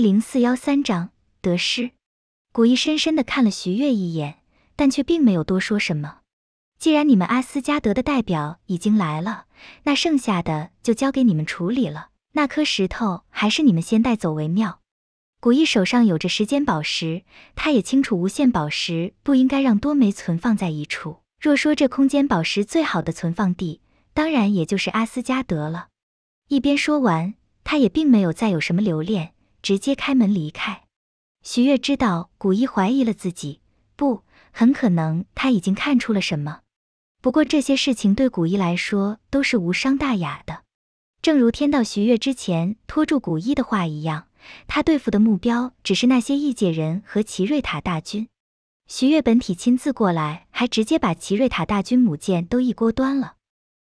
零四幺三章得失，古一深深的看了徐悦一眼，但却并没有多说什么。既然你们阿斯加德的代表已经来了，那剩下的就交给你们处理了。那颗石头还是你们先带走为妙。古一手上有着时间宝石，他也清楚无限宝石不应该让多枚存放在一处。若说这空间宝石最好的存放地，当然也就是阿斯加德了。一边说完，他也并没有再有什么留恋。直接开门离开。徐月知道古一怀疑了自己，不，很可能他已经看出了什么。不过这些事情对古一来说都是无伤大雅的，正如天道徐月之前拖住古一的话一样，他对付的目标只是那些异界人和奇瑞塔大军。徐月本体亲自过来，还直接把奇瑞塔大军母舰都一锅端了。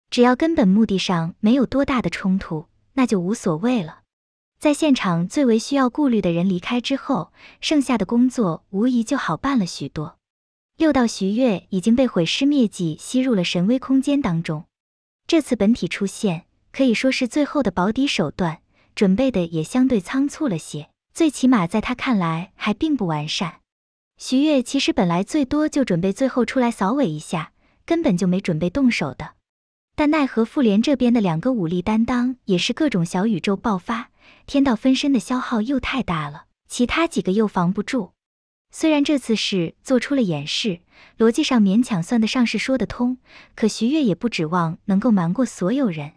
只要根本目的上没有多大的冲突，那就无所谓了。在现场最为需要顾虑的人离开之后，剩下的工作无疑就好办了许多。六道徐月已经被毁尸灭迹吸入了神威空间当中，这次本体出现可以说是最后的保底手段，准备的也相对仓促了些，最起码在他看来还并不完善。徐月其实本来最多就准备最后出来扫尾一下，根本就没准备动手的，但奈何复联这边的两个武力担当也是各种小宇宙爆发。天道分身的消耗又太大了，其他几个又防不住。虽然这次是做出了掩饰，逻辑上勉强算得上是说得通，可徐悦也不指望能够瞒过所有人。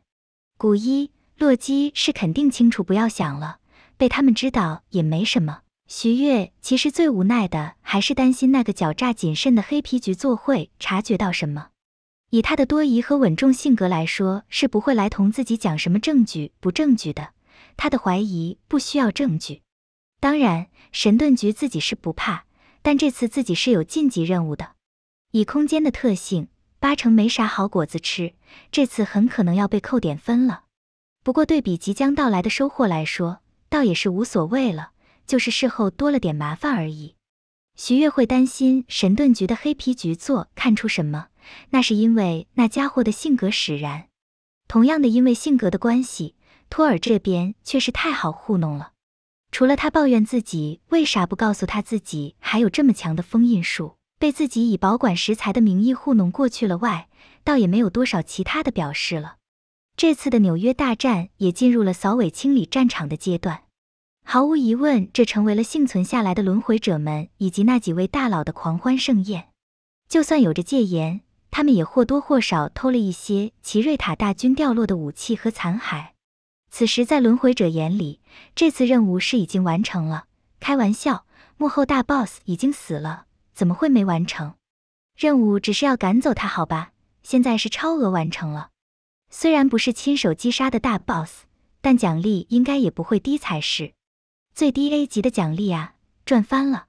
古一、洛基是肯定清楚，不要想了，被他们知道也没什么。徐悦其实最无奈的还是担心那个狡诈谨慎的黑皮局座会察觉到什么。以他的多疑和稳重性格来说，是不会来同自己讲什么证据不证据的。他的怀疑不需要证据，当然神盾局自己是不怕，但这次自己是有晋级任务的。以空间的特性，八成没啥好果子吃，这次很可能要被扣点分了。不过对比即将到来的收获来说，倒也是无所谓了，就是事后多了点麻烦而已。徐月会担心神盾局的黑皮局座看出什么，那是因为那家伙的性格使然。同样的，因为性格的关系。托尔这边却是太好糊弄了，除了他抱怨自己为啥不告诉他自己还有这么强的封印术，被自己以保管食材的名义糊弄过去了外，倒也没有多少其他的表示了。这次的纽约大战也进入了扫尾清理战场的阶段，毫无疑问，这成为了幸存下来的轮回者们以及那几位大佬的狂欢盛宴。就算有着戒严，他们也或多或少偷了一些奇瑞塔大军掉落的武器和残骸。此时，在轮回者眼里，这次任务是已经完成了。开玩笑，幕后大 boss 已经死了，怎么会没完成？任务只是要赶走他，好吧。现在是超额完成了。虽然不是亲手击杀的大 boss，但奖励应该也不会低才是。最低 A 级的奖励啊，赚翻了。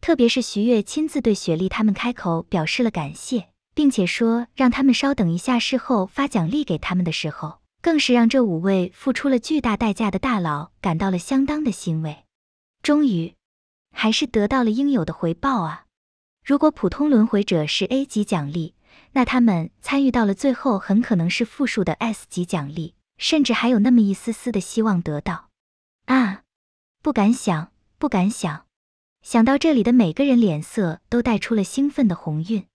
特别是徐月亲自对雪莉他们开口表示了感谢，并且说让他们稍等一下，事后发奖励给他们的时候。更是让这五位付出了巨大代价的大佬感到了相当的欣慰，终于还是得到了应有的回报啊！如果普通轮回者是 A 级奖励，那他们参与到了最后，很可能是负数的 S 级奖励，甚至还有那么一丝丝的希望得到啊！不敢想，不敢想！想到这里的每个人脸色都带出了兴奋的红晕，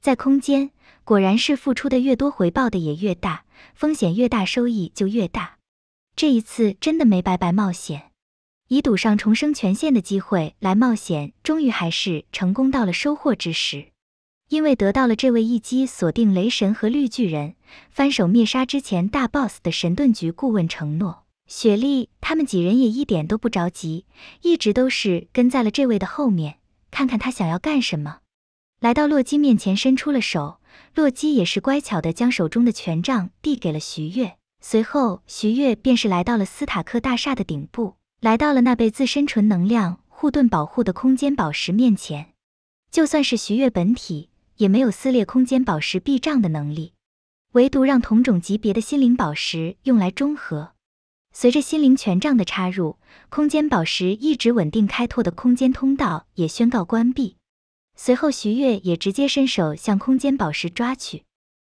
在空间。果然是付出的越多，回报的也越大，风险越大，收益就越大。这一次真的没白白冒险，以赌上重生权限的机会来冒险，终于还是成功到了收获之时。因为得到了这位一击锁定雷神和绿巨人，翻手灭杀之前大 BOSS 的神盾局顾问承诺，雪莉他们几人也一点都不着急，一直都是跟在了这位的后面，看看他想要干什么。来到洛基面前，伸出了手。洛基也是乖巧地将手中的权杖递给了徐月。随后徐月便是来到了斯塔克大厦的顶部，来到了那被自身纯能量护盾保护的空间宝石面前。就算是徐月本体，也没有撕裂空间宝石壁障的能力，唯独让同种级别的心灵宝石用来中和。随着心灵权杖的插入，空间宝石一直稳定开拓的空间通道也宣告关闭。随后，徐悦也直接伸手向空间宝石抓去。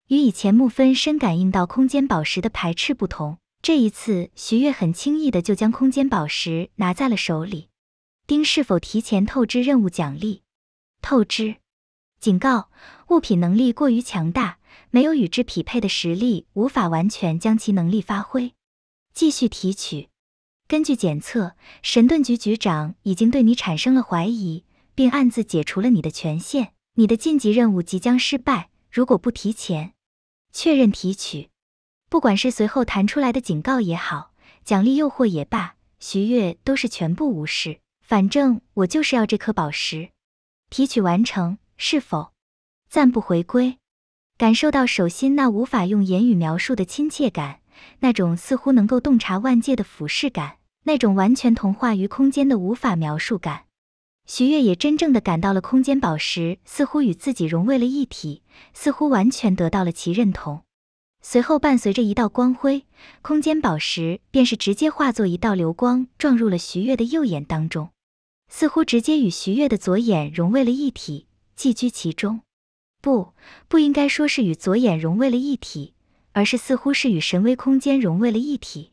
与以前木分深感应到空间宝石的排斥不同，这一次徐悦很轻易的就将空间宝石拿在了手里。丁是否提前透支任务奖励？透支，警告，物品能力过于强大，没有与之匹配的实力，无法完全将其能力发挥。继续提取。根据检测，神盾局局长已经对你产生了怀疑。并暗自解除了你的权限，你的晋级任务即将失败。如果不提前确认提取，不管是随后弹出来的警告也好，奖励诱惑也罢，徐悦都是全部无视。反正我就是要这颗宝石。提取完成，是否暂不回归？感受到手心那无法用言语描述的亲切感，那种似乎能够洞察万界的俯视感，那种完全同化于空间的无法描述感。徐月也真正的感到了空间宝石似乎与自己融为了一体，似乎完全得到了其认同。随后伴随着一道光辉，空间宝石便是直接化作一道流光撞入了徐月的右眼当中，似乎直接与徐月的左眼融为了一体，寄居其中。不，不应该说是与左眼融为了一体，而是似乎是与神威空间融为了一体。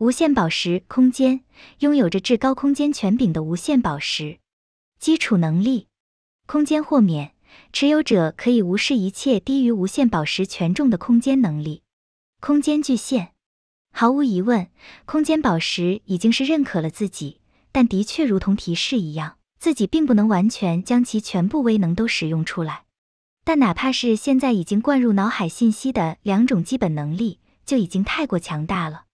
无限宝石空间拥有着至高空间权柄的无限宝石。基础能力，空间豁免，持有者可以无视一切低于无限宝石权重的空间能力。空间巨限，毫无疑问，空间宝石已经是认可了自己，但的确如同提示一样，自己并不能完全将其全部威能都使用出来。但哪怕是现在已经灌入脑海信息的两种基本能力，就已经太过强大了。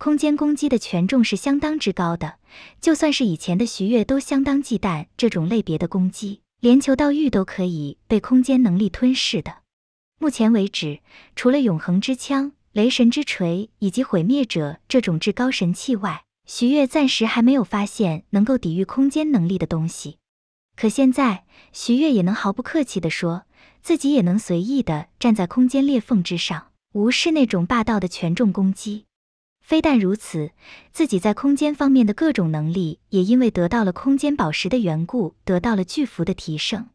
空间攻击的权重是相当之高的，就算是以前的徐悦都相当忌惮这种类别的攻击，连球道玉都可以被空间能力吞噬的。目前为止，除了永恒之枪、雷神之锤以及毁灭者这种至高神器外，徐悦暂时还没有发现能够抵御空间能力的东西。可现在，徐悦也能毫不客气地说，自己也能随意的站在空间裂缝之上，无视那种霸道的权重攻击。非但如此，自己在空间方面的各种能力也因为得到了空间宝石的缘故得到了巨幅的提升。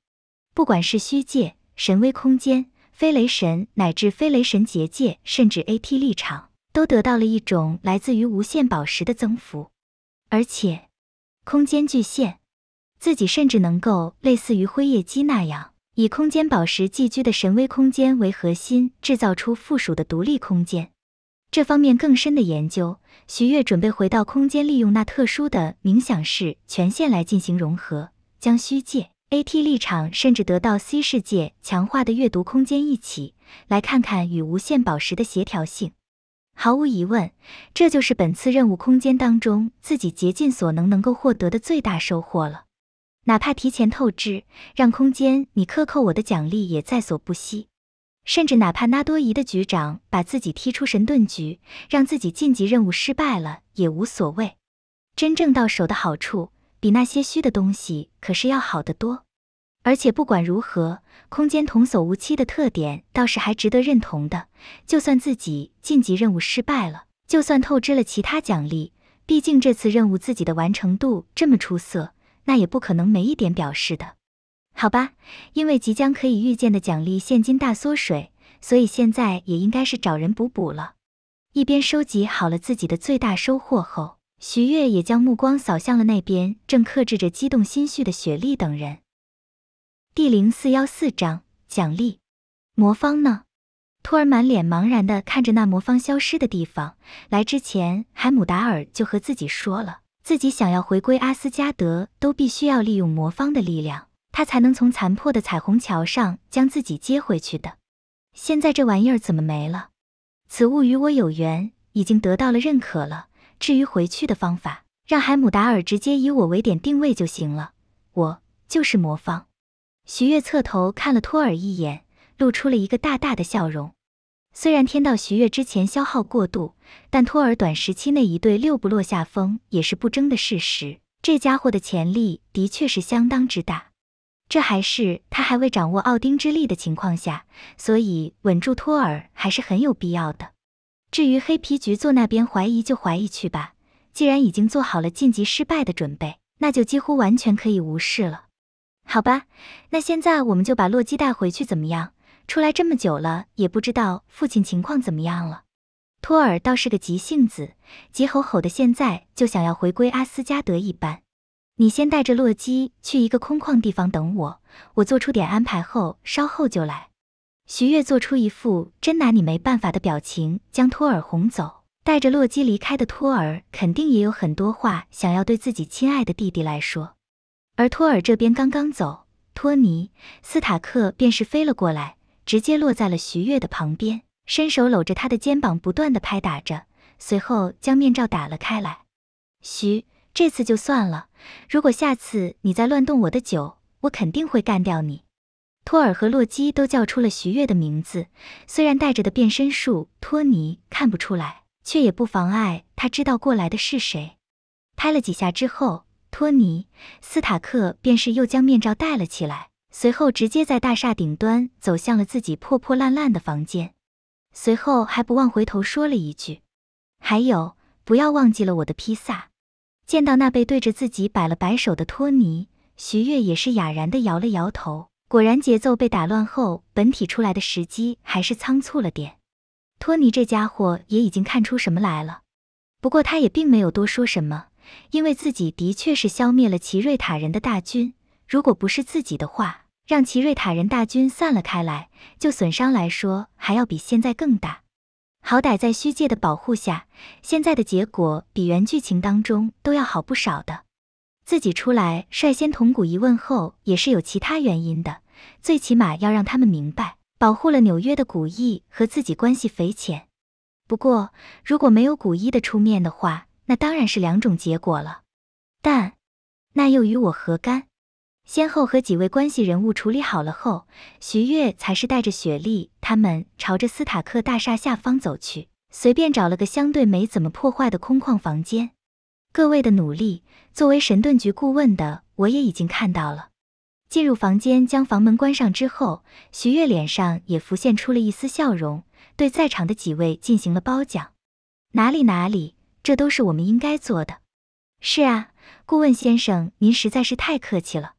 不管是虚界、神威空间、飞雷神，乃至飞雷神结界，甚至 A T 力场，都得到了一种来自于无限宝石的增幅。而且，空间巨限，自己甚至能够类似于辉夜姬那样，以空间宝石寄居的神威空间为核心，制造出附属的独立空间。这方面更深的研究，徐悦准备回到空间，利用那特殊的冥想式权限来进行融合，将虚界、AT 立场甚至得到 C 世界强化的阅读空间一起来看看与无限宝石的协调性。毫无疑问，这就是本次任务空间当中自己竭尽所能能够获得的最大收获了。哪怕提前透支，让空间你克扣我的奖励也在所不惜。甚至哪怕纳多伊的局长把自己踢出神盾局，让自己晋级任务失败了也无所谓。真正到手的好处，比那些虚的东西可是要好得多。而且不管如何，空间童叟无欺的特点倒是还值得认同的。就算自己晋级任务失败了，就算透支了其他奖励，毕竟这次任务自己的完成度这么出色，那也不可能没一点表示的。好吧，因为即将可以预见的奖励现金大缩水，所以现在也应该是找人补补了。一边收集好了自己的最大收获后，徐月也将目光扫向了那边正克制着激动心绪的雪莉等人。第零四幺四章奖励，魔方呢？托尔满脸茫然地看着那魔方消失的地方。来之前，海姆达尔就和自己说了，自己想要回归阿斯加德，都必须要利用魔方的力量。他才能从残破的彩虹桥上将自己接回去的。现在这玩意儿怎么没了？此物与我有缘，已经得到了认可了。至于回去的方法，让海姆达尔直接以我为点定位就行了。我就是魔方。徐悦侧头看了托尔一眼，露出了一个大大的笑容。虽然天道徐月之前消耗过度，但托尔短时期内一对六不落下风也是不争的事实。这家伙的潜力的确是相当之大。这还是他还未掌握奥丁之力的情况下，所以稳住托尔还是很有必要的。至于黑皮橘座那边怀疑就怀疑去吧，既然已经做好了晋级失败的准备，那就几乎完全可以无视了。好吧，那现在我们就把洛基带回去怎么样？出来这么久了，也不知道父亲情况怎么样了。托尔倒是个急性子，急吼吼的，现在就想要回归阿斯加德一般。你先带着洛基去一个空旷地方等我，我做出点安排后，稍后就来。徐月做出一副真拿你没办法的表情，将托尔哄走，带着洛基离开的托尔肯定也有很多话想要对自己亲爱的弟弟来说。而托尔这边刚刚走，托尼·斯塔克便是飞了过来，直接落在了徐月的旁边，伸手搂着他的肩膀，不断的拍打着，随后将面罩打了开来，徐。这次就算了，如果下次你再乱动我的酒，我肯定会干掉你。托尔和洛基都叫出了徐月的名字，虽然带着的变身术，托尼看不出来，却也不妨碍他知道过来的是谁。拍了几下之后，托尼斯塔克便是又将面罩戴了起来，随后直接在大厦顶端走向了自己破破烂烂的房间，随后还不忘回头说了一句：“还有，不要忘记了我的披萨。”见到那被对着自己摆了摆手的托尼，徐悦也是哑然的摇了摇头。果然节奏被打乱后，本体出来的时机还是仓促了点。托尼这家伙也已经看出什么来了，不过他也并没有多说什么，因为自己的确是消灭了奇瑞塔人的大军。如果不是自己的话，让奇瑞塔人大军散了开来，就损伤来说，还要比现在更大。好歹在虚界的保护下，现在的结果比原剧情当中都要好不少的。自己出来率先同古一问候，也是有其他原因的。最起码要让他们明白，保护了纽约的古一和自己关系匪浅。不过如果没有古一的出面的话，那当然是两种结果了。但，那又与我何干？先后和几位关系人物处理好了后，徐悦才是带着雪莉他们朝着斯塔克大厦下方走去，随便找了个相对没怎么破坏的空旷房间。各位的努力，作为神盾局顾问的我也已经看到了。进入房间，将房门关上之后，徐悦脸上也浮现出了一丝笑容，对在场的几位进行了褒奖。哪里哪里，这都是我们应该做的。是啊，顾问先生，您实在是太客气了。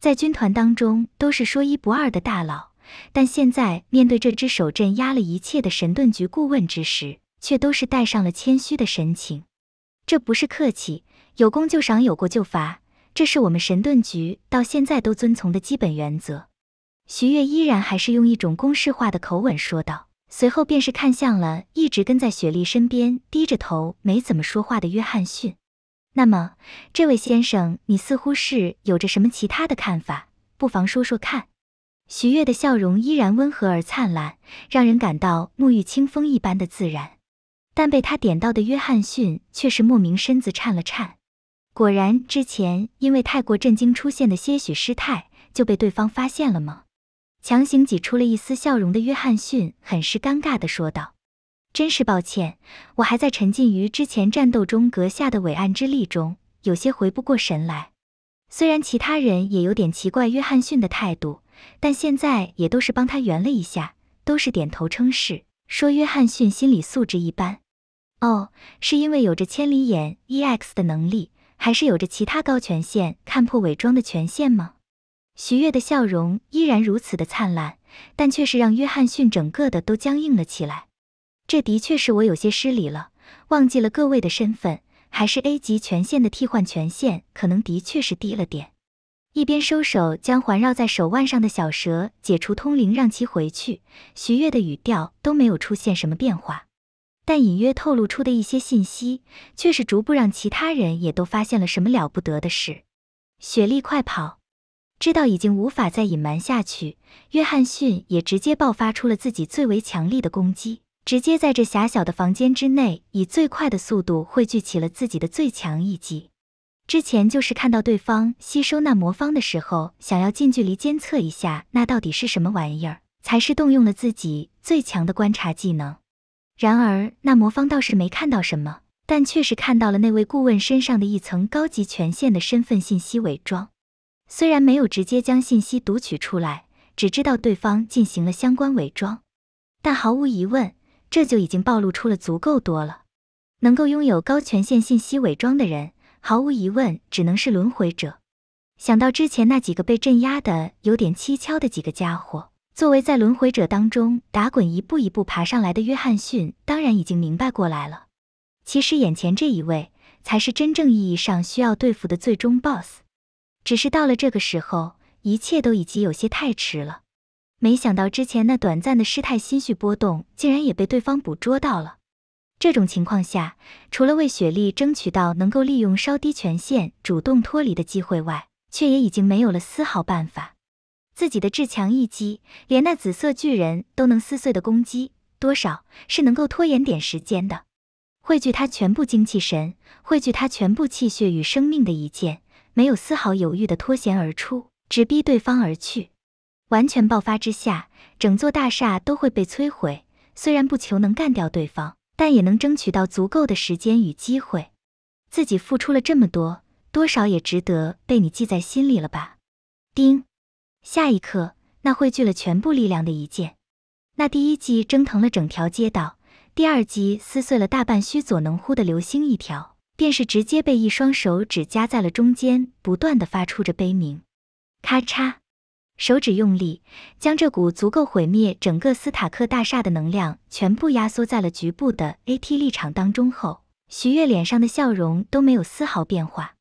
在军团当中都是说一不二的大佬，但现在面对这只手镇压了一切的神盾局顾问之时，却都是带上了谦虚的神情。这不是客气，有功就赏，有过就罚，这是我们神盾局到现在都遵从的基本原则。徐悦依然还是用一种公式化的口吻说道，随后便是看向了一直跟在雪莉身边低着头没怎么说话的约翰逊。那么，这位先生，你似乎是有着什么其他的看法，不妨说说看。徐悦的笑容依然温和而灿烂，让人感到沐浴清风一般的自然。但被他点到的约翰逊却是莫名身子颤了颤。果然，之前因为太过震惊出现的些许失态，就被对方发现了吗？强行挤出了一丝笑容的约翰逊很是尴尬的说道。真是抱歉，我还在沉浸于之前战斗中阁下的伟岸之力中，有些回不过神来。虽然其他人也有点奇怪约翰逊的态度，但现在也都是帮他圆了一下，都是点头称是，说约翰逊心理素质一般。哦，是因为有着千里眼 EX 的能力，还是有着其他高权限看破伪装的权限吗？徐悦的笑容依然如此的灿烂，但却是让约翰逊整个的都僵硬了起来。这的确是我有些失礼了，忘记了各位的身份，还是 A 级权限的替换权限，可能的确是低了点。一边收手，将环绕在手腕上的小蛇解除通灵，让其回去。徐悦的语调都没有出现什么变化，但隐约透露出的一些信息，却是逐步让其他人也都发现了什么了不得的事。雪莉，快跑！知道已经无法再隐瞒下去，约翰逊也直接爆发出了自己最为强力的攻击。直接在这狭小的房间之内，以最快的速度汇聚起了自己的最强一击。之前就是看到对方吸收那魔方的时候，想要近距离监测一下那到底是什么玩意儿，才是动用了自己最强的观察技能。然而那魔方倒是没看到什么，但却是看到了那位顾问身上的一层高级权限的身份信息伪装。虽然没有直接将信息读取出来，只知道对方进行了相关伪装，但毫无疑问。这就已经暴露出了足够多了。能够拥有高权限信息伪装的人，毫无疑问只能是轮回者。想到之前那几个被镇压的有点蹊跷的几个家伙，作为在轮回者当中打滚一步一步爬上来的约翰逊，当然已经明白过来了。其实眼前这一位才是真正意义上需要对付的最终 BOSS。只是到了这个时候，一切都已经有些太迟了。没想到之前那短暂的失态、心绪波动，竟然也被对方捕捉到了。这种情况下，除了为雪莉争取到能够利用稍低权限主动脱离的机会外，却也已经没有了丝毫办法。自己的至强一击，连那紫色巨人都能撕碎的攻击，多少是能够拖延点时间的。汇聚他全部精气神，汇聚他全部气血与生命的一剑，没有丝毫犹豫地脱弦而出，直逼对方而去。完全爆发之下，整座大厦都会被摧毁。虽然不求能干掉对方，但也能争取到足够的时间与机会。自己付出了这么多，多少也值得被你记在心里了吧？叮！下一刻，那汇聚了全部力量的一剑，那第一击蒸腾了整条街道，第二击撕碎了大半须佐能乎的流星，一条便是直接被一双手指夹在了中间，不断的发出着悲鸣。咔嚓。手指用力，将这股足够毁灭整个斯塔克大厦的能量全部压缩在了局部的 A T 力场当中后，徐悦脸上的笑容都没有丝毫变化。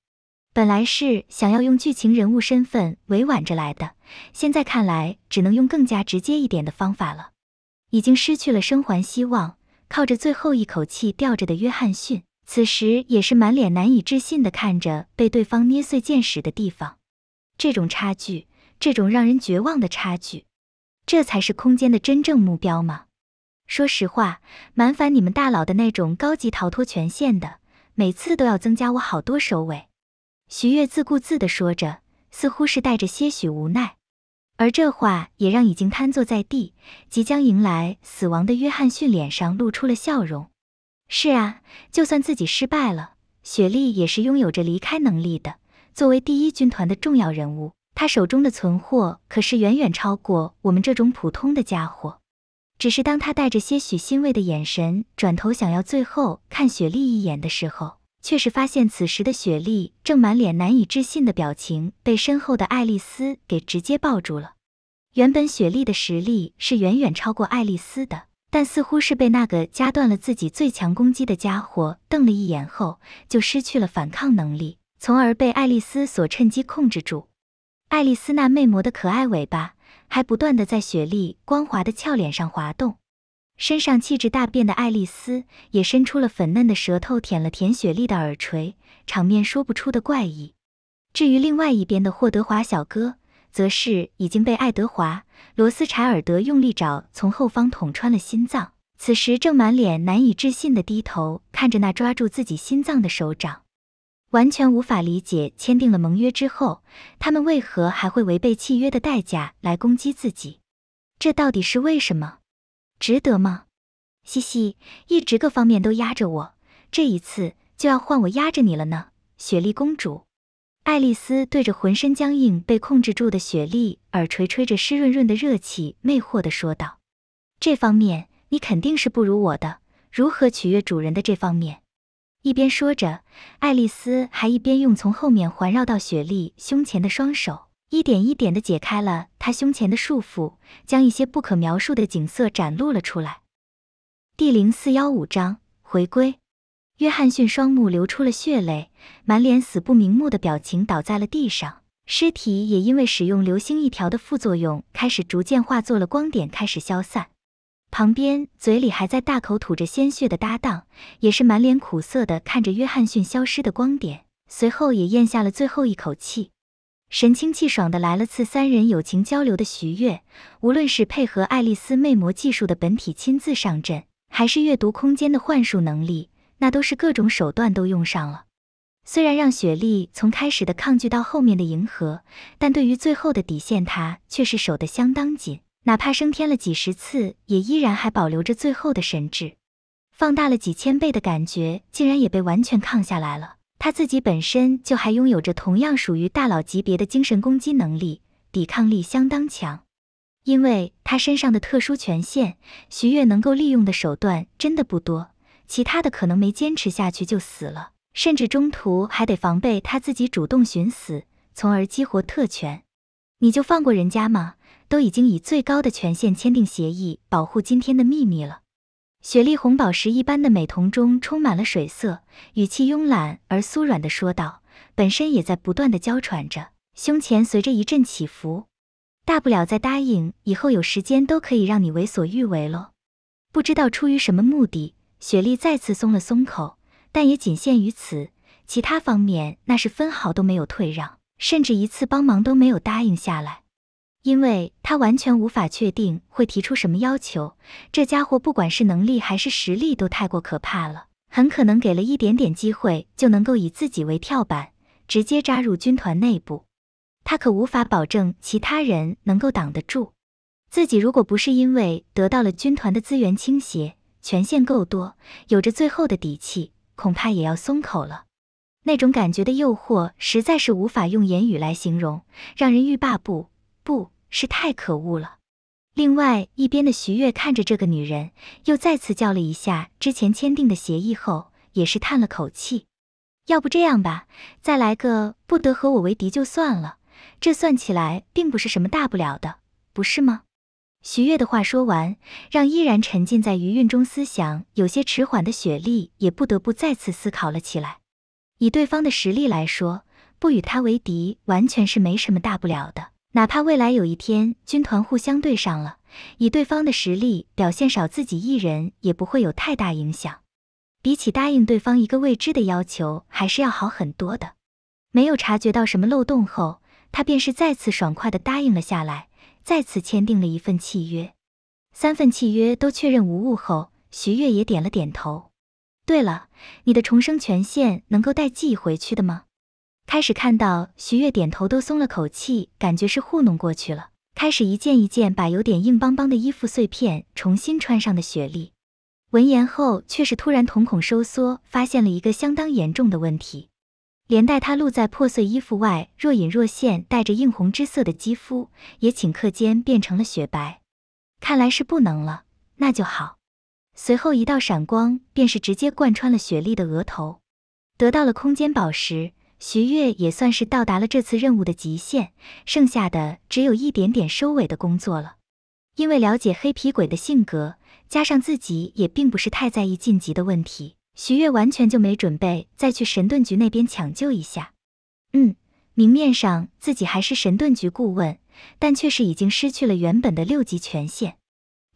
本来是想要用剧情人物身份委婉着来的，现在看来只能用更加直接一点的方法了。已经失去了生还希望，靠着最后一口气吊着的约翰逊，此时也是满脸难以置信的看着被对方捏碎剑矢的地方，这种差距。这种让人绝望的差距，这才是空间的真正目标吗？说实话，蛮烦你们大佬的那种高级逃脱权限的，每次都要增加我好多首尾。徐悦自顾自地说着，似乎是带着些许无奈。而这话也让已经瘫坐在地、即将迎来死亡的约翰逊脸上露出了笑容。是啊，就算自己失败了，雪莉也是拥有着离开能力的。作为第一军团的重要人物。他手中的存货可是远远超过我们这种普通的家伙。只是当他带着些许欣慰的眼神转头想要最后看雪莉一眼的时候，却是发现此时的雪莉正满脸难以置信的表情，被身后的爱丽丝给直接抱住了。原本雪莉的实力是远远超过爱丽丝的，但似乎是被那个夹断了自己最强攻击的家伙瞪了一眼后，就失去了反抗能力，从而被爱丽丝所趁机控制住。爱丽丝那魅魔的可爱尾巴还不断的在雪莉光滑的俏脸上滑动，身上气质大变的爱丽丝也伸出了粉嫩的舌头舔了舔雪莉的耳垂，场面说不出的怪异。至于另外一边的霍德华小哥，则是已经被爱德华罗斯柴尔德用力爪从后方捅穿了心脏，此时正满脸难以置信的低头看着那抓住自己心脏的手掌。完全无法理解，签订了盟约之后，他们为何还会违背契约的代价来攻击自己？这到底是为什么？值得吗？嘻嘻，一直各方面都压着我，这一次就要换我压着你了呢，雪莉公主。爱丽丝对着浑身僵硬、被控制住的雪莉耳垂吹着湿润润的热气，魅惑地说道：“这方面你肯定是不如我的，如何取悦主人的这方面？”一边说着，爱丽丝还一边用从后面环绕到雪莉胸前的双手，一点一点的解开了她胸前的束缚，将一些不可描述的景色展露了出来。第零四幺五章回归，约翰逊双目流出了血泪，满脸死不瞑目的表情，倒在了地上，尸体也因为使用流星一条的副作用，开始逐渐化作了光点，开始消散。旁边嘴里还在大口吐着鲜血的搭档，也是满脸苦涩的看着约翰逊消失的光点，随后也咽下了最后一口气，神清气爽的来了次三人友情交流的徐悦，无论是配合爱丽丝魅魔技术的本体亲自上阵，还是阅读空间的幻术能力，那都是各种手段都用上了。虽然让雪莉从开始的抗拒到后面的迎合，但对于最后的底线，她却是守得相当紧。哪怕升天了几十次，也依然还保留着最后的神智。放大了几千倍的感觉，竟然也被完全抗下来了。他自己本身就还拥有着同样属于大佬级别的精神攻击能力，抵抗力相当强。因为他身上的特殊权限，徐月能够利用的手段真的不多。其他的可能没坚持下去就死了，甚至中途还得防备他自己主动寻死，从而激活特权。你就放过人家吗？都已经以最高的权限签订协议，保护今天的秘密了。雪莉红宝石一般的美瞳中充满了水色，语气慵懒而酥软的说道，本身也在不断的娇喘着，胸前随着一阵起伏。大不了再答应以后有时间都可以让你为所欲为喽。不知道出于什么目的，雪莉再次松了松口，但也仅限于此，其他方面那是分毫都没有退让，甚至一次帮忙都没有答应下来。因为他完全无法确定会提出什么要求，这家伙不管是能力还是实力都太过可怕了，很可能给了一点点机会就能够以自己为跳板，直接扎入军团内部。他可无法保证其他人能够挡得住。自己如果不是因为得到了军团的资源倾斜，权限够多，有着最后的底气，恐怕也要松口了。那种感觉的诱惑实在是无法用言语来形容，让人欲罢不。不是太可恶了。另外一边的徐悦看着这个女人，又再次叫了一下之前签订的协议后，也是叹了口气。要不这样吧，再来个不得和我为敌就算了，这算起来并不是什么大不了的，不是吗？徐悦的话说完，让依然沉浸在余韵中、思想有些迟缓的雪莉也不得不再次思考了起来。以对方的实力来说，不与他为敌完全是没什么大不了的。哪怕未来有一天军团互相对上了，以对方的实力表现少自己一人也不会有太大影响。比起答应对方一个未知的要求，还是要好很多的。没有察觉到什么漏洞后，他便是再次爽快的答应了下来，再次签订了一份契约。三份契约都确认无误后，徐月也点了点头。对了，你的重生权限能够带记忆回去的吗？开始看到徐月点头，都松了口气，感觉是糊弄过去了。开始一件一件把有点硬邦邦的衣服碎片重新穿上的雪莉，闻言后却是突然瞳孔收缩，发现了一个相当严重的问题，连带她露在破碎衣服外若隐若现带着映红之色的肌肤，也顷刻间变成了雪白。看来是不能了，那就好。随后一道闪光便是直接贯穿了雪莉的额头，得到了空间宝石。徐越也算是到达了这次任务的极限，剩下的只有一点点收尾的工作了。因为了解黑皮鬼的性格，加上自己也并不是太在意晋级的问题，徐越完全就没准备再去神盾局那边抢救一下。嗯，明面上自己还是神盾局顾问，但却是已经失去了原本的六级权限。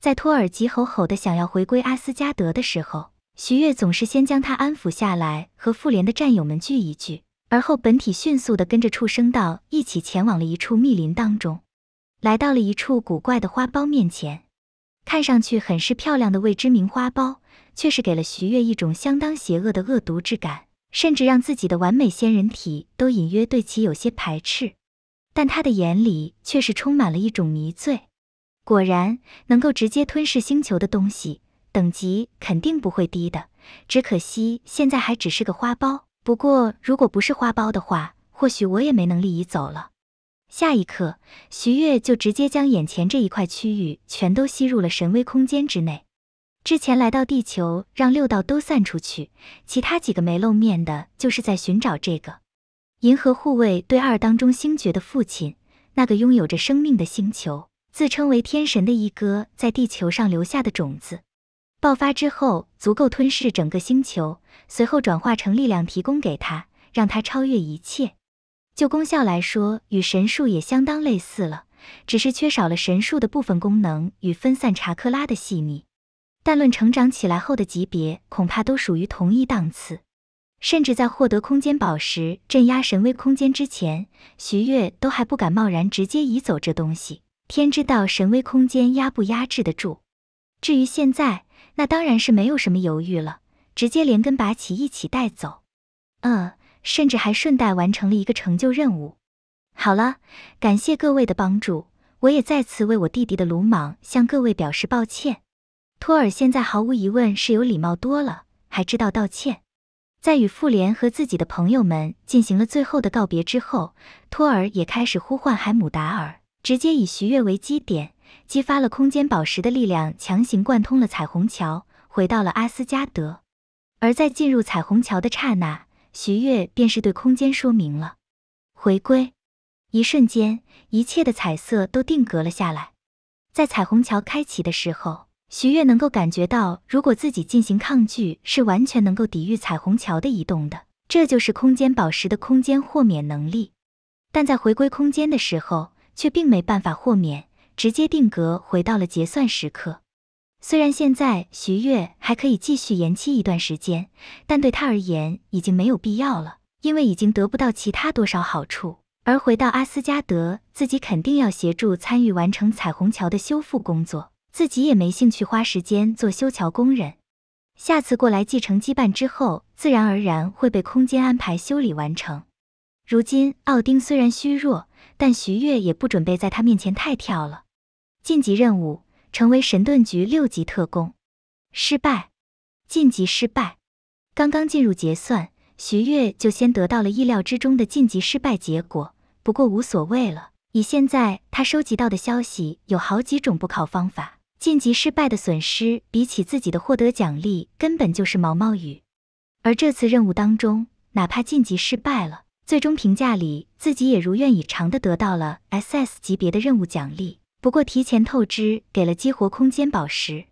在托尔急吼吼的想要回归阿斯加德的时候，徐越总是先将他安抚下来，和复联的战友们聚一聚。而后，本体迅速地跟着畜生道一起前往了一处密林当中，来到了一处古怪的花苞面前。看上去很是漂亮的未知名花苞，却是给了徐悦一种相当邪恶的恶毒之感，甚至让自己的完美仙人体都隐约对其有些排斥。但他的眼里却是充满了一种迷醉。果然，能够直接吞噬星球的东西，等级肯定不会低的。只可惜，现在还只是个花苞。不过，如果不是花苞的话，或许我也没能力移走了。下一刻，徐悦就直接将眼前这一块区域全都吸入了神威空间之内。之前来到地球，让六道都散出去，其他几个没露面的，就是在寻找这个银河护卫队二当中星爵的父亲，那个拥有着生命的星球，自称为天神的一哥，在地球上留下的种子。爆发之后足够吞噬整个星球，随后转化成力量提供给他，让他超越一切。就功效来说，与神树也相当类似了，只是缺少了神树的部分功能与分散查克拉的细腻。但论成长起来后的级别，恐怕都属于同一档次。甚至在获得空间宝石镇压神威空间之前，徐月都还不敢贸然直接移走这东西，天知道神威空间压不压制得住。至于现在，那当然是没有什么犹豫了，直接连根拔起一起带走。嗯，甚至还顺带完成了一个成就任务。好了，感谢各位的帮助，我也再次为我弟弟的鲁莽向各位表示抱歉。托尔现在毫无疑问是有礼貌多了，还知道道歉。在与妇联和自己的朋友们进行了最后的告别之后，托尔也开始呼唤海姆达尔，直接以徐悦为基点。激发了空间宝石的力量，强行贯通了彩虹桥，回到了阿斯加德。而在进入彩虹桥的刹那，徐月便是对空间说明了回归。一瞬间，一切的彩色都定格了下来。在彩虹桥开启的时候，徐月能够感觉到，如果自己进行抗拒，是完全能够抵御彩虹桥的移动的，这就是空间宝石的空间豁免能力。但在回归空间的时候，却并没办法豁免。直接定格回到了结算时刻。虽然现在徐悦还可以继续延期一段时间，但对他而言已经没有必要了，因为已经得不到其他多少好处。而回到阿斯加德，自己肯定要协助参与完成彩虹桥的修复工作，自己也没兴趣花时间做修桥工人。下次过来继承羁绊之后，自然而然会被空间安排修理完成。如今奥丁虽然虚弱。但徐悦也不准备在他面前太跳了。晋级任务，成为神盾局六级特工，失败，晋级失败。刚刚进入结算，徐悦就先得到了意料之中的晋级失败结果。不过无所谓了，以现在他收集到的消息，有好几种补考方法。晋级失败的损失，比起自己的获得奖励，根本就是毛毛雨。而这次任务当中，哪怕晋级失败了。最终评价里，自己也如愿以偿的得到了 SS 级别的任务奖励。不过提前透支给了激活空间宝石。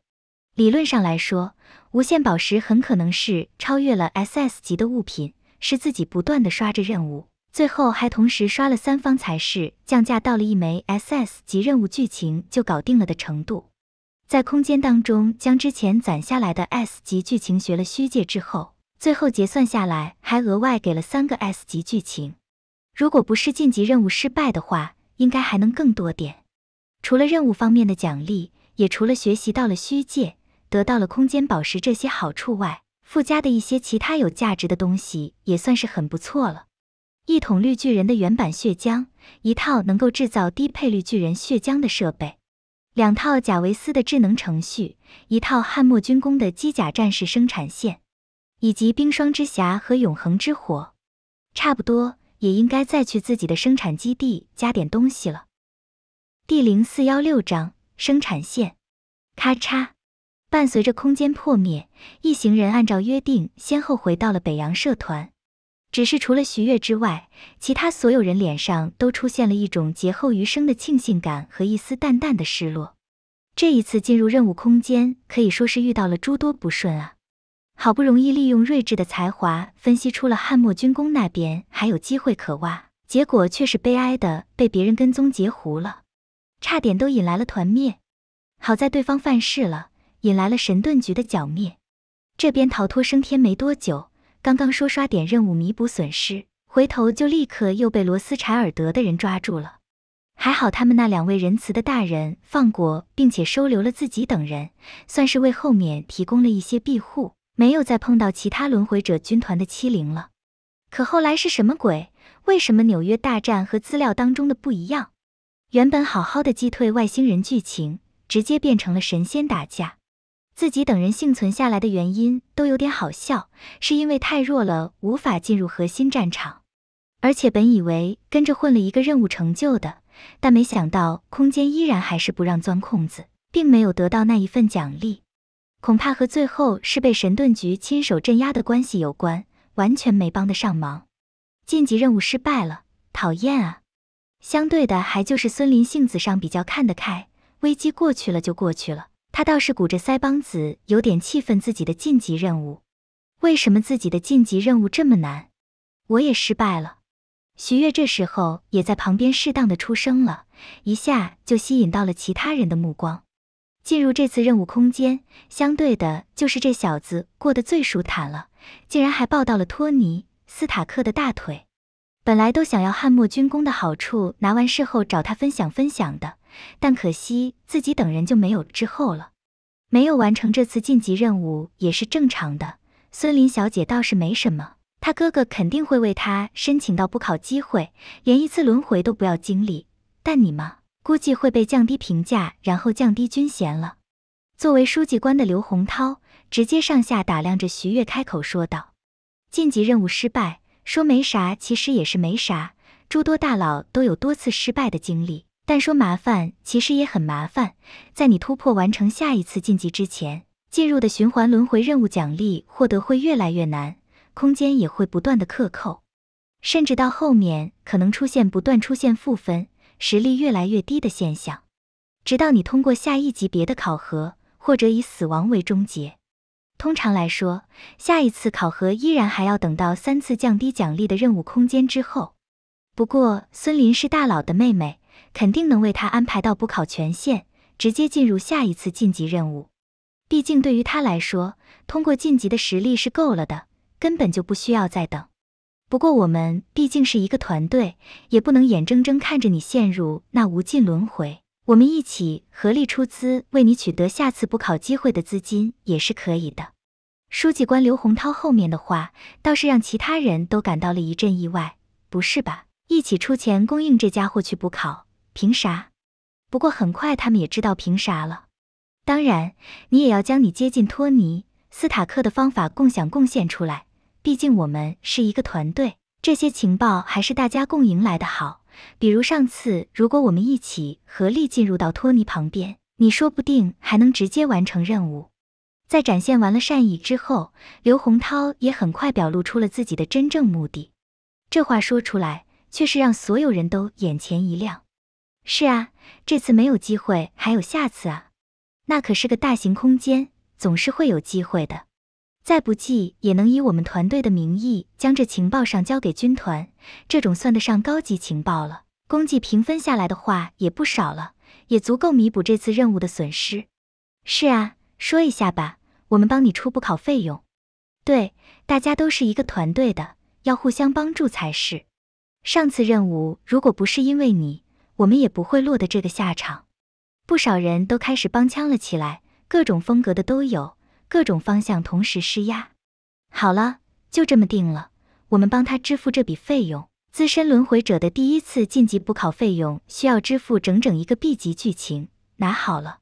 理论上来说，无限宝石很可能是超越了 SS 级的物品。是自己不断的刷着任务，最后还同时刷了三方才是降价到了一枚 SS 级任务剧情就搞定了的程度。在空间当中将之前攒下来的 S 级剧情学了虚界之后。最后结算下来还额外给了三个 S 级剧情，如果不是晋级任务失败的话，应该还能更多点。除了任务方面的奖励，也除了学习到了虚界、得到了空间宝石这些好处外，附加的一些其他有价值的东西也算是很不错了。一桶绿巨人的原版血浆，一套能够制造低配绿巨人血浆的设备，两套贾维斯的智能程序，一套汉默军工的机甲战士生产线。以及冰霜之匣和永恒之火，差不多也应该再去自己的生产基地加点东西了。第零四幺六章生产线。咔嚓，伴随着空间破灭，一行人按照约定先后回到了北洋社团。只是除了徐悦之外，其他所有人脸上都出现了一种劫后余生的庆幸感和一丝淡淡的失落。这一次进入任务空间，可以说是遇到了诸多不顺啊。好不容易利用睿智的才华分析出了汉末军功那边还有机会可挖，结果却是悲哀的被别人跟踪截胡了，差点都引来了团灭。好在对方犯事了，引来了神盾局的剿灭。这边逃脱升天没多久，刚刚说刷点任务弥补损失，回头就立刻又被罗斯柴尔德的人抓住了。还好他们那两位仁慈的大人放过并且收留了自己等人，算是为后面提供了一些庇护。没有再碰到其他轮回者军团的欺凌了，可后来是什么鬼？为什么纽约大战和资料当中的不一样？原本好好的击退外星人剧情，直接变成了神仙打架。自己等人幸存下来的原因都有点好笑，是因为太弱了无法进入核心战场，而且本以为跟着混了一个任务成就的，但没想到空间依然还是不让钻空子，并没有得到那一份奖励。恐怕和最后是被神盾局亲手镇压的关系有关，完全没帮得上忙。晋级任务失败了，讨厌啊！相对的，还就是孙林性子上比较看得开，危机过去了就过去了。他倒是鼓着腮帮子，有点气愤自己的晋级任务。为什么自己的晋级任务这么难？我也失败了。徐悦这时候也在旁边适当的出声了一下，就吸引到了其他人的目光。进入这次任务空间，相对的就是这小子过得最舒坦了，竟然还抱到了托尼斯塔克的大腿。本来都想要汉墨军工的好处，拿完事后找他分享分享的，但可惜自己等人就没有之后了。没有完成这次晋级任务也是正常的。孙林小姐倒是没什么，她哥哥肯定会为她申请到补考机会，连一次轮回都不要经历。但你吗？估计会被降低评价，然后降低军衔了。作为书记官的刘洪涛直接上下打量着徐越，开口说道：“晋级任务失败，说没啥，其实也是没啥。诸多大佬都有多次失败的经历，但说麻烦，其实也很麻烦。在你突破完成下一次晋级之前，进入的循环轮回任务奖励获得会越来越难，空间也会不断的克扣，甚至到后面可能出现不断出现负分。”实力越来越低的现象，直到你通过下一级别的考核，或者以死亡为终结。通常来说，下一次考核依然还要等到三次降低奖励的任务空间之后。不过，孙林是大佬的妹妹，肯定能为他安排到补考权限，直接进入下一次晋级任务。毕竟，对于他来说，通过晋级的实力是够了的，根本就不需要再等。不过我们毕竟是一个团队，也不能眼睁睁看着你陷入那无尽轮回。我们一起合力出资，为你取得下次补考机会的资金也是可以的。书记官刘洪涛后面的话倒是让其他人都感到了一阵意外，不是吧？一起出钱供应这家伙去补考，凭啥？不过很快他们也知道凭啥了。当然，你也要将你接近托尼斯塔克的方法共享贡献出来。毕竟我们是一个团队，这些情报还是大家共赢来的好。比如上次，如果我们一起合力进入到托尼旁边，你说不定还能直接完成任务。在展现完了善意之后，刘洪涛也很快表露出了自己的真正目的。这话说出来，却是让所有人都眼前一亮。是啊，这次没有机会，还有下次啊！那可是个大型空间，总是会有机会的。再不济也能以我们团队的名义将这情报上交给军团，这种算得上高级情报了。功绩平分下来的话也不少了，也足够弥补这次任务的损失。是啊，说一下吧，我们帮你出补考费用。对，大家都是一个团队的，要互相帮助才是。上次任务如果不是因为你，我们也不会落得这个下场。不少人都开始帮腔了起来，各种风格的都有。各种方向同时施压，好了，就这么定了。我们帮他支付这笔费用。资深轮回者的第一次晋级补考费用需要支付整整一个 B 级剧情，拿好了。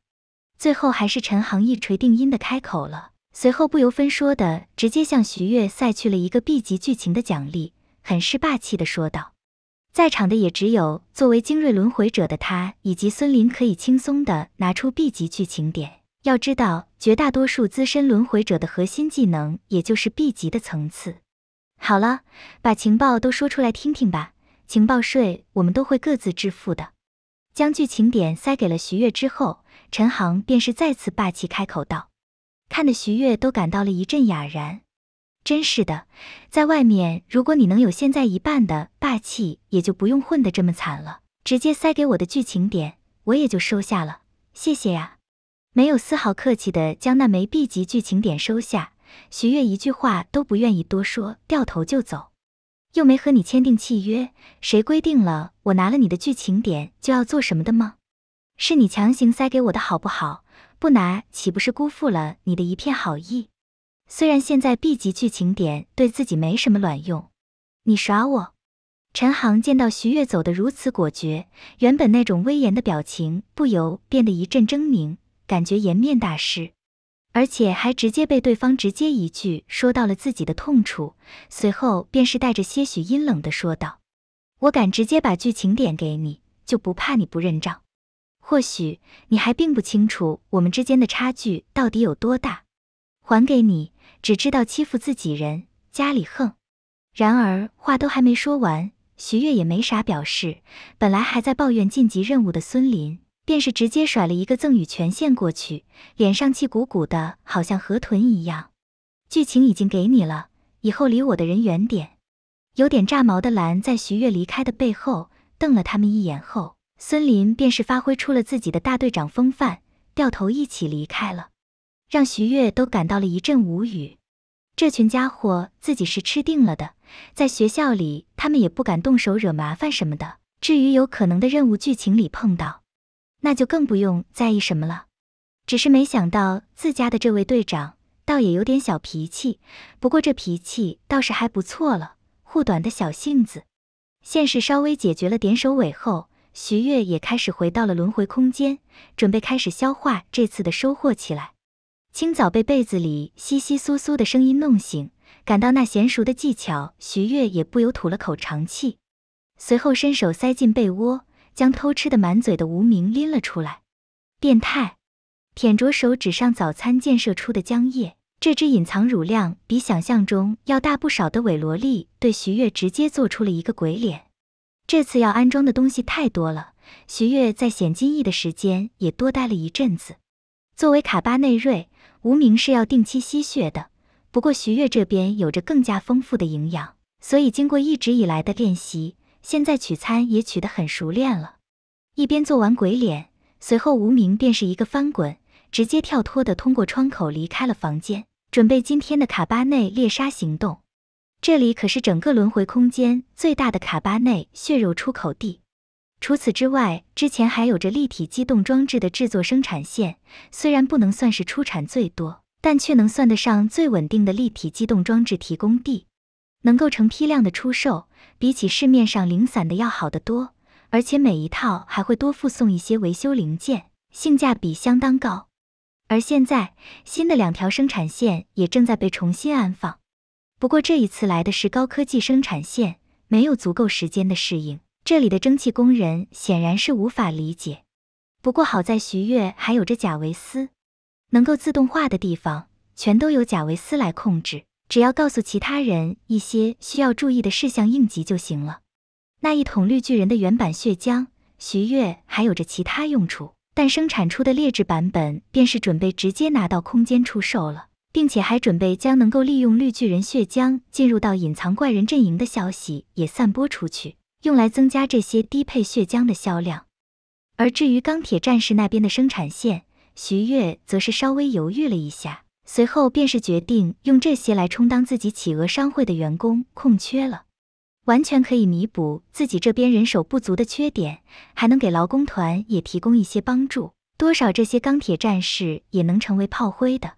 最后还是陈航一锤定音的开口了，随后不由分说的直接向徐月塞去了一个 B 级剧情的奖励，很是霸气的说道。在场的也只有作为精锐轮回者的他以及孙林可以轻松的拿出 B 级剧情点。要知道，绝大多数资深轮回者的核心技能也就是 B 级的层次。好了，把情报都说出来听听吧，情报税我们都会各自支付的。将剧情点塞给了徐悦之后，陈航便是再次霸气开口道：“看的徐悦都感到了一阵哑然，真是的，在外面如果你能有现在一半的霸气，也就不用混的这么惨了。直接塞给我的剧情点，我也就收下了，谢谢呀。”没有丝毫客气的将那枚 B 级剧情点收下，徐悦一句话都不愿意多说，掉头就走。又没和你签订契约，谁规定了我拿了你的剧情点就要做什么的吗？是你强行塞给我的好不好？不拿岂不是辜负了你的一片好意？虽然现在 B 级剧情点对自己没什么卵用，你耍我！陈航见到徐悦走的如此果决，原本那种威严的表情不由变得一阵狰狞。感觉颜面大失，而且还直接被对方直接一句说到了自己的痛处，随后便是带着些许阴冷的说道：“我敢直接把剧情点给你，就不怕你不认账？或许你还并不清楚我们之间的差距到底有多大。还给你，只知道欺负自己人，家里横。”然而话都还没说完，徐月也没啥表示。本来还在抱怨晋级任务的孙林。便是直接甩了一个赠与权限过去，脸上气鼓鼓的，好像河豚一样。剧情已经给你了，以后离我的人远点。有点炸毛的蓝在徐悦离开的背后瞪了他们一眼后，孙林便是发挥出了自己的大队长风范，掉头一起离开了，让徐悦都感到了一阵无语。这群家伙自己是吃定了的，在学校里他们也不敢动手惹麻烦什么的。至于有可能的任务剧情里碰到。那就更不用在意什么了，只是没想到自家的这位队长倒也有点小脾气，不过这脾气倒是还不错了，护短的小性子。现是稍微解决了点首尾后，徐悦也开始回到了轮回空间，准备开始消化这次的收获起来。清早被被子里窸窸窣窣的声音弄醒，感到那娴熟的技巧，徐悦也不由吐了口长气，随后伸手塞进被窝。将偷吃的满嘴的无名拎了出来，变态，舔着手指上早餐溅射出的浆液。这只隐藏乳量比想象中要大不少的伪萝莉，对徐月直接做出了一个鬼脸。这次要安装的东西太多了，徐月在显金翼的时间也多待了一阵子。作为卡巴内瑞，无名是要定期吸血的，不过徐月这边有着更加丰富的营养，所以经过一直以来的练习。现在取餐也取得很熟练了，一边做完鬼脸，随后无名便是一个翻滚，直接跳脱的通过窗口离开了房间，准备今天的卡巴内猎杀行动。这里可是整个轮回空间最大的卡巴内血肉出口地。除此之外，之前还有着立体机动装置的制作生产线，虽然不能算是出产最多，但却能算得上最稳定的立体机动装置提供地。能够成批量的出售，比起市面上零散的要好得多，而且每一套还会多附送一些维修零件，性价比相当高。而现在，新的两条生产线也正在被重新安放，不过这一次来的是高科技生产线，没有足够时间的适应，这里的蒸汽工人显然是无法理解。不过好在徐悦还有着贾维斯，能够自动化的地方，全都由贾维斯来控制。只要告诉其他人一些需要注意的事项、应急就行了。那一桶绿巨人的原版血浆，徐月还有着其他用处，但生产出的劣质版本便是准备直接拿到空间出售了，并且还准备将能够利用绿巨人血浆进入到隐藏怪人阵营的消息也散播出去，用来增加这些低配血浆的销量。而至于钢铁战士那边的生产线，徐月则是稍微犹豫了一下。随后便是决定用这些来充当自己企鹅商会的员工空缺了，完全可以弥补自己这边人手不足的缺点，还能给劳工团也提供一些帮助，多少这些钢铁战士也能成为炮灰的。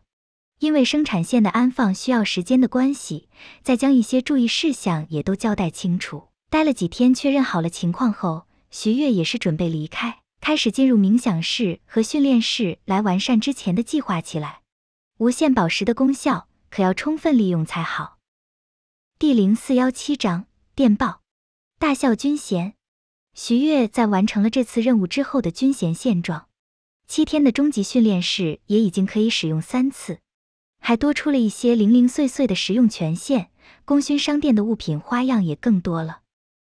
因为生产线的安放需要时间的关系，再将一些注意事项也都交代清楚。待了几天，确认好了情况后，徐悦也是准备离开，开始进入冥想室和训练室来完善之前的计划起来。无限宝石的功效可要充分利用才好。第零四幺七章电报，大校军衔。徐悦在完成了这次任务之后的军衔现状。七天的终极训练室也已经可以使用三次，还多出了一些零零碎碎的实用权限。功勋商店的物品花样也更多了。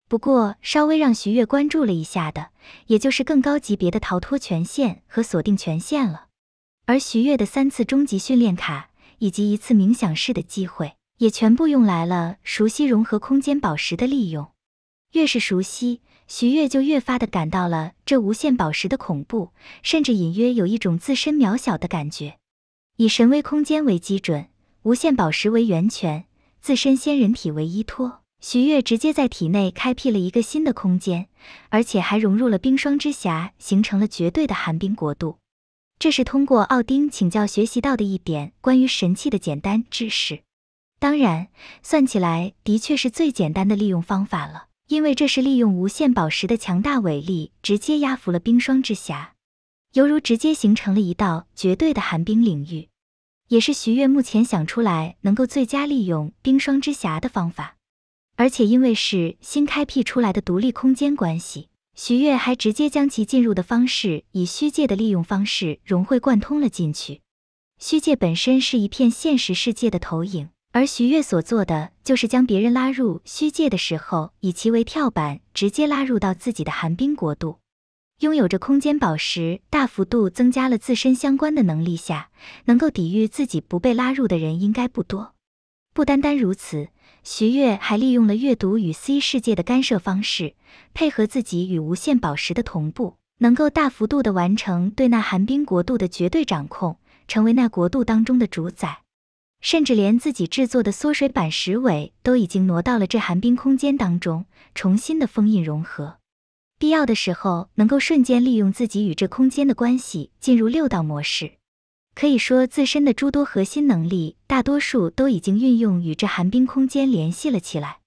不过稍微让徐悦关注了一下的，也就是更高级别的逃脱权限和锁定权限了。而徐月的三次终极训练卡以及一次冥想式的机会，也全部用来了熟悉融合空间宝石的利用。越是熟悉，徐月就越发的感到了这无限宝石的恐怖，甚至隐约有一种自身渺小的感觉。以神威空间为基准，无限宝石为源泉，自身仙人体为依托，徐月直接在体内开辟了一个新的空间，而且还融入了冰霜之匣，形成了绝对的寒冰国度。这是通过奥丁请教学习到的一点关于神器的简单知识。当然，算起来的确是最简单的利用方法了，因为这是利用无限宝石的强大伟力直接压服了冰霜之匣，犹如直接形成了一道绝对的寒冰领域，也是徐月目前想出来能够最佳利用冰霜之匣的方法。而且因为是新开辟出来的独立空间关系。徐悦还直接将其进入的方式，以虚界的利用方式融会贯通了进去。虚界本身是一片现实世界的投影，而徐悦所做的就是将别人拉入虚界的时候，以其为跳板，直接拉入到自己的寒冰国度。拥有着空间宝石，大幅度增加了自身相关的能力下，能够抵御自己不被拉入的人应该不多。不单单如此。徐悦还利用了阅读与 C 世界的干涉方式，配合自己与无限宝石的同步，能够大幅度的完成对那寒冰国度的绝对掌控，成为那国度当中的主宰。甚至连自己制作的缩水版石尾都已经挪到了这寒冰空间当中，重新的封印融合。必要的时候，能够瞬间利用自己与这空间的关系进入六道模式。可以说，自身的诸多核心能力，大多数都已经运用与这寒冰空间联系了起来。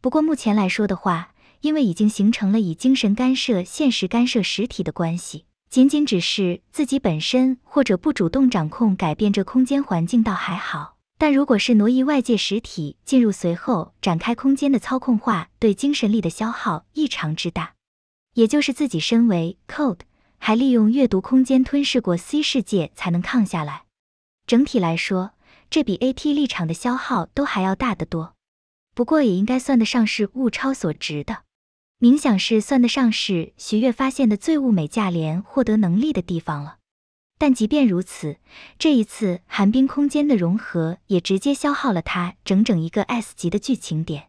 不过目前来说的话，因为已经形成了以精神干涉、现实干涉实体的关系，仅仅只是自己本身或者不主动掌控改变这空间环境倒还好。但如果是挪移外界实体进入，随后展开空间的操控话，对精神力的消耗异常之大。也就是自己身为 Cold。还利用阅读空间吞噬过 C 世界才能抗下来。整体来说，这比 AT 立场的消耗都还要大得多。不过也应该算得上是物超所值的。冥想室算得上是徐月发现的最物美价廉获得能力的地方了。但即便如此，这一次寒冰空间的融合也直接消耗了他整整一个 S 级的剧情点。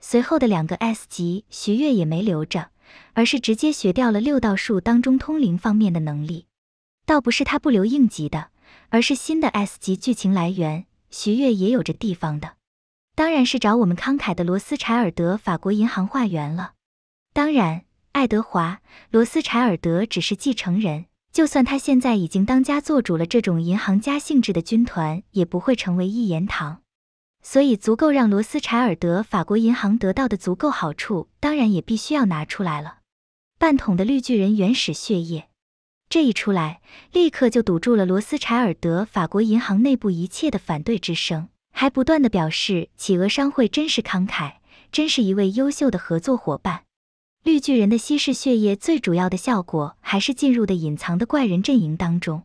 随后的两个 S 级，徐月也没留着。而是直接学掉了六道术当中通灵方面的能力，倒不是他不留应急的，而是新的 S 级剧情来源，徐悦也有着地方的，当然是找我们慷慨的罗斯柴尔德法国银行化缘了。当然，爱德华罗斯柴尔德只是继承人，就算他现在已经当家做主了，这种银行家性质的军团也不会成为一言堂。所以，足够让罗斯柴尔德法国银行得到的足够好处，当然也必须要拿出来了。半桶的绿巨人原始血液，这一出来，立刻就堵住了罗斯柴尔德法国银行内部一切的反对之声，还不断的表示：企鹅商会真是慷慨，真是一位优秀的合作伙伴。绿巨人的稀释血液最主要的效果，还是进入的隐藏的怪人阵营当中。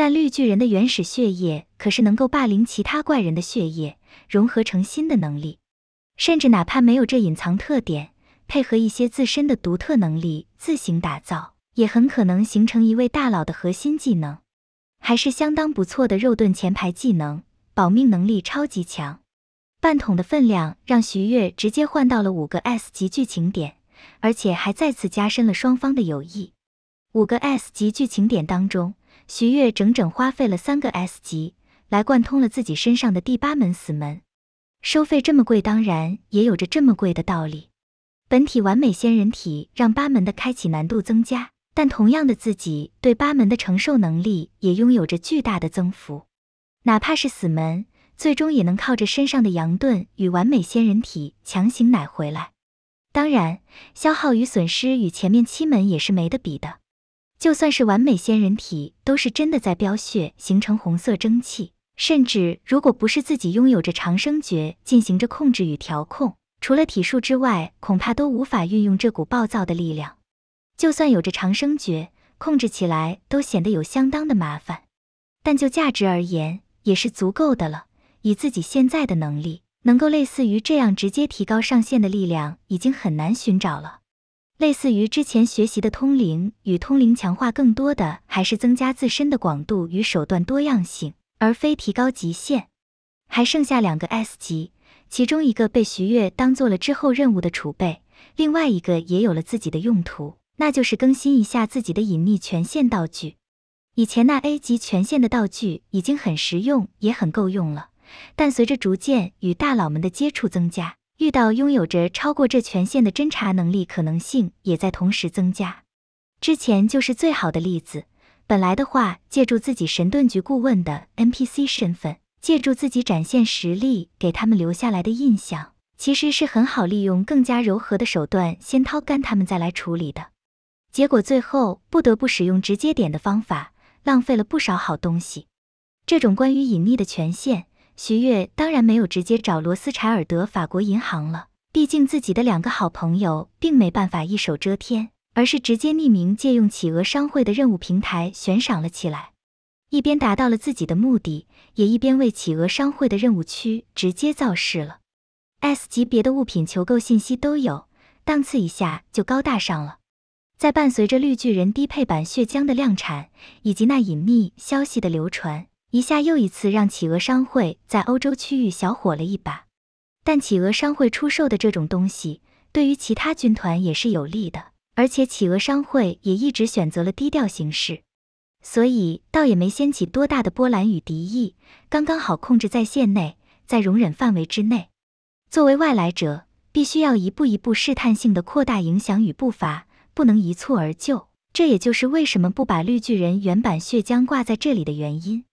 但绿巨人的原始血液可是能够霸凌其他怪人的血液，融合成新的能力。甚至哪怕没有这隐藏特点，配合一些自身的独特能力自行打造，也很可能形成一位大佬的核心技能，还是相当不错的肉盾前排技能，保命能力超级强。半桶的分量让徐悦直接换到了五个 S 级剧情点，而且还再次加深了双方的友谊。五个 S 级剧情点当中。徐月整整花费了三个 S 级来贯通了自己身上的第八门死门，收费这么贵，当然也有着这么贵的道理。本体完美仙人体让八门的开启难度增加，但同样的自己对八门的承受能力也拥有着巨大的增幅。哪怕是死门，最终也能靠着身上的阳盾与完美仙人体强行奶回来。当然，消耗与损失与前面七门也是没得比的。就算是完美仙人体，都是真的在飙血，形成红色蒸汽。甚至如果不是自己拥有着长生诀进行着控制与调控，除了体术之外，恐怕都无法运用这股暴躁的力量。就算有着长生诀，控制起来都显得有相当的麻烦。但就价值而言，也是足够的了。以自己现在的能力，能够类似于这样直接提高上限的力量，已经很难寻找了。类似于之前学习的通灵与通灵强化，更多的还是增加自身的广度与手段多样性，而非提高极限。还剩下两个 S 级，其中一个被徐悦当做了之后任务的储备，另外一个也有了自己的用途，那就是更新一下自己的隐匿权限道具。以前那 A 级权限的道具已经很实用，也很够用了，但随着逐渐与大佬们的接触增加。遇到拥有着超过这权限的侦查能力可能性也在同时增加。之前就是最好的例子。本来的话，借助自己神盾局顾问的 NPC 身份，借助自己展现实力给他们留下来的印象，其实是很好利用更加柔和的手段，先掏干他们再来处理的。结果最后不得不使用直接点的方法，浪费了不少好东西。这种关于隐匿的权限。徐悦当然没有直接找罗斯柴尔德法国银行了，毕竟自己的两个好朋友并没办法一手遮天，而是直接匿名借用企鹅商会的任务平台悬赏了起来，一边达到了自己的目的，也一边为企鹅商会的任务区直接造势了。S 级别的物品求购信息都有，档次一下就高大上了。在伴随着绿巨人低配版血浆的量产，以及那隐秘消息的流传。一下又一次让企鹅商会在欧洲区域小火了一把，但企鹅商会出售的这种东西对于其他军团也是有利的，而且企鹅商会也一直选择了低调行事，所以倒也没掀起多大的波澜与敌意，刚刚好控制在线内，在容忍范围之内。作为外来者，必须要一步一步试探性的扩大影响与步伐，不能一蹴而就。这也就是为什么不把绿巨人原版血浆挂在这里的原因。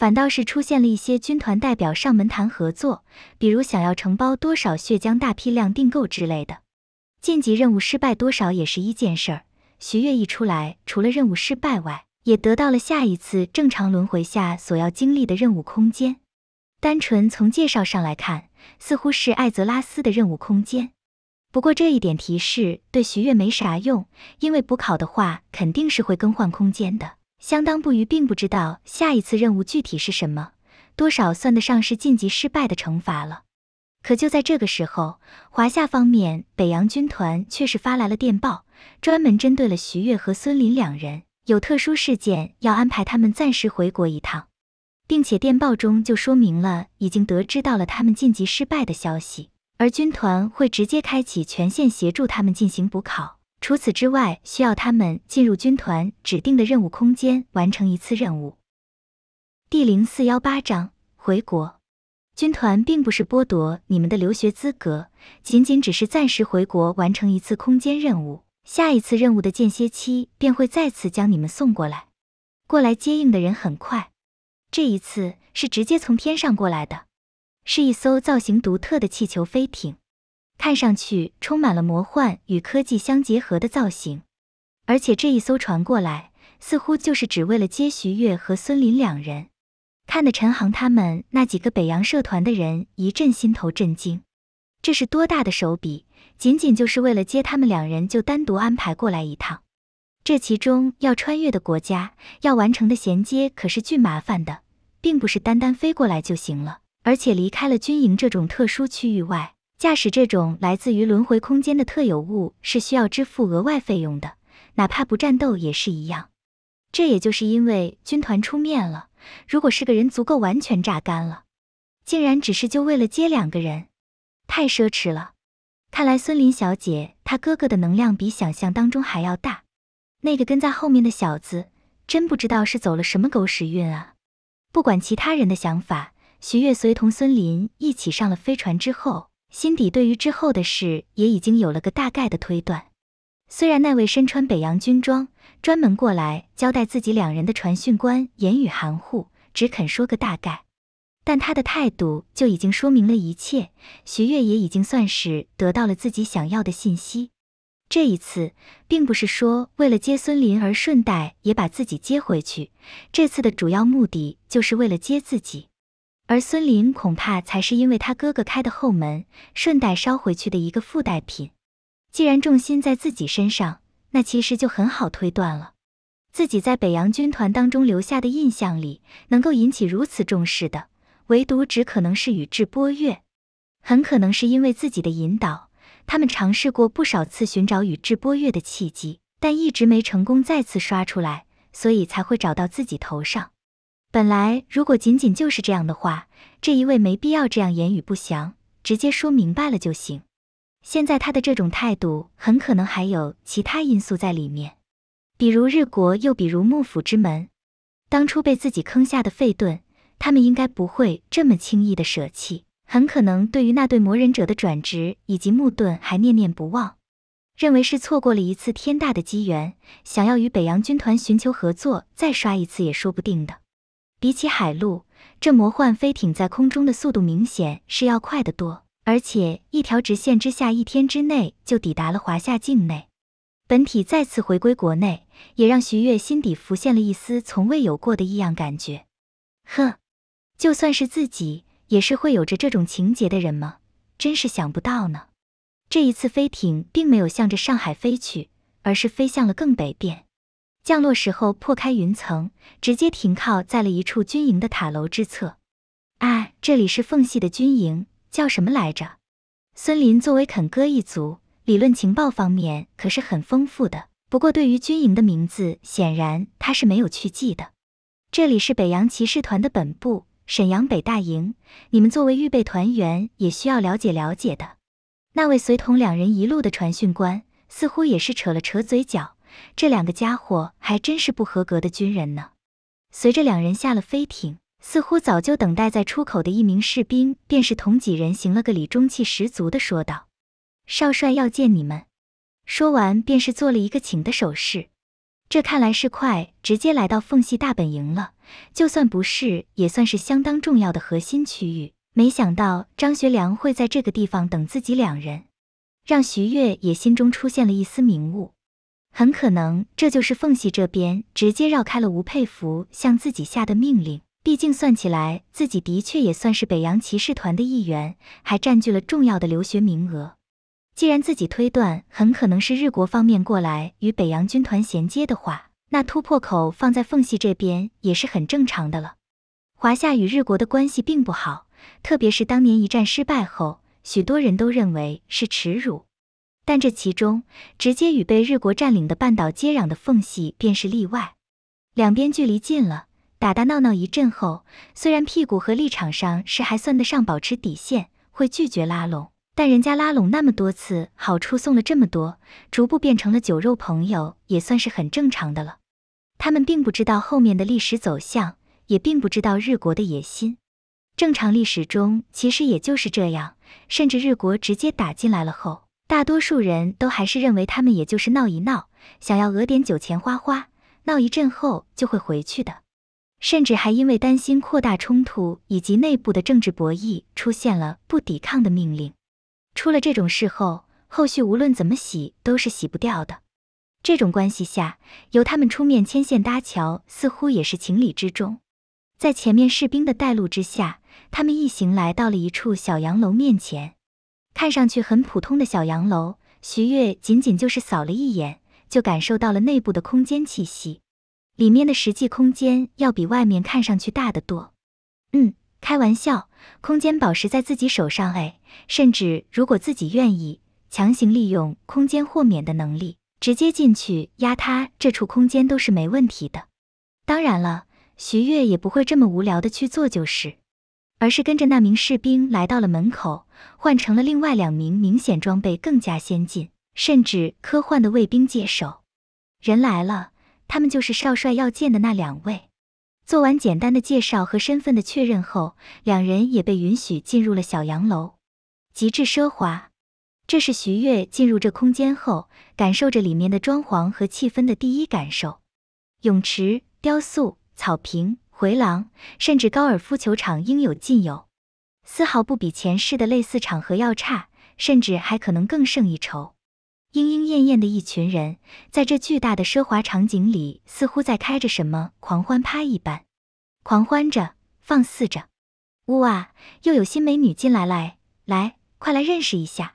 反倒是出现了一些军团代表上门谈合作，比如想要承包多少血浆、大批量订购之类的。晋级任务失败多少也是一件事儿。徐月一出来，除了任务失败外，也得到了下一次正常轮回下所要经历的任务空间。单纯从介绍上来看，似乎是艾泽拉斯的任务空间。不过这一点提示对徐月没啥用，因为补考的话肯定是会更换空间的。相当不愉，并不知道下一次任务具体是什么，多少算得上是晋级失败的惩罚了。可就在这个时候，华夏方面北洋军团却是发来了电报，专门针对了徐悦和孙林两人，有特殊事件要安排他们暂时回国一趟，并且电报中就说明了已经得知到了他们晋级失败的消息，而军团会直接开启权限协助他们进行补考。除此之外，需要他们进入军团指定的任务空间，完成一次任务。第零四幺八章回国。军团并不是剥夺你们的留学资格，仅仅只是暂时回国完成一次空间任务。下一次任务的间歇期便会再次将你们送过来。过来接应的人很快，这一次是直接从天上过来的，是一艘造型独特的气球飞艇。看上去充满了魔幻与科技相结合的造型，而且这一艘船过来，似乎就是只为了接徐悦和孙林两人，看得陈航他们那几个北洋社团的人一阵心头震惊。这是多大的手笔，仅仅就是为了接他们两人就单独安排过来一趟？这其中要穿越的国家，要完成的衔接可是巨麻烦的，并不是单单飞过来就行了，而且离开了军营这种特殊区域外。驾驶这种来自于轮回空间的特有物是需要支付额外费用的，哪怕不战斗也是一样。这也就是因为军团出面了。如果是个人，足够完全榨干了，竟然只是就为了接两个人，太奢侈了。看来孙林小姐她哥哥的能量比想象当中还要大。那个跟在后面的小子，真不知道是走了什么狗屎运啊！不管其他人的想法，徐月随同孙林一起上了飞船之后。心底对于之后的事也已经有了个大概的推断，虽然那位身穿北洋军装、专门过来交代自己两人的传讯官言语含糊，只肯说个大概，但他的态度就已经说明了一切。徐悦也已经算是得到了自己想要的信息。这一次，并不是说为了接孙林而顺带也把自己接回去，这次的主要目的就是为了接自己。而孙林恐怕才是因为他哥哥开的后门，顺带捎回去的一个附带品。既然重心在自己身上，那其实就很好推断了。自己在北洋军团当中留下的印象里，能够引起如此重视的，唯独只可能是宇智波月。很可能是因为自己的引导，他们尝试过不少次寻找宇智波月的契机，但一直没成功再次刷出来，所以才会找到自己头上。本来如果仅仅就是这样的话，这一位没必要这样言语不详，直接说明白了就行。现在他的这种态度，很可能还有其他因素在里面，比如日国，又比如幕府之门。当初被自己坑下的废顿，他们应该不会这么轻易的舍弃，很可能对于那对魔忍者的转职以及木盾还念念不忘，认为是错过了一次天大的机缘，想要与北洋军团寻求合作，再刷一次也说不定的。比起海陆，这魔幻飞艇在空中的速度明显是要快得多，而且一条直线之下，一天之内就抵达了华夏境内。本体再次回归国内，也让徐悦心底浮现了一丝从未有过的异样感觉。呵，就算是自己，也是会有着这种情节的人吗？真是想不到呢。这一次飞艇并没有向着上海飞去，而是飞向了更北边。降落时候破开云层，直接停靠在了一处军营的塔楼之侧。啊，这里是缝隙的军营，叫什么来着？孙林作为肯哥一族，理论情报方面可是很丰富的。不过对于军营的名字，显然他是没有去记的。这里是北洋骑士团的本部，沈阳北大营。你们作为预备团员，也需要了解了解的。那位随同两人一路的传讯官，似乎也是扯了扯嘴角。这两个家伙还真是不合格的军人呢。随着两人下了飞艇，似乎早就等待在出口的一名士兵，便是同几人行了个礼，中气十足的说道：“少帅要见你们。”说完，便是做了一个请的手势。这看来是快直接来到缝隙大本营了，就算不是，也算是相当重要的核心区域。没想到张学良会在这个地方等自己两人，让徐悦也心中出现了一丝明悟。很可能这就是缝隙这边直接绕开了吴佩孚向自己下的命令。毕竟算起来，自己的确也算是北洋骑士团的一员，还占据了重要的留学名额。既然自己推断很可能是日国方面过来与北洋军团衔接的话，那突破口放在缝隙这边也是很正常的了。华夏与日国的关系并不好，特别是当年一战失败后，许多人都认为是耻辱。但这其中，直接与被日国占领的半岛接壤的缝隙便是例外。两边距离近了，打打闹闹一阵后，虽然屁股和立场上是还算得上保持底线，会拒绝拉拢，但人家拉拢那么多次，好处送了这么多，逐步变成了酒肉朋友，也算是很正常的了。他们并不知道后面的历史走向，也并不知道日国的野心。正常历史中其实也就是这样，甚至日国直接打进来了后。大多数人都还是认为他们也就是闹一闹，想要讹点酒钱花花，闹一阵后就会回去的，甚至还因为担心扩大冲突以及内部的政治博弈，出现了不抵抗的命令。出了这种事后，后续无论怎么洗都是洗不掉的。这种关系下，由他们出面牵线搭桥，似乎也是情理之中。在前面士兵的带路之下，他们一行来到了一处小洋楼面前。看上去很普通的小洋楼，徐悦仅仅就是扫了一眼，就感受到了内部的空间气息。里面的实际空间要比外面看上去大得多。嗯，开玩笑，空间宝石在自己手上哎，甚至如果自己愿意，强行利用空间豁免的能力，直接进去压他这处空间都是没问题的。当然了，徐悦也不会这么无聊的去做，就是。而是跟着那名士兵来到了门口，换成了另外两名明显装备更加先进，甚至科幻的卫兵接手。人来了，他们就是少帅要见的那两位。做完简单的介绍和身份的确认后，两人也被允许进入了小洋楼。极致奢华，这是徐悦进入这空间后，感受着里面的装潢和气氛的第一感受。泳池、雕塑、草坪。回廊，甚至高尔夫球场应有尽有，丝毫不比前世的类似场合要差，甚至还可能更胜一筹。莺莺燕燕的一群人，在这巨大的奢华场景里，似乎在开着什么狂欢趴一般，狂欢着，放肆着。呜啊，又有新美女进来了，来，快来认识一下。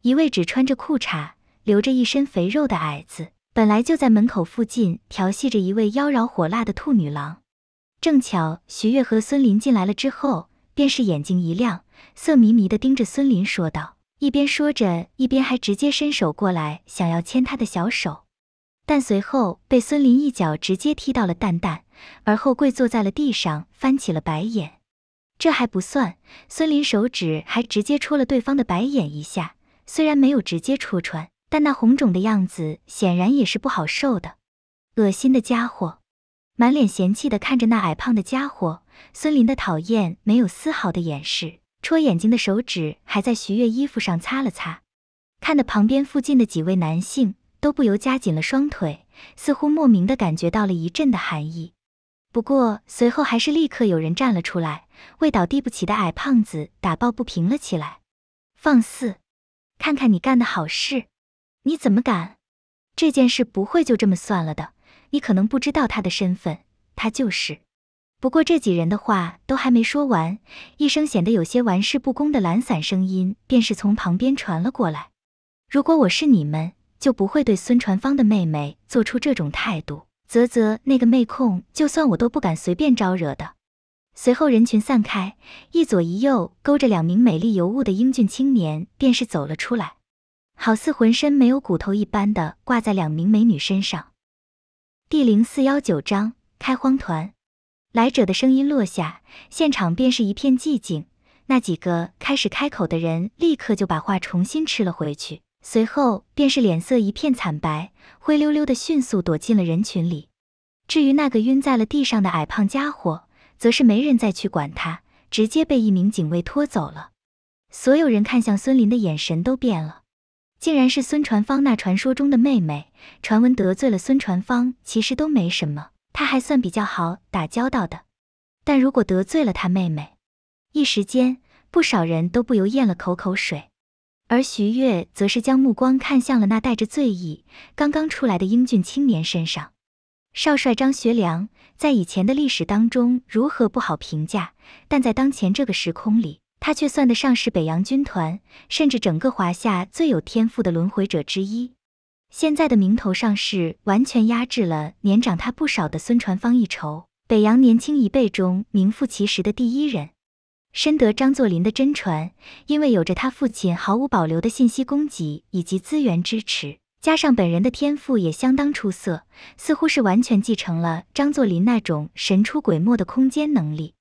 一位只穿着裤衩，留着一身肥肉的矮子，本来就在门口附近调戏着一位妖娆火辣的兔女郎。正巧徐悦和孙林进来了之后，便是眼睛一亮，色迷迷的盯着孙林说道，一边说着，一边还直接伸手过来想要牵他的小手，但随后被孙林一脚直接踢到了蛋蛋，而后跪坐在了地上，翻起了白眼。这还不算，孙林手指还直接戳了对方的白眼一下，虽然没有直接戳穿，但那红肿的样子显然也是不好受的。恶心的家伙！满脸嫌弃地看着那矮胖的家伙，孙林的讨厌没有丝毫的掩饰，戳眼睛的手指还在徐悦衣服上擦了擦，看得旁边附近的几位男性都不由夹紧了双腿，似乎莫名的感觉到了一阵的寒意。不过随后还是立刻有人站了出来，为倒地不起的矮胖子打抱不平了起来。放肆！看看你干的好事，你怎么敢？这件事不会就这么算了的。你可能不知道他的身份，他就是。不过这几人的话都还没说完，一声显得有些玩世不恭的懒散声音便是从旁边传了过来。如果我是你们，就不会对孙传芳的妹妹做出这种态度。啧啧，那个妹控，就算我都不敢随便招惹的。随后人群散开，一左一右勾着两名美丽尤物的英俊青年便是走了出来，好似浑身没有骨头一般的挂在两名美女身上。第零四幺九章开荒团。来者的声音落下，现场便是一片寂静。那几个开始开口的人，立刻就把话重新吃了回去，随后便是脸色一片惨白，灰溜溜的迅速躲进了人群里。至于那个晕在了地上的矮胖家伙，则是没人再去管他，直接被一名警卫拖走了。所有人看向孙林的眼神都变了。竟然是孙传芳那传说中的妹妹。传闻得罪了孙传芳，其实都没什么，他还算比较好打交道的。但如果得罪了他妹妹，一时间不少人都不由咽了口口水。而徐悦则是将目光看向了那带着醉意刚刚出来的英俊青年身上。少帅张学良在以前的历史当中如何不好评价，但在当前这个时空里。他却算得上是北洋军团，甚至整个华夏最有天赋的轮回者之一。现在的名头上是完全压制了年长他不少的孙传芳一筹，北洋年轻一辈中名副其实的第一人，深得张作霖的真传。因为有着他父亲毫无保留的信息供给以及资源支持，加上本人的天赋也相当出色，似乎是完全继承了张作霖那种神出鬼没的空间能力。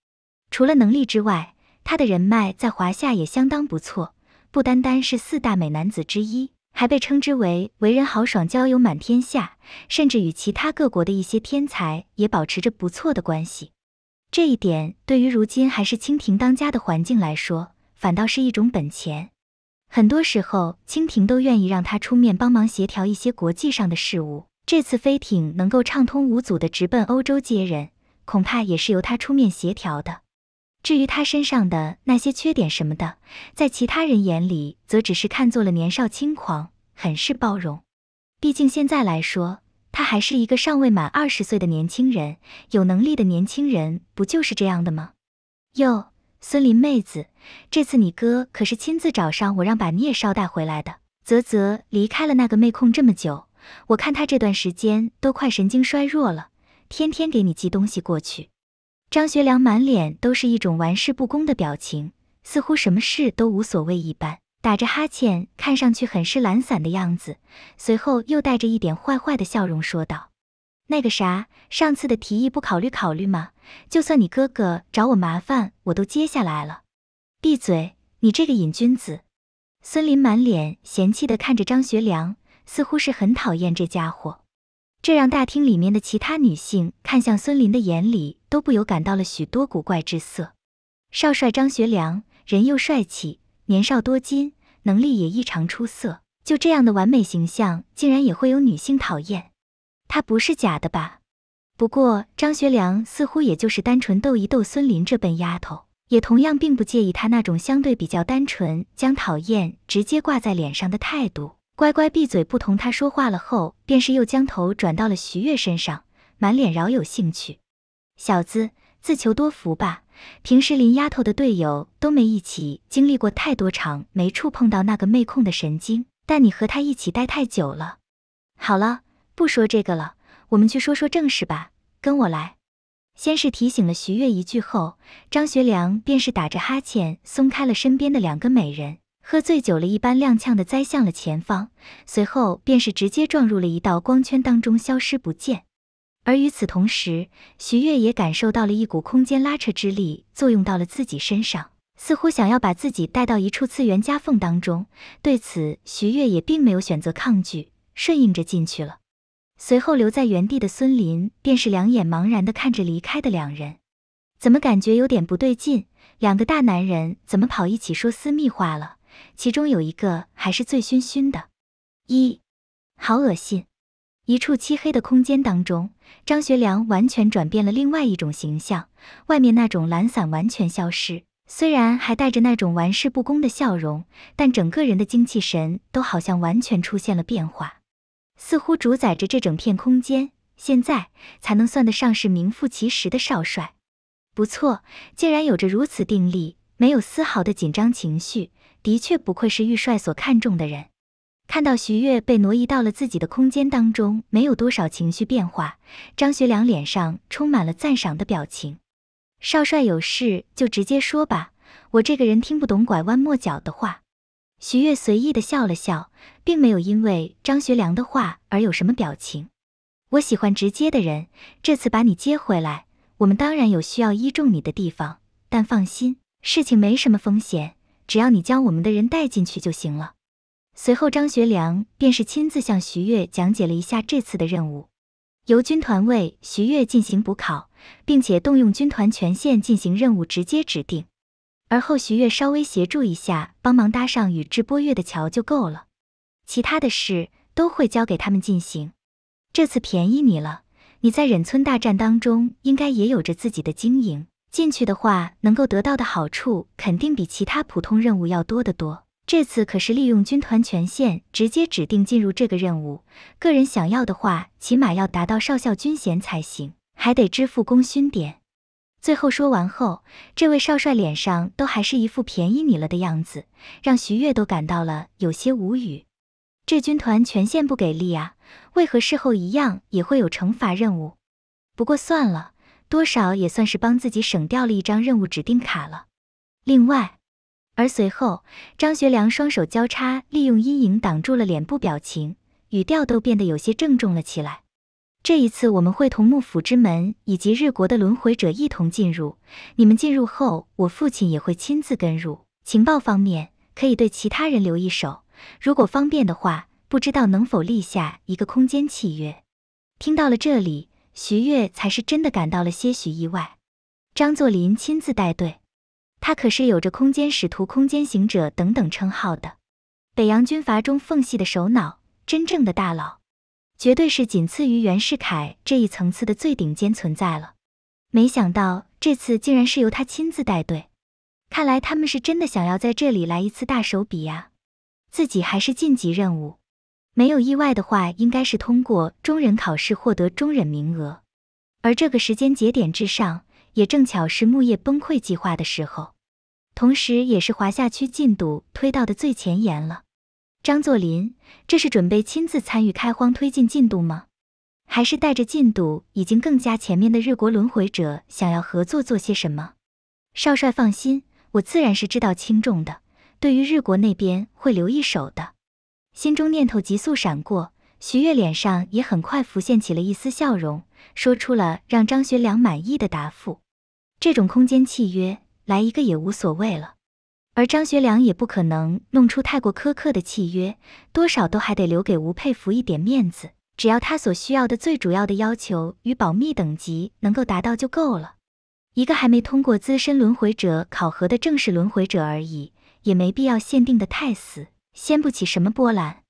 除了能力之外，他的人脉在华夏也相当不错，不单单是四大美男子之一，还被称之为为人豪爽，交友满天下，甚至与其他各国的一些天才也保持着不错的关系。这一点对于如今还是清廷当家的环境来说，反倒是一种本钱。很多时候，清廷都愿意让他出面帮忙协调一些国际上的事务。这次飞艇能够畅通无阻的直奔欧洲接人，恐怕也是由他出面协调的。至于他身上的那些缺点什么的，在其他人眼里则只是看作了年少轻狂，很是包容。毕竟现在来说，他还是一个尚未满二十岁的年轻人，有能力的年轻人不就是这样的吗？哟，孙林妹子，这次你哥可是亲自找上我，让把你也捎带回来的。啧啧，离开了那个妹控这么久，我看他这段时间都快神经衰弱了，天天给你寄东西过去。张学良满脸都是一种玩世不恭的表情，似乎什么事都无所谓一般，打着哈欠，看上去很是懒散的样子。随后又带着一点坏坏的笑容说道：“那个啥，上次的提议不考虑考虑吗？就算你哥哥找我麻烦，我都接下来了。”闭嘴，你这个瘾君子！孙林满脸嫌弃地看着张学良，似乎是很讨厌这家伙。这让大厅里面的其他女性看向孙林的眼里，都不由感到了许多古怪之色。少帅张学良，人又帅气，年少多金，能力也异常出色。就这样的完美形象，竟然也会有女性讨厌？他不是假的吧？不过张学良似乎也就是单纯逗一逗孙林这笨丫头，也同样并不介意他那种相对比较单纯，将讨厌直接挂在脸上的态度。乖乖闭嘴，不同他说话了后，便是又将头转到了徐悦身上，满脸饶有兴趣。小子，自求多福吧。平时林丫头的队友都没一起经历过太多场，没触碰到那个妹控的神经。但你和她一起待太久了。好了，不说这个了，我们去说说正事吧。跟我来。先是提醒了徐悦一句后，张学良便是打着哈欠松开了身边的两个美人。喝醉酒了一般，踉跄的栽向了前方，随后便是直接撞入了一道光圈当中，消失不见。而与此同时，徐悦也感受到了一股空间拉扯之力作用到了自己身上，似乎想要把自己带到一处次元夹缝当中。对此，徐悦也并没有选择抗拒，顺应着进去了。随后留在原地的孙林便是两眼茫然的看着离开的两人，怎么感觉有点不对劲？两个大男人怎么跑一起说私密话了？其中有一个还是醉醺醺的，一，好恶心！一处漆黑的空间当中，张学良完全转变了另外一种形象，外面那种懒散完全消失。虽然还带着那种玩世不恭的笑容，但整个人的精气神都好像完全出现了变化，似乎主宰着这整片空间。现在才能算得上是名副其实的少帅。不错，竟然有着如此定力，没有丝毫的紧张情绪。的确不愧是玉帅所看重的人。看到徐月被挪移到了自己的空间当中，没有多少情绪变化，张学良脸上充满了赞赏的表情。少帅有事就直接说吧，我这个人听不懂拐弯抹角的话。徐月随意的笑了笑，并没有因为张学良的话而有什么表情。我喜欢直接的人。这次把你接回来，我们当然有需要依重你的地方，但放心，事情没什么风险。只要你将我们的人带进去就行了。随后，张学良便是亲自向徐越讲解了一下这次的任务，由军团为徐越进行补考，并且动用军团权限进行任务直接指定。而后，徐越稍微协助一下，帮忙搭上宇智波月的桥就够了，其他的事都会交给他们进行。这次便宜你了，你在忍村大战当中应该也有着自己的经营。进去的话，能够得到的好处肯定比其他普通任务要多得多。这次可是利用军团权限直接指定进入这个任务，个人想要的话，起码要达到少校军衔才行，还得支付功勋点。最后说完后，这位少帅脸上都还是一副便宜你了的样子，让徐越都感到了有些无语。这军团权限不给力啊！为何事后一样也会有惩罚任务？不过算了。多少也算是帮自己省掉了一张任务指定卡了。另外，而随后，张学良双手交叉，利用阴影挡住了脸部表情，语调都变得有些郑重了起来。这一次，我们会同幕府之门以及日国的轮回者一同进入。你们进入后，我父亲也会亲自跟入。情报方面，可以对其他人留一手。如果方便的话，不知道能否立下一个空间契约？听到了这里。徐悦才是真的感到了些许意外，张作霖亲自带队，他可是有着“空间使徒”、“空间行者”等等称号的，北洋军阀中缝隙的首脑，真正的大佬，绝对是仅次于袁世凯这一层次的最顶尖存在了。没想到这次竟然是由他亲自带队，看来他们是真的想要在这里来一次大手笔呀！自己还是晋级任务。没有意外的话，应该是通过中忍考试获得中忍名额，而这个时间节点之上，也正巧是木叶崩溃计划的时候，同时也是华夏区进度推到的最前沿了。张作霖，这是准备亲自参与开荒推进进度吗？还是带着进度已经更加前面的日国轮回者想要合作做些什么？少帅放心，我自然是知道轻重的，对于日国那边会留一手的。心中念头急速闪过，徐悦脸上也很快浮现起了一丝笑容，说出了让张学良满意的答复。这种空间契约，来一个也无所谓了。而张学良也不可能弄出太过苛刻的契约，多少都还得留给吴佩孚一点面子。只要他所需要的最主要的要求与保密等级能够达到就够了。一个还没通过资深轮回者考核的正式轮回者而已，也没必要限定的太死。掀不起什么波澜。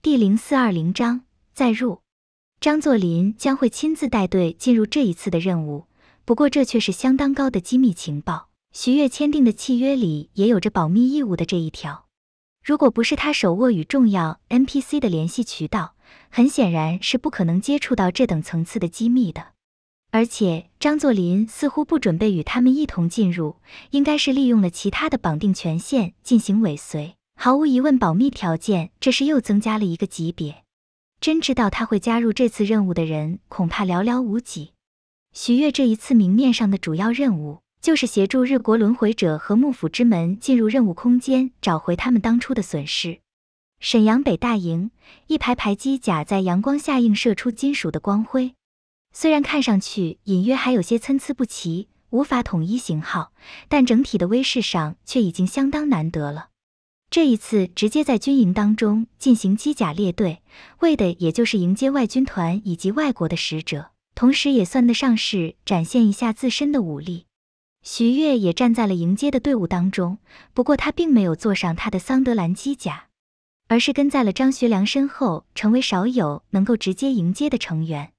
第零四二零章再入，张作霖将会亲自带队进入这一次的任务。不过这却是相当高的机密情报，徐悦签订的契约里也有着保密义务的这一条。如果不是他手握与重要 NPC 的联系渠道，很显然是不可能接触到这等层次的机密的。而且张作霖似乎不准备与他们一同进入，应该是利用了其他的绑定权限进行尾随。毫无疑问，保密条件这是又增加了一个级别。真知道他会加入这次任务的人，恐怕寥寥无几。徐悦这一次明面上的主要任务，就是协助日国轮回者和幕府之门进入任务空间，找回他们当初的损失。沈阳北大营，一排排机甲在阳光下映射出金属的光辉。虽然看上去隐约还有些参差不齐，无法统一型号，但整体的威势上却已经相当难得了。这一次直接在军营当中进行机甲列队，为的也就是迎接外军团以及外国的使者，同时也算得上是展现一下自身的武力。徐悦也站在了迎接的队伍当中，不过他并没有坐上他的桑德兰机甲，而是跟在了张学良身后，成为少有能够直接迎接的成员。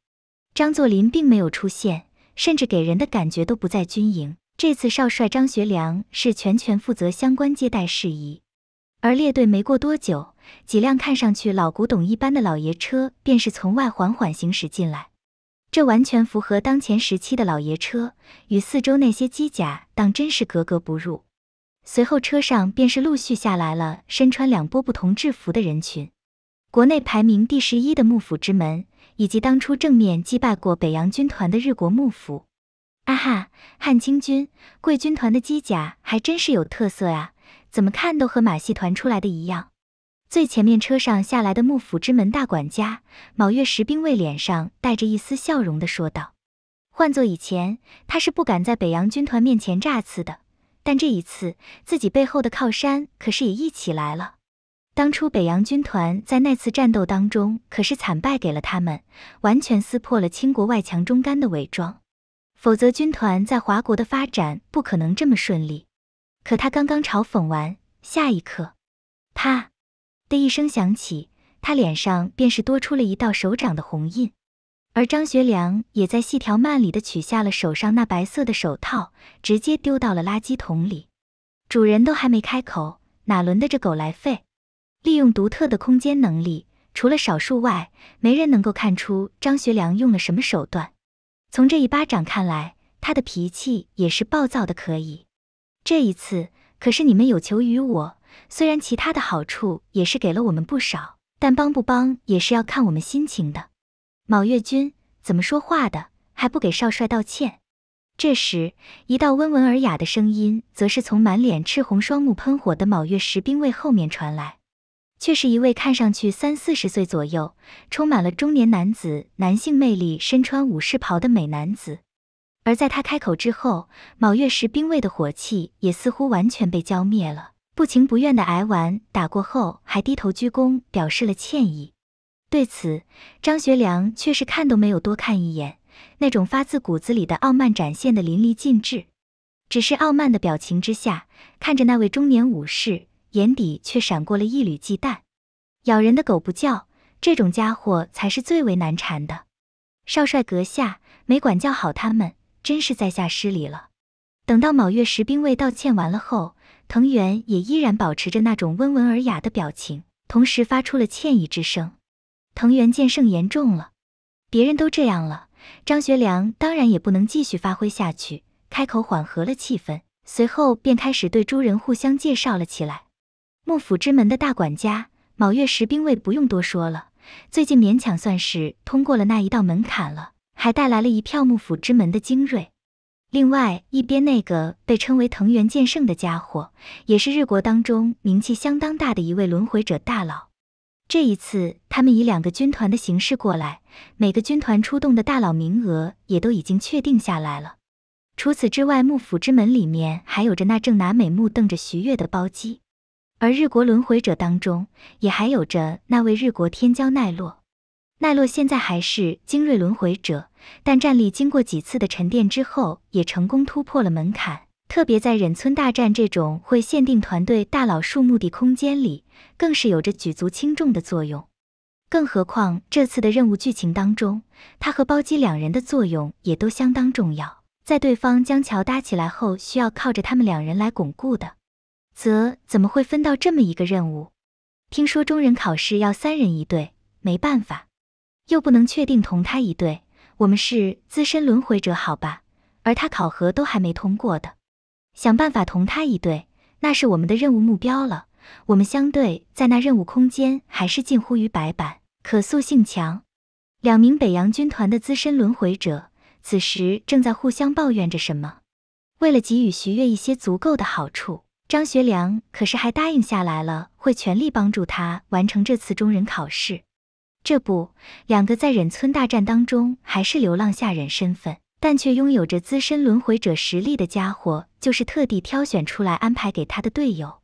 张作霖并没有出现，甚至给人的感觉都不在军营。这次少帅张学良是全权负责相关接待事宜。而列队没过多久，几辆看上去老古董一般的老爷车便是从外缓缓行驶进来，这完全符合当前时期的老爷车，与四周那些机甲当真是格格不入。随后车上便是陆续下来了身穿两波不同制服的人群，国内排名第十一的幕府之门，以及当初正面击败过北洋军团的日国幕府。啊哈，汉清军，贵军团的机甲还真是有特色啊。怎么看都和马戏团出来的一样。最前面车上下来的幕府之门大管家卯月石兵卫脸上带着一丝笑容的说道：“换做以前，他是不敢在北洋军团面前炸刺的。但这一次，自己背后的靠山可是也一起来了。当初北洋军团在那次战斗当中可是惨败给了他们，完全撕破了清国外强中干的伪装。否则，军团在华国的发展不可能这么顺利。”可他刚刚嘲讽完，下一刻，啪的一声响起，他脸上便是多出了一道手掌的红印。而张学良也在细条慢理的取下了手上那白色的手套，直接丢到了垃圾桶里。主人都还没开口，哪轮得着狗来吠？利用独特的空间能力，除了少数外，没人能够看出张学良用了什么手段。从这一巴掌看来，他的脾气也是暴躁的可以。这一次可是你们有求于我，虽然其他的好处也是给了我们不少，但帮不帮也是要看我们心情的。卯月君怎么说话的，还不给少帅道歉？这时，一道温文尔雅的声音则是从满脸赤红、双目喷火的卯月十兵卫后面传来，却是一位看上去三四十岁左右、充满了中年男子男性魅力、身穿武士袍的美男子。而在他开口之后，卯月石兵卫的火气也似乎完全被浇灭了。不情不愿的挨完打过后，还低头鞠躬表示了歉意。对此，张学良却是看都没有多看一眼，那种发自骨子里的傲慢展现的淋漓尽致。只是傲慢的表情之下，看着那位中年武士，眼底却闪过了一缕忌惮。咬人的狗不叫，这种家伙才是最为难缠的。少帅阁下没管教好他们。真是在下失礼了。等到卯月十兵卫道歉完了后，藤原也依然保持着那种温文尔雅的表情，同时发出了歉意之声。藤原见胜严重了。别人都这样了，张学良当然也不能继续发挥下去，开口缓和了气氛，随后便开始对诸人互相介绍了起来。幕府之门的大管家卯月十兵卫不用多说了，最近勉强算是通过了那一道门槛了。还带来了一票幕府之门的精锐，另外一边那个被称为藤原剑圣的家伙，也是日国当中名气相当大的一位轮回者大佬。这一次，他们以两个军团的形式过来，每个军团出动的大佬名额也都已经确定下来了。除此之外，幕府之门里面还有着那正拿美目瞪着徐月的包机，而日国轮回者当中也还有着那位日国天骄奈落。奈落现在还是精锐轮回者，但战力经过几次的沉淀之后，也成功突破了门槛。特别在忍村大战这种会限定团队大佬数目的空间里，更是有着举足轻重的作用。更何况这次的任务剧情当中，他和包机两人的作用也都相当重要，在对方将桥搭起来后，需要靠着他们两人来巩固的，则怎么会分到这么一个任务？听说中忍考试要三人一队，没办法。又不能确定同他一对，我们是资深轮回者，好吧，而他考核都还没通过的，想办法同他一对，那是我们的任务目标了。我们相对在那任务空间还是近乎于白板，可塑性强。两名北洋军团的资深轮回者此时正在互相抱怨着什么。为了给予徐悦一些足够的好处，张学良可是还答应下来了，会全力帮助他完成这次中人考试。这不，两个在忍村大战当中还是流浪下忍身份，但却拥有着资深轮回者实力的家伙，就是特地挑选出来安排给他的队友。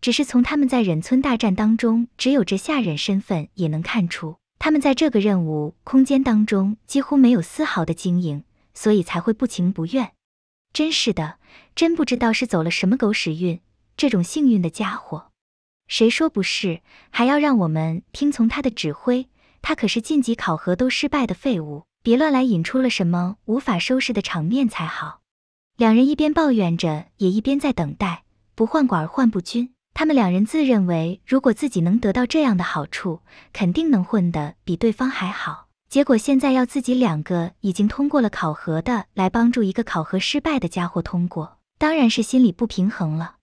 只是从他们在忍村大战当中只有这下忍身份，也能看出他们在这个任务空间当中几乎没有丝毫的经营，所以才会不情不愿。真是的，真不知道是走了什么狗屎运，这种幸运的家伙，谁说不是？还要让我们听从他的指挥。他可是晋级考核都失败的废物，别乱来，引出了什么无法收拾的场面才好。两人一边抱怨着，也一边在等待。不患寡而患不均，他们两人自认为如果自己能得到这样的好处，肯定能混得比对方还好。结果现在要自己两个已经通过了考核的来帮助一个考核失败的家伙通过，当然是心理不平衡了。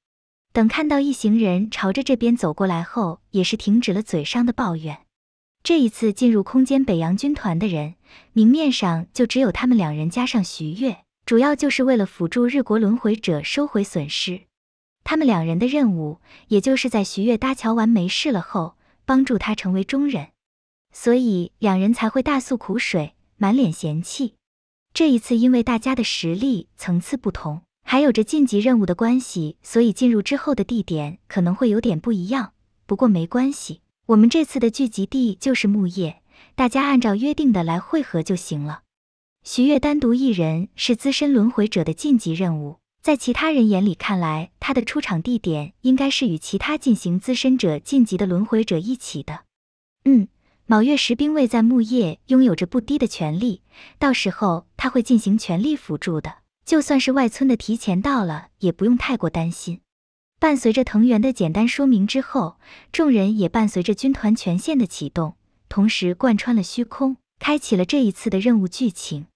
等看到一行人朝着这边走过来后，也是停止了嘴上的抱怨。这一次进入空间北洋军团的人，明面上就只有他们两人，加上徐月，主要就是为了辅助日国轮回者收回损失。他们两人的任务，也就是在徐月搭桥完没事了后，帮助他成为中人。所以两人才会大诉苦水，满脸嫌弃。这一次因为大家的实力层次不同，还有着晋级任务的关系，所以进入之后的地点可能会有点不一样。不过没关系。我们这次的聚集地就是木叶，大家按照约定的来汇合就行了。徐月单独一人是资深轮回者的晋级任务，在其他人眼里看来，他的出场地点应该是与其他进行资深者晋级的轮回者一起的。嗯，卯月十兵卫在木叶拥有着不低的权利，到时候他会进行全力辅助的。就算是外村的提前到了，也不用太过担心。伴随着藤原的简单说明之后，众人也伴随着军团权限的启动，同时贯穿了虚空，开启了这一次的任务剧情。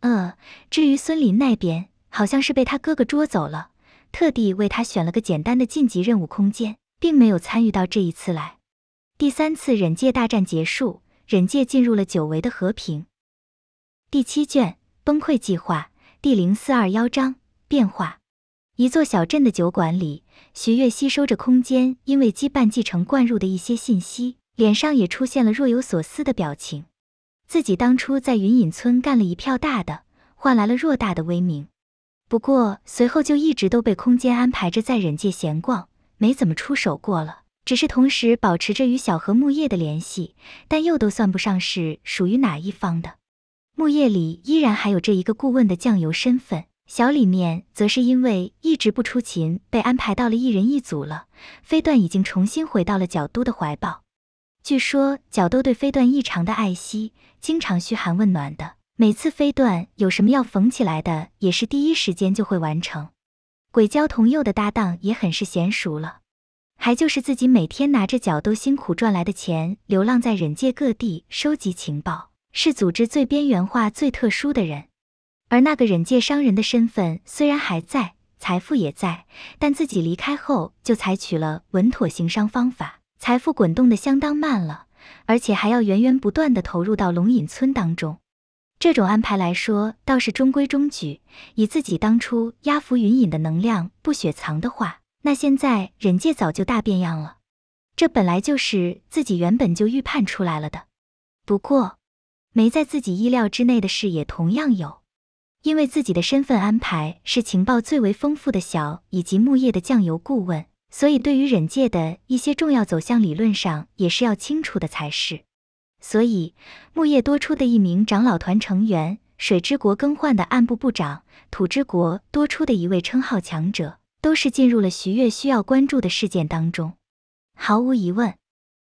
呃，至于孙林那边，好像是被他哥哥捉走了，特地为他选了个简单的晋级任务空间，并没有参与到这一次来。第三次忍界大战结束，忍界进入了久违的和平。第七卷崩溃计划第零四二幺章变化。一座小镇的酒馆里，徐月吸收着空间因为羁绊继承灌入的一些信息，脸上也出现了若有所思的表情。自己当初在云隐村干了一票大的，换来了偌大的威名，不过随后就一直都被空间安排着在忍界闲逛，没怎么出手过了，只是同时保持着与小和木叶的联系，但又都算不上是属于哪一方的。木叶里依然还有这一个顾问的酱油身份。小里面则是因为一直不出勤，被安排到了一人一组了。飞段已经重新回到了角都的怀抱。据说角都对飞段异常的爱惜，经常嘘寒问暖的。每次飞段有什么要缝起来的，也是第一时间就会完成。鬼鲛同右的搭档也很是娴熟了，还就是自己每天拿着角都辛苦赚来的钱，流浪在忍界各地收集情报，是组织最边缘化、最特殊的人。而那个忍界商人的身份虽然还在，财富也在，但自己离开后就采取了稳妥行商方法，财富滚动的相当慢了，而且还要源源不断的投入到龙隐村当中。这种安排来说倒是中规中矩。以自己当初压服云隐的能量不雪藏的话，那现在忍界早就大变样了。这本来就是自己原本就预判出来了的。不过，没在自己意料之内的事也同样有。因为自己的身份安排是情报最为丰富的小，以及木叶的酱油顾问，所以对于忍界的一些重要走向，理论上也是要清楚的才是。所以，木叶多出的一名长老团成员，水之国更换的暗部部长，土之国多出的一位称号强者，都是进入了徐越需要关注的事件当中。毫无疑问，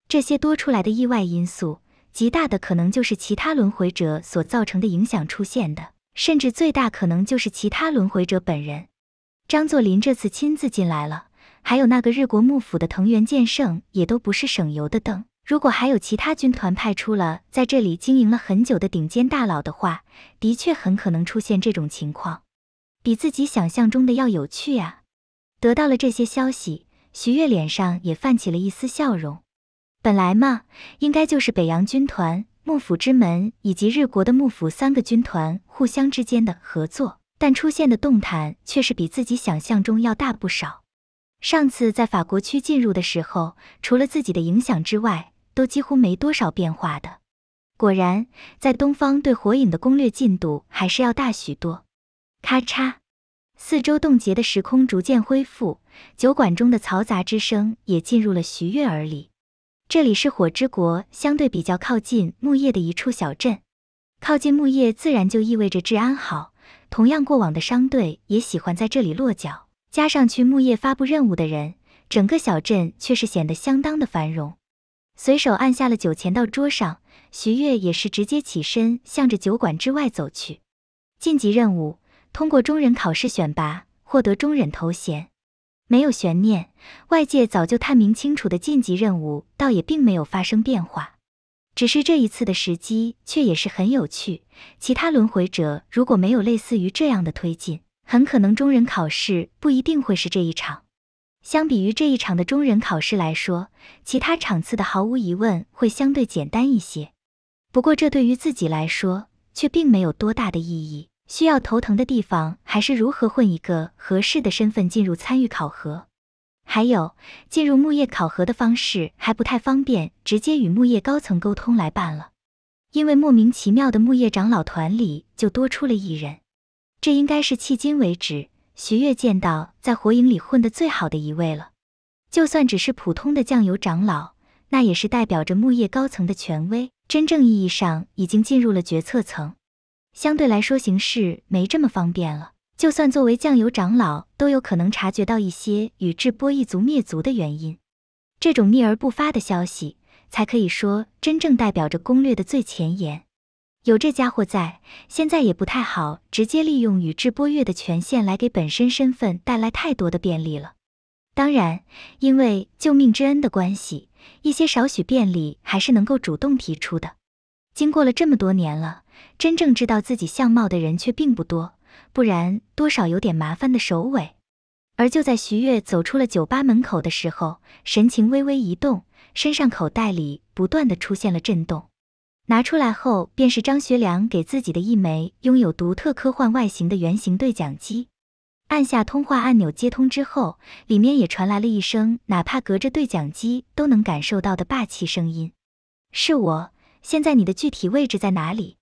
这些多出来的意外因素，极大的可能就是其他轮回者所造成的影响出现的。甚至最大可能就是其他轮回者本人。张作霖这次亲自进来了，还有那个日国幕府的藤原健圣也都不是省油的灯。如果还有其他军团派出了在这里经营了很久的顶尖大佬的话，的确很可能出现这种情况。比自己想象中的要有趣啊！得到了这些消息，徐悦脸上也泛起了一丝笑容。本来嘛，应该就是北洋军团。幕府之门以及日国的幕府三个军团互相之间的合作，但出现的动弹却是比自己想象中要大不少。上次在法国区进入的时候，除了自己的影响之外，都几乎没多少变化的。果然，在东方对火影的攻略进度还是要大许多。咔嚓，四周冻结的时空逐渐恢复，酒馆中的嘈杂之声也进入了徐悦耳里。这里是火之国，相对比较靠近木叶的一处小镇。靠近木叶，自然就意味着治安好。同样，过往的商队也喜欢在这里落脚。加上去木叶发布任务的人，整个小镇却是显得相当的繁荣。随手按下了酒钱到桌上，徐月也是直接起身，向着酒馆之外走去。晋级任务，通过中忍考试选拔，获得中忍头衔。没有悬念，外界早就探明清楚的晋级任务，倒也并没有发生变化。只是这一次的时机却也是很有趣。其他轮回者如果没有类似于这样的推进，很可能中人考试不一定会是这一场。相比于这一场的中人考试来说，其他场次的毫无疑问会相对简单一些。不过这对于自己来说，却并没有多大的意义。需要头疼的地方还是如何混一个合适的身份进入参与考核，还有进入木叶考核的方式还不太方便，直接与木叶高层沟通来办了。因为莫名其妙的木叶长老团里就多出了一人，这应该是迄今为止徐越见到在火影里混得最好的一位了。就算只是普通的酱油长老，那也是代表着木叶高层的权威，真正意义上已经进入了决策层。相对来说，行事没这么方便了。就算作为酱油长老，都有可能察觉到一些宇智波一族灭族的原因。这种秘而不发的消息，才可以说真正代表着攻略的最前沿。有这家伙在，现在也不太好直接利用宇智波月的权限来给本身身份带来太多的便利了。当然，因为救命之恩的关系，一些少许便利还是能够主动提出的。经过了这么多年了，真正知道自己相貌的人却并不多，不然多少有点麻烦的首尾。而就在徐悦走出了酒吧门口的时候，神情微微一动，身上口袋里不断的出现了震动，拿出来后便是张学良给自己的一枚拥有独特科幻外形的圆形对讲机，按下通话按钮接通之后，里面也传来了一声哪怕隔着对讲机都能感受到的霸气声音：“是我。”现在你的具体位置在哪里？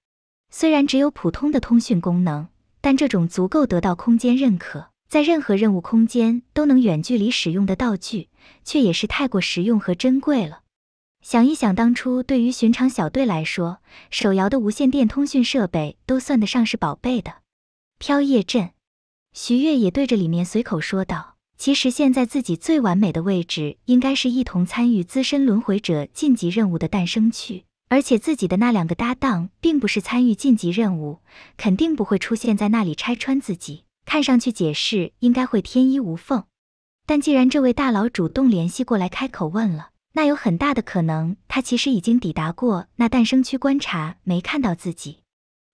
虽然只有普通的通讯功能，但这种足够得到空间认可，在任何任务空间都能远距离使用的道具，却也是太过实用和珍贵了。想一想当初，对于寻常小队来说，手摇的无线电通讯设备都算得上是宝贝的。飘叶镇，徐悦也对着里面随口说道：“其实现在自己最完美的位置，应该是一同参与资深轮回者晋级任务的诞生区。”而且自己的那两个搭档并不是参与晋级任务，肯定不会出现在那里拆穿自己。看上去解释应该会天衣无缝，但既然这位大佬主动联系过来开口问了，那有很大的可能他其实已经抵达过那诞生区观察，没看到自己。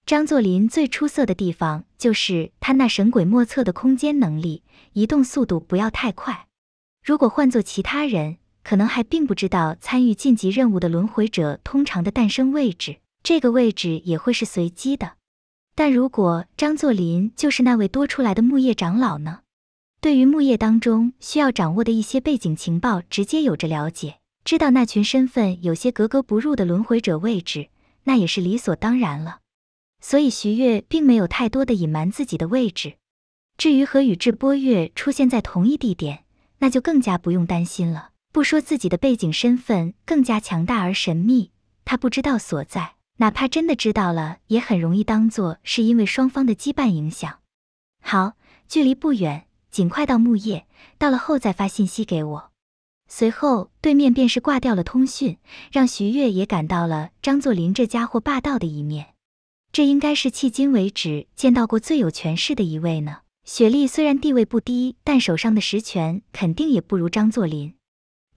张作霖最出色的地方就是他那神鬼莫测的空间能力，移动速度不要太快。如果换做其他人。可能还并不知道参与晋级任务的轮回者通常的诞生位置，这个位置也会是随机的。但如果张作霖就是那位多出来的木叶长老呢？对于木叶当中需要掌握的一些背景情报，直接有着了解，知道那群身份有些格格不入的轮回者位置，那也是理所当然了。所以徐月并没有太多的隐瞒自己的位置。至于和宇智波月出现在同一地点，那就更加不用担心了。不说自己的背景身份更加强大而神秘，他不知道所在，哪怕真的知道了，也很容易当做是因为双方的羁绊影响。好，距离不远，尽快到木叶，到了后再发信息给我。随后，对面便是挂掉了通讯，让徐月也感到了张作霖这家伙霸道的一面。这应该是迄今为止见到过最有权势的一位呢。雪莉虽然地位不低，但手上的实权肯定也不如张作霖。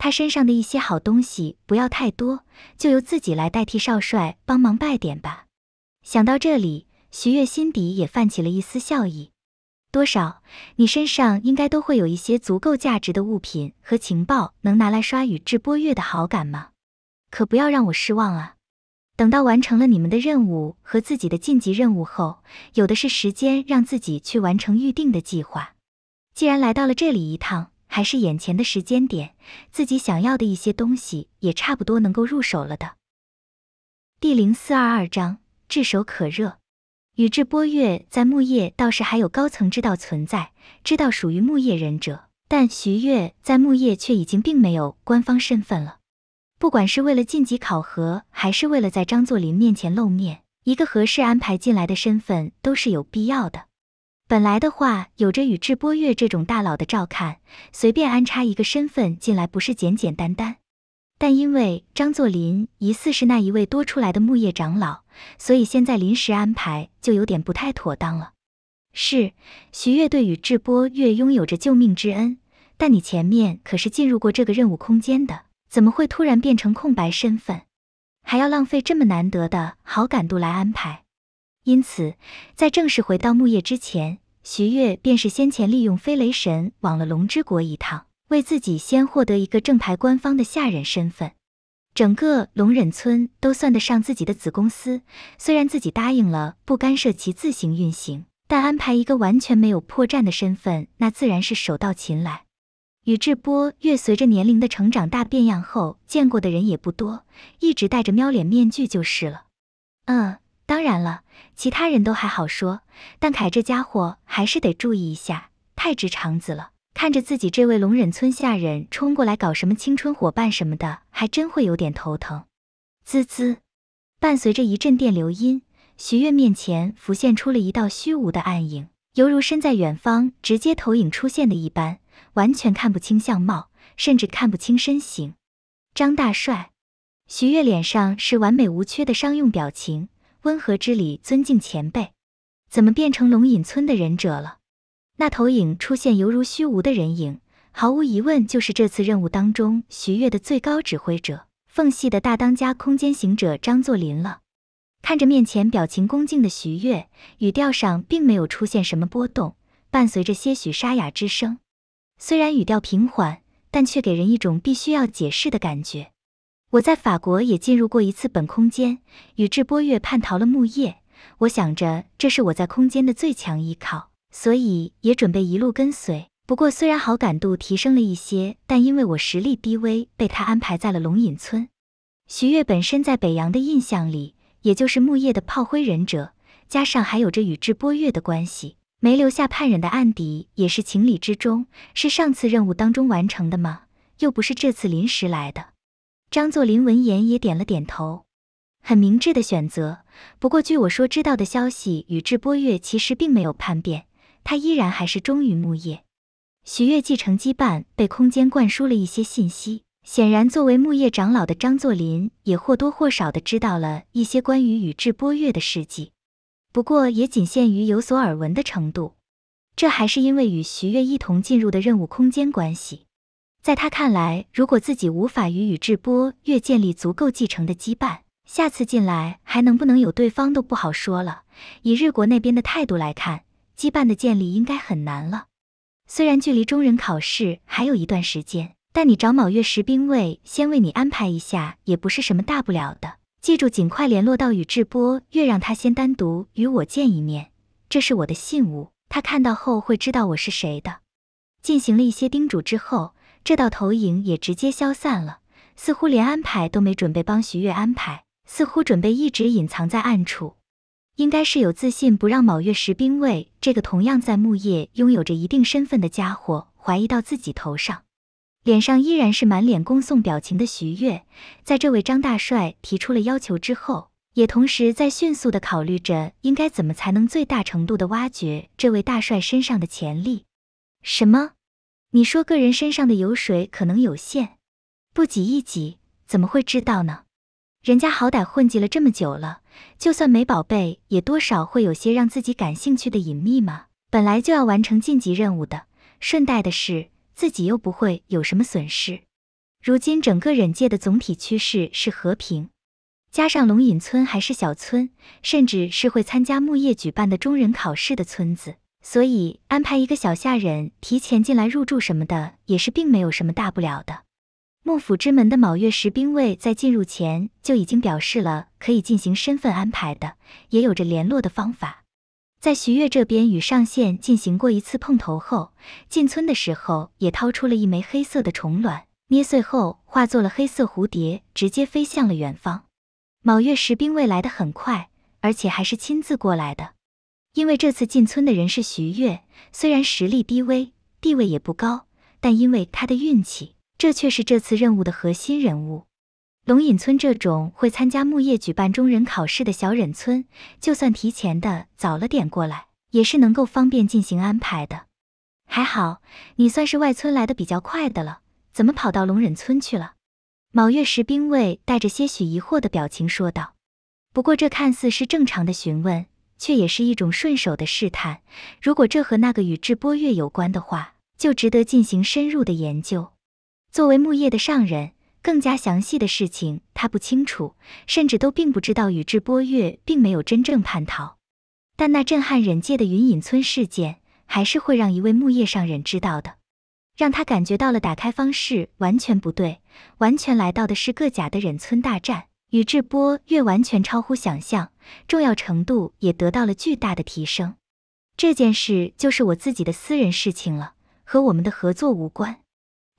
他身上的一些好东西不要太多，就由自己来代替少帅帮忙拜点吧。想到这里，徐月心底也泛起了一丝笑意。多少？你身上应该都会有一些足够价值的物品和情报，能拿来刷宇智波鼬的好感吗？可不要让我失望啊！等到完成了你们的任务和自己的晋级任务后，有的是时间让自己去完成预定的计划。既然来到了这里一趟。还是眼前的时间点，自己想要的一些东西也差不多能够入手了的。第零四二二章炙手可热。宇智波月在木叶倒是还有高层知道存在，知道属于木叶忍者，但徐月在木叶却已经并没有官方身份了。不管是为了晋级考核，还是为了在张作霖面前露面，一个合适安排进来的身份都是有必要的。本来的话，有着宇智波月这种大佬的照看，随便安插一个身份进来不是简简单单。但因为张作霖疑似是那一位多出来的木叶长老，所以现在临时安排就有点不太妥当了。是，徐月对宇智波月拥有着救命之恩，但你前面可是进入过这个任务空间的，怎么会突然变成空白身份，还要浪费这么难得的好感度来安排？因此，在正式回到木叶之前，徐月便是先前利用飞雷神往了龙之国一趟，为自己先获得一个正牌官方的下人身份。整个龙忍村都算得上自己的子公司，虽然自己答应了不干涉其自行运行，但安排一个完全没有破绽的身份，那自然是手到擒来。宇智波月随着年龄的成长大变样后，见过的人也不多，一直戴着喵脸面具就是了。嗯。当然了，其他人都还好说，但凯这家伙还是得注意一下，太直肠子了。看着自己这位龙忍村下人冲过来搞什么青春伙伴什么的，还真会有点头疼。滋滋，伴随着一阵电流音，徐悦面前浮现出了一道虚无的暗影，犹如身在远方直接投影出现的一般，完全看不清相貌，甚至看不清身形。张大帅，徐悦脸上是完美无缺的商用表情。温和之礼，尊敬前辈，怎么变成龙隐村的忍者了？那投影出现犹如虚无的人影，毫无疑问就是这次任务当中徐月的最高指挥者，缝隙的大当家空间行者张作霖了。看着面前表情恭敬的徐月，语调上并没有出现什么波动，伴随着些许沙哑之声。虽然语调平缓，但却给人一种必须要解释的感觉。我在法国也进入过一次本空间，宇智波月叛逃了木叶，我想着这是我在空间的最强依靠，所以也准备一路跟随。不过虽然好感度提升了一些，但因为我实力低微，被他安排在了龙隐村。徐月本身在北洋的印象里，也就是木叶的炮灰忍者，加上还有着宇智波月的关系，没留下叛忍的案底也是情理之中。是上次任务当中完成的吗？又不是这次临时来的。张作霖闻言也点了点头，很明智的选择。不过，据我说知道的消息，宇智波月其实并没有叛变，他依然还是忠于木叶。徐月继承羁绊，被空间灌输了一些信息。显然，作为木叶长老的张作霖也或多或少的知道了一些关于宇智波月的事迹，不过也仅限于有所耳闻的程度。这还是因为与徐月一同进入的任务空间关系。在他看来，如果自己无法与宇智波月建立足够继承的羁绊，下次进来还能不能有对方都不好说了。以日国那边的态度来看，羁绊的建立应该很难了。虽然距离中忍考试还有一段时间，但你找卯月石兵卫先为你安排一下，也不是什么大不了的。记住，尽快联络到宇智波月，让他先单独与我见一面。这是我的信物，他看到后会知道我是谁的。进行了一些叮嘱之后。这道投影也直接消散了，似乎连安排都没准备帮徐悦安排，似乎准备一直隐藏在暗处，应该是有自信不让卯月石兵卫这个同样在木叶拥有着一定身份的家伙怀疑到自己头上。脸上依然是满脸恭送表情的徐悦，在这位张大帅提出了要求之后，也同时在迅速的考虑着应该怎么才能最大程度的挖掘这位大帅身上的潜力。什么？你说个人身上的油水可能有限，不挤一挤怎么会知道呢？人家好歹混迹了这么久了，就算没宝贝，也多少会有些让自己感兴趣的隐秘嘛。本来就要完成晋级任务的，顺带的是自己又不会有什么损失。如今整个忍界的总体趋势是和平，加上龙隐村还是小村，甚至是会参加木叶举办的中忍考试的村子。所以安排一个小下人提前进来入住什么的，也是并没有什么大不了的。幕府之门的卯月十兵卫在进入前就已经表示了可以进行身份安排的，也有着联络的方法。在徐月这边与上线进行过一次碰头后，进村的时候也掏出了一枚黑色的虫卵，捏碎后化作了黑色蝴蝶，直接飞向了远方。卯月十兵卫来的很快，而且还是亲自过来的。因为这次进村的人是徐悦，虽然实力低微，地位也不高，但因为他的运气，这却是这次任务的核心人物。龙隐村这种会参加木叶举办中忍考试的小忍村，就算提前的早了点过来，也是能够方便进行安排的。还好，你算是外村来的比较快的了，怎么跑到龙忍村去了？卯月石兵卫带着些许疑惑的表情说道。不过这看似是正常的询问。却也是一种顺手的试探。如果这和那个宇智波月有关的话，就值得进行深入的研究。作为木叶的上人，更加详细的事情他不清楚，甚至都并不知道宇智波月并没有真正叛逃。但那震撼忍界的云隐村事件，还是会让一位木叶上人知道的，让他感觉到了打开方式完全不对，完全来到的是个假的忍村大战。宇智波月完全超乎想象，重要程度也得到了巨大的提升。这件事就是我自己的私人事情了，和我们的合作无关。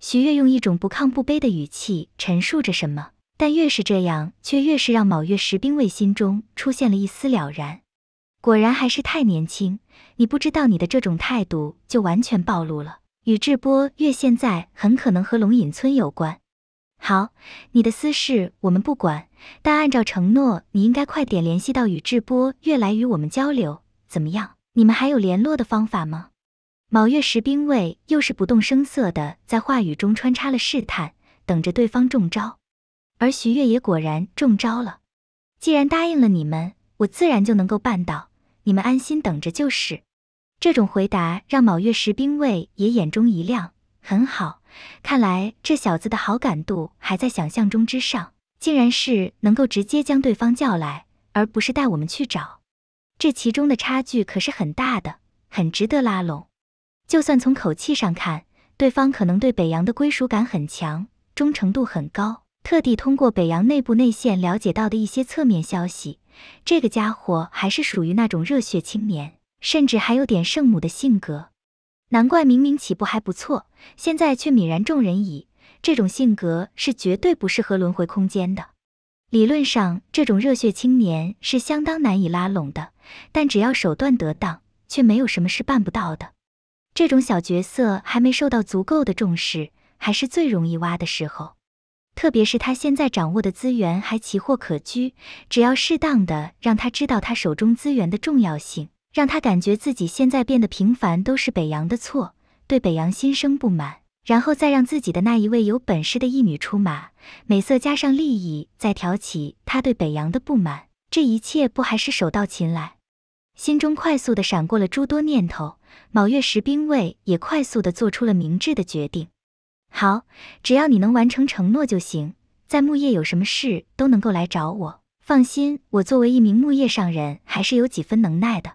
徐月用一种不亢不卑的语气陈述着什么，但越是这样，却越是让卯月石冰卫心中出现了一丝了然。果然还是太年轻，你不知道你的这种态度就完全暴露了。宇智波月现在很可能和龙隐村有关。好，你的私事我们不管，但按照承诺，你应该快点联系到宇智波月来与我们交流，怎么样？你们还有联络的方法吗？卯月石兵卫又是不动声色的在话语中穿插了试探，等着对方中招。而徐月也果然中招了。既然答应了你们，我自然就能够办到，你们安心等着就是。这种回答让卯月石兵卫也眼中一亮。很好，看来这小子的好感度还在想象中之上，竟然是能够直接将对方叫来，而不是带我们去找。这其中的差距可是很大的，很值得拉拢。就算从口气上看，对方可能对北洋的归属感很强，忠诚度很高。特地通过北洋内部内线了解到的一些侧面消息，这个家伙还是属于那种热血青年，甚至还有点圣母的性格。难怪明明起步还不错，现在却泯然众人矣。这种性格是绝对不适合轮回空间的。理论上，这种热血青年是相当难以拉拢的，但只要手段得当，却没有什么是办不到的。这种小角色还没受到足够的重视，还是最容易挖的时候。特别是他现在掌握的资源还奇货可居，只要适当的让他知道他手中资源的重要性。让他感觉自己现在变得平凡都是北洋的错，对北洋心生不满，然后再让自己的那一位有本事的义女出马，美色加上利益，再挑起他对北洋的不满，这一切不还是手到擒来？心中快速的闪过了诸多念头，卯月石兵卫也快速的做出了明智的决定。好，只要你能完成承诺就行，在木叶有什么事都能够来找我。放心，我作为一名木叶上人，还是有几分能耐的。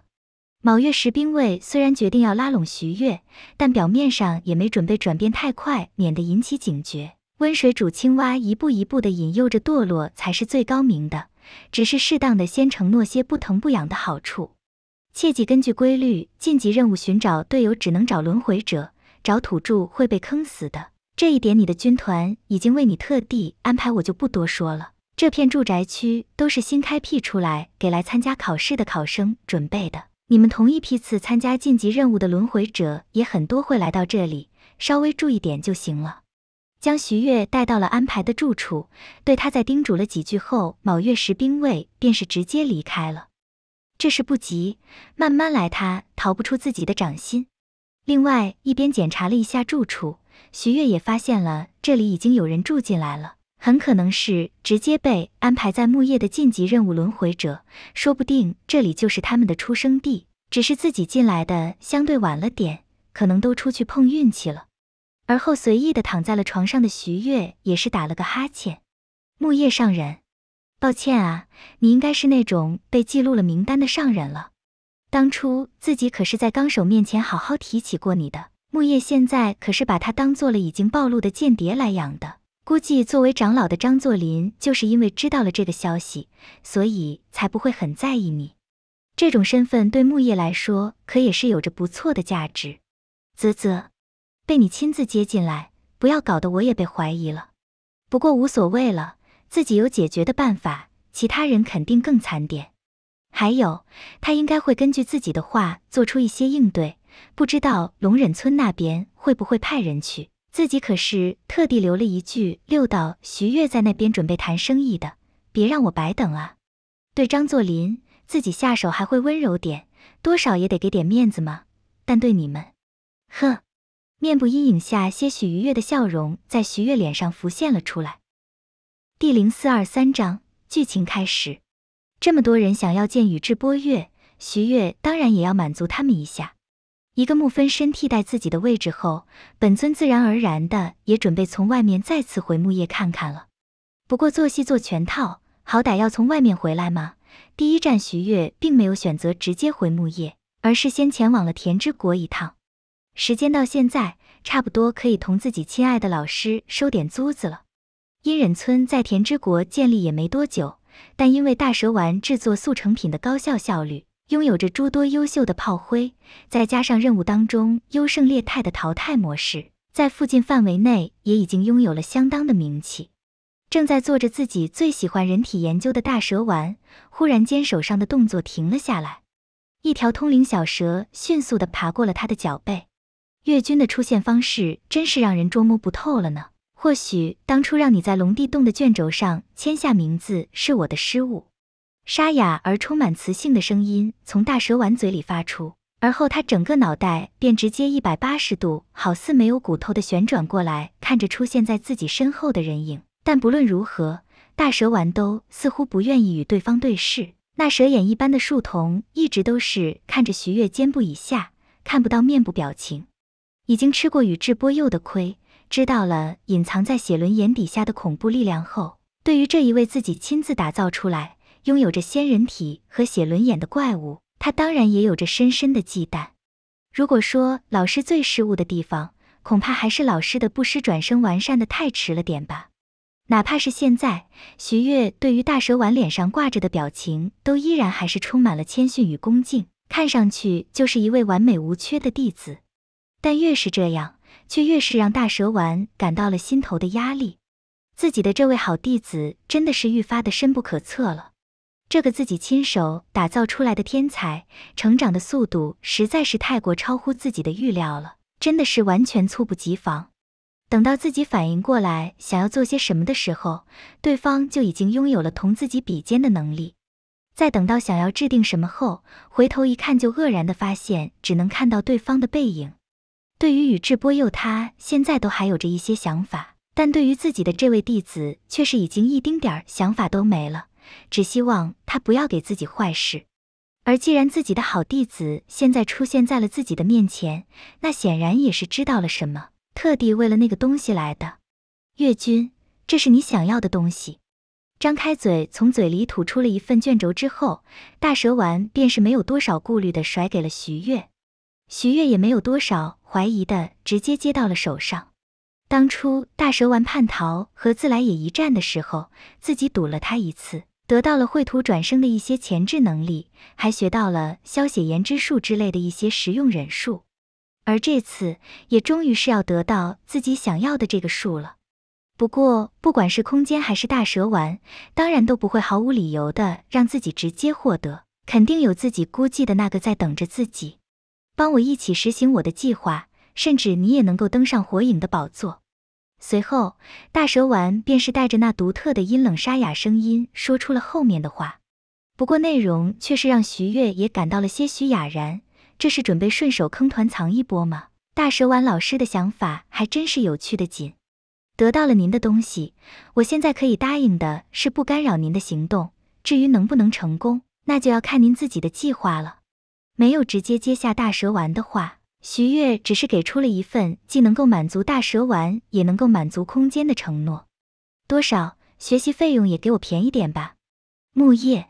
卯月石兵卫虽然决定要拉拢徐月，但表面上也没准备转变太快，免得引起警觉。温水煮青蛙，一步一步的引诱着堕落，才是最高明的。只是适当的先承诺些不疼不痒的好处。切记，根据规律，晋级任务寻找队友只能找轮回者，找土著会被坑死的。这一点，你的军团已经为你特地安排，我就不多说了。这片住宅区都是新开辟出来，给来参加考试的考生准备的。你们同一批次参加晋级任务的轮回者也很多，会来到这里，稍微注意点就行了。将徐月带到了安排的住处，对他在叮嘱了几句后，卯月石兵卫便是直接离开了。这事不急，慢慢来，他逃不出自己的掌心。另外一边检查了一下住处，徐月也发现了这里已经有人住进来了。很可能是直接被安排在木叶的晋级任务轮回者，说不定这里就是他们的出生地。只是自己进来的相对晚了点，可能都出去碰运气了。而后随意的躺在了床上的徐月也是打了个哈欠。木叶上人，抱歉啊，你应该是那种被记录了名单的上人了。当初自己可是在纲手面前好好提起过你的。木叶现在可是把他当做了已经暴露的间谍来养的。估计作为长老的张作霖，就是因为知道了这个消息，所以才不会很在意你。这种身份对木叶来说，可也是有着不错的价值。啧啧，被你亲自接进来，不要搞得我也被怀疑了。不过无所谓了，自己有解决的办法，其他人肯定更惨点。还有，他应该会根据自己的话做出一些应对，不知道龙忍村那边会不会派人去。自己可是特地留了一句，六道徐悦在那边准备谈生意的，别让我白等啊！对张作霖，自己下手还会温柔点，多少也得给点面子嘛。但对你们，呵，面部阴影下些许愉悦的笑容在徐悦脸上浮现了出来。第零四二三章剧情开始，这么多人想要见宇智波月，徐悦当然也要满足他们一下。一个木分身替代自己的位置后，本尊自然而然的也准备从外面再次回木叶看看了。不过做戏做全套，好歹要从外面回来嘛。第一站，徐月并没有选择直接回木叶，而是先前往了田之国一趟。时间到现在，差不多可以同自己亲爱的老师收点租子了。阴忍村在田之国建立也没多久，但因为大蛇丸制作速成品的高效效率。拥有着诸多优秀的炮灰，再加上任务当中优胜劣汰的淘汰模式，在附近范围内也已经拥有了相当的名气。正在做着自己最喜欢人体研究的大蛇丸，忽然间手上的动作停了下来。一条通灵小蛇迅速的爬过了他的脚背。越军的出现方式真是让人捉摸不透了呢。或许当初让你在龙地洞的卷轴上签下名字是我的失误。沙哑而充满磁性的声音从大蛇丸嘴里发出，而后他整个脑袋便直接一百八十度，好似没有骨头的旋转过来，看着出现在自己身后的人影。但不论如何，大蛇丸都似乎不愿意与对方对视。那蛇眼一般的树瞳一直都是看着徐月肩部以下，看不到面部表情。已经吃过宇智波鼬的亏，知道了隐藏在写轮眼底下的恐怖力量后，对于这一位自己亲自打造出来。拥有着仙人体和写轮眼的怪物，他当然也有着深深的忌惮。如果说老师最失误的地方，恐怕还是老师的不施转生完善的太迟了点吧。哪怕是现在，徐月对于大蛇丸脸上挂着的表情，都依然还是充满了谦逊与恭敬，看上去就是一位完美无缺的弟子。但越是这样，却越是让大蛇丸感到了心头的压力。自己的这位好弟子，真的是愈发的深不可测了。这个自己亲手打造出来的天才，成长的速度实在是太过超乎自己的预料了，真的是完全猝不及防。等到自己反应过来想要做些什么的时候，对方就已经拥有了同自己比肩的能力。再等到想要制定什么后，回头一看就愕然的发现，只能看到对方的背影。对于宇智波鼬，他现在都还有着一些想法，但对于自己的这位弟子，却是已经一丁点儿想法都没了。只希望他不要给自己坏事，而既然自己的好弟子现在出现在了自己的面前，那显然也是知道了什么，特地为了那个东西来的。月君，这是你想要的东西。张开嘴，从嘴里吐出了一份卷轴之后，大蛇丸便是没有多少顾虑的甩给了徐越。徐越也没有多少怀疑的，直接接到了手上。当初大蛇丸叛逃和自来也一战的时候，自己赌了他一次。得到了绘图转生的一些前置能力，还学到了消血炎之术之类的一些实用忍术，而这次也终于是要得到自己想要的这个术了。不过，不管是空间还是大蛇丸，当然都不会毫无理由的让自己直接获得，肯定有自己估计的那个在等着自己。帮我一起实行我的计划，甚至你也能够登上火影的宝座。随后，大蛇丸便是带着那独特的阴冷沙哑声音说出了后面的话，不过内容却是让徐月也感到了些许哑然。这是准备顺手坑团藏一波吗？大蛇丸老师的想法还真是有趣的紧。得到了您的东西，我现在可以答应的是不干扰您的行动。至于能不能成功，那就要看您自己的计划了。没有直接接下大蛇丸的话。徐月只是给出了一份既能够满足大蛇丸，也能够满足空间的承诺。多少学习费用也给我便宜点吧。木叶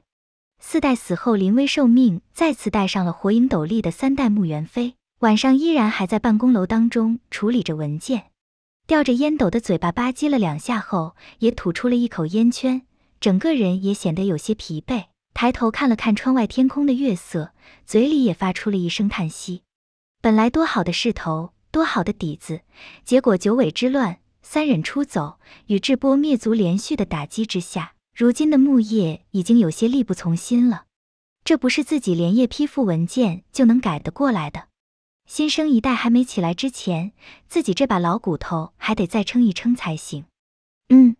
四代死后临危受命，再次戴上了火影斗笠的三代木原飞，晚上依然还在办公楼当中处理着文件，吊着烟斗的嘴巴吧唧了两下后，也吐出了一口烟圈，整个人也显得有些疲惫。抬头看了看窗外天空的月色，嘴里也发出了一声叹息。本来多好的势头，多好的底子，结果九尾之乱，三忍出走，宇智波灭族，连续的打击之下，如今的木叶已经有些力不从心了。这不是自己连夜批复文件就能改得过来的。新生一代还没起来之前，自己这把老骨头还得再撑一撑才行。嗯，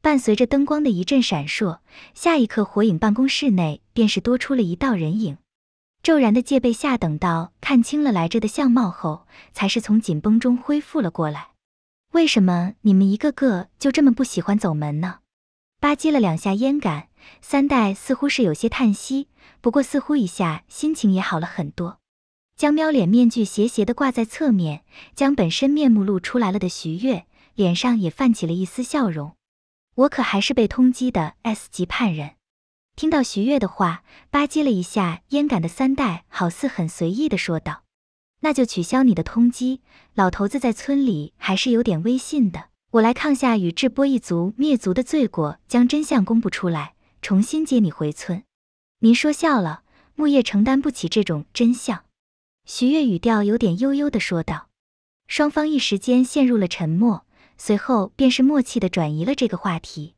伴随着灯光的一阵闪烁，下一刻火影办公室内便是多出了一道人影。骤然的戒备下，等到看清了来者的相貌后，才是从紧绷中恢复了过来。为什么你们一个个就这么不喜欢走门呢？吧唧了两下烟杆，三代似乎是有些叹息，不过似乎一下心情也好了很多。将喵脸面具斜斜的挂在侧面，将本身面目露出来了的徐悦脸上也泛起了一丝笑容。我可还是被通缉的 S 级叛人。听到徐月的话，吧唧了一下烟杆的三代好似很随意的说道：“那就取消你的通缉，老头子在村里还是有点威信的，我来抗下宇智波一族灭族的罪过，将真相公布出来，重新接你回村。”您说笑了，木叶承担不起这种真相。”徐月语调有点悠悠的说道。双方一时间陷入了沉默，随后便是默契的转移了这个话题。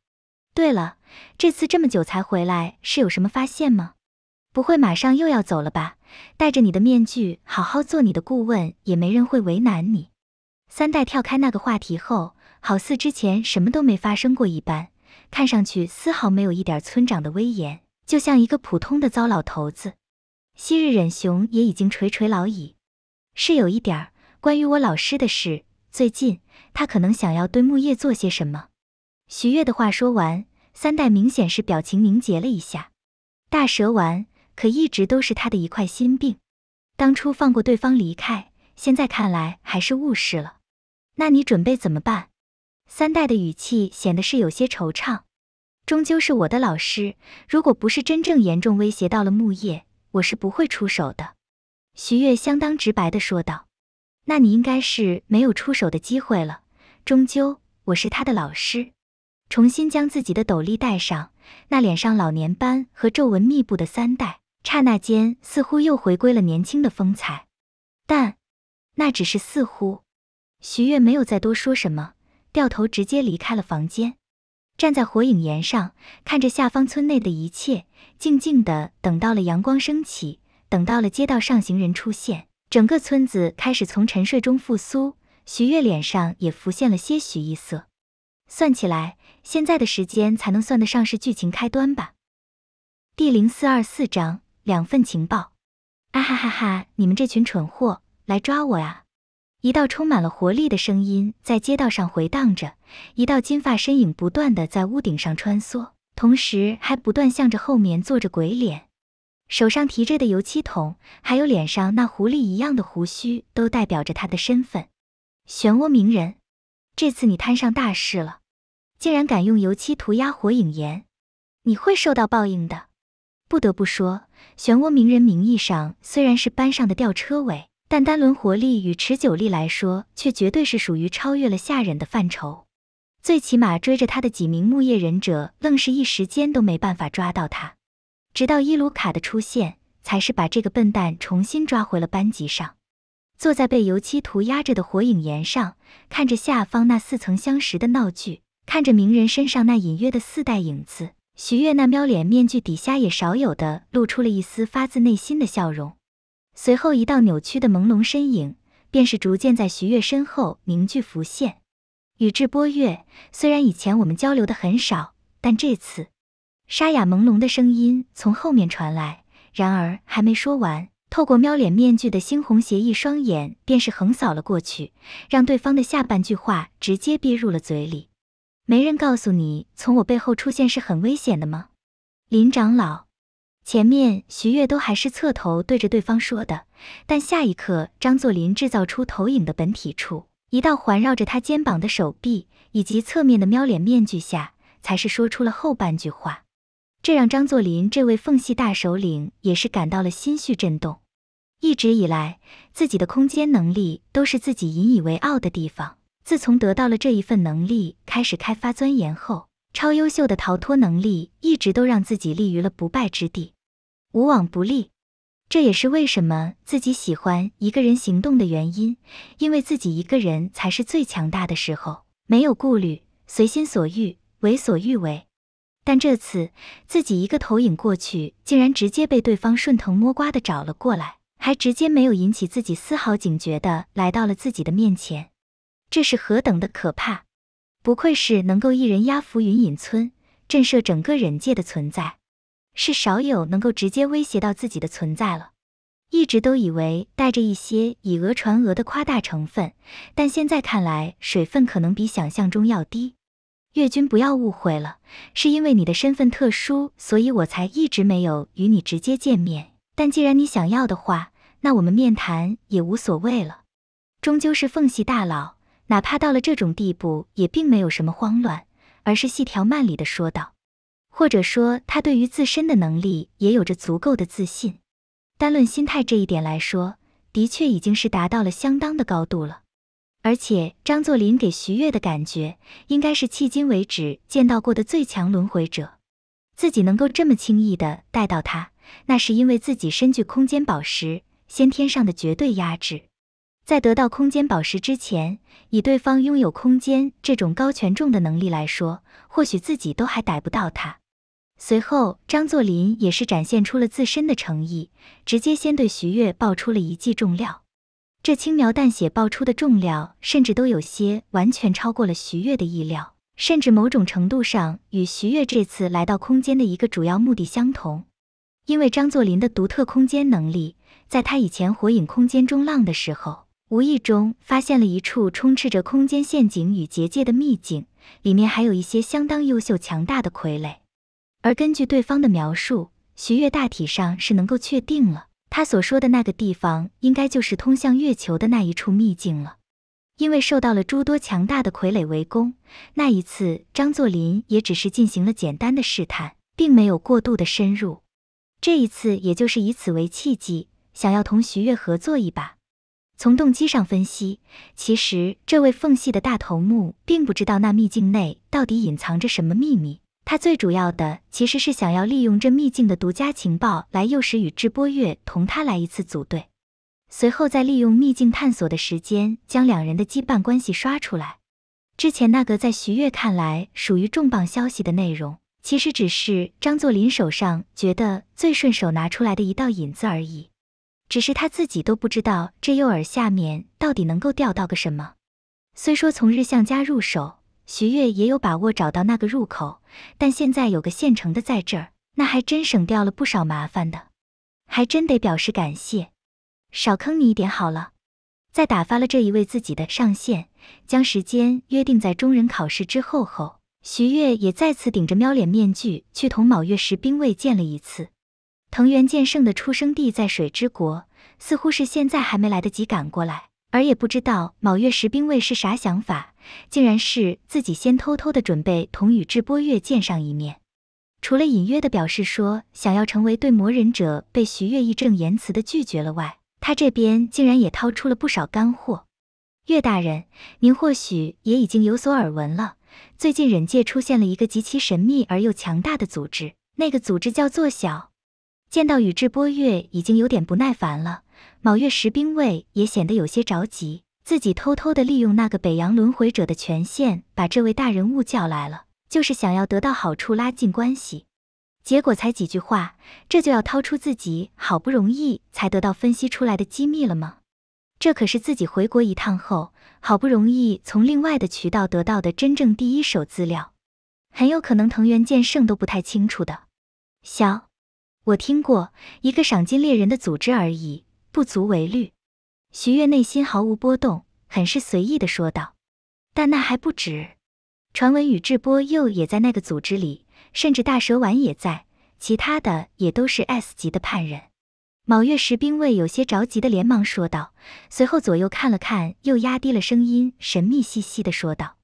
对了，这次这么久才回来，是有什么发现吗？不会马上又要走了吧？戴着你的面具，好好做你的顾问，也没人会为难你。三代跳开那个话题后，好似之前什么都没发生过一般，看上去丝毫没有一点村长的威严，就像一个普通的糟老头子。昔日忍雄也已经垂垂老矣。是有一点儿关于我老师的事，最近他可能想要对木叶做些什么。徐月的话说完，三代明显是表情凝结了一下。大蛇丸可一直都是他的一块心病，当初放过对方离开，现在看来还是误事了。那你准备怎么办？三代的语气显得是有些惆怅。终究是我的老师，如果不是真正严重威胁到了木叶，我是不会出手的。徐月相当直白的说道。那你应该是没有出手的机会了，终究我是他的老师。重新将自己的斗笠戴上，那脸上老年斑和皱纹密布的三代，刹那间似乎又回归了年轻的风采，但那只是似乎。徐月没有再多说什么，掉头直接离开了房间。站在火影岩上，看着下方村内的一切，静静的等到了阳光升起，等到了街道上行人出现，整个村子开始从沉睡中复苏。徐月脸上也浮现了些许异色。算起来，现在的时间才能算得上是剧情开端吧。第零四二四章：两份情报。啊哈哈哈！你们这群蠢货，来抓我啊！一道充满了活力的声音在街道上回荡着，一道金发身影不断的在屋顶上穿梭，同时还不断向着后面做着鬼脸。手上提着的油漆桶，还有脸上那狐狸一样的胡须，都代表着他的身份——漩涡鸣人。这次你摊上大事了，竟然敢用油漆涂鸦火影岩，你会受到报应的。不得不说，漩涡鸣人名义上虽然是班上的吊车尾，但单轮活力与持久力来说，却绝对是属于超越了下忍的范畴。最起码追着他的几名木叶忍者，愣是一时间都没办法抓到他，直到伊鲁卡的出现，才是把这个笨蛋重新抓回了班级上。坐在被油漆涂压着的火影岩上，看着下方那似曾相识的闹剧，看着鸣人身上那隐约的四代影子，徐月那喵脸面具底下也少有的露出了一丝发自内心的笑容。随后，一道扭曲的朦胧身影，便是逐渐在徐月身后凝聚浮现。宇智波月，虽然以前我们交流的很少，但这次，沙哑朦胧的声音从后面传来，然而还没说完。透过喵脸面具的猩红协议，双眼，便是横扫了过去，让对方的下半句话直接憋入了嘴里。没人告诉你从我背后出现是很危险的吗？林长老，前面徐月都还是侧头对着对方说的，但下一刻，张作霖制造出投影的本体处，一道环绕着他肩膀的手臂，以及侧面的喵脸面具下，才是说出了后半句话。这让张作霖这位奉系大首领也是感到了心绪震动。一直以来，自己的空间能力都是自己引以为傲的地方。自从得到了这一份能力，开始开发钻研后，超优秀的逃脱能力一直都让自己立于了不败之地，无往不利。这也是为什么自己喜欢一个人行动的原因，因为自己一个人才是最强大的时候，没有顾虑，随心所欲，为所欲为。但这次，自己一个投影过去，竟然直接被对方顺藤摸瓜的找了过来。还直接没有引起自己丝毫警觉的来到了自己的面前，这是何等的可怕！不愧是能够一人压服云隐村、震慑整个忍界的存在，是少有能够直接威胁到自己的存在了。一直都以为带着一些以讹传讹的夸大成分，但现在看来，水分可能比想象中要低。月君，不要误会了，是因为你的身份特殊，所以我才一直没有与你直接见面。但既然你想要的话，那我们面谈也无所谓了，终究是缝隙大佬，哪怕到了这种地步，也并没有什么慌乱，而是细条慢理的说道。或者说，他对于自身的能力也有着足够的自信。单论心态这一点来说，的确已经是达到了相当的高度了。而且，张作霖给徐悦的感觉，应该是迄今为止见到过的最强轮回者。自己能够这么轻易的带到他，那是因为自己身具空间宝石。先天上的绝对压制，在得到空间宝石之前，以对方拥有空间这种高权重的能力来说，或许自己都还逮不到他。随后，张作霖也是展现出了自身的诚意，直接先对徐悦爆出了一记重料。这轻描淡写爆出的重料，甚至都有些完全超过了徐悦的意料，甚至某种程度上与徐悦这次来到空间的一个主要目的相同，因为张作霖的独特空间能力。在他以前火影空间中浪的时候，无意中发现了一处充斥着空间陷阱与结界的秘境，里面还有一些相当优秀强大的傀儡。而根据对方的描述，徐悦大体上是能够确定了，他所说的那个地方应该就是通向月球的那一处秘境了。因为受到了诸多强大的傀儡围攻，那一次张作霖也只是进行了简单的试探，并没有过度的深入。这一次，也就是以此为契机。想要同徐悦合作一把，从动机上分析，其实这位缝隙的大头目并不知道那秘境内到底隐藏着什么秘密。他最主要的其实是想要利用这秘境的独家情报来诱使宇智波月同他来一次组队，随后再利用秘境探索的时间将两人的羁绊关系刷出来。之前那个在徐悦看来属于重磅消息的内容，其实只是张作霖手上觉得最顺手拿出来的一道引子而已。只是他自己都不知道这诱饵下面到底能够钓到个什么。虽说从日向家入手，徐月也有把握找到那个入口，但现在有个现成的在这儿，那还真省掉了不少麻烦的，还真得表示感谢。少坑你一点好了。在打发了这一位自己的上线，将时间约定在中人考试之后后，徐月也再次顶着喵脸面具去同卯月石冰卫见了一次。藤原剑圣的出生地在水之国，似乎是现在还没来得及赶过来，而也不知道卯月十兵卫是啥想法，竟然是自己先偷偷的准备同宇智波月见上一面。除了隐约的表示说想要成为对魔忍者，被徐月义正言辞的拒绝了外，他这边竟然也掏出了不少干货。岳大人，您或许也已经有所耳闻了，最近忍界出现了一个极其神秘而又强大的组织，那个组织叫做小。见到宇智波月已经有点不耐烦了，卯月石冰卫也显得有些着急。自己偷偷的利用那个北洋轮回者的权限，把这位大人物叫来了，就是想要得到好处，拉近关系。结果才几句话，这就要掏出自己好不容易才得到分析出来的机密了吗？这可是自己回国一趟后，好不容易从另外的渠道得到的真正第一手资料，很有可能藤原健圣都不太清楚的。小。我听过一个赏金猎人的组织而已，不足为虑。徐悦内心毫无波动，很是随意的说道。但那还不止，传闻宇智波鼬也在那个组织里，甚至大蛇丸也在，其他的也都是 S 级的叛人。卯月石兵卫有些着急的连忙说道，随后左右看了看，又压低了声音，神秘兮兮的说道：“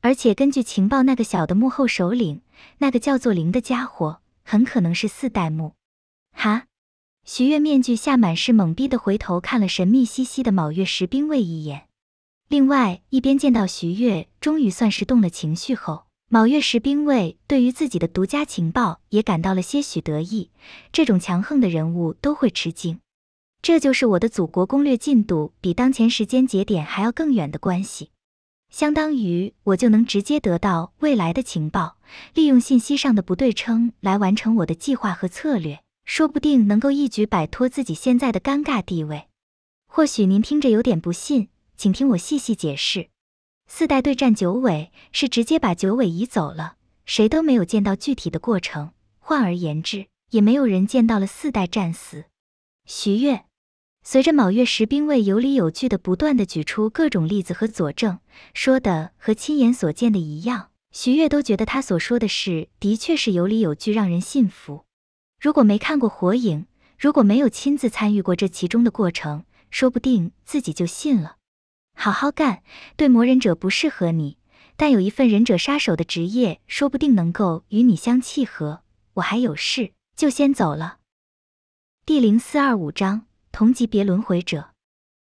而且根据情报，那个小的幕后首领，那个叫做灵的家伙。”很可能是四代目，哈！徐月面具下满是懵逼的回头看了神秘兮兮的卯月石兵卫一眼。另外一边见到徐月终于算是动了情绪后，卯月石兵卫对于自己的独家情报也感到了些许得意。这种强横的人物都会吃惊，这就是我的祖国攻略进度比当前时间节点还要更远的关系。相当于我就能直接得到未来的情报，利用信息上的不对称来完成我的计划和策略，说不定能够一举摆脱自己现在的尴尬地位。或许您听着有点不信，请听我细细解释。四代对战九尾是直接把九尾移走了，谁都没有见到具体的过程。换而言之，也没有人见到了四代战死。徐悦。随着卯月十兵卫有理有据的不断的举出各种例子和佐证，说的和亲眼所见的一样，徐月都觉得他所说的事的确是有理有据，让人信服。如果没看过火影，如果没有亲自参与过这其中的过程，说不定自己就信了。好好干，对魔忍者不适合你，但有一份忍者杀手的职业，说不定能够与你相契合。我还有事，就先走了。第零四二五章。同级别轮回者，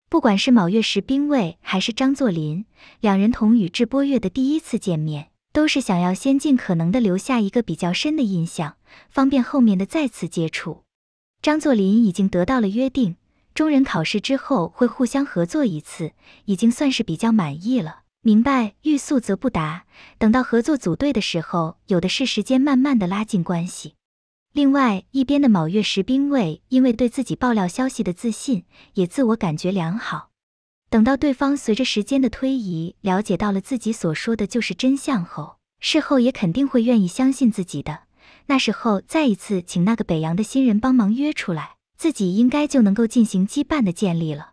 不管是卯月十兵卫还是张作霖，两人同宇智波月的第一次见面，都是想要先尽可能的留下一个比较深的印象，方便后面的再次接触。张作霖已经得到了约定，中人考试之后会互相合作一次，已经算是比较满意了。明白欲速则不达，等到合作组队的时候，有的是时间，慢慢的拉近关系。另外一边的卯月石兵卫，因为对自己爆料消息的自信，也自我感觉良好。等到对方随着时间的推移，了解到了自己所说的就是真相后，事后也肯定会愿意相信自己的。那时候再一次请那个北洋的新人帮忙约出来，自己应该就能够进行羁绊的建立了。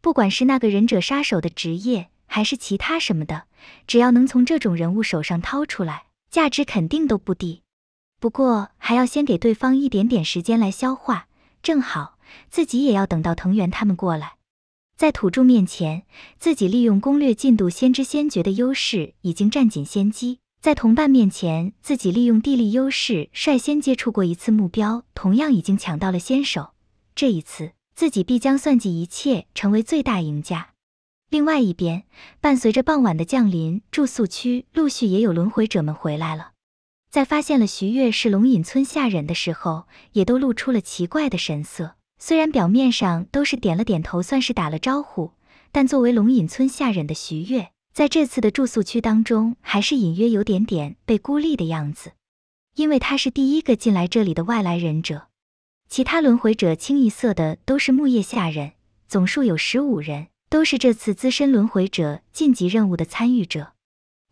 不管是那个忍者杀手的职业，还是其他什么的，只要能从这种人物手上掏出来，价值肯定都不低。不过还要先给对方一点点时间来消化，正好自己也要等到藤原他们过来。在土著面前，自己利用攻略进度先知先觉的优势，已经占尽先机；在同伴面前，自己利用地利优势，率先接触过一次目标，同样已经抢到了先手。这一次，自己必将算计一切，成为最大赢家。另外一边，伴随着傍晚的降临，住宿区陆续也有轮回者们回来了。在发现了徐悦是龙隐村下人的时候，也都露出了奇怪的神色。虽然表面上都是点了点头，算是打了招呼，但作为龙隐村下人的徐悦，在这次的住宿区当中，还是隐约有点点被孤立的样子。因为他是第一个进来这里的外来忍者，其他轮回者清一色的都是木叶下人，总数有十五人，都是这次资深轮回者晋级任务的参与者。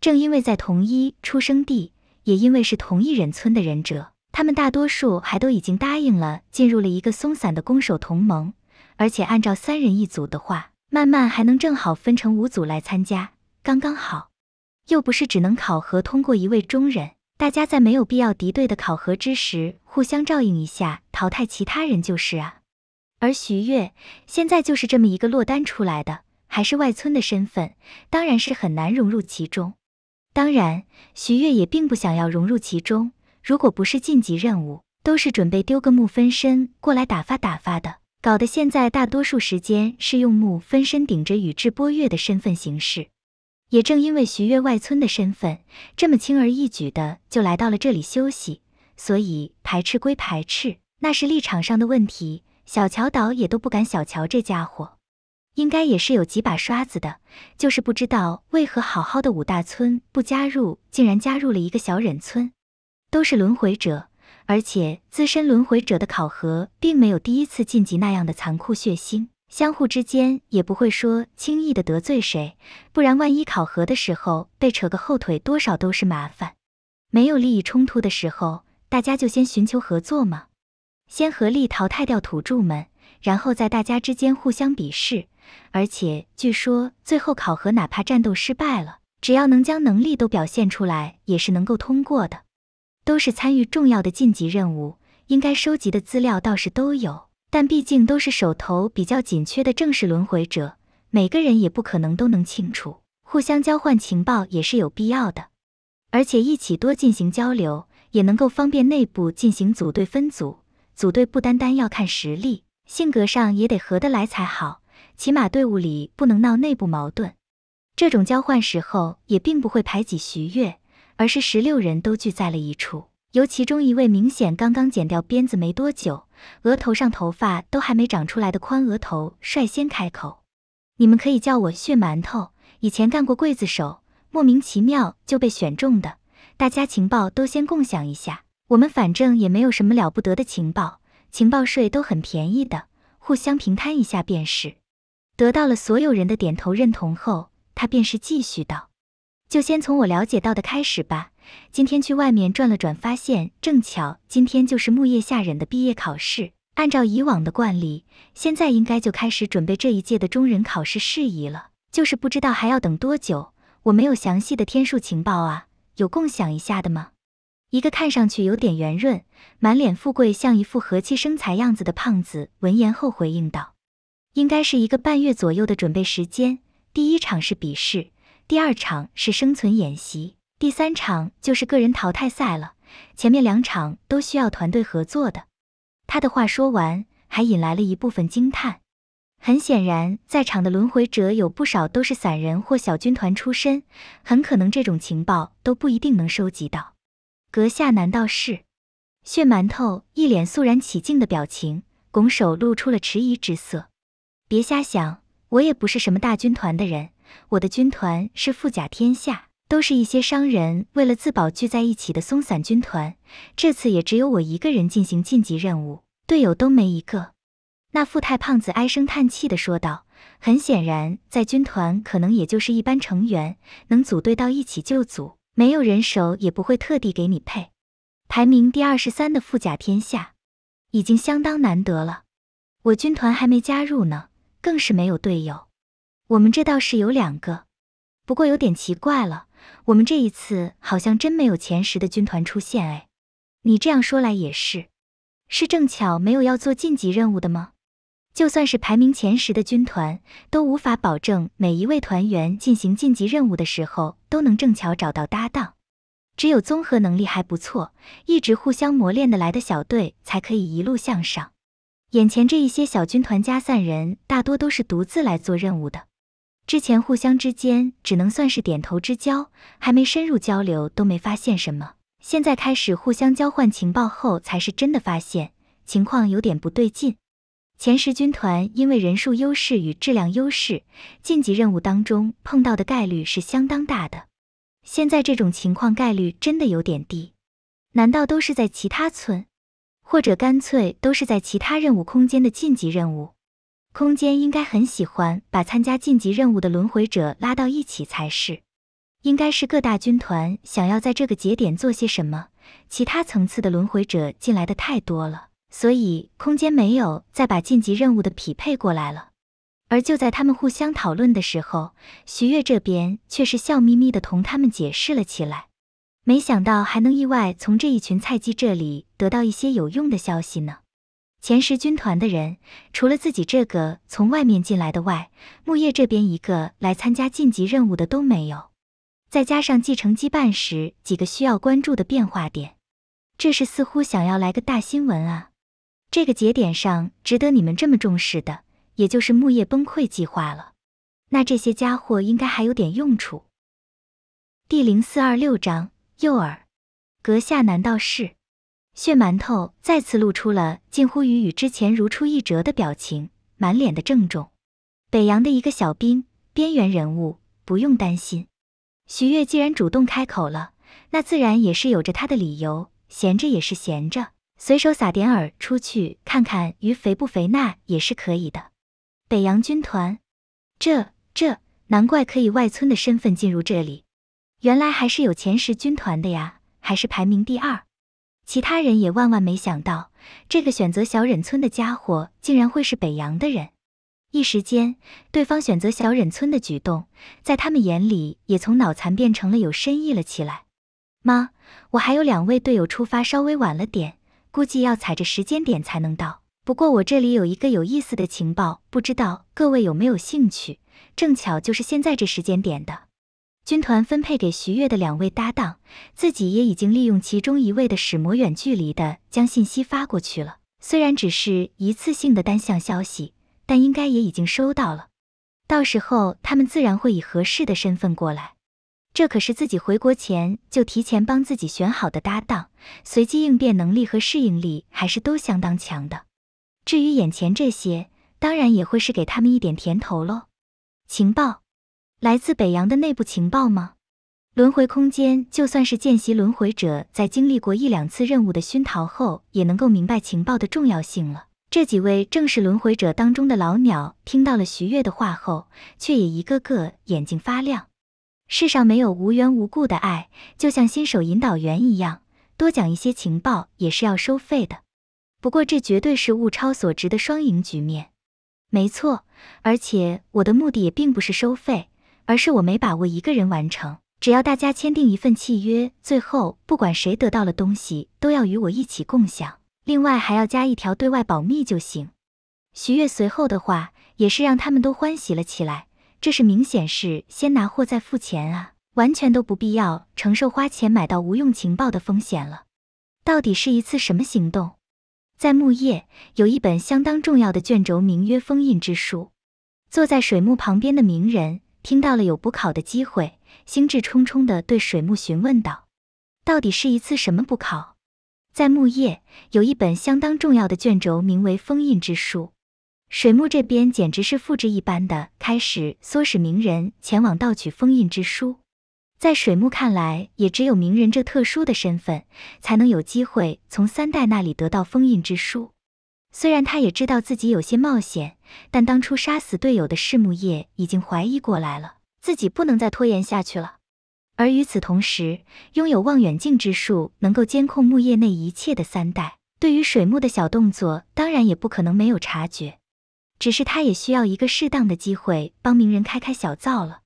正因为在同一出生地。也因为是同一忍村的忍者，他们大多数还都已经答应了进入了一个松散的攻守同盟，而且按照三人一组的话，慢慢还能正好分成五组来参加，刚刚好。又不是只能考核通过一位中忍，大家在没有必要敌对的考核之时，互相照应一下，淘汰其他人就是啊。而徐月现在就是这么一个落单出来的，还是外村的身份，当然是很难融入其中。当然，徐悦也并不想要融入其中。如果不是晋级任务，都是准备丢个木分身过来打发打发的。搞得现在大多数时间是用木分身顶着宇智波月的身份行事。也正因为徐悦外村的身份，这么轻而易举的就来到了这里休息，所以排斥归排斥，那是立场上的问题。小桥岛也都不敢小瞧这家伙。应该也是有几把刷子的，就是不知道为何好好的五大村不加入，竟然加入了一个小忍村。都是轮回者，而且资深轮回者的考核并没有第一次晋级那样的残酷血腥，相互之间也不会说轻易的得罪谁，不然万一考核的时候被扯个后腿，多少都是麻烦。没有利益冲突的时候，大家就先寻求合作嘛，先合力淘汰掉土著们，然后在大家之间互相鄙视。而且据说最后考核，哪怕战斗失败了，只要能将能力都表现出来，也是能够通过的。都是参与重要的晋级任务，应该收集的资料倒是都有，但毕竟都是手头比较紧缺的正式轮回者，每个人也不可能都能清楚，互相交换情报也是有必要的。而且一起多进行交流，也能够方便内部进行组队分组。组队不单单要看实力，性格上也得合得来才好。起码队伍里不能闹内部矛盾，这种交换时候也并不会排挤徐悦，而是十六人都聚在了一处，由其中一位明显刚刚剪掉鞭子没多久，额头上头发都还没长出来的宽额头率先开口：“你们可以叫我血馒头，以前干过刽子手，莫名其妙就被选中的。大家情报都先共享一下，我们反正也没有什么了不得的情报，情报税都很便宜的，互相平摊一下便是。”得到了所有人的点头认同后，他便是继续道：“就先从我了解到的开始吧。今天去外面转了转，发现正巧今天就是木叶下忍的毕业考试。按照以往的惯例，现在应该就开始准备这一届的中忍考试事宜了。就是不知道还要等多久，我没有详细的天数情报啊，有共享一下的吗？”一个看上去有点圆润、满脸富贵，像一副和气生财样子的胖子闻言后回应道。应该是一个半月左右的准备时间。第一场是笔试，第二场是生存演习，第三场就是个人淘汰赛了。前面两场都需要团队合作的。他的话说完，还引来了一部分惊叹。很显然，在场的轮回者有不少都是散人或小军团出身，很可能这种情报都不一定能收集到。阁下难道是？血馒头一脸肃然起敬的表情，拱手露出了迟疑之色。别瞎想，我也不是什么大军团的人，我的军团是富甲天下，都是一些商人为了自保聚在一起的松散军团。这次也只有我一个人进行晋级任务，队友都没一个。那富太胖子唉声叹气的说道：“很显然，在军团可能也就是一般成员，能组队到一起就组，没有人手也不会特地给你配。排名第二十三的富甲天下，已经相当难得了，我军团还没加入呢。”更是没有队友，我们这倒是有两个，不过有点奇怪了，我们这一次好像真没有前十的军团出现哎。你这样说来也是，是正巧没有要做晋级任务的吗？就算是排名前十的军团，都无法保证每一位团员进行晋级任务的时候都能正巧找到搭档，只有综合能力还不错，一直互相磨练的来的小队才可以一路向上。眼前这一些小军团加散人，大多都是独自来做任务的。之前互相之间只能算是点头之交，还没深入交流，都没发现什么。现在开始互相交换情报后，才是真的发现情况有点不对劲。前十军团因为人数优势与质量优势，晋级任务当中碰到的概率是相当大的。现在这种情况概率真的有点低，难道都是在其他村？或者干脆都是在其他任务空间的晋级任务，空间应该很喜欢把参加晋级任务的轮回者拉到一起才是。应该是各大军团想要在这个节点做些什么，其他层次的轮回者进来的太多了，所以空间没有再把晋级任务的匹配过来了。而就在他们互相讨论的时候，徐月这边却是笑眯眯地同他们解释了起来。没想到还能意外从这一群菜鸡这里得到一些有用的消息呢。前十军团的人，除了自己这个从外面进来的外，木叶这边一个来参加晋级任务的都没有。再加上继承羁绊时几个需要关注的变化点，这是似乎想要来个大新闻啊！这个节点上值得你们这么重视的，也就是木叶崩溃计划了。那这些家伙应该还有点用处。第零四二六章。诱饵，阁下难道是？血馒头再次露出了近乎于与之前如出一辙的表情，满脸的郑重。北洋的一个小兵，边缘人物，不用担心。徐悦既然主动开口了，那自然也是有着他的理由。闲着也是闲着，随手撒点饵出去看看鱼肥不肥，那也是可以的。北洋军团，这这，难怪可以外村的身份进入这里。原来还是有前十军团的呀，还是排名第二。其他人也万万没想到，这个选择小忍村的家伙竟然会是北洋的人。一时间，对方选择小忍村的举动，在他们眼里也从脑残变成了有深意了起来。妈，我还有两位队友出发稍微晚了点，估计要踩着时间点才能到。不过我这里有一个有意思的情报，不知道各位有没有兴趣？正巧就是现在这时间点的。军团分配给徐悦的两位搭档，自己也已经利用其中一位的使魔，远距离的将信息发过去了。虽然只是一次性的单向消息，但应该也已经收到了。到时候他们自然会以合适的身份过来。这可是自己回国前就提前帮自己选好的搭档，随机应变能力和适应力还是都相当强的。至于眼前这些，当然也会是给他们一点甜头喽。情报。来自北洋的内部情报吗？轮回空间就算是见习轮回者，在经历过一两次任务的熏陶后，也能够明白情报的重要性了。这几位正是轮回者当中的老鸟，听到了徐悦的话后，却也一个个眼睛发亮。世上没有无缘无故的爱，就像新手引导员一样，多讲一些情报也是要收费的。不过这绝对是物超所值的双赢局面。没错，而且我的目的也并不是收费。而是我没把握一个人完成，只要大家签订一份契约，最后不管谁得到了东西，都要与我一起共享。另外还要加一条对外保密就行。徐越随后的话也是让他们都欢喜了起来，这是明显是先拿货再付钱啊，完全都不必要承受花钱买到无用情报的风险了。到底是一次什么行动？在木叶有一本相当重要的卷轴，名曰《封印之书》。坐在水木旁边的鸣人。听到了有补考的机会，兴致冲冲地对水木询问道：“到底是一次什么补考？”在木叶有一本相当重要的卷轴，名为《封印之书》。水木这边简直是复制一般的开始唆使鸣人前往盗取封印之书。在水木看来，也只有鸣人这特殊的身份，才能有机会从三代那里得到封印之书。虽然他也知道自己有些冒险，但当初杀死队友的柿木叶已经怀疑过来了，自己不能再拖延下去了。而与此同时，拥有望远镜之术，能够监控木叶内一切的三代，对于水木的小动作，当然也不可能没有察觉。只是他也需要一个适当的机会帮鸣人开开小灶了。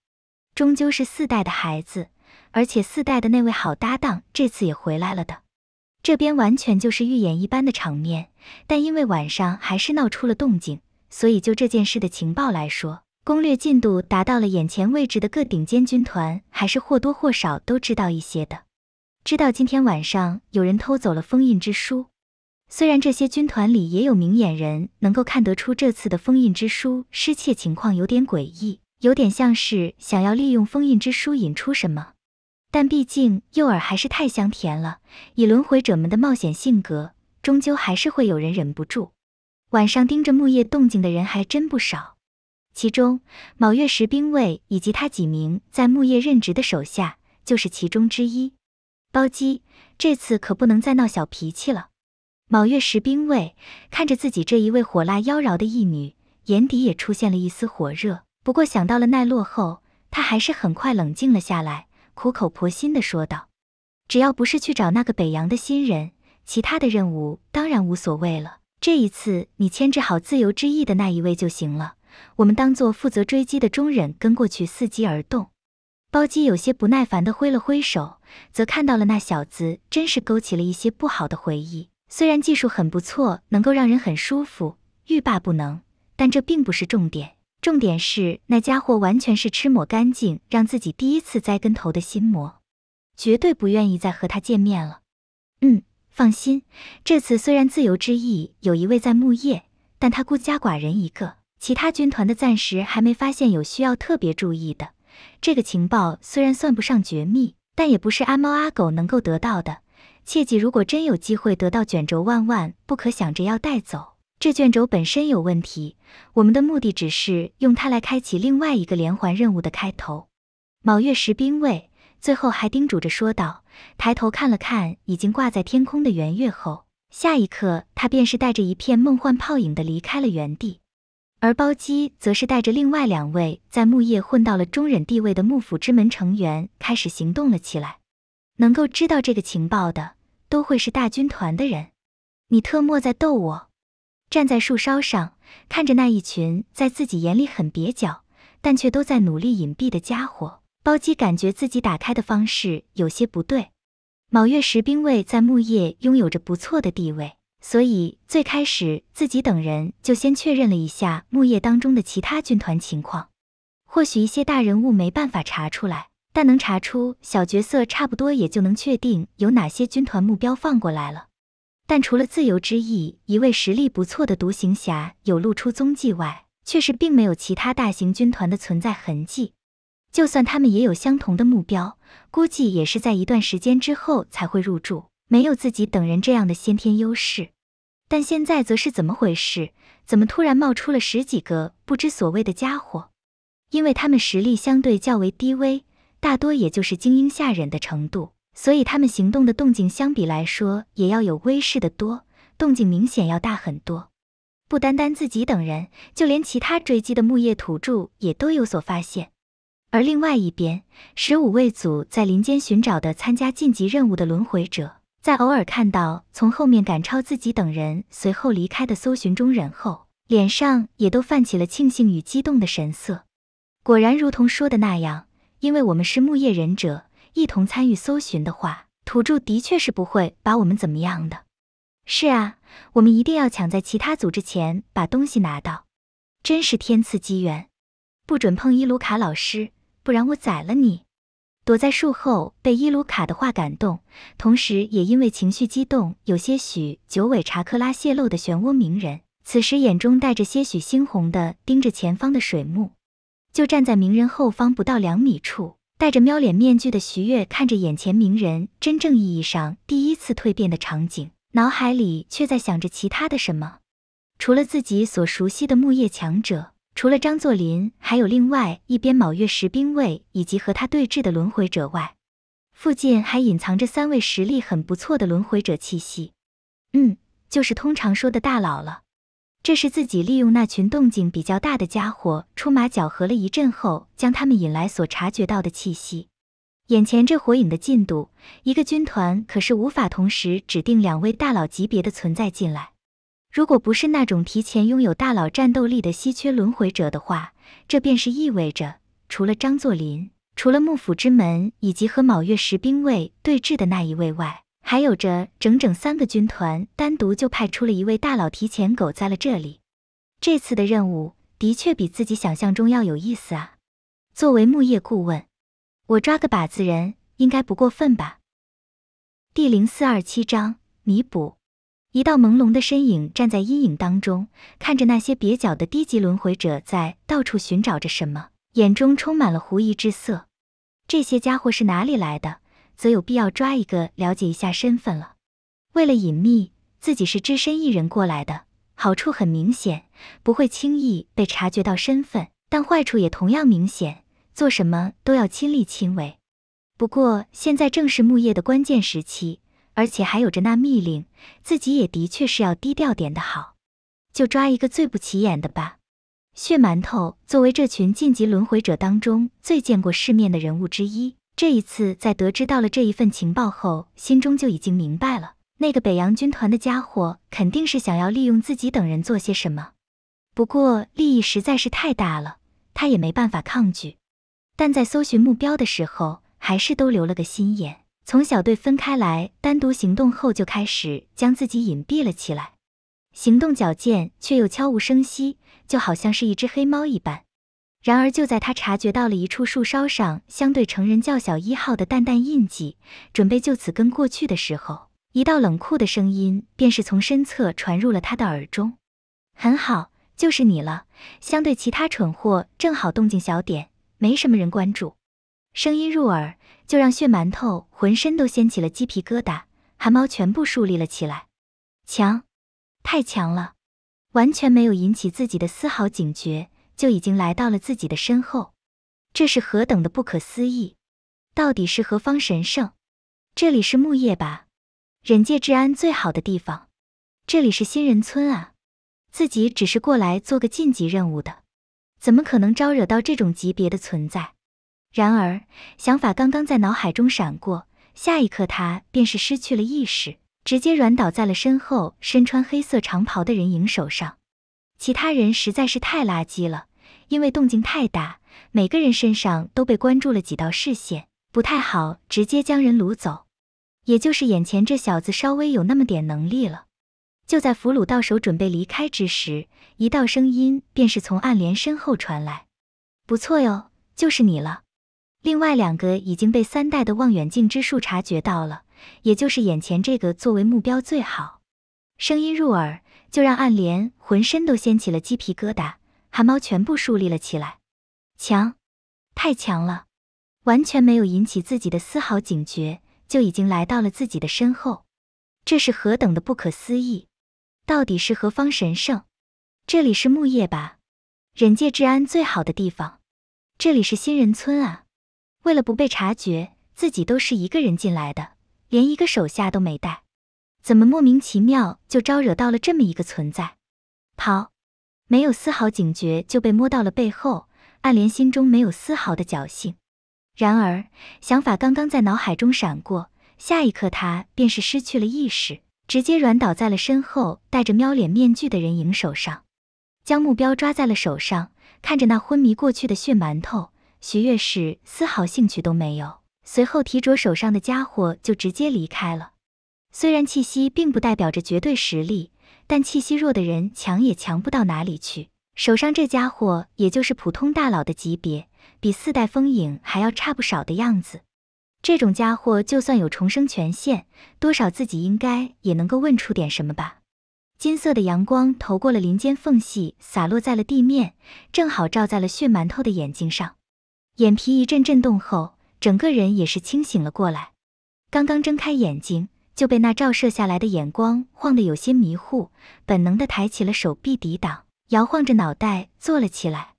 终究是四代的孩子，而且四代的那位好搭档这次也回来了的。这边完全就是预演一般的场面，但因为晚上还是闹出了动静，所以就这件事的情报来说，攻略进度达到了眼前位置的各顶尖军团，还是或多或少都知道一些的。知道今天晚上有人偷走了封印之书，虽然这些军团里也有明眼人能够看得出这次的封印之书失窃情况有点诡异，有点像是想要利用封印之书引出什么。但毕竟诱饵还是太香甜了，以轮回者们的冒险性格，终究还是会有人忍不住。晚上盯着木叶动静的人还真不少，其中卯月石冰卫以及他几名在木叶任职的手下就是其中之一。包机，这次可不能再闹小脾气了。卯月石冰卫看着自己这一位火辣妖娆的义女，眼底也出现了一丝火热。不过想到了奈落后，他还是很快冷静了下来。苦口婆心地说道：“只要不是去找那个北洋的新人，其他的任务当然无所谓了。这一次你牵制好自由之翼的那一位就行了，我们当做负责追击的中忍跟过去，伺机而动。”包机有些不耐烦地挥了挥手，则看到了那小子，真是勾起了一些不好的回忆。虽然技术很不错，能够让人很舒服，欲罢不能，但这并不是重点。重点是，那家伙完全是吃抹干净，让自己第一次栽跟头的心魔，绝对不愿意再和他见面了。嗯，放心，这次虽然自由之翼有一位在木叶，但他孤家寡人一个，其他军团的暂时还没发现有需要特别注意的。这个情报虽然算不上绝密，但也不是阿猫阿狗能够得到的。切记，如果真有机会得到卷轴，万万不可想着要带走。这卷轴本身有问题，我们的目的只是用它来开启另外一个连环任务的开头。卯月十兵卫最后还叮嘱着说道，抬头看了看已经挂在天空的圆月后，下一刻他便是带着一片梦幻泡影的离开了原地。而包机则是带着另外两位在木叶混到了中忍地位的幕府之门成员开始行动了起来。能够知道这个情报的，都会是大军团的人。你特莫在逗我？站在树梢上，看着那一群在自己眼里很蹩脚，但却都在努力隐蔽的家伙，包鸡感觉自己打开的方式有些不对。卯月石兵卫在木叶拥有着不错的地位，所以最开始自己等人就先确认了一下木叶当中的其他军团情况。或许一些大人物没办法查出来，但能查出小角色，差不多也就能确定有哪些军团目标放过来了。但除了自由之翼一位实力不错的独行侠有露出踪迹外，却是并没有其他大型军团的存在痕迹。就算他们也有相同的目标，估计也是在一段时间之后才会入住。没有自己等人这样的先天优势，但现在则是怎么回事？怎么突然冒出了十几个不知所谓的家伙？因为他们实力相对较为低微，大多也就是精英下忍的程度。所以他们行动的动静相比来说也要有威势的多，动静明显要大很多。不单单自己等人，就连其他追击的木叶土著也都有所发现。而另外一边，十五位组在林间寻找的参加晋级任务的轮回者，在偶尔看到从后面赶超自己等人随后离开的搜寻中人后，脸上也都泛起了庆幸与激动的神色。果然如同说的那样，因为我们是木叶忍者。一同参与搜寻的话，土著的确是不会把我们怎么样的。是啊，我们一定要抢在其他组织前把东西拿到。真是天赐机缘！不准碰伊鲁卡老师，不然我宰了你！躲在树后，被伊鲁卡的话感动，同时也因为情绪激动，有些许九尾查克拉泄露的漩涡鸣人，此时眼中带着些许猩红的盯着前方的水幕，就站在鸣人后方不到两米处。戴着喵脸面具的徐月看着眼前名人真正意义上第一次蜕变的场景，脑海里却在想着其他的什么。除了自己所熟悉的木叶强者，除了张作霖，还有另外一边卯月十兵卫以及和他对峙的轮回者外，附近还隐藏着三位实力很不错的轮回者气息。嗯，就是通常说的大佬了。这是自己利用那群动静比较大的家伙出马搅和了一阵后，将他们引来所察觉到的气息。眼前这火影的进度，一个军团可是无法同时指定两位大佬级别的存在进来。如果不是那种提前拥有大佬战斗力的稀缺轮回者的话，这便是意味着，除了张作霖，除了幕府之门以及和卯月十兵卫对峙的那一位外。还有着整整三个军团，单独就派出了一位大佬提前苟在了这里。这次的任务的确比自己想象中要有意思啊。作为木叶顾问，我抓个靶子人应该不过分吧？第零四二七章弥补。一道朦胧的身影站在阴影当中，看着那些蹩脚的低级轮回者在到处寻找着什么，眼中充满了狐疑之色。这些家伙是哪里来的？则有必要抓一个了解一下身份了。为了隐秘，自己是只身一人过来的，好处很明显，不会轻易被察觉到身份；但坏处也同样明显，做什么都要亲力亲为。不过现在正是木叶的关键时期，而且还有着那密令，自己也的确是要低调点的好。就抓一个最不起眼的吧。血馒头作为这群晋级轮回者当中最见过世面的人物之一。这一次，在得知到了这一份情报后，心中就已经明白了，那个北洋军团的家伙肯定是想要利用自己等人做些什么。不过利益实在是太大了，他也没办法抗拒。但在搜寻目标的时候，还是都留了个心眼。从小队分开来单独行动后，就开始将自己隐蔽了起来，行动矫健却又悄无声息，就好像是一只黑猫一般。然而就在他察觉到了一处树梢上相对成人较小一号的淡淡印记，准备就此跟过去的时候，一道冷酷的声音便是从身侧传入了他的耳中。很好，就是你了。相对其他蠢货，正好动静小点，没什么人关注。声音入耳，就让血馒头浑身都掀起了鸡皮疙瘩，汗毛全部竖立了起来。强，太强了，完全没有引起自己的丝毫警觉。就已经来到了自己的身后，这是何等的不可思议！到底是何方神圣？这里是木叶吧，忍界治安最好的地方。这里是新人村啊，自己只是过来做个晋级任务的，怎么可能招惹到这种级别的存在？然而想法刚刚在脑海中闪过，下一刻他便是失去了意识，直接软倒在了身后身穿黑色长袍的人影手上。其他人实在是太垃圾了，因为动静太大，每个人身上都被关注了几道视线，不太好直接将人掳走。也就是眼前这小子稍微有那么点能力了。就在俘虏到手准备离开之时，一道声音便是从暗莲身后传来：“不错哟，就是你了。”另外两个已经被三代的望远镜之术察觉到了，也就是眼前这个作为目标最好。声音入耳。就让暗莲浑身都掀起了鸡皮疙瘩，汗毛全部竖立了起来。强，太强了，完全没有引起自己的丝毫警觉，就已经来到了自己的身后。这是何等的不可思议！到底是何方神圣？这里是木叶吧，忍界治安最好的地方。这里是新人村啊。为了不被察觉，自己都是一个人进来的，连一个手下都没带。怎么莫名其妙就招惹到了这么一个存在？跑！没有丝毫警觉就被摸到了背后，暗莲心中没有丝毫的侥幸。然而想法刚刚在脑海中闪过，下一刻他便是失去了意识，直接软倒在了身后戴着喵脸面具的人影手上，将目标抓在了手上，看着那昏迷过去的血馒头，徐月氏丝毫兴趣都没有，随后提着手上的家伙就直接离开了。虽然气息并不代表着绝对实力，但气息弱的人强也强不到哪里去。手上这家伙也就是普通大佬的级别，比四代风影还要差不少的样子。这种家伙就算有重生权限，多少自己应该也能够问出点什么吧。金色的阳光投过了林间缝隙，洒落在了地面，正好照在了血馒头的眼睛上。眼皮一阵震动后，整个人也是清醒了过来。刚刚睁开眼睛。就被那照射下来的眼光晃得有些迷糊，本能的抬起了手臂抵挡，摇晃着脑袋坐了起来。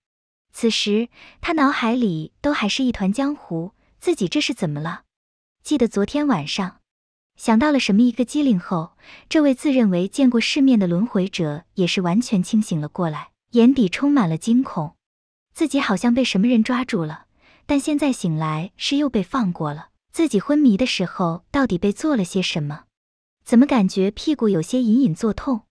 此时他脑海里都还是一团浆糊，自己这是怎么了？记得昨天晚上，想到了什么一个机灵后，这位自认为见过世面的轮回者也是完全清醒了过来，眼底充满了惊恐，自己好像被什么人抓住了，但现在醒来是又被放过了。自己昏迷的时候到底被做了些什么？怎么感觉屁股有些隐隐作痛？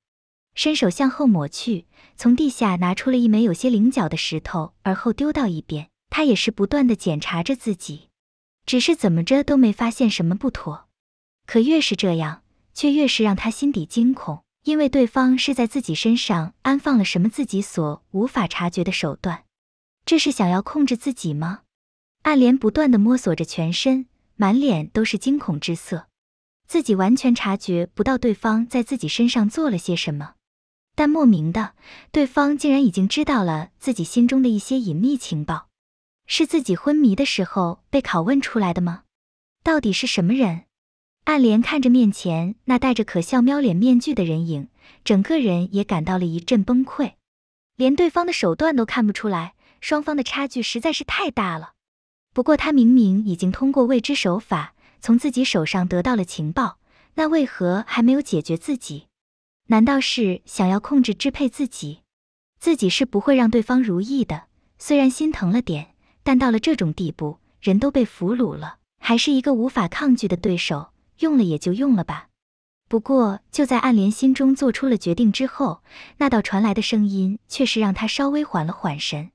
伸手向后抹去，从地下拿出了一枚有些棱角的石头，而后丢到一边。他也是不断的检查着自己，只是怎么着都没发现什么不妥。可越是这样，却越是让他心底惊恐，因为对方是在自己身上安放了什么自己所无法察觉的手段。这是想要控制自己吗？暗莲不断的摸索着全身。满脸都是惊恐之色，自己完全察觉不到对方在自己身上做了些什么，但莫名的，对方竟然已经知道了自己心中的一些隐秘情报，是自己昏迷的时候被拷问出来的吗？到底是什么人？暗莲看着面前那戴着可笑喵脸面具的人影，整个人也感到了一阵崩溃，连对方的手段都看不出来，双方的差距实在是太大了。不过他明明已经通过未知手法从自己手上得到了情报，那为何还没有解决自己？难道是想要控制支配自己？自己是不会让对方如意的。虽然心疼了点，但到了这种地步，人都被俘虏了，还是一个无法抗拒的对手，用了也就用了吧。不过就在暗莲心中做出了决定之后，那道传来的声音却是让他稍微缓了缓神。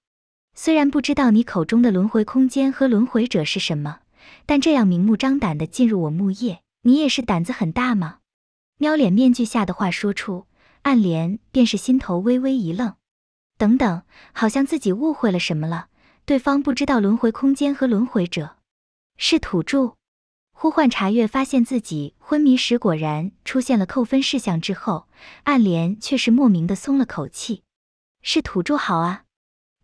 虽然不知道你口中的轮回空间和轮回者是什么，但这样明目张胆的进入我木叶，你也是胆子很大吗？喵脸面具下的话说出，暗莲便是心头微微一愣。等等，好像自己误会了什么了。对方不知道轮回空间和轮回者，是土著。呼唤查阅，发现自己昏迷时果然出现了扣分事项之后，暗莲却是莫名的松了口气。是土著好啊。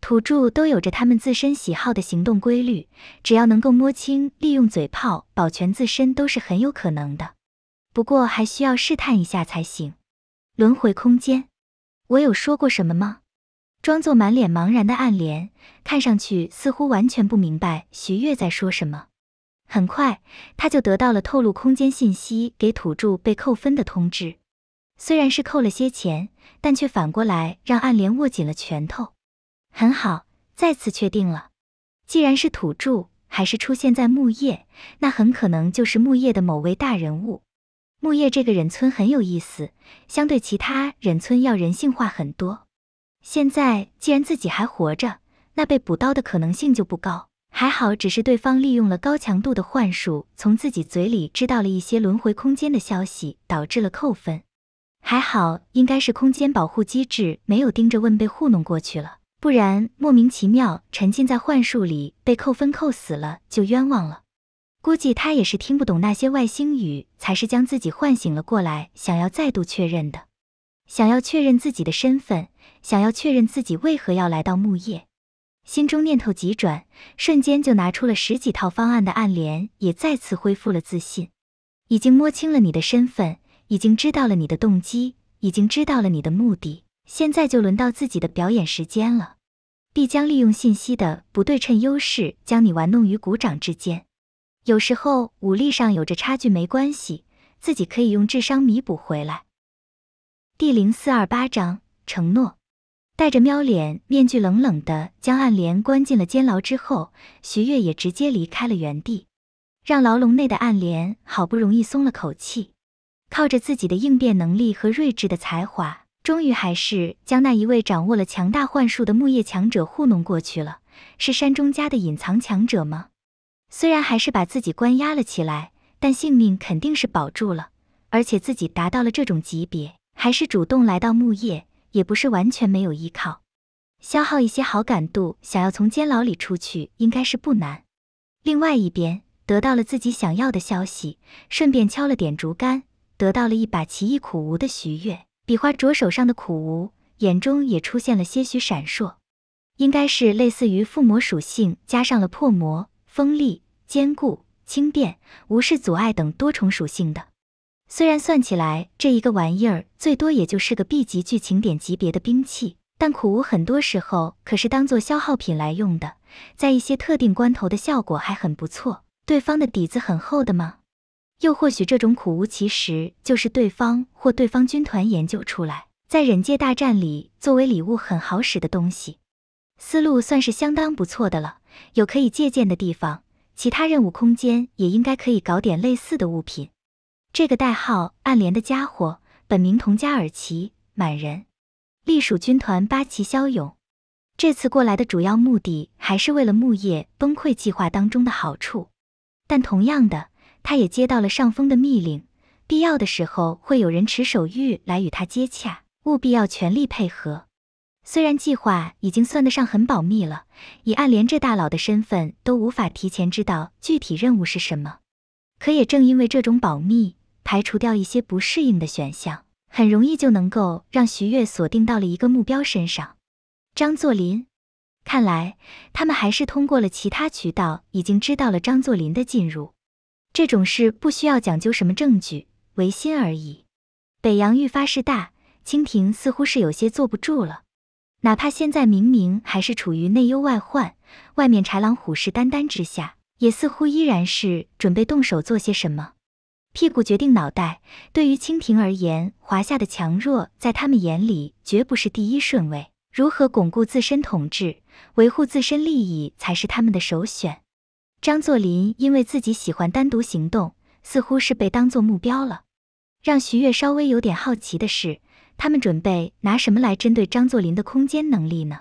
土著都有着他们自身喜好的行动规律，只要能够摸清，利用嘴炮保全自身都是很有可能的。不过还需要试探一下才行。轮回空间，我有说过什么吗？装作满脸茫然的暗莲，看上去似乎完全不明白徐月在说什么。很快，他就得到了透露空间信息给土著被扣分的通知。虽然是扣了些钱，但却反过来让暗莲握紧了拳头。很好，再次确定了。既然是土著，还是出现在木叶，那很可能就是木叶的某位大人物。木叶这个忍村很有意思，相对其他忍村要人性化很多。现在既然自己还活着，那被补刀的可能性就不高。还好，只是对方利用了高强度的幻术，从自己嘴里知道了一些轮回空间的消息，导致了扣分。还好，应该是空间保护机制没有盯着问，被糊弄过去了。不然莫名其妙沉浸在幻术里被扣分扣死了就冤枉了。估计他也是听不懂那些外星语，才是将自己唤醒了过来，想要再度确认的，想要确认自己的身份，想要确认自己为何要来到木叶。心中念头急转，瞬间就拿出了十几套方案的暗联，也再次恢复了自信。已经摸清了你的身份，已经知道了你的动机，已经知道了你的目的。现在就轮到自己的表演时间了，必将利用信息的不对称优势将你玩弄于股掌之间。有时候武力上有着差距没关系，自己可以用智商弥补回来。第零四二八章承诺，戴着喵脸面具冷冷的将暗莲关进了监牢之后，徐月也直接离开了原地，让牢笼内的暗莲好不容易松了口气，靠着自己的应变能力和睿智的才华。终于还是将那一位掌握了强大幻术的木叶强者糊弄过去了。是山中家的隐藏强者吗？虽然还是把自己关押了起来，但性命肯定是保住了。而且自己达到了这种级别，还是主动来到木叶，也不是完全没有依靠。消耗一些好感度，想要从监牢里出去，应该是不难。另外一边得到了自己想要的消息，顺便敲了点竹竿，得到了一把奇异苦无的徐越。比划着手上的苦无，眼中也出现了些许闪烁，应该是类似于附魔属性加上了破魔、锋利、坚固、轻便、无视阻碍等多重属性的。虽然算起来这一个玩意儿最多也就是个 B 级剧情点级别的兵器，但苦无很多时候可是当做消耗品来用的，在一些特定关头的效果还很不错。对方的底子很厚的吗？又或许这种苦无其实就是对方或对方军团研究出来，在忍界大战里作为礼物很好使的东西。思路算是相当不错的了，有可以借鉴的地方。其他任务空间也应该可以搞点类似的物品。这个代号暗莲的家伙，本名童加尔奇满人，隶属军团八旗骁勇。这次过来的主要目的还是为了木叶崩溃计划当中的好处，但同样的。他也接到了上峰的密令，必要的时候会有人持手谕来与他接洽，务必要全力配合。虽然计划已经算得上很保密了，以暗联这大佬的身份都无法提前知道具体任务是什么，可也正因为这种保密，排除掉一些不适应的选项，很容易就能够让徐悦锁定到了一个目标身上。张作霖，看来他们还是通过了其他渠道，已经知道了张作霖的进入。这种事不需要讲究什么证据，违心而已。北洋愈发势大，清廷似乎是有些坐不住了。哪怕现在明明还是处于内忧外患，外面豺狼虎视眈眈之下，也似乎依然是准备动手做些什么。屁股决定脑袋，对于清廷而言，华夏的强弱在他们眼里绝不是第一顺位。如何巩固自身统治，维护自身利益，才是他们的首选。张作霖因为自己喜欢单独行动，似乎是被当作目标了。让徐悦稍微有点好奇的是，他们准备拿什么来针对张作霖的空间能力呢？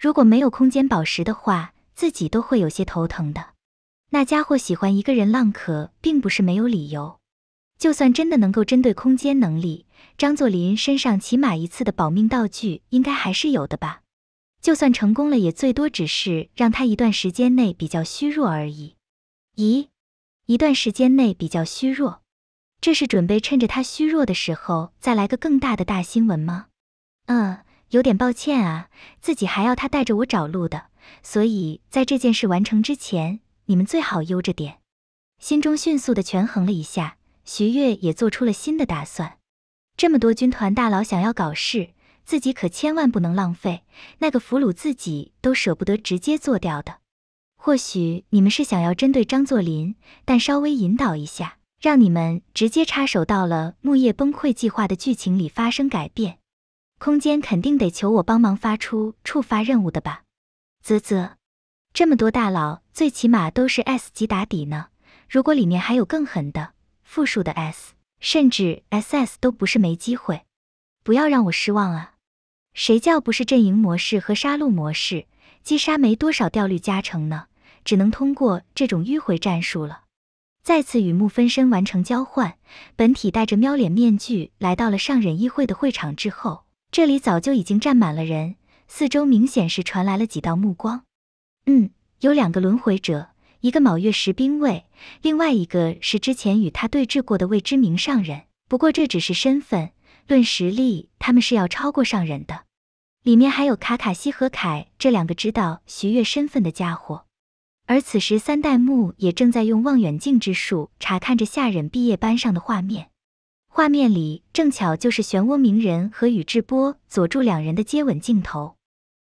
如果没有空间宝石的话，自己都会有些头疼的。那家伙喜欢一个人浪，可并不是没有理由。就算真的能够针对空间能力，张作霖身上起码一次的保命道具应该还是有的吧。就算成功了，也最多只是让他一段时间内比较虚弱而已。咦，一段时间内比较虚弱，这是准备趁着他虚弱的时候再来个更大的大新闻吗？嗯，有点抱歉啊，自己还要他带着我找路的，所以在这件事完成之前，你们最好悠着点。心中迅速的权衡了一下，徐悦也做出了新的打算。这么多军团大佬想要搞事。自己可千万不能浪费，那个俘虏自己都舍不得直接做掉的。或许你们是想要针对张作霖，但稍微引导一下，让你们直接插手到了木叶崩溃计划的剧情里发生改变。空间肯定得求我帮忙发出触发任务的吧？啧啧，这么多大佬，最起码都是 S 级打底呢。如果里面还有更狠的负数的 S，甚至 SS 都不是没机会。不要让我失望啊！谁叫不是阵营模式和杀戮模式，击杀没多少掉率加成呢？只能通过这种迂回战术了。再次与木分身完成交换，本体戴着喵脸面具来到了上忍议会的会场之后，这里早就已经站满了人，四周明显是传来了几道目光。嗯，有两个轮回者，一个卯月石兵卫，另外一个是之前与他对峙过的未知名上忍。不过这只是身份。论实力，他们是要超过上人的。里面还有卡卡西和凯这两个知道徐月身份的家伙。而此时，三代目也正在用望远镜之术查看着下忍毕业班上的画面。画面里正巧就是漩涡鸣人和宇智波佐助两人的接吻镜头。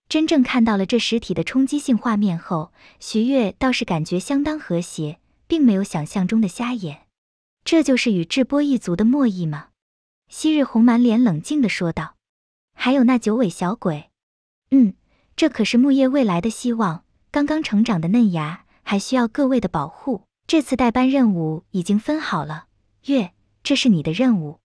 真正看到了这实体的冲击性画面后，徐月倒是感觉相当和谐，并没有想象中的瞎眼。这就是宇智波一族的末裔吗？昔日红满脸冷静地说道：“还有那九尾小鬼，嗯，这可是木叶未来的希望，刚刚成长的嫩芽，还需要各位的保护。这次代班任务已经分好了，月，这是你的任务。”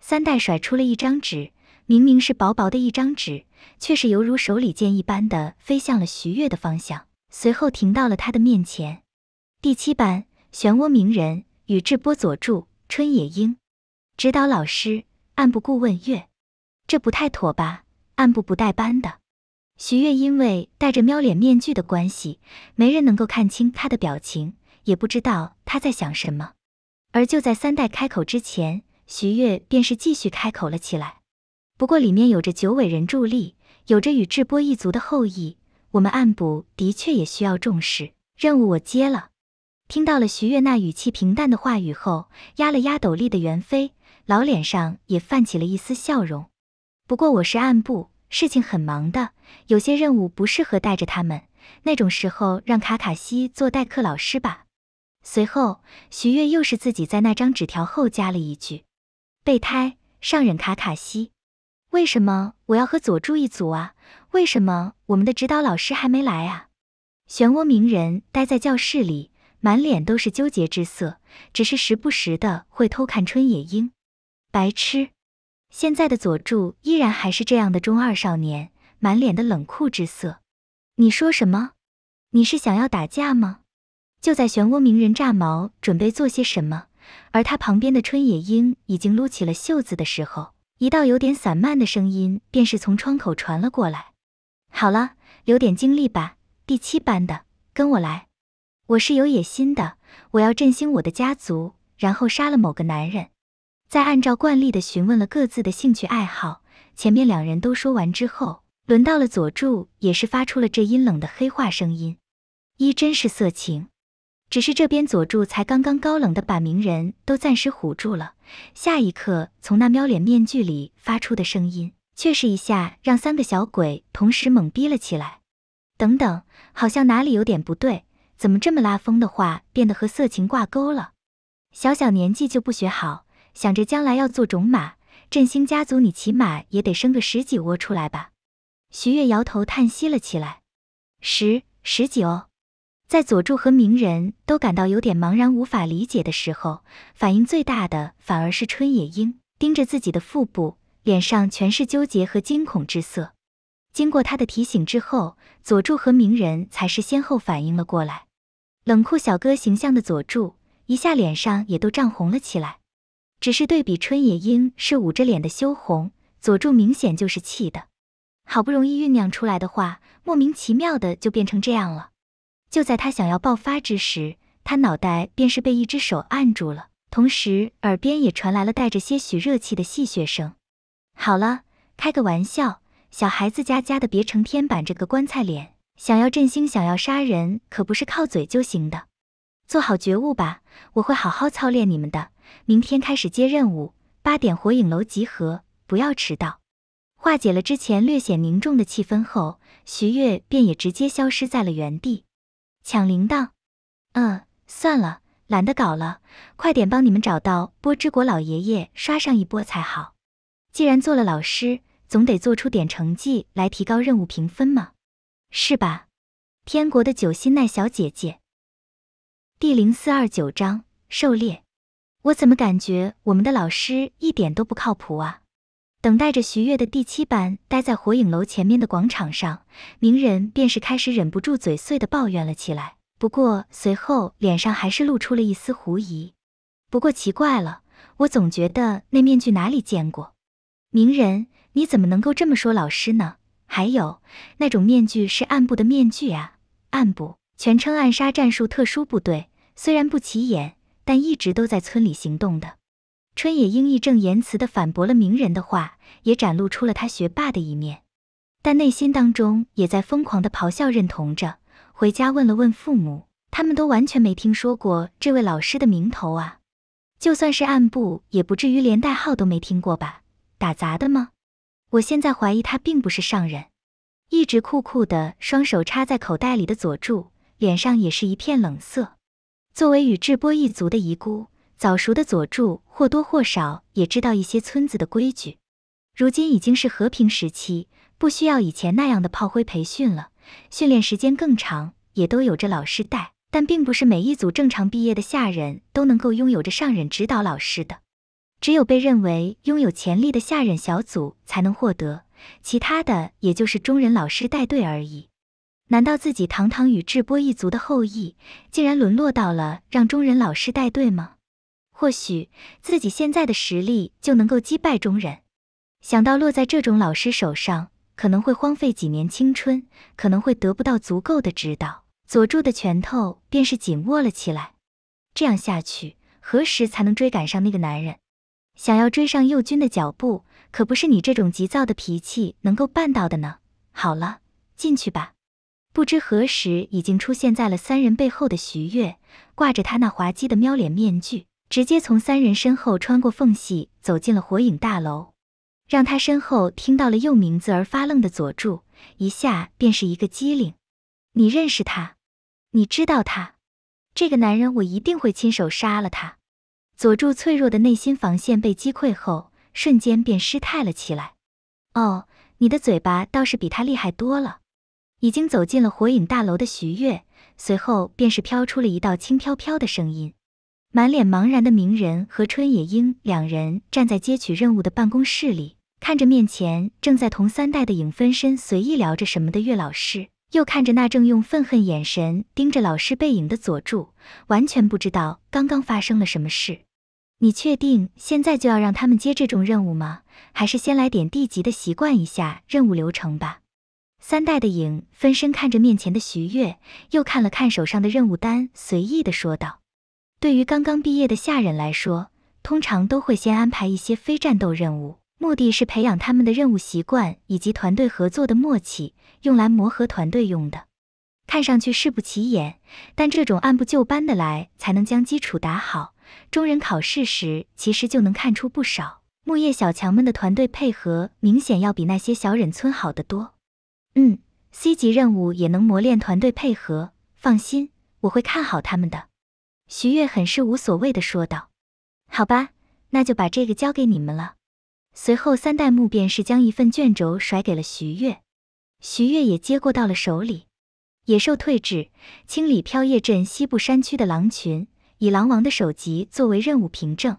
三代甩出了一张纸，明明是薄薄的一张纸，却是犹如手里剑一般的飞向了徐月的方向，随后停到了他的面前。第七班：漩涡鸣人、宇智波佐助、春野樱。指导老师暗部顾问月，这不太妥吧？暗部不带班的。徐月因为戴着喵脸面具的关系，没人能够看清他的表情，也不知道他在想什么。而就在三代开口之前，徐月便是继续开口了起来。不过里面有着九尾人助力，有着宇智波一族的后裔，我们暗部的确也需要重视。任务我接了。听到了徐月那语气平淡的话语后，压了压斗笠的元飞。老脸上也泛起了一丝笑容，不过我是暗部，事情很忙的，有些任务不适合带着他们。那种时候让卡卡西做代课老师吧。随后，徐悦又是自己在那张纸条后加了一句：“备胎上忍卡卡西。”为什么我要和佐助一组啊？为什么我们的指导老师还没来啊？漩涡鸣人待在教室里，满脸都是纠结之色，只是时不时的会偷看春野樱。白痴！现在的佐助依然还是这样的中二少年，满脸的冷酷之色。你说什么？你是想要打架吗？就在漩涡鸣人炸毛，准备做些什么，而他旁边的春野樱已经撸起了袖子的时候，一道有点散漫的声音便是从窗口传了过来。好了，留点精力吧，第七班的，跟我来。我是有野心的，我要振兴我的家族，然后杀了某个男人。在按照惯例的询问了各自的兴趣爱好，前面两人都说完之后，轮到了佐助，也是发出了这阴冷的黑化声音：“一真是色情。”只是这边佐助才刚刚高冷的把鸣人都暂时唬住了，下一刻从那喵脸面具里发出的声音，却是一下让三个小鬼同时懵逼了起来。等等，好像哪里有点不对，怎么这么拉风的话变得和色情挂钩了？小小年纪就不学好。想着将来要做种马，振兴家族，你起码也得生个十几窝出来吧。徐悦摇头叹息了起来，十十几哦。在佐助和鸣人都感到有点茫然无法理解的时候，反应最大的反而是春野樱，盯着自己的腹部，脸上全是纠结和惊恐之色。经过他的提醒之后，佐助和鸣人才是先后反应了过来。冷酷小哥形象的佐助一下脸上也都涨红了起来。只是对比，春野樱是捂着脸的羞红，佐助明显就是气的。好不容易酝酿出来的话，莫名其妙的就变成这样了。就在他想要爆发之时，他脑袋便是被一只手按住了，同时耳边也传来了带着些许热气的戏谑声：“好了，开个玩笑，小孩子家家的，别成天板着个棺材脸。想要振兴，想要杀人，可不是靠嘴就行的，做好觉悟吧。我会好好操练你们的。”明天开始接任务，八点火影楼集合，不要迟到。化解了之前略显凝重的气氛后，徐悦便也直接消失在了原地。抢铃铛？嗯，算了，懒得搞了。快点帮你们找到波之国老爷爷，刷上一波才好。既然做了老师，总得做出点成绩来提高任务评分嘛，是吧？天国的九心奈小姐姐。第零四二九章：狩猎。我怎么感觉我们的老师一点都不靠谱啊？等待着徐悦的第七班待在火影楼前面的广场上，鸣人便是开始忍不住嘴碎的抱怨了起来。不过随后脸上还是露出了一丝狐疑。不过奇怪了，我总觉得那面具哪里见过。鸣人，你怎么能够这么说老师呢？还有，那种面具是暗部的面具啊！暗部全称暗杀战术特殊部队，虽然不起眼。但一直都在村里行动的春野樱义正言辞地反驳了鸣人的话，也展露出了他学霸的一面，但内心当中也在疯狂地咆哮认同着。回家问了问父母，他们都完全没听说过这位老师的名头啊！就算是暗部，也不至于连代号都没听过吧？打杂的吗？我现在怀疑他并不是上人。一直酷酷的，双手插在口袋里的佐助，脸上也是一片冷色。作为宇智波一族的遗孤，早熟的佐助或多或少也知道一些村子的规矩。如今已经是和平时期，不需要以前那样的炮灰培训了。训练时间更长，也都有着老师带。但并不是每一组正常毕业的下人都能够拥有着上忍指导老师的，只有被认为拥有潜力的下忍小组才能获得，其他的也就是中忍老师带队而已。难道自己堂堂宇智波一族的后裔，竟然沦落到了让中忍老师带队吗？或许自己现在的实力就能够击败中忍。想到落在这种老师手上，可能会荒废几年青春，可能会得不到足够的指导，佐助的拳头便是紧握了起来。这样下去，何时才能追赶上那个男人？想要追上右军的脚步，可不是你这种急躁的脾气能够办到的呢。好了，进去吧。不知何时已经出现在了三人背后的徐月，挂着他那滑稽的喵脸面具，直接从三人身后穿过缝隙走进了火影大楼，让他身后听到了又名字而发愣的佐助，一下便是一个机灵。你认识他？你知道他？这个男人，我一定会亲手杀了他。佐助脆弱的内心防线被击溃后，瞬间便失态了起来。哦，你的嘴巴倒是比他厉害多了。已经走进了火影大楼的徐月，随后便是飘出了一道轻飘飘的声音。满脸茫然的鸣人和春野樱两人站在接取任务的办公室里，看着面前正在同三代的影分身随意聊着什么的月老师，又看着那正用愤恨眼神盯着老师背影的佐助，完全不知道刚刚发生了什么事。你确定现在就要让他们接这种任务吗？还是先来点地级的，习惯一下任务流程吧。三代的影分身看着面前的徐月，又看了看手上的任务单，随意的说道：“对于刚刚毕业的下忍来说，通常都会先安排一些非战斗任务，目的是培养他们的任务习惯以及团队合作的默契，用来磨合团队用的。看上去是不起眼，但这种按部就班的来，才能将基础打好。中忍考试时，其实就能看出不少木叶小强们的团队配合明显要比那些小忍村好得多。”嗯，C 级任务也能磨练团队配合，放心，我会看好他们的。徐悦很是无所谓的说道。好吧，那就把这个交给你们了。随后，三代目便是将一份卷轴甩给了徐悦，徐悦也接过到了手里。野兽退至，清理飘叶镇西部山区的狼群，以狼王的首级作为任务凭证。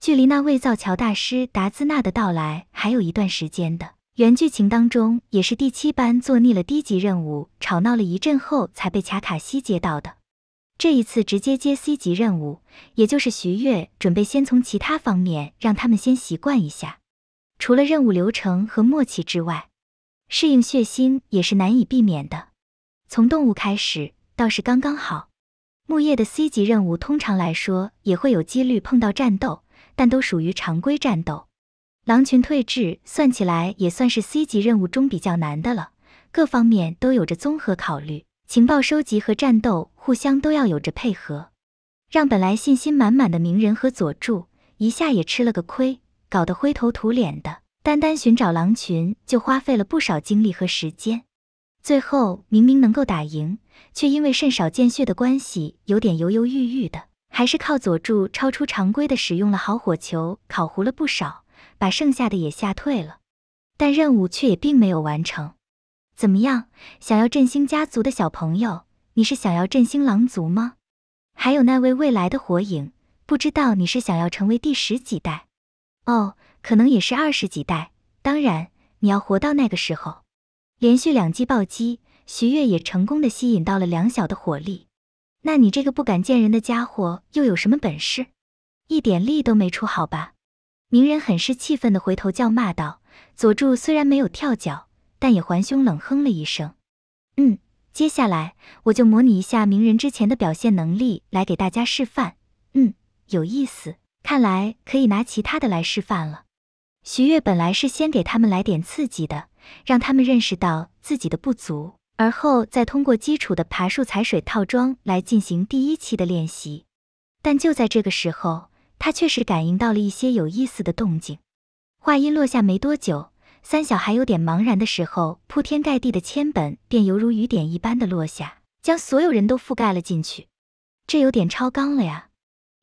距离那位造桥大师达兹纳的到来还有一段时间的。原剧情当中也是第七班做腻了低级任务，吵闹了一阵后才被卡卡西接到的。这一次直接接 C 级任务，也就是徐月准备先从其他方面让他们先习惯一下。除了任务流程和默契之外，适应血腥也是难以避免的。从动物开始倒是刚刚好。木叶的 C 级任务通常来说也会有几率碰到战斗，但都属于常规战斗。狼群退治算起来也算是 C 级任务中比较难的了，各方面都有着综合考虑，情报收集和战斗互相都要有着配合，让本来信心满满的鸣人和佐助一下也吃了个亏，搞得灰头土脸的。单单寻找狼群就花费了不少精力和时间，最后明明能够打赢，却因为甚少见血的关系有点犹犹豫豫的，还是靠佐助超出常规的使用了好火球烤糊了不少。把剩下的也吓退了，但任务却也并没有完成。怎么样，想要振兴家族的小朋友，你是想要振兴狼族吗？还有那位未来的火影，不知道你是想要成为第十几代？哦，可能也是二十几代，当然你要活到那个时候。连续两记暴击，徐月也成功的吸引到了两小的火力。那你这个不敢见人的家伙又有什么本事？一点力都没出，好吧？鸣人很是气愤地回头叫骂道：“佐助虽然没有跳脚，但也环胸冷哼了一声。嗯，接下来我就模拟一下鸣人之前的表现能力来给大家示范。嗯，有意思，看来可以拿其他的来示范了。”徐月本来是先给他们来点刺激的，让他们认识到自己的不足，而后再通过基础的爬树踩水套装来进行第一期的练习。但就在这个时候。他确实感应到了一些有意思的动静。话音落下没多久，三小还有点茫然的时候，铺天盖地的铅本便犹如雨点一般的落下，将所有人都覆盖了进去。这有点超纲了呀！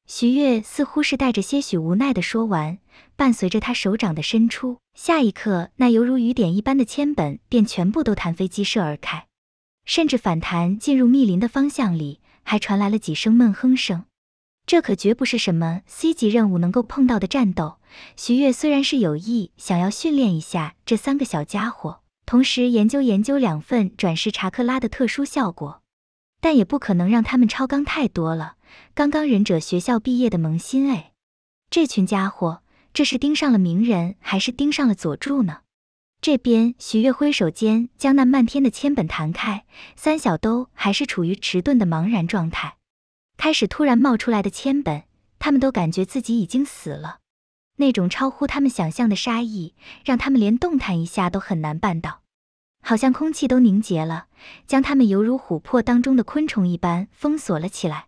徐悦似乎是带着些许无奈的说完，伴随着他手掌的伸出，下一刻那犹如雨点一般的铅本便全部都弹飞机射而开，甚至反弹进入密林的方向里，还传来了几声闷哼声。这可绝不是什么 C 级任务能够碰到的战斗。徐悦虽然是有意想要训练一下这三个小家伙，同时研究研究两份转世查克拉的特殊效果，但也不可能让他们超纲太多了。刚刚忍者学校毕业的萌新哎，这群家伙这是盯上了鸣人，还是盯上了佐助呢？这边徐悦挥手间将那漫天的铅本弹开，三小都还是处于迟钝的茫然状态。开始突然冒出来的千本，他们都感觉自己已经死了，那种超乎他们想象的杀意，让他们连动弹一下都很难办到，好像空气都凝结了，将他们犹如琥珀当中的昆虫一般封锁了起来，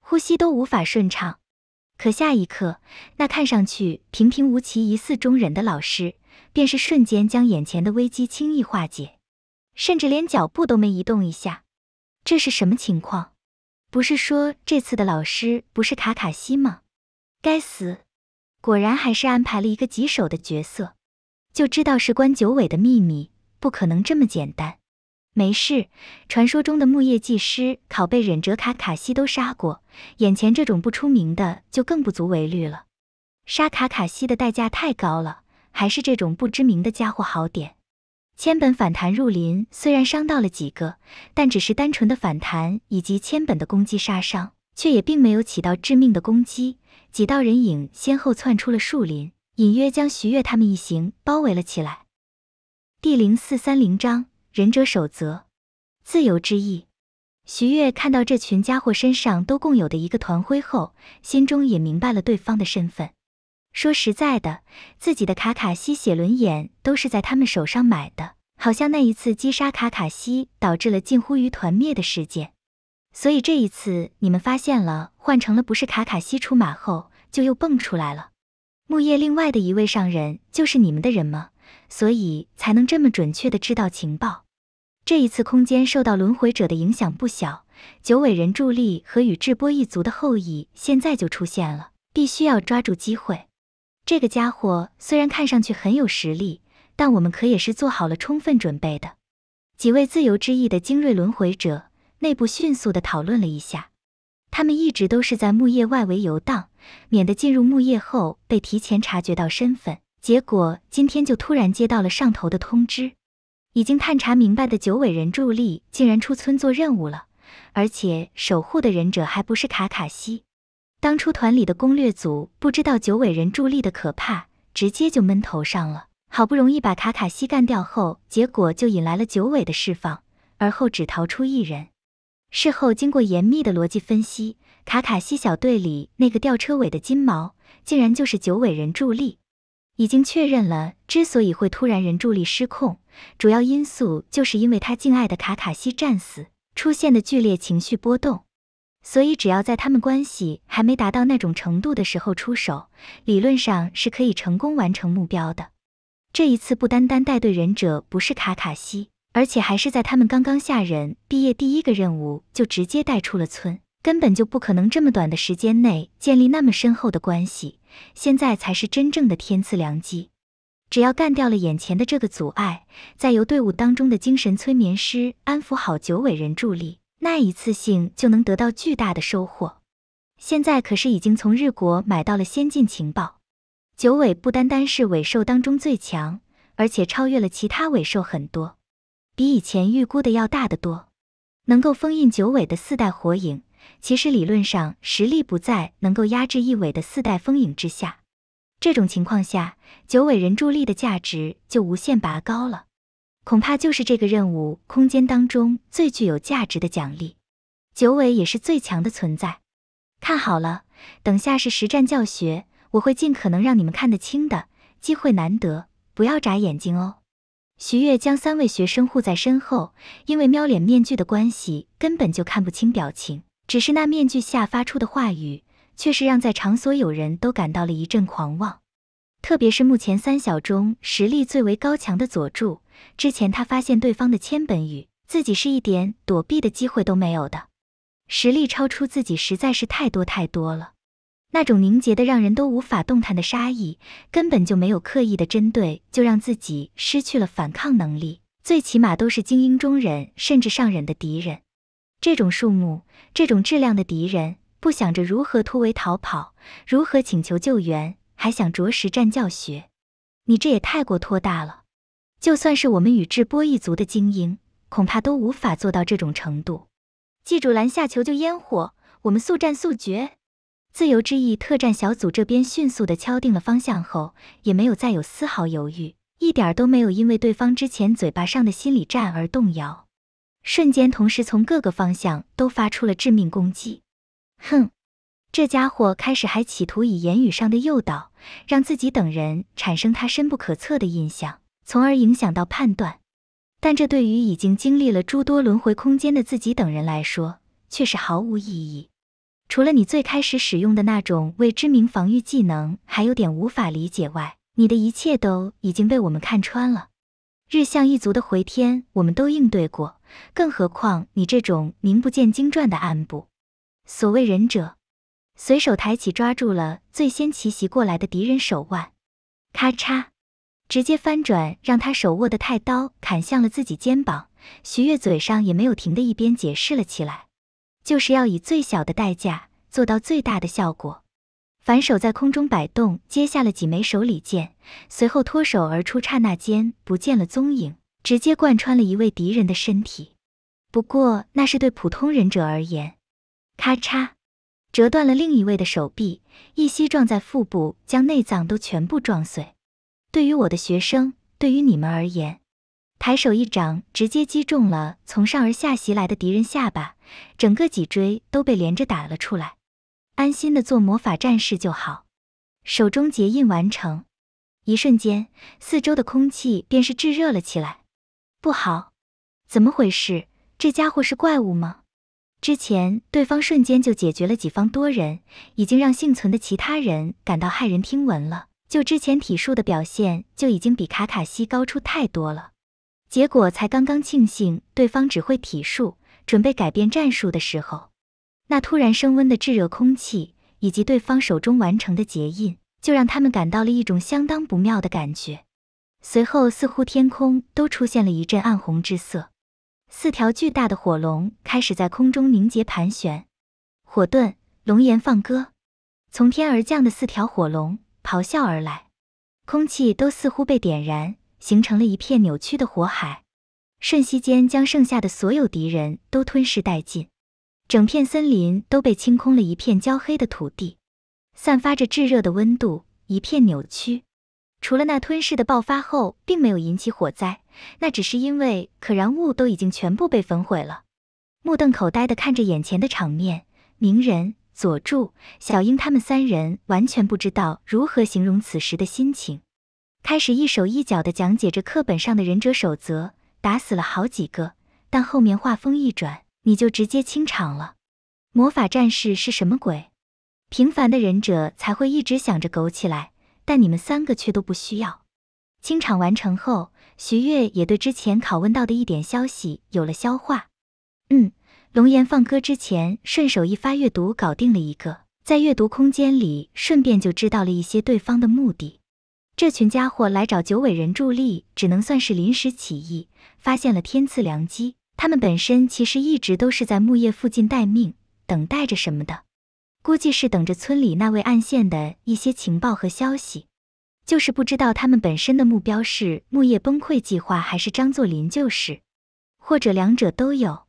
呼吸都无法顺畅。可下一刻，那看上去平平无奇、疑似中人的老师，便是瞬间将眼前的危机轻易化解，甚至连脚步都没移动一下。这是什么情况？不是说这次的老师不是卡卡西吗？该死，果然还是安排了一个棘手的角色，就知道事关九尾的秘密，不可能这么简单。没事，传说中的木叶技师、拷贝忍者卡卡西都杀过，眼前这种不出名的就更不足为虑了。杀卡卡西的代价太高了，还是这种不知名的家伙好点。千本反弹入林，虽然伤到了几个，但只是单纯的反弹，以及千本的攻击杀伤，却也并没有起到致命的攻击。几道人影先后窜出了树林，隐约将徐月他们一行包围了起来。第零四三零章：忍者守则，自由之翼。徐月看到这群家伙身上都共有的一个团徽后，心中也明白了对方的身份。说实在的，自己的卡卡西写轮眼都是在他们手上买的，好像那一次击杀卡卡西导致了近乎于团灭的事件，所以这一次你们发现了换成了不是卡卡西出马后就又蹦出来了。木叶另外的一位上人就是你们的人吗？所以才能这么准确的知道情报。这一次空间受到轮回者的影响不小，九尾人柱力和宇智波一族的后裔现在就出现了，必须要抓住机会。这个家伙虽然看上去很有实力，但我们可也是做好了充分准备的。几位自由之翼的精锐轮回者内部迅速的讨论了一下，他们一直都是在木叶外围游荡，免得进入木叶后被提前察觉到身份。结果今天就突然接到了上头的通知，已经探查明白的九尾人助力竟然出村做任务了，而且守护的忍者还不是卡卡西。当初团里的攻略组不知道九尾人助力的可怕，直接就闷头上了。好不容易把卡卡西干掉后，结果就引来了九尾的释放，而后只逃出一人。事后经过严密的逻辑分析，卡卡西小队里那个吊车尾的金毛，竟然就是九尾人助力。已经确认了，之所以会突然人助力失控，主要因素就是因为他敬爱的卡卡西战死，出现的剧烈情绪波动。所以，只要在他们关系还没达到那种程度的时候出手，理论上是可以成功完成目标的。这一次不单单带队忍者不是卡卡西，而且还是在他们刚刚下忍毕业第一个任务就直接带出了村，根本就不可能这么短的时间内建立那么深厚的关系。现在才是真正的天赐良机，只要干掉了眼前的这个阻碍，再由队伍当中的精神催眠师安抚好九尾人助力。那一次性就能得到巨大的收获。现在可是已经从日国买到了先进情报。九尾不单单是尾兽当中最强，而且超越了其他尾兽很多，比以前预估的要大得多。能够封印九尾的四代火影，其实理论上实力不在能够压制一尾的四代风影之下。这种情况下，九尾人柱力的价值就无限拔高了。恐怕就是这个任务空间当中最具有价值的奖励，九尾也是最强的存在。看好了，等下是实战教学，我会尽可能让你们看得清的。机会难得，不要眨眼睛哦。徐月将三位学生护在身后，因为喵脸面具的关系，根本就看不清表情，只是那面具下发出的话语，却是让在场所有人都感到了一阵狂妄。特别是目前三小中实力最为高强的佐助。之前他发现对方的千本羽，自己是一点躲避的机会都没有的，实力超出自己实在是太多太多了。那种凝结的让人都无法动弹的杀意，根本就没有刻意的针对，就让自己失去了反抗能力。最起码都是精英中忍甚至上忍的敌人。这种数目、这种质量的敌人，不想着如何突围逃跑，如何请求救援，还想着实战教学，你这也太过拖大了。就算是我们宇智波一族的精英，恐怕都无法做到这种程度。记住，拦下求救烟火，我们速战速决。自由之翼特战小组这边迅速地敲定了方向后，也没有再有丝毫犹豫，一点都没有因为对方之前嘴巴上的心理战而动摇。瞬间，同时从各个方向都发出了致命攻击。哼，这家伙开始还企图以言语上的诱导，让自己等人产生他深不可测的印象。从而影响到判断，但这对于已经经历了诸多轮回空间的自己等人来说，却是毫无意义。除了你最开始使用的那种未知名防御技能还有点无法理解外，你的一切都已经被我们看穿了。日向一族的回天我们都应对过，更何况你这种名不见经传的暗部。所谓忍者，随手抬起抓住了最先奇袭过来的敌人手腕，咔嚓。直接翻转，让他手握的太刀砍向了自己肩膀。徐月嘴上也没有停的一边解释了起来，就是要以最小的代价做到最大的效果。反手在空中摆动，接下了几枚手里剑，随后脱手而出，刹那间不见了踪影，直接贯穿了一位敌人的身体。不过那是对普通忍者而言。咔嚓，折断了另一位的手臂，一膝撞在腹部，将内脏都全部撞碎。对于我的学生，对于你们而言，抬手一掌直接击中了从上而下袭来的敌人下巴，整个脊椎都被连着打了出来。安心的做魔法战士就好。手中结印完成，一瞬间，四周的空气便是炙热了起来。不好，怎么回事？这家伙是怪物吗？之前对方瞬间就解决了几方多人，已经让幸存的其他人感到骇人听闻了。就之前体术的表现就已经比卡卡西高出太多了，结果才刚刚庆幸对方只会体术，准备改变战术的时候，那突然升温的炙热空气以及对方手中完成的结印，就让他们感到了一种相当不妙的感觉。随后，似乎天空都出现了一阵暗红之色，四条巨大的火龙开始在空中凝结盘旋，火遁龙炎放歌，从天而降的四条火龙。咆哮而来，空气都似乎被点燃，形成了一片扭曲的火海，瞬息间将剩下的所有敌人都吞噬殆尽。整片森林都被清空了，一片焦黑的土地，散发着炙热的温度，一片扭曲。除了那吞噬的爆发后，并没有引起火灾，那只是因为可燃物都已经全部被焚毁了。目瞪口呆地看着眼前的场面，鸣人。佐助、小樱他们三人完全不知道如何形容此时的心情，开始一手一脚地讲解着课本上的忍者守则，打死了好几个，但后面画风一转，你就直接清场了。魔法战士是什么鬼？平凡的忍者才会一直想着苟起来，但你们三个却都不需要。清场完成后，徐月也对之前拷问到的一点消息有了消化。嗯。龙岩放歌之前顺手一发阅读，搞定了一个，在阅读空间里顺便就知道了一些对方的目的。这群家伙来找九尾人助力，只能算是临时起意，发现了天赐良机。他们本身其实一直都是在木叶附近待命，等待着什么的，估计是等着村里那位暗线的一些情报和消息。就是不知道他们本身的目标是木叶崩溃计划，还是张作霖救事，或者两者都有。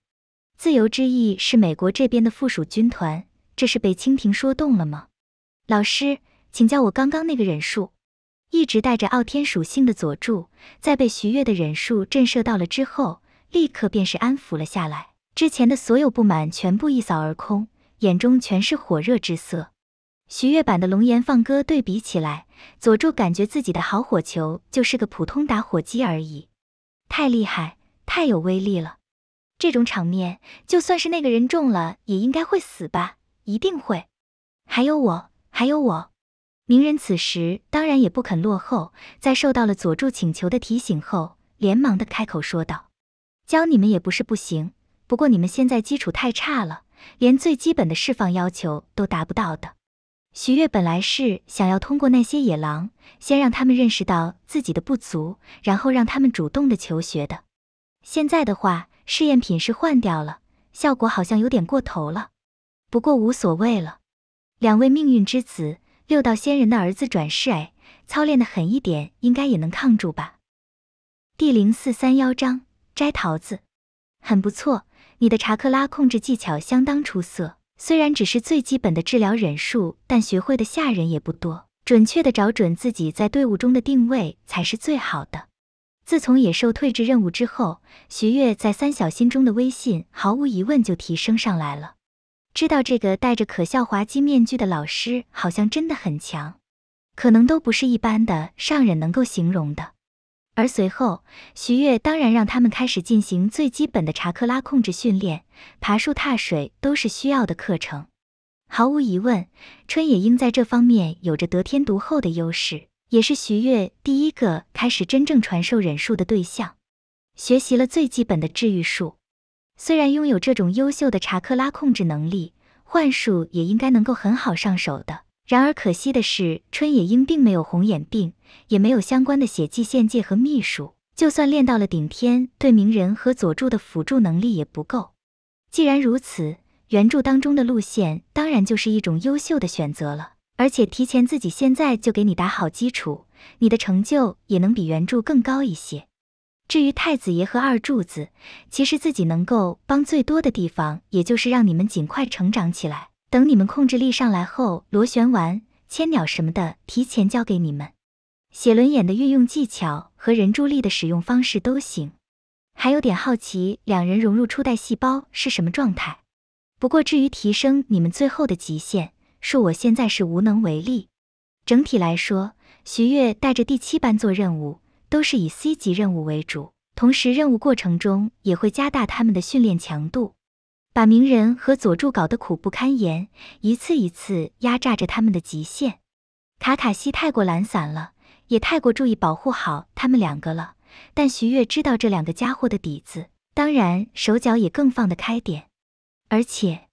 自由之翼是美国这边的附属军团，这是被蜻蜓说动了吗？老师，请教我刚刚那个忍术。一直带着傲天属性的佐助，在被徐悦的忍术震慑到了之后，立刻便是安抚了下来，之前的所有不满全部一扫而空，眼中全是火热之色。徐悦版的龙岩放歌对比起来，佐助感觉自己的好火球就是个普通打火机而已，太厉害，太有威力了。这种场面，就算是那个人中了，也应该会死吧，一定会。还有我，还有我。鸣人此时当然也不肯落后，在受到了佐助请求的提醒后，连忙的开口说道：“教你们也不是不行，不过你们现在基础太差了，连最基本的释放要求都达不到的。”许月本来是想要通过那些野狼，先让他们认识到自己的不足，然后让他们主动的求学的。现在的话。试验品是换掉了，效果好像有点过头了，不过无所谓了。两位命运之子，六道仙人的儿子转世，哎，操练的狠一点，应该也能抗住吧。第零四三幺章摘桃子，很不错，你的查克拉控制技巧相当出色。虽然只是最基本的治疗忍术，但学会的下人也不多。准确的找准自己在队伍中的定位，才是最好的。自从野兽退至任务之后，徐月在三小心中的威信毫无疑问就提升上来了。知道这个戴着可笑滑稽面具的老师好像真的很强，可能都不是一般的上忍能够形容的。而随后，徐月当然让他们开始进行最基本的查克拉控制训练，爬树、踏水都是需要的课程。毫无疑问，春野樱在这方面有着得天独厚的优势。也是徐悦第一个开始真正传授忍术的对象，学习了最基本的治愈术。虽然拥有这种优秀的查克拉控制能力，幻术也应该能够很好上手的。然而可惜的是，春野樱并没有红眼病，也没有相关的血迹、限界和秘术，就算练到了顶天，对鸣人和佐助的辅助能力也不够。既然如此，原著当中的路线当然就是一种优秀的选择了。而且提前自己现在就给你打好基础，你的成就也能比原著更高一些。至于太子爷和二柱子，其实自己能够帮最多的地方，也就是让你们尽快成长起来。等你们控制力上来后，螺旋丸、千鸟什么的提前交给你们。写轮眼的运用技巧和人柱力的使用方式都行。还有点好奇两人融入初代细胞是什么状态。不过至于提升你们最后的极限。恕我现在是无能为力。整体来说，徐月带着第七班做任务，都是以 C 级任务为主，同时任务过程中也会加大他们的训练强度，把鸣人和佐助搞得苦不堪言，一次一次压榨着他们的极限。卡卡西太过懒散了，也太过注意保护好他们两个了。但徐月知道这两个家伙的底子，当然手脚也更放得开点。而且，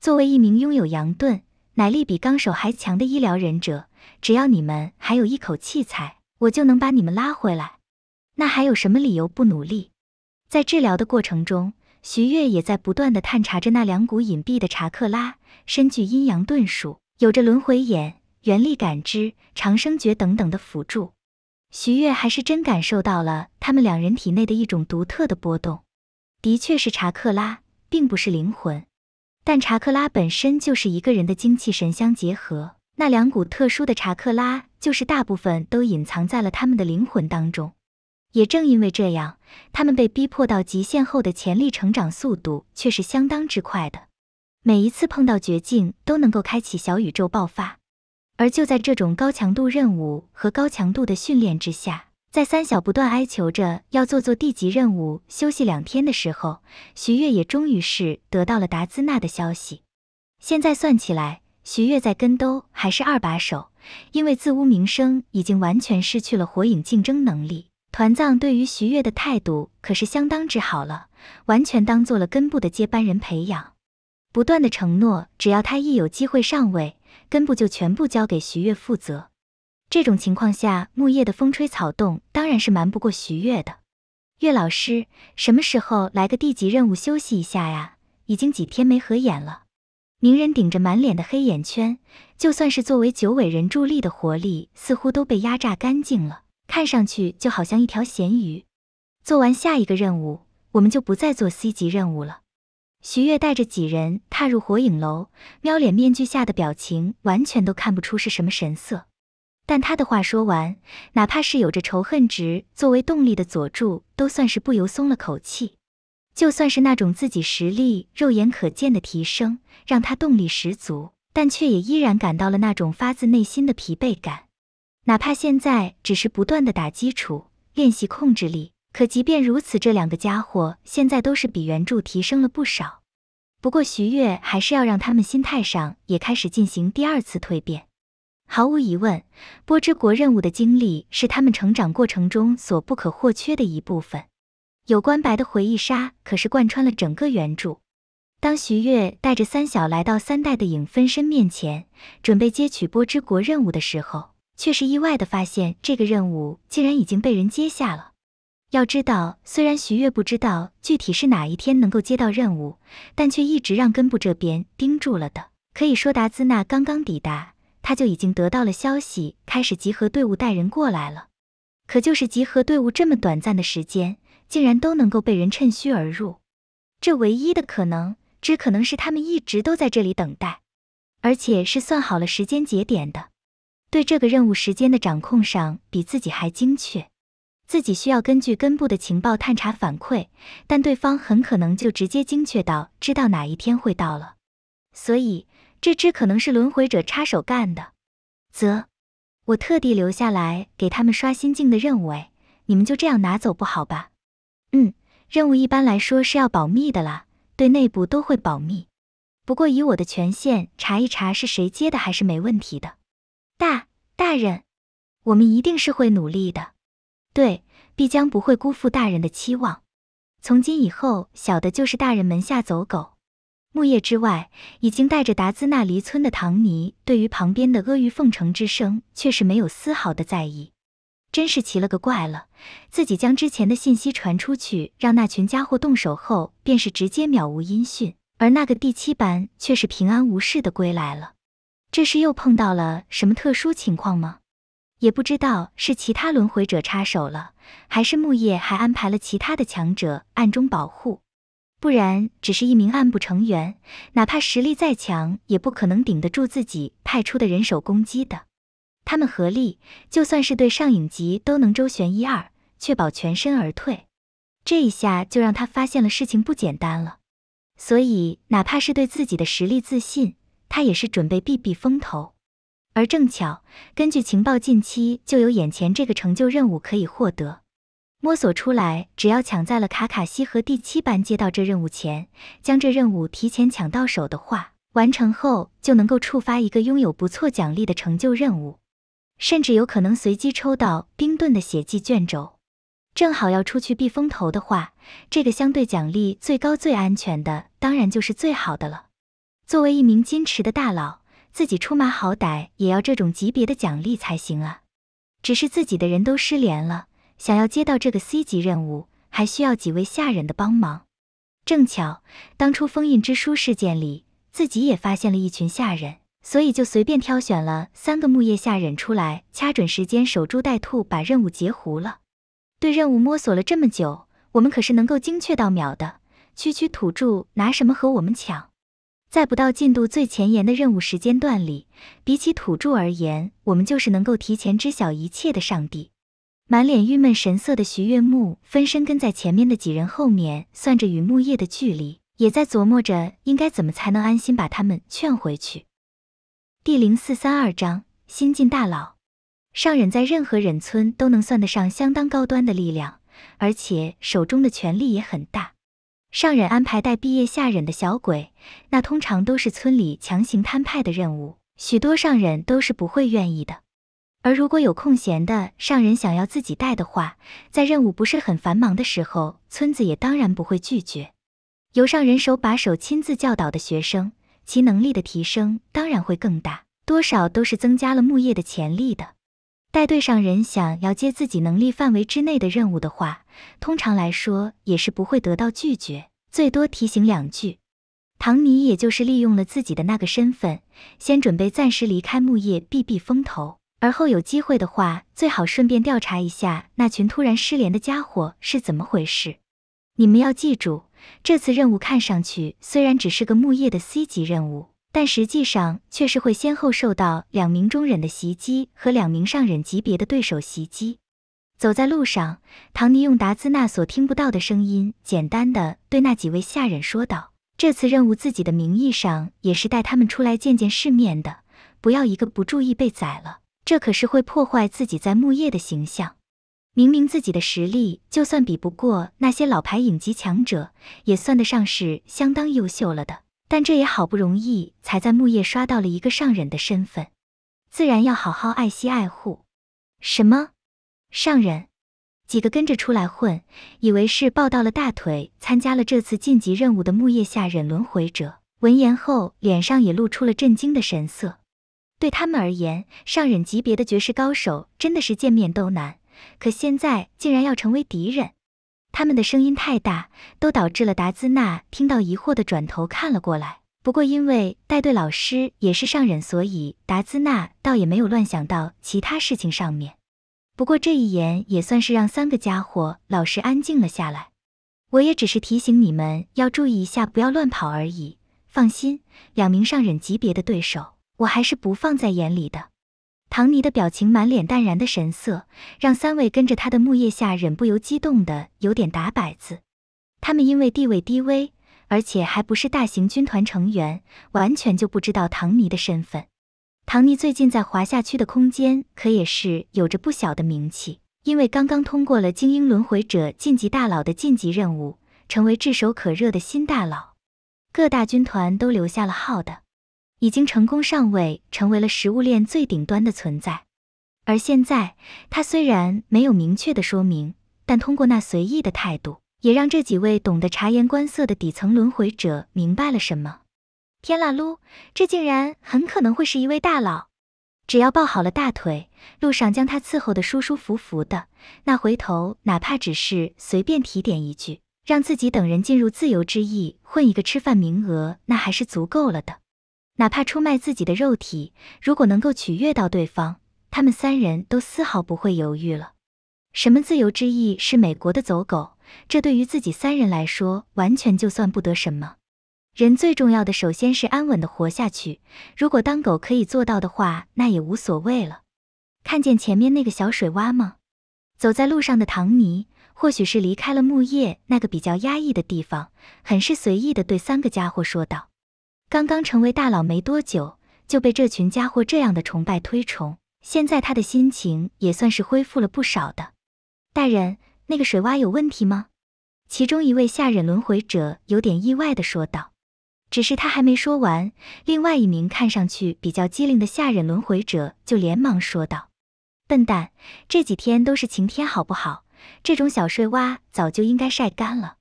作为一名拥有阳遁。乃力比纲手还强的医疗忍者，只要你们还有一口气才，我就能把你们拉回来。那还有什么理由不努力？在治疗的过程中，徐月也在不断的探查着那两股隐蔽的查克拉。身具阴阳遁术，有着轮回眼、元力感知、长生诀等等的辅助，徐月还是真感受到了他们两人体内的一种独特的波动。的确是查克拉，并不是灵魂。但查克拉本身就是一个人的精气神相结合，那两股特殊的查克拉就是大部分都隐藏在了他们的灵魂当中。也正因为这样，他们被逼迫到极限后的潜力成长速度却是相当之快的。每一次碰到绝境，都能够开启小宇宙爆发。而就在这种高强度任务和高强度的训练之下。在三小不断哀求着要做做地级任务休息两天的时候，徐月也终于是得到了达兹纳的消息。现在算起来，徐月在根都还是二把手，因为自污名声已经完全失去了火影竞争能力。团藏对于徐月的态度可是相当之好了，完全当做了根部的接班人培养，不断的承诺，只要他一有机会上位，根部就全部交给徐月负责。这种情况下，木叶的风吹草动当然是瞒不过徐月的。月老师，什么时候来个地级任务休息一下呀？已经几天没合眼了。鸣人顶着满脸的黑眼圈，就算是作为九尾人助力的活力，似乎都被压榨干净了，看上去就好像一条咸鱼。做完下一个任务，我们就不再做 C 级任务了。徐月带着几人踏入火影楼，喵脸面具下的表情完全都看不出是什么神色。但他的话说完，哪怕是有着仇恨值作为动力的佐助，都算是不由松了口气。就算是那种自己实力肉眼可见的提升，让他动力十足，但却也依然感到了那种发自内心的疲惫感。哪怕现在只是不断的打基础，练习控制力，可即便如此，这两个家伙现在都是比原著提升了不少。不过徐月还是要让他们心态上也开始进行第二次蜕变。毫无疑问，波之国任务的经历是他们成长过程中所不可或缺的一部分。有关白的回忆杀可是贯穿了整个原著。当徐月带着三小来到三代的影分身面前，准备接取波之国任务的时候，却是意外的发现这个任务竟然已经被人接下了。要知道，虽然徐月不知道具体是哪一天能够接到任务，但却一直让根部这边盯住了的。可以说，达兹纳刚刚抵达。他就已经得到了消息，开始集合队伍带人过来了。可就是集合队伍这么短暂的时间，竟然都能够被人趁虚而入。这唯一的可能，只可能是他们一直都在这里等待，而且是算好了时间节点的。对这个任务时间的掌控上，比自己还精确。自己需要根据根部的情报探查反馈，但对方很可能就直接精确到知道哪一天会到了。所以。这只可能是轮回者插手干的，啧，我特地留下来给他们刷新境的任务。哎，你们就这样拿走不好吧？嗯，任务一般来说是要保密的啦，对内部都会保密。不过以我的权限查一查是谁接的，还是没问题的。大大人，我们一定是会努力的，对，必将不会辜负大人的期望。从今以后，小的就是大人门下走狗。木叶之外，已经带着达兹那离村的唐尼，对于旁边的阿谀奉承之声却是没有丝毫的在意。真是奇了个怪了，自己将之前的信息传出去，让那群家伙动手后，便是直接渺无音讯，而那个第七班却是平安无事的归来了。这是又碰到了什么特殊情况吗？也不知道是其他轮回者插手了，还是木叶还安排了其他的强者暗中保护。不然，只是一名暗部成员，哪怕实力再强，也不可能顶得住自己派出的人手攻击的。他们合力，就算是对上影集都能周旋一二，确保全身而退。这一下就让他发现了事情不简单了。所以，哪怕是对自己的实力自信，他也是准备避避风头。而正巧，根据情报，近期就有眼前这个成就任务可以获得。摸索出来，只要抢在了卡卡西和第七班接到这任务前，将这任务提前抢到手的话，完成后就能够触发一个拥有不错奖励的成就任务，甚至有可能随机抽到冰盾的血迹卷轴。正好要出去避风头的话，这个相对奖励最高、最安全的，当然就是最好的了。作为一名矜持的大佬，自己出马好歹也要这种级别的奖励才行啊。只是自己的人都失联了。想要接到这个 C 级任务，还需要几位下人的帮忙。正巧，当初封印之书事件里，自己也发现了一群下人，所以就随便挑选了三个木叶下人出来，掐准时间守株待兔，把任务截胡了。对任务摸索了这么久，我们可是能够精确到秒的。区区土著拿什么和我们抢？在不到进度最前沿的任务时间段里，比起土著而言，我们就是能够提前知晓一切的上帝。满脸郁闷神色的徐月木分身跟在前面的几人后面，算着与木叶的距离，也在琢磨着应该怎么才能安心把他们劝回去。第零四三二章新晋大佬上忍在任何忍村都能算得上相当高端的力量，而且手中的权力也很大。上忍安排带毕业下忍的小鬼，那通常都是村里强行摊派的任务，许多上忍都是不会愿意的。而如果有空闲的上人想要自己带的话，在任务不是很繁忙的时候，村子也当然不会拒绝。由上人手把手亲自教导的学生，其能力的提升当然会更大，多少都是增加了木叶的潜力的。带队上人想要接自己能力范围之内的任务的话，通常来说也是不会得到拒绝，最多提醒两句。唐尼也就是利用了自己的那个身份，先准备暂时离开木叶避避风头。而后有机会的话，最好顺便调查一下那群突然失联的家伙是怎么回事。你们要记住，这次任务看上去虽然只是个木叶的 C 级任务，但实际上却是会先后受到两名中忍的袭击和两名上忍级别的对手袭击。走在路上，唐尼用达兹纳所听不到的声音，简单的对那几位下忍说道：“这次任务自己的名义上也是带他们出来见见世面的，不要一个不注意被宰了。”这可是会破坏自己在木叶的形象。明明自己的实力就算比不过那些老牌影级强者，也算得上是相当优秀了的。但这也好不容易才在木叶刷到了一个上忍的身份，自然要好好爱惜爱护。什么？上忍？几个跟着出来混，以为是抱到了大腿，参加了这次晋级任务的木叶下忍轮回者，闻言后脸上也露出了震惊的神色。对他们而言，上忍级别的绝世高手真的是见面都难，可现在竟然要成为敌人，他们的声音太大，都导致了达兹纳听到疑惑的转头看了过来。不过因为带队老师也是上忍，所以达兹纳倒也没有乱想到其他事情上面。不过这一眼也算是让三个家伙老实安静了下来。我也只是提醒你们要注意一下，不要乱跑而已。放心，两名上忍级别的对手。我还是不放在眼里的。唐尼的表情，满脸淡然的神色，让三位跟着他的木叶下忍不由激动的有点打摆子。他们因为地位低微，而且还不是大型军团成员，完全就不知道唐尼的身份。唐尼最近在华夏区的空间可也是有着不小的名气，因为刚刚通过了精英轮回者晋级大佬的晋级任务，成为炙手可热的新大佬，各大军团都留下了号的。已经成功上位，成为了食物链最顶端的存在。而现在，他虽然没有明确的说明，但通过那随意的态度，也让这几位懂得察言观色的底层轮回者明白了什么。天啦噜，这竟然很可能会是一位大佬！只要抱好了大腿，路上将他伺候的舒舒服服的，那回头哪怕只是随便提点一句，让自己等人进入自由之翼混一个吃饭名额，那还是足够了的。哪怕出卖自己的肉体，如果能够取悦到对方，他们三人都丝毫不会犹豫了。什么自由之翼是美国的走狗，这对于自己三人来说完全就算不得什么。人最重要的首先是安稳的活下去，如果当狗可以做到的话，那也无所谓了。看见前面那个小水洼吗？走在路上的唐尼，或许是离开了木叶那个比较压抑的地方，很是随意的对三个家伙说道。刚刚成为大佬没多久，就被这群家伙这样的崇拜推崇，现在他的心情也算是恢复了不少的。大人，那个水洼有问题吗？其中一位下忍轮回者有点意外的说道。只是他还没说完，另外一名看上去比较机灵的下忍轮回者就连忙说道：“笨蛋，这几天都是晴天好不好？这种小水洼早就应该晒干了。”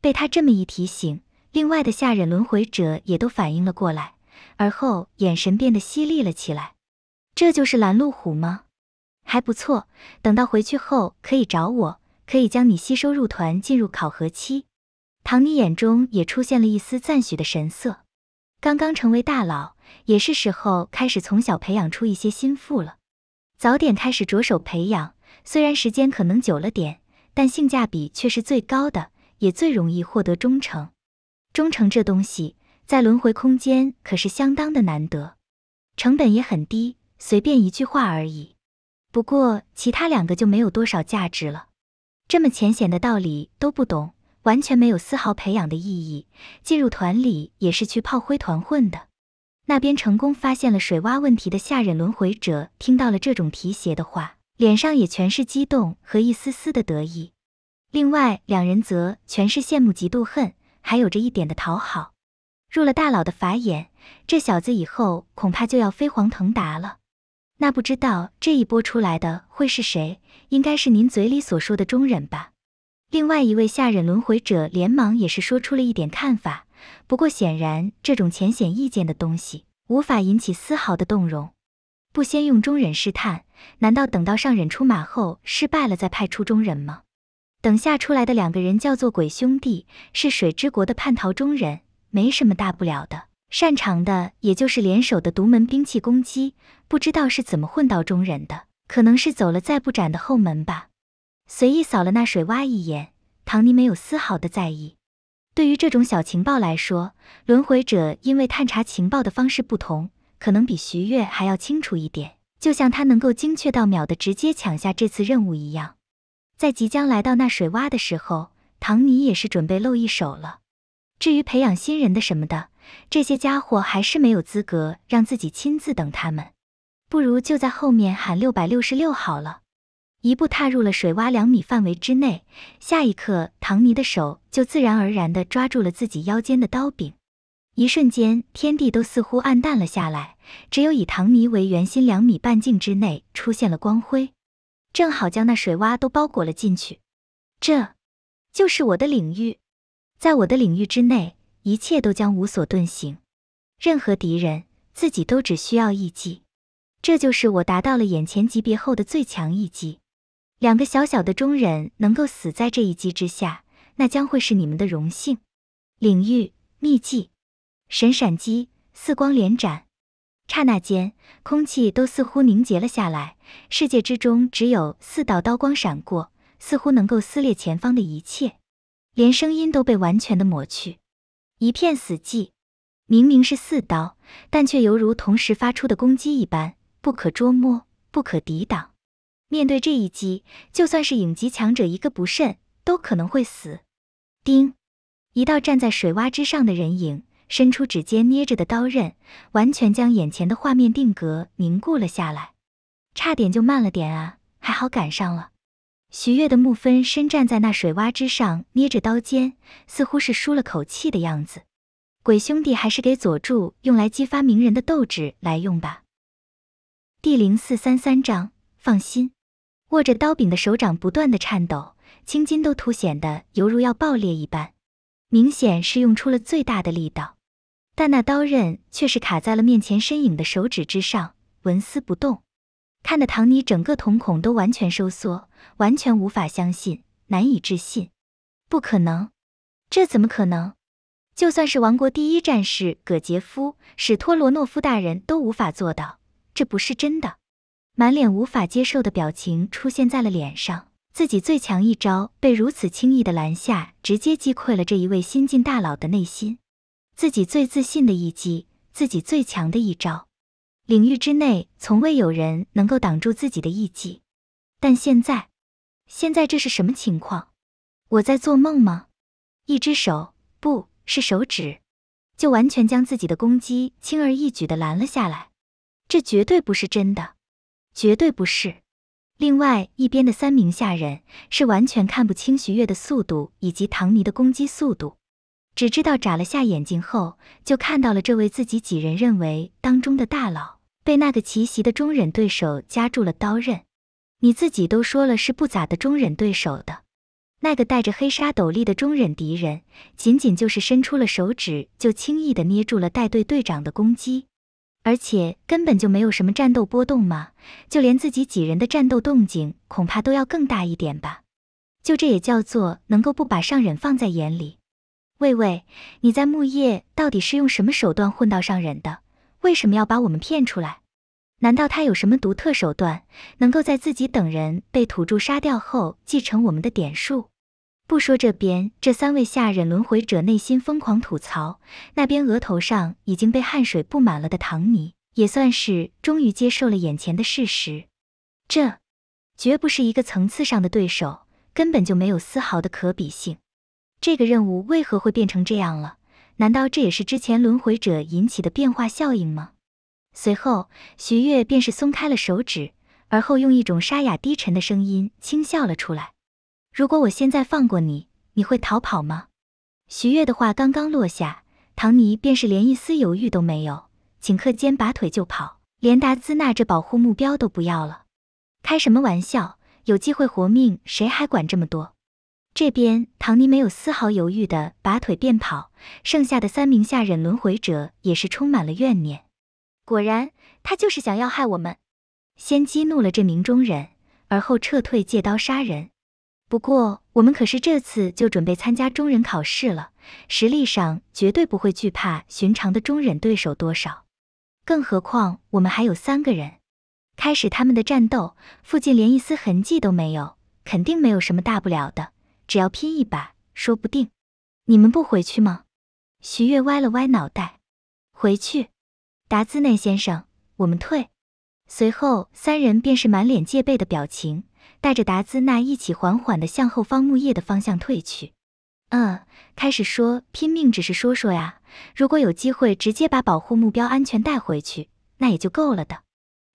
被他这么一提醒。另外的下忍轮回者也都反应了过来，而后眼神变得犀利了起来。这就是拦路虎吗？还不错，等到回去后可以找我，可以将你吸收入团，进入考核期。唐尼眼中也出现了一丝赞许的神色。刚刚成为大佬，也是时候开始从小培养出一些心腹了。早点开始着手培养，虽然时间可能久了点，但性价比却是最高的，也最容易获得忠诚。忠诚这东西，在轮回空间可是相当的难得，成本也很低，随便一句话而已。不过其他两个就没有多少价值了。这么浅显的道理都不懂，完全没有丝毫培养的意义。进入团里也是去炮灰团混的。那边成功发现了水洼问题的下忍轮回者，听到了这种提携的话，脸上也全是激动和一丝丝的得意。另外两人则全是羡慕嫉妒恨。还有着一点的讨好，入了大佬的法眼，这小子以后恐怕就要飞黄腾达了。那不知道这一波出来的会是谁？应该是您嘴里所说的中忍吧？另外一位下忍轮回者连忙也是说出了一点看法，不过显然这种浅显意见的东西无法引起丝毫的动容。不先用中忍试探，难道等到上忍出马后失败了再派出中忍吗？等下出来的两个人叫做鬼兄弟，是水之国的叛逃中人，没什么大不了的，擅长的也就是联手的独门兵器攻击，不知道是怎么混到中人的，可能是走了再不斩的后门吧。随意扫了那水洼一眼，唐尼没有丝毫的在意。对于这种小情报来说，轮回者因为探查情报的方式不同，可能比徐月还要清楚一点。就像他能够精确到秒的直接抢下这次任务一样。在即将来到那水洼的时候，唐尼也是准备露一手了。至于培养新人的什么的，这些家伙还是没有资格让自己亲自等他们，不如就在后面喊六百六十六好了。一步踏入了水洼两米范围之内，下一刻唐尼的手就自然而然地抓住了自己腰间的刀柄。一瞬间，天地都似乎暗淡了下来，只有以唐尼为圆心两米半径之内出现了光辉。正好将那水洼都包裹了进去，这就是我的领域。在我的领域之内，一切都将无所遁形。任何敌人，自己都只需要一击。这就是我达到了眼前级别后的最强一击。两个小小的中忍能够死在这一击之下，那将会是你们的荣幸。领域秘技：神闪击四光连斩。刹那间，空气都似乎凝结了下来，世界之中只有四道刀光闪过，似乎能够撕裂前方的一切，连声音都被完全的抹去，一片死寂。明明是四刀，但却犹如同时发出的攻击一般，不可捉摸，不可抵挡。面对这一击，就算是影级强者一个不慎，都可能会死。叮，一道站在水洼之上的人影。伸出指尖捏着的刀刃，完全将眼前的画面定格凝固了下来，差点就慢了点啊！还好赶上了。徐月的木分身站在那水洼之上，捏着刀尖，似乎是舒了口气的样子。鬼兄弟还是给佐助用来激发鸣人的斗志来用吧。第零四三三章，放心。握着刀柄的手掌不断的颤抖，青筋都凸显的犹如要爆裂一般，明显是用出了最大的力道。但那刀刃却是卡在了面前身影的手指之上，纹丝不动。看得唐尼整个瞳孔都完全收缩，完全无法相信，难以置信，不可能，这怎么可能？就算是王国第一战士葛杰夫·史托罗诺夫大人都无法做到，这不是真的。满脸无法接受的表情出现在了脸上，自己最强一招被如此轻易的拦下，直接击溃了这一位新晋大佬的内心。自己最自信的一击，自己最强的一招，领域之内从未有人能够挡住自己的一击。但现在，现在这是什么情况？我在做梦吗？一只手，不是手指，就完全将自己的攻击轻而易举的拦了下来。这绝对不是真的，绝对不是。另外一边的三名下人是完全看不清徐月的速度以及唐尼的攻击速度。只知道眨了下眼睛后，就看到了这位自己几人认为当中的大佬被那个奇袭的中忍对手夹住了刀刃。你自己都说了是不咋的中忍对手的，那个戴着黑纱斗笠的中忍敌人，仅仅就是伸出了手指，就轻易的捏住了带队队长的攻击，而且根本就没有什么战斗波动嘛，就连自己几人的战斗动静，恐怕都要更大一点吧。就这也叫做能够不把上忍放在眼里。喂喂，你在木叶到底是用什么手段混到上忍的？为什么要把我们骗出来？难道他有什么独特手段，能够在自己等人被土著杀掉后继承我们的点数？不说这边这三位下忍轮回者内心疯狂吐槽，那边额头上已经被汗水布满了的唐尼，也算是终于接受了眼前的事实。这，绝不是一个层次上的对手，根本就没有丝毫的可比性。这个任务为何会变成这样了？难道这也是之前轮回者引起的变化效应吗？随后，徐月便是松开了手指，而后用一种沙哑低沉的声音轻笑了出来：“如果我现在放过你，你会逃跑吗？”徐月的话刚刚落下，唐尼便是连一丝犹豫都没有，顷刻间拔腿就跑，连达兹娜这保护目标都不要了。开什么玩笑？有机会活命，谁还管这么多？这边唐尼没有丝毫犹豫的拔腿便跑，剩下的三名下忍轮回者也是充满了怨念。果然，他就是想要害我们，先激怒了这名中忍，而后撤退借刀杀人。不过，我们可是这次就准备参加中忍考试了，实力上绝对不会惧怕寻常的中忍对手多少，更何况我们还有三个人。开始他们的战斗，附近连一丝痕迹都没有，肯定没有什么大不了的。只要拼一把，说不定。你们不回去吗？徐月歪了歪脑袋。回去。达兹内先生，我们退。随后三人便是满脸戒备的表情，带着达兹那一起缓缓的向后方木叶的方向退去。嗯，开始说拼命只是说说呀，如果有机会直接把保护目标安全带回去，那也就够了的。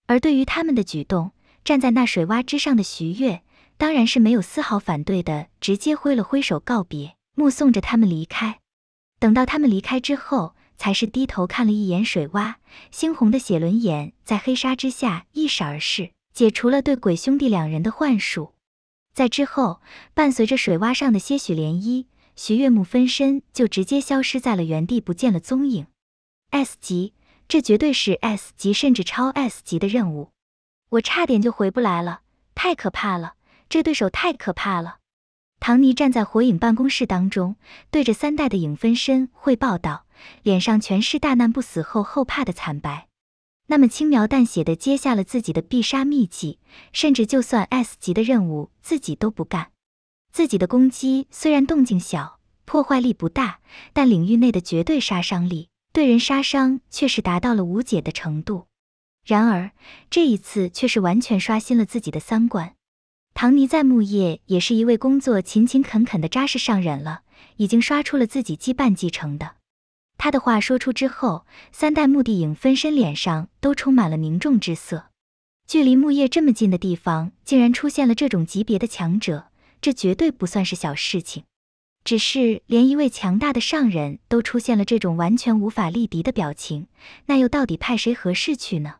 而对于他们的举动，站在那水洼之上的徐月。当然是没有丝毫反对的，直接挥了挥手告别，目送着他们离开。等到他们离开之后，才是低头看了一眼水洼，猩红的血轮眼在黑沙之下一闪而逝，解除了对鬼兄弟两人的幻术。在之后，伴随着水洼上的些许涟漪，徐月木分身就直接消失在了原地，不见了踪影。S 级，这绝对是 S 级甚至超 S 级的任务，我差点就回不来了，太可怕了。这对手太可怕了！唐尼站在火影办公室当中，对着三代的影分身汇报道，脸上全是大难不死后后怕的惨白。那么轻描淡写的接下了自己的必杀秘技，甚至就算 S 级的任务自己都不干。自己的攻击虽然动静小，破坏力不大，但领域内的绝对杀伤力对人杀伤却是达到了无解的程度。然而这一次却是完全刷新了自己的三观。唐尼在木叶也是一位工作勤勤恳恳的扎实上人了，已经刷出了自己羁绊继承的。他的话说出之后，三代目地影分身脸上都充满了凝重之色。距离木叶这么近的地方，竟然出现了这种级别的强者，这绝对不算是小事情。只是连一位强大的上人都出现了这种完全无法力敌的表情，那又到底派谁合适去呢？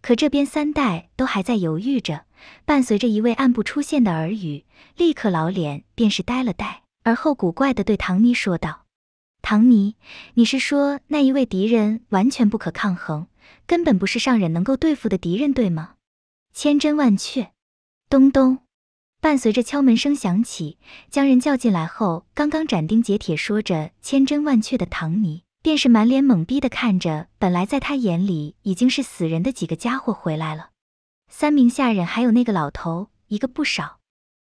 可这边三代都还在犹豫着。伴随着一位暗部出现的耳语，立刻老脸便是呆了呆，而后古怪的对唐尼说道：“唐尼，你是说那一位敌人完全不可抗衡，根本不是上忍能够对付的敌人，对吗？”千真万确。咚咚，伴随着敲门声响起，将人叫进来后，刚刚斩钉截铁说着千真万确的唐尼，便是满脸懵逼的看着本来在他眼里已经是死人的几个家伙回来了。三名下人，还有那个老头，一个不少。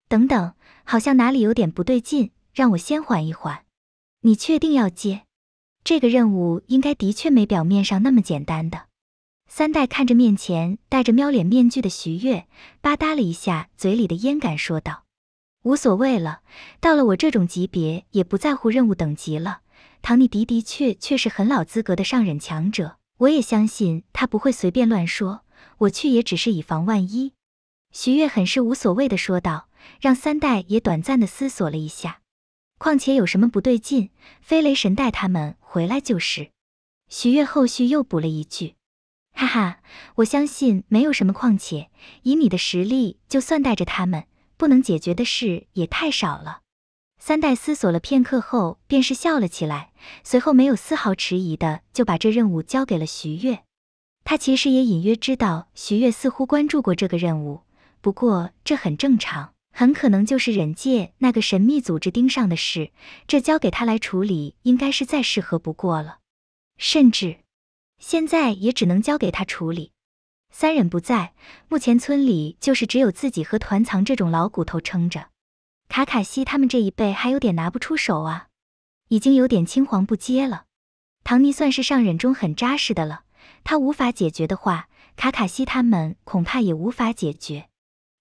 等等，好像哪里有点不对劲，让我先缓一缓。你确定要接这个任务？应该的确没表面上那么简单的。三代看着面前戴着喵脸面具的徐月，吧嗒了一下嘴里的烟杆，说道：“无所谓了，到了我这种级别，也不在乎任务等级了。唐尼的的确确是很老资格的上忍强者，我也相信他不会随便乱说。”我去也只是以防万一，徐悦很是无所谓的说道，让三代也短暂的思索了一下。况且有什么不对劲，飞雷神带他们回来就是。徐悦后续又补了一句：“哈哈，我相信没有什么。况且以你的实力，就算带着他们，不能解决的事也太少了。”三代思索了片刻后，便是笑了起来，随后没有丝毫迟疑的就把这任务交给了徐悦。他其实也隐约知道，徐月似乎关注过这个任务，不过这很正常，很可能就是忍界那个神秘组织盯上的事。这交给他来处理，应该是再适合不过了。甚至，现在也只能交给他处理。三忍不在，目前村里就是只有自己和团藏这种老骨头撑着。卡卡西他们这一辈还有点拿不出手啊，已经有点青黄不接了。唐尼算是上忍中很扎实的了。他无法解决的话，卡卡西他们恐怕也无法解决。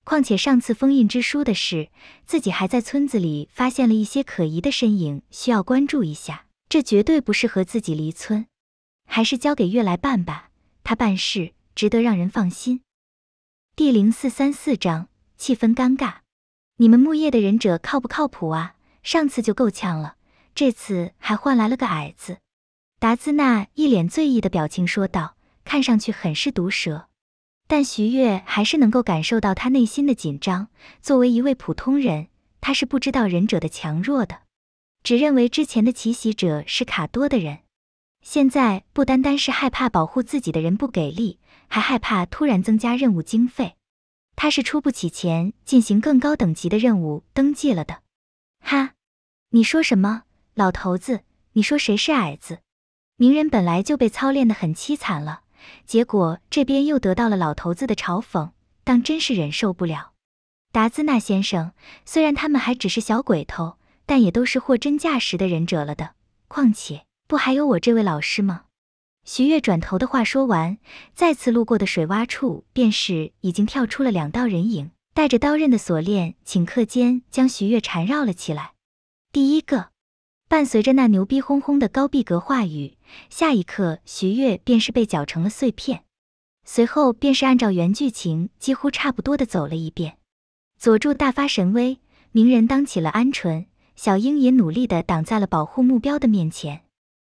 况且上次封印之书的事，自己还在村子里发现了一些可疑的身影，需要关注一下。这绝对不适合自己离村，还是交给月来办吧。他办事值得让人放心。第零四三四章，气氛尴尬。你们木叶的忍者靠不靠谱啊？上次就够呛了，这次还换来了个矮子。达兹纳一脸醉意的表情说道。看上去很是毒舌，但徐悦还是能够感受到他内心的紧张。作为一位普通人，他是不知道忍者的强弱的，只认为之前的奇袭者是卡多的人。现在不单单是害怕保护自己的人不给力，还害怕突然增加任务经费，他是出不起钱进行更高等级的任务登记了的。哈，你说什么，老头子？你说谁是矮子？鸣人本来就被操练的很凄惨了。结果这边又得到了老头子的嘲讽，当真是忍受不了。达兹纳先生，虽然他们还只是小鬼头，但也都是货真价实的忍者了的。况且不还有我这位老师吗？徐月转头的话说完，再次路过的水洼处，便是已经跳出了两道人影，带着刀刃的锁链，顷刻间将徐月缠绕了起来。第一个。伴随着那牛逼哄哄的高壁格话语，下一刻徐月便是被搅成了碎片。随后便是按照原剧情几乎差不多的走了一遍。佐助大发神威，鸣人当起了鹌鹑，小樱也努力的挡在了保护目标的面前。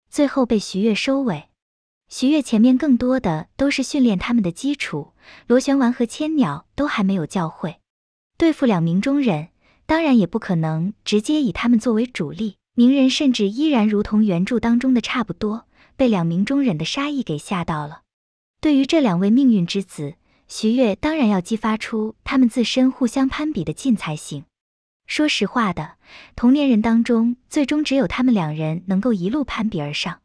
最后被徐月收尾。徐月前面更多的都是训练他们的基础，螺旋丸和千鸟都还没有教会。对付两名中忍，当然也不可能直接以他们作为主力。鸣人甚至依然如同原著当中的差不多，被两名中忍的杀意给吓到了。对于这两位命运之子，徐月当然要激发出他们自身互相攀比的劲才行。说实话的，同年人当中，最终只有他们两人能够一路攀比而上。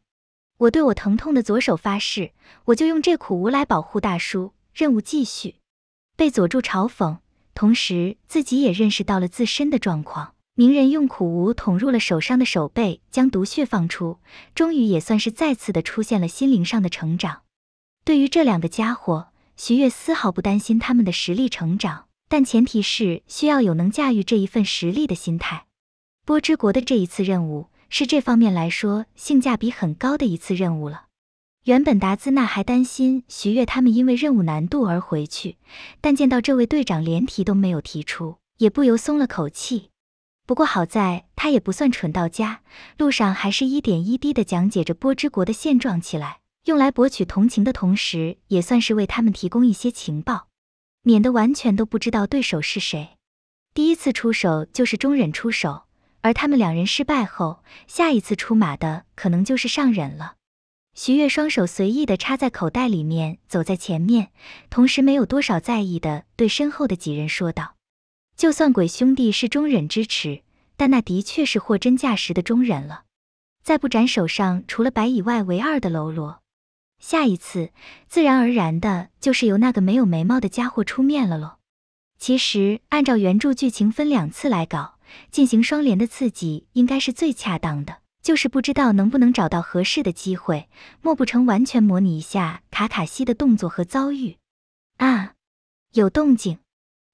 我对我疼痛的左手发誓，我就用这苦无来保护大叔。任务继续，被佐助嘲讽，同时自己也认识到了自身的状况。鸣人用苦无捅入了手上的手背，将毒血放出，终于也算是再次的出现了心灵上的成长。对于这两个家伙，徐月丝毫不担心他们的实力成长，但前提是需要有能驾驭这一份实力的心态。波之国的这一次任务是这方面来说性价比很高的一次任务了。原本达兹纳还担心徐月他们因为任务难度而回去，但见到这位队长连提都没有提出，也不由松了口气。不过好在他也不算蠢到家，路上还是一点一滴的讲解着波之国的现状起来，用来博取同情的同时，也算是为他们提供一些情报，免得完全都不知道对手是谁。第一次出手就是中忍出手，而他们两人失败后，下一次出马的可能就是上忍了。徐月双手随意的插在口袋里面，走在前面，同时没有多少在意的对身后的几人说道。就算鬼兄弟是中忍之持，但那的确是货真价实的中忍了。再不斩手上除了白以外唯二的喽啰，下一次自然而然的就是由那个没有眉毛的家伙出面了咯。其实按照原著剧情分两次来搞，进行双连的刺激应该是最恰当的，就是不知道能不能找到合适的机会，莫不成完全模拟一下卡卡西的动作和遭遇？啊，有动静。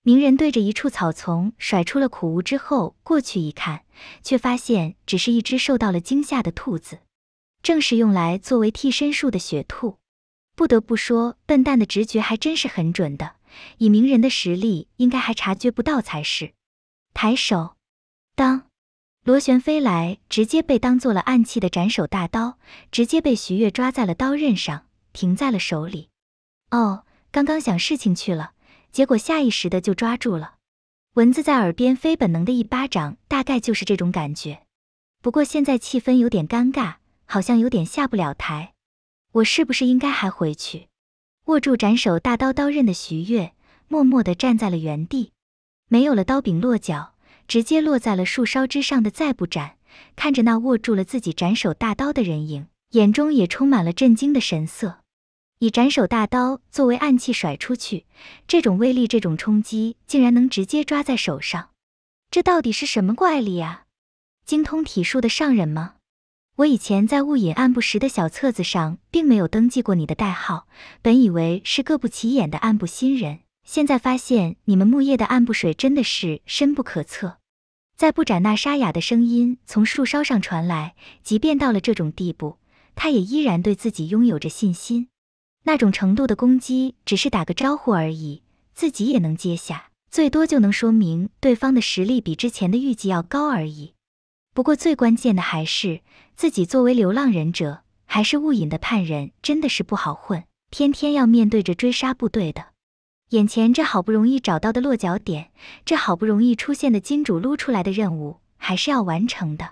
鸣人对着一处草丛甩出了苦无之后，过去一看，却发现只是一只受到了惊吓的兔子，正是用来作为替身术的雪兔。不得不说，笨蛋的直觉还真是很准的。以鸣人的实力，应该还察觉不到才是。抬手，当，螺旋飞来，直接被当做了暗器的斩首大刀，直接被徐月抓在了刀刃上，停在了手里。哦，刚刚想事情去了。结果下意识的就抓住了，蚊子在耳边非本能的一巴掌，大概就是这种感觉。不过现在气氛有点尴尬，好像有点下不了台。我是不是应该还回去？握住斩首大刀刀刃的徐悦，默默地站在了原地，没有了刀柄落脚，直接落在了树梢之上的再不斩，看着那握住了自己斩首大刀的人影，眼中也充满了震惊的神色。以斩首大刀作为暗器甩出去，这种威力，这种冲击，竟然能直接抓在手上，这到底是什么怪力啊？精通体术的上人吗？我以前在雾隐暗部时的小册子上，并没有登记过你的代号，本以为是个不起眼的暗部新人，现在发现你们木叶的暗部水真的是深不可测。在不斩那沙哑的声音从树梢上传来，即便到了这种地步，他也依然对自己拥有着信心。那种程度的攻击，只是打个招呼而已，自己也能接下，最多就能说明对方的实力比之前的预计要高而已。不过最关键的还是，自己作为流浪忍者，还是雾隐的叛忍，真的是不好混，天天要面对着追杀部队的。眼前这好不容易找到的落脚点，这好不容易出现的金主撸出来的任务，还是要完成的。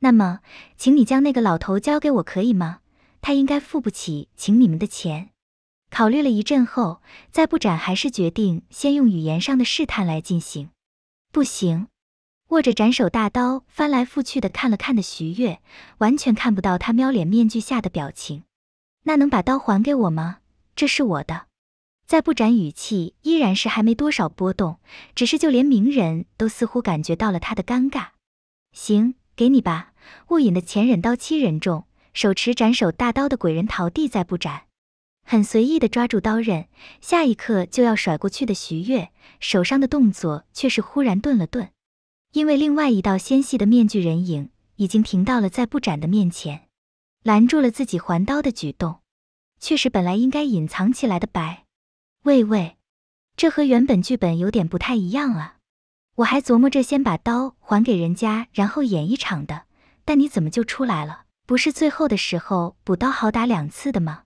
那么，请你将那个老头交给我，可以吗？他应该付不起请你们的钱。考虑了一阵后，再不斩还是决定先用语言上的试探来进行。不行。握着斩首大刀翻来覆去的看了看的徐月，完全看不到他喵脸面具下的表情。那能把刀还给我吗？这是我的。再不斩语气依然是还没多少波动，只是就连名人都似乎感觉到了他的尴尬。行，给你吧。雾隐的前忍刀七人众。手持斩首大刀的鬼人桃地在不斩，很随意的抓住刀刃，下一刻就要甩过去的徐月，手上的动作却是忽然顿了顿，因为另外一道纤细的面具人影已经停到了在不斩的面前，拦住了自己还刀的举动，却是本来应该隐藏起来的白。喂喂，这和原本剧本有点不太一样啊！我还琢磨着先把刀还给人家，然后演一场的，但你怎么就出来了？不是最后的时候补刀好打两次的吗？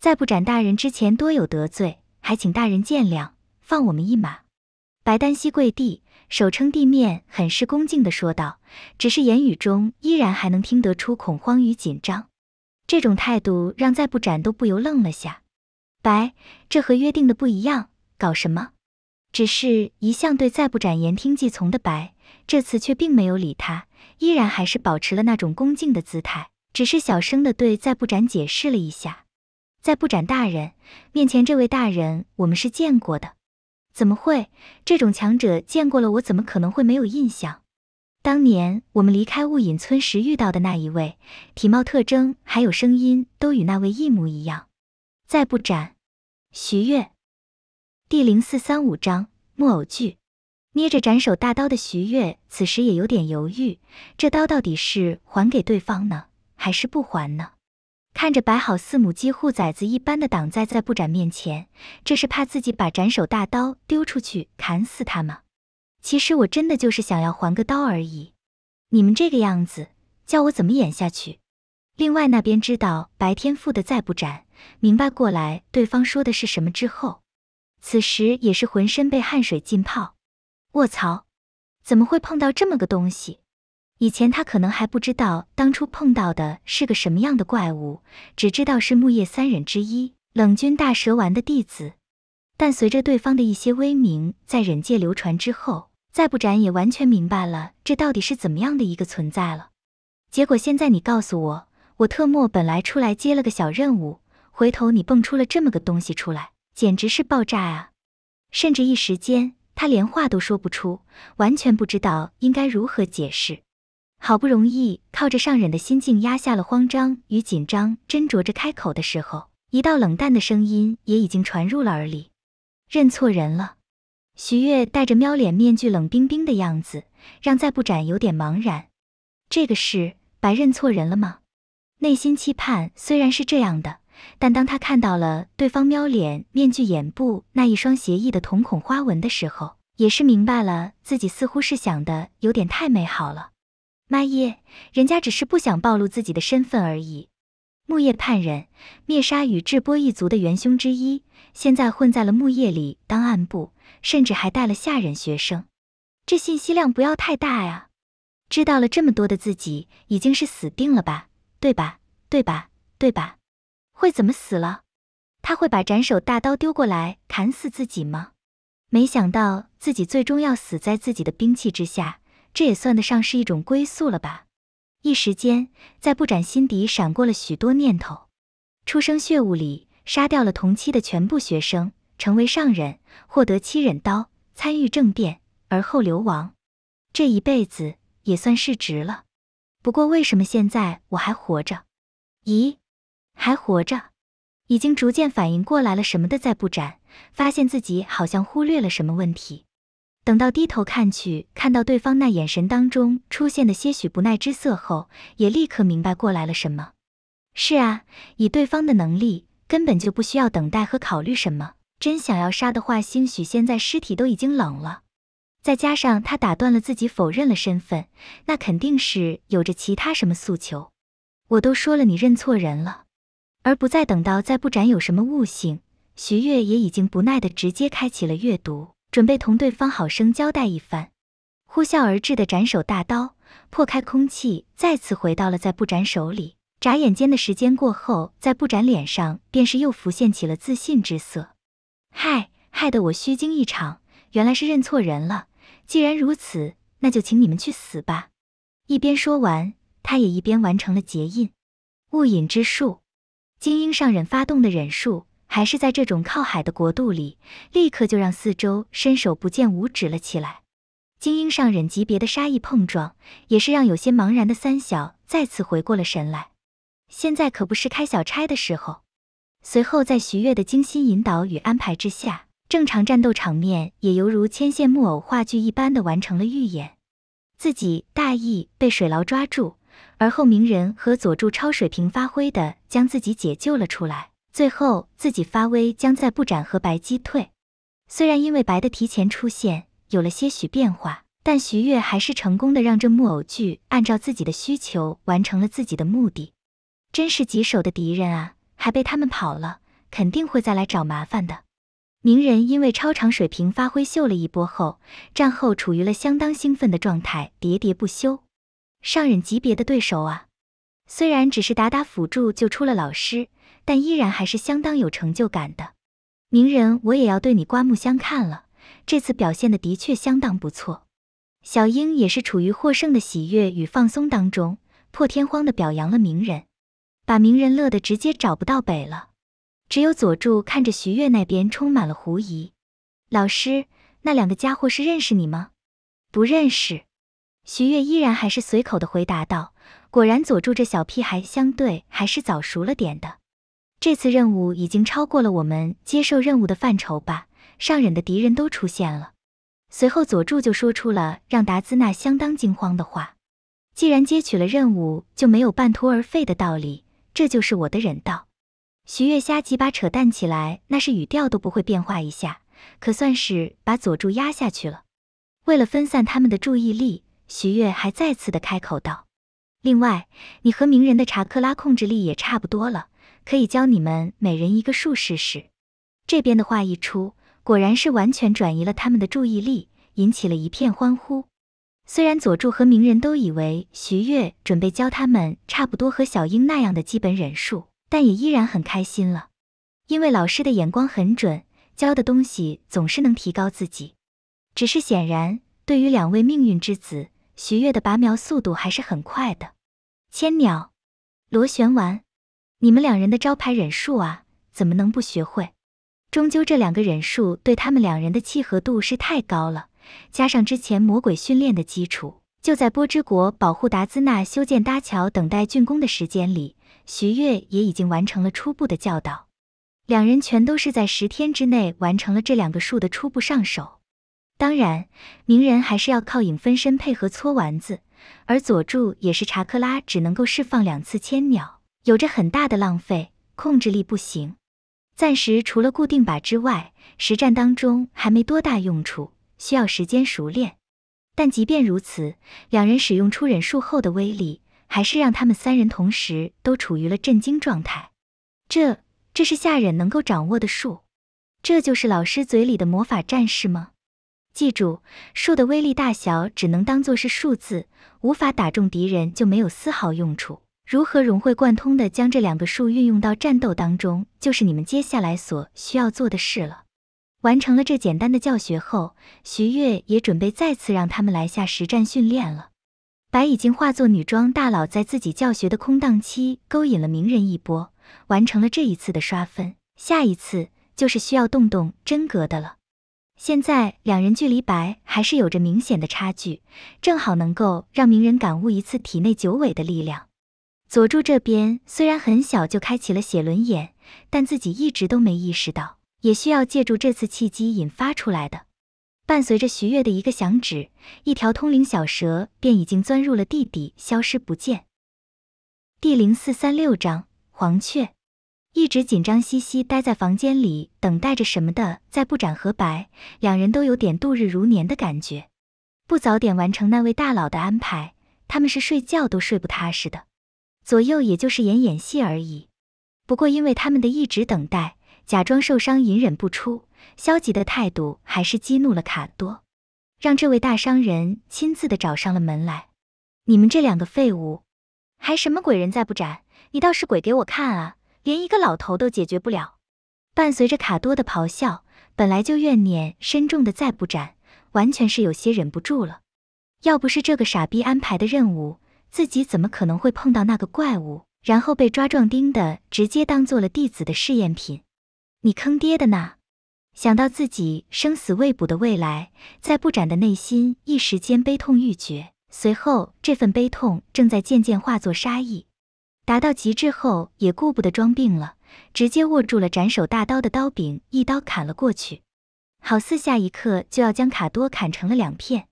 在不斩大人之前多有得罪，还请大人见谅，放我们一马。白单膝跪地，手撑地面，很是恭敬的说道。只是言语中依然还能听得出恐慌与紧张。这种态度让再不斩都不由愣了下。白，这和约定的不一样，搞什么？只是一向对再不斩言听计从的白，这次却并没有理他，依然还是保持了那种恭敬的姿态。只是小声的对再不斩解释了一下：“再不斩大人，面前这位大人，我们是见过的。怎么会这种强者见过了，我怎么可能会没有印象？当年我们离开雾隐村时遇到的那一位，体貌特征还有声音都与那位一模一样。”再不斩，徐月。第零四三五章木偶剧。捏着斩首大刀的徐月，此时也有点犹豫：这刀到底是还给对方呢？还是不还呢？看着摆好四母鸡护崽子一般的挡在在不斩面前，这是怕自己把斩首大刀丢出去砍死他吗？其实我真的就是想要还个刀而已。你们这个样子，叫我怎么演下去？另外那边知道白天赋的再不斩明白过来对方说的是什么之后，此时也是浑身被汗水浸泡。卧槽！怎么会碰到这么个东西？以前他可能还不知道当初碰到的是个什么样的怪物，只知道是木叶三忍之一冷军大蛇丸的弟子。但随着对方的一些威名在忍界流传之后，再不斩也完全明白了这到底是怎么样的一个存在了。结果现在你告诉我，我特么本来出来接了个小任务，回头你蹦出了这么个东西出来，简直是爆炸啊！甚至一时间他连话都说不出，完全不知道应该如何解释。好不容易靠着上忍的心境压下了慌张与紧张，斟酌着开口的时候，一道冷淡的声音也已经传入了耳里：“认错人了。”徐月戴着喵脸面具，冷冰冰的样子让再不斩有点茫然。这个是白认错人了吗？内心期盼虽然是这样的，但当他看到了对方喵脸面具眼部那一双邪异的瞳孔花纹的时候，也是明白了自己似乎是想的有点太美好了。妈耶，人家只是不想暴露自己的身份而已。木叶叛人，灭杀宇智波一族的元凶之一，现在混在了木叶里当暗部，甚至还带了下忍学生，这信息量不要太大呀！知道了这么多的自己，已经是死定了吧？对吧？对吧？对吧？会怎么死了？他会把斩首大刀丢过来砍死自己吗？没想到自己最终要死在自己的兵器之下。这也算得上是一种归宿了吧？一时间，在不展心底闪过了许多念头：出生血雾里，杀掉了同期的全部学生，成为上忍，获得七忍刀，参与政变，而后流亡。这一辈子也算是值了。不过，为什么现在我还活着？咦，还活着？已经逐渐反应过来了什么的，在不展发现自己好像忽略了什么问题。等到低头看去，看到对方那眼神当中出现的些许不耐之色后，也立刻明白过来了什么。是啊，以对方的能力，根本就不需要等待和考虑什么。真想要杀的话，兴许现在尸体都已经冷了。再加上他打断了自己，否认了身份，那肯定是有着其他什么诉求。我都说了，你认错人了，而不再等到再不斩有什么悟性，徐月也已经不耐的直接开启了阅读。准备同对方好生交代一番，呼啸而至的斩首大刀破开空气，再次回到了在不斩手里。眨眼间的时间过后，在不斩脸上便是又浮现起了自信之色。害，害得我虚惊一场，原来是认错人了。既然如此，那就请你们去死吧！一边说完，他也一边完成了结印，雾隐之术，精英上忍发动的忍术。还是在这种靠海的国度里，立刻就让四周伸手不见五指了起来。精英上忍级别的杀意碰撞，也是让有些茫然的三小再次回过了神来。现在可不是开小差的时候。随后，在徐月的精心引导与安排之下，正常战斗场面也犹如牵线木偶话剧一般的完成了预演。自己大意被水牢抓住，而后鸣人和佐助超水平发挥的将自己解救了出来。最后自己发威，将在不斩和白击退。虽然因为白的提前出现有了些许变化，但徐悦还是成功的让这木偶剧按照自己的需求完成了自己的目的。真是棘手的敌人啊！还被他们跑了，肯定会再来找麻烦的。鸣人因为超长水平发挥秀了一波后，战后处于了相当兴奋的状态，喋喋不休。上忍级别的对手啊，虽然只是打打辅助就出了老师。但依然还是相当有成就感的，鸣人，我也要对你刮目相看了。这次表现的的确相当不错。小樱也是处于获胜的喜悦与放松当中，破天荒的表扬了鸣人，把鸣人乐得直接找不到北了。只有佐助看着徐月那边，充满了狐疑。老师，那两个家伙是认识你吗？不认识。徐月依然还是随口的回答道。果然，佐助这小屁孩相对还是早熟了点的。这次任务已经超过了我们接受任务的范畴吧？上忍的敌人都出现了。随后，佐助就说出了让达兹娜相当惊慌的话：“既然接取了任务，就没有半途而废的道理。这就是我的忍道。”徐月瞎几把扯淡起来，那是语调都不会变化一下，可算是把佐助压下去了。为了分散他们的注意力，徐月还再次的开口道：“另外，你和鸣人的查克拉控制力也差不多了。”可以教你们每人一个术试试。这边的话一出，果然是完全转移了他们的注意力，引起了一片欢呼。虽然佐助和鸣人都以为徐月准备教他们差不多和小樱那样的基本忍术，但也依然很开心了，因为老师的眼光很准，教的东西总是能提高自己。只是显然，对于两位命运之子，徐月的拔苗速度还是很快的。千鸟，螺旋丸。你们两人的招牌忍术啊，怎么能不学会？终究这两个忍术对他们两人的契合度是太高了，加上之前魔鬼训练的基础，就在波之国保护达兹纳修建搭桥等待竣工的时间里，徐月也已经完成了初步的教导。两人全都是在十天之内完成了这两个术的初步上手。当然，鸣人还是要靠影分身配合搓丸子，而佐助也是查克拉只能够释放两次千鸟。有着很大的浪费，控制力不行。暂时除了固定靶之外，实战当中还没多大用处，需要时间熟练。但即便如此，两人使用出忍术后，的威力还是让他们三人同时都处于了震惊状态。这，这是下忍能够掌握的术？这就是老师嘴里的魔法战士吗？记住，术的威力大小只能当做是数字，无法打中敌人就没有丝毫用处。如何融会贯通地将这两个数运用到战斗当中，就是你们接下来所需要做的事了。完成了这简单的教学后，徐悦也准备再次让他们来下实战训练了。白已经化作女装大佬，在自己教学的空档期勾引了鸣人一波，完成了这一次的刷分。下一次就是需要动动真格的了。现在两人距离白还是有着明显的差距，正好能够让鸣人感悟一次体内九尾的力量。佐助这边虽然很小就开启了写轮眼，但自己一直都没意识到，也需要借助这次契机引发出来的。伴随着徐月的一个响指，一条通灵小蛇便已经钻入了地底，消失不见。第零四三六章黄雀，一直紧张兮兮待在房间里等待着什么的，在不斩和白两人都有点度日如年的感觉，不早点完成那位大佬的安排，他们是睡觉都睡不踏实的。左右也就是演演戏而已，不过因为他们的一直等待、假装受伤、隐忍不出、消极的态度，还是激怒了卡多，让这位大商人亲自的找上了门来。你们这两个废物，还什么鬼人？再不斩，你倒是鬼给我看啊！连一个老头都解决不了。伴随着卡多的咆哮，本来就怨念深重的再不斩，完全是有些忍不住了。要不是这个傻逼安排的任务。自己怎么可能会碰到那个怪物，然后被抓壮丁的直接当做了弟子的试验品？你坑爹的呢！想到自己生死未卜的未来，在不展的内心一时间悲痛欲绝。随后，这份悲痛正在渐渐化作杀意，达到极致后也顾不得装病了，直接握住了斩首大刀的刀柄，一刀砍了过去，好似下一刻就要将卡多砍成了两片。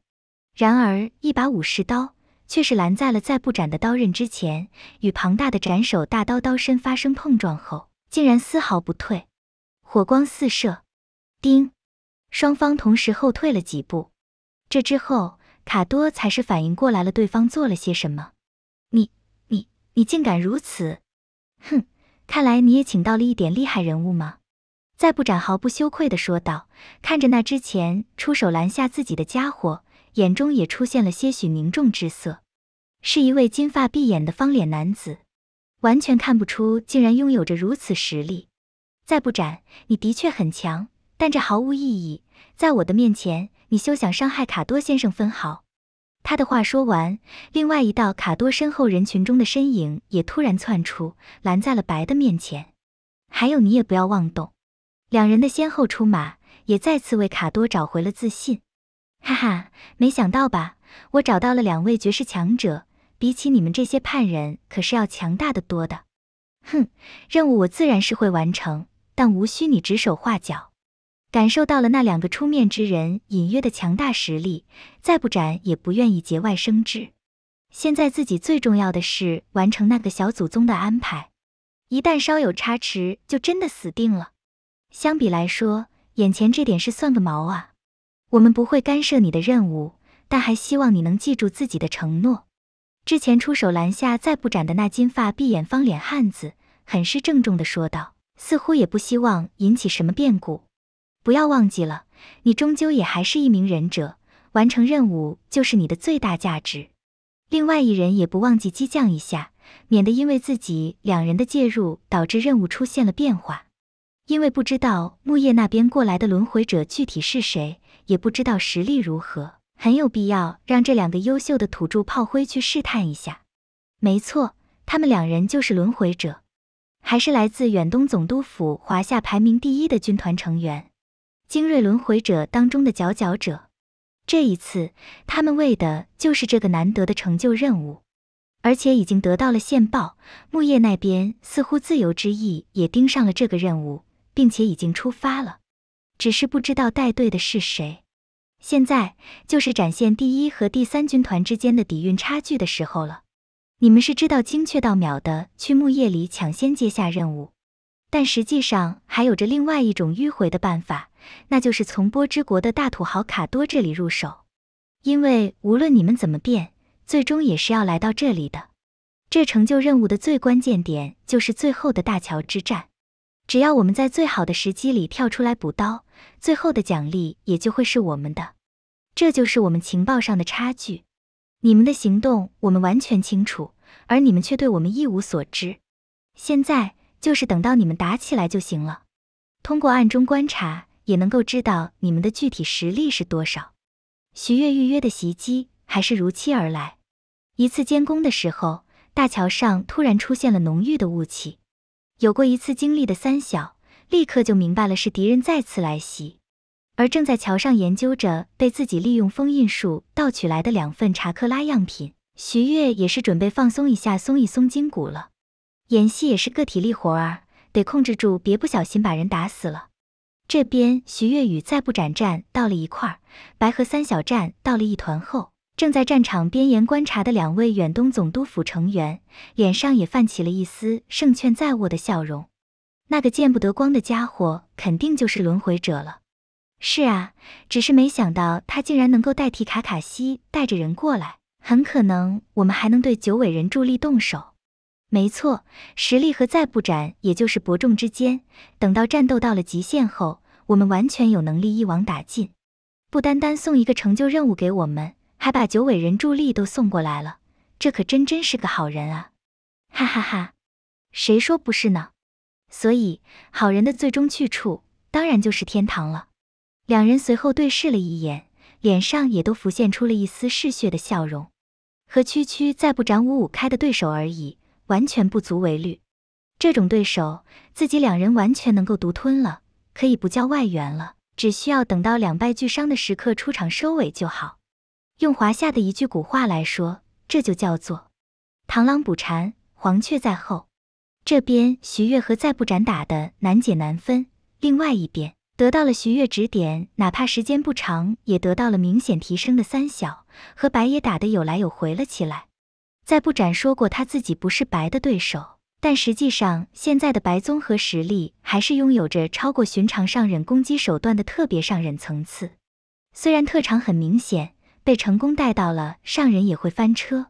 然而，一把武士刀。却是拦在了再不斩的刀刃之前，与庞大的斩首大刀刀身发生碰撞后，竟然丝毫不退，火光四射。叮，双方同时后退了几步。这之后，卡多才是反应过来了对方做了些什么。你、你、你竟敢如此！哼，看来你也请到了一点厉害人物嘛。再不斩毫不羞愧的说道，看着那之前出手拦下自己的家伙。眼中也出现了些许凝重之色，是一位金发碧眼的方脸男子，完全看不出竟然拥有着如此实力。再不斩，你的确很强，但这毫无意义，在我的面前，你休想伤害卡多先生分毫。他的话说完，另外一道卡多身后人群中的身影也突然窜出，拦在了白的面前。还有你也不要妄动。两人的先后出马，也再次为卡多找回了自信。哈哈，没想到吧？我找到了两位绝世强者，比起你们这些叛人可是要强大的多的。哼，任务我自然是会完成，但无需你指手画脚。感受到了那两个出面之人隐约的强大实力，再不斩也不愿意节外生枝。现在自己最重要的是完成那个小祖宗的安排，一旦稍有差池，就真的死定了。相比来说，眼前这点事算个毛啊！我们不会干涉你的任务，但还希望你能记住自己的承诺。之前出手拦下再不斩的那金发碧眼方脸汉子，很是郑重的说道，似乎也不希望引起什么变故。不要忘记了，你终究也还是一名忍者，完成任务就是你的最大价值。另外一人也不忘记激将一下，免得因为自己两人的介入导致任务出现了变化。因为不知道木叶那边过来的轮回者具体是谁。也不知道实力如何，很有必要让这两个优秀的土著炮灰去试探一下。没错，他们两人就是轮回者，还是来自远东总督府华夏排名第一的军团成员，精锐轮回者当中的佼佼者。这一次，他们为的就是这个难得的成就任务，而且已经得到了线报，木叶那边似乎自由之翼也盯上了这个任务，并且已经出发了。只是不知道带队的是谁，现在就是展现第一和第三军团之间的底蕴差距的时候了。你们是知道精确到秒的去木叶里抢先接下任务，但实际上还有着另外一种迂回的办法，那就是从波之国的大土豪卡多这里入手。因为无论你们怎么变，最终也是要来到这里的。这成就任务的最关键点就是最后的大桥之战，只要我们在最好的时机里跳出来补刀。最后的奖励也就会是我们的，这就是我们情报上的差距。你们的行动我们完全清楚，而你们却对我们一无所知。现在就是等到你们打起来就行了，通过暗中观察也能够知道你们的具体实力是多少。徐月预约的袭击还是如期而来。一次监工的时候，大桥上突然出现了浓郁的雾气。有过一次经历的三小。立刻就明白了，是敌人再次来袭，而正在桥上研究着被自己利用封印术盗取来的两份查克拉样品，徐月也是准备放松一下，松一松筋骨了。演戏也是个体力活儿，得控制住，别不小心把人打死了。这边徐月与再不斩战到了一块儿，白河三小战到了一团后，正在战场边沿观察的两位远东总督府成员脸上也泛起了一丝胜券在握的笑容。那个见不得光的家伙肯定就是轮回者了。是啊，只是没想到他竟然能够代替卡卡西带着人过来。很可能我们还能对九尾人助力动手。没错，实力和再不斩也就是伯仲之间。等到战斗到了极限后，我们完全有能力一网打尽。不单单送一个成就任务给我们，还把九尾人助力都送过来了。这可真真是个好人啊！哈哈哈，谁说不是呢？所以，好人的最终去处当然就是天堂了。两人随后对视了一眼，脸上也都浮现出了一丝嗜血的笑容。和区区再不斩五五开的对手而已，完全不足为虑。这种对手，自己两人完全能够独吞了，可以不叫外援了。只需要等到两败俱伤的时刻出场收尾就好。用华夏的一句古话来说，这就叫做“螳螂捕蝉，黄雀在后”。这边徐悦和再不斩打的难解难分，另外一边得到了徐悦指点，哪怕时间不长，也得到了明显提升的三小和白也打得有来有回了起来。再不斩说过他自己不是白的对手，但实际上现在的白综合实力还是拥有着超过寻常上忍攻击手段的特别上忍层次。虽然特长很明显，被成功带到了上忍也会翻车，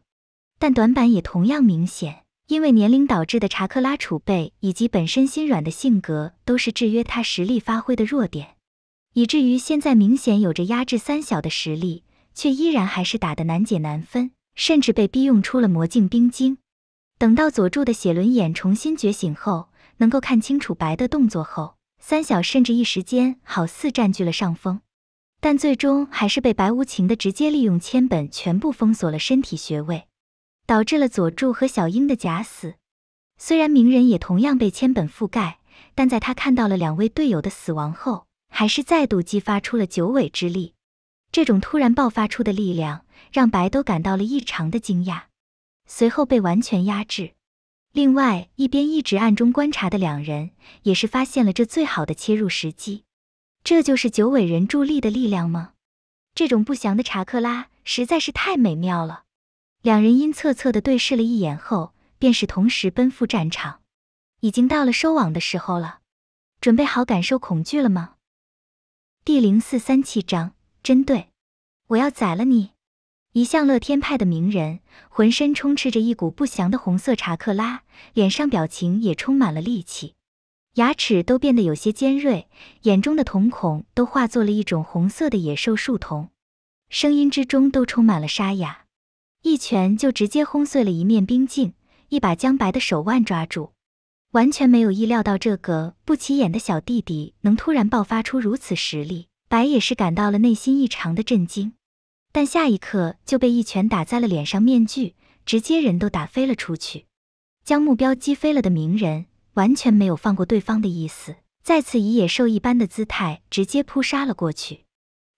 但短板也同样明显。因为年龄导致的查克拉储备，以及本身心软的性格，都是制约他实力发挥的弱点，以至于现在明显有着压制三小的实力，却依然还是打得难解难分，甚至被逼用出了魔镜冰晶。等到佐助的写轮眼重新觉醒后，能够看清楚白的动作后，三小甚至一时间好似占据了上风，但最终还是被白无情的直接利用千本全部封锁了身体穴位。导致了佐助和小樱的假死。虽然鸣人也同样被千本覆盖，但在他看到了两位队友的死亡后，还是再度激发出了九尾之力。这种突然爆发出的力量，让白都感到了异常的惊讶，随后被完全压制。另外一边一直暗中观察的两人，也是发现了这最好的切入时机。这就是九尾人助力的力量吗？这种不祥的查克拉实在是太美妙了。两人阴恻恻地对视了一眼后，便是同时奔赴战场。已经到了收网的时候了，准备好感受恐惧了吗？第零四三七章：针对，我要宰了你！一向乐天派的名人，浑身充斥着一股不祥的红色查克拉，脸上表情也充满了戾气，牙齿都变得有些尖锐，眼中的瞳孔都化作了一种红色的野兽树瞳，声音之中都充满了沙哑。一拳就直接轰碎了一面冰镜，一把将白的手腕抓住，完全没有意料到这个不起眼的小弟弟能突然爆发出如此实力。白也是感到了内心异常的震惊，但下一刻就被一拳打在了脸上，面具直接人都打飞了出去。将目标击飞了的鸣人完全没有放过对方的意思，再次以野兽一般的姿态直接扑杀了过去。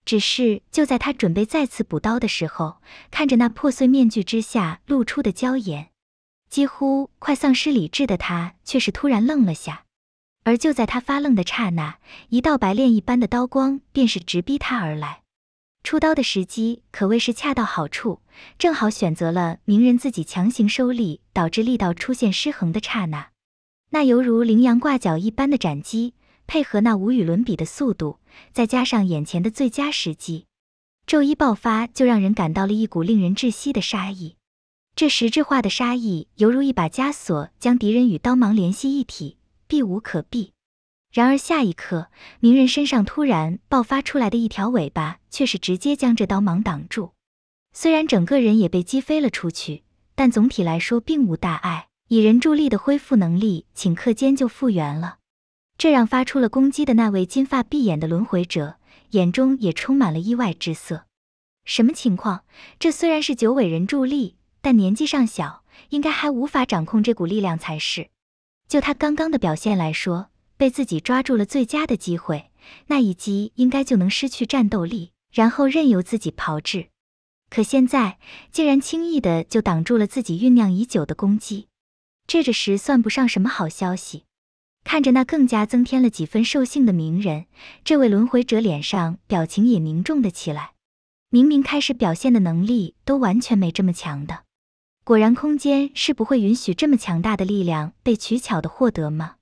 只是就在他准备再次补刀的时候，看着那破碎面具之下露出的娇颜，几乎快丧失理智的他却是突然愣了下。而就在他发愣的刹那，一道白练一般的刀光便是直逼他而来。出刀的时机可谓是恰到好处，正好选择了鸣人自己强行收力导致力道出现失衡的刹那。那犹如羚羊挂角一般的斩击，配合那无与伦比的速度。再加上眼前的最佳时机，咒一爆发就让人感到了一股令人窒息的杀意。这实质化的杀意犹如一把枷锁，将敌人与刀芒联系一体，避无可避。然而下一刻，鸣人身上突然爆发出来的一条尾巴，却是直接将这刀芒挡住。虽然整个人也被击飞了出去，但总体来说并无大碍。以人助力的恢复能力，顷刻间就复原了。这让发出了攻击的那位金发碧眼的轮回者眼中也充满了意外之色。什么情况？这虽然是九尾人助力，但年纪尚小，应该还无法掌控这股力量才是。就他刚刚的表现来说，被自己抓住了最佳的机会，那一击应该就能失去战斗力，然后任由自己炮制。可现在竟然轻易的就挡住了自己酝酿已久的攻击，这着实算不上什么好消息。看着那更加增添了几分兽性的鸣人，这位轮回者脸上表情也凝重了起来。明明开始表现的能力都完全没这么强的，果然空间是不会允许这么强大的力量被取巧的获得吗？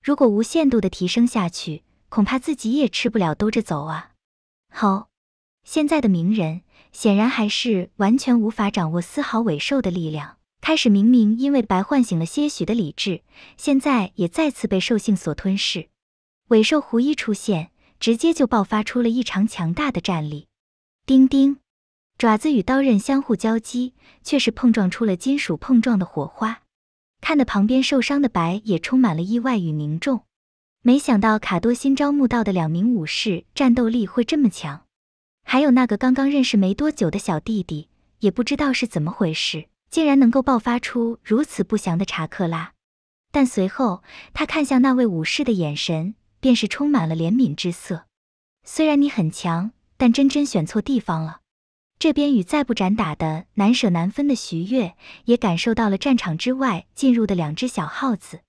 如果无限度的提升下去，恐怕自己也吃不了兜着走啊！好，现在的鸣人显然还是完全无法掌握丝毫尾兽的力量。开始明明因为白唤醒了些许的理智，现在也再次被兽性所吞噬。尾兽狐一出现，直接就爆发出了异常强大的战力。叮叮，爪子与刀刃相互交击，却是碰撞出了金属碰撞的火花。看得旁边受伤的白也充满了意外与凝重。没想到卡多新招募到的两名武士战斗力会这么强，还有那个刚刚认识没多久的小弟弟，也不知道是怎么回事。竟然能够爆发出如此不祥的查克拉，但随后他看向那位武士的眼神，便是充满了怜悯之色。虽然你很强，但真真选错地方了。这边与再不斩打的难舍难分的徐悦也感受到了战场之外进入的两只小耗子，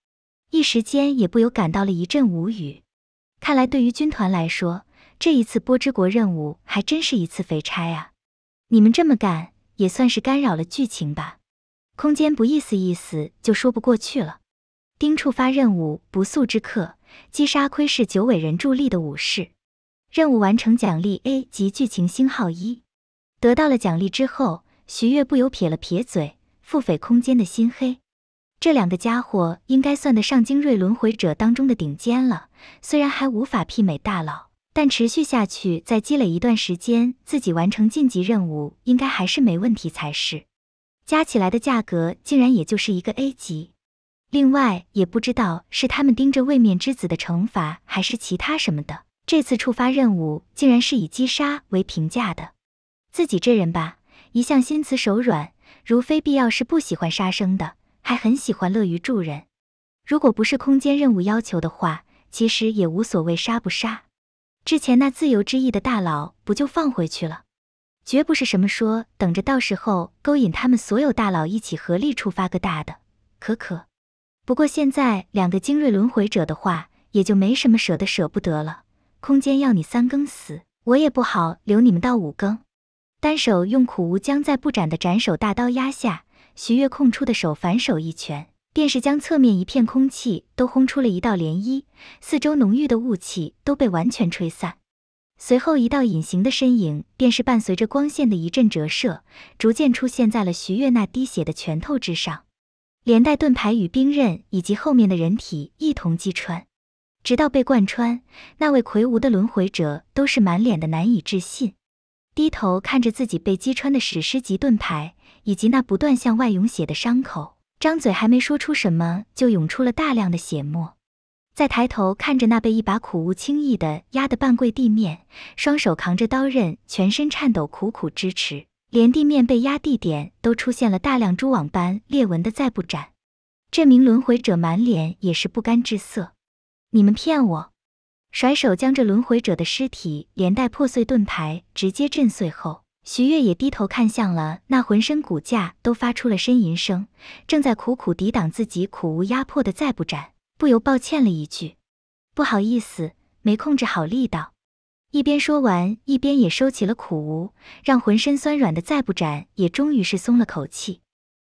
一时间也不由感到了一阵无语。看来对于军团来说，这一次波之国任务还真是一次肥差啊！你们这么干。也算是干扰了剧情吧，空间不意思意思就说不过去了。丁触发任务，不速之客，击杀窥视九尾人助力的武士。任务完成，奖励 A 级剧情星号一。得到了奖励之后，徐悦不由撇了撇嘴，腹诽空间的心黑。这两个家伙应该算得上精锐轮回者当中的顶尖了，虽然还无法媲美大佬。但持续下去，再积累一段时间，自己完成晋级任务应该还是没问题才是。加起来的价格竟然也就是一个 A 级。另外，也不知道是他们盯着位面之子的惩罚，还是其他什么的。这次触发任务竟然是以击杀为评价的。自己这人吧，一向心慈手软，如非必要是不喜欢杀生的，还很喜欢乐于助人。如果不是空间任务要求的话，其实也无所谓杀不杀。之前那自由之翼的大佬不就放回去了？绝不是什么说等着到时候勾引他们所有大佬一起合力触发个大的，可可。不过现在两个精锐轮回者的话，也就没什么舍得舍不得了。空间要你三更死，我也不好留你们到五更。单手用苦无将在不斩的斩首大刀压下，徐月空出的手反手一拳。便是将侧面一片空气都轰出了一道涟漪，四周浓郁的雾气都被完全吹散。随后，一道隐形的身影便是伴随着光线的一阵折射，逐渐出现在了徐月那滴血的拳头之上，连带盾牌与兵刃以及后面的人体一同击穿，直到被贯穿。那位魁梧的轮回者都是满脸的难以置信，低头看着自己被击穿的史诗级盾牌以及那不断向外涌血的伤口。张嘴还没说出什么，就涌出了大量的血沫。再抬头看着那被一把苦无轻易的压得半跪地面，双手扛着刀刃，全身颤抖，苦苦支持，连地面被压地点都出现了大量蛛网般裂纹的再不斩，这名轮回者满脸也是不甘之色。你们骗我！甩手将这轮回者的尸体连带破碎盾牌直接震碎后。徐月也低头看向了那浑身骨架都发出了呻吟声，正在苦苦抵挡自己苦无压迫的再不斩，不由抱歉了一句：“不好意思，没控制好力道。”一边说完，一边也收起了苦无，让浑身酸软的再不斩也终于是松了口气，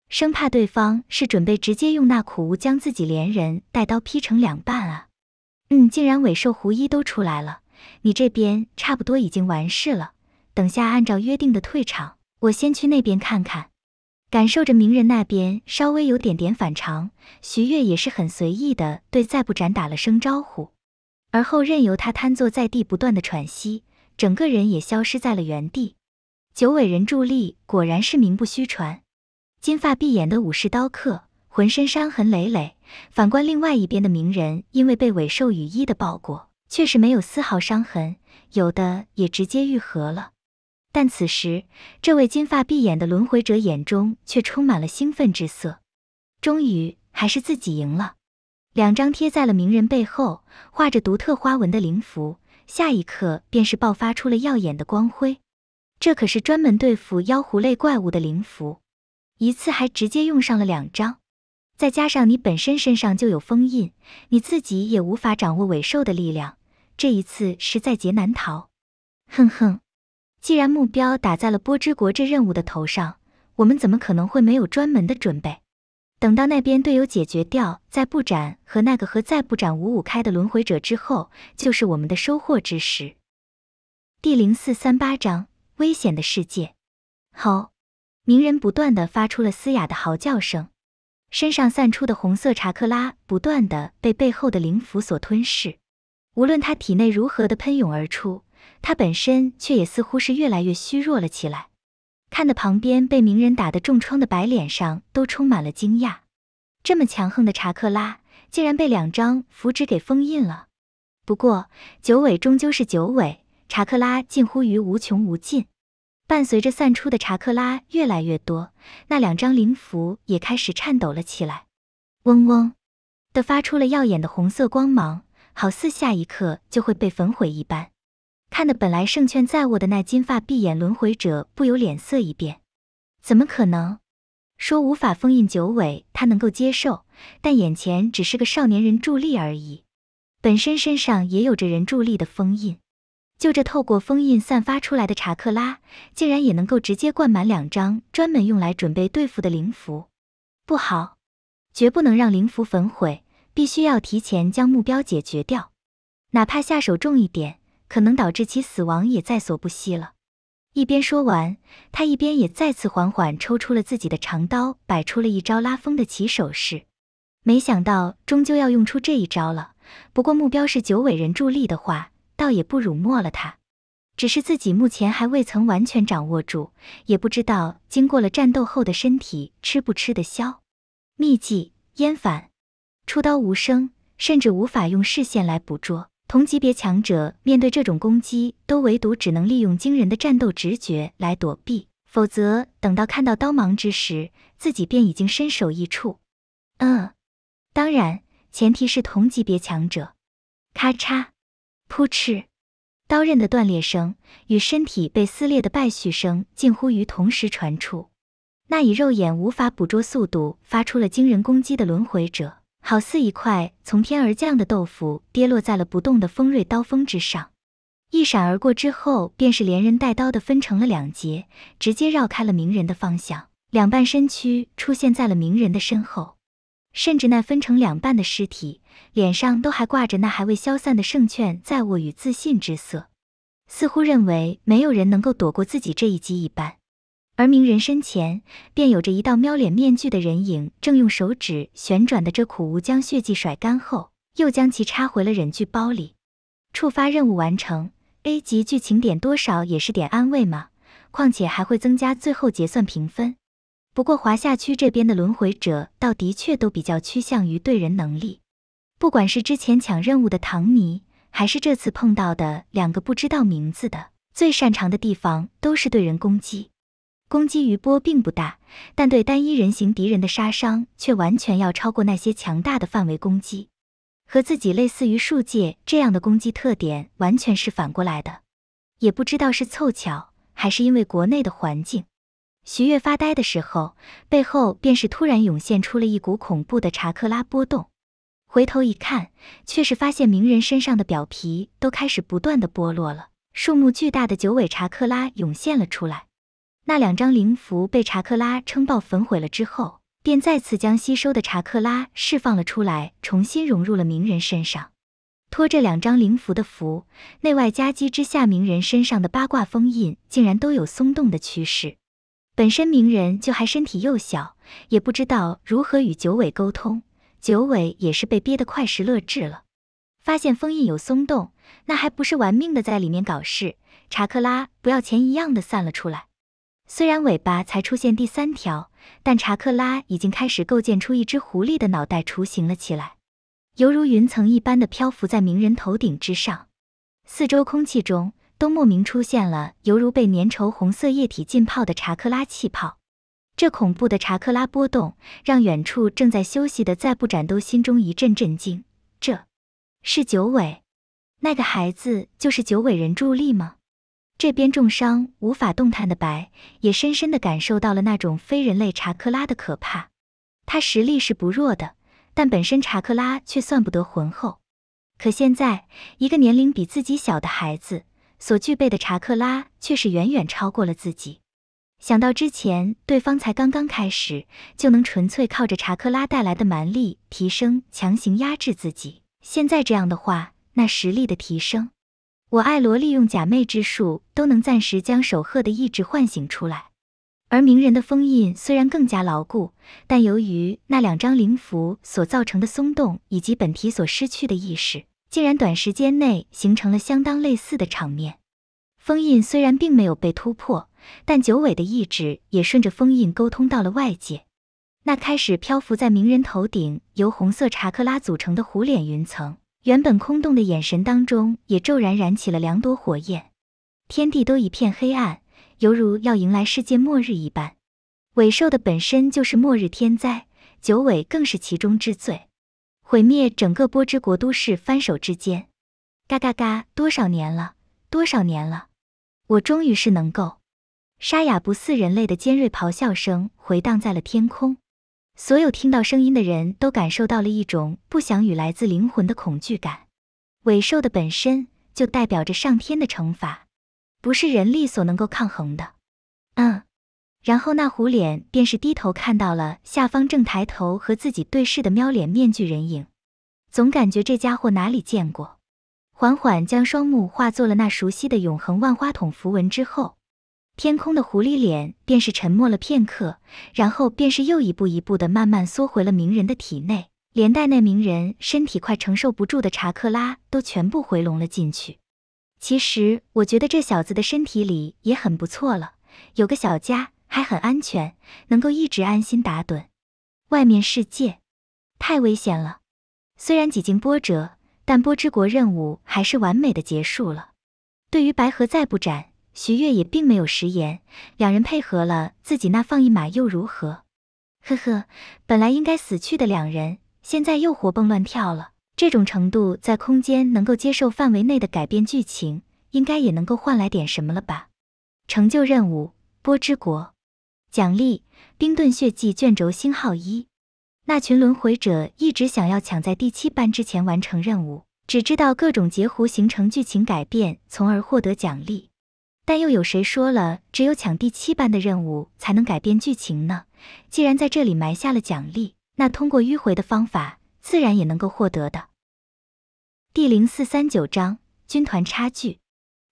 生怕对方是准备直接用那苦无将自己连人带刀劈成两半啊！嗯，竟然尾兽狐衣都出来了，你这边差不多已经完事了。等下，按照约定的退场，我先去那边看看。感受着鸣人那边稍微有点点反常，徐月也是很随意的对再不斩打了声招呼，而后任由他瘫坐在地，不断的喘息，整个人也消失在了原地。九尾人助力果然是名不虚传，金发碧眼的武士刀客，浑身伤痕累累。反观另外一边的鸣人，因为被尾兽羽衣的包裹，却是没有丝毫伤痕，有的也直接愈合了。但此时，这位金发碧眼的轮回者眼中却充满了兴奋之色。终于，还是自己赢了。两张贴在了名人背后，画着独特花纹的灵符，下一刻便是爆发出了耀眼的光辉。这可是专门对付妖狐类怪物的灵符，一次还直接用上了两张。再加上你本身身上就有封印，你自己也无法掌握尾兽的力量。这一次是在劫难逃。哼哼。既然目标打在了波之国这任务的头上，我们怎么可能会没有专门的准备？等到那边队友解决掉再不斩和那个和再不斩五五开的轮回者之后，就是我们的收获之时。第零四三八章危险的世界。吼！鸣人不断的发出了嘶哑的嚎叫声，身上散出的红色查克拉不断的被背后的灵符所吞噬，无论他体内如何的喷涌而出。他本身却也似乎是越来越虚弱了起来，看的旁边被鸣人打得重创的白脸上都充满了惊讶。这么强横的查克拉，竟然被两张符纸给封印了。不过九尾终究是九尾，查克拉近乎于无穷无尽。伴随着散出的查克拉越来越多，那两张灵符也开始颤抖了起来，嗡嗡的发出了耀眼的红色光芒，好似下一刻就会被焚毁一般。看得本来胜券在握的那金发碧眼轮回者不由脸色一变，怎么可能？说无法封印九尾，他能够接受，但眼前只是个少年人助力而已，本身身上也有着人助力的封印，就这透过封印散发出来的查克拉，竟然也能够直接灌满两张专门用来准备对付的灵符。不好，绝不能让灵符焚毁，必须要提前将目标解决掉，哪怕下手重一点。可能导致其死亡，也在所不惜了。一边说完，他一边也再次缓缓抽出了自己的长刀，摆出了一招拉风的起手式。没想到，终究要用出这一招了。不过，目标是九尾人助力的话，倒也不辱没了他。只是自己目前还未曾完全掌握住，也不知道经过了战斗后的身体吃不吃得消。秘技烟反，出刀无声，甚至无法用视线来捕捉。同级别强者面对这种攻击，都唯独只能利用惊人的战斗直觉来躲避，否则等到看到刀芒之时，自己便已经身首异处。嗯，当然，前提是同级别强者。咔嚓，扑哧，刀刃的断裂声与身体被撕裂的败絮声近乎于同时传出。那以肉眼无法捕捉速度发出了惊人攻击的轮回者。好似一块从天而降的豆腐跌落在了不动的锋锐刀锋之上，一闪而过之后，便是连人带刀的分成了两截，直接绕开了鸣人的方向，两半身躯出现在了鸣人的身后，甚至那分成两半的尸体脸上都还挂着那还未消散的胜券在握与自信之色，似乎认为没有人能够躲过自己这一击一般。而鸣人身前便有着一道喵脸面具的人影，正用手指旋转的这苦无将血迹甩干后，又将其插回了忍具包里。触发任务完成，A 级剧情点多少也是点安慰嘛，况且还会增加最后结算评分。不过华夏区这边的轮回者倒的确都比较趋向于对人能力，不管是之前抢任务的唐尼，还是这次碰到的两个不知道名字的，最擅长的地方都是对人攻击。攻击余波并不大，但对单一人形敌人的杀伤却完全要超过那些强大的范围攻击，和自己类似于树界这样的攻击特点完全是反过来的。也不知道是凑巧还是因为国内的环境，徐越发呆的时候，背后便是突然涌现出了一股恐怖的查克拉波动。回头一看，却是发现鸣人身上的表皮都开始不断的剥落了，数目巨大的九尾查克拉涌现了出来。那两张灵符被查克拉撑爆焚毁了之后，便再次将吸收的查克拉释放了出来，重新融入了鸣人身上。拖着两张灵符的符，内外夹击之下，鸣人身上的八卦封印竟然都有松动的趋势。本身鸣人就还身体幼小，也不知道如何与九尾沟通。九尾也是被憋得快时乐至了，发现封印有松动，那还不是玩命的在里面搞事，查克拉不要钱一样的散了出来。虽然尾巴才出现第三条，但查克拉已经开始构建出一只狐狸的脑袋雏形了起来，犹如云层一般的漂浮在鸣人头顶之上，四周空气中都莫名出现了犹如被粘稠红色液体浸泡的查克拉气泡。这恐怖的查克拉波动，让远处正在休息的再不斩都心中一阵震惊。这是九尾？那个孩子就是九尾人柱力吗？这边重伤无法动弹的白，也深深的感受到了那种非人类查克拉的可怕。他实力是不弱的，但本身查克拉却算不得浑厚。可现在，一个年龄比自己小的孩子所具备的查克拉，却是远远超过了自己。想到之前对方才刚刚开始，就能纯粹靠着查克拉带来的蛮力提升，强行压制自己。现在这样的话，那实力的提升……我爱罗利用假寐之术都能暂时将守鹤的意志唤醒出来，而鸣人的封印虽然更加牢固，但由于那两张灵符所造成的松动以及本体所失去的意识，竟然短时间内形成了相当类似的场面。封印虽然并没有被突破，但九尾的意志也顺着封印沟通到了外界。那开始漂浮在鸣人头顶，由红色查克拉组成的虎脸云层。原本空洞的眼神当中，也骤然燃起了两朵火焰，天地都一片黑暗，犹如要迎来世界末日一般。尾兽的本身就是末日天灾，九尾更是其中之最，毁灭整个波之国都是翻手之间。嘎嘎嘎！多少年了，多少年了，我终于是能够。沙哑不似人类的尖锐咆哮声回荡在了天空。所有听到声音的人都感受到了一种不祥与来自灵魂的恐惧感。尾兽的本身就代表着上天的惩罚，不是人力所能够抗衡的。嗯，然后那虎脸便是低头看到了下方正抬头和自己对视的喵脸面具人影，总感觉这家伙哪里见过。缓缓将双目化作了那熟悉的永恒万花筒符文之后。天空的狐狸脸便是沉默了片刻，然后便是又一步一步的慢慢缩回了鸣人的体内，连带那鸣人身体快承受不住的查克拉都全部回笼了进去。其实我觉得这小子的身体里也很不错了，有个小家还很安全，能够一直安心打盹。外面世界太危险了。虽然几经波折，但波之国任务还是完美的结束了。对于白河再不斩。徐月也并没有食言，两人配合了自己那放一马又如何？呵呵，本来应该死去的两人，现在又活蹦乱跳了。这种程度在空间能够接受范围内的改变剧情，应该也能够换来点什么了吧？成就任务：波之国，奖励：冰盾血迹卷轴星号一。那群轮回者一直想要抢在第七班之前完成任务，只知道各种截胡形成剧情改变，从而获得奖励。但又有谁说了只有抢第七班的任务才能改变剧情呢？既然在这里埋下了奖励，那通过迂回的方法，自然也能够获得的。第零四三九章：军团差距。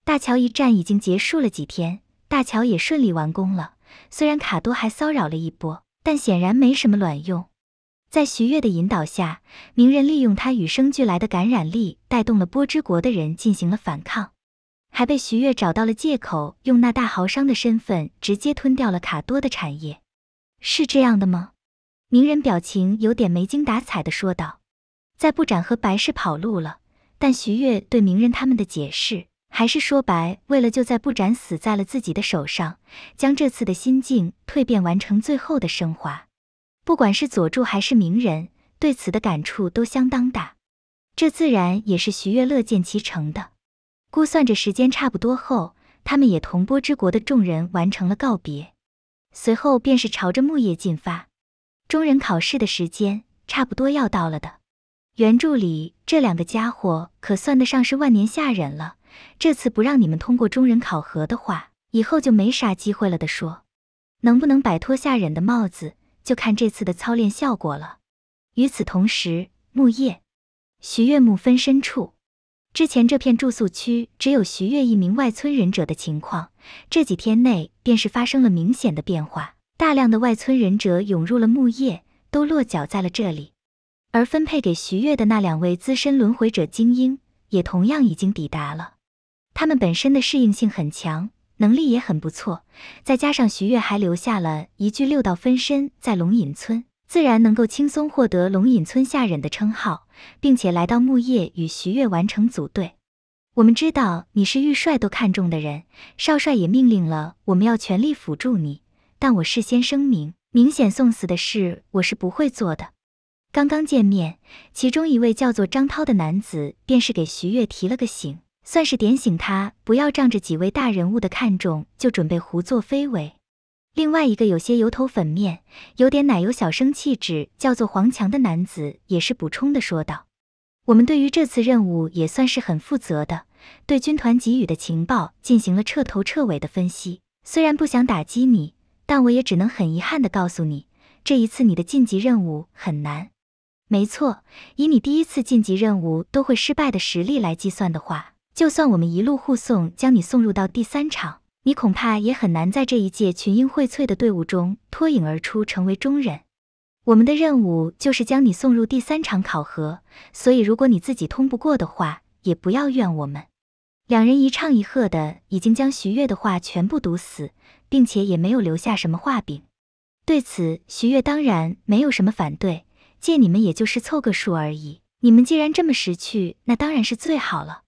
大桥一战已经结束了几天，大桥也顺利完工了。虽然卡多还骚扰了一波，但显然没什么卵用。在徐月的引导下，鸣人利用他与生俱来的感染力，带动了波之国的人进行了反抗。还被徐悦找到了借口，用那大豪商的身份直接吞掉了卡多的产业，是这样的吗？鸣人表情有点没精打采的说道。在布展和白氏跑路了，但徐悦对鸣人他们的解释，还是说白为了就在布展死在了自己的手上，将这次的心境蜕变完成最后的升华。不管是佐助还是鸣人对此的感触都相当大，这自然也是徐悦乐见其成的。估算着时间差不多后，他们也同波之国的众人完成了告别，随后便是朝着木叶进发。中人考试的时间差不多要到了的。原著里这两个家伙可算得上是万年下忍了，这次不让你们通过中人考核的话，以后就没啥机会了的说。能不能摆脱下忍的帽子，就看这次的操练效果了。与此同时，木叶，徐月木分身处。之前这片住宿区只有徐月一名外村忍者的情况，这几天内便是发生了明显的变化。大量的外村忍者涌入了木叶，都落脚在了这里。而分配给徐月的那两位资深轮回者精英，也同样已经抵达了。他们本身的适应性很强，能力也很不错。再加上徐月还留下了一具六道分身在龙隐村，自然能够轻松获得龙隐村下忍的称号。并且来到木叶与徐悦完成组队。我们知道你是玉帅都看中的人，少帅也命令了我们要全力辅助你。但我事先声明，明显送死的事我是不会做的。刚刚见面，其中一位叫做张涛的男子便是给徐悦提了个醒，算是点醒他不要仗着几位大人物的看重就准备胡作非为。另外一个有些油头粉面、有点奶油小生气质，叫做黄强的男子也是补充的说道：“我们对于这次任务也算是很负责的，对军团给予的情报进行了彻头彻尾的分析。虽然不想打击你，但我也只能很遗憾的告诉你，这一次你的晋级任务很难。没错，以你第一次晋级任务都会失败的实力来计算的话，就算我们一路护送，将你送入到第三场。”你恐怕也很难在这一届群英荟萃的队伍中脱颖而出，成为中人。我们的任务就是将你送入第三场考核，所以如果你自己通不过的话，也不要怨我们。两人一唱一和的，已经将徐悦的话全部堵死，并且也没有留下什么话柄。对此，徐悦当然没有什么反对，借你们也就是凑个数而已。你们既然这么识趣，那当然是最好了。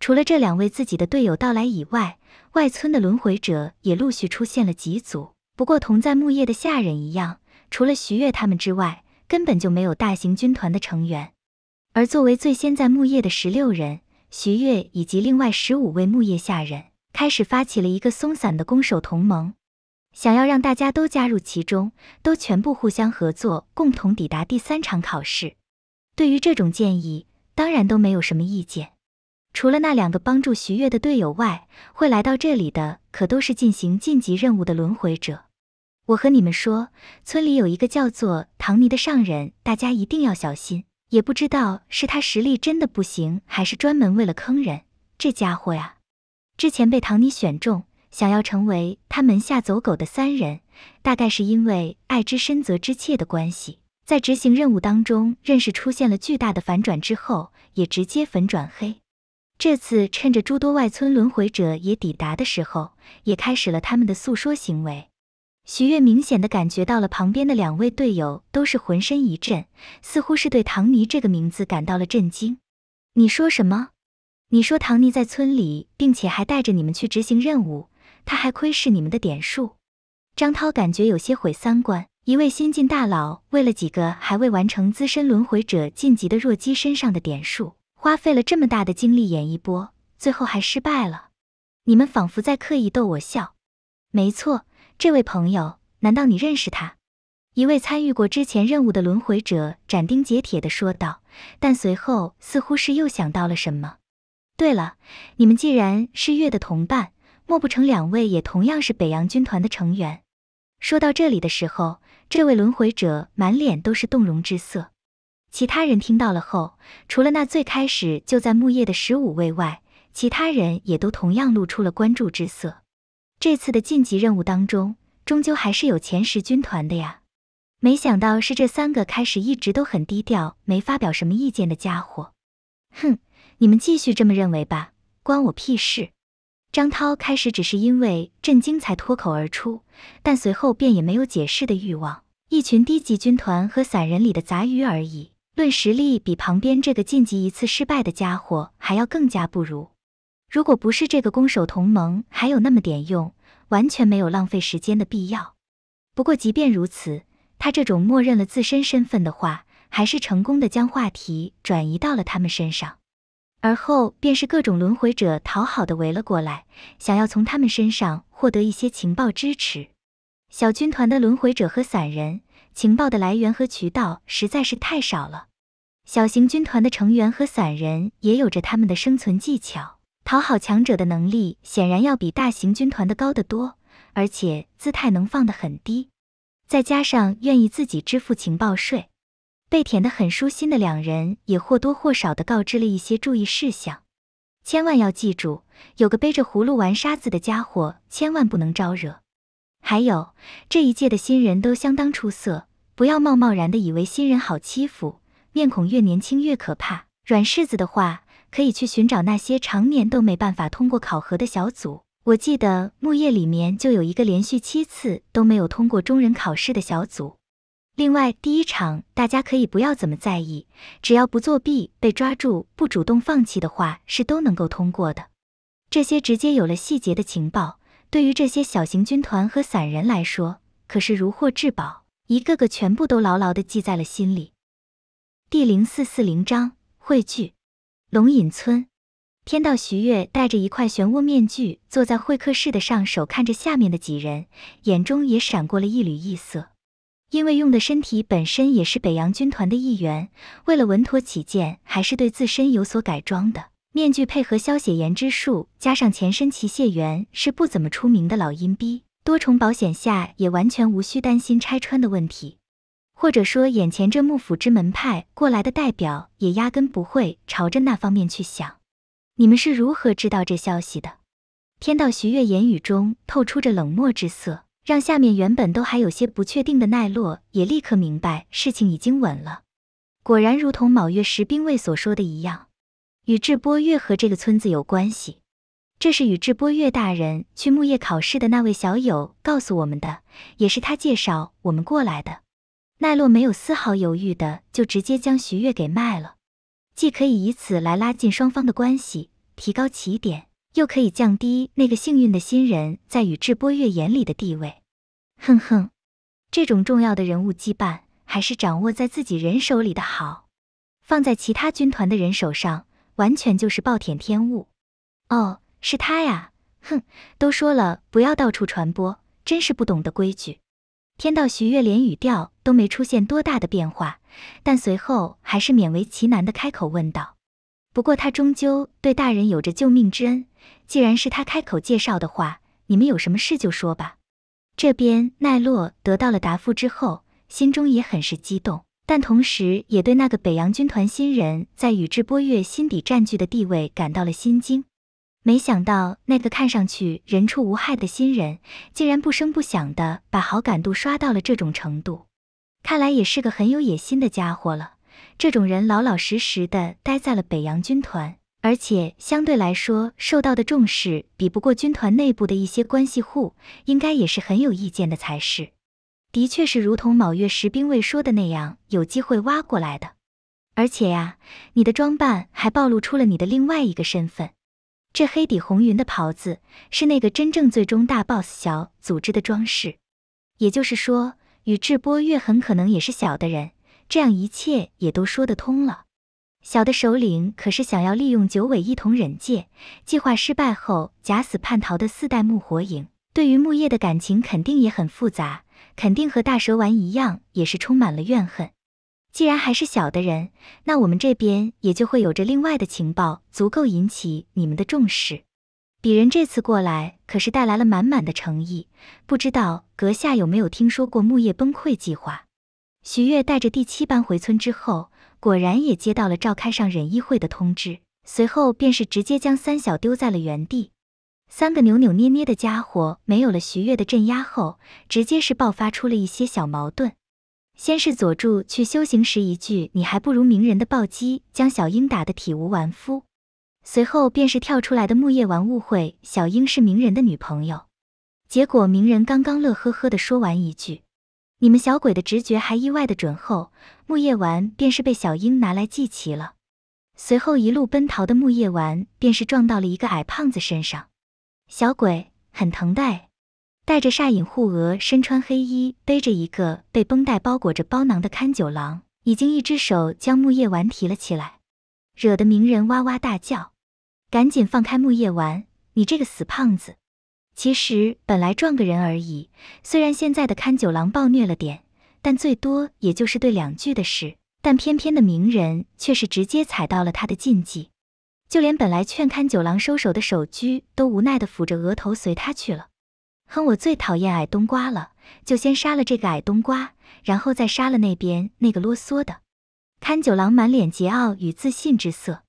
除了这两位自己的队友到来以外，外村的轮回者也陆续出现了几组。不过同在木叶的下人一样，除了徐月他们之外，根本就没有大型军团的成员。而作为最先在木叶的十六人，徐月以及另外十五位木叶下人开始发起了一个松散的攻守同盟，想要让大家都加入其中，都全部互相合作，共同抵达第三场考试。对于这种建议，当然都没有什么意见。除了那两个帮助徐悦的队友外，会来到这里的可都是进行晋级任务的轮回者。我和你们说，村里有一个叫做唐尼的上人，大家一定要小心。也不知道是他实力真的不行，还是专门为了坑人。这家伙呀，之前被唐尼选中，想要成为他门下走狗的三人，大概是因为爱之深则之切的关系，在执行任务当中，认识出现了巨大的反转之后，也直接粉转黑。这次趁着诸多外村轮回者也抵达的时候，也开始了他们的诉说行为。徐月明显的感觉到了旁边的两位队友都是浑身一震，似乎是对唐尼这个名字感到了震惊。你说什么？你说唐尼在村里，并且还带着你们去执行任务，他还窥视你们的点数？张涛感觉有些毁三观，一位新晋大佬为了几个还未完成资深轮回者晋级的弱鸡身上的点数。花费了这么大的精力演一波，最后还失败了，你们仿佛在刻意逗我笑。没错，这位朋友，难道你认识他？一位参与过之前任务的轮回者斩钉截铁的说道，但随后似乎是又想到了什么。对了，你们既然是月的同伴，莫不成两位也同样是北洋军团的成员？说到这里的时候，这位轮回者满脸都是动容之色。其他人听到了后，除了那最开始就在木叶的十五位外，其他人也都同样露出了关注之色。这次的晋级任务当中，终究还是有前十军团的呀！没想到是这三个开始一直都很低调，没发表什么意见的家伙。哼，你们继续这么认为吧，关我屁事！张涛开始只是因为震惊才脱口而出，但随后便也没有解释的欲望，一群低级军团和散人里的杂鱼而已。论实力，比旁边这个晋级一次失败的家伙还要更加不如。如果不是这个攻守同盟还有那么点用，完全没有浪费时间的必要。不过即便如此，他这种默认了自身身份的话，还是成功的将话题转移到了他们身上。而后便是各种轮回者讨好的围了过来，想要从他们身上获得一些情报支持。小军团的轮回者和散人。情报的来源和渠道实在是太少了。小型军团的成员和散人也有着他们的生存技巧，讨好强者的能力显然要比大型军团的高得多，而且姿态能放得很低。再加上愿意自己支付情报税，被舔得很舒心的两人也或多或少地告知了一些注意事项。千万要记住，有个背着葫芦玩沙子的家伙，千万不能招惹。还有这一届的新人都相当出色，不要贸贸然的以为新人好欺负，面孔越年轻越可怕。软柿子的话，可以去寻找那些常年都没办法通过考核的小组。我记得木叶里面就有一个连续七次都没有通过中忍考试的小组。另外，第一场大家可以不要怎么在意，只要不作弊，被抓住不主动放弃的话是都能够通过的。这些直接有了细节的情报。对于这些小型军团和散人来说，可是如获至宝，一个个全部都牢牢地记在了心里。第零四四零章汇聚，龙隐村。天道徐月戴着一块漩涡面具，坐在会客室的上首，看着下面的几人，眼中也闪过了一缕异色。因为用的身体本身也是北洋军团的一员，为了稳妥起见，还是对自身有所改装的。面具配合消血炎之术，加上前身奇械源是不怎么出名的老阴逼。多重保险下，也完全无需担心拆穿的问题。或者说，眼前这幕府之门派过来的代表，也压根不会朝着那方面去想。你们是如何知道这消息的？天道徐月言语中透出着冷漠之色，让下面原本都还有些不确定的奈落，也立刻明白事情已经稳了。果然，如同卯月十兵卫所说的一样。宇智波月和这个村子有关系，这是宇智波月大人去木叶考试的那位小友告诉我们的，也是他介绍我们过来的。奈落没有丝毫犹豫的就直接将徐月给卖了，既可以以此来拉近双方的关系，提高起点，又可以降低那个幸运的新人在宇智波月眼里的地位。哼哼，这种重要的人物羁绊还是掌握在自己人手里的好，放在其他军团的人手上。完全就是暴殄天物，哦，是他呀，哼，都说了不要到处传播，真是不懂得规矩。天道徐悦连语调都没出现多大的变化，但随后还是勉为其难的开口问道。不过他终究对大人有着救命之恩，既然是他开口介绍的话，你们有什么事就说吧。这边奈落得到了答复之后，心中也很是激动。但同时也对那个北洋军团新人在宇智波月心底占据的地位感到了心惊。没想到那个看上去人畜无害的新人，竟然不声不响的把好感度刷到了这种程度。看来也是个很有野心的家伙了。这种人老老实实的待在了北洋军团，而且相对来说受到的重视比不过军团内部的一些关系户，应该也是很有意见的才是。的确是如同卯月时冰卫说的那样，有机会挖过来的。而且呀，你的装扮还暴露出了你的另外一个身份，这黑底红云的袍子是那个真正最终大 boss 小组织的装饰。也就是说，宇智波月很可能也是小的人，这样一切也都说得通了。小的首领可是想要利用九尾一统忍界，计划失败后假死叛逃的四代木火影，对于木叶的感情肯定也很复杂。肯定和大蛇丸一样，也是充满了怨恨。既然还是小的人，那我们这边也就会有着另外的情报，足够引起你们的重视。鄙人这次过来可是带来了满满的诚意，不知道阁下有没有听说过木叶崩溃计划？许月带着第七班回村之后，果然也接到了召开上忍议会的通知，随后便是直接将三小丢在了原地。三个扭扭捏捏的家伙没有了徐悦的镇压后，直接是爆发出了一些小矛盾。先是佐助去修行时一句“你还不如鸣人”的暴击，将小樱打得体无完肤。随后便是跳出来的木叶丸误会小樱是鸣人的女朋友。结果鸣人刚刚乐呵呵的说完一句“你们小鬼的直觉还意外的准”，后木叶丸便是被小樱拿来祭旗了。随后一路奔逃的木叶丸便是撞到了一个矮胖子身上。小鬼很疼的，带着煞影护额，身穿黑衣，背着一个被绷带包裹着包囊的勘九郎，已经一只手将木叶丸提了起来，惹得鸣人哇哇大叫，赶紧放开木叶丸！你这个死胖子！其实本来撞个人而已，虽然现在的勘九郎暴虐了点，但最多也就是对两句的事，但偏偏的鸣人却是直接踩到了他的禁忌。就连本来劝勘九郎收手的手鞠都无奈的抚着额头随他去了。哼，我最讨厌矮冬瓜了，就先杀了这个矮冬瓜，然后再杀了那边那个啰嗦的。勘九郎满脸桀骜与自信之色。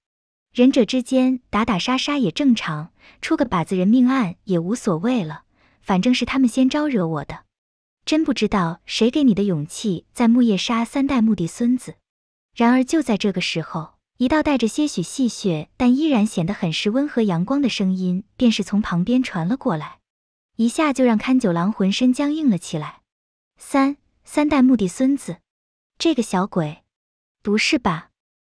忍者之间打打杀杀也正常，出个靶子人命案也无所谓了，反正是他们先招惹我的。真不知道谁给你的勇气在木叶杀三代木的孙子。然而就在这个时候。一道带着些许戏谑，但依然显得很是温和阳光的声音，便是从旁边传了过来，一下就让勘九郎浑身僵硬了起来。三三代目的孙子，这个小鬼，不是吧？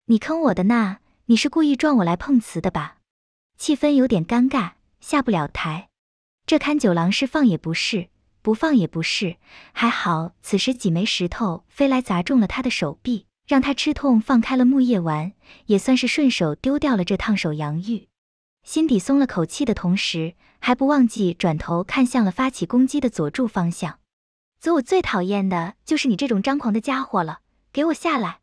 你坑我的那，你是故意撞我来碰瓷的吧？气氛有点尴尬，下不了台。这勘九郎是放也不是，不放也不是，还好此时几枚石头飞来砸中了他的手臂。让他吃痛，放开了木叶丸，也算是顺手丢掉了这烫手洋芋。心底松了口气的同时，还不忘记转头看向了发起攻击的佐助方向。佐我最讨厌的就是你这种张狂的家伙了！给我下来！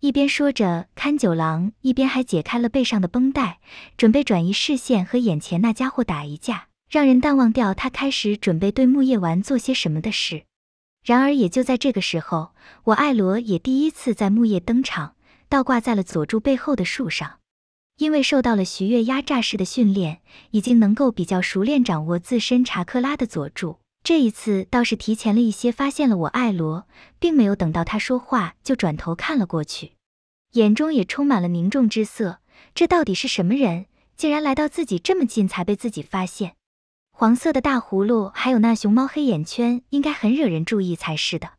一边说着，勘九郎一边还解开了背上的绷带，准备转移视线和眼前那家伙打一架，让人淡忘掉他开始准备对木叶丸做些什么的事。然而，也就在这个时候，我爱罗也第一次在木叶登场，倒挂在了佐助背后的树上。因为受到了徐月压榨式的训练，已经能够比较熟练掌握自身查克拉的佐助，这一次倒是提前了一些发现了我爱罗，并没有等到他说话就转头看了过去，眼中也充满了凝重之色。这到底是什么人，竟然来到自己这么近才被自己发现？黄色的大葫芦，还有那熊猫黑眼圈，应该很惹人注意才是的。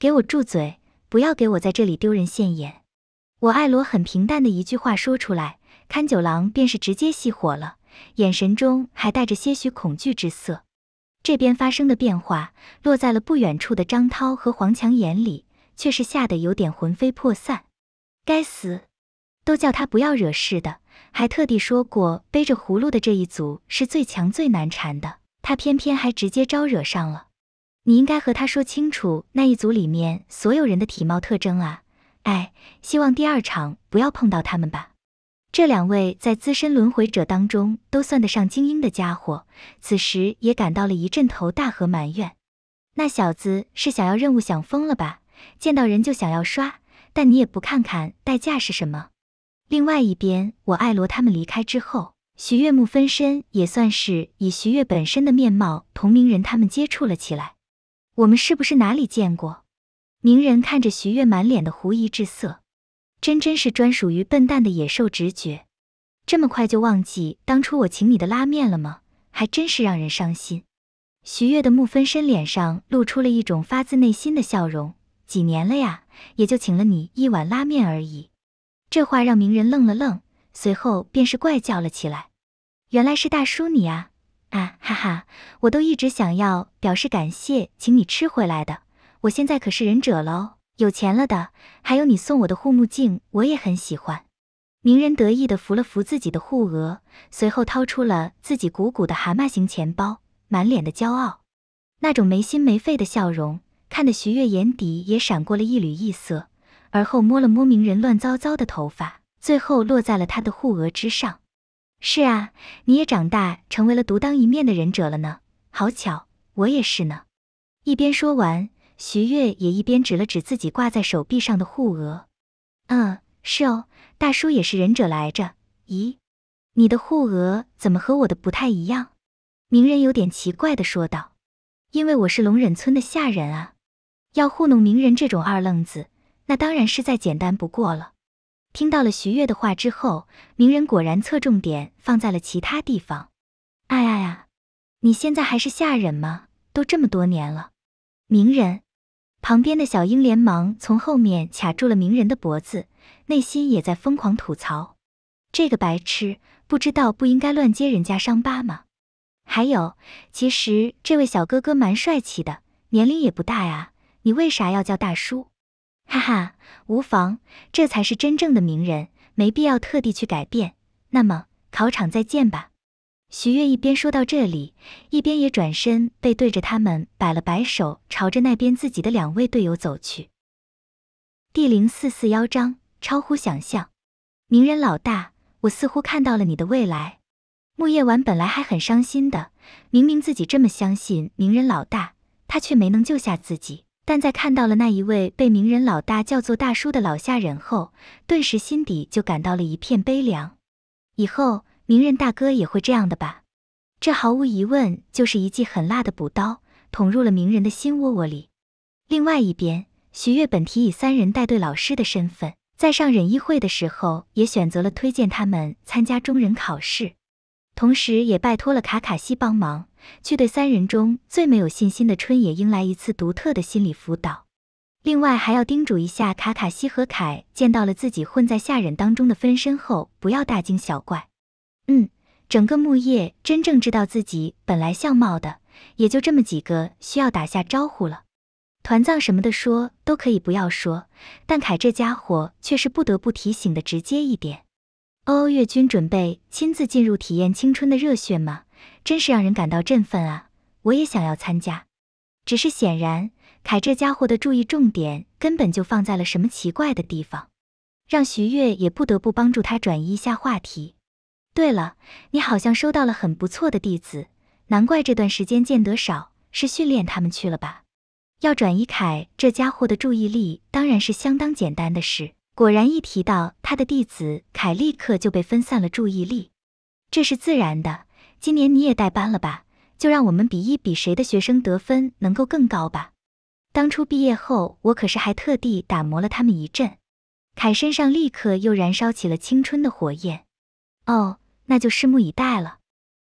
给我住嘴！不要给我在这里丢人现眼！我爱罗很平淡的一句话说出来，勘九郎便是直接熄火了，眼神中还带着些许恐惧之色。这边发生的变化落在了不远处的张涛和黄强眼里，却是吓得有点魂飞魄散。该死！都叫他不要惹事的。还特地说过，背着葫芦的这一组是最强最难缠的，他偏偏还直接招惹上了。你应该和他说清楚那一组里面所有人的体貌特征啊！哎，希望第二场不要碰到他们吧。这两位在资深轮回者当中都算得上精英的家伙，此时也感到了一阵头大和埋怨。那小子是想要任务想疯了吧？见到人就想要刷，但你也不看看代价是什么。另外一边，我爱罗他们离开之后，徐月木分身也算是以徐月本身的面貌同鸣人他们接触了起来。我们是不是哪里见过？鸣人看着徐月满脸的狐疑之色，真真是专属于笨蛋的野兽直觉。这么快就忘记当初我请你的拉面了吗？还真是让人伤心。徐月的木分身脸上露出了一种发自内心的笑容。几年了呀，也就请了你一碗拉面而已。这话让鸣人愣了愣，随后便是怪叫了起来。原来是大叔你啊！啊哈哈，我都一直想要表示感谢，请你吃回来的。我现在可是忍者喽，有钱了的。还有你送我的护目镜，我也很喜欢。鸣人得意的扶了扶自己的护额，随后掏出了自己鼓鼓的蛤蟆型钱包，满脸的骄傲，那种没心没肺的笑容，看得徐悦眼底也闪过了一缕异色。而后摸了摸鸣人乱糟糟的头发，最后落在了他的护额之上。是啊，你也长大成为了独当一面的忍者了呢。好巧，我也是呢。一边说完，徐悦也一边指了指自己挂在手臂上的护额。嗯，是哦，大叔也是忍者来着。咦，你的护额怎么和我的不太一样？鸣人有点奇怪的说道。因为我是龙忍村的下人啊。要糊弄鸣人这种二愣子。那当然是再简单不过了。听到了徐悦的话之后，鸣人果然侧重点放在了其他地方。哎呀呀，你现在还是下人吗？都这么多年了，鸣人！旁边的小英连忙从后面卡住了鸣人的脖子，内心也在疯狂吐槽：这个白痴不知道不应该乱揭人家伤疤吗？还有，其实这位小哥哥蛮帅气的，年龄也不大呀，你为啥要叫大叔？哈哈，无妨，这才是真正的名人，没必要特地去改变。那么，考场再见吧。徐悦一边说到这里，一边也转身背对着他们，摆了摆手，朝着那边自己的两位队友走去。第零四四幺章：超乎想象。名人老大，我似乎看到了你的未来。木叶丸本来还很伤心的，明明自己这么相信名人老大，他却没能救下自己。但在看到了那一位被鸣人老大叫做大叔的老下人后，顿时心底就感到了一片悲凉。以后鸣人大哥也会这样的吧？这毫无疑问就是一记狠辣的补刀，捅入了鸣人的心窝窝里。另外一边，徐月本提以三人带队老师的身份，在上忍议会的时候，也选择了推荐他们参加中忍考试。同时也拜托了卡卡西帮忙，去对三人中最没有信心的春野迎来一次独特的心理辅导。另外还要叮嘱一下卡卡西和凯，见到了自己混在下忍当中的分身后不要大惊小怪。嗯，整个木叶真正知道自己本来相貌的也就这么几个，需要打下招呼了。团藏什么的说都可以不要说，但凯这家伙却是不得不提醒的直接一点。欧欧月君准备亲自进入体验青春的热血吗？真是让人感到振奋啊！我也想要参加，只是显然凯这家伙的注意重点根本就放在了什么奇怪的地方，让徐悦也不得不帮助他转移一下话题。对了，你好像收到了很不错的弟子，难怪这段时间见得少，是训练他们去了吧？要转移凯这家伙的注意力，当然是相当简单的事。果然，一提到他的弟子凯，立刻就被分散了注意力。这是自然的。今年你也带班了吧？就让我们比一比谁的学生得分能够更高吧。当初毕业后，我可是还特地打磨了他们一阵。凯身上立刻又燃烧起了青春的火焰。哦，那就拭目以待了。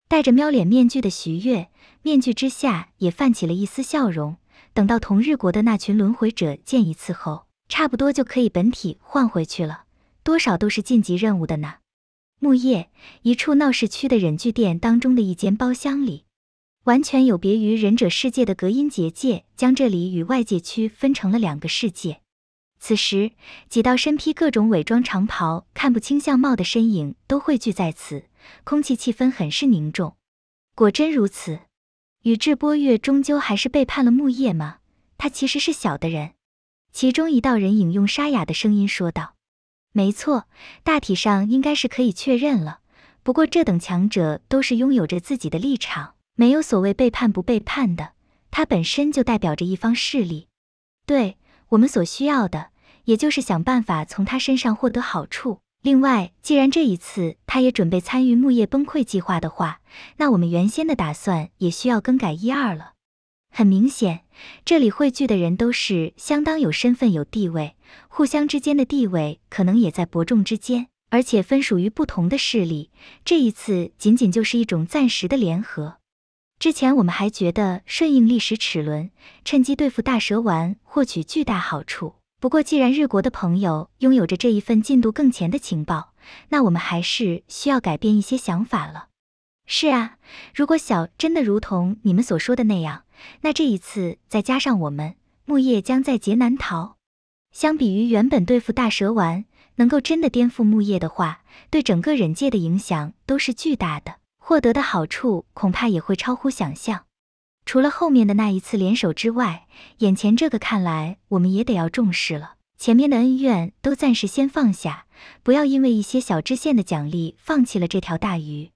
戴着喵脸面具的徐悦，面具之下也泛起了一丝笑容。等到同日国的那群轮回者见一次后。差不多就可以本体换回去了，多少都是晋级任务的呢。木叶一处闹市区的忍具店当中的一间包厢里，完全有别于忍者世界的隔音结界，将这里与外界区分成了两个世界。此时，几道身披各种伪装长袍、看不清相貌的身影都汇聚在此，空气气氛很是凝重。果真如此，宇智波月终究还是背叛了木叶吗？他其实是小的人。其中一道人影用沙哑的声音说道：“没错，大体上应该是可以确认了。不过这等强者都是拥有着自己的立场，没有所谓背叛不背叛的。他本身就代表着一方势力。对我们所需要的，也就是想办法从他身上获得好处。另外，既然这一次他也准备参与木叶崩溃计划的话，那我们原先的打算也需要更改一二了。”很明显，这里汇聚的人都是相当有身份、有地位，互相之间的地位可能也在伯仲之间，而且分属于不同的势力。这一次仅仅就是一种暂时的联合。之前我们还觉得顺应历史齿轮，趁机对付大蛇丸，获取巨大好处。不过，既然日国的朋友拥有着这一份进度更前的情报，那我们还是需要改变一些想法了。是啊，如果小真的如同你们所说的那样。那这一次，再加上我们，木叶将在劫难逃。相比于原本对付大蛇丸，能够真的颠覆木叶的话，对整个忍界的影响都是巨大的，获得的好处恐怕也会超乎想象。除了后面的那一次联手之外，眼前这个看来我们也得要重视了。前面的恩怨都暂时先放下，不要因为一些小支线的奖励，放弃了这条大鱼。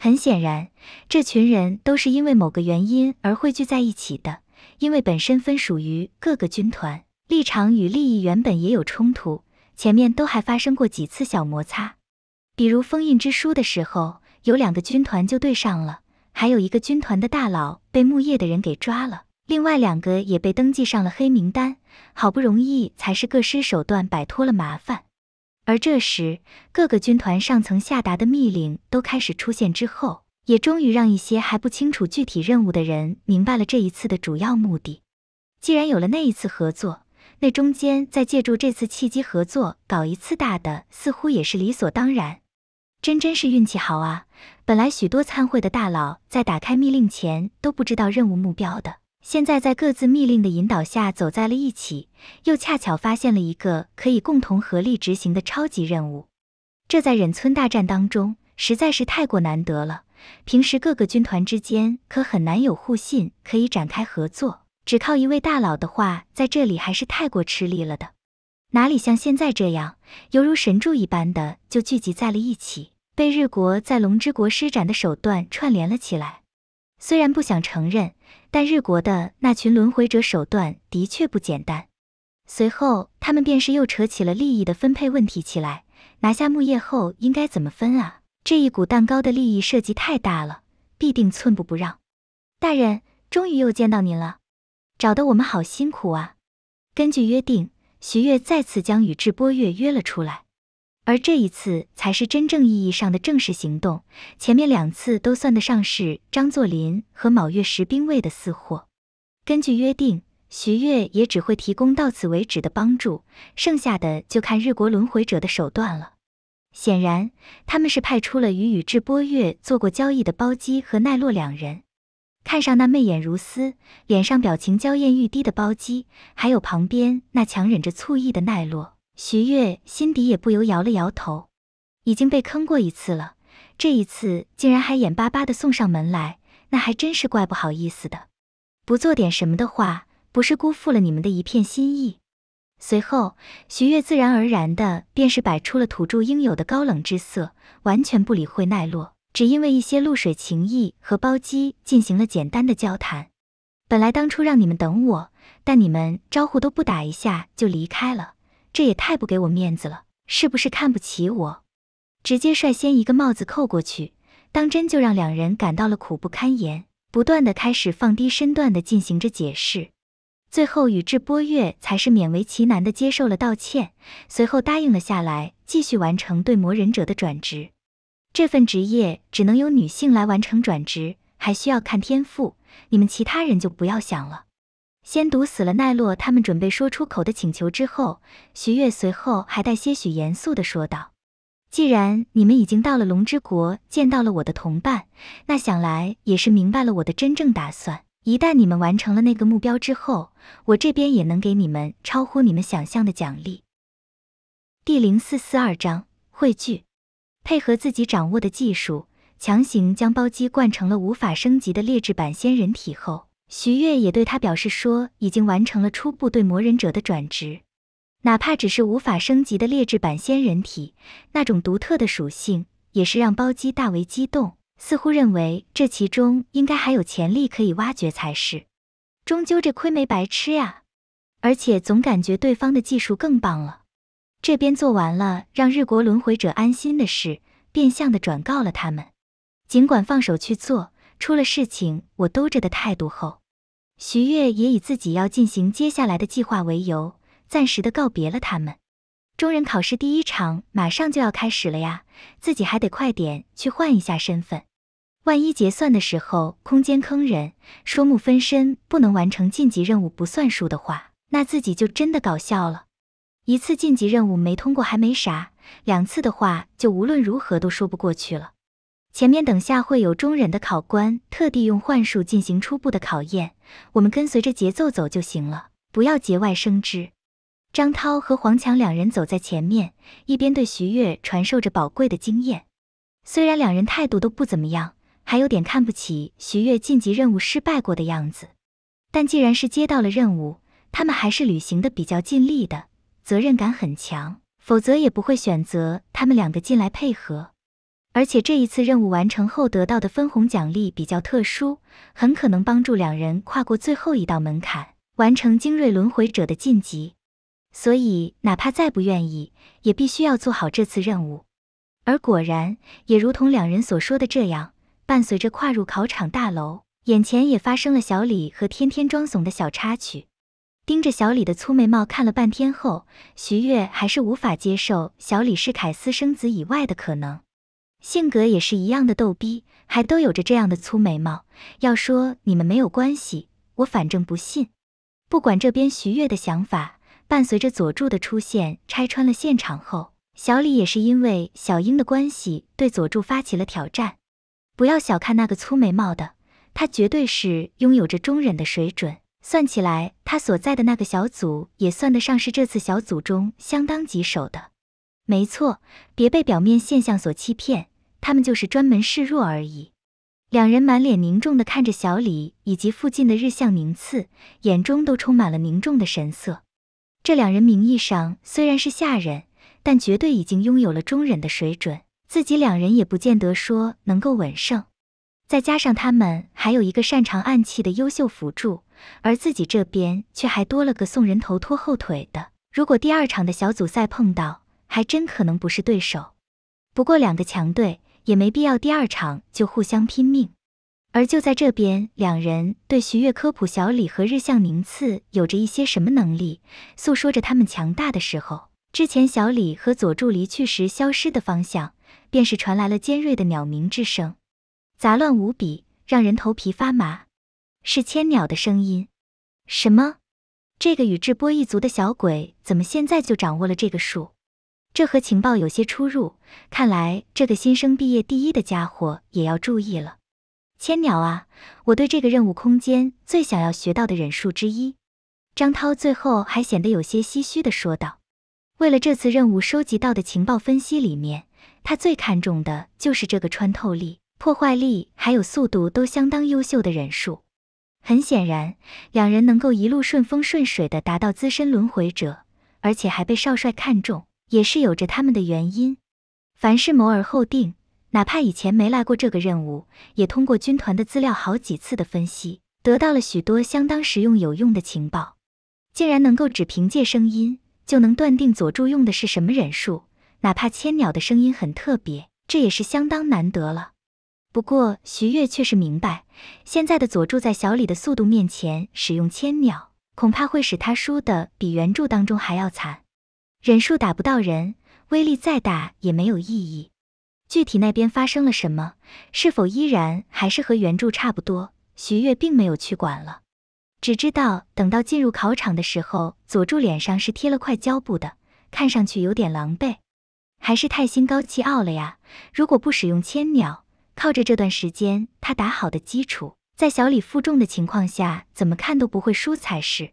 很显然，这群人都是因为某个原因而汇聚在一起的，因为本身分属于各个军团，立场与利益原本也有冲突。前面都还发生过几次小摩擦，比如封印之书的时候，有两个军团就对上了，还有一个军团的大佬被木叶的人给抓了，另外两个也被登记上了黑名单，好不容易才是各施手段摆脱了麻烦。而这时，各个军团上层下达的密令都开始出现之后，也终于让一些还不清楚具体任务的人明白了这一次的主要目的。既然有了那一次合作，那中间再借助这次契机合作搞一次大的，似乎也是理所当然。真真是运气好啊！本来许多参会的大佬在打开密令前都不知道任务目标的。现在在各自密令的引导下走在了一起，又恰巧发现了一个可以共同合力执行的超级任务，这在忍村大战当中实在是太过难得了。平时各个军团之间可很难有互信可以展开合作，只靠一位大佬的话在这里还是太过吃力了的，哪里像现在这样犹如神助一般的就聚集在了一起，被日国在龙之国施展的手段串联了起来。虽然不想承认。但日国的那群轮回者手段的确不简单。随后，他们便是又扯起了利益的分配问题起来。拿下木叶后，应该怎么分啊？这一股蛋糕的利益涉及太大了，必定寸步不让。大人，终于又见到您了，找的我们好辛苦啊。根据约定，徐月再次将宇智波月约了出来。而这一次才是真正意义上的正式行动，前面两次都算得上是张作霖和卯月石兵卫的私货。根据约定，徐月也只会提供到此为止的帮助，剩下的就看日国轮回者的手段了。显然，他们是派出了与宇智波月做过交易的包基和奈落两人，看上那媚眼如丝、脸上表情娇艳欲滴的包基，还有旁边那强忍着醋意的奈落。徐月心底也不由摇了摇头，已经被坑过一次了，这一次竟然还眼巴巴的送上门来，那还真是怪不好意思的。不做点什么的话，不是辜负了你们的一片心意。随后，徐月自然而然的便是摆出了土著应有的高冷之色，完全不理会奈落，只因为一些露水情谊和包机进行了简单的交谈。本来当初让你们等我，但你们招呼都不打一下就离开了。这也太不给我面子了，是不是看不起我？直接率先一个帽子扣过去，当真就让两人感到了苦不堪言，不断的开始放低身段的进行着解释。最后宇智波月才是勉为其难的接受了道歉，随后答应了下来，继续完成对魔忍者的转职。这份职业只能由女性来完成转职，还需要看天赋，你们其他人就不要想了。先毒死了奈洛他们准备说出口的请求之后，徐月随后还带些许严肃的说道：“既然你们已经到了龙之国，见到了我的同伴，那想来也是明白了我的真正打算。一旦你们完成了那个目标之后，我这边也能给你们超乎你们想象的奖励。”第零四四二章汇聚，配合自己掌握的技术，强行将包机灌成了无法升级的劣质版仙人体后。徐月也对他表示说，已经完成了初步对魔忍者的转职，哪怕只是无法升级的劣质版仙人体，那种独特的属性也是让包机大为激动，似乎认为这其中应该还有潜力可以挖掘才是。终究这亏没白吃呀，而且总感觉对方的技术更棒了。这边做完了让日国轮回者安心的事，变相的转告了他们，尽管放手去做。出了事情，我兜着的态度后，徐月也以自己要进行接下来的计划为由，暂时的告别了他们。中人考试第一场马上就要开始了呀，自己还得快点去换一下身份。万一结算的时候空间坑人，说木分身不能完成晋级任务不算数的话，那自己就真的搞笑了。一次晋级任务没通过还没啥，两次的话就无论如何都说不过去了。前面等下会有中忍的考官，特地用幻术进行初步的考验，我们跟随着节奏走就行了，不要节外生枝。张涛和黄强两人走在前面，一边对徐月传授着宝贵的经验。虽然两人态度都不怎么样，还有点看不起徐月晋级任务失败过的样子，但既然是接到了任务，他们还是履行的比较尽力的，责任感很强，否则也不会选择他们两个进来配合。而且这一次任务完成后得到的分红奖励比较特殊，很可能帮助两人跨过最后一道门槛，完成精锐轮回者的晋级。所以，哪怕再不愿意，也必须要做好这次任务。而果然，也如同两人所说的这样，伴随着跨入考场大楼，眼前也发生了小李和天天装怂的小插曲。盯着小李的粗眉毛看了半天后，徐悦还是无法接受小李是凯斯生子以外的可能。性格也是一样的逗逼，还都有着这样的粗眉毛。要说你们没有关系，我反正不信。不管这边徐悦的想法，伴随着佐助的出现拆穿了现场后，小李也是因为小樱的关系对佐助发起了挑战。不要小看那个粗眉毛的，他绝对是拥有着中忍的水准。算起来，他所在的那个小组也算得上是这次小组中相当棘手的。没错，别被表面现象所欺骗，他们就是专门示弱而已。两人满脸凝重的看着小李以及附近的日向宁次，眼中都充满了凝重的神色。这两人名义上虽然是下人，但绝对已经拥有了中忍的水准，自己两人也不见得说能够稳胜。再加上他们还有一个擅长暗器的优秀辅助，而自己这边却还多了个送人头拖后腿的。如果第二场的小组赛碰到，还真可能不是对手，不过两个强队也没必要第二场就互相拼命。而就在这边，两人对徐月科普小李和日向宁次有着一些什么能力，诉说着他们强大的时候，之前小李和佐助离去时消失的方向，便是传来了尖锐的鸟鸣之声，杂乱无比，让人头皮发麻。是千鸟的声音。什么？这个宇智波一族的小鬼怎么现在就掌握了这个术？这和情报有些出入，看来这个新生毕业第一的家伙也要注意了。千鸟啊，我对这个任务空间最想要学到的忍术之一，张涛最后还显得有些唏嘘的说道。为了这次任务收集到的情报分析里面，他最看重的就是这个穿透力、破坏力还有速度都相当优秀的忍术。很显然，两人能够一路顺风顺水的达到资深轮回者，而且还被少帅看中。也是有着他们的原因。凡事谋而后定，哪怕以前没来过这个任务，也通过军团的资料好几次的分析，得到了许多相当实用有用的情报，竟然能够只凭借声音就能断定佐助用的是什么忍术，哪怕千鸟的声音很特别，这也是相当难得了。不过徐月却是明白，现在的佐助在小李的速度面前使用千鸟，恐怕会使他输的比原著当中还要惨。忍术打不到人，威力再大也没有意义。具体那边发生了什么，是否依然还是和原著差不多，徐月并没有去管了，只知道等到进入考场的时候，佐助脸上是贴了块胶布的，看上去有点狼狈，还是太心高气傲了呀！如果不使用千鸟，靠着这段时间他打好的基础，在小李负重的情况下，怎么看都不会输才是。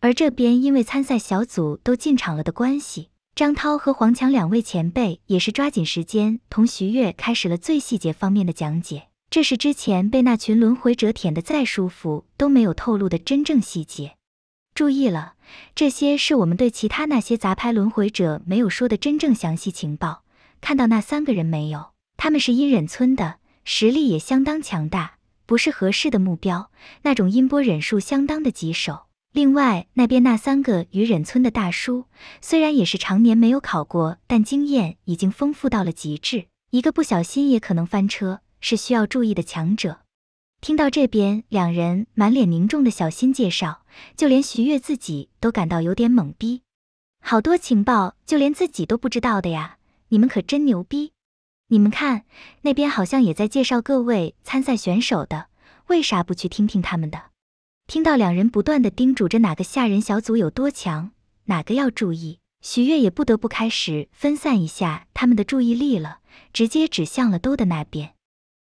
而这边因为参赛小组都进场了的关系，张涛和黄强两位前辈也是抓紧时间同徐悦开始了最细节方面的讲解。这是之前被那群轮回者舔的再舒服都没有透露的真正细节。注意了，这些是我们对其他那些杂牌轮回者没有说的真正详细情报。看到那三个人没有？他们是阴忍村的，实力也相当强大，不是合适的目标。那种音波忍术相当的棘手。另外那边那三个雨忍村的大叔，虽然也是常年没有考过，但经验已经丰富到了极致，一个不小心也可能翻车，是需要注意的强者。听到这边两人满脸凝重的小心介绍，就连徐悦自己都感到有点懵逼，好多情报就连自己都不知道的呀！你们可真牛逼！你们看那边好像也在介绍各位参赛选手的，为啥不去听听他们的？听到两人不断的叮嘱着哪个下人小组有多强，哪个要注意，徐月也不得不开始分散一下他们的注意力了，直接指向了兜的那边，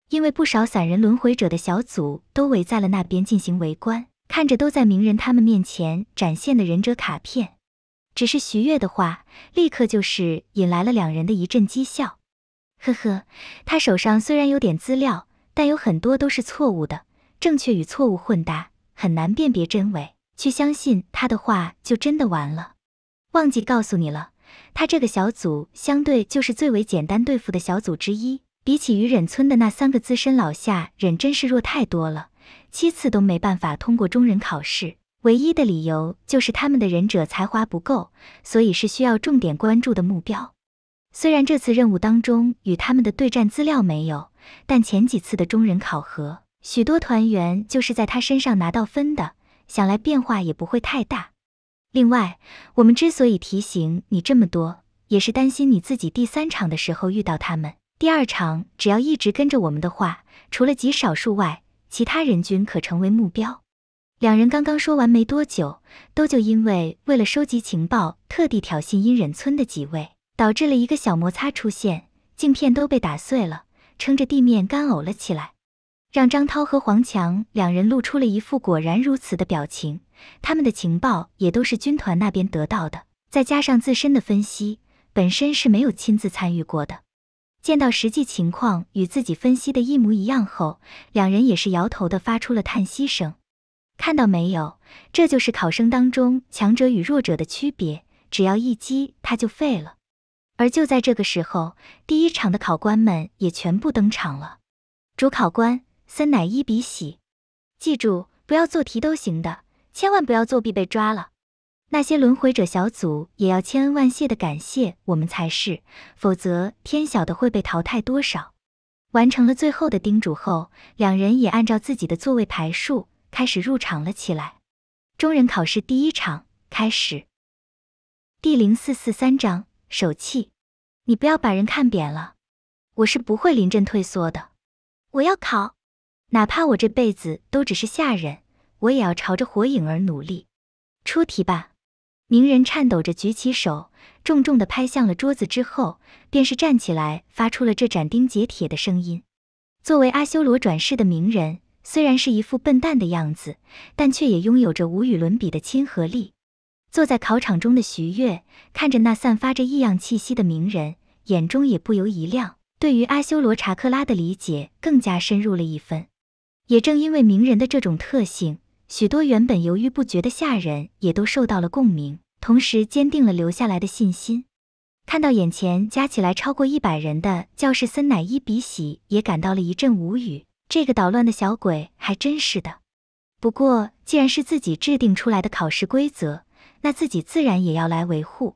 因为不少散人轮回者的小组都围在了那边进行围观，看着都在鸣人他们面前展现的忍者卡片，只是徐月的话立刻就是引来了两人的一阵讥笑，呵呵，他手上虽然有点资料，但有很多都是错误的，正确与错误混搭。很难辨别真伪，去相信他的话就真的完了。忘记告诉你了，他这个小组相对就是最为简单对付的小组之一，比起于忍村的那三个资深老下忍真是弱太多了，七次都没办法通过中忍考试，唯一的理由就是他们的忍者才华不够，所以是需要重点关注的目标。虽然这次任务当中与他们的对战资料没有，但前几次的中忍考核。许多团员就是在他身上拿到分的，想来变化也不会太大。另外，我们之所以提醒你这么多，也是担心你自己第三场的时候遇到他们。第二场只要一直跟着我们的话，除了极少数外，其他人均可成为目标。两人刚刚说完没多久，都就因为为了收集情报，特地挑衅阴忍村的几位，导致了一个小摩擦出现，镜片都被打碎了，撑着地面干呕了起来。让张涛和黄强两人露出了一副果然如此的表情，他们的情报也都是军团那边得到的，再加上自身的分析，本身是没有亲自参与过的。见到实际情况与自己分析的一模一样后，两人也是摇头的发出了叹息声。看到没有，这就是考生当中强者与弱者的区别，只要一击他就废了。而就在这个时候，第一场的考官们也全部登场了，主考官。森乃伊比喜，记住不要做题都行的，千万不要作弊被抓了。那些轮回者小组也要千恩万谢的感谢我们才是，否则天晓得会被淘汰多少。完成了最后的叮嘱后，两人也按照自己的座位排数开始入场了起来。中忍考试第一场开始。第零四四三章手气，你不要把人看扁了，我是不会临阵退缩的，我要考。哪怕我这辈子都只是下人，我也要朝着火影而努力。出题吧！鸣人颤抖着举起手，重重地拍向了桌子，之后便是站起来，发出了这斩钉截铁的声音。作为阿修罗转世的鸣人，虽然是一副笨蛋的样子，但却也拥有着无与伦比的亲和力。坐在考场中的徐月看着那散发着异样气息的鸣人，眼中也不由一亮，对于阿修罗查克拉的理解更加深入了一分。也正因为名人的这种特性，许多原本犹豫不决的下人也都受到了共鸣，同时坚定了留下来的信心。看到眼前加起来超过一百人的教室，森乃伊比喜也感到了一阵无语。这个捣乱的小鬼还真是的。不过，既然是自己制定出来的考试规则，那自己自然也要来维护。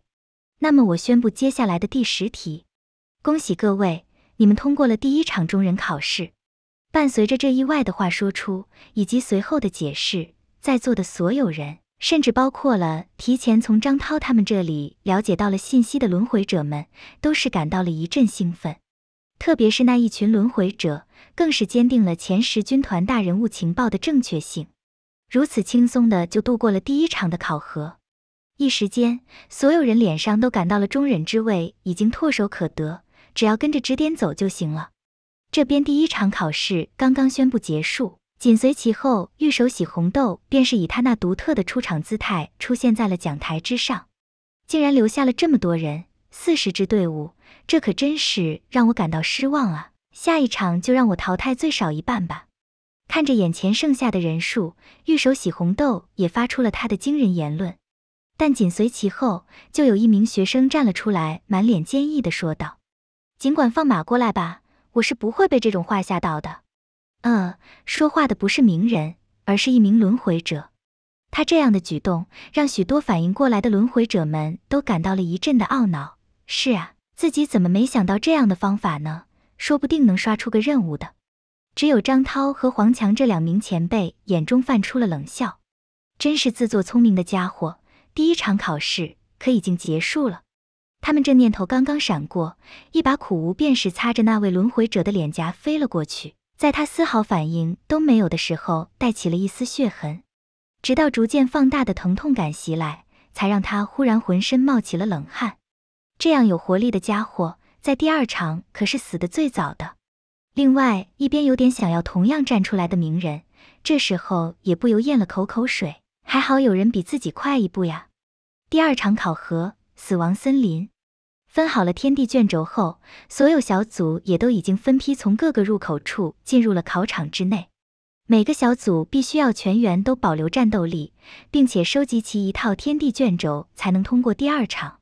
那么，我宣布接下来的第十题。恭喜各位，你们通过了第一场中人考试。伴随着这意外的话说出，以及随后的解释，在座的所有人，甚至包括了提前从张涛他们这里了解到了信息的轮回者们，都是感到了一阵兴奋。特别是那一群轮回者，更是坚定了前十军团大人物情报的正确性。如此轻松的就度过了第一场的考核，一时间，所有人脸上都感到了中忍之位已经唾手可得，只要跟着指点走就行了。这边第一场考试刚刚宣布结束，紧随其后，玉手洗红豆便是以他那独特的出场姿态出现在了讲台之上，竟然留下了这么多人，四十支队伍，这可真是让我感到失望啊！下一场就让我淘汰最少一半吧！看着眼前剩下的人数，玉手洗红豆也发出了他的惊人言论，但紧随其后就有一名学生站了出来，满脸坚毅的说道：“尽管放马过来吧！”我是不会被这种话吓到的。嗯，说话的不是名人，而是一名轮回者。他这样的举动，让许多反应过来的轮回者们都感到了一阵的懊恼。是啊，自己怎么没想到这样的方法呢？说不定能刷出个任务的。只有张涛和黄强这两名前辈眼中泛出了冷笑。真是自作聪明的家伙！第一场考试可已经结束了。他们这念头刚刚闪过，一把苦无便是擦着那位轮回者的脸颊飞了过去，在他丝毫反应都没有的时候，带起了一丝血痕，直到逐渐放大的疼痛感袭来，才让他忽然浑身冒起了冷汗。这样有活力的家伙，在第二场可是死得最早的。另外一边有点想要同样站出来的鸣人，这时候也不由咽了口口水，还好有人比自己快一步呀。第二场考核。死亡森林分好了天地卷轴后，所有小组也都已经分批从各个入口处进入了考场之内。每个小组必须要全员都保留战斗力，并且收集齐一套天地卷轴，才能通过第二场。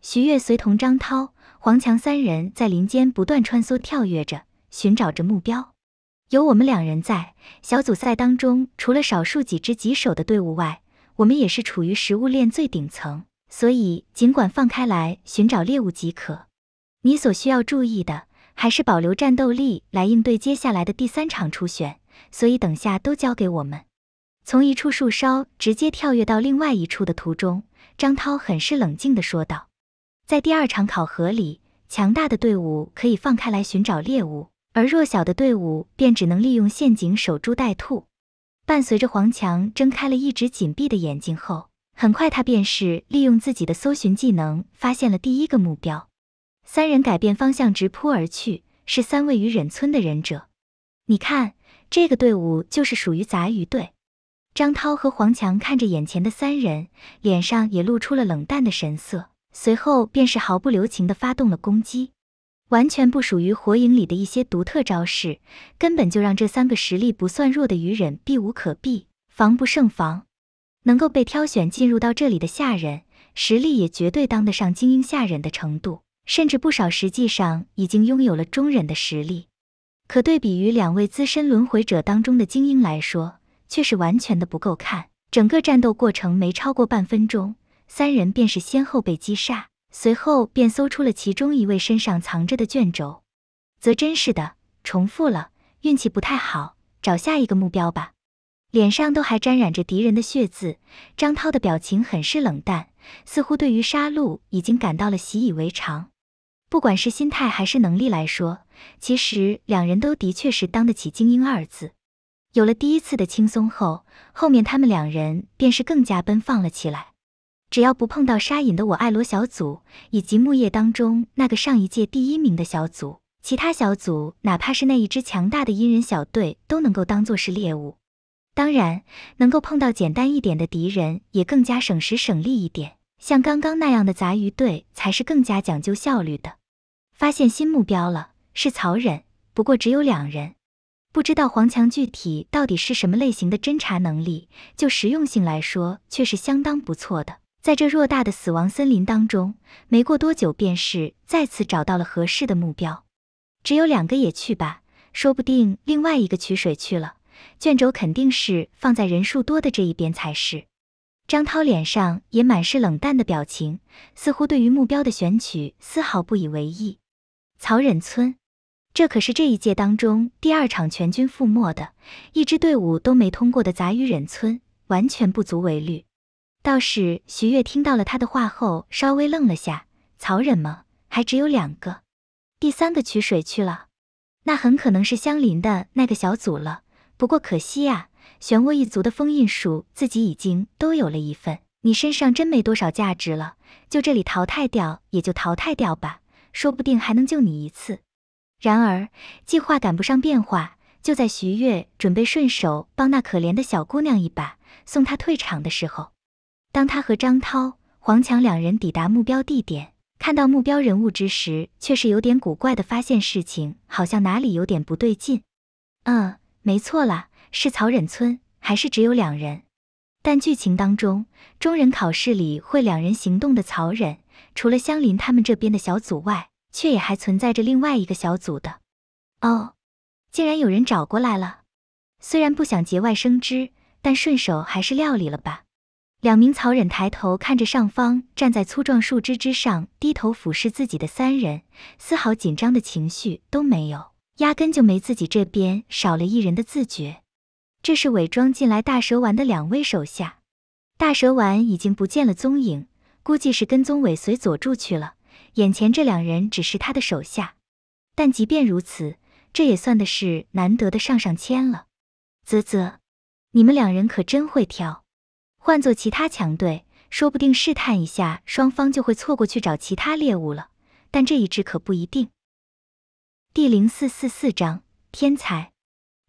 徐悦随同张涛、黄强三人，在林间不断穿梭跳跃着，寻找着目标。有我们两人在，小组赛当中除了少数几支棘手的队伍外，我们也是处于食物链最顶层。所以，尽管放开来寻找猎物即可。你所需要注意的，还是保留战斗力来应对接下来的第三场初选。所以，等下都交给我们。从一处树梢直接跳跃到另外一处的途中，张涛很是冷静地说道：“在第二场考核里，强大的队伍可以放开来寻找猎物，而弱小的队伍便只能利用陷阱守株待兔。”伴随着黄强睁开了一直紧闭的眼睛后。很快，他便是利用自己的搜寻技能发现了第一个目标。三人改变方向，直扑而去。是三位鱼忍村的忍者。你看，这个队伍就是属于杂鱼队。张涛和黄强看着眼前的三人，脸上也露出了冷淡的神色。随后，便是毫不留情的发动了攻击。完全不属于火影里的一些独特招式，根本就让这三个实力不算弱的鱼忍避无可避，防不胜防。能够被挑选进入到这里的下人，实力也绝对当得上精英下人的程度，甚至不少实际上已经拥有了中忍的实力。可对比于两位资深轮回者当中的精英来说，却是完全的不够看。整个战斗过程没超过半分钟，三人便是先后被击杀，随后便搜出了其中一位身上藏着的卷轴。则真是的，重复了，运气不太好，找下一个目标吧。脸上都还沾染着敌人的血渍，张涛的表情很是冷淡，似乎对于杀戮已经感到了习以为常。不管是心态还是能力来说，其实两人都的确是当得起精英二字。有了第一次的轻松后，后面他们两人便是更加奔放了起来。只要不碰到沙隐的我爱罗小组以及木叶当中那个上一届第一名的小组，其他小组哪怕是那一支强大的阴人小队，都能够当做是猎物。当然，能够碰到简单一点的敌人，也更加省时省力一点。像刚刚那样的杂鱼队，才是更加讲究效率的。发现新目标了，是曹忍，不过只有两人。不知道黄强具体到底是什么类型的侦查能力，就实用性来说，却是相当不错的。在这偌大的死亡森林当中，没过多久便是再次找到了合适的目标。只有两个也去吧，说不定另外一个取水去了。卷轴肯定是放在人数多的这一边才是。张涛脸上也满是冷淡的表情，似乎对于目标的选取丝毫不以为意。曹忍村，这可是这一届当中第二场全军覆没的一支队伍都没通过的杂鱼忍村，完全不足为虑。倒是徐悦听到了他的话后，稍微愣了下。曹忍吗？还只有两个，第三个取水去了，那很可能是相邻的那个小组了。不过可惜呀，漩涡一族的封印术自己已经都有了一份，你身上真没多少价值了，就这里淘汰掉也就淘汰掉吧，说不定还能救你一次。然而计划赶不上变化，就在徐悦准备顺手帮那可怜的小姑娘一把，送她退场的时候，当他和张涛、黄强两人抵达目标地点，看到目标人物之时，却是有点古怪的发现事情好像哪里有点不对劲。嗯。没错啦，是曹忍村，还是只有两人？但剧情当中，中忍考试里会两人行动的曹忍，除了相邻他们这边的小组外，却也还存在着另外一个小组的。哦，竟然有人找过来了。虽然不想节外生枝，但顺手还是料理了吧。两名曹忍抬头看着上方站在粗壮树枝之上低头俯视自己的三人，丝毫紧张的情绪都没有。压根就没自己这边少了一人的自觉，这是伪装进来大蛇丸的两位手下，大蛇丸已经不见了踪影，估计是跟踪尾随佐助去了。眼前这两人只是他的手下，但即便如此，这也算的是难得的上上签了。啧啧，你们两人可真会挑，换做其他强队，说不定试探一下双方就会错过去找其他猎物了，但这一只可不一定。第零四四四章天才，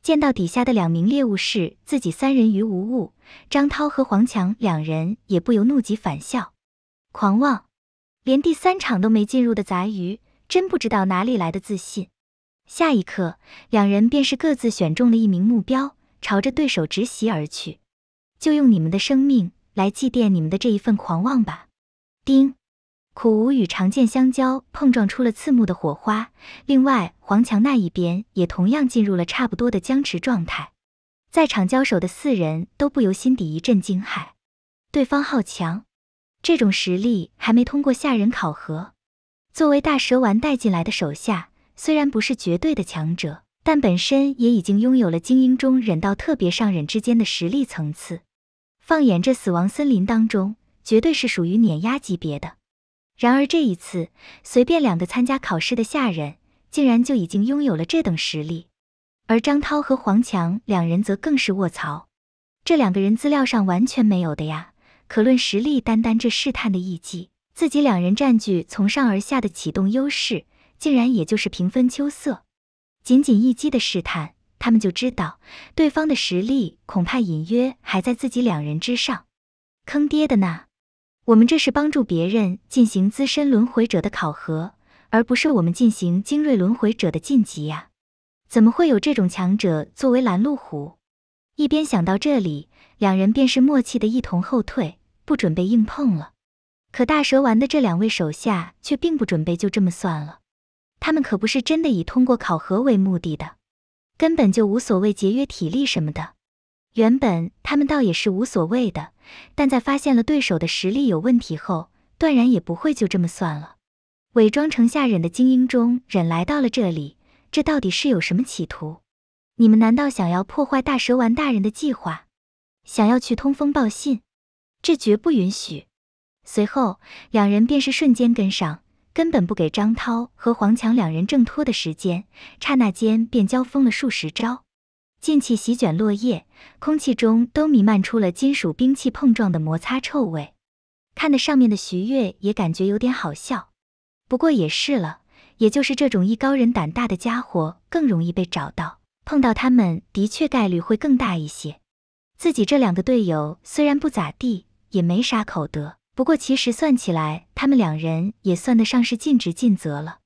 见到底下的两名猎物是自己三人于无物，张涛和黄强两人也不由怒极反笑，狂妄，连第三场都没进入的杂鱼，真不知道哪里来的自信。下一刻，两人便是各自选中了一名目标，朝着对手直袭而去，就用你们的生命来祭奠你们的这一份狂妄吧。丁。苦无与长剑相交，碰撞出了刺目的火花。另外，黄强那一边也同样进入了差不多的僵持状态。在场交手的四人都不由心底一阵惊骇。对方好强，这种实力还没通过下人考核。作为大蛇丸带进来的手下，虽然不是绝对的强者，但本身也已经拥有了精英中忍到特别上忍之间的实力层次。放眼这死亡森林当中，绝对是属于碾压级别的。然而这一次，随便两个参加考试的下人，竟然就已经拥有了这等实力，而张涛和黄强两人则更是卧槽，这两个人资料上完全没有的呀！可论实力，单单这试探的一击，自己两人占据从上而下的启动优势，竟然也就是平分秋色。仅仅一击的试探，他们就知道对方的实力恐怕隐约还在自己两人之上，坑爹的那！我们这是帮助别人进行资深轮回者的考核，而不是我们进行精锐轮回者的晋级呀！怎么会有这种强者作为拦路虎？一边想到这里，两人便是默契的一同后退，不准备硬碰了。可大蛇丸的这两位手下却并不准备就这么算了，他们可不是真的以通过考核为目的的，根本就无所谓节约体力什么的。原本他们倒也是无所谓的。但在发现了对手的实力有问题后，断然也不会就这么算了。伪装成下忍的精英中忍来到了这里，这到底是有什么企图？你们难道想要破坏大蛇丸大人的计划，想要去通风报信？这绝不允许！随后，两人便是瞬间跟上，根本不给张涛和黄强两人挣脱的时间，刹那间便交锋了数十招。劲气席卷落叶，空气中都弥漫出了金属兵器碰撞的摩擦臭味，看得上面的徐悦也感觉有点好笑。不过也是了，也就是这种艺高人胆大的家伙更容易被找到，碰到他们的确概率会更大一些。自己这两个队友虽然不咋地，也没啥口德，不过其实算起来，他们两人也算得上是尽职尽责了。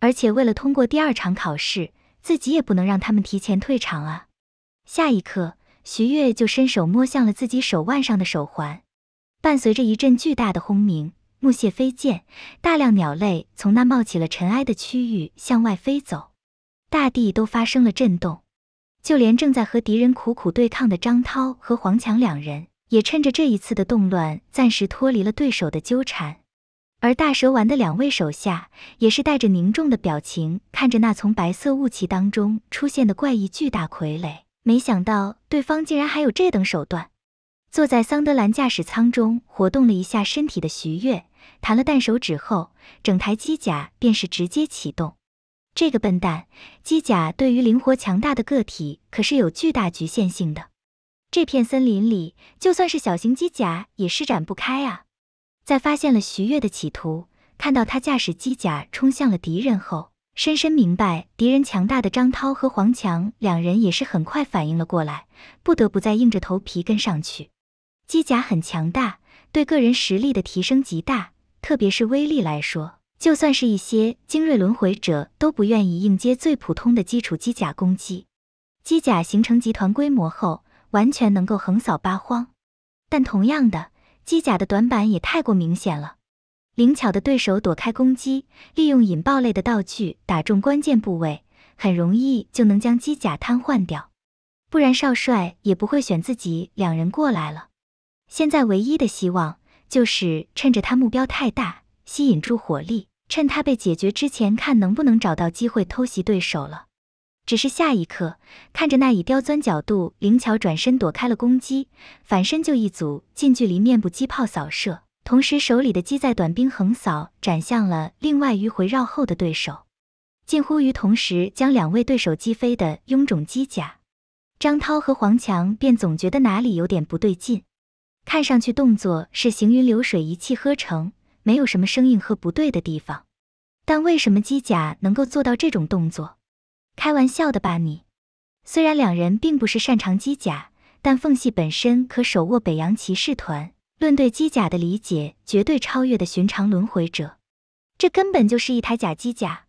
而且为了通过第二场考试，自己也不能让他们提前退场啊。下一刻，徐悦就伸手摸向了自己手腕上的手环，伴随着一阵巨大的轰鸣，木屑飞溅，大量鸟类从那冒起了尘埃的区域向外飞走，大地都发生了震动，就连正在和敌人苦苦对抗的张涛和黄强两人，也趁着这一次的动乱暂时脱离了对手的纠缠，而大蛇丸的两位手下也是带着凝重的表情，看着那从白色雾气当中出现的怪异巨大傀儡。没想到对方竟然还有这等手段。坐在桑德兰驾驶舱中活动了一下身体的徐悦，弹了弹手指后，整台机甲便是直接启动。这个笨蛋，机甲对于灵活强大的个体可是有巨大局限性的。这片森林里，就算是小型机甲也施展不开啊。在发现了徐悦的企图，看到他驾驶机甲冲向了敌人后。深深明白敌人强大的张涛和黄强两人也是很快反应了过来，不得不再硬着头皮跟上去。机甲很强大，对个人实力的提升极大，特别是威力来说，就算是一些精锐轮回者都不愿意应接最普通的基础机甲攻击。机甲形成集团规模后，完全能够横扫八荒，但同样的，机甲的短板也太过明显了。灵巧的对手躲开攻击，利用引爆类的道具打中关键部位，很容易就能将机甲瘫痪掉。不然少帅也不会选自己两人过来了。现在唯一的希望就是趁着他目标太大，吸引住火力，趁他被解决之前，看能不能找到机会偷袭对手了。只是下一刻，看着那以刁钻角度灵巧转身躲开了攻击，反身就一组近距离面部机炮扫射。同时，手里的机在短兵横扫，斩向了另外迂回绕后的对手，近乎于同时将两位对手击飞的臃肿机甲，张涛和黄强便总觉得哪里有点不对劲。看上去动作是行云流水，一气呵成，没有什么生硬和不对的地方。但为什么机甲能够做到这种动作？开玩笑的吧你？虽然两人并不是擅长机甲，但缝隙本身可手握北洋骑士团。论对机甲的理解，绝对超越的寻常轮回者。这根本就是一台假机甲，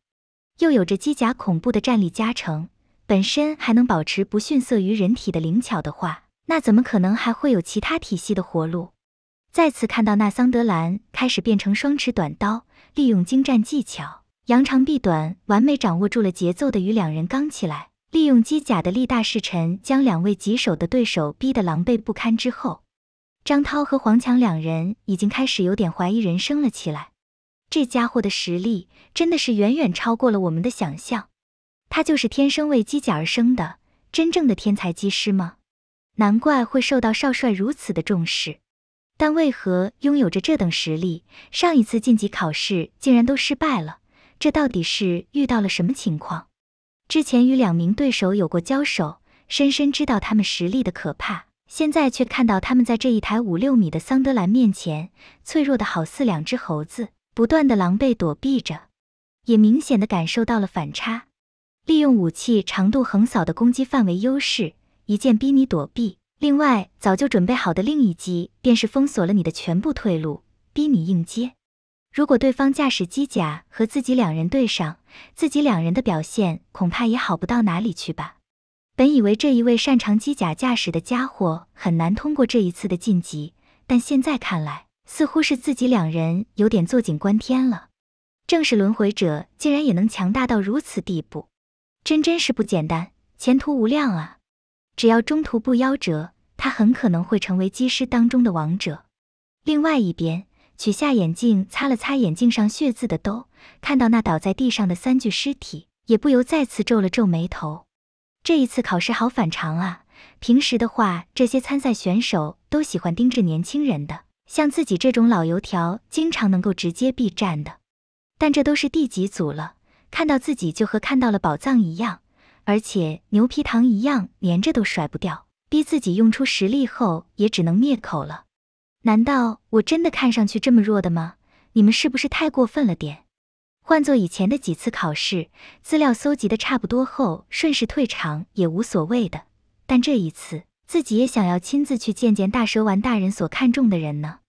又有着机甲恐怖的战力加成，本身还能保持不逊色于人体的灵巧的话，那怎么可能还会有其他体系的活路？再次看到那桑德兰开始变成双持短刀，利用精湛技巧，扬长避短，完美掌握住了节奏的与两人刚起来，利用机甲的力大势沉，将两位棘手的对手逼得狼狈不堪之后。张涛和黄强两人已经开始有点怀疑人生了起来。这家伙的实力真的是远远超过了我们的想象，他就是天生为机甲而生的真正的天才机师吗？难怪会受到少帅如此的重视。但为何拥有着这等实力，上一次晋级考试竟然都失败了？这到底是遇到了什么情况？之前与两名对手有过交手，深深知道他们实力的可怕。现在却看到他们在这一台五六米的桑德兰面前，脆弱的好似两只猴子，不断的狼狈躲避着，也明显的感受到了反差。利用武器长度横扫的攻击范围优势，一剑逼你躲避；另外早就准备好的另一击，便是封锁了你的全部退路，逼你硬接。如果对方驾驶机甲和自己两人对上，自己两人的表现恐怕也好不到哪里去吧。本以为这一位擅长机甲驾驶的家伙很难通过这一次的晋级，但现在看来，似乎是自己两人有点坐井观天了。正是轮回者竟然也能强大到如此地步，真真是不简单，前途无量啊！只要中途不夭折，他很可能会成为机师当中的王者。另外一边，取下眼镜，擦了擦眼镜上血渍的兜，看到那倒在地上的三具尸体，也不由再次皱了皱眉头。这一次考试好反常啊！平时的话，这些参赛选手都喜欢盯着年轻人的，像自己这种老油条，经常能够直接避战的。但这都是第几组了？看到自己就和看到了宝藏一样，而且牛皮糖一样粘着都甩不掉，逼自己用出实力后，也只能灭口了。难道我真的看上去这么弱的吗？你们是不是太过分了点？换做以前的几次考试，资料搜集的差不多后，顺势退场也无所谓的。但这一次，自己也想要亲自去见见大蛇丸大人所看重的人呢。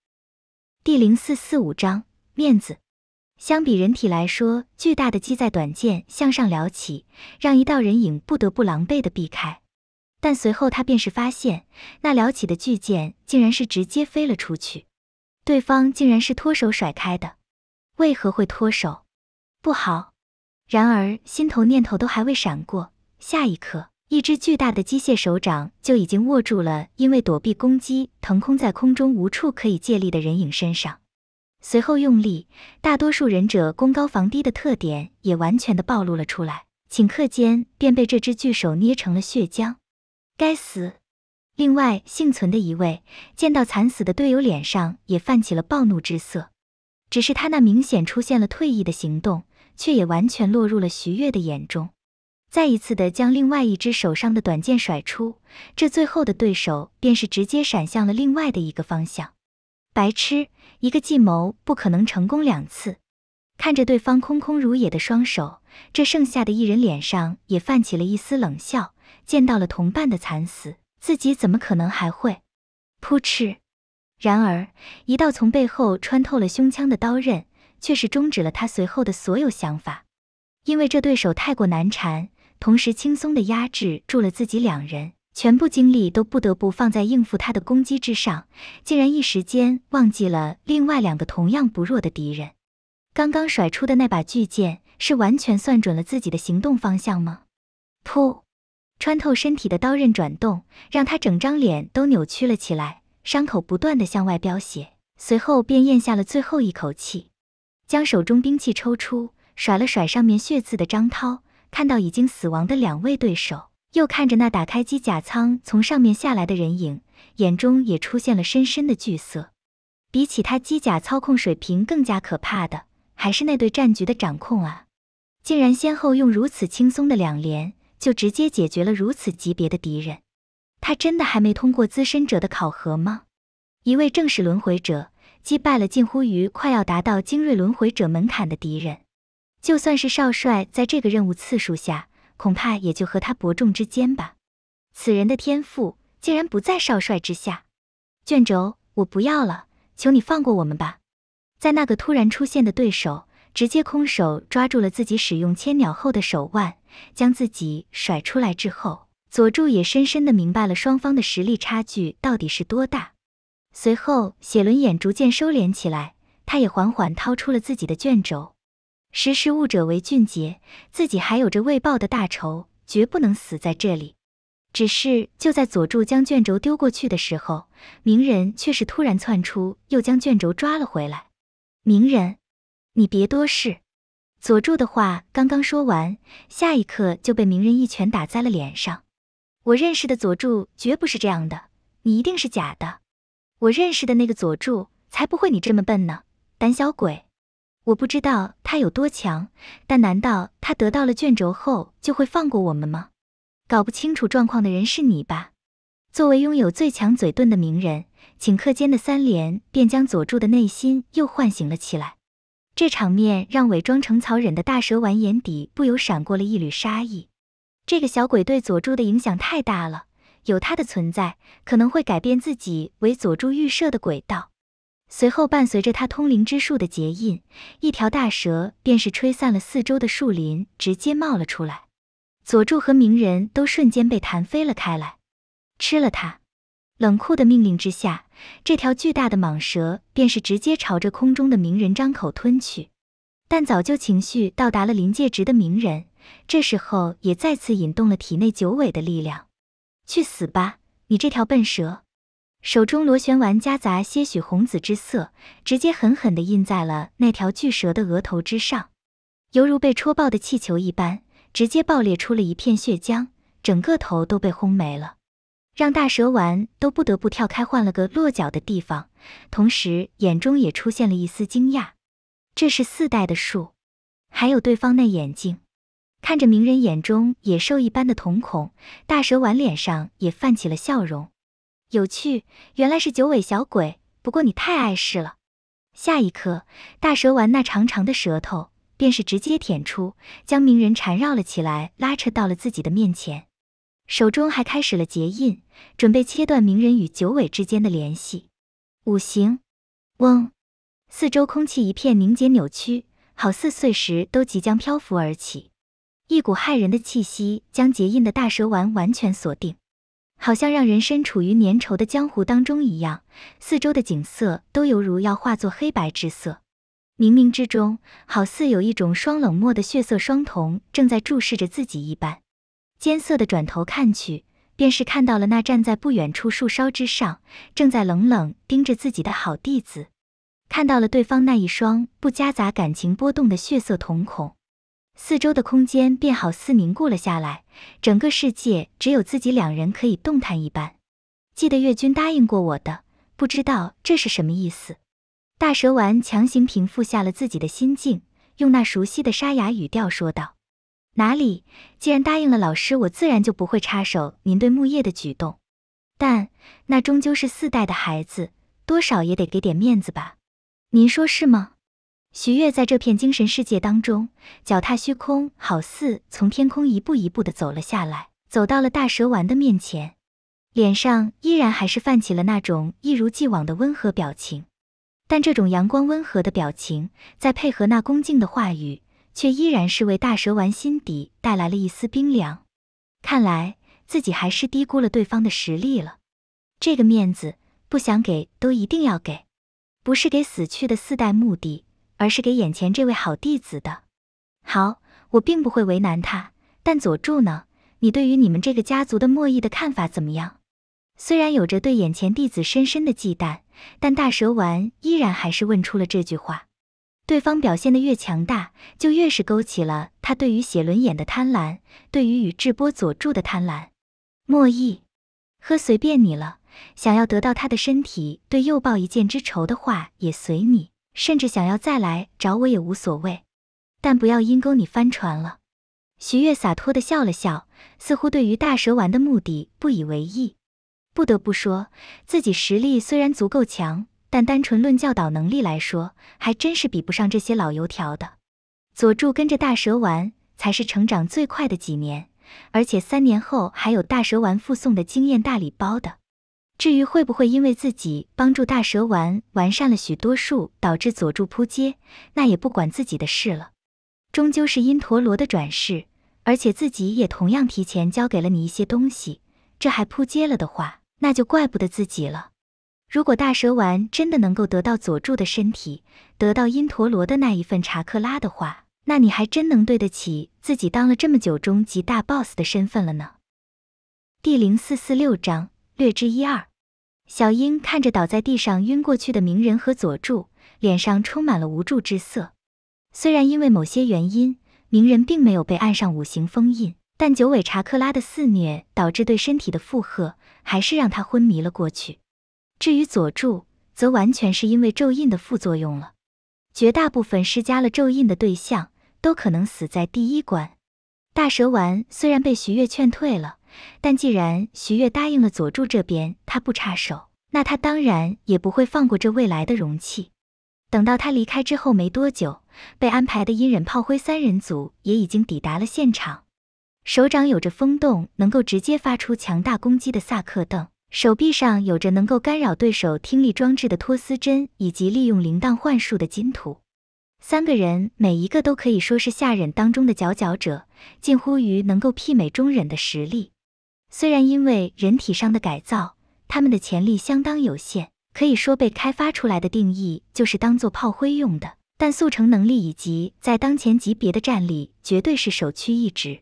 第零四四五章面子。相比人体来说，巨大的鸡在短剑向上撩起，让一道人影不得不狼狈的避开。但随后他便是发现，那撩起的巨剑竟然是直接飞了出去，对方竟然是脱手甩开的。为何会脱手？不好！然而心头念头都还未闪过，下一刻，一只巨大的机械手掌就已经握住了因为躲避攻击腾空在空中无处可以借力的人影身上，随后用力，大多数忍者攻高防低的特点也完全的暴露了出来，顷刻间便被这只巨手捏成了血浆。该死！另外幸存的一位见到惨死的队友脸上也泛起了暴怒之色，只是他那明显出现了退意的行动。却也完全落入了徐悦的眼中，再一次的将另外一只手上的短剑甩出，这最后的对手便是直接闪向了另外的一个方向。白痴，一个计谋不可能成功两次。看着对方空空如也的双手，这剩下的一人脸上也泛起了一丝冷笑。见到了同伴的惨死，自己怎么可能还会？扑哧！然而，一道从背后穿透了胸腔的刀刃。却是终止了他随后的所有想法，因为这对手太过难缠，同时轻松的压制住了自己。两人全部精力都不得不放在应付他的攻击之上，竟然一时间忘记了另外两个同样不弱的敌人。刚刚甩出的那把巨剑是完全算准了自己的行动方向吗？噗，穿透身体的刀刃转动，让他整张脸都扭曲了起来，伤口不断的向外飙血，随后便咽下了最后一口气。将手中兵器抽出，甩了甩上面血渍的张涛，看到已经死亡的两位对手，又看着那打开机甲舱从上面下来的人影，眼中也出现了深深的惧色。比起他机甲操控水平更加可怕的，还是那对战局的掌控啊！竟然先后用如此轻松的两连，就直接解决了如此级别的敌人。他真的还没通过资深者的考核吗？一位正式轮回者。击败了近乎于快要达到精锐轮回者门槛的敌人，就算是少帅在这个任务次数下，恐怕也就和他伯仲之间吧。此人的天赋竟然不在少帅之下。卷轴我不要了，求你放过我们吧。在那个突然出现的对手直接空手抓住了自己使用千鸟后的手腕，将自己甩出来之后，佐助也深深的明白了双方的实力差距到底是多大。随后，写轮眼逐渐收敛起来，他也缓缓掏出了自己的卷轴。识时务者为俊杰，自己还有着未报的大仇，绝不能死在这里。只是就在佐助将卷轴丢过去的时候，鸣人却是突然窜出，又将卷轴抓了回来。鸣人，你别多事！佐助的话刚刚说完，下一刻就被鸣人一拳打在了脸上。我认识的佐助绝不是这样的，你一定是假的。我认识的那个佐助才不会你这么笨呢，胆小鬼！我不知道他有多强，但难道他得到了卷轴后就会放过我们吗？搞不清楚状况的人是你吧？作为拥有最强嘴遁的鸣人，顷刻间的三连便将佐助的内心又唤醒了起来。这场面让伪装成草忍的大蛇丸眼底不由闪过了一缕杀意。这个小鬼对佐助的影响太大了。有它的存在，可能会改变自己为佐助预设的轨道。随后伴随着他通灵之术的结印，一条大蛇便是吹散了四周的树林，直接冒了出来。佐助和鸣人都瞬间被弹飞了开来。吃了它，冷酷的命令之下，这条巨大的蟒蛇便是直接朝着空中的鸣人张口吞去。但早就情绪到达了临界值的鸣人，这时候也再次引动了体内九尾的力量。去死吧！你这条笨蛇，手中螺旋丸夹杂些许红紫之色，直接狠狠地印在了那条巨蛇的额头之上，犹如被戳爆的气球一般，直接爆裂出了一片血浆，整个头都被轰没了，让大蛇丸都不得不跳开，换了个落脚的地方，同时眼中也出现了一丝惊讶。这是四代的树，还有对方那眼睛。看着鸣人眼中野兽一般的瞳孔，大蛇丸脸上也泛起了笑容。有趣，原来是九尾小鬼，不过你太碍事了。下一刻，大蛇丸那长长的舌头便是直接舔出，将鸣人缠绕了起来，拉扯到了自己的面前，手中还开始了结印，准备切断鸣人与九尾之间的联系。五行，嗡，四周空气一片凝结扭曲，好似碎石都即将漂浮而起。一股骇人的气息将结印的大蛇丸完全锁定，好像让人身处于粘稠的江湖当中一样，四周的景色都犹如要化作黑白之色。冥冥之中，好似有一种双冷漠的血色双瞳正在注视着自己一般。艰涩的转头看去，便是看到了那站在不远处树梢之上，正在冷冷盯着自己的好弟子，看到了对方那一双不夹杂感情波动的血色瞳孔。四周的空间便好似凝固了下来，整个世界只有自己两人可以动弹一般。记得月君答应过我的，不知道这是什么意思。大蛇丸强行平复下了自己的心境，用那熟悉的沙哑语调说道：“哪里，既然答应了老师，我自然就不会插手您对木叶的举动。但那终究是四代的孩子，多少也得给点面子吧？您说是吗？”徐悦在这片精神世界当中，脚踏虚空，好似从天空一步一步的走了下来，走到了大蛇丸的面前，脸上依然还是泛起了那种一如既往的温和表情，但这种阳光温和的表情，再配合那恭敬的话语，却依然是为大蛇丸心底带来了一丝冰凉。看来自己还是低估了对方的实力了，这个面子不想给都一定要给，不是给死去的四代目的。而是给眼前这位好弟子的。好，我并不会为难他。但佐助呢？你对于你们这个家族的莫易的看法怎么样？虽然有着对眼前弟子深深的忌惮，但大蛇丸依然还是问出了这句话。对方表现的越强大，就越是勾起了他对于写轮眼的贪婪，对于宇智波佐助的贪婪。莫易，喝随便你了。想要得到他的身体，对鼬报一箭之仇的话，也随你。甚至想要再来找我也无所谓，但不要阴沟你翻船了。徐月洒脱地笑了笑，似乎对于大蛇丸的目的不以为意。不得不说，自己实力虽然足够强，但单纯论教导能力来说，还真是比不上这些老油条的。佐助跟着大蛇丸才是成长最快的几年，而且三年后还有大蛇丸附送的经验大礼包的。至于会不会因为自己帮助大蛇丸完善了许多术，导致佐助扑街，那也不管自己的事了。终究是因陀罗的转世，而且自己也同样提前交给了你一些东西。这还扑街了的话，那就怪不得自己了。如果大蛇丸真的能够得到佐助的身体，得到因陀罗的那一份查克拉的话，那你还真能对得起自己当了这么久中极大 boss 的身份了呢。第零四四六章略知一二。小樱看着倒在地上晕过去的鸣人和佐助，脸上充满了无助之色。虽然因为某些原因，鸣人并没有被按上五行封印，但九尾查克拉的肆虐导致对身体的负荷，还是让他昏迷了过去。至于佐助，则完全是因为咒印的副作用了。绝大部分施加了咒印的对象，都可能死在第一关。大蛇丸虽然被徐月劝退了。但既然徐月答应了佐助这边，他不插手，那他当然也不会放过这未来的容器。等到他离开之后没多久，被安排的阴忍炮灰三人组也已经抵达了现场。手掌有着风洞，能够直接发出强大攻击的萨克邓；手臂上有着能够干扰对手听力装置的托斯针，以及利用铃铛幻术的金土。三个人每一个都可以说是下忍当中的佼佼者，近乎于能够媲美中忍的实力。虽然因为人体上的改造，他们的潜力相当有限，可以说被开发出来的定义就是当做炮灰用的。但速成能力以及在当前级别的战力，绝对是首屈一指。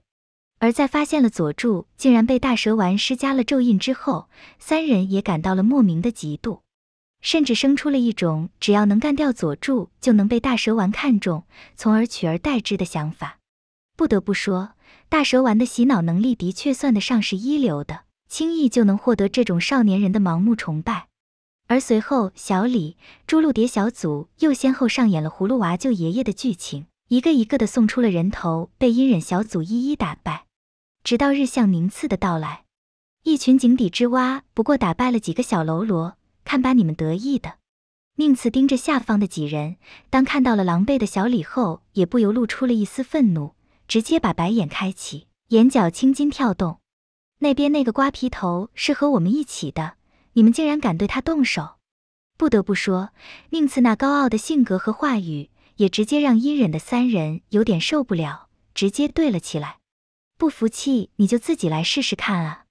而在发现了佐助竟然被大蛇丸施加了咒印之后，三人也感到了莫名的嫉妒，甚至生出了一种只要能干掉佐助，就能被大蛇丸看中，从而取而代之的想法。不得不说。大蛇丸的洗脑能力的确算得上是一流的，轻易就能获得这种少年人的盲目崇拜。而随后，小李、朱露蝶小组又先后上演了葫芦娃救爷爷的剧情，一个一个的送出了人头，被阴忍小组一一打败。直到日向宁次的到来，一群井底之蛙不过打败了几个小喽啰，看把你们得意的！宁次盯着下方的几人，当看到了狼狈的小李后，也不由露出了一丝愤怒。直接把白眼开启，眼角青筋跳动。那边那个瓜皮头是和我们一起的，你们竟然敢对他动手！不得不说，宁次那高傲的性格和话语，也直接让阴忍的三人有点受不了，直接对了起来。不服气你就自己来试试看啊！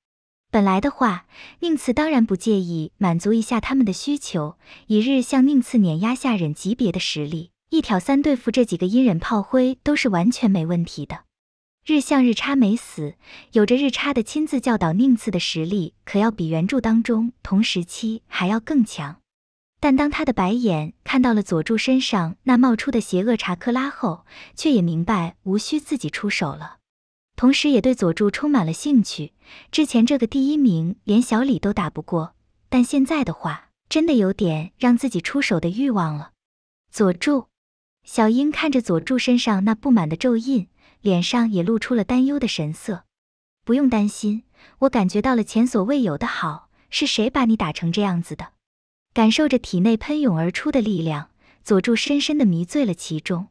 本来的话，宁次当然不介意满足一下他们的需求，一日向宁次碾压下忍级别的实力。一挑三对付这几个阴忍炮灰都是完全没问题的。日向日差没死，有着日差的亲自教导宁次的实力，可要比原著当中同时期还要更强。但当他的白眼看到了佐助身上那冒出的邪恶查克拉后，却也明白无需自己出手了。同时也对佐助充满了兴趣。之前这个第一名连小李都打不过，但现在的话，真的有点让自己出手的欲望了。佐助。小樱看着佐助身上那布满的咒印，脸上也露出了担忧的神色。不用担心，我感觉到了前所未有的好。是谁把你打成这样子的？感受着体内喷涌而出的力量，佐助深深的迷醉了其中。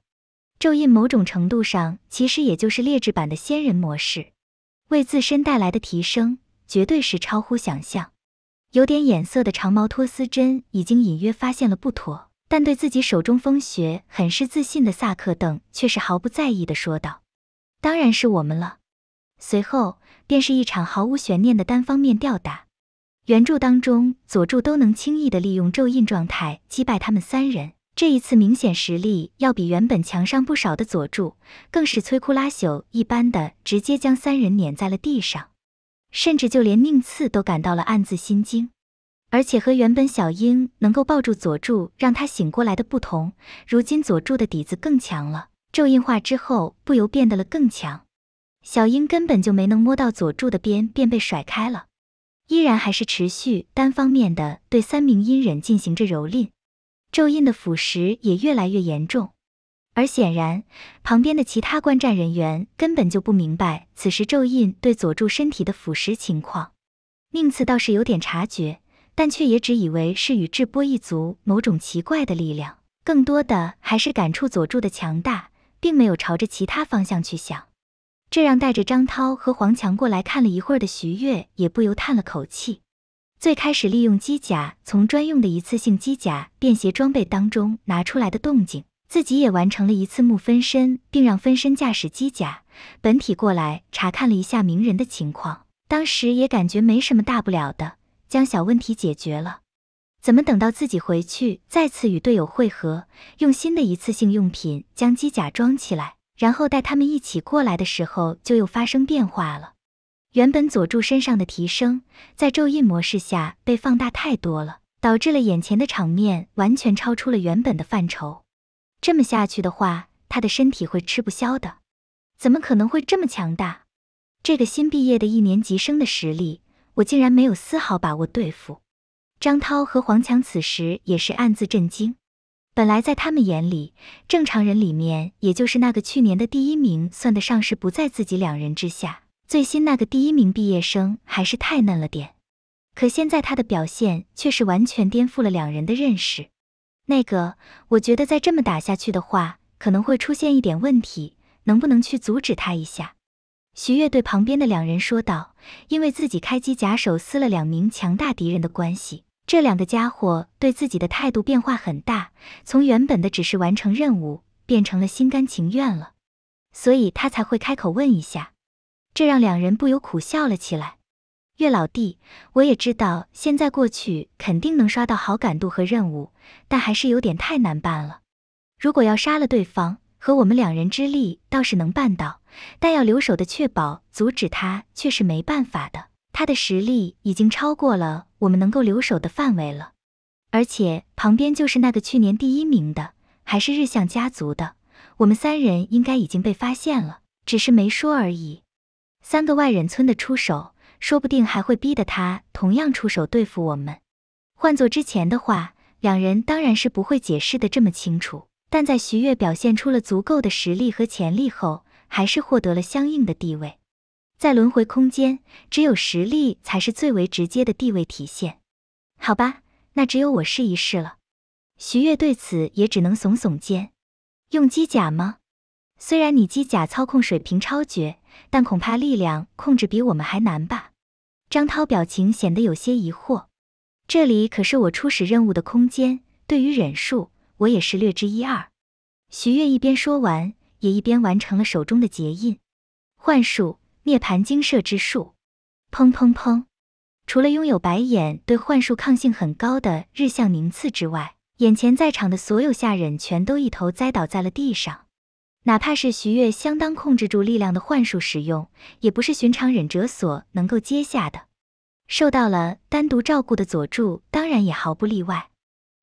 咒印某种程度上其实也就是劣质版的仙人模式，为自身带来的提升绝对是超乎想象。有点眼色的长毛托斯针已经隐约发现了不妥。但对自己手中风雪很是自信的萨克邓却是毫不在意的说道：“当然是我们了。”随后便是一场毫无悬念的单方面吊打。原著当中，佐助都能轻易的利用咒印状态击败他们三人。这一次，明显实力要比原本强上不少的佐助，更是摧枯拉朽一般的直接将三人碾在了地上，甚至就连宁次都感到了暗自心惊。而且和原本小樱能够抱住佐助，让他醒过来的不同，如今佐助的底子更强了。咒印化之后，不由变得了更强。小樱根本就没能摸到佐助的边，便被甩开了。依然还是持续单方面的对三名阴忍进行着蹂躏，咒印的腐蚀也越来越严重。而显然，旁边的其他观战人员根本就不明白此时咒印对佐助身体的腐蚀情况。宁次倒是有点察觉。但却也只以为是宇智波一族某种奇怪的力量，更多的还是感触佐助的强大，并没有朝着其他方向去想。这让带着张涛和黄强过来看了一会儿的徐月也不由叹了口气。最开始利用机甲从专用的一次性机甲便携装备当中拿出来的动静，自己也完成了一次木分身，并让分身驾驶机甲本体过来查看了一下鸣人的情况，当时也感觉没什么大不了的。将小问题解决了，怎么等到自己回去再次与队友会合，用新的一次性用品将机甲装起来，然后带他们一起过来的时候，就又发生变化了。原本佐助身上的提升，在咒印模式下被放大太多了，导致了眼前的场面完全超出了原本的范畴。这么下去的话，他的身体会吃不消的。怎么可能会这么强大？这个新毕业的一年级生的实力？我竟然没有丝毫把握对付张涛和黄强，此时也是暗自震惊。本来在他们眼里，正常人里面也就是那个去年的第一名，算得上是不在自己两人之下。最新那个第一名毕业生还是太嫩了点。可现在他的表现却是完全颠覆了两人的认识。那个，我觉得再这么打下去的话，可能会出现一点问题。能不能去阻止他一下？徐悦对旁边的两人说道：“因为自己开机甲手撕了两名强大敌人的关系，这两个家伙对自己的态度变化很大，从原本的只是完成任务，变成了心甘情愿了，所以他才会开口问一下。”这让两人不由苦笑了起来。“岳老弟，我也知道现在过去肯定能刷到好感度和任务，但还是有点太难办了。如果要杀了对方……”和我们两人之力倒是能办到，但要留守的确保阻止他却是没办法的。他的实力已经超过了我们能够留守的范围了，而且旁边就是那个去年第一名的，还是日向家族的。我们三人应该已经被发现了，只是没说而已。三个外人村的出手，说不定还会逼得他同样出手对付我们。换做之前的话，两人当然是不会解释的这么清楚。但在徐悦表现出了足够的实力和潜力后，还是获得了相应的地位。在轮回空间，只有实力才是最为直接的地位体现。好吧，那只有我试一试了。徐悦对此也只能耸耸肩。用机甲吗？虽然你机甲操控水平超绝，但恐怕力量控制比我们还难吧？张涛表情显得有些疑惑。这里可是我初始任务的空间，对于忍术。我也是略知一二。徐越一边说完，也一边完成了手中的结印。幻术，涅盘精舍之术。砰砰砰！除了拥有白眼对幻术抗性很高的日向宁次之外，眼前在场的所有下人全都一头栽倒在了地上。哪怕是徐悦相当控制住力量的幻术使用，也不是寻常忍者所能够接下的。受到了单独照顾的佐助，当然也毫不例外。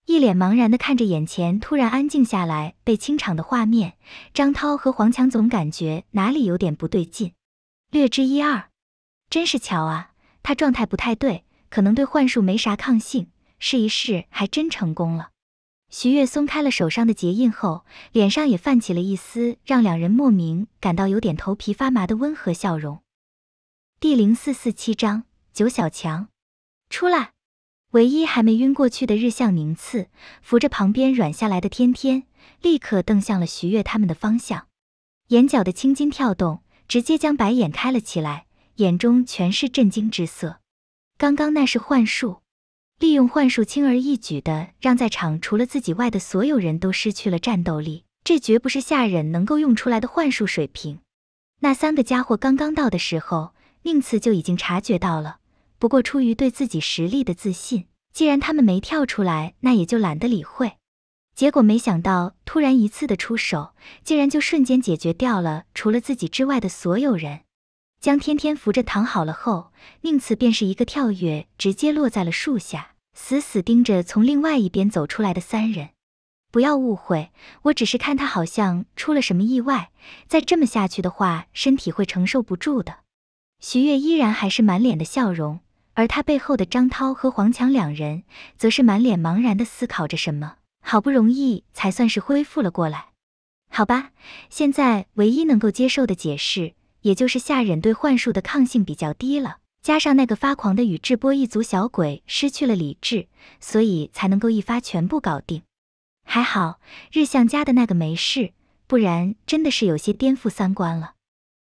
一脸茫然的看着眼前突然安静下来、被清场的画面，张涛和黄强总感觉哪里有点不对劲。略知一二，真是巧啊！他状态不太对，可能对幻术没啥抗性，试一试还真成功了。徐月松开了手上的结印后，脸上也泛起了一丝让两人莫名感到有点头皮发麻的温和笑容。第零四四七章九小强，出来。唯一还没晕过去的日向宁次扶着旁边软下来的天天，立刻瞪向了徐悦他们的方向，眼角的青筋跳动，直接将白眼开了起来，眼中全是震惊之色。刚刚那是幻术，利用幻术轻而易举的让在场除了自己外的所有人都失去了战斗力，这绝不是下忍能够用出来的幻术水平。那三个家伙刚刚到的时候，宁次就已经察觉到了。不过出于对自己实力的自信，既然他们没跳出来，那也就懒得理会。结果没想到，突然一次的出手，竟然就瞬间解决掉了除了自己之外的所有人。将天天扶着躺好了后，宁次便是一个跳跃，直接落在了树下，死死盯着从另外一边走出来的三人。不要误会，我只是看他好像出了什么意外，再这么下去的话，身体会承受不住的。徐悦依然还是满脸的笑容。而他背后的张涛和黄强两人，则是满脸茫然的思考着什么，好不容易才算是恢复了过来。好吧，现在唯一能够接受的解释，也就是夏忍对幻术的抗性比较低了，加上那个发狂的宇智波一族小鬼失去了理智，所以才能够一发全部搞定。还好日向家的那个没事，不然真的是有些颠覆三观了。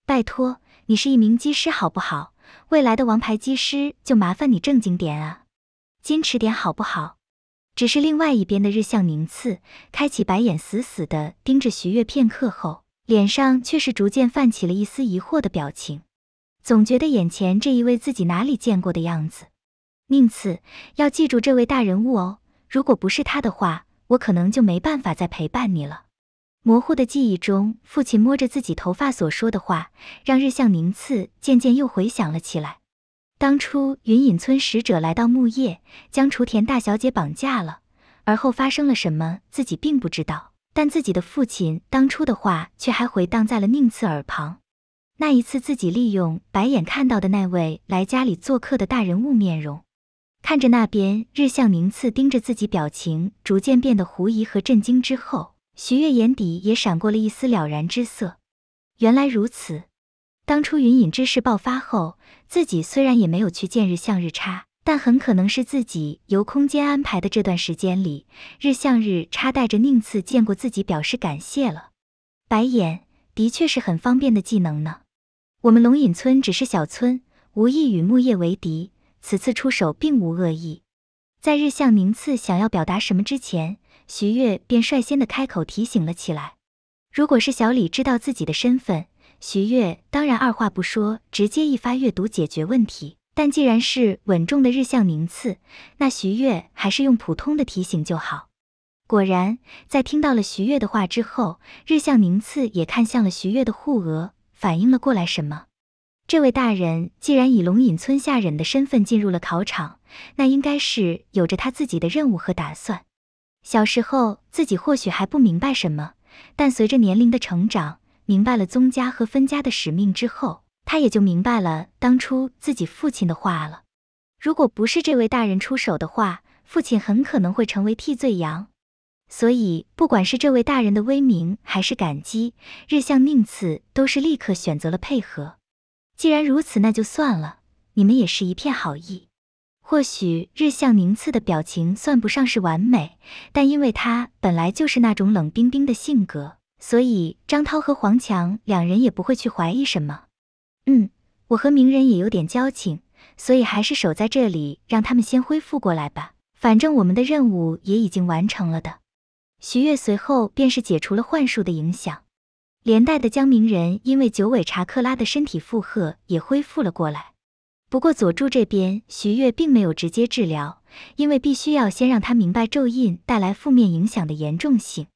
拜托，你是一名机师好不好？未来的王牌技师就麻烦你正经点啊，矜持点好不好？只是另外一边的日向宁次开启白眼，死死的盯着徐悦，片刻后，脸上却是逐渐泛起了一丝疑惑的表情，总觉得眼前这一位自己哪里见过的样子。宁次，要记住这位大人物哦，如果不是他的话，我可能就没办法再陪伴你了。模糊的记忆中，父亲摸着自己头发所说的话，让日向宁次渐渐又回想了起来。当初云隐村使者来到木叶，将雏田大小姐绑架了，而后发生了什么，自己并不知道。但自己的父亲当初的话却还回荡在了宁次耳旁。那一次，自己利用白眼看到的那位来家里做客的大人物面容，看着那边日向宁次盯着自己，表情逐渐变得狐疑和震惊之后。徐月眼底也闪过了一丝了然之色，原来如此。当初云隐之事爆发后，自己虽然也没有去见日向日差，但很可能是自己由空间安排的这段时间里，日向日差带着宁次见过自己，表示感谢了。白眼的确是很方便的技能呢。我们龙隐村只是小村，无意与木叶为敌，此次出手并无恶意。在日向宁次想要表达什么之前。徐月便率先的开口提醒了起来。如果是小李知道自己的身份，徐月当然二话不说，直接一发阅读解决问题。但既然是稳重的日向宁次，那徐月还是用普通的提醒就好。果然，在听到了徐月的话之后，日向宁次也看向了徐月的护额，反应了过来什么？这位大人既然以龙隐村下人的身份进入了考场，那应该是有着他自己的任务和打算。小时候自己或许还不明白什么，但随着年龄的成长，明白了宗家和分家的使命之后，他也就明白了当初自己父亲的话了。如果不是这位大人出手的话，父亲很可能会成为替罪羊。所以，不管是这位大人的威名，还是感激，日向宁次都是立刻选择了配合。既然如此，那就算了，你们也是一片好意。或许日向宁次的表情算不上是完美，但因为他本来就是那种冷冰冰的性格，所以张涛和黄强两人也不会去怀疑什么。嗯，我和鸣人也有点交情，所以还是守在这里，让他们先恢复过来吧。反正我们的任务也已经完成了的。徐越随后便是解除了幻术的影响，连带的将鸣人因为九尾查克拉的身体负荷也恢复了过来。不过，佐助这边，徐月并没有直接治疗，因为必须要先让他明白咒印带来负面影响的严重性。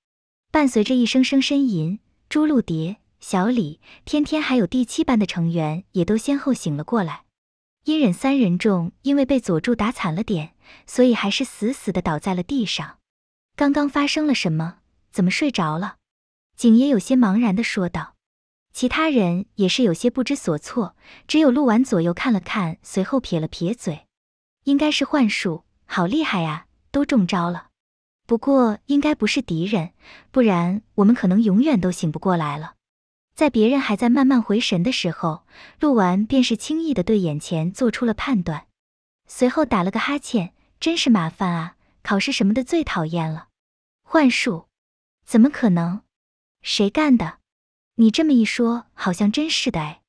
伴随着一声声呻吟，朱露蝶、小李、天天还有第七班的成员也都先后醒了过来。阴忍三人众因为被佐助打惨了点，所以还是死死的倒在了地上。刚刚发生了什么？怎么睡着了？景野有些茫然的说道。其他人也是有些不知所措，只有陆完左右看了看，随后撇了撇嘴，应该是幻术，好厉害呀，都中招了。不过应该不是敌人，不然我们可能永远都醒不过来了。在别人还在慢慢回神的时候，陆完便是轻易的对眼前做出了判断，随后打了个哈欠，真是麻烦啊，考试什么的最讨厌了。幻术？怎么可能？谁干的？你这么一说，好像真是的哎。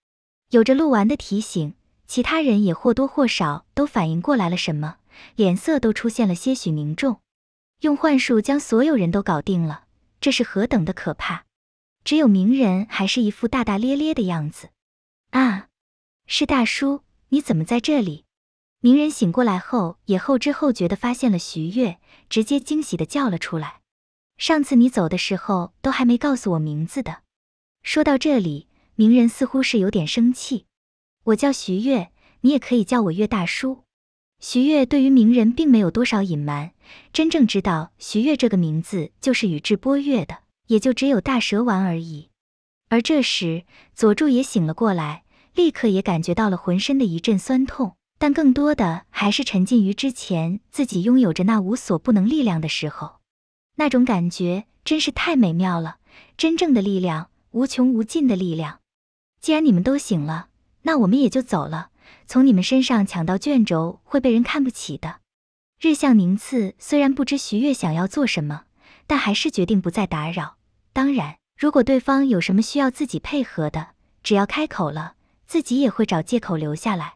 有着鹿丸的提醒，其他人也或多或少都反应过来了什么，脸色都出现了些许凝重。用幻术将所有人都搞定了，这是何等的可怕！只有鸣人还是一副大大咧咧的样子。啊，是大叔，你怎么在这里？鸣人醒过来后，也后知后觉的发现了徐月，直接惊喜的叫了出来。上次你走的时候，都还没告诉我名字的。说到这里，鸣人似乎是有点生气。我叫徐月，你也可以叫我月大叔。徐月对于鸣人并没有多少隐瞒，真正知道徐月这个名字就是宇智波月的，也就只有大蛇丸而已。而这时，佐助也醒了过来，立刻也感觉到了浑身的一阵酸痛，但更多的还是沉浸于之前自己拥有着那无所不能力量的时候，那种感觉真是太美妙了，真正的力量。无穷无尽的力量，既然你们都醒了，那我们也就走了。从你们身上抢到卷轴会被人看不起的。日向宁次虽然不知徐月想要做什么，但还是决定不再打扰。当然，如果对方有什么需要自己配合的，只要开口了，自己也会找借口留下来。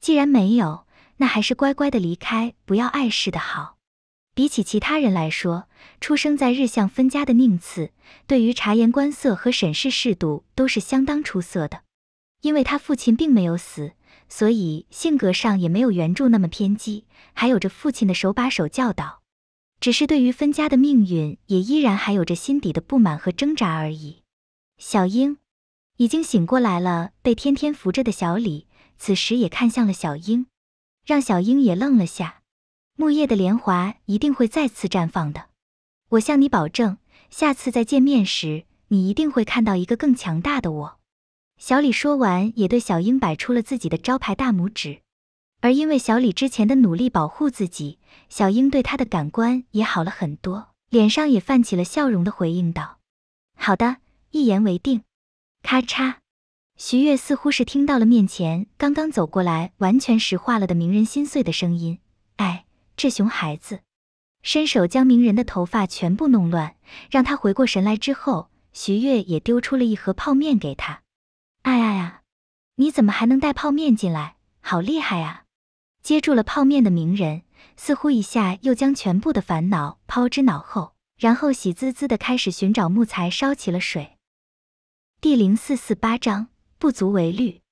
既然没有，那还是乖乖的离开，不要碍事的好。比起其他人来说，出生在日向分家的宁次，对于察言观色和审视适度都是相当出色的。因为他父亲并没有死，所以性格上也没有原著那么偏激，还有着父亲的手把手教导。只是对于分家的命运，也依然还有着心底的不满和挣扎而已。小樱已经醒过来了，被天天扶着的小李，此时也看向了小樱，让小樱也愣了下。木叶的莲华一定会再次绽放的，我向你保证，下次再见面时，你一定会看到一个更强大的我。”小李说完，也对小英摆出了自己的招牌大拇指。而因为小李之前的努力保护自己，小英对他的感官也好了很多，脸上也泛起了笑容的回应道：“好的，一言为定。”咔嚓，徐月似乎是听到了面前刚刚走过来完全石化了的名人，心碎的声音。哎。这熊孩子伸手将鸣人的头发全部弄乱，让他回过神来之后，徐悦也丢出了一盒泡面给他。哎呀呀，你怎么还能带泡面进来？好厉害啊！接住了泡面的鸣人，似乎一下又将全部的烦恼抛之脑后，然后喜滋滋的开始寻找木材烧起了水。第零四四八章：不足为虑。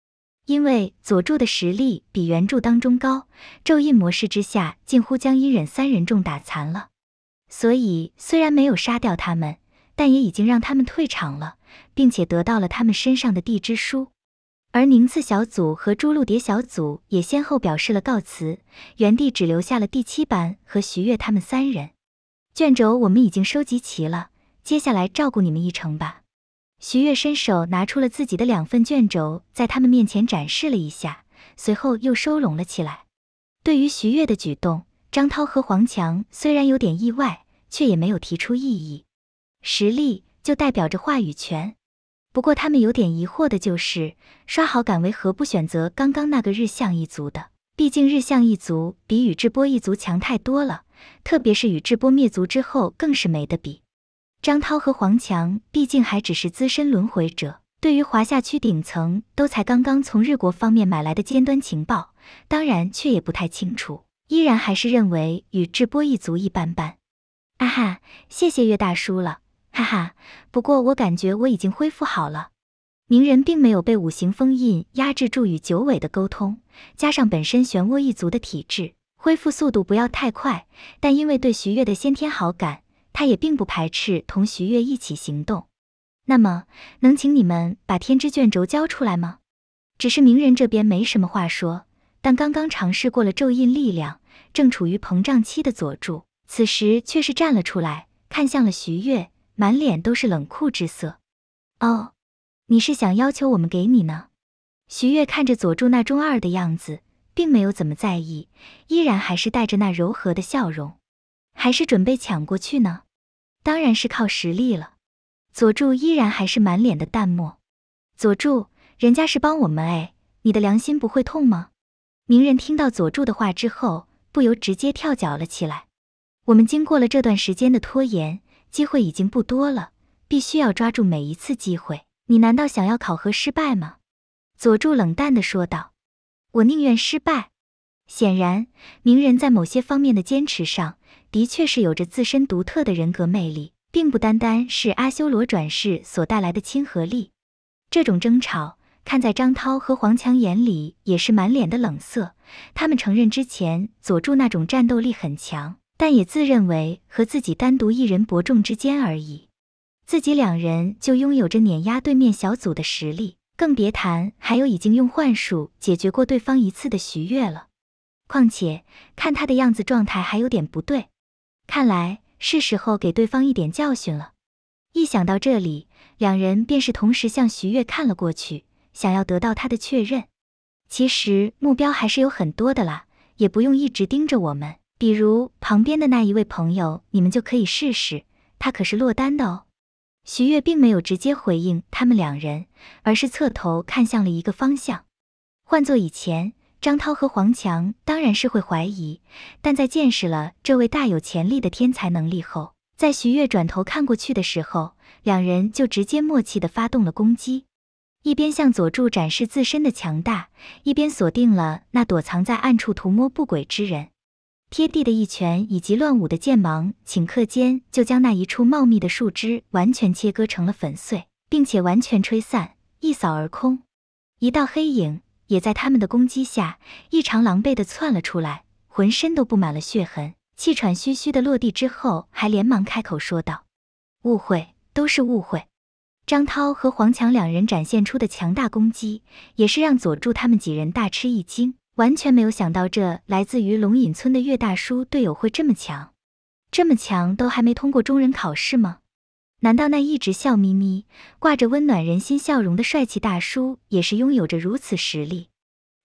因为佐助的实力比原著当中高，咒印模式之下近乎将阴忍三人众打残了，所以虽然没有杀掉他们，但也已经让他们退场了，并且得到了他们身上的地之书。而宁次小组和朱露蝶小组也先后表示了告辞，原地只留下了第七班和徐月他们三人。卷轴我们已经收集齐了，接下来照顾你们一程吧。徐越伸手拿出了自己的两份卷轴，在他们面前展示了一下，随后又收拢了起来。对于徐月的举动，张涛和黄强虽然有点意外，却也没有提出异议。实力就代表着话语权，不过他们有点疑惑的就是刷好感为何不选择刚刚那个日向一族的？毕竟日向一族比宇智波一族强太多了，特别是宇智波灭族之后，更是没得比。张涛和黄强毕竟还只是资深轮回者，对于华夏区顶层都才刚刚从日国方面买来的尖端情报，当然却也不太清楚，依然还是认为宇智波一族一般般。啊哈，谢谢岳大叔了，哈哈。不过我感觉我已经恢复好了。鸣人并没有被五行封印压制住与九尾的沟通，加上本身漩涡一族的体质，恢复速度不要太快。但因为对徐月的先天好感。他也并不排斥同徐月一起行动，那么能请你们把天之卷轴交出来吗？只是鸣人这边没什么话说，但刚刚尝试过了咒印力量，正处于膨胀期的佐助，此时却是站了出来，看向了徐月，满脸都是冷酷之色。哦，你是想要求我们给你呢？徐月看着佐助那中二的样子，并没有怎么在意，依然还是带着那柔和的笑容。还是准备抢过去呢？当然是靠实力了。佐助依然还是满脸的淡漠。佐助，人家是帮我们哎，你的良心不会痛吗？鸣人听到佐助的话之后，不由直接跳脚了起来。我们经过了这段时间的拖延，机会已经不多了，必须要抓住每一次机会。你难道想要考核失败吗？佐助冷淡的说道。我宁愿失败。显然，鸣人在某些方面的坚持上。的确是有着自身独特的人格魅力，并不单单是阿修罗转世所带来的亲和力。这种争吵，看在张涛和黄强眼里也是满脸的冷色。他们承认之前佐助那种战斗力很强，但也自认为和自己单独一人伯仲之间而已。自己两人就拥有着碾压对面小组的实力，更别谈还有已经用幻术解决过对方一次的徐月了。况且，看他的样子状态还有点不对。看来是时候给对方一点教训了。一想到这里，两人便是同时向徐悦看了过去，想要得到他的确认。其实目标还是有很多的啦，也不用一直盯着我们。比如旁边的那一位朋友，你们就可以试试，他可是落单的哦。徐悦并没有直接回应他们两人，而是侧头看向了一个方向。换做以前，张涛和黄强当然是会怀疑，但在见识了这位大有潜力的天才能力后，在徐悦转头看过去的时候，两人就直接默契地发动了攻击，一边向佐助展示自身的强大，一边锁定了那躲藏在暗处图谋不轨之人。贴地的一拳以及乱舞的剑芒，顷刻间就将那一处茂密的树枝完全切割成了粉碎，并且完全吹散，一扫而空。一道黑影。也在他们的攻击下异常狼狈的窜了出来，浑身都布满了血痕，气喘吁吁的落地之后，还连忙开口说道：“误会，都是误会。”张涛和黄强两人展现出的强大攻击，也是让佐助他们几人大吃一惊，完全没有想到这来自于龙隐村的岳大叔队友会这么强，这么强都还没通过中忍考试吗？难道那一直笑眯眯、挂着温暖人心笑容的帅气大叔也是拥有着如此实力？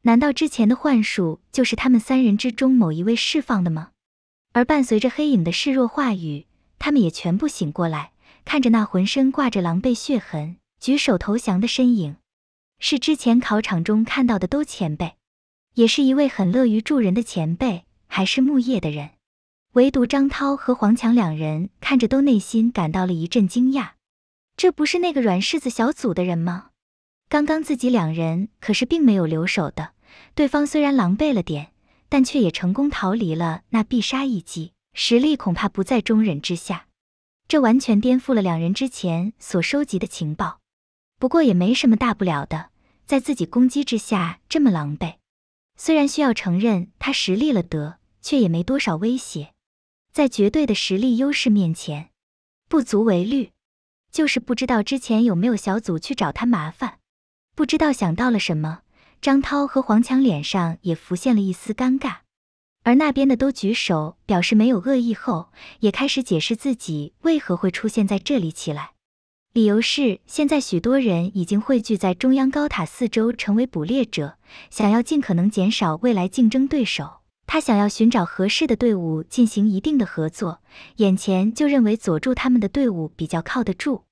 难道之前的幻术就是他们三人之中某一位释放的吗？而伴随着黑影的示弱话语，他们也全部醒过来，看着那浑身挂着狼狈血痕、举手投降的身影，是之前考场中看到的都前辈，也是一位很乐于助人的前辈，还是木叶的人。唯独张涛和黄强两人看着都内心感到了一阵惊讶，这不是那个软柿子小组的人吗？刚刚自己两人可是并没有留守的，对方虽然狼狈了点，但却也成功逃离了那必杀一击，实力恐怕不在中忍之下。这完全颠覆了两人之前所收集的情报。不过也没什么大不了的，在自己攻击之下这么狼狈，虽然需要承认他实力了得，却也没多少威胁。在绝对的实力优势面前，不足为虑。就是不知道之前有没有小组去找他麻烦，不知道想到了什么。张涛和黄强脸上也浮现了一丝尴尬。而那边的都举手表示没有恶意后，也开始解释自己为何会出现在这里起来。理由是现在许多人已经汇聚在中央高塔四周，成为捕猎者，想要尽可能减少未来竞争对手。他想要寻找合适的队伍进行一定的合作，眼前就认为佐助他们的队伍比较靠得住。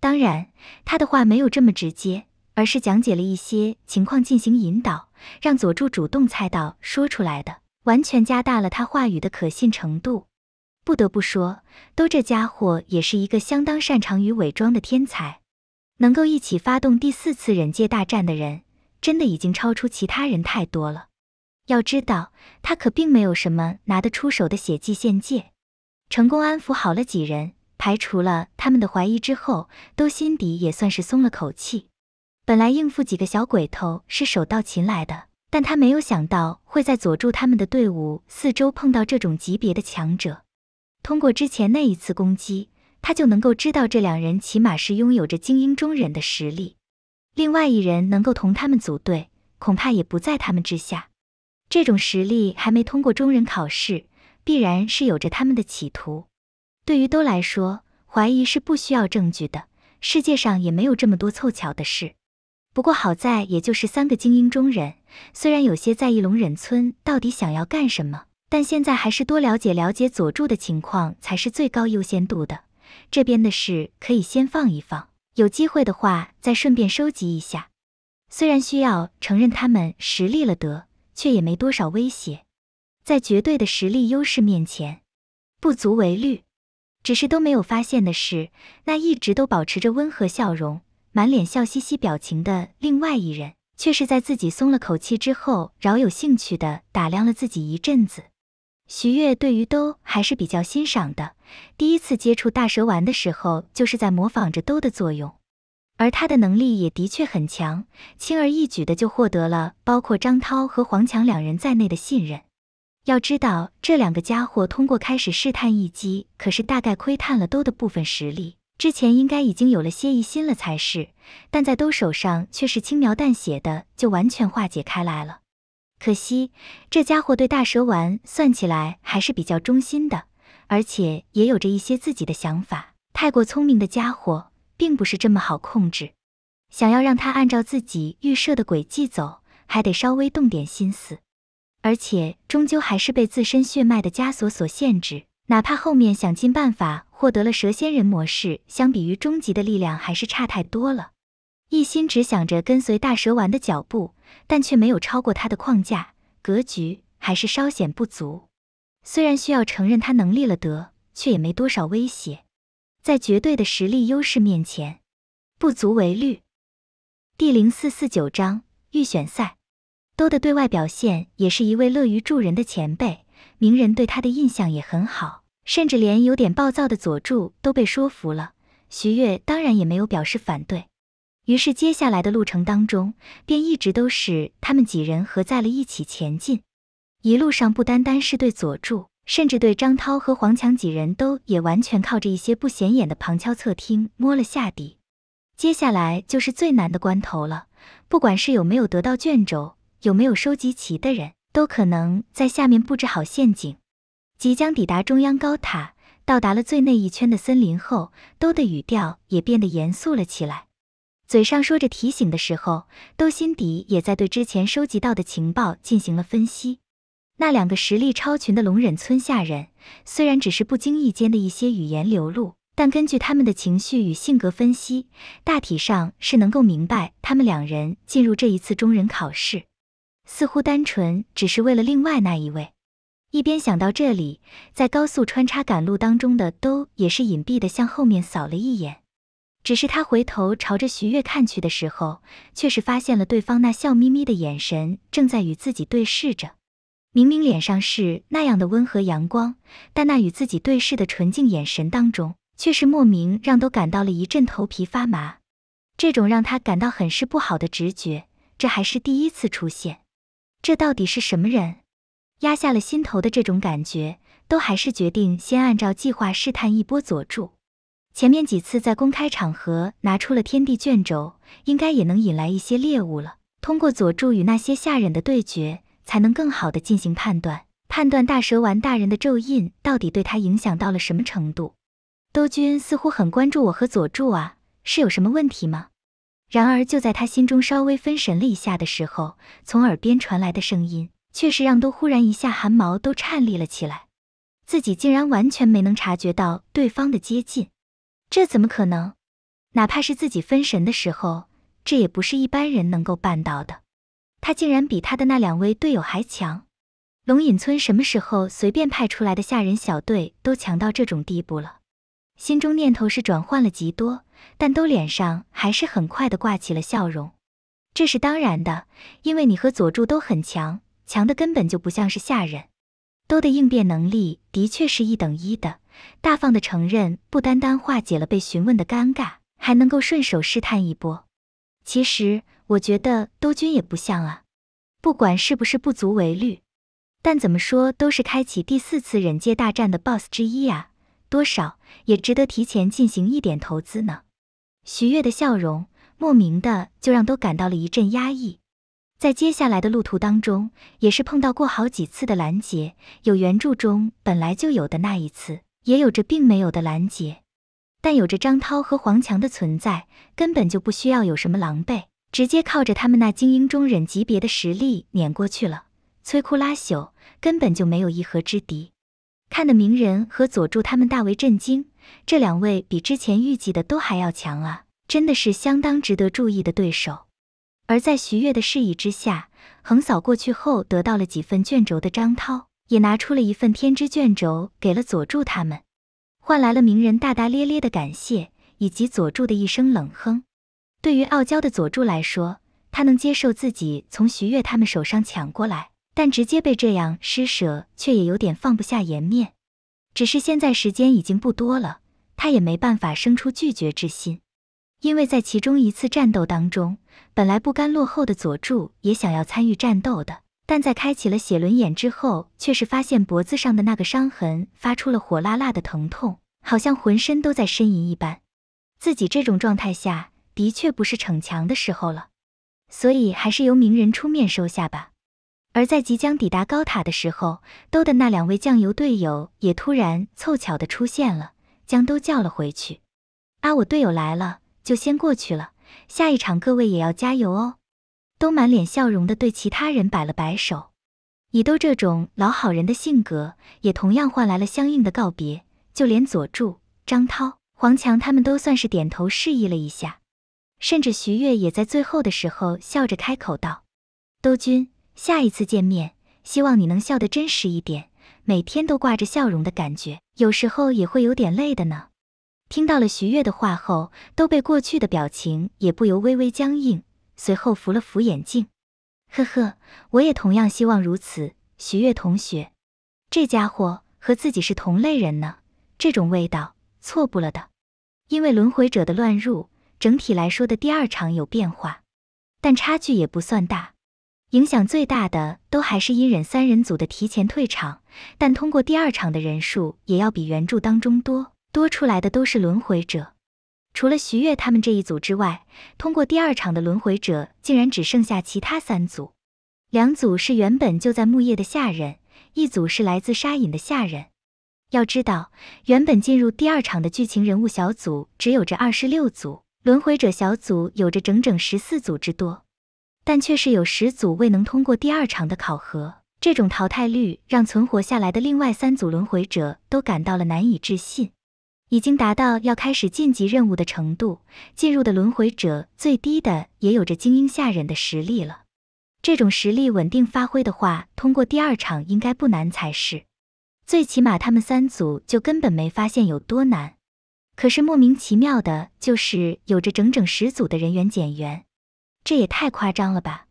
当然，他的话没有这么直接，而是讲解了一些情况进行引导，让佐助主动猜到说出来的，完全加大了他话语的可信程度。不得不说，都这家伙也是一个相当擅长于伪装的天才，能够一起发动第四次忍界大战的人，真的已经超出其他人太多了。要知道，他可并没有什么拿得出手的血迹献祭。成功安抚好了几人，排除了他们的怀疑之后，都心底也算是松了口气。本来应付几个小鬼头是手到擒来的，但他没有想到会在佐助他们的队伍四周碰到这种级别的强者。通过之前那一次攻击，他就能够知道这两人起码是拥有着精英中人的实力。另外一人能够同他们组队，恐怕也不在他们之下。这种实力还没通过中忍考试，必然是有着他们的企图。对于都来说，怀疑是不需要证据的。世界上也没有这么多凑巧的事。不过好在也就是三个精英中忍，虽然有些在意龙忍村到底想要干什么，但现在还是多了解了解佐助的情况才是最高优先度的。这边的事可以先放一放，有机会的话再顺便收集一下。虽然需要承认他们实力了得。却也没多少威胁，在绝对的实力优势面前，不足为虑。只是都没有发现的是，那一直都保持着温和笑容、满脸笑嘻嘻表情的另外一人，却是在自己松了口气之后，饶有兴趣的打量了自己一阵子。徐悦对于兜还是比较欣赏的，第一次接触大蛇丸的时候，就是在模仿着兜的作用。而他的能力也的确很强，轻而易举的就获得了包括张涛和黄强两人在内的信任。要知道，这两个家伙通过开始试探一击，可是大概窥探了都的部分实力，之前应该已经有了些疑心了才是，但在都手上却是轻描淡写的就完全化解开来了。可惜，这家伙对大蛇丸算起来还是比较忠心的，而且也有着一些自己的想法，太过聪明的家伙。并不是这么好控制，想要让他按照自己预设的轨迹走，还得稍微动点心思。而且终究还是被自身血脉的枷锁所限制，哪怕后面想尽办法获得了蛇仙人模式，相比于终极的力量还是差太多了。一心只想着跟随大蛇丸的脚步，但却没有超过他的框架格局，还是稍显不足。虽然需要承认他能力了得，却也没多少威胁。在绝对的实力优势面前，不足为虑。第零四四九章预选赛，兜的对外表现也是一位乐于助人的前辈，鸣人对他的印象也很好，甚至连有点暴躁的佐助都被说服了。徐悦当然也没有表示反对，于是接下来的路程当中，便一直都是他们几人合在了一起前进。一路上不单单是对佐助。甚至对张涛和黄强几人都也完全靠着一些不显眼的旁敲侧听摸了下底，接下来就是最难的关头了。不管是有没有得到卷轴，有没有收集齐的人，都可能在下面布置好陷阱。即将抵达中央高塔，到达了最内一圈的森林后，都的语调也变得严肃了起来，嘴上说着提醒的时候，都心底也在对之前收集到的情报进行了分析。那两个实力超群的龙忍村下人，虽然只是不经意间的一些语言流露，但根据他们的情绪与性格分析，大体上是能够明白，他们两人进入这一次中忍考试，似乎单纯只是为了另外那一位。一边想到这里，在高速穿插赶路当中的都也是隐蔽的向后面扫了一眼，只是他回头朝着徐月看去的时候，却是发现了对方那笑眯眯的眼神正在与自己对视着。明明脸上是那样的温和阳光，但那与自己对视的纯净眼神当中，却是莫名让都感到了一阵头皮发麻。这种让他感到很是不好的直觉，这还是第一次出现。这到底是什么人？压下了心头的这种感觉，都还是决定先按照计划试探一波佐助。前面几次在公开场合拿出了天地卷轴，应该也能引来一些猎物了。通过佐助与那些下忍的对决。才能更好的进行判断，判断大蛇丸大人的咒印到底对他影响到了什么程度。都君似乎很关注我和佐助啊，是有什么问题吗？然而就在他心中稍微分神了一下的时候，从耳边传来的声音却是让都忽然一下汗毛都颤栗了起来，自己竟然完全没能察觉到对方的接近，这怎么可能？哪怕是自己分神的时候，这也不是一般人能够办到的。他竟然比他的那两位队友还强，龙隐村什么时候随便派出来的下人小队都强到这种地步了？心中念头是转换了极多，但都脸上还是很快的挂起了笑容。这是当然的，因为你和佐助都很强，强的根本就不像是下人。都的应变能力的确是一等一的，大方的承认不单单化解了被询问的尴尬，还能够顺手试探一波。其实。我觉得都君也不像啊，不管是不是不足为虑，但怎么说都是开启第四次忍界大战的 BOSS 之一呀，多少也值得提前进行一点投资呢。徐悦的笑容莫名的就让都感到了一阵压抑，在接下来的路途当中，也是碰到过好几次的拦截，有原著中本来就有的那一次，也有着并没有的拦截，但有着张涛和黄强的存在，根本就不需要有什么狼狈。直接靠着他们那精英中忍级别的实力碾过去了，摧枯拉朽，根本就没有一合之敌。看得鸣人和佐助他们大为震惊，这两位比之前预计的都还要强啊，真的是相当值得注意的对手。而在徐悦的示意之下，横扫过去后得到了几份卷轴的张涛，也拿出了一份天之卷轴给了佐助他们，换来了鸣人大大咧咧的感谢，以及佐助的一声冷哼。对于傲娇的佐助来说，他能接受自己从徐越他们手上抢过来，但直接被这样施舍，却也有点放不下颜面。只是现在时间已经不多了，他也没办法生出拒绝之心，因为在其中一次战斗当中，本来不甘落后的佐助也想要参与战斗的，但在开启了写轮眼之后，却是发现脖子上的那个伤痕发出了火辣辣的疼痛，好像浑身都在呻吟一般。自己这种状态下。的确不是逞强的时候了，所以还是由鸣人出面收下吧。而在即将抵达高塔的时候，都的那两位酱油队友也突然凑巧的出现了，将都叫了回去。啊，我队友来了，就先过去了。下一场各位也要加油哦！都满脸笑容的对其他人摆了摆手。以都这种老好人的性格，也同样换来了相应的告别，就连佐助、张涛、黄强他们都算是点头示意了一下。甚至徐悦也在最后的时候笑着开口道：“都君，下一次见面，希望你能笑得真实一点，每天都挂着笑容的感觉，有时候也会有点累的呢。”听到了徐悦的话后，都被过去的表情也不由微微僵硬，随后扶了扶眼镜，“呵呵，我也同样希望如此，徐悦同学，这家伙和自己是同类人呢，这种味道错不了的，因为轮回者的乱入。”整体来说的第二场有变化，但差距也不算大。影响最大的都还是阴忍三人组的提前退场，但通过第二场的人数也要比原著当中多多出来的都是轮回者。除了徐悦他们这一组之外，通过第二场的轮回者竟然只剩下其他三组，两组是原本就在木叶的下忍，一组是来自沙隐的下忍。要知道，原本进入第二场的剧情人物小组只有这二十六组。轮回者小组有着整整十四组之多，但却是有十组未能通过第二场的考核。这种淘汰率让存活下来的另外三组轮回者都感到了难以置信，已经达到要开始晋级任务的程度。进入的轮回者最低的也有着精英下忍的实力了，这种实力稳定发挥的话，通过第二场应该不难才是。最起码他们三组就根本没发现有多难。可是莫名其妙的，就是有着整整十组的人员减员，这也太夸张了吧！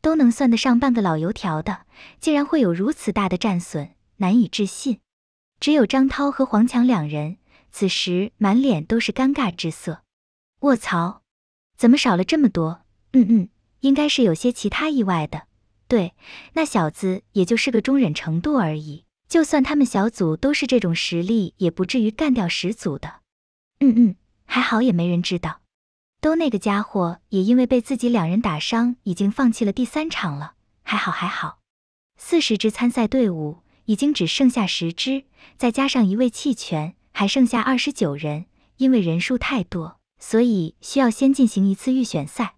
都能算得上半个老油条的，竟然会有如此大的战损，难以置信。只有张涛和黄强两人，此时满脸都是尴尬之色。卧槽，怎么少了这么多？嗯嗯，应该是有些其他意外的。对，那小子也就是个中忍程度而已，就算他们小组都是这种实力，也不至于干掉十组的。嗯嗯，还好也没人知道，都那个家伙也因为被自己两人打伤，已经放弃了第三场了。还好还好，四十支参赛队伍已经只剩下十支，再加上一位弃权，还剩下二十九人。因为人数太多，所以需要先进行一次预选赛。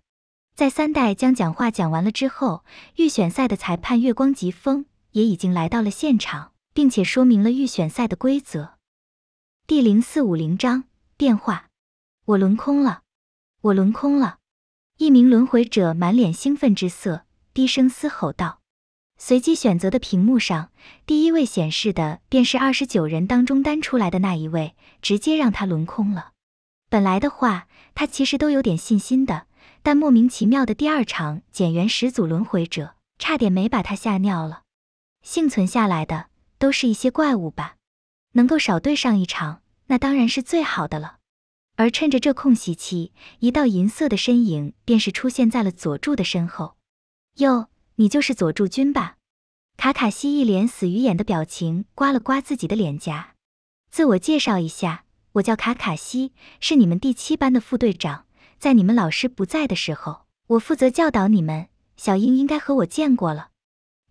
在三代将讲话讲完了之后，预选赛的裁判月光疾风也已经来到了现场，并且说明了预选赛的规则。第零四五零章。电话，我轮空了，我轮空了。一名轮回者满脸兴奋之色，低声嘶吼道：“随机选择的屏幕上，第一位显示的便是二十九人当中单出来的那一位，直接让他轮空了。本来的话，他其实都有点信心的，但莫名其妙的第二场减员十组轮回者，差点没把他吓尿了。幸存下来的都是一些怪物吧，能够少对上一场。”那当然是最好的了，而趁着这空隙期，一道银色的身影便是出现在了佐助的身后。哟，你就是佐助君吧？卡卡西一脸死鱼眼的表情，刮了刮自己的脸颊，自我介绍一下，我叫卡卡西，是你们第七班的副队长，在你们老师不在的时候，我负责教导你们。小樱应该和我见过了。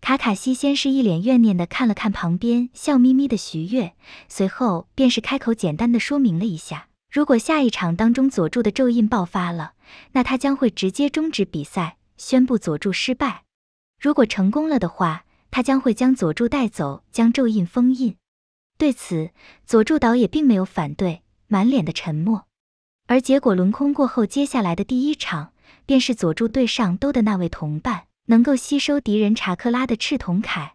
卡卡西先是一脸怨念的看了看旁边笑眯眯的徐月，随后便是开口简单的说明了一下：如果下一场当中佐助的咒印爆发了，那他将会直接终止比赛，宣布佐助失败；如果成功了的话，他将会将佐助带走，将咒印封印。对此，佐助倒也并没有反对，满脸的沉默。而结果轮空过后，接下来的第一场便是佐助对上都的那位同伴。能够吸收敌人查克拉的赤铜铠，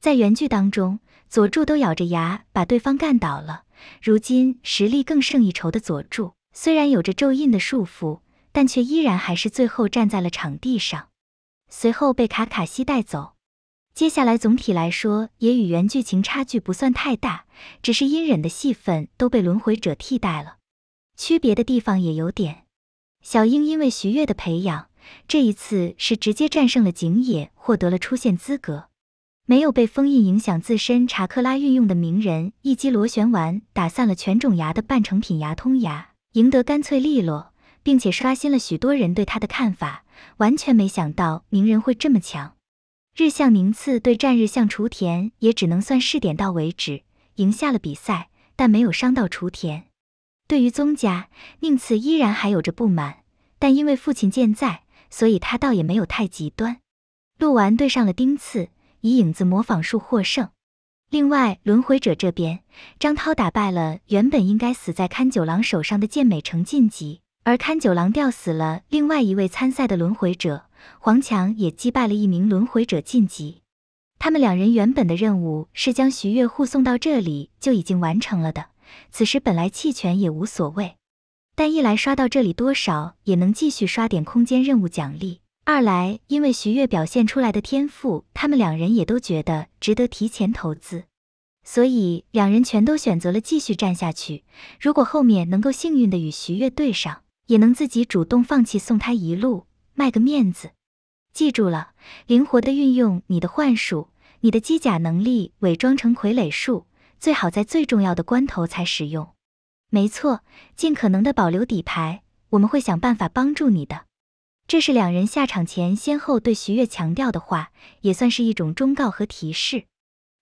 在原剧当中，佐助都咬着牙把对方干倒了。如今实力更胜一筹的佐助，虽然有着咒印的束缚，但却依然还是最后站在了场地上，随后被卡卡西带走。接下来总体来说也与原剧情差距不算太大，只是阴忍的戏份都被轮回者替代了。区别的地方也有点，小樱因为徐月的培养。这一次是直接战胜了井野，获得了出线资格。没有被封印影响自身查克拉运用的鸣人一击螺旋丸打散了犬种牙的半成品牙通牙，赢得干脆利落，并且刷新了许多人对他的看法。完全没想到鸣人会这么强。日向宁次对战日向雏田也只能算试点到为止，赢下了比赛，但没有伤到雏田。对于宗家，宁次依然还有着不满，但因为父亲健在。所以他倒也没有太极端。鹿丸对上了丁次，以影子模仿术获胜。另外，轮回者这边，张涛打败了原本应该死在勘九郎手上的健美城晋级，而勘九郎吊死了另外一位参赛的轮回者，黄强也击败了一名轮回者晋级。他们两人原本的任务是将徐悦护送到这里就已经完成了的，此时本来弃权也无所谓。但一来刷到这里多少也能继续刷点空间任务奖励，二来因为徐悦表现出来的天赋，他们两人也都觉得值得提前投资，所以两人全都选择了继续站下去。如果后面能够幸运的与徐悦对上，也能自己主动放弃送他一路，卖个面子。记住了，灵活的运用你的幻术，你的机甲能力伪装成傀儡术，最好在最重要的关头才使用。没错，尽可能的保留底牌，我们会想办法帮助你的。这是两人下场前先后对徐悦强调的话，也算是一种忠告和提示。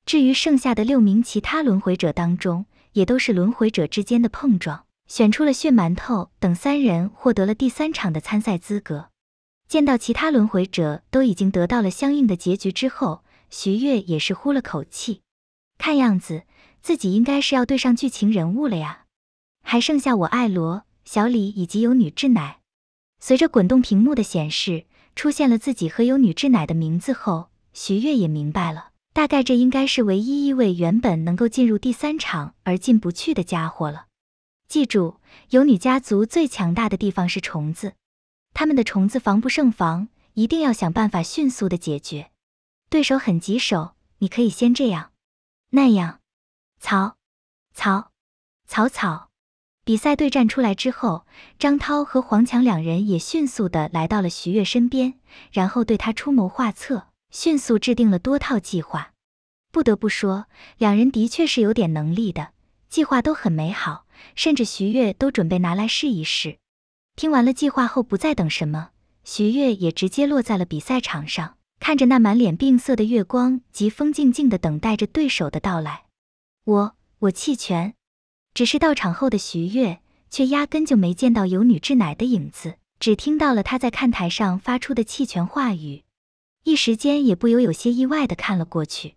至于剩下的六名其他轮回者当中，也都是轮回者之间的碰撞，选出了血馒头等三人获得了第三场的参赛资格。见到其他轮回者都已经得到了相应的结局之后，徐悦也是呼了口气，看样子自己应该是要对上剧情人物了呀。还剩下我爱罗、小李以及有女智乃。随着滚动屏幕的显示，出现了自己和有女智乃的名字后，徐月也明白了，大概这应该是唯一一位原本能够进入第三场而进不去的家伙了。记住，有女家族最强大的地方是虫子，他们的虫子防不胜防，一定要想办法迅速的解决。对手很棘手，你可以先这样、那样、草、草、草草。比赛对战出来之后，张涛和黄强两人也迅速的来到了徐悦身边，然后对他出谋划策，迅速制定了多套计划。不得不说，两人的确是有点能力的，计划都很美好，甚至徐悦都准备拿来试一试。听完了计划后，不再等什么，徐悦也直接落在了比赛场上，看着那满脸病色的月光及风，静静的等待着对手的到来。我，我弃权。只是到场后的徐悦，却压根就没见到有女志乃的影子，只听到了她在看台上发出的弃权话语，一时间也不由有些意外的看了过去。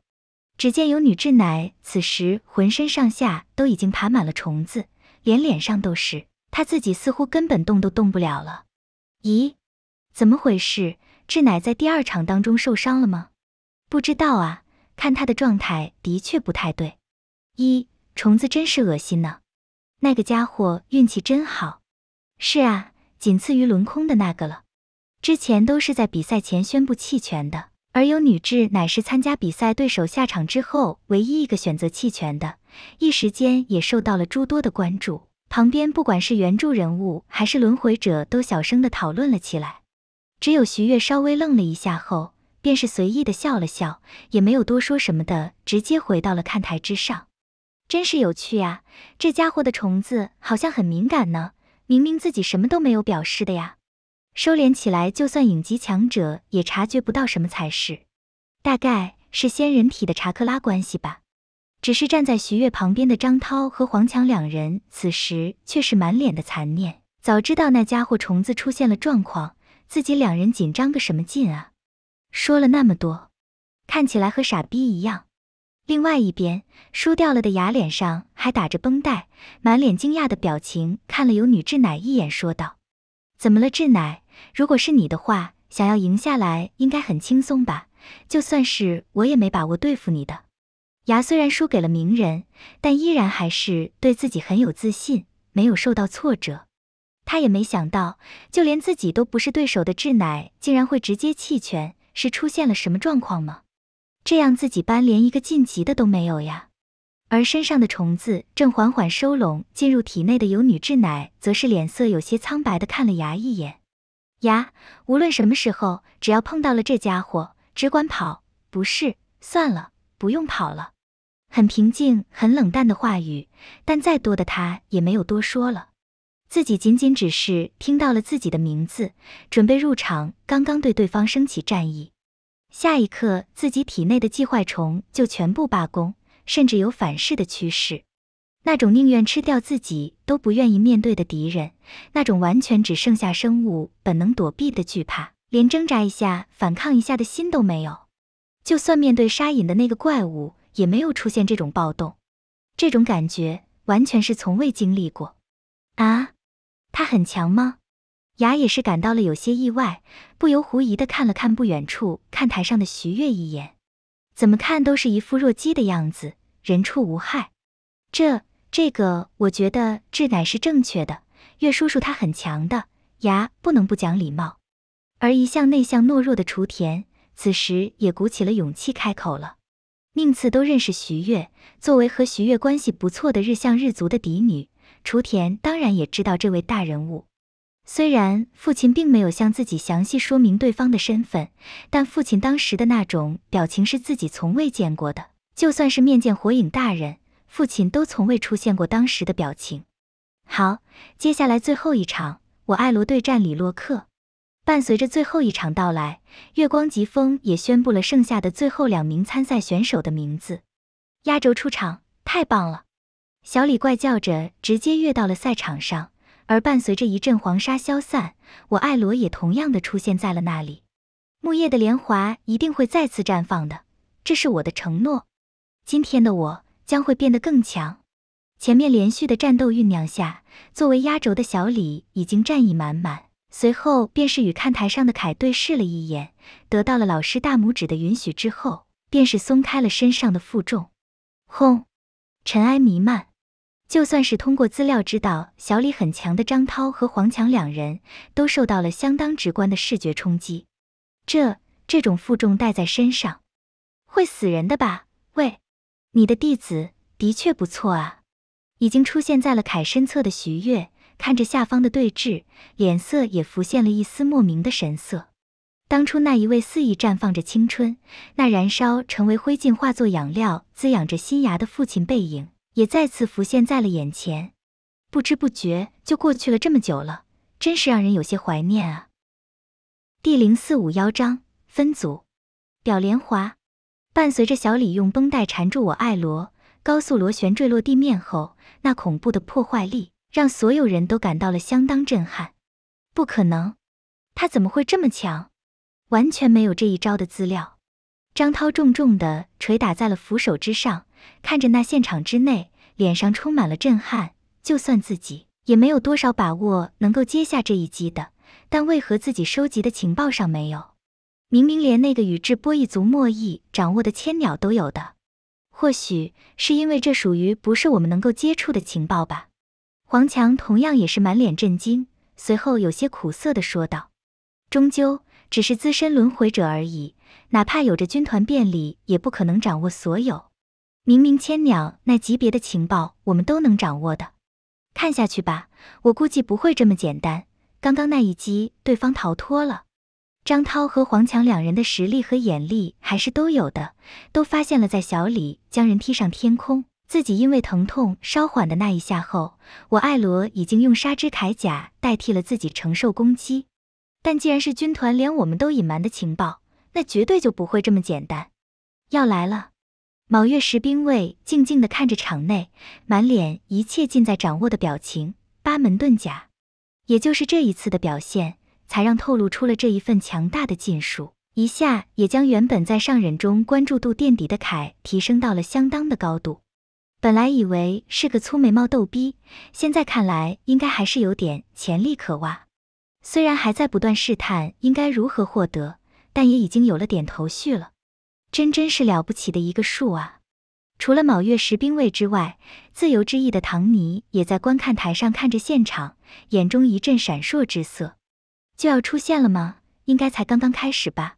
只见有女志乃此时浑身上下都已经爬满了虫子，连脸上都是，她自己似乎根本动都动不了了。咦，怎么回事？志乃在第二场当中受伤了吗？不知道啊，看她的状态的确不太对。一。虫子真是恶心呢，那个家伙运气真好。是啊，仅次于轮空的那个了。之前都是在比赛前宣布弃权的，而有女志乃是参加比赛对手下场之后唯一一个选择弃权的，一时间也受到了诸多的关注。旁边不管是原著人物还是轮回者，都小声的讨论了起来。只有徐月稍微愣了一下后，便是随意的笑了笑，也没有多说什么的，直接回到了看台之上。真是有趣呀，这家伙的虫子好像很敏感呢，明明自己什么都没有表示的呀，收敛起来就算影级强者也察觉不到什么才是，大概是仙人体的查克拉关系吧。只是站在徐月旁边的张涛和黄强两人此时却是满脸的残念，早知道那家伙虫子出现了状况，自己两人紧张个什么劲啊？说了那么多，看起来和傻逼一样。另外一边，输掉了的牙脸上还打着绷带，满脸惊讶的表情看了有女智乃一眼，说道：“怎么了，智乃？如果是你的话，想要赢下来应该很轻松吧？就算是我也没把握对付你的。”牙虽然输给了鸣人，但依然还是对自己很有自信，没有受到挫折。他也没想到，就连自己都不是对手的智乃，竟然会直接弃权，是出现了什么状况吗？这样自己班连一个晋级的都没有呀！而身上的虫子正缓缓收拢，进入体内的有女志乃则是脸色有些苍白的看了牙一眼。牙，无论什么时候，只要碰到了这家伙，只管跑。不是，算了，不用跑了。很平静、很冷淡的话语，但再多的他也没有多说了。自己仅仅只是听到了自己的名字，准备入场，刚刚对对方升起战意。下一刻，自己体内的寄坏虫就全部罢工，甚至有反噬的趋势。那种宁愿吃掉自己都不愿意面对的敌人，那种完全只剩下生物本能躲避的惧怕，连挣扎一下、反抗一下的心都没有。就算面对沙隐的那个怪物，也没有出现这种暴动。这种感觉完全是从未经历过。啊，他很强吗？牙也是感到了有些意外，不由狐疑地看了看不远处看台上的徐月一眼，怎么看都是一副弱鸡的样子，人畜无害。这……这个，我觉得这乃是正确的。岳叔叔他很强的，牙不能不讲礼貌。而一向内向懦弱的雏田，此时也鼓起了勇气开口了。宁次都认识徐月，作为和徐月关系不错的日向日族的嫡女，雏田当然也知道这位大人物。虽然父亲并没有向自己详细说明对方的身份，但父亲当时的那种表情是自己从未见过的。就算是面见火影大人，父亲都从未出现过当时的表情。好，接下来最后一场，我爱罗对战李洛克。伴随着最后一场到来，月光疾风也宣布了剩下的最后两名参赛选手的名字。压轴出场，太棒了！小李怪叫着，直接跃到了赛场上。而伴随着一阵黄沙消散，我艾罗也同样的出现在了那里。木叶的莲华一定会再次绽放的，这是我的承诺。今天的我将会变得更强。前面连续的战斗酝酿下，作为压轴的小李已经战意满满，随后便是与看台上的凯对视了一眼，得到了老师大拇指的允许之后，便是松开了身上的负重。轰，尘埃弥漫。就算是通过资料知道小李很强的张涛和黄强两人都受到了相当直观的视觉冲击，这这种负重带在身上会死人的吧？喂，你的弟子的确不错啊，已经出现在了凯身侧的徐月。看着下方的对峙，脸色也浮现了一丝莫名的神色。当初那一位肆意绽放着青春，那燃烧成为灰烬，化作养料滋养着新芽的父亲背影。也再次浮现在了眼前，不知不觉就过去了这么久了，真是让人有些怀念啊。第零四五幺章分组，表莲华。伴随着小李用绷带缠住我爱罗，高速螺旋坠落地面后，那恐怖的破坏力让所有人都感到了相当震撼。不可能，他怎么会这么强？完全没有这一招的资料。张涛重重的捶打在了扶手之上。看着那现场之内，脸上充满了震撼。就算自己也没有多少把握能够接下这一击的，但为何自己收集的情报上没有？明明连那个宇智波一族莫一掌握的千鸟都有的，或许是因为这属于不是我们能够接触的情报吧。黄强同样也是满脸震惊，随后有些苦涩的说道：“终究只是资深轮回者而已，哪怕有着军团便利，也不可能掌握所有。”明明千鸟那级别的情报，我们都能掌握的。看下去吧，我估计不会这么简单。刚刚那一击，对方逃脱了。张涛和黄强两人的实力和眼力还是都有的，都发现了。在小李将人踢上天空，自己因为疼痛稍缓的那一下后，我艾罗已经用纱织铠甲代替了自己承受攻击。但既然是军团连我们都隐瞒的情报，那绝对就不会这么简单。要来了。卯月十兵卫静静地看着场内，满脸一切尽在掌握的表情。八门遁甲，也就是这一次的表现，才让透露出了这一份强大的禁术，一下也将原本在上忍中关注度垫底的凯提升到了相当的高度。本来以为是个粗眉毛逗逼，现在看来应该还是有点潜力可挖。虽然还在不断试探应该如何获得，但也已经有了点头绪了。真真是了不起的一个树啊！除了卯月十兵卫之外，自由之翼的唐尼也在观看台上看着现场，眼中一阵闪烁之色。就要出现了吗？应该才刚刚开始吧。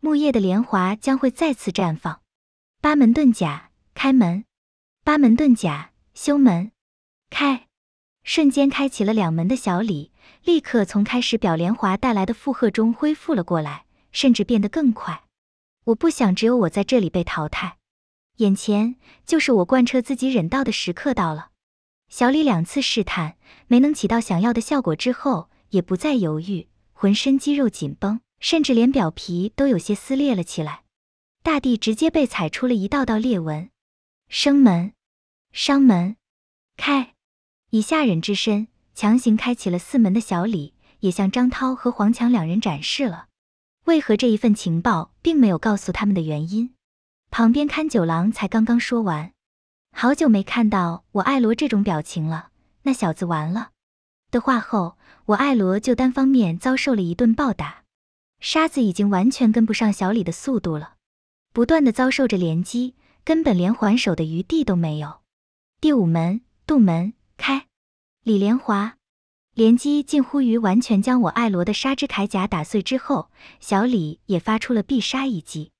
木叶的莲华将会再次绽放。八门遁甲，开门。八门遁甲，修门，开。瞬间开启了两门的小李，立刻从开始表莲华带来的负荷中恢复了过来，甚至变得更快。我不想只有我在这里被淘汰。眼前就是我贯彻自己忍道的时刻到了。小李两次试探没能起到想要的效果之后，也不再犹豫，浑身肌肉紧绷，甚至连表皮都有些撕裂了起来，大地直接被踩出了一道道裂纹。生门、伤门，开！以下忍之身强行开启了四门的小李，也向张涛和黄强两人展示了为何这一份情报。并没有告诉他们的原因。旁边勘九郎才刚刚说完，好久没看到我爱罗这种表情了。那小子完了的话后，我爱罗就单方面遭受了一顿暴打。沙子已经完全跟不上小李的速度了，不断的遭受着连击，根本连还手的余地都没有。第五门渡门开，李连华。连击近乎于完全将我爱罗的纱织铠甲打碎之后，小李也发出了必杀一击，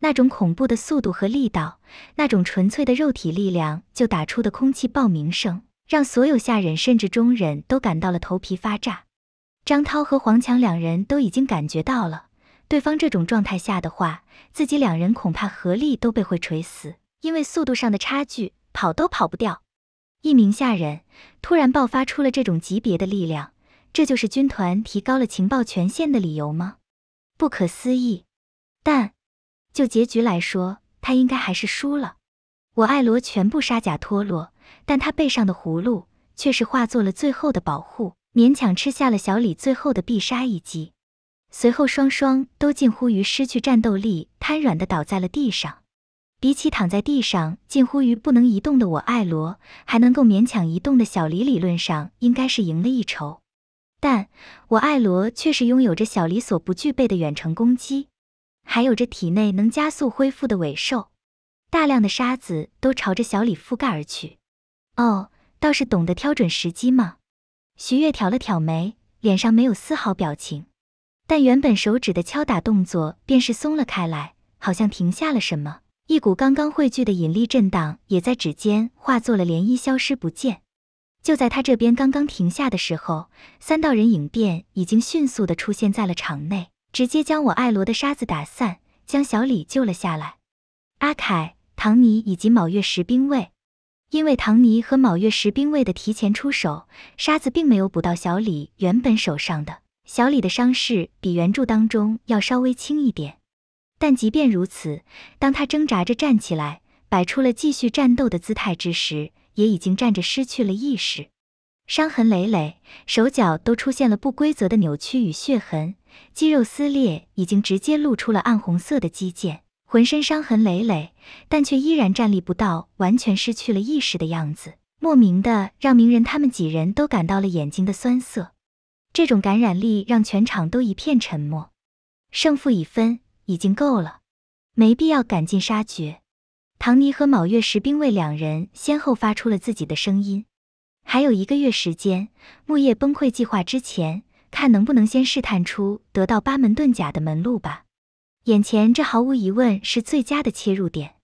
那种恐怖的速度和力道，那种纯粹的肉体力量就打出的空气爆鸣声，让所有下忍甚至中忍都感到了头皮发炸。张涛和黄强两人都已经感觉到了，对方这种状态下的话，自己两人恐怕合力都被会锤死，因为速度上的差距，跑都跑不掉。一名下人突然爆发出了这种级别的力量，这就是军团提高了情报权限的理由吗？不可思议。但就结局来说，他应该还是输了。我艾罗全部杀甲脱落，但他背上的葫芦却是化作了最后的保护，勉强吃下了小李最后的必杀一击。随后，双双都近乎于失去战斗力，瘫软的倒在了地上。比起躺在地上近乎于不能移动的我爱罗，还能够勉强移动的小李，理论上应该是赢了一筹。但我爱罗却是拥有着小李所不具备的远程攻击，还有着体内能加速恢复的尾兽。大量的沙子都朝着小李覆盖而去。哦，倒是懂得挑准时机嘛。徐月挑了挑眉，脸上没有丝毫表情，但原本手指的敲打动作便是松了开来，好像停下了什么。一股刚刚汇聚的引力震荡，也在指尖化作了涟漪，消失不见。就在他这边刚刚停下的时候，三道人影变已经迅速的出现在了场内，直接将我爱罗的沙子打散，将小李救了下来。阿凯、唐尼以及卯月石兵卫，因为唐尼和卯月石兵卫的提前出手，沙子并没有补到小李原本手上的。小李的伤势比原著当中要稍微轻一点。但即便如此，当他挣扎着站起来，摆出了继续战斗的姿态之时，也已经站着失去了意识，伤痕累累，手脚都出现了不规则的扭曲与血痕，肌肉撕裂，已经直接露出了暗红色的肌腱，浑身伤痕累累，但却依然站立不到完全失去了意识的样子，莫名的让鸣人他们几人都感到了眼睛的酸涩，这种感染力让全场都一片沉默，胜负已分。已经够了，没必要赶尽杀绝。唐尼和卯月石冰卫两人先后发出了自己的声音。还有一个月时间，木叶崩溃计划之前，看能不能先试探出得到八门遁甲的门路吧。眼前这毫无疑问是最佳的切入点。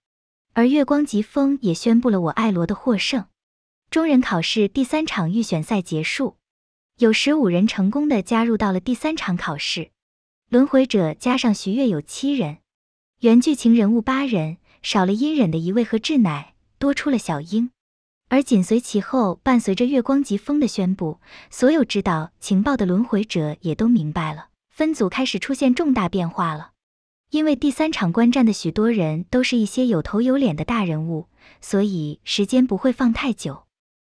而月光疾风也宣布了我爱罗的获胜。中忍考试第三场预选赛结束，有十五人成功的加入到了第三场考试。轮回者加上徐月有七人，原剧情人物八人，少了阴忍的一位和智乃，多出了小樱。而紧随其后，伴随着月光疾风的宣布，所有知道情报的轮回者也都明白了，分组开始出现重大变化了。因为第三场观战的许多人都是一些有头有脸的大人物，所以时间不会放太久。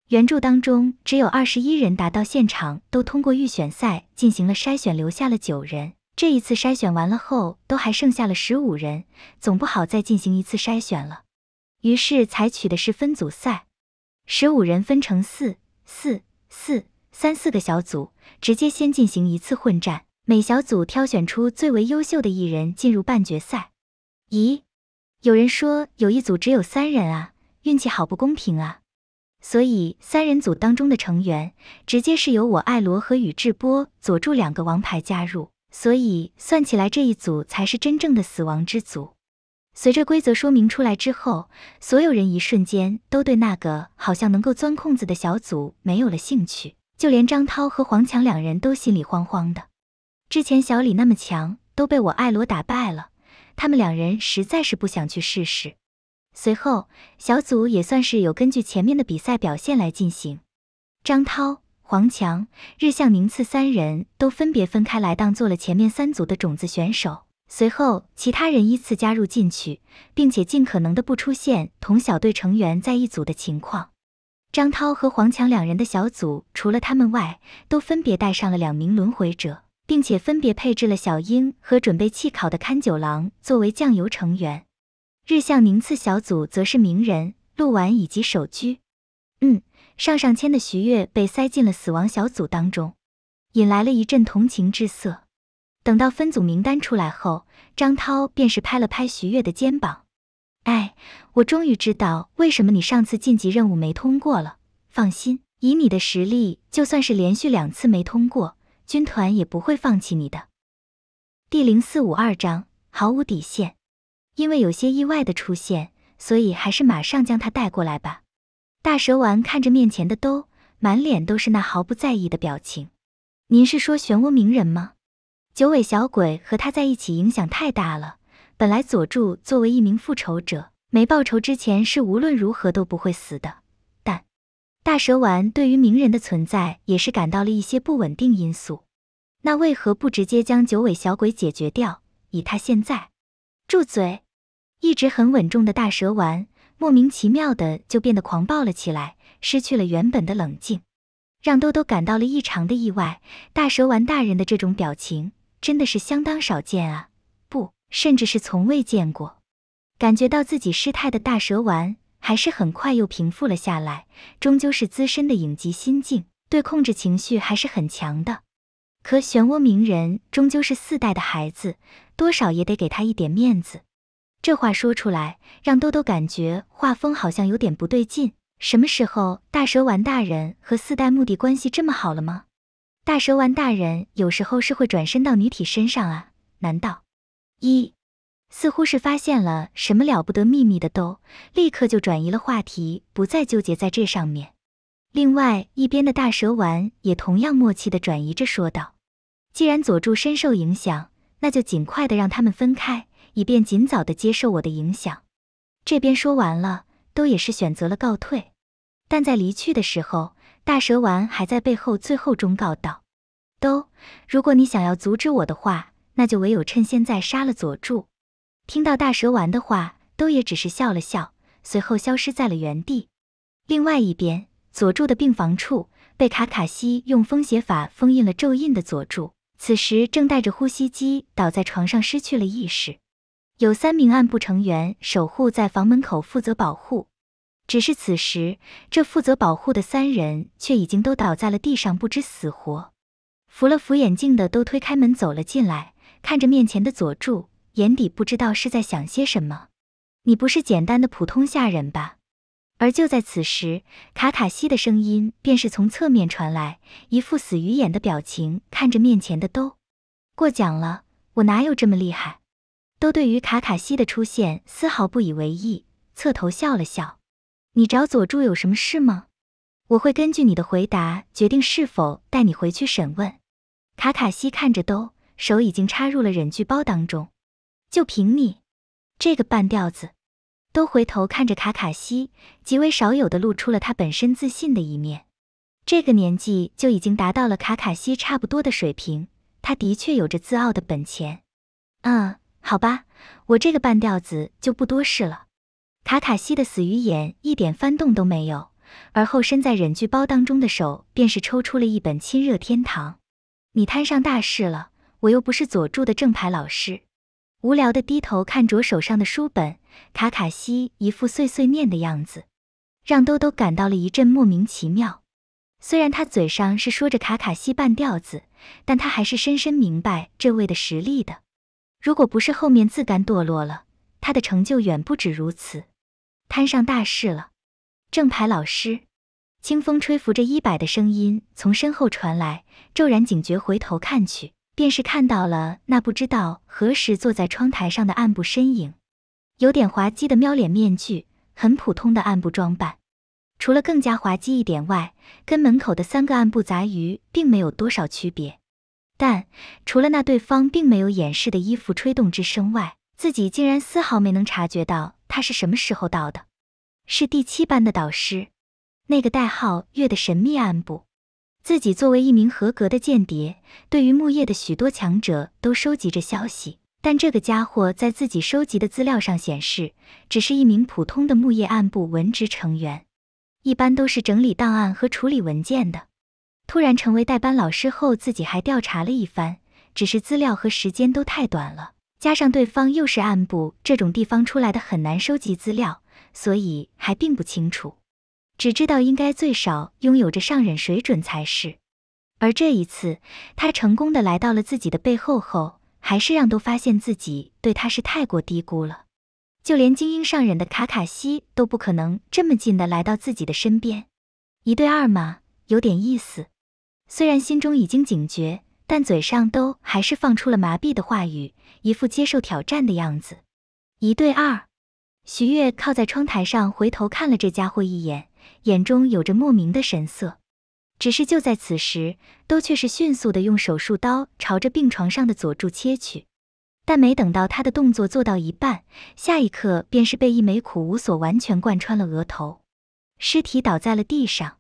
原著当中只有二十一人达到现场，都通过预选赛进行了筛选，留下了九人。这一次筛选完了后，都还剩下了十五人，总不好再进行一次筛选了。于是采取的是分组赛，十五人分成四、四、四、三四个小组，直接先进行一次混战，每小组挑选出最为优秀的艺人进入半决赛。咦，有人说有一组只有三人啊，运气好不公平啊！所以三人组当中的成员，直接是由我爱罗和宇智波佐助两个王牌加入。所以算起来，这一组才是真正的死亡之组。随着规则说明出来之后，所有人一瞬间都对那个好像能够钻空子的小组没有了兴趣，就连张涛和黄强两人都心里慌慌的。之前小李那么强，都被我艾罗打败了，他们两人实在是不想去试试。随后，小组也算是有根据前面的比赛表现来进行。张涛。黄强、日向宁次三人都分别分开来当做了前面三组的种子选手，随后其他人依次加入进去，并且尽可能的不出现同小队成员在一组的情况。张涛和黄强两人的小组除了他们外，都分别带上了两名轮回者，并且分别配置了小樱和准备弃考的勘九郎作为酱油成员。日向宁次小组则是鸣人、鹿丸以及守居。上上签的徐悦被塞进了死亡小组当中，引来了一阵同情之色。等到分组名单出来后，张涛便是拍了拍徐悦的肩膀：“哎，我终于知道为什么你上次晋级任务没通过了。放心，以你的实力，就算是连续两次没通过，军团也不会放弃你的。”第零四五二章：毫无底线。因为有些意外的出现，所以还是马上将他带过来吧。大蛇丸看着面前的兜，满脸都是那毫不在意的表情。您是说漩涡鸣人吗？九尾小鬼和他在一起影响太大了。本来佐助作为一名复仇者，没报仇之前是无论如何都不会死的。但大蛇丸对于鸣人的存在也是感到了一些不稳定因素。那为何不直接将九尾小鬼解决掉？以他现在，住嘴！一直很稳重的大蛇丸。莫名其妙的就变得狂暴了起来，失去了原本的冷静，让兜兜感到了异常的意外。大蛇丸大人的这种表情真的是相当少见啊，不，甚至是从未见过。感觉到自己失态的大蛇丸还是很快又平复了下来，终究是资深的影级心境，对控制情绪还是很强的。可漩涡鸣人终究是四代的孩子，多少也得给他一点面子。这话说出来，让兜兜感觉画风好像有点不对劲。什么时候大蛇丸大人和四代目地关系这么好了吗？大蛇丸大人有时候是会转身到女体身上啊？难道？一似乎是发现了什么了不得秘密的兜，立刻就转移了话题，不再纠结在这上面。另外一边的大蛇丸也同样默契的转移着说道：“既然佐助深受影响，那就尽快的让他们分开。”以便尽早的接受我的影响。这边说完了，都也是选择了告退。但在离去的时候，大蛇丸还在背后最后忠告道：“都，如果你想要阻止我的话，那就唯有趁现在杀了佐助。”听到大蛇丸的话，都也只是笑了笑，随后消失在了原地。另外一边，佐助的病房处，被卡卡西用封邪法封印了咒印的佐助，此时正带着呼吸机倒在床上，失去了意识。有三名暗部成员守护在房门口，负责保护。只是此时，这负责保护的三人却已经都倒在了地上，不知死活。扶了扶眼镜的都推开门走了进来，看着面前的佐助，眼底不知道是在想些什么。你不是简单的普通下人吧？而就在此时，卡卡西的声音便是从侧面传来，一副死鱼眼的表情看着面前的都。过奖了，我哪有这么厉害？都对于卡卡西的出现丝毫不以为意，侧头笑了笑：“你找佐助有什么事吗？我会根据你的回答决定是否带你回去审问。”卡卡西看着都，手已经插入了忍具包当中。就凭你，这个半吊子！都回头看着卡卡西，极为少有的露出了他本身自信的一面。这个年纪就已经达到了卡卡西差不多的水平，他的确有着自傲的本钱。嗯。好吧，我这个半吊子就不多事了。卡卡西的死鱼眼一点翻动都没有，而后身在忍具包当中的手便是抽出了一本《亲热天堂》。你摊上大事了，我又不是佐助的正牌老师。无聊的低头看着手上的书本，卡卡西一副碎碎念的样子，让兜兜感到了一阵莫名其妙。虽然他嘴上是说着卡卡西半吊子，但他还是深深明白这位的实力的。如果不是后面自甘堕落了，他的成就远不止如此。摊上大事了。正牌老师，清风吹拂着衣摆的声音从身后传来，骤然警觉回头看去，便是看到了那不知道何时坐在窗台上的暗部身影。有点滑稽的喵脸面具，很普通的暗部装扮，除了更加滑稽一点外，跟门口的三个暗部杂鱼并没有多少区别。但除了那对方并没有掩饰的衣服吹动之声外，自己竟然丝毫没能察觉到他是什么时候到的。是第七班的导师，那个代号月的神秘暗部。自己作为一名合格的间谍，对于木叶的许多强者都收集着消息，但这个家伙在自己收集的资料上显示，只是一名普通的木叶暗部文职成员，一般都是整理档案和处理文件的。突然成为代班老师后，自己还调查了一番，只是资料和时间都太短了，加上对方又是暗部这种地方出来的，很难收集资料，所以还并不清楚。只知道应该最少拥有着上忍水准才是。而这一次，他成功的来到了自己的背后后，还是让都发现自己对他是太过低估了。就连精英上忍的卡卡西都不可能这么近的来到自己的身边，一对二嘛，有点意思。虽然心中已经警觉，但嘴上都还是放出了麻痹的话语，一副接受挑战的样子。一对二，徐月靠在窗台上，回头看了这家伙一眼，眼中有着莫名的神色。只是就在此时，都却是迅速的用手术刀朝着病床上的佐助切去。但没等到他的动作做到一半，下一刻便是被一枚苦无所完全贯穿了额头，尸体倒在了地上。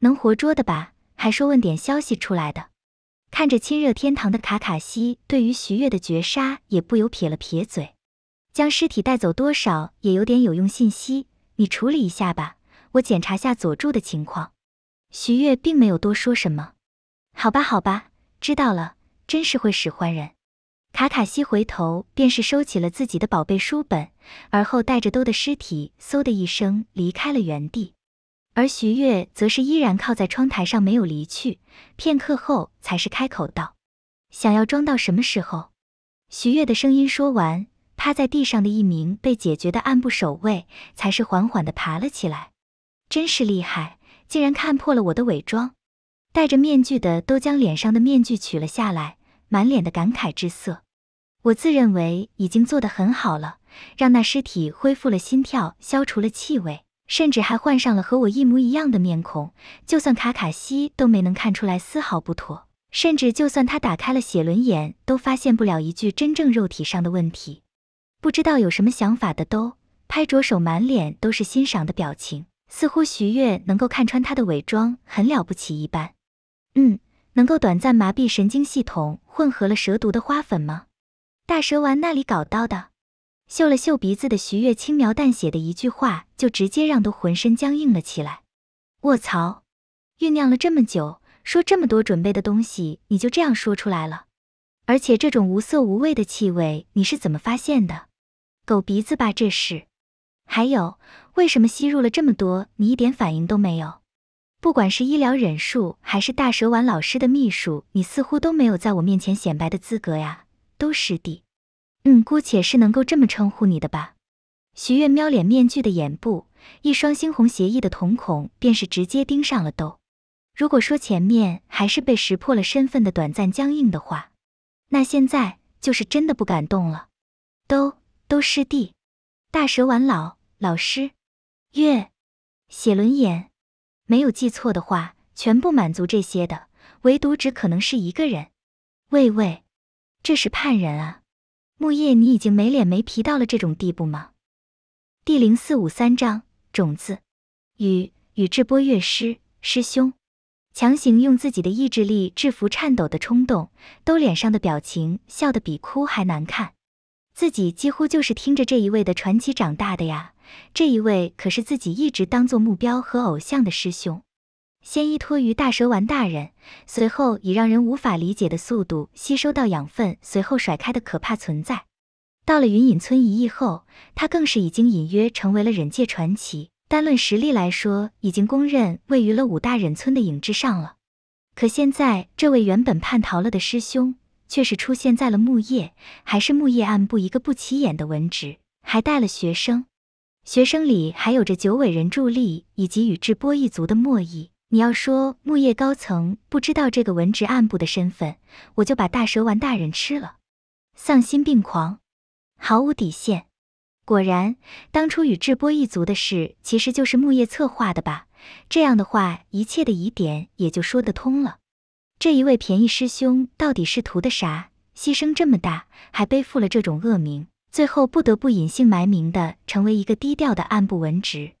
能活捉的吧？还说问点消息出来的，看着亲热天堂的卡卡西，对于徐月的绝杀也不由撇了撇嘴，将尸体带走多少也有点有用信息，你处理一下吧，我检查下佐助的情况。徐月并没有多说什么，好吧好吧，知道了，真是会使唤人。卡卡西回头便是收起了自己的宝贝书本，而后带着兜的尸体，嗖的一声离开了原地。而徐悦则是依然靠在窗台上没有离去，片刻后才是开口道：“想要装到什么时候？”徐悦的声音说完，趴在地上的一名被解决的暗部守卫才是缓缓的爬了起来。真是厉害，竟然看破了我的伪装。戴着面具的都将脸上的面具取了下来，满脸的感慨之色。我自认为已经做得很好了，让那尸体恢复了心跳，消除了气味。甚至还换上了和我一模一样的面孔，就算卡卡西都没能看出来丝毫不妥，甚至就算他打开了血轮眼，都发现不了一具真正肉体上的问题。不知道有什么想法的都拍着手，满脸都是欣赏的表情，似乎徐月能够看穿他的伪装很了不起一般。嗯，能够短暂麻痹神经系统、混合了蛇毒的花粉吗？大蛇丸那里搞到的？嗅了嗅鼻子的徐悦轻描淡写的一句话，就直接让都浑身僵硬了起来。卧槽！酝酿了这么久，说这么多准备的东西，你就这样说出来了？而且这种无色无味的气味，你是怎么发现的？狗鼻子吧这是。还有，为什么吸入了这么多，你一点反应都没有？不管是医疗忍术还是大蛇丸老师的秘术，你似乎都没有在我面前显摆的资格呀，都师弟。嗯，姑且是能够这么称呼你的吧。徐月瞄脸面具的眼部，一双猩红协议的瞳孔便是直接盯上了都。如果说前面还是被识破了身份的短暂僵硬的话，那现在就是真的不敢动了。都都师弟，大蛇丸老老师，月写轮眼，没有记错的话，全部满足这些的，唯独只可能是一个人。喂喂，这是叛人啊！木叶，你已经没脸没皮到了这种地步吗？第零四五三章种子，宇宇智波月师师兄，强行用自己的意志力制服颤抖的冲动，都脸上的表情笑得比哭还难看。自己几乎就是听着这一位的传奇长大的呀，这一位可是自己一直当做目标和偶像的师兄。先依托于大蛇丸大人，随后以让人无法理解的速度吸收到养分，随后甩开的可怕存在。到了云隐村一役后，他更是已经隐约成为了忍界传奇。单论实力来说，已经公认位于了五大忍村的影之上了。可现在，这位原本叛逃了的师兄，却是出现在了木叶，还是木叶暗部一个不起眼的文职，还带了学生。学生里还有着九尾人助力，以及宇智波一族的莫裔。你要说木叶高层不知道这个文职暗部的身份，我就把大蛇丸大人吃了！丧心病狂，毫无底线！果然，当初宇智波一族的事其实就是木叶策划的吧？这样的话，一切的疑点也就说得通了。这一位便宜师兄到底是图的啥？牺牲这么大，还背负了这种恶名，最后不得不隐姓埋名的成为一个低调的暗部文职，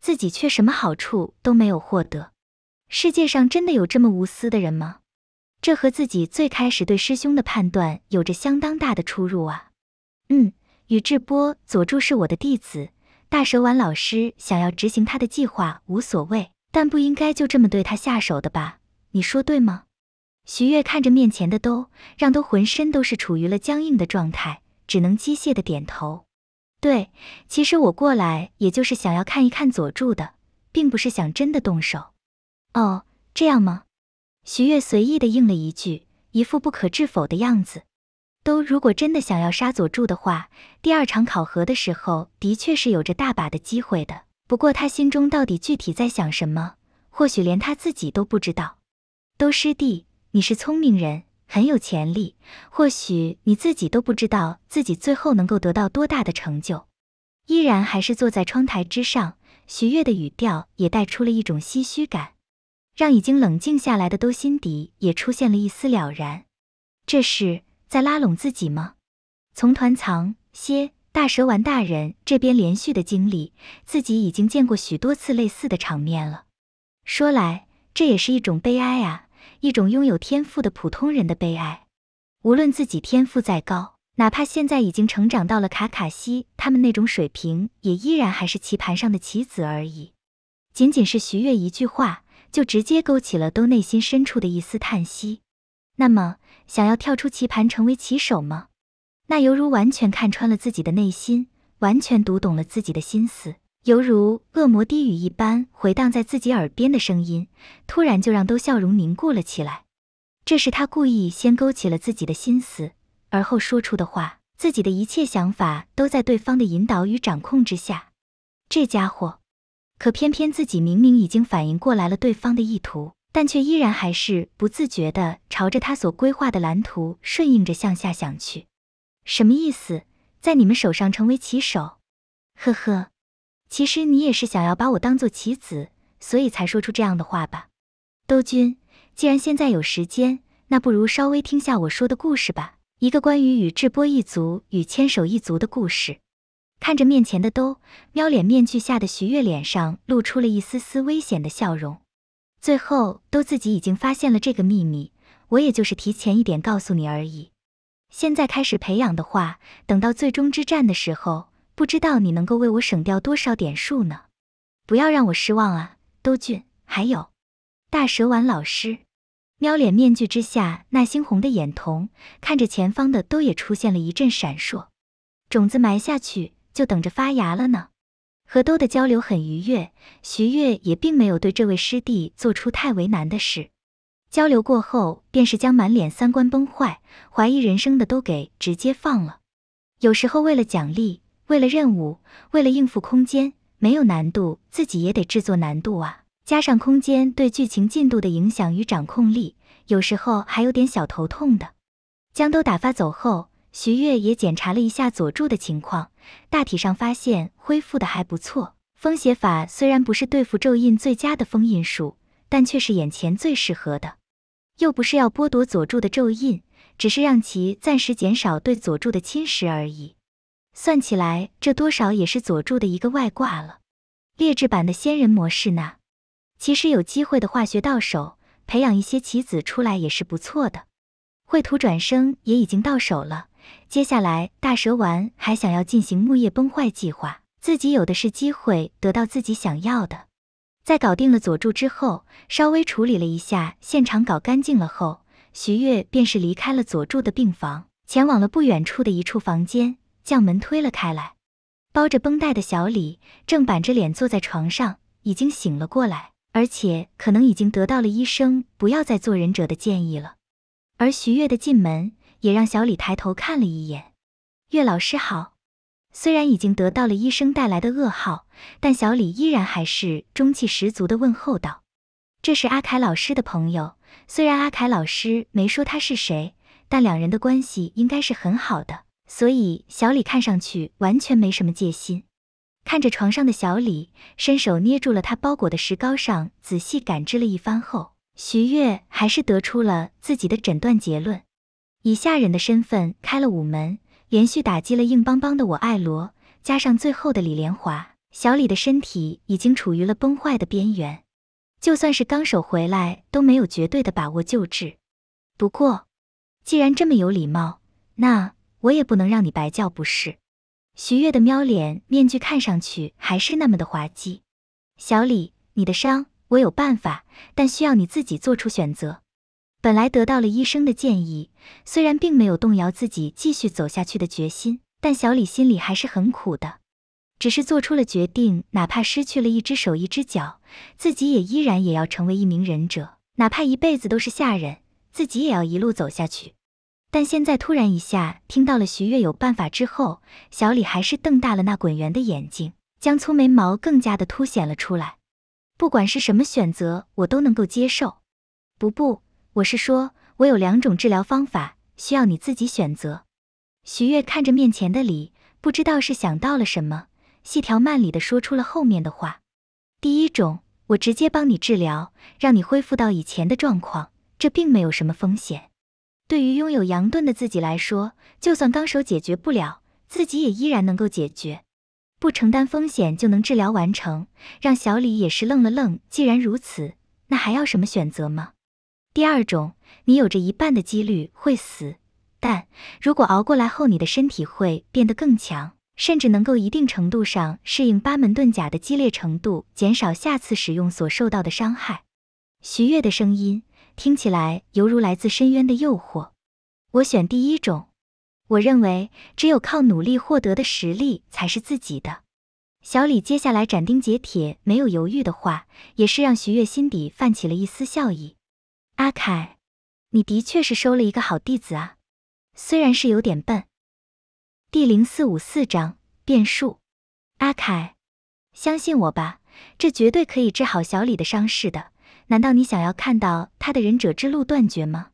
自己却什么好处都没有获得。世界上真的有这么无私的人吗？这和自己最开始对师兄的判断有着相当大的出入啊！嗯，宇智波佐助是我的弟子，大蛇丸老师想要执行他的计划无所谓，但不应该就这么对他下手的吧？你说对吗？徐月看着面前的兜，让兜浑身都是处于了僵硬的状态，只能机械的点头。对，其实我过来也就是想要看一看佐助的，并不是想真的动手。哦，这样吗？徐月随意的应了一句，一副不可置否的样子。都，如果真的想要杀佐助的话，第二场考核的时候的确是有着大把的机会的。不过他心中到底具体在想什么，或许连他自己都不知道。都师弟，你是聪明人，很有潜力，或许你自己都不知道自己最后能够得到多大的成就。依然还是坐在窗台之上，徐月的语调也带出了一种唏嘘感。让已经冷静下来的都心底也出现了一丝了然，这是在拉拢自己吗？从团藏、蝎、大蛇丸大人这边连续的经历，自己已经见过许多次类似的场面了。说来，这也是一种悲哀啊，一种拥有天赋的普通人的悲哀。无论自己天赋再高，哪怕现在已经成长到了卡卡西他们那种水平，也依然还是棋盘上的棋子而已。仅仅是徐月一句话。就直接勾起了都内心深处的一丝叹息。那么，想要跳出棋盘成为棋手吗？那犹如完全看穿了自己的内心，完全读懂了自己的心思，犹如恶魔低语一般回荡在自己耳边的声音，突然就让都笑容凝固了起来。这是他故意先勾起了自己的心思，而后说出的话。自己的一切想法都在对方的引导与掌控之下。这家伙。可偏偏自己明明已经反应过来了对方的意图，但却依然还是不自觉的朝着他所规划的蓝图顺应着向下想去，什么意思？在你们手上成为棋手？呵呵，其实你也是想要把我当做棋子，所以才说出这样的话吧？都君，既然现在有时间，那不如稍微听下我说的故事吧，一个关于宇智波一族与千手一族的故事。看着面前的兜，喵脸面具下的徐悦脸上露出了一丝丝危险的笑容。最后都自己已经发现了这个秘密，我也就是提前一点告诉你而已。现在开始培养的话，等到最终之战的时候，不知道你能够为我省掉多少点数呢？不要让我失望啊，都俊。还有，大蛇丸老师，喵脸面具之下那猩红的眼瞳看着前方的都也出现了一阵闪烁，种子埋下去。就等着发芽了呢。和都的交流很愉悦，徐悦也并没有对这位师弟做出太为难的事。交流过后，便是将满脸三观崩坏、怀疑人生的都给直接放了。有时候为了奖励，为了任务，为了应付空间，没有难度自己也得制作难度啊。加上空间对剧情进度的影响与掌控力，有时候还有点小头痛的。将都打发走后，徐悦也检查了一下佐助的情况。大体上发现恢复的还不错，封邪法虽然不是对付咒印最佳的封印术，但却是眼前最适合的。又不是要剥夺佐助的咒印，只是让其暂时减少对佐助的侵蚀而已。算起来，这多少也是佐助的一个外挂了。劣质版的仙人模式呢？其实有机会的话学到手，培养一些棋子出来也是不错的。绘图转生也已经到手了。接下来，大蛇丸还想要进行木叶崩坏计划，自己有的是机会得到自己想要的。在搞定了佐助之后，稍微处理了一下现场，搞干净了后，徐月便是离开了佐助的病房，前往了不远处的一处房间，将门推了开来。包着绷带的小李正板着脸坐在床上，已经醒了过来，而且可能已经得到了医生不要再做忍者的建议了。而徐月的进门。也让小李抬头看了一眼，岳老师好。虽然已经得到了医生带来的噩耗，但小李依然还是中气十足的问候道：“这是阿凯老师的朋友。虽然阿凯老师没说他是谁，但两人的关系应该是很好的，所以小李看上去完全没什么戒心。”看着床上的小李，伸手捏住了他包裹的石膏上，仔细感知了一番后，徐悦还是得出了自己的诊断结论。以下人的身份开了五门，连续打击了硬邦邦的我爱罗，加上最后的李连华，小李的身体已经处于了崩坏的边缘，就算是纲手回来都没有绝对的把握救治。不过，既然这么有礼貌，那我也不能让你白叫不是？徐月的喵脸面具看上去还是那么的滑稽。小李，你的伤我有办法，但需要你自己做出选择。本来得到了医生的建议，虽然并没有动摇自己继续走下去的决心，但小李心里还是很苦的。只是做出了决定，哪怕失去了一只手、一只脚，自己也依然也要成为一名忍者，哪怕一辈子都是下人，自己也要一路走下去。但现在突然一下听到了徐月有办法之后，小李还是瞪大了那滚圆的眼睛，将粗眉毛更加的凸显了出来。不管是什么选择，我都能够接受。不不。我是说，我有两种治疗方法，需要你自己选择。徐月看着面前的李，不知道是想到了什么，细条慢理的说出了后面的话。第一种，我直接帮你治疗，让你恢复到以前的状况，这并没有什么风险。对于拥有阳盾的自己来说，就算纲手解决不了，自己也依然能够解决。不承担风险就能治疗完成，让小李也是愣了愣。既然如此，那还要什么选择吗？第二种，你有着一半的几率会死，但如果熬过来后，你的身体会变得更强，甚至能够一定程度上适应八门遁甲的激烈程度，减少下次使用所受到的伤害。徐悦的声音听起来犹如来自深渊的诱惑，我选第一种。我认为只有靠努力获得的实力才是自己的。小李接下来斩钉截铁、没有犹豫的话，也是让徐悦心底泛起了一丝笑意。阿凯，你的确是收了一个好弟子啊，虽然是有点笨。第零四五四章变数。阿凯，相信我吧，这绝对可以治好小李的伤势的。难道你想要看到他的忍者之路断绝吗？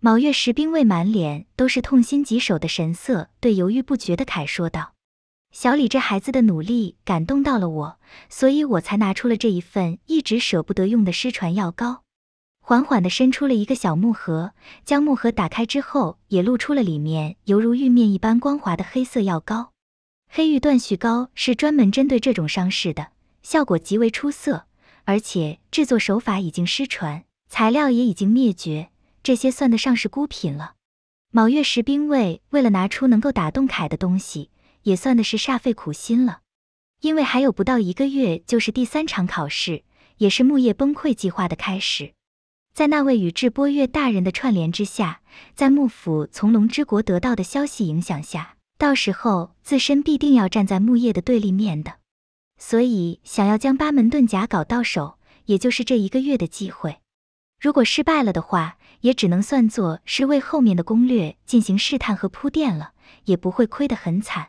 卯月石兵卫满脸都是痛心疾首的神色，对犹豫不决的凯说道：“小李这孩子的努力感动到了我，所以我才拿出了这一份一直舍不得用的失传药膏。”缓缓地伸出了一个小木盒，将木盒打开之后，也露出了里面犹如玉面一般光滑的黑色药膏。黑玉断续膏是专门针对这种伤势的，效果极为出色，而且制作手法已经失传，材料也已经灭绝，这些算得上是孤品了。卯月石兵卫为了拿出能够打动凯的东西，也算的是煞费苦心了。因为还有不到一个月就是第三场考试，也是木叶崩溃计划的开始。在那位宇智波月大人的串联之下，在幕府从龙之国得到的消息影响下，到时候自身必定要站在木叶的对立面的，所以想要将八门遁甲搞到手，也就是这一个月的机会。如果失败了的话，也只能算作是为后面的攻略进行试探和铺垫了，也不会亏得很惨。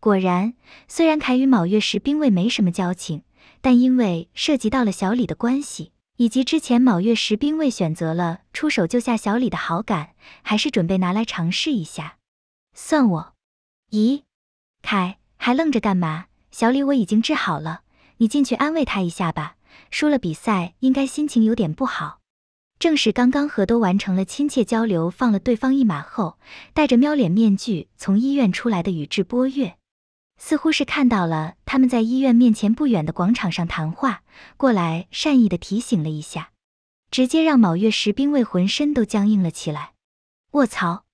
果然，虽然凯与卯月石并卫没什么交情，但因为涉及到了小李的关系。以及之前卯月石兵卫选择了出手救下小李的好感，还是准备拿来尝试一下。算我。咦，凯还愣着干嘛？小李我已经治好了，你进去安慰他一下吧。输了比赛应该心情有点不好。正是刚刚和都完成了亲切交流，放了对方一马后，戴着喵脸面具从医院出来的宇智波月。似乎是看到了他们在医院面前不远的广场上谈话，过来善意的提醒了一下，直接让卯月石兵卫浑身都僵硬了起来。卧槽，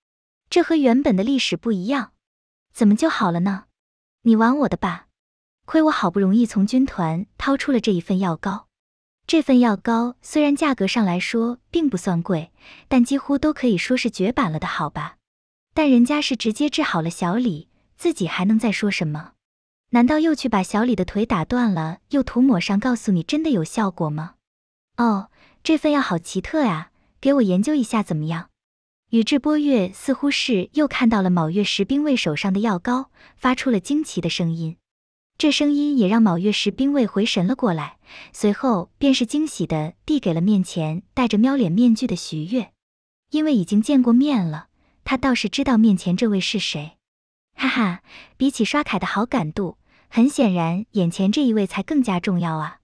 这和原本的历史不一样，怎么就好了呢？你玩我的吧，亏我好不容易从军团掏出了这一份药膏。这份药膏虽然价格上来说并不算贵，但几乎都可以说是绝版了的好吧？但人家是直接治好了小李。自己还能再说什么？难道又去把小李的腿打断了，又涂抹上，告诉你真的有效果吗？哦，这份药好奇特啊，给我研究一下怎么样？宇智波月似乎是又看到了卯月石冰卫手上的药膏，发出了惊奇的声音。这声音也让卯月石冰卫回神了过来，随后便是惊喜的递给了面前戴着喵脸面具的徐月，因为已经见过面了，他倒是知道面前这位是谁。哈哈，比起刷凯的好感度，很显然眼前这一位才更加重要啊。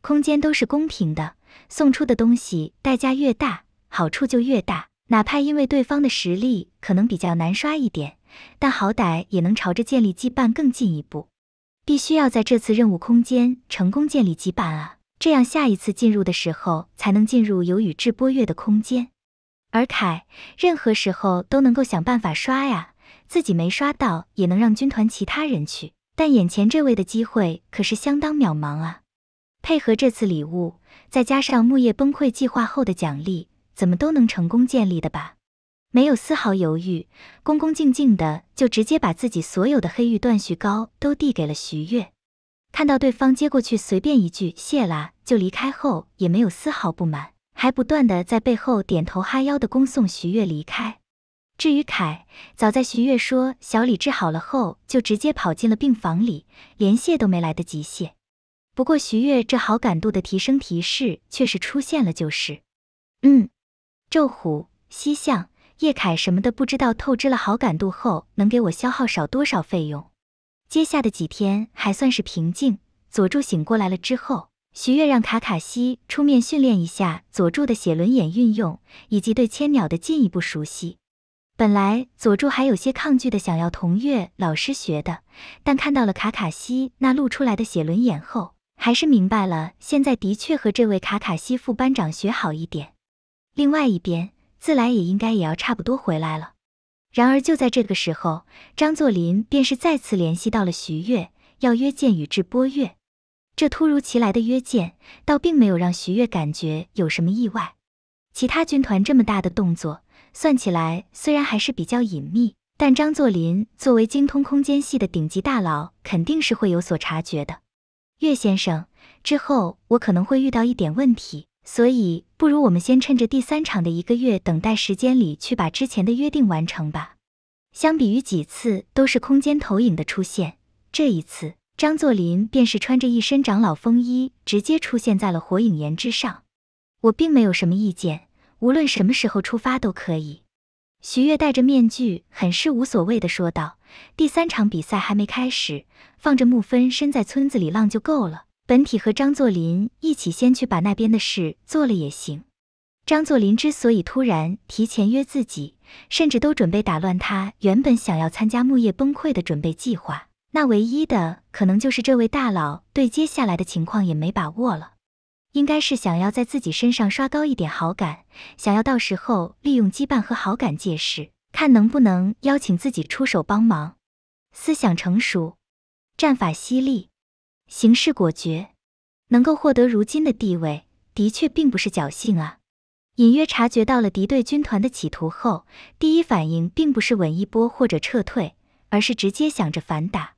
空间都是公平的，送出的东西代价越大，好处就越大。哪怕因为对方的实力可能比较难刷一点，但好歹也能朝着建立羁绊更进一步。必须要在这次任务空间成功建立羁绊啊，这样下一次进入的时候才能进入有宇智波月的空间。而凯，任何时候都能够想办法刷呀。自己没刷到也能让军团其他人去，但眼前这位的机会可是相当渺茫啊！配合这次礼物，再加上木叶崩溃计划后的奖励，怎么都能成功建立的吧？没有丝毫犹豫，恭恭敬敬的就直接把自己所有的黑玉断续膏都递给了徐月。看到对方接过去，随便一句“谢啦”就离开后，也没有丝毫不满，还不断的在背后点头哈腰的恭送徐月离开。至于凯，早在徐月说小李治好了后，就直接跑进了病房里，连谢都没来得及谢。不过徐月这好感度的提升提示却是出现了，就是，嗯，昼虎、西象、叶凯什么的，不知道透支了好感度后能给我消耗少多少费用。接下的几天还算是平静。佐助醒过来了之后，徐月让卡卡西出面训练一下佐助的写轮眼运用，以及对千鸟的进一步熟悉。本来佐助还有些抗拒的，想要同月老师学的，但看到了卡卡西那露出来的写轮眼后，还是明白了，现在的确和这位卡卡西副班长学好一点。另外一边，自来也应该也要差不多回来了。然而就在这个时候，张作霖便是再次联系到了徐月，要约见宇智波月。这突如其来的约见，倒并没有让徐月感觉有什么意外。其他军团这么大的动作。算起来，虽然还是比较隐秘，但张作霖作为精通空间系的顶级大佬，肯定是会有所察觉的。岳先生，之后我可能会遇到一点问题，所以不如我们先趁着第三场的一个月等待时间里，去把之前的约定完成吧。相比于几次都是空间投影的出现，这一次张作霖便是穿着一身长老风衣，直接出现在了火影岩之上。我并没有什么意见。无论什么时候出发都可以，徐悦戴着面具，很是无所谓的说道：“第三场比赛还没开始，放着木分身在村子里浪就够了。本体和张作霖一起先去把那边的事做了也行。”张作霖之所以突然提前约自己，甚至都准备打乱他原本想要参加木叶崩溃的准备计划，那唯一的可能就是这位大佬对接下来的情况也没把握了。应该是想要在自己身上刷高一点好感，想要到时候利用羁绊和好感借势，看能不能邀请自己出手帮忙。思想成熟，战法犀利，行事果决，能够获得如今的地位，的确并不是侥幸啊。隐约察觉到了敌对军团的企图后，第一反应并不是稳一波或者撤退，而是直接想着反打。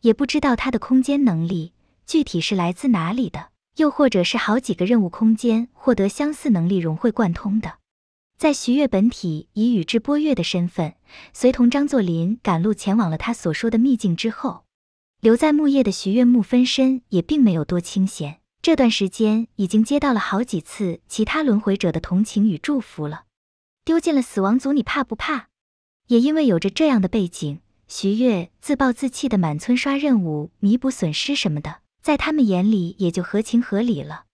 也不知道他的空间能力具体是来自哪里的。又或者是好几个任务空间获得相似能力融会贯通的，在徐月本体以宇智波月的身份随同张作霖赶路前往了他所说的秘境之后，留在木叶的徐月木分身也并没有多清闲。这段时间已经接到了好几次其他轮回者的同情与祝福了。丢进了死亡组你怕不怕？也因为有着这样的背景，徐月自暴自弃的满村刷任务弥补损失什么的。在他们眼里也就合情合理了。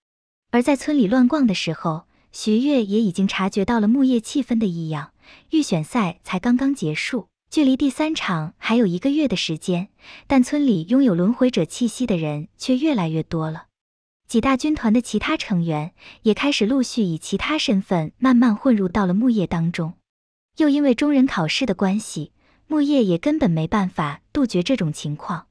而在村里乱逛的时候，徐月也已经察觉到了木叶气氛的异样。预选赛才刚刚结束，距离第三场还有一个月的时间，但村里拥有轮回者气息的人却越来越多了。几大军团的其他成员也开始陆续以其他身份慢慢混入到了木叶当中。又因为中人考试的关系，木叶也根本没办法杜绝这种情况。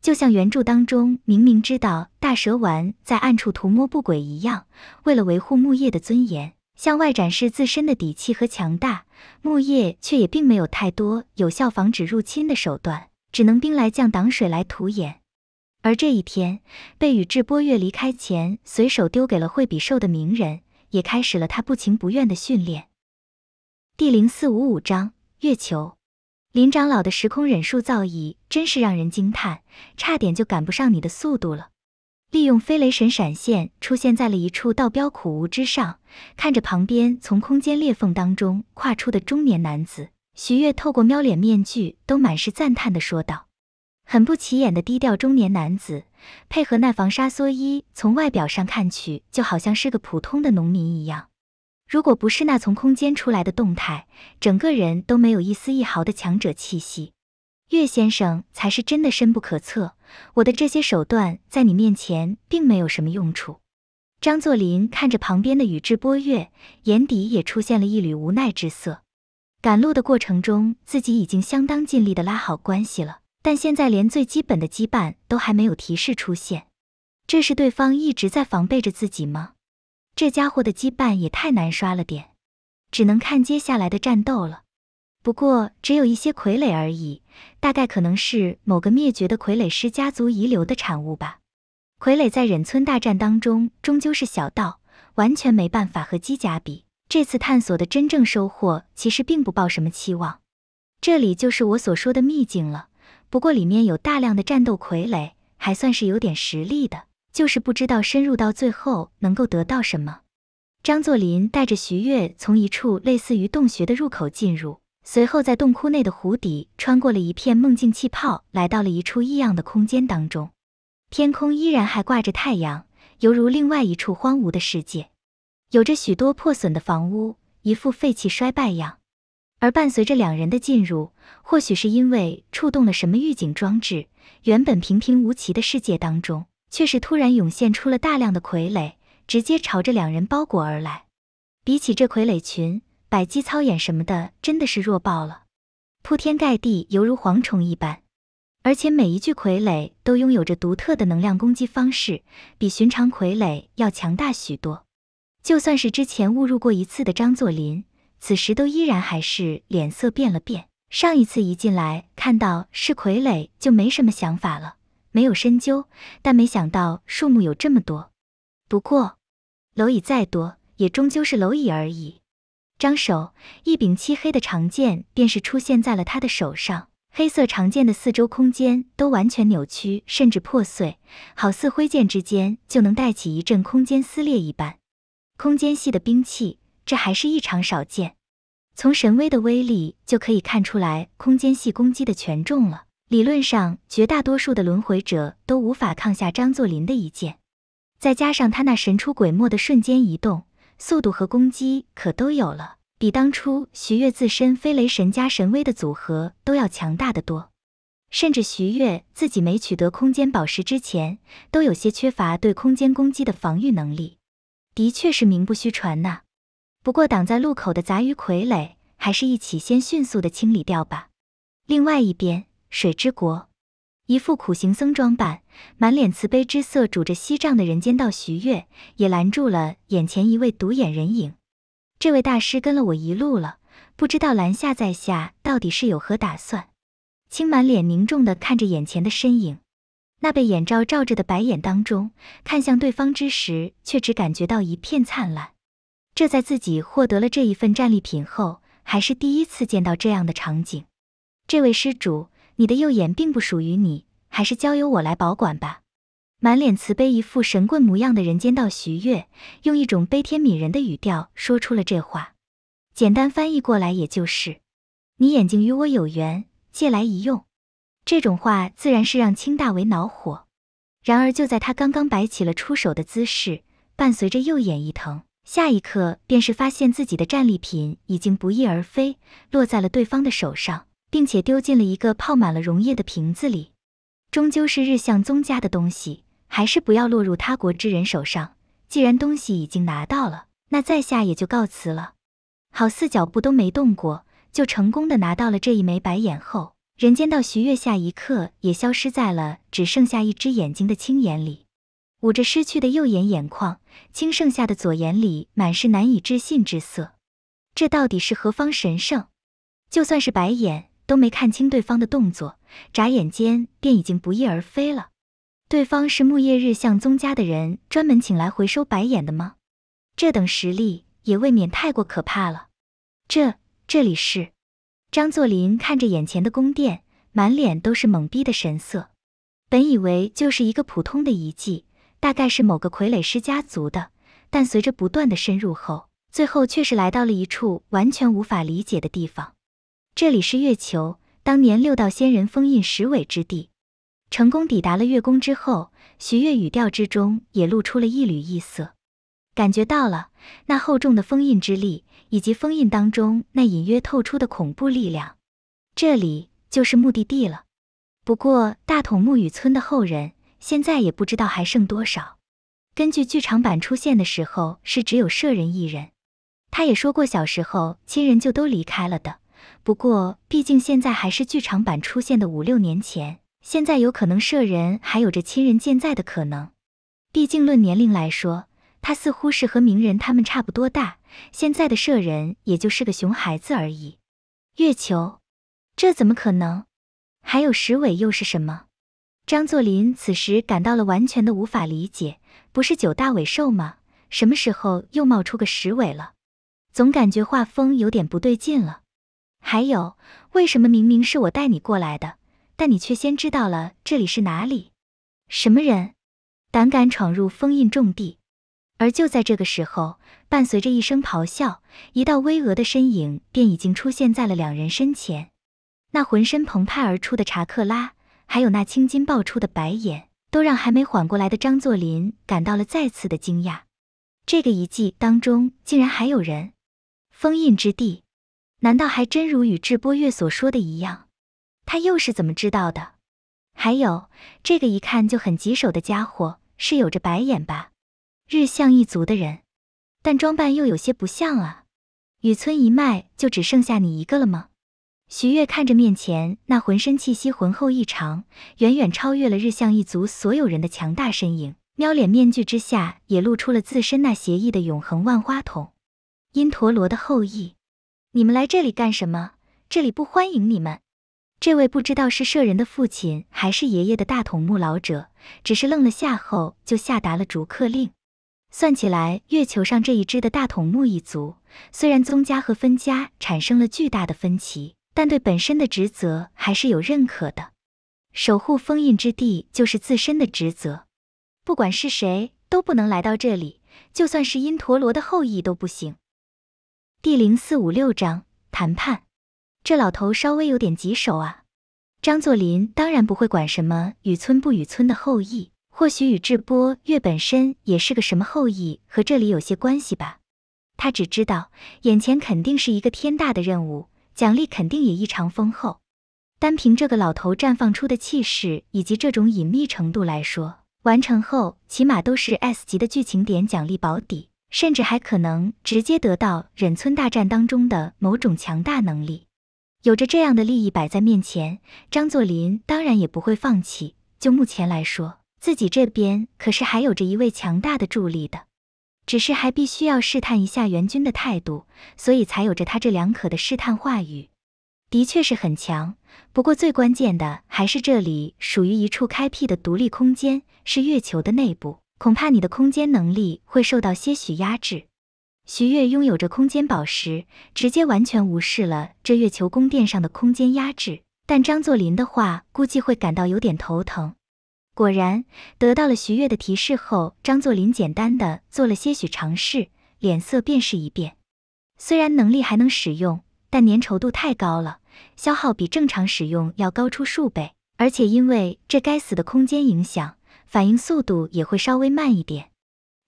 就像原著当中明明知道大蛇丸在暗处图谋不轨一样，为了维护木叶的尊严，向外展示自身的底气和强大，木叶却也并没有太多有效防止入侵的手段，只能兵来将挡水来土掩。而这一天，被宇智波月离开前随手丢给了惠比寿的鸣人，也开始了他不情不愿的训练。第零四五五章：月球。林长老的时空忍术造诣真是让人惊叹，差点就赶不上你的速度了。利用飞雷神闪现出现在了一处道标苦无之上，看着旁边从空间裂缝当中跨出的中年男子，徐月透过喵脸面具都满是赞叹的说道：“很不起眼的低调中年男子，配合那防沙蓑衣，从外表上看去就好像是个普通的农民一样。”如果不是那从空间出来的动态，整个人都没有一丝一毫的强者气息，岳先生才是真的深不可测。我的这些手段在你面前并没有什么用处。张作霖看着旁边的宇智波月，眼底也出现了一缕无奈之色。赶路的过程中，自己已经相当尽力的拉好关系了，但现在连最基本的羁绊都还没有提示出现，这是对方一直在防备着自己吗？这家伙的羁绊也太难刷了点，只能看接下来的战斗了。不过只有一些傀儡而已，大概可能是某个灭绝的傀儡师家族遗留的产物吧。傀儡在忍村大战当中终究是小道，完全没办法和机甲比。这次探索的真正收获，其实并不抱什么期望。这里就是我所说的秘境了，不过里面有大量的战斗傀儡，还算是有点实力的。就是不知道深入到最后能够得到什么。张作霖带着徐悦从一处类似于洞穴的入口进入，随后在洞窟内的湖底穿过了一片梦境气泡，来到了一处异样的空间当中。天空依然还挂着太阳，犹如另外一处荒芜的世界，有着许多破损的房屋，一副废弃衰败样。而伴随着两人的进入，或许是因为触动了什么预警装置，原本平平无奇的世界当中。却是突然涌现出了大量的傀儡，直接朝着两人包裹而来。比起这傀儡群，百机操演什么的真的是弱爆了，铺天盖地，犹如蝗虫一般。而且每一具傀儡都拥有着独特的能量攻击方式，比寻常傀儡要强大许多。就算是之前误入过一次的张作霖，此时都依然还是脸色变了变。上一次一进来看到是傀儡，就没什么想法了。没有深究，但没想到数目有这么多。不过，蝼蚁再多，也终究是蝼蚁而已。张手，一柄漆黑的长剑便是出现在了他的手上。黑色长剑的四周空间都完全扭曲，甚至破碎，好似挥剑之间就能带起一阵空间撕裂一般。空间系的兵器，这还是异常少见。从神威的威力就可以看出来，空间系攻击的权重了。理论上，绝大多数的轮回者都无法抗下张作霖的一剑，再加上他那神出鬼没的瞬间移动，速度和攻击可都有了，比当初徐悦自身飞雷神加神威的组合都要强大的多。甚至徐悦自己没取得空间宝石之前，都有些缺乏对空间攻击的防御能力，的确是名不虚传呐。不过挡在路口的杂鱼傀儡，还是一起先迅速的清理掉吧。另外一边。水之国，一副苦行僧装扮，满脸慈悲之色，拄着锡杖的人间道徐月，也拦住了眼前一位独眼人影。这位大师跟了我一路了，不知道拦下在下到底是有何打算。青满脸凝重的看着眼前的身影，那被眼罩罩着的白眼当中，看向对方之时，却只感觉到一片灿烂。这在自己获得了这一份战利品后，还是第一次见到这样的场景。这位施主。你的右眼并不属于你，还是交由我来保管吧。满脸慈悲、一副神棍模样的人间道徐月，用一种悲天悯人的语调说出了这话。简单翻译过来，也就是“你眼睛与我有缘，借来一用”。这种话自然是让清大为恼火。然而就在他刚刚摆起了出手的姿势，伴随着右眼一疼，下一刻便是发现自己的战利品已经不翼而飞，落在了对方的手上。并且丢进了一个泡满了溶液的瓶子里。终究是日向宗家的东西，还是不要落入他国之人手上。既然东西已经拿到了，那在下也就告辞了。好似脚步都没动过，就成功的拿到了这一枚白眼后，人间道徐月下一刻也消失在了只剩下一只眼睛的青眼里。捂着失去的右眼眼眶，青剩下的左眼里满是难以置信之色。这到底是何方神圣？就算是白眼。都没看清对方的动作，眨眼间便已经不翼而飞了。对方是木叶日向宗家的人，专门请来回收白眼的吗？这等实力也未免太过可怕了。这这里是？张作霖看着眼前的宫殿，满脸都是懵逼的神色。本以为就是一个普通的遗迹，大概是某个傀儡师家族的，但随着不断的深入后，最后却是来到了一处完全无法理解的地方。这里是月球，当年六道仙人封印十尾之地，成功抵达了月宫之后，徐月语调之中也露出了一缕异色，感觉到了那厚重的封印之力，以及封印当中那隐约透出的恐怖力量。这里就是目的地了。不过大筒木羽村的后人现在也不知道还剩多少。根据剧场版出现的时候是只有舍人一人，他也说过小时候亲人就都离开了的。不过，毕竟现在还是剧场版出现的五六年前，现在有可能摄人还有着亲人健在的可能。毕竟论年龄来说，他似乎是和鸣人他们差不多大。现在的摄人也就是个熊孩子而已。月球，这怎么可能？还有十尾又是什么？张作霖此时感到了完全的无法理解。不是九大尾兽吗？什么时候又冒出个十尾了？总感觉画风有点不对劲了。还有，为什么明明是我带你过来的，但你却先知道了这里是哪里？什么人，胆敢闯入封印重地？而就在这个时候，伴随着一声咆哮，一道巍峨的身影便已经出现在了两人身前。那浑身澎湃而出的查克拉，还有那青筋爆出的白眼，都让还没缓过来的张作霖感到了再次的惊讶。这个遗迹当中竟然还有人？封印之地？难道还真如宇智波月所说的一样？他又是怎么知道的？还有这个一看就很棘手的家伙，是有着白眼吧？日向一族的人，但装扮又有些不像啊。宇村一脉就只剩下你一个了吗？徐月看着面前那浑身气息浑厚异常、远远超越了日向一族所有人的强大身影，喵脸面具之下也露出了自身那邪异的永恒万花筒，因陀罗的后裔。你们来这里干什么？这里不欢迎你们。这位不知道是舍人的父亲还是爷爷的大筒木老者，只是愣了下后就下达了逐客令。算起来，月球上这一支的大筒木一族，虽然宗家和分家产生了巨大的分歧，但对本身的职责还是有认可的。守护封印之地就是自身的职责，不管是谁都不能来到这里，就算是因陀罗的后裔都不行。第零四五六章谈判，这老头稍微有点棘手啊。张作霖当然不会管什么与村不与村的后裔，或许宇智波月本身也是个什么后裔，和这里有些关系吧。他只知道眼前肯定是一个天大的任务，奖励肯定也异常丰厚。单凭这个老头绽放出的气势以及这种隐秘程度来说，完成后起码都是 S 级的剧情点奖励保底。甚至还可能直接得到忍村大战当中的某种强大能力，有着这样的利益摆在面前，张作霖当然也不会放弃。就目前来说，自己这边可是还有着一位强大的助力的，只是还必须要试探一下援军的态度，所以才有着他这两可的试探话语。的确是很强，不过最关键的还是这里属于一处开辟的独立空间，是月球的内部。恐怕你的空间能力会受到些许压制。徐月拥有着空间宝石，直接完全无视了这月球宫殿上的空间压制。但张作霖的话，估计会感到有点头疼。果然，得到了徐月的提示后，张作霖简单的做了些许尝试，脸色便是一变。虽然能力还能使用，但粘稠度太高了，消耗比正常使用要高出数倍，而且因为这该死的空间影响。反应速度也会稍微慢一点，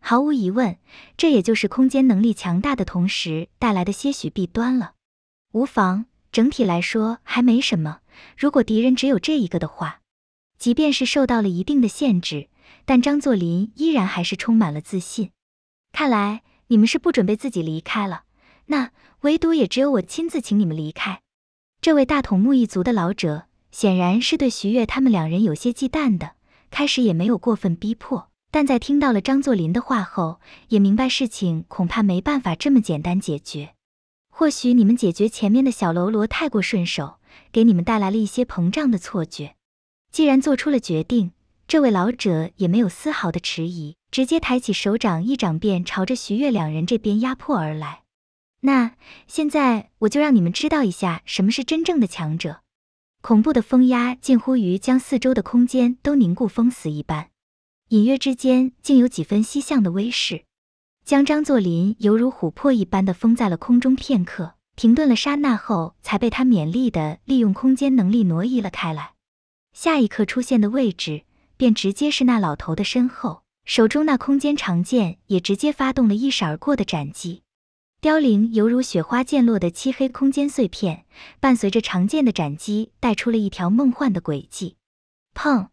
毫无疑问，这也就是空间能力强大的同时带来的些许弊端了。无妨，整体来说还没什么。如果敌人只有这一个的话，即便是受到了一定的限制，但张作霖依然还是充满了自信。看来你们是不准备自己离开了，那唯独也只有我亲自请你们离开。这位大筒木一族的老者显然是对徐悦他们两人有些忌惮的。开始也没有过分逼迫，但在听到了张作霖的话后，也明白事情恐怕没办法这么简单解决。或许你们解决前面的小喽啰太过顺手，给你们带来了一些膨胀的错觉。既然做出了决定，这位老者也没有丝毫的迟疑，直接抬起手掌一掌便朝着徐悦两人这边压迫而来。那现在我就让你们知道一下什么是真正的强者。恐怖的风压近乎于将四周的空间都凝固封死一般，隐约之间竟有几分西向的威势，将张作霖犹如琥珀一般的封在了空中片刻，停顿了刹那后，才被他勉力的利用空间能力挪移了开来。下一刻出现的位置，便直接是那老头的身后，手中那空间长剑也直接发动了一闪而过的斩击。凋零犹如雪花溅落的漆黑空间碎片，伴随着长剑的斩击，带出了一条梦幻的轨迹。砰！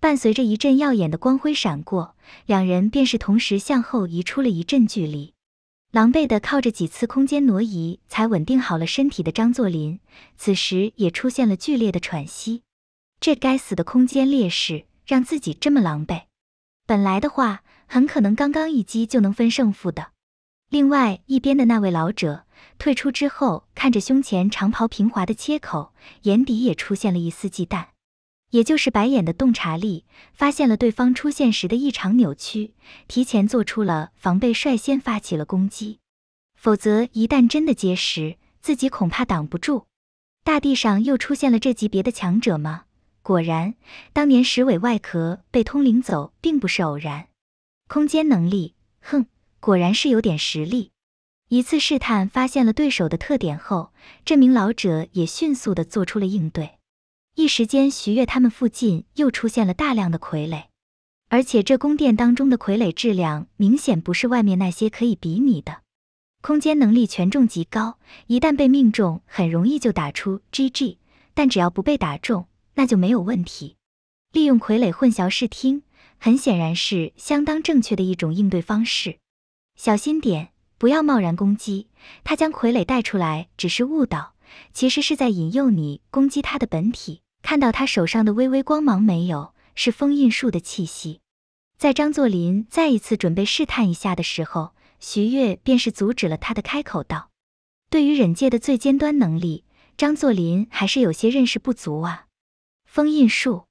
伴随着一阵耀眼的光辉闪过，两人便是同时向后移出了一阵距离。狼狈的靠着几次空间挪移才稳定好了身体的张作霖，此时也出现了剧烈的喘息。这该死的空间劣势，让自己这么狼狈。本来的话，很可能刚刚一击就能分胜负的。另外一边的那位老者退出之后，看着胸前长袍平滑的切口，眼底也出现了一丝忌惮。也就是白眼的洞察力发现了对方出现时的异常扭曲，提前做出了防备，率先发起了攻击。否则，一旦真的结实，自己恐怕挡不住。大地上又出现了这级别的强者吗？果然，当年石尾外壳被通灵走，并不是偶然。空间能力，哼。果然是有点实力。一次试探发现了对手的特点后，这名老者也迅速的做出了应对。一时间，徐悦他们附近又出现了大量的傀儡，而且这宫殿当中的傀儡质量明显不是外面那些可以比拟的。空间能力权重极高，一旦被命中，很容易就打出 GG。但只要不被打中，那就没有问题。利用傀儡混淆视听，很显然是相当正确的一种应对方式。小心点，不要贸然攻击。他将傀儡带出来只是误导，其实是在引诱你攻击他的本体。看到他手上的微微光芒没有？是封印术的气息。在张作霖再一次准备试探一下的时候，徐月便是阻止了他的开口道：“对于忍界的最尖端能力，张作霖还是有些认识不足啊。”封印术。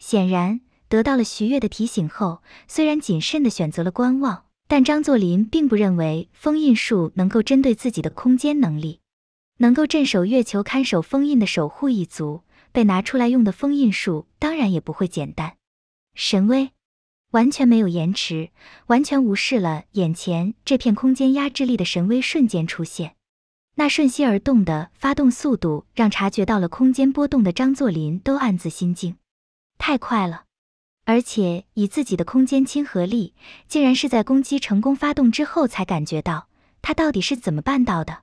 显然得到了徐月的提醒后，虽然谨慎地选择了观望。但张作霖并不认为封印术能够针对自己的空间能力，能够镇守月球、看守封印的守护一族，被拿出来用的封印术当然也不会简单。神威，完全没有延迟，完全无视了眼前这片空间压制力的神威瞬间出现，那瞬息而动的发动速度，让察觉到了空间波动的张作霖都暗自心惊，太快了。而且以自己的空间亲和力，竟然是在攻击成功发动之后才感觉到，他到底是怎么办到的。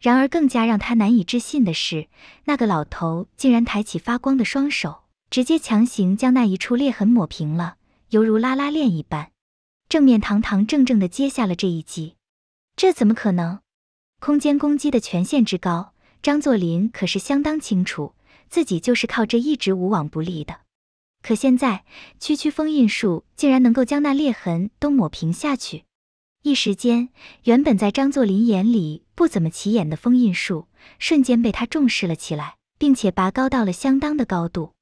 然而，更加让他难以置信的是，那个老头竟然抬起发光的双手，直接强行将那一处裂痕抹平了，犹如拉拉链一般，正面堂堂正正的接下了这一击。这怎么可能？空间攻击的权限之高，张作霖可是相当清楚，自己就是靠这一直无往不利的。可现在，区区封印术竟然能够将那裂痕都抹平下去，一时间，原本在张作霖眼里不怎么起眼的封印术，瞬间被他重视了起来，并且拔高到了相当的高度。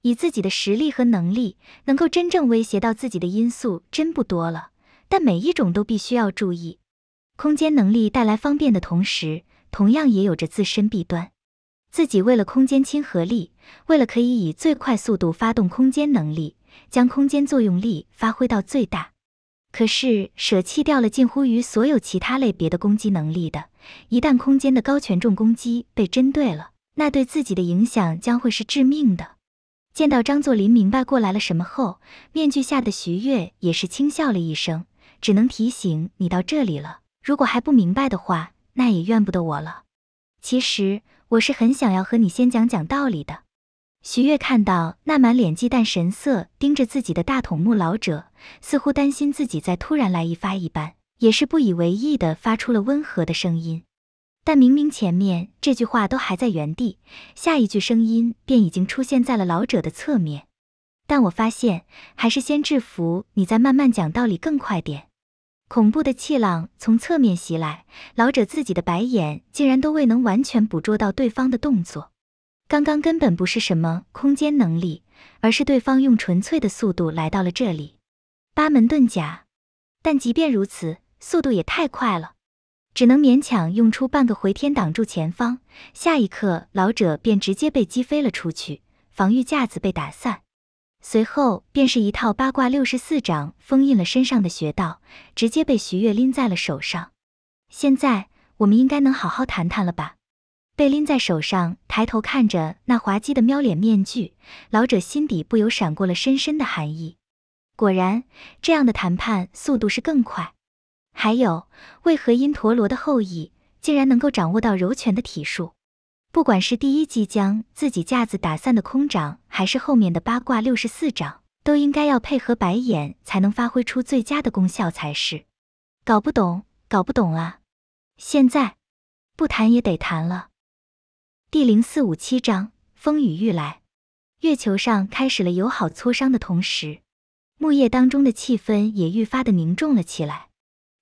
以自己的实力和能力，能够真正威胁到自己的因素真不多了，但每一种都必须要注意。空间能力带来方便的同时，同样也有着自身弊端。自己为了空间亲和力，为了可以以最快速度发动空间能力，将空间作用力发挥到最大，可是舍弃掉了近乎于所有其他类别的攻击能力的，一旦空间的高权重攻击被针对了，那对自己的影响将会是致命的。见到张作霖明白过来了什么后，面具下的徐悦也是轻笑了一声，只能提醒你到这里了。如果还不明白的话，那也怨不得我了。其实。我是很想要和你先讲讲道理的，徐月看到那满脸忌惮神色盯着自己的大筒木老者，似乎担心自己再突然来一发一般，也是不以为意的发出了温和的声音。但明明前面这句话都还在原地，下一句声音便已经出现在了老者的侧面。但我发现，还是先制服你，再慢慢讲道理更快点。恐怖的气浪从侧面袭来，老者自己的白眼竟然都未能完全捕捉到对方的动作。刚刚根本不是什么空间能力，而是对方用纯粹的速度来到了这里。八门遁甲，但即便如此，速度也太快了，只能勉强用出半个回天挡住前方。下一刻，老者便直接被击飞了出去，防御架子被打散。随后便是一套八卦六十四掌封印了身上的穴道，直接被徐月拎在了手上。现在我们应该能好好谈谈了吧？被拎在手上，抬头看着那滑稽的喵脸面具，老者心底不由闪过了深深的寒意。果然，这样的谈判速度是更快。还有，为何因陀罗的后裔竟然能够掌握到柔拳的体术？不管是第一击将自己架子打散的空掌，还是后面的八卦六十四掌，都应该要配合白眼才能发挥出最佳的功效才是。搞不懂，搞不懂啊！现在不谈也得谈了。第零四五七章风雨欲来。月球上开始了友好磋商的同时，木叶当中的气氛也愈发的凝重了起来。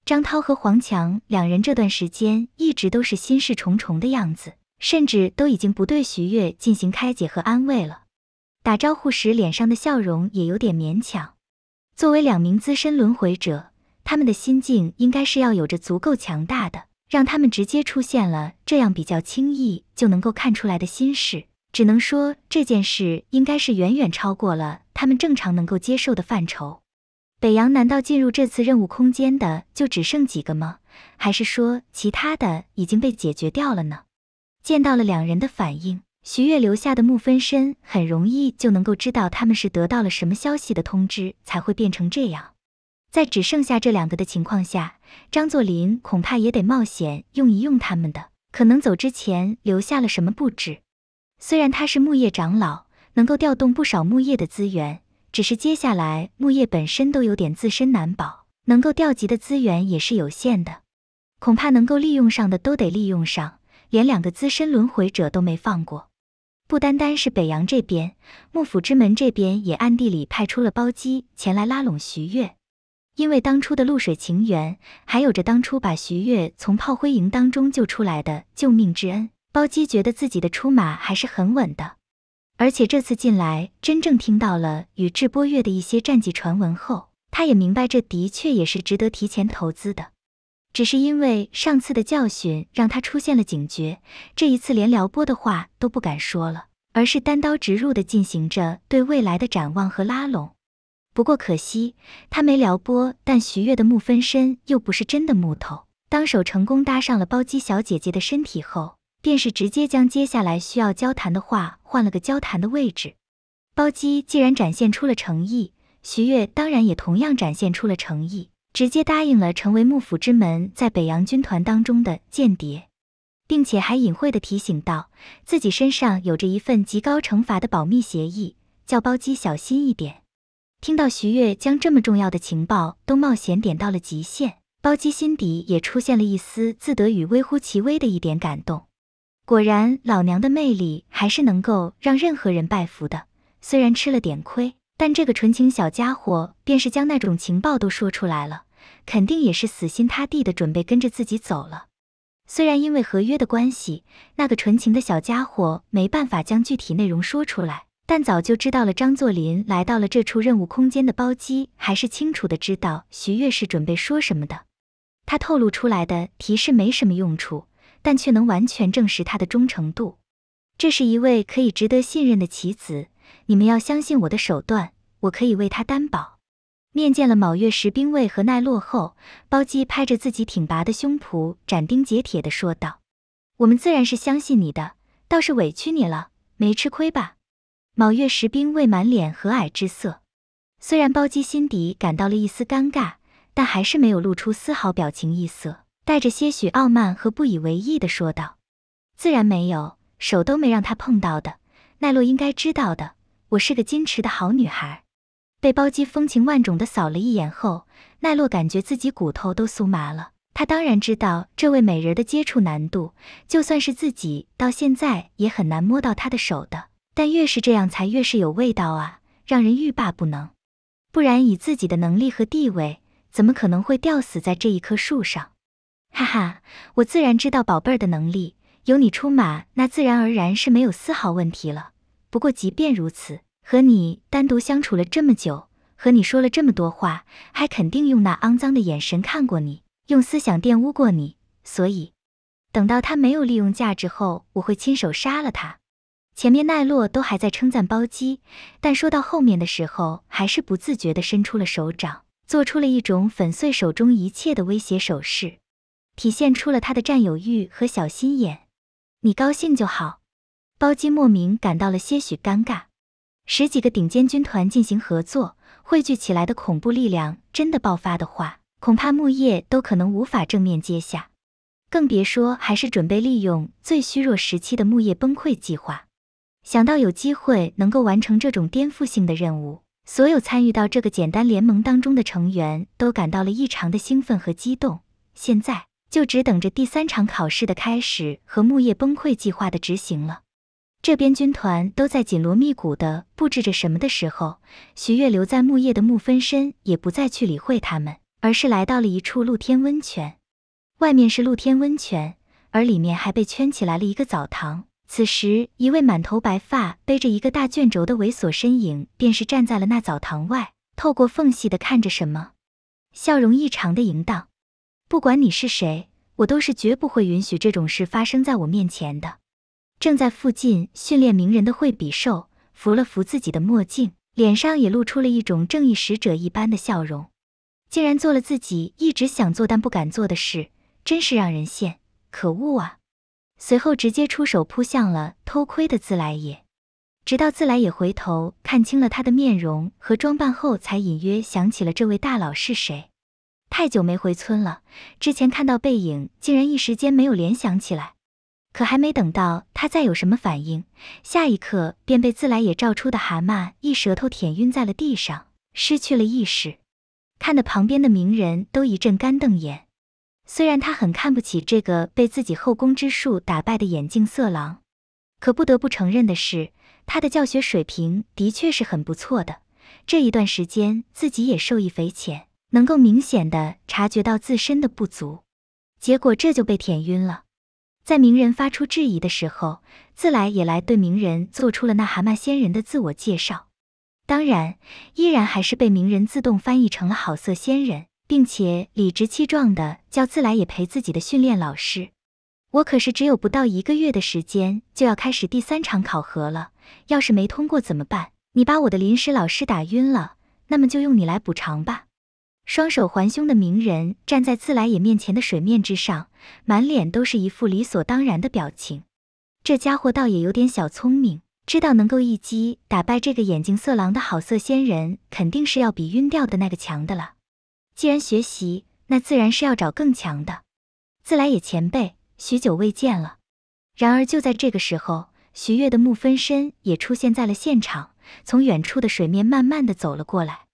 张涛和黄强两人这段时间一直都是心事重重的样子。甚至都已经不对徐悦进行开解和安慰了，打招呼时脸上的笑容也有点勉强。作为两名资深轮回者，他们的心境应该是要有着足够强大的，让他们直接出现了这样比较轻易就能够看出来的心事。只能说这件事应该是远远超过了他们正常能够接受的范畴。北洋难道进入这次任务空间的就只剩几个吗？还是说其他的已经被解决掉了呢？见到了两人的反应，徐月留下的木分身很容易就能够知道他们是得到了什么消息的通知才会变成这样。在只剩下这两个的情况下，张作霖恐怕也得冒险用一用他们的。可能走之前留下了什么布置。虽然他是木叶长老，能够调动不少木叶的资源，只是接下来木叶本身都有点自身难保，能够调集的资源也是有限的，恐怕能够利用上的都得利用上。连两个资深轮回者都没放过，不单单是北洋这边，幕府之门这边也暗地里派出了包机前来拉拢徐悦，因为当初的露水情缘，还有着当初把徐悦从炮灰营当中救出来的救命之恩，包机觉得自己的出马还是很稳的，而且这次进来真正听到了宇智波月的一些战绩传闻后，他也明白这的确也是值得提前投资的。只是因为上次的教训，让他出现了警觉。这一次连撩拨的话都不敢说了，而是单刀直入地进行着对未来的展望和拉拢。不过可惜，他没撩拨，但徐悦的木分身又不是真的木头。当手成功搭上了包机小姐姐的身体后，便是直接将接下来需要交谈的话换了个交谈的位置。包机既然展现出了诚意，徐悦当然也同样展现出了诚意。直接答应了成为幕府之门在北洋军团当中的间谍，并且还隐晦的提醒道，自己身上有着一份极高惩罚的保密协议，叫包机小心一点。听到徐悦将这么重要的情报都冒险点到了极限，包机心底也出现了一丝自得与微乎其微的一点感动。果然，老娘的魅力还是能够让任何人拜服的，虽然吃了点亏。但这个纯情小家伙便是将那种情报都说出来了，肯定也是死心塌地的准备跟着自己走了。虽然因为合约的关系，那个纯情的小家伙没办法将具体内容说出来，但早就知道了张作霖来到了这处任务空间的包机，还是清楚的知道徐月是准备说什么的。他透露出来的提示没什么用处，但却能完全证实他的忠诚度。这是一位可以值得信任的棋子。你们要相信我的手段，我可以为他担保。面见了卯月石兵卫和奈落后，包基拍着自己挺拔的胸脯，斩钉截铁地说道：“我们自然是相信你的，倒是委屈你了，没吃亏吧？”卯月石兵卫满脸和蔼之色，虽然包基心底感到了一丝尴尬，但还是没有露出丝毫表情异色，带着些许傲慢和不以为意地说道：“自然没有，手都没让他碰到的，奈落应该知道的。”我是个矜持的好女孩，被包机风情万种的扫了一眼后，奈落感觉自己骨头都酥麻了。他当然知道这位美人的接触难度，就算是自己到现在也很难摸到她的手的。但越是这样，才越是有味道啊，让人欲罢不能。不然以自己的能力和地位，怎么可能会吊死在这一棵树上？哈哈，我自然知道宝贝儿的能力，有你出马，那自然而然是没有丝毫问题了。不过，即便如此，和你单独相处了这么久，和你说了这么多话，还肯定用那肮脏的眼神看过你，用思想玷污过你，所以，等到他没有利用价值后，我会亲手杀了他。前面奈落都还在称赞包机，但说到后面的时候，还是不自觉地伸出了手掌，做出了一种粉碎手中一切的威胁手势，体现出了他的占有欲和小心眼。你高兴就好。包机莫名感到了些许尴尬。十几个顶尖军团进行合作，汇聚起来的恐怖力量，真的爆发的话，恐怕木叶都可能无法正面接下，更别说还是准备利用最虚弱时期的木叶崩溃计划。想到有机会能够完成这种颠覆性的任务，所有参与到这个简单联盟当中的成员都感到了异常的兴奋和激动。现在就只等着第三场考试的开始和木叶崩溃计划的执行了。这边军团都在紧锣密鼓的布置着什么的时候，徐月留在木叶的木分身也不再去理会他们，而是来到了一处露天温泉。外面是露天温泉，而里面还被圈起来了一个澡堂。此时，一位满头白发、背着一个大卷轴的猥琐身影，便是站在了那澡堂外，透过缝隙的看着什么，笑容异常的淫荡。不管你是谁，我都是绝不会允许这种事发生在我面前的。正在附近训练鸣人的惠比寿，扶了扶自己的墨镜，脸上也露出了一种正义使者一般的笑容，竟然做了自己一直想做但不敢做的事，真是让人羡。可恶啊！随后直接出手扑向了偷窥的自来也，直到自来也回头看清了他的面容和装扮后，才隐约想起了这位大佬是谁。太久没回村了，之前看到背影，竟然一时间没有联想起来。可还没等到他再有什么反应，下一刻便被自来也照出的蛤蟆一舌头舔晕在了地上，失去了意识。看得旁边的名人都一阵干瞪眼。虽然他很看不起这个被自己后宫之术打败的眼镜色狼，可不得不承认的是，他的教学水平的确是很不错的。这一段时间自己也受益匪浅，能够明显的察觉到自身的不足，结果这就被舔晕了。在鸣人发出质疑的时候，自来也来对鸣人做出了那蛤蟆仙人的自我介绍，当然，依然还是被鸣人自动翻译成了好色仙人，并且理直气壮的叫自来也陪自己的训练老师。我可是只有不到一个月的时间就要开始第三场考核了，要是没通过怎么办？你把我的临时老师打晕了，那么就用你来补偿吧。双手环胸的鸣人站在自来也面前的水面之上，满脸都是一副理所当然的表情。这家伙倒也有点小聪明，知道能够一击打败这个眼睛色狼的好色仙人，肯定是要比晕掉的那个强的了。既然学习，那自然是要找更强的。自来也前辈，许久未见了。然而就在这个时候，徐月的木分身也出现在了现场，从远处的水面慢慢的走了过来。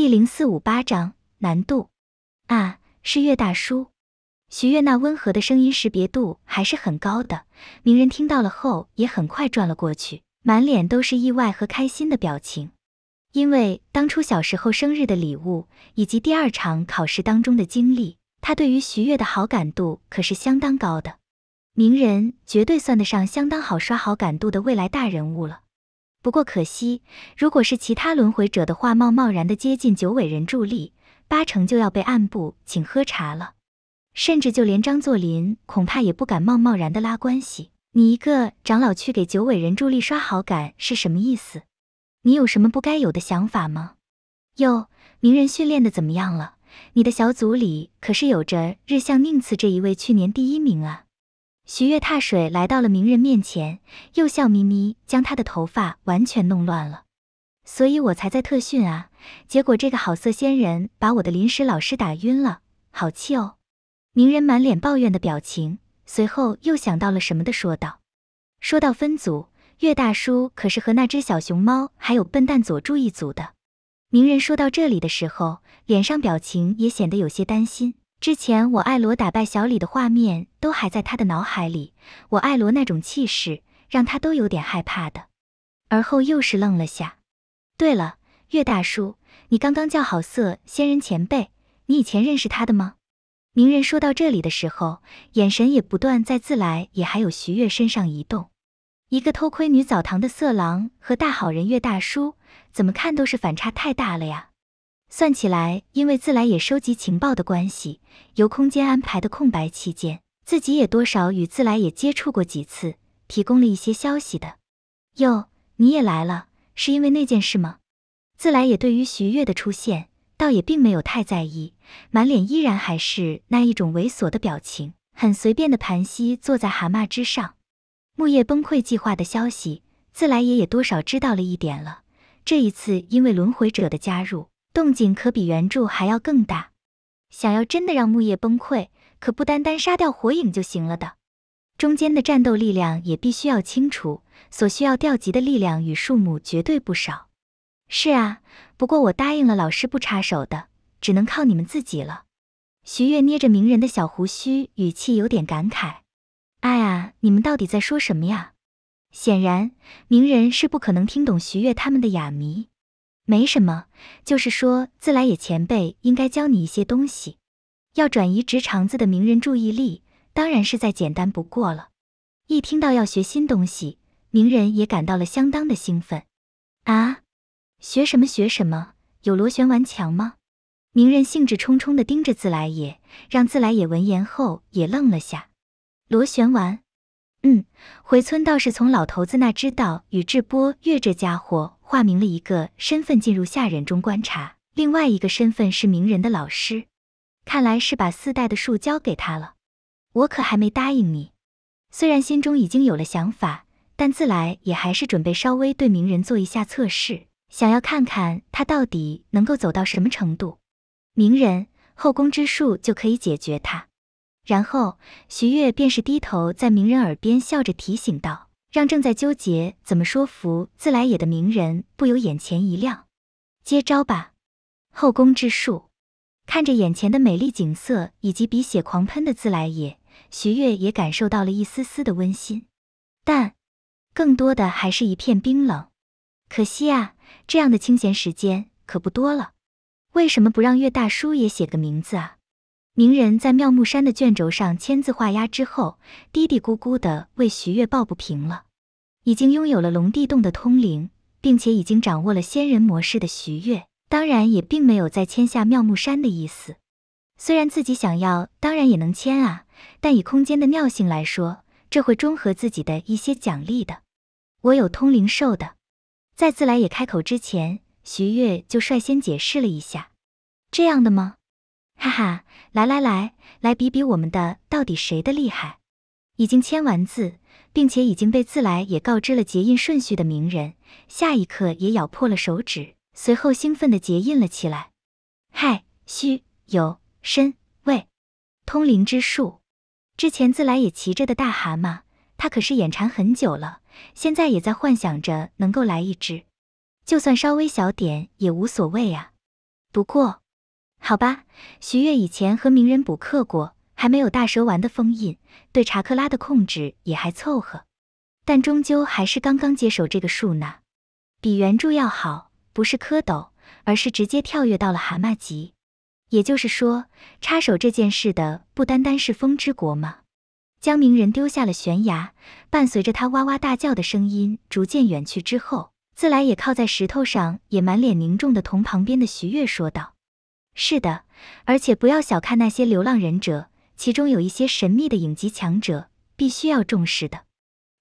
第零四五八章难度啊，是岳大叔。徐悦那温和的声音识别度还是很高的。鸣人听到了后，也很快转了过去，满脸都是意外和开心的表情。因为当初小时候生日的礼物，以及第二场考试当中的经历，他对于徐悦的好感度可是相当高的。鸣人绝对算得上相当好刷好感度的未来大人物了。不过可惜，如果是其他轮回者的话，贸贸然的接近九尾人助力，八成就要被暗部请喝茶了。甚至就连张作霖恐怕也不敢贸贸然的拉关系。你一个长老去给九尾人助力刷好感是什么意思？你有什么不该有的想法吗？哟，鸣人训练的怎么样了？你的小组里可是有着日向宁次这一位去年第一名啊。许月踏水来到了鸣人面前，又笑眯眯将他的头发完全弄乱了，所以我才在特训啊。结果这个好色仙人把我的临时老师打晕了，好气哦！鸣人满脸抱怨的表情，随后又想到了什么的说道：“说到分组，岳大叔可是和那只小熊猫还有笨蛋佐助一组的。”鸣人说到这里的时候，脸上表情也显得有些担心。之前我艾罗打败小李的画面都还在他的脑海里，我艾罗那种气势让他都有点害怕的，而后又是愣了下。对了，岳大叔，你刚刚叫好色仙人前辈，你以前认识他的吗？名人说到这里的时候，眼神也不断在自来也还有徐月身上移动。一个偷窥女澡堂的色狼和大好人岳大叔，怎么看都是反差太大了呀。算起来，因为自来也收集情报的关系，由空间安排的空白期间，自己也多少与自来也接触过几次，提供了一些消息的。哟，你也来了，是因为那件事吗？自来也对于徐月的出现，倒也并没有太在意，满脸依然还是那一种猥琐的表情，很随便的盘膝坐在蛤蟆之上。木叶崩溃计划的消息，自来也也多少知道了一点了。这一次因为轮回者的加入。动静可比原著还要更大，想要真的让木叶崩溃，可不单单杀掉火影就行了的，中间的战斗力量也必须要清楚，所需要调集的力量与数目绝对不少。是啊，不过我答应了老师不插手的，只能靠你们自己了。徐月捏着鸣人的小胡须，语气有点感慨：“哎呀，你们到底在说什么呀？”显然，鸣人是不可能听懂徐月他们的哑谜。没什么，就是说自来也前辈应该教你一些东西。要转移直肠子的鸣人注意力，当然是再简单不过了。一听到要学新东西，鸣人也感到了相当的兴奋。啊，学什么学什么？有螺旋丸强吗？鸣人兴致冲冲的盯着自来也，让自来也闻言后也愣了下。螺旋丸？嗯，回村倒是从老头子那知道宇智波月这家伙。化名了一个身份进入下人中观察，另外一个身份是鸣人的老师，看来是把四代的术交给他了。我可还没答应你。虽然心中已经有了想法，但自来也还是准备稍微对鸣人做一下测试，想要看看他到底能够走到什么程度。鸣人后宫之术就可以解决他。然后徐月便是低头在鸣人耳边笑着提醒道。让正在纠结怎么说服自来也的名人不由眼前一亮，接招吧！后宫之术。看着眼前的美丽景色以及鼻血狂喷的自来也，徐悦也感受到了一丝丝的温馨，但更多的还是一片冰冷。可惜啊，这样的清闲时间可不多了。为什么不让岳大叔也写个名字啊？鸣人在妙木山的卷轴上签字画押之后，嘀嘀咕咕地为徐月抱不平了。已经拥有了龙地洞的通灵，并且已经掌握了仙人模式的徐月，当然也并没有再签下妙木山的意思。虽然自己想要，当然也能签啊，但以空间的尿性来说，这会中和自己的一些奖励的。我有通灵兽的，在自来也开口之前，徐月就率先解释了一下。这样的吗？哈哈，来来来，来比比我们的到底谁的厉害。已经签完字，并且已经被自来也告知了结印顺序的鸣人，下一刻也咬破了手指，随后兴奋的结印了起来。嗨，虚有身位，通灵之术。之前自来也骑着的大蛤蟆，他可是眼馋很久了，现在也在幻想着能够来一只，就算稍微小点也无所谓啊。不过。好吧，徐月以前和鸣人补课过，还没有大蛇丸的封印，对查克拉的控制也还凑合，但终究还是刚刚接手这个树呢。比原著要好，不是蝌蚪，而是直接跳跃到了蛤蟆级。也就是说，插手这件事的不单单是风之国吗？将鸣人丢下了悬崖，伴随着他哇哇大叫的声音逐渐远去之后，自来也靠在石头上，也满脸凝重的同旁边的徐月说道。是的，而且不要小看那些流浪忍者，其中有一些神秘的影级强者，必须要重视的。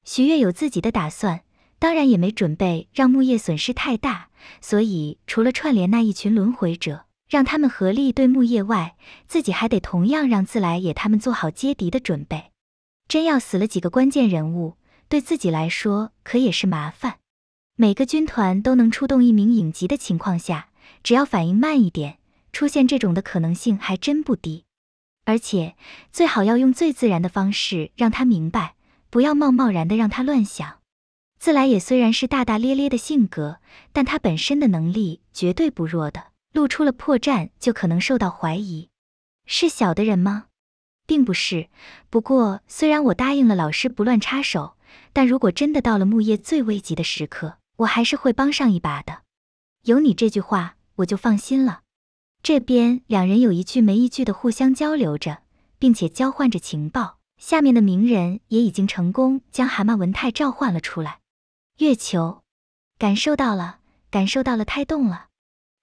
徐月有自己的打算，当然也没准备让木叶损失太大，所以除了串联那一群轮回者，让他们合力对木叶外，自己还得同样让自来也他们做好接敌的准备。真要死了几个关键人物，对自己来说可也是麻烦。每个军团都能出动一名影级的情况下，只要反应慢一点。出现这种的可能性还真不低，而且最好要用最自然的方式让他明白，不要贸贸然的让他乱想。自来也虽然是大大咧咧的性格，但他本身的能力绝对不弱的，露出了破绽就可能受到怀疑。是小的人吗？并不是。不过虽然我答应了老师不乱插手，但如果真的到了木叶最危急的时刻，我还是会帮上一把的。有你这句话，我就放心了。这边两人有一句没一句的互相交流着，并且交换着情报。下面的鸣人也已经成功将蛤蟆文太召唤了出来。月球，感受到了，感受到了胎动了。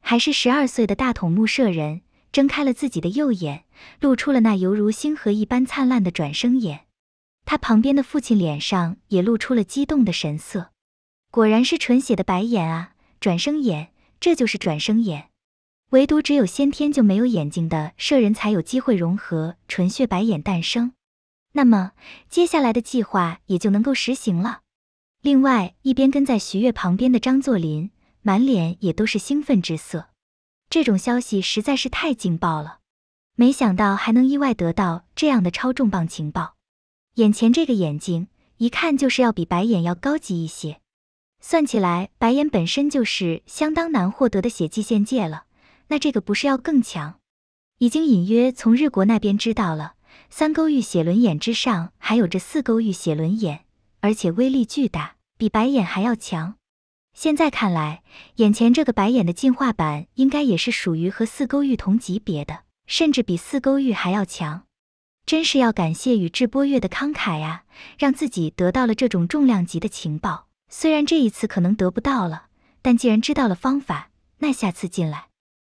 还是十二岁的大筒木舍人睁开了自己的右眼，露出了那犹如星河一般灿烂的转生眼。他旁边的父亲脸上也露出了激动的神色。果然是纯血的白眼啊，转生眼，这就是转生眼。唯独只有先天就没有眼睛的摄人才有机会融合纯血白眼诞生，那么接下来的计划也就能够实行了。另外一边跟在徐悦旁边的张作霖，满脸也都是兴奋之色。这种消息实在是太劲爆了，没想到还能意外得到这样的超重磅情报。眼前这个眼睛，一看就是要比白眼要高级一些。算起来，白眼本身就是相当难获得的血迹限界了。那这个不是要更强？已经隐约从日国那边知道了，三勾玉写轮眼之上还有这四勾玉写轮眼，而且威力巨大，比白眼还要强。现在看来，眼前这个白眼的进化版应该也是属于和四勾玉同级别的，甚至比四勾玉还要强。真是要感谢宇智波月的慷慨呀，让自己得到了这种重量级的情报。虽然这一次可能得不到了，但既然知道了方法，那下次进来。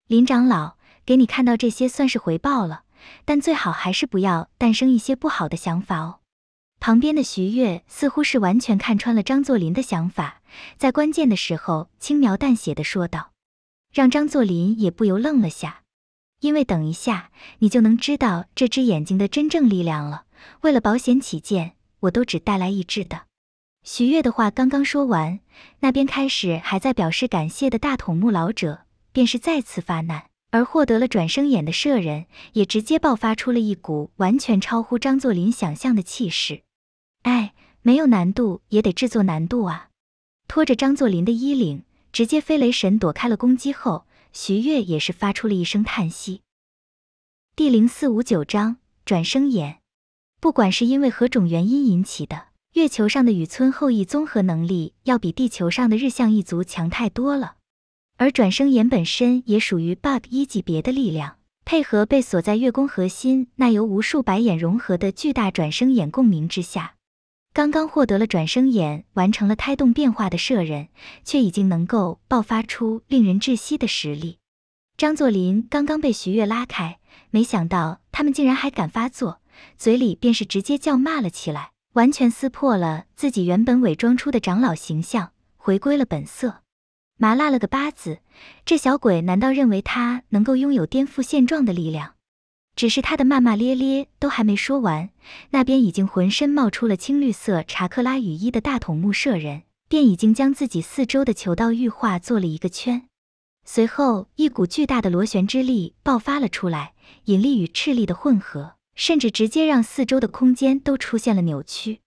林长老，给你看到这些算是回报了，但最好还是不要诞生一些不好的想法哦。旁边的徐悦似乎是完全看穿了张作霖的想法，在关键的时候轻描淡写的说道，让张作霖也不由愣了下，因为等一下你就能知道这只眼睛的真正力量了。为了保险起见，我都只带来一只的。徐悦的话刚刚说完，那边开始还在表示感谢的大筒木老者。便是再次发难，而获得了转生眼的舍人也直接爆发出了一股完全超乎张作霖想象的气势。哎，没有难度也得制作难度啊！拖着张作霖的衣领，直接飞雷神躲开了攻击后，徐悦也是发出了一声叹息。第零四五九章：转生眼。不管是因为何种原因引起的，月球上的宇村后裔综合能力要比地球上的日向一族强太多了。而转生眼本身也属于 BUG 一级别的力量，配合被锁在月宫核心那由无数白眼融合的巨大转生眼共鸣之下，刚刚获得了转生眼、完成了胎动变化的舍人，却已经能够爆发出令人窒息的实力。张作霖刚刚被徐月拉开，没想到他们竟然还敢发作，嘴里便是直接叫骂了起来，完全撕破了自己原本伪装出的长老形象，回归了本色。麻辣了个巴子！这小鬼难道认为他能够拥有颠覆现状的力量？只是他的骂骂咧咧都还没说完，那边已经浑身冒出了青绿色查克拉雨衣的大筒木舍人，便已经将自己四周的球道玉化做了一个圈。随后，一股巨大的螺旋之力爆发了出来，引力与斥力的混合，甚至直接让四周的空间都出现了扭曲。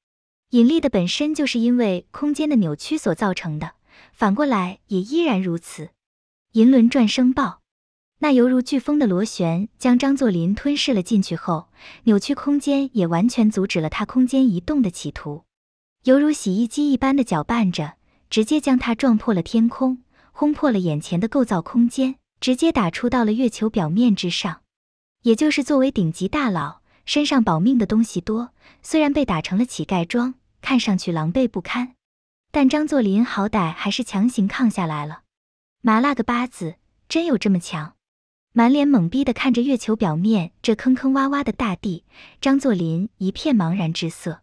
引力的本身就是因为空间的扭曲所造成的。反过来也依然如此，银轮转声爆，那犹如飓风的螺旋将张作霖吞噬了进去后，扭曲空间也完全阻止了他空间移动的企图，犹如洗衣机一般的搅拌着，直接将他撞破了天空，轰破了眼前的构造空间，直接打出到了月球表面之上。也就是作为顶级大佬，身上保命的东西多，虽然被打成了乞丐装，看上去狼狈不堪。但张作霖好歹还是强行抗下来了，麻辣个巴子真有这么强？满脸懵逼的看着月球表面这坑坑洼洼的大地，张作霖一片茫然之色。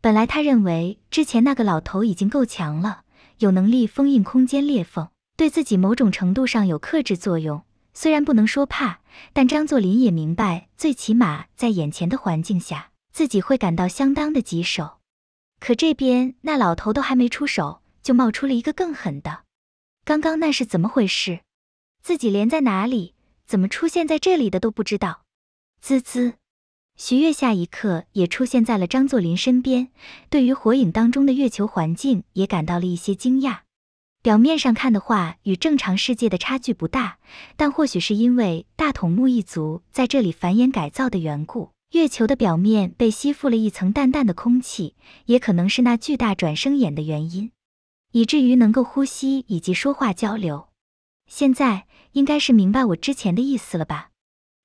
本来他认为之前那个老头已经够强了，有能力封印空间裂缝，对自己某种程度上有克制作用。虽然不能说怕，但张作霖也明白，最起码在眼前的环境下，自己会感到相当的棘手。可这边那老头都还没出手，就冒出了一个更狠的。刚刚那是怎么回事？自己连在哪里、怎么出现在这里的都不知道。滋滋，徐月下一刻也出现在了张作霖身边，对于火影当中的月球环境也感到了一些惊讶。表面上看的话，与正常世界的差距不大，但或许是因为大筒木一族在这里繁衍改造的缘故。月球的表面被吸附了一层淡淡的空气，也可能是那巨大转生眼的原因，以至于能够呼吸以及说话交流。现在应该是明白我之前的意思了吧？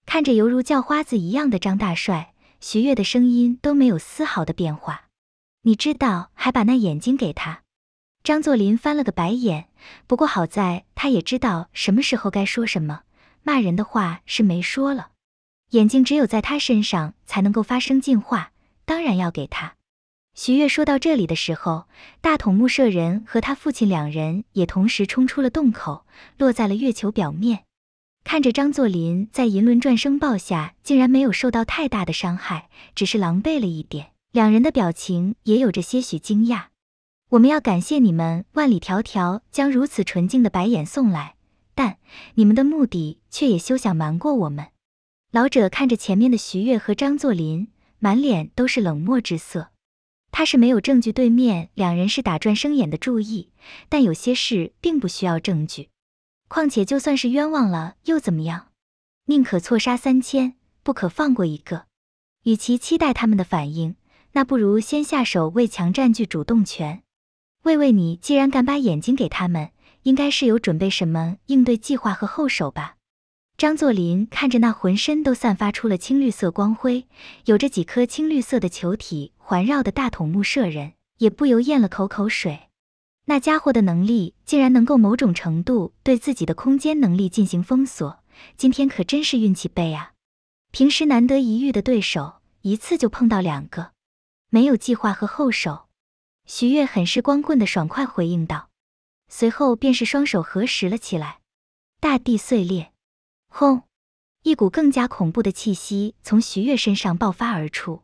看着犹如叫花子一样的张大帅，徐悦的声音都没有丝毫的变化。你知道还把那眼睛给他？张作霖翻了个白眼，不过好在他也知道什么时候该说什么，骂人的话是没说了。眼睛只有在他身上才能够发生进化，当然要给他。徐悦说到这里的时候，大筒木舍人和他父亲两人也同时冲出了洞口，落在了月球表面。看着张作霖在银轮转声爆下，竟然没有受到太大的伤害，只是狼狈了一点，两人的表情也有着些许惊讶。我们要感谢你们万里迢迢将如此纯净的白眼送来，但你们的目的却也休想瞒过我们。老者看着前面的徐悦和张作霖，满脸都是冷漠之色。他是没有证据，对面两人是打转生眼的注意，但有些事并不需要证据。况且就算是冤枉了，又怎么样？宁可错杀三千，不可放过一个。与其期待他们的反应，那不如先下手为强，占据主动权。魏魏，你既然敢把眼睛给他们，应该是有准备什么应对计划和后手吧？张作霖看着那浑身都散发出了青绿色光辉，有着几颗青绿色的球体环绕的大筒木射人，也不由咽了口口水。那家伙的能力竟然能够某种程度对自己的空间能力进行封锁，今天可真是运气背啊！平时难得一遇的对手，一次就碰到两个，没有计划和后手。徐悦很是光棍的爽快回应道，随后便是双手合十了起来，大地碎裂。轰！一股更加恐怖的气息从徐月身上爆发而出，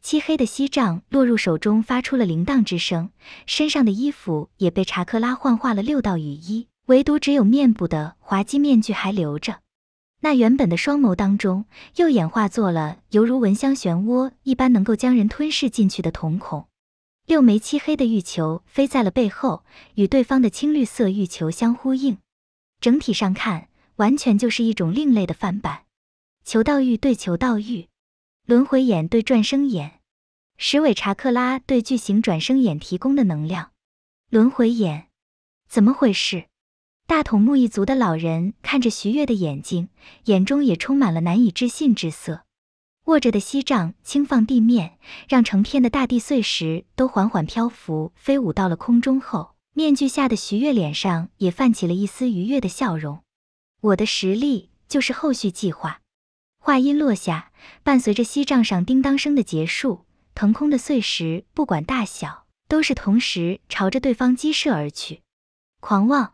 漆黑的锡杖落入手中，发出了铃铛之声。身上的衣服也被查克拉幻化了六道雨衣，唯独只有面部的滑稽面具还留着。那原本的双眸当中，右眼化作了犹如蚊香漩涡一般，能够将人吞噬进去的瞳孔。六枚漆黑的玉球飞在了背后，与对方的青绿色玉球相呼应。整体上看。完全就是一种另类的翻版，求道玉对求道玉，轮回眼对转生眼，十尾查克拉对巨型转生眼提供的能量，轮回眼，怎么回事？大筒木一族的老人看着徐月的眼睛，眼中也充满了难以置信之色。握着的锡杖轻放地面，让成片的大地碎石都缓缓漂浮飞舞到了空中。后面具下的徐月脸上也泛起了一丝愉悦的笑容。我的实力就是后续计划。话音落下，伴随着锡杖上叮当声的结束，腾空的碎石不管大小，都是同时朝着对方击射而去。狂妄，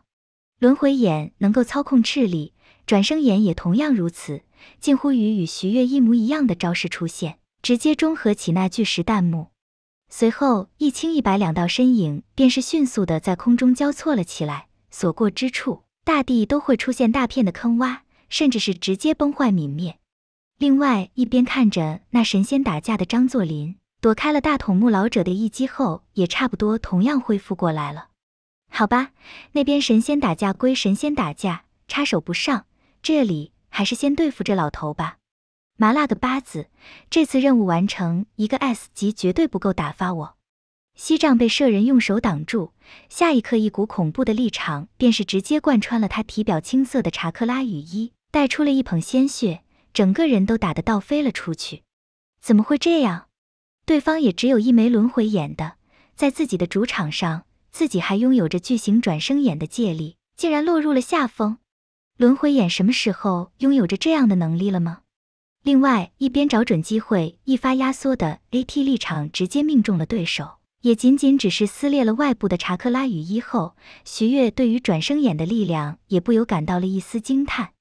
轮回眼能够操控斥力，转生眼也同样如此，近乎于与徐月一模一样的招式出现，直接中和起那巨石弹幕。随后，一青一白两道身影便是迅速的在空中交错了起来，所过之处。大地都会出现大片的坑洼，甚至是直接崩坏泯灭。另外一边看着那神仙打架的张作霖，躲开了大筒木老者的一击后，也差不多同样恢复过来了。好吧，那边神仙打架归神仙打架，插手不上。这里还是先对付这老头吧。麻辣个八子，这次任务完成一个 S 级绝对不够打发我。西丈被舍人用手挡住，下一刻，一股恐怖的力场便是直接贯穿了他体表青色的查克拉雨衣，带出了一捧鲜血，整个人都打得倒飞了出去。怎么会这样？对方也只有一枚轮回眼的，在自己的主场上，自己还拥有着巨型转生眼的借力，竟然落入了下风。轮回眼什么时候拥有着这样的能力了吗？另外一边找准机会，一发压缩的 A T 立场直接命中了对手。也仅仅只是撕裂了外部的查克拉雨衣后，徐月对于转生眼的力量也不由感到了一丝惊叹。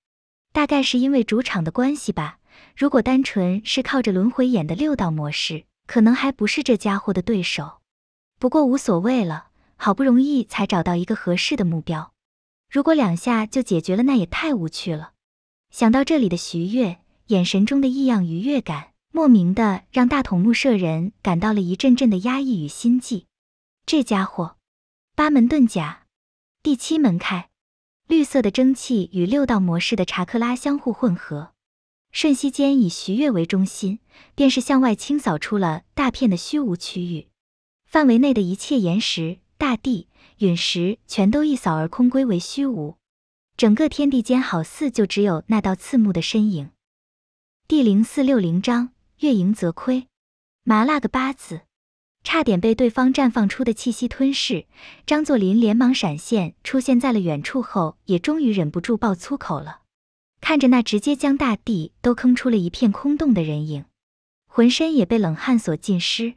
大概是因为主场的关系吧，如果单纯是靠着轮回眼的六道模式，可能还不是这家伙的对手。不过无所谓了，好不容易才找到一个合适的目标，如果两下就解决了，那也太无趣了。想到这里的徐月，眼神中的异样愉悦感。莫名的让大筒木舍人感到了一阵阵的压抑与心悸。这家伙，八门遁甲第七门开，绿色的蒸汽与六道模式的查克拉相互混合，瞬息间以徐月为中心，便是向外清扫出了大片的虚无区域，范围内的一切岩石、大地、陨石全都一扫而空，归为虚无，整个天地间好似就只有那道刺目的身影。第零四六零章。月盈则亏，麻辣个巴子！差点被对方绽放出的气息吞噬，张作霖连忙闪现出现在了远处，后也终于忍不住爆粗口了。看着那直接将大地都坑出了一片空洞的人影，浑身也被冷汗所浸湿。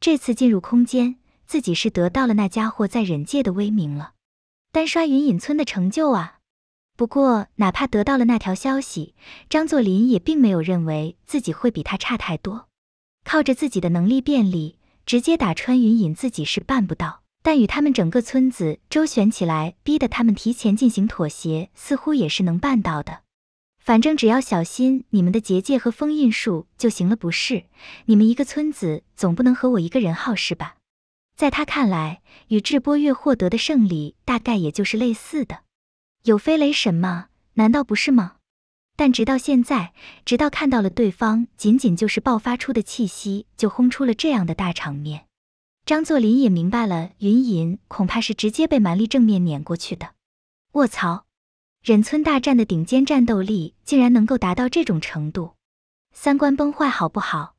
这次进入空间，自己是得到了那家伙在忍界的威名了，单刷云隐村的成就啊！不过，哪怕得到了那条消息，张作霖也并没有认为自己会比他差太多。靠着自己的能力便利，直接打穿云隐自己是办不到，但与他们整个村子周旋起来，逼得他们提前进行妥协，似乎也是能办到的。反正只要小心你们的结界和封印术就行了，不是？你们一个村子总不能和我一个人耗是吧？在他看来，与智波月获得的胜利大概也就是类似的。有飞雷神吗？难道不是吗？但直到现在，直到看到了对方仅仅就是爆发出的气息，就轰出了这样的大场面，张作霖也明白了，云隐恐怕是直接被蛮力正面碾过去的。卧槽！忍村大战的顶尖战斗力竟然能够达到这种程度，三观崩坏好不好？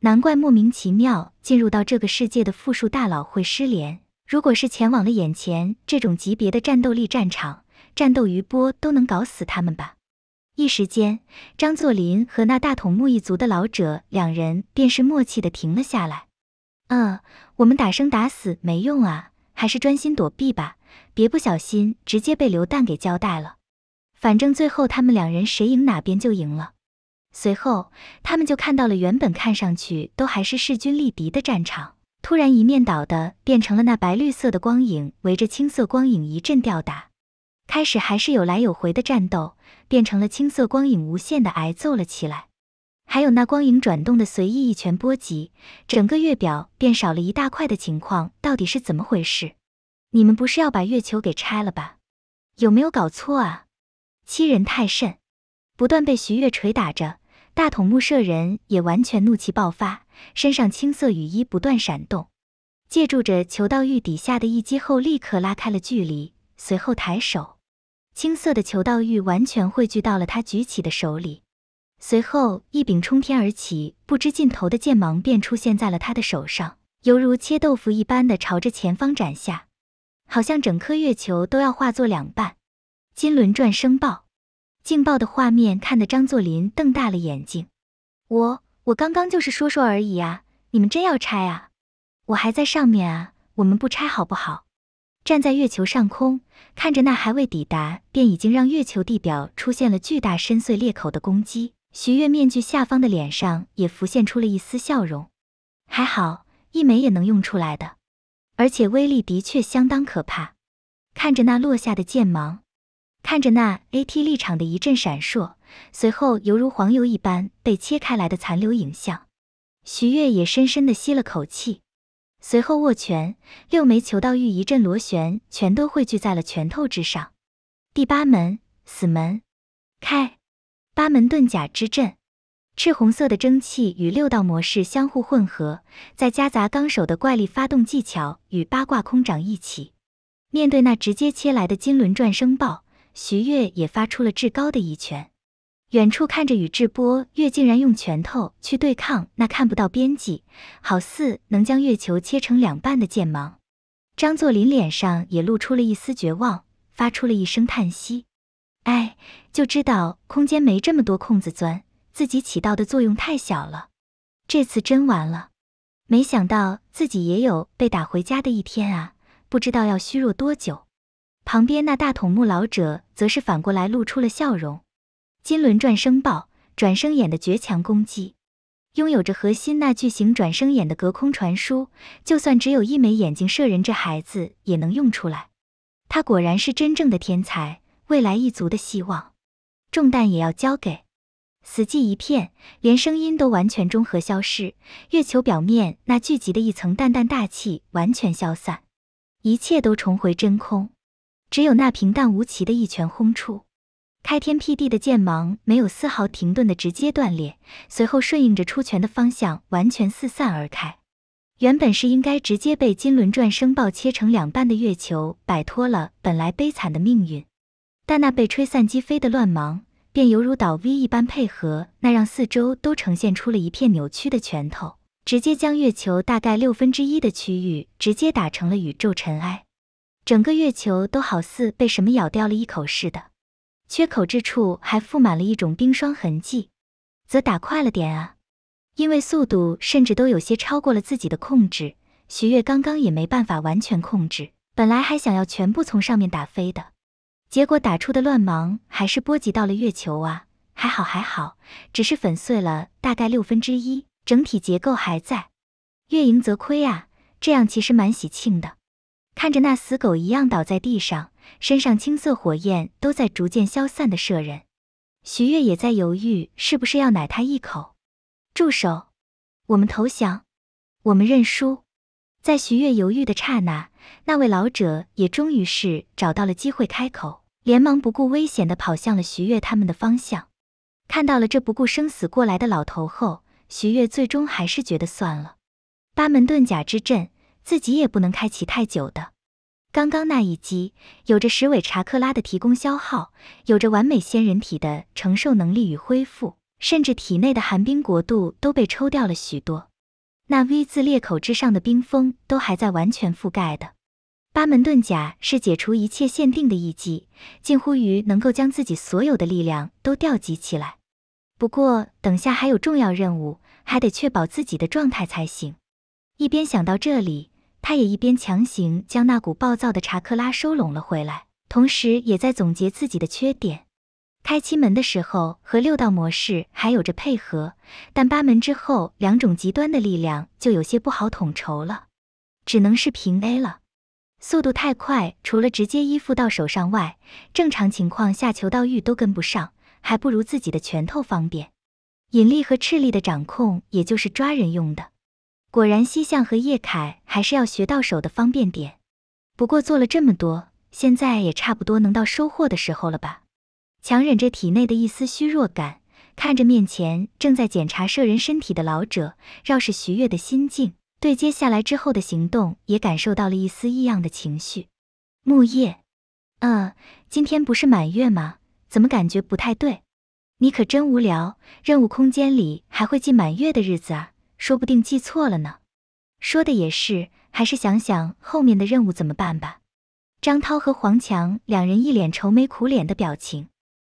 难怪莫名其妙进入到这个世界的负数大佬会失联。如果是前往了眼前这种级别的战斗力战场，战斗余波都能搞死他们吧！一时间，张作霖和那大筒木一族的老者两人便是默契的停了下来。嗯，我们打生打死没用啊，还是专心躲避吧，别不小心直接被流弹给交代了。反正最后他们两人谁赢哪边就赢了。随后，他们就看到了原本看上去都还是势均力敌的战场，突然一面倒的变成了那白绿色的光影围着青色光影一阵吊打。开始还是有来有回的战斗，变成了青色光影无限的挨揍了起来。还有那光影转动的随意一拳波及，整个月表变少了一大块的情况，到底是怎么回事？你们不是要把月球给拆了吧？有没有搞错啊？欺人太甚！不断被徐月捶打着，大筒木舍人也完全怒气爆发，身上青色雨衣不断闪动，借助着求道玉底下的一击后，立刻拉开了距离，随后抬手。青色的求道玉完全汇聚到了他举起的手里，随后一柄冲天而起、不知尽头的剑芒便出现在了他的手上，犹如切豆腐一般的朝着前方斩下，好像整颗月球都要化作两半。金轮转声爆，劲爆的画面看得张作霖瞪大了眼睛。我我刚刚就是说说而已啊，你们真要拆啊？我还在上面啊，我们不拆好不好？站在月球上空，看着那还未抵达便已经让月球地表出现了巨大深邃裂口的攻击，徐月面具下方的脸上也浮现出了一丝笑容。还好，一枚也能用出来的，而且威力的确相当可怕。看着那落下的剑芒，看着那 AT 立场的一阵闪烁，随后犹如黄油一般被切开来的残留影像，徐月也深深地吸了口气。随后握拳，六枚求道玉一阵螺旋，全都汇聚在了拳头之上。第八门死门开，八门遁甲之阵，赤红色的蒸汽与六道模式相互混合，再夹杂纲手的怪力发动技巧与八卦空掌一起，面对那直接切来的金轮转生爆，徐月也发出了至高的一拳。远处看着宇智波月竟然用拳头去对抗那看不到边际、好似能将月球切成两半的剑芒，张作霖脸上也露出了一丝绝望，发出了一声叹息：“哎，就知道空间没这么多空子钻，自己起到的作用太小了，这次真完了。没想到自己也有被打回家的一天啊，不知道要虚弱多久。”旁边那大筒木老者则是反过来露出了笑容。金轮转生爆，转生眼的绝强攻击，拥有着核心那巨型转生眼的隔空传输，就算只有一枚眼睛射人，这孩子也能用出来。他果然是真正的天才，未来一族的希望，重担也要交给。死寂一片，连声音都完全中和消失。月球表面那聚集的一层淡淡大气完全消散，一切都重回真空，只有那平淡无奇的一拳轰出。开天辟地的剑芒没有丝毫停顿的直接断裂，随后顺应着出拳的方向完全四散而开。原本是应该直接被金轮转声爆切成两半的月球摆脱了本来悲惨的命运，但那被吹散击飞的乱芒便犹如倒 V 一般配合那让四周都呈现出了一片扭曲的拳头，直接将月球大概六分之一的区域直接打成了宇宙尘埃，整个月球都好似被什么咬掉了一口似的。缺口之处还附满了一种冰霜痕迹，则打快了点啊，因为速度甚至都有些超过了自己的控制。徐月刚刚也没办法完全控制，本来还想要全部从上面打飞的，结果打出的乱芒还是波及到了月球啊，还好还好，只是粉碎了大概六分之一，整体结构还在。月盈则亏啊，这样其实蛮喜庆的。看着那死狗一样倒在地上，身上青色火焰都在逐渐消散的射人，徐月也在犹豫，是不是要奶他一口。住手！我们投降，我们认输。在徐月犹豫的刹那，那位老者也终于是找到了机会开口，连忙不顾危险的跑向了徐月他们的方向。看到了这不顾生死过来的老头后，徐月最终还是觉得算了。八门遁甲之阵。自己也不能开启太久的。刚刚那一击，有着十尾查克拉的提供消耗，有着完美仙人体的承受能力与恢复，甚至体内的寒冰国度都被抽掉了许多。那 V 字裂口之上的冰封都还在完全覆盖的。八门遁甲是解除一切限定的一击，近乎于能够将自己所有的力量都调集起来。不过等下还有重要任务，还得确保自己的状态才行。一边想到这里。他也一边强行将那股暴躁的查克拉收拢了回来，同时也在总结自己的缺点。开七门的时候和六道模式还有着配合，但八门之后两种极端的力量就有些不好统筹了，只能是平 A 了。速度太快，除了直接依附到手上外，正常情况下球道欲都跟不上，还不如自己的拳头方便。引力和斥力的掌控，也就是抓人用的。果然，西向和叶凯还是要学到手的方便点。不过做了这么多，现在也差不多能到收获的时候了吧？强忍着体内的一丝虚弱感，看着面前正在检查摄人身体的老者，饶是徐悦的心境，对接下来之后的行动也感受到了一丝异样的情绪。木叶，嗯，今天不是满月吗？怎么感觉不太对？你可真无聊，任务空间里还会记满月的日子啊。说不定记错了呢，说的也是，还是想想后面的任务怎么办吧。张涛和黄强两人一脸愁眉苦脸的表情。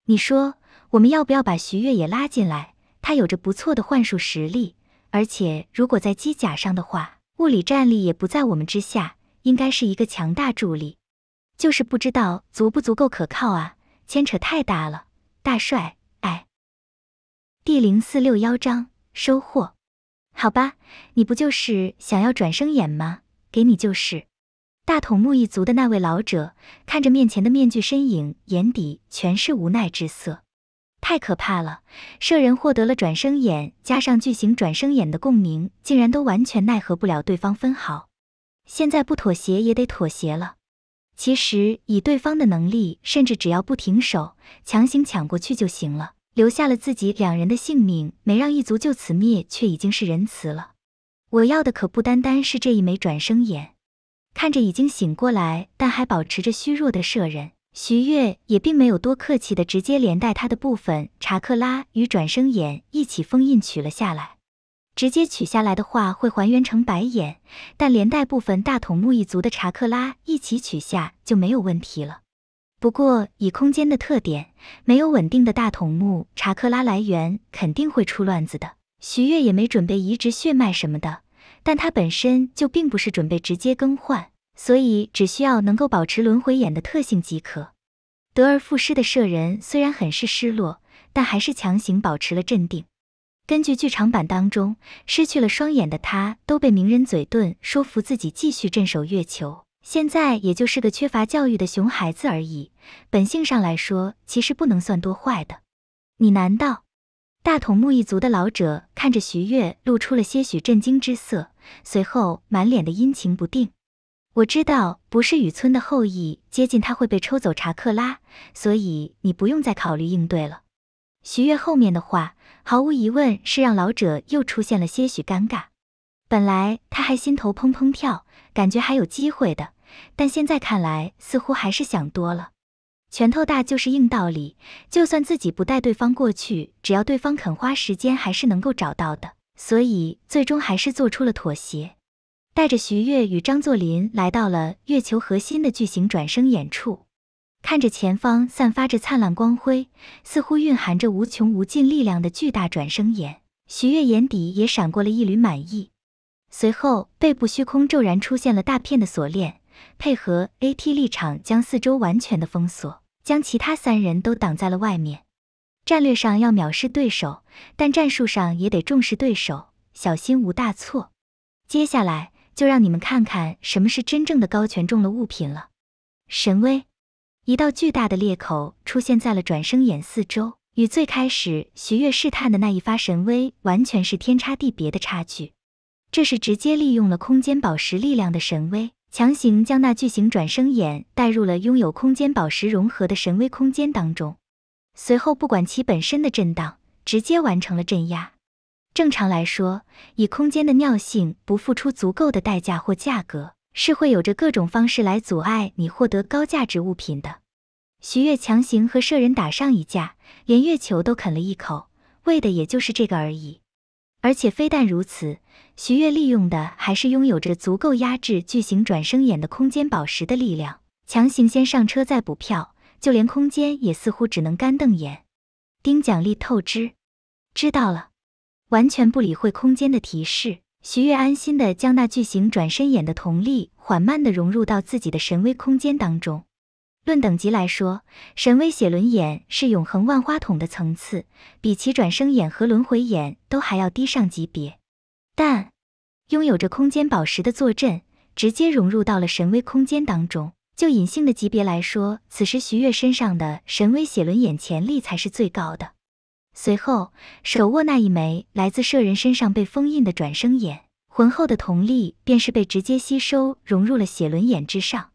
你说我们要不要把徐悦也拉进来？他有着不错的幻术实力，而且如果在机甲上的话，物理战力也不在我们之下，应该是一个强大助力。就是不知道足不足够可靠啊，牵扯太大了，大帅。哎，第零四六幺章收获。好吧，你不就是想要转生眼吗？给你就是。大筒木一族的那位老者看着面前的面具身影，眼底全是无奈之色。太可怕了，社人获得了转生眼，加上巨型转生眼的共鸣，竟然都完全奈何不了对方分毫。现在不妥协也得妥协了。其实以对方的能力，甚至只要不停手，强行抢过去就行了。留下了自己两人的性命，没让一族就此灭，却已经是仁慈了。我要的可不单单是这一枚转生眼。看着已经醒过来，但还保持着虚弱的舍人，徐月也并没有多客气的，直接连带他的部分查克拉与转生眼一起封印取了下来。直接取下来的话会还原成白眼，但连带部分大筒木一族的查克拉一起取下就没有问题了。不过，以空间的特点，没有稳定的大筒木查克拉来源，肯定会出乱子的。徐月也没准备移植血脉什么的，但他本身就并不是准备直接更换，所以只需要能够保持轮回眼的特性即可。得而复失的舍人虽然很是失落，但还是强行保持了镇定。根据剧场版当中，失去了双眼的他都被鸣人嘴遁说服自己继续镇守月球。现在也就是个缺乏教育的熊孩子而已，本性上来说其实不能算多坏的。你难道？大筒木一族的老者看着徐月，露出了些许震惊之色，随后满脸的阴晴不定。我知道，不是雨村的后裔接近他会被抽走查克拉，所以你不用再考虑应对了。徐月后面的话，毫无疑问是让老者又出现了些许尴尬。本来他还心头砰砰跳，感觉还有机会的。但现在看来，似乎还是想多了。拳头大就是硬道理，就算自己不带对方过去，只要对方肯花时间，还是能够找到的。所以最终还是做出了妥协，带着徐悦与张作霖来到了月球核心的巨型转生眼处。看着前方散发着灿烂光辉，似乎蕴含着无穷无尽力量的巨大转生眼，徐悦眼底也闪过了一缕满意。随后，背部虚空骤然出现了大片的锁链。配合 AT 立场，将四周完全的封锁，将其他三人都挡在了外面。战略上要藐视对手，但战术上也得重视对手，小心无大错。接下来就让你们看看什么是真正的高权重了物品了。神威，一道巨大的裂口出现在了转生眼四周，与最开始徐月试探的那一发神威完全是天差地别的差距。这是直接利用了空间宝石力量的神威。强行将那巨型转生眼带入了拥有空间宝石融合的神威空间当中，随后不管其本身的震荡，直接完成了镇压。正常来说，以空间的尿性，不付出足够的代价或价格，是会有着各种方式来阻碍你获得高价值物品的。徐月强行和摄人打上一架，连月球都啃了一口，为的也就是这个而已。而且非但如此，徐悦利用的还是拥有着足够压制巨型转生眼的空间宝石的力量，强行先上车再补票，就连空间也似乎只能干瞪眼。丁奖励透支，知道了，完全不理会空间的提示，徐悦安心的将那巨型转身眼的瞳力缓慢的融入到自己的神威空间当中。论等级来说，神威写轮眼是永恒万花筒的层次，比其转生眼和轮回眼都还要低上级别。但拥有着空间宝石的坐镇，直接融入到了神威空间当中。就隐性的级别来说，此时徐月身上的神威写轮眼潜力才是最高的。随后，手握那一枚来自舍人身上被封印的转生眼，浑厚的瞳力便是被直接吸收，融入了写轮眼之上。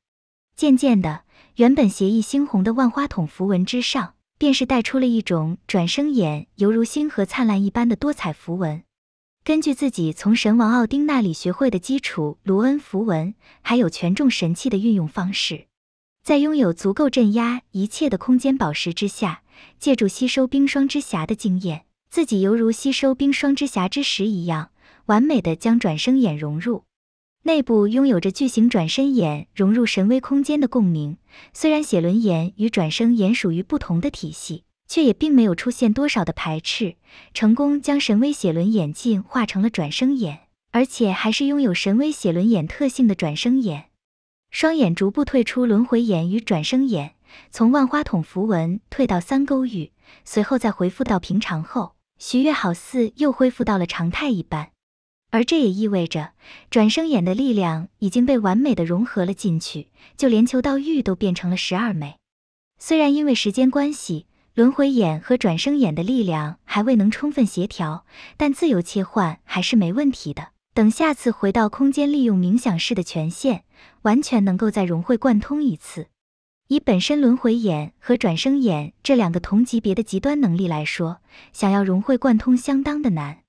渐渐的。原本邪异猩红的万花筒符文之上，便是带出了一种转生眼犹如星河灿烂一般的多彩符文。根据自己从神王奥丁那里学会的基础卢恩符文，还有权重神器的运用方式，在拥有足够镇压一切的空间宝石之下，借助吸收冰霜之匣的经验，自己犹如吸收冰霜之匣之石一样，完美的将转生眼融入。内部拥有着巨型转身眼融入神威空间的共鸣，虽然写轮眼与转生眼属于不同的体系，却也并没有出现多少的排斥，成功将神威写轮眼进化成了转生眼，而且还是拥有神威写轮眼特性的转生眼。双眼逐步退出轮回眼与转生眼，从万花筒符文退到三勾玉，随后再回复到平常后，徐月好似又恢复到了常态一般。而这也意味着，转生眼的力量已经被完美的融合了进去，就连求道玉都变成了十二枚。虽然因为时间关系，轮回眼和转生眼的力量还未能充分协调，但自由切换还是没问题的。等下次回到空间，利用冥想式的权限，完全能够再融会贯通一次。以本身轮回眼和转生眼这两个同级别的极端能力来说，想要融会贯通相当的难。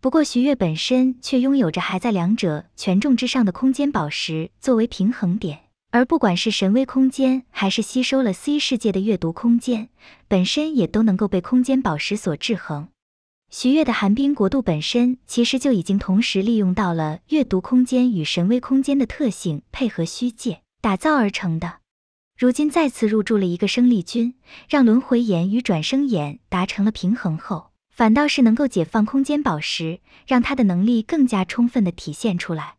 不过，徐悦本身却拥有着还在两者权重之上的空间宝石作为平衡点，而不管是神威空间还是吸收了 C 世界的阅读空间，本身也都能够被空间宝石所制衡。徐悦的寒冰国度本身其实就已经同时利用到了阅读空间与神威空间的特性，配合虚界打造而成的。如今再次入驻了一个生力军，让轮回眼与转生眼达成了平衡后。反倒是能够解放空间宝石，让他的能力更加充分的体现出来。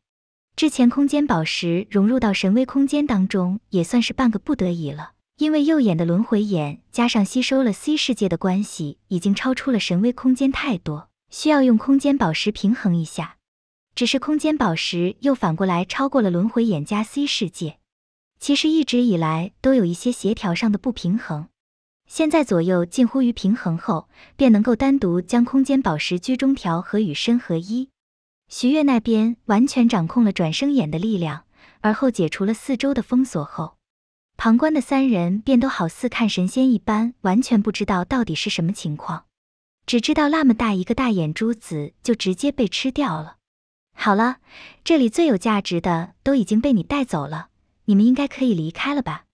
之前空间宝石融入到神威空间当中，也算是半个不得已了。因为右眼的轮回眼加上吸收了 C 世界的关系，已经超出了神威空间太多，需要用空间宝石平衡一下。只是空间宝石又反过来超过了轮回眼加 C 世界，其实一直以来都有一些协调上的不平衡。现在左右近乎于平衡后，便能够单独将空间宝石居中调和与身合一。徐月那边完全掌控了转生眼的力量，而后解除了四周的封锁后，旁观的三人便都好似看神仙一般，完全不知道到底是什么情况，只知道那么大一个大眼珠子就直接被吃掉了。好了，这里最有价值的都已经被你带走了，你们应该可以离开了吧。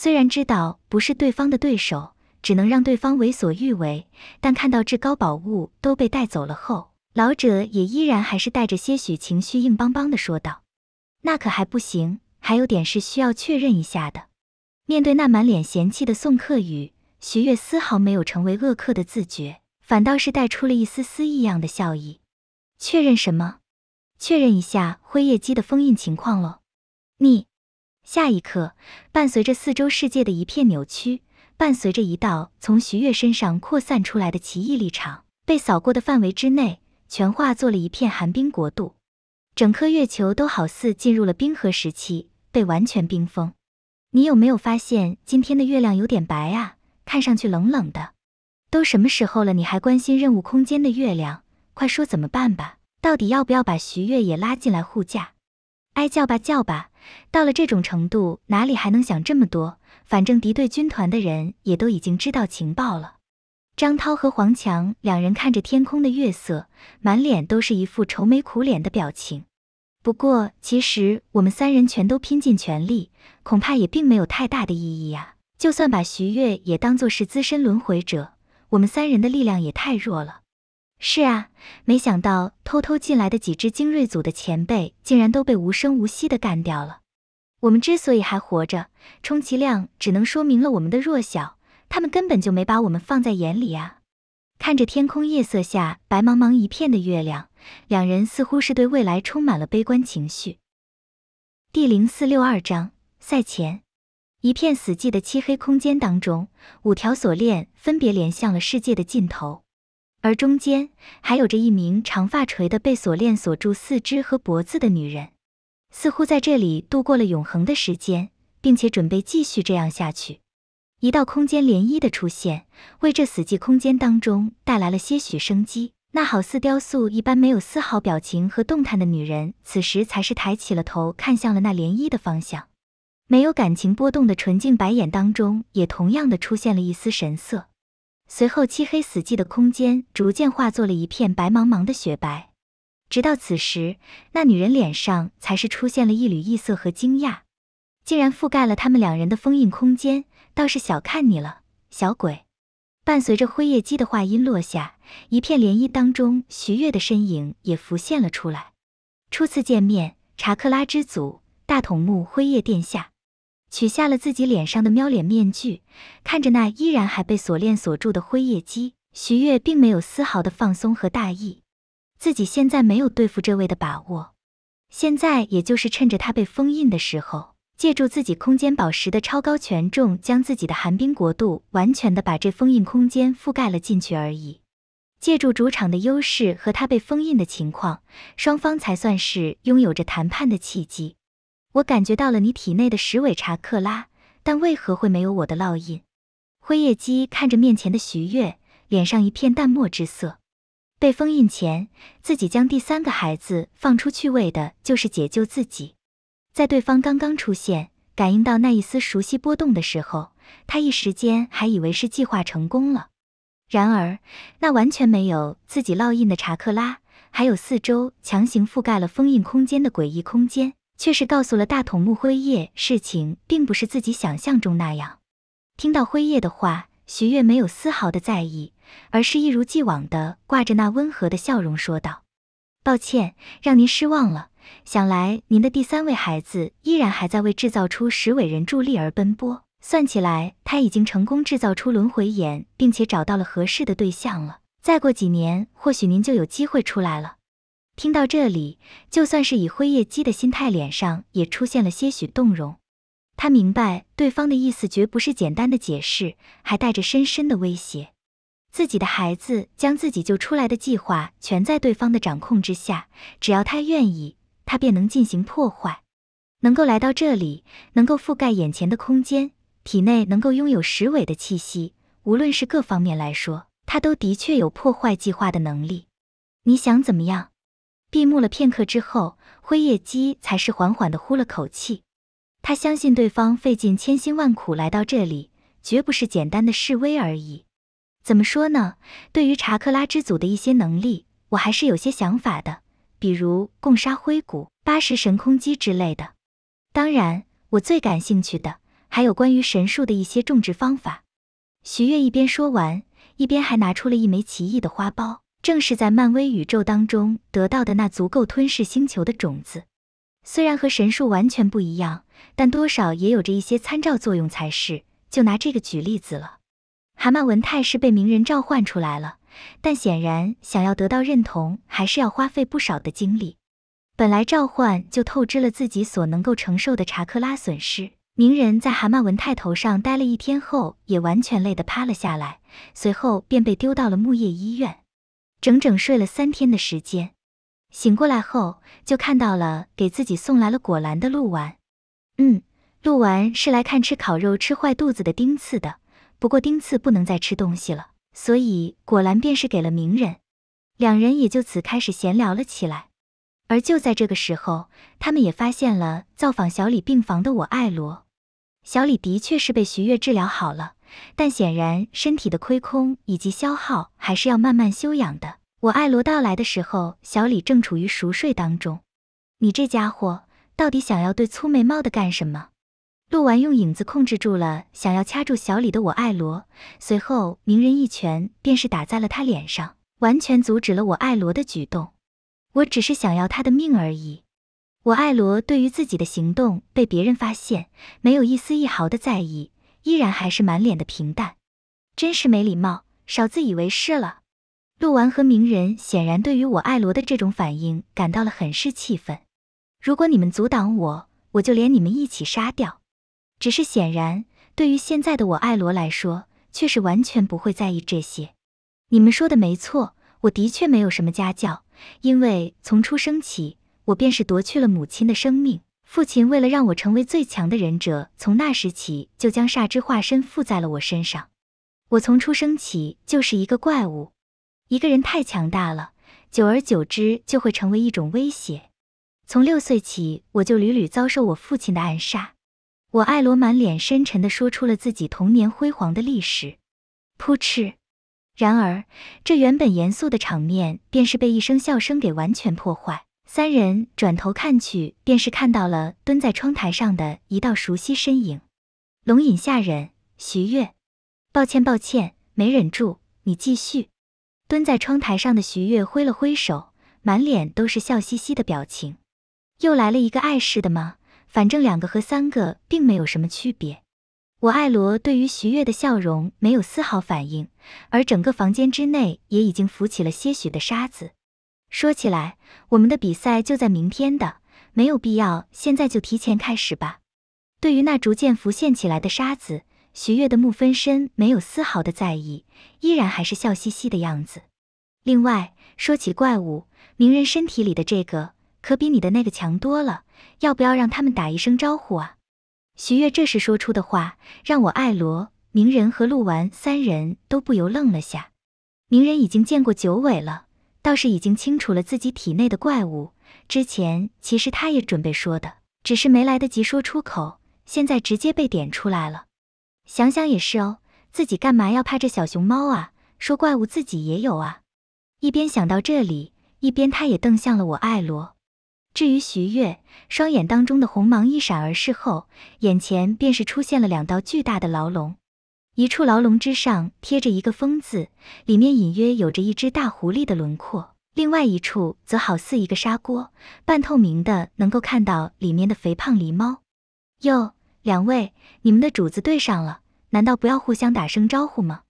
虽然知道不是对方的对手，只能让对方为所欲为，但看到至高宝物都被带走了后，老者也依然还是带着些许情绪，硬邦邦的说道：“那可还不行，还有点是需要确认一下的。”面对那满脸嫌弃的宋克宇，徐月丝毫没有成为恶客的自觉，反倒是带出了一丝丝异样的笑意。“确认什么？确认一下辉夜姬的封印情况喽。”你。下一刻，伴随着四周世界的一片扭曲，伴随着一道从徐月身上扩散出来的奇异立场，被扫过的范围之内，全化作了一片寒冰国度，整颗月球都好似进入了冰河时期，被完全冰封。你有没有发现今天的月亮有点白啊？看上去冷冷的。都什么时候了，你还关心任务空间的月亮？快说怎么办吧！到底要不要把徐月也拉进来护驾？哀叫吧叫吧！到了这种程度，哪里还能想这么多？反正敌对军团的人也都已经知道情报了。张涛和黄强两人看着天空的月色，满脸都是一副愁眉苦脸的表情。不过，其实我们三人全都拼尽全力，恐怕也并没有太大的意义呀。就算把徐悦也当作是资深轮回者，我们三人的力量也太弱了。是啊，没想到偷偷进来的几只精锐组的前辈，竟然都被无声无息的干掉了。我们之所以还活着，充其量只能说明了我们的弱小，他们根本就没把我们放在眼里啊！看着天空，夜色下白茫茫一片的月亮，两人似乎是对未来充满了悲观情绪。第零四六二章赛前，一片死寂的漆黑空间当中，五条锁链分别连向了世界的尽头。而中间还有着一名长发垂的、被锁链锁住四肢和脖子的女人，似乎在这里度过了永恒的时间，并且准备继续这样下去。一道空间涟漪的出现，为这死寂空间当中带来了些许生机。那好似雕塑一般没有丝毫表情和动弹的女人，此时才是抬起了头，看向了那涟漪的方向。没有感情波动的纯净白眼当中，也同样的出现了一丝神色。随后，漆黑死寂的空间逐渐化作了一片白茫茫的雪白。直到此时，那女人脸上才是出现了一缕异色和惊讶，竟然覆盖了他们两人的封印空间，倒是小看你了，小鬼。伴随着灰夜姬的话音落下，一片涟漪当中，徐月的身影也浮现了出来。初次见面，查克拉之祖，大筒木辉夜殿下。取下了自己脸上的喵脸面具，看着那依然还被锁链锁住的灰夜姬，徐月并没有丝毫的放松和大意。自己现在没有对付这位的把握，现在也就是趁着他被封印的时候，借助自己空间宝石的超高权重，将自己的寒冰国度完全的把这封印空间覆盖了进去而已。借助主场的优势和他被封印的情况，双方才算是拥有着谈判的契机。我感觉到了你体内的十尾查克拉，但为何会没有我的烙印？辉夜姬看着面前的徐月，脸上一片淡漠之色。被封印前，自己将第三个孩子放出去为的就是解救自己。在对方刚刚出现，感应到那一丝熟悉波动的时候，他一时间还以为是计划成功了。然而，那完全没有自己烙印的查克拉，还有四周强行覆盖了封印空间的诡异空间。却是告诉了大筒木辉夜，事情并不是自己想象中那样。听到辉夜的话，徐月没有丝毫的在意，而是一如既往的挂着那温和的笑容说道：“抱歉，让您失望了。想来您的第三位孩子依然还在为制造出十尾人助力而奔波。算起来，他已经成功制造出轮回眼，并且找到了合适的对象了。再过几年，或许您就有机会出来了。”听到这里，就算是以灰夜姬的心态，脸上也出现了些许动容。他明白对方的意思绝不是简单的解释，还带着深深的威胁。自己的孩子将自己救出来的计划全在对方的掌控之下，只要他愿意，他便能进行破坏。能够来到这里，能够覆盖眼前的空间，体内能够拥有十尾的气息，无论是各方面来说，他都的确有破坏计划的能力。你想怎么样？闭目了片刻之后，灰夜姬才是缓缓的呼了口气。他相信对方费尽千辛万苦来到这里，绝不是简单的示威而已。怎么说呢？对于查克拉之祖的一些能力，我还是有些想法的，比如共杀灰谷、八十神空机之类的。当然，我最感兴趣的还有关于神树的一些种植方法。徐月一边说完，一边还拿出了一枚奇异的花苞。正是在漫威宇宙当中得到的那足够吞噬星球的种子，虽然和神树完全不一样，但多少也有着一些参照作用才是。就拿这个举例子了，蛤蟆文太是被鸣人召唤出来了，但显然想要得到认同，还是要花费不少的精力。本来召唤就透支了自己所能够承受的查克拉损失，鸣人在蛤蟆文太头上待了一天后，也完全累得趴了下来，随后便被丢到了木叶医院。整整睡了三天的时间，醒过来后就看到了给自己送来了果篮的鹿丸。嗯，鹿丸是来看吃烤肉吃坏肚子的丁次的，不过丁次不能再吃东西了，所以果篮便是给了鸣人。两人也就此开始闲聊了起来。而就在这个时候，他们也发现了造访小李病房的我爱罗。小李的确是被徐月治疗好了。但显然，身体的亏空以及消耗还是要慢慢修养的。我爱罗到来的时候，小李正处于熟睡当中。你这家伙到底想要对粗眉毛的干什么？鹿丸用影子控制住了想要掐住小李的我爱罗，随后鸣人一拳便是打在了他脸上，完全阻止了我爱罗的举动。我只是想要他的命而已。我爱罗对于自己的行动被别人发现，没有一丝一毫的在意。依然还是满脸的平淡，真是没礼貌，少自以为是了。鹿丸和鸣人显然对于我爱罗的这种反应感到了很是气愤。如果你们阻挡我，我就连你们一起杀掉。只是显然，对于现在的我爱罗来说，却是完全不会在意这些。你们说的没错，我的确没有什么家教，因为从出生起，我便是夺去了母亲的生命。父亲为了让我成为最强的忍者，从那时起就将煞之化身附在了我身上。我从出生起就是一个怪物。一个人太强大了，久而久之就会成为一种威胁。从六岁起，我就屡屡遭受我父亲的暗杀。我爱罗满脸深沉地说出了自己童年辉煌的历史。噗嗤！然而，这原本严肃的场面，便是被一声笑声给完全破坏。三人转头看去，便是看到了蹲在窗台上的一道熟悉身影，龙隐下人徐月。抱歉，抱歉，没忍住。你继续。蹲在窗台上的徐月挥了挥手，满脸都是笑嘻嘻的表情。又来了一个碍事的吗？反正两个和三个并没有什么区别。我爱罗对于徐月的笑容没有丝毫反应，而整个房间之内也已经浮起了些许的沙子。说起来，我们的比赛就在明天的，没有必要现在就提前开始吧。对于那逐渐浮现起来的沙子，徐月的木分身没有丝毫的在意，依然还是笑嘻嘻的样子。另外，说起怪物，鸣人身体里的这个可比你的那个强多了，要不要让他们打一声招呼啊？徐月这时说出的话，让我爱罗、鸣人和鹿丸三人都不由愣了下。鸣人已经见过九尾了。倒是已经清楚了自己体内的怪物。之前其实他也准备说的，只是没来得及说出口，现在直接被点出来了。想想也是哦，自己干嘛要怕这小熊猫啊？说怪物自己也有啊！一边想到这里，一边他也瞪向了我爱罗。至于徐月，双眼当中的红芒一闪而逝后，眼前便是出现了两道巨大的牢笼。一处牢笼之上贴着一个“疯”字，里面隐约有着一只大狐狸的轮廓；另外一处则好似一个砂锅，半透明的能够看到里面的肥胖狸猫。哟，两位，你们的主子对上了，难道不要互相打声招呼吗？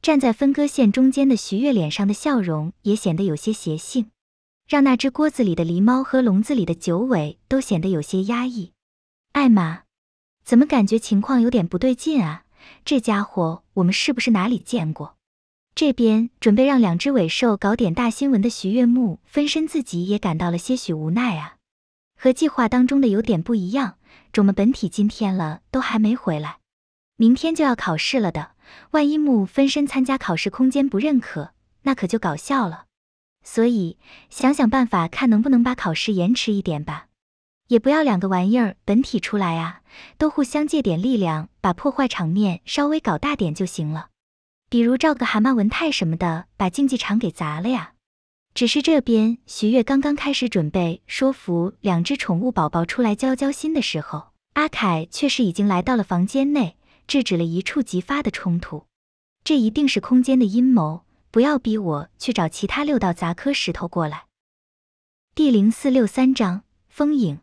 站在分割线中间的徐月脸上的笑容也显得有些邪性，让那只锅子里的狸猫和笼子里的九尾都显得有些压抑。艾玛，怎么感觉情况有点不对劲啊？这家伙，我们是不是哪里见过？这边准备让两只尾兽搞点大新闻的徐月木分身，自己也感到了些许无奈啊。和计划当中的有点不一样，主们本体今天了都还没回来，明天就要考试了的，万一木分身参加考试空间不认可，那可就搞笑了。所以想想办法，看能不能把考试延迟一点吧。也不要两个玩意儿本体出来啊，都互相借点力量，把破坏场面稍微搞大点就行了。比如照个蛤蟆文泰什么的，把竞技场给砸了呀。只是这边徐悦刚刚开始准备说服两只宠物宝宝出来交交心的时候，阿凯却是已经来到了房间内，制止了一触即发的冲突。这一定是空间的阴谋，不要逼我去找其他六道杂科石头过来。第零四六三章：风影。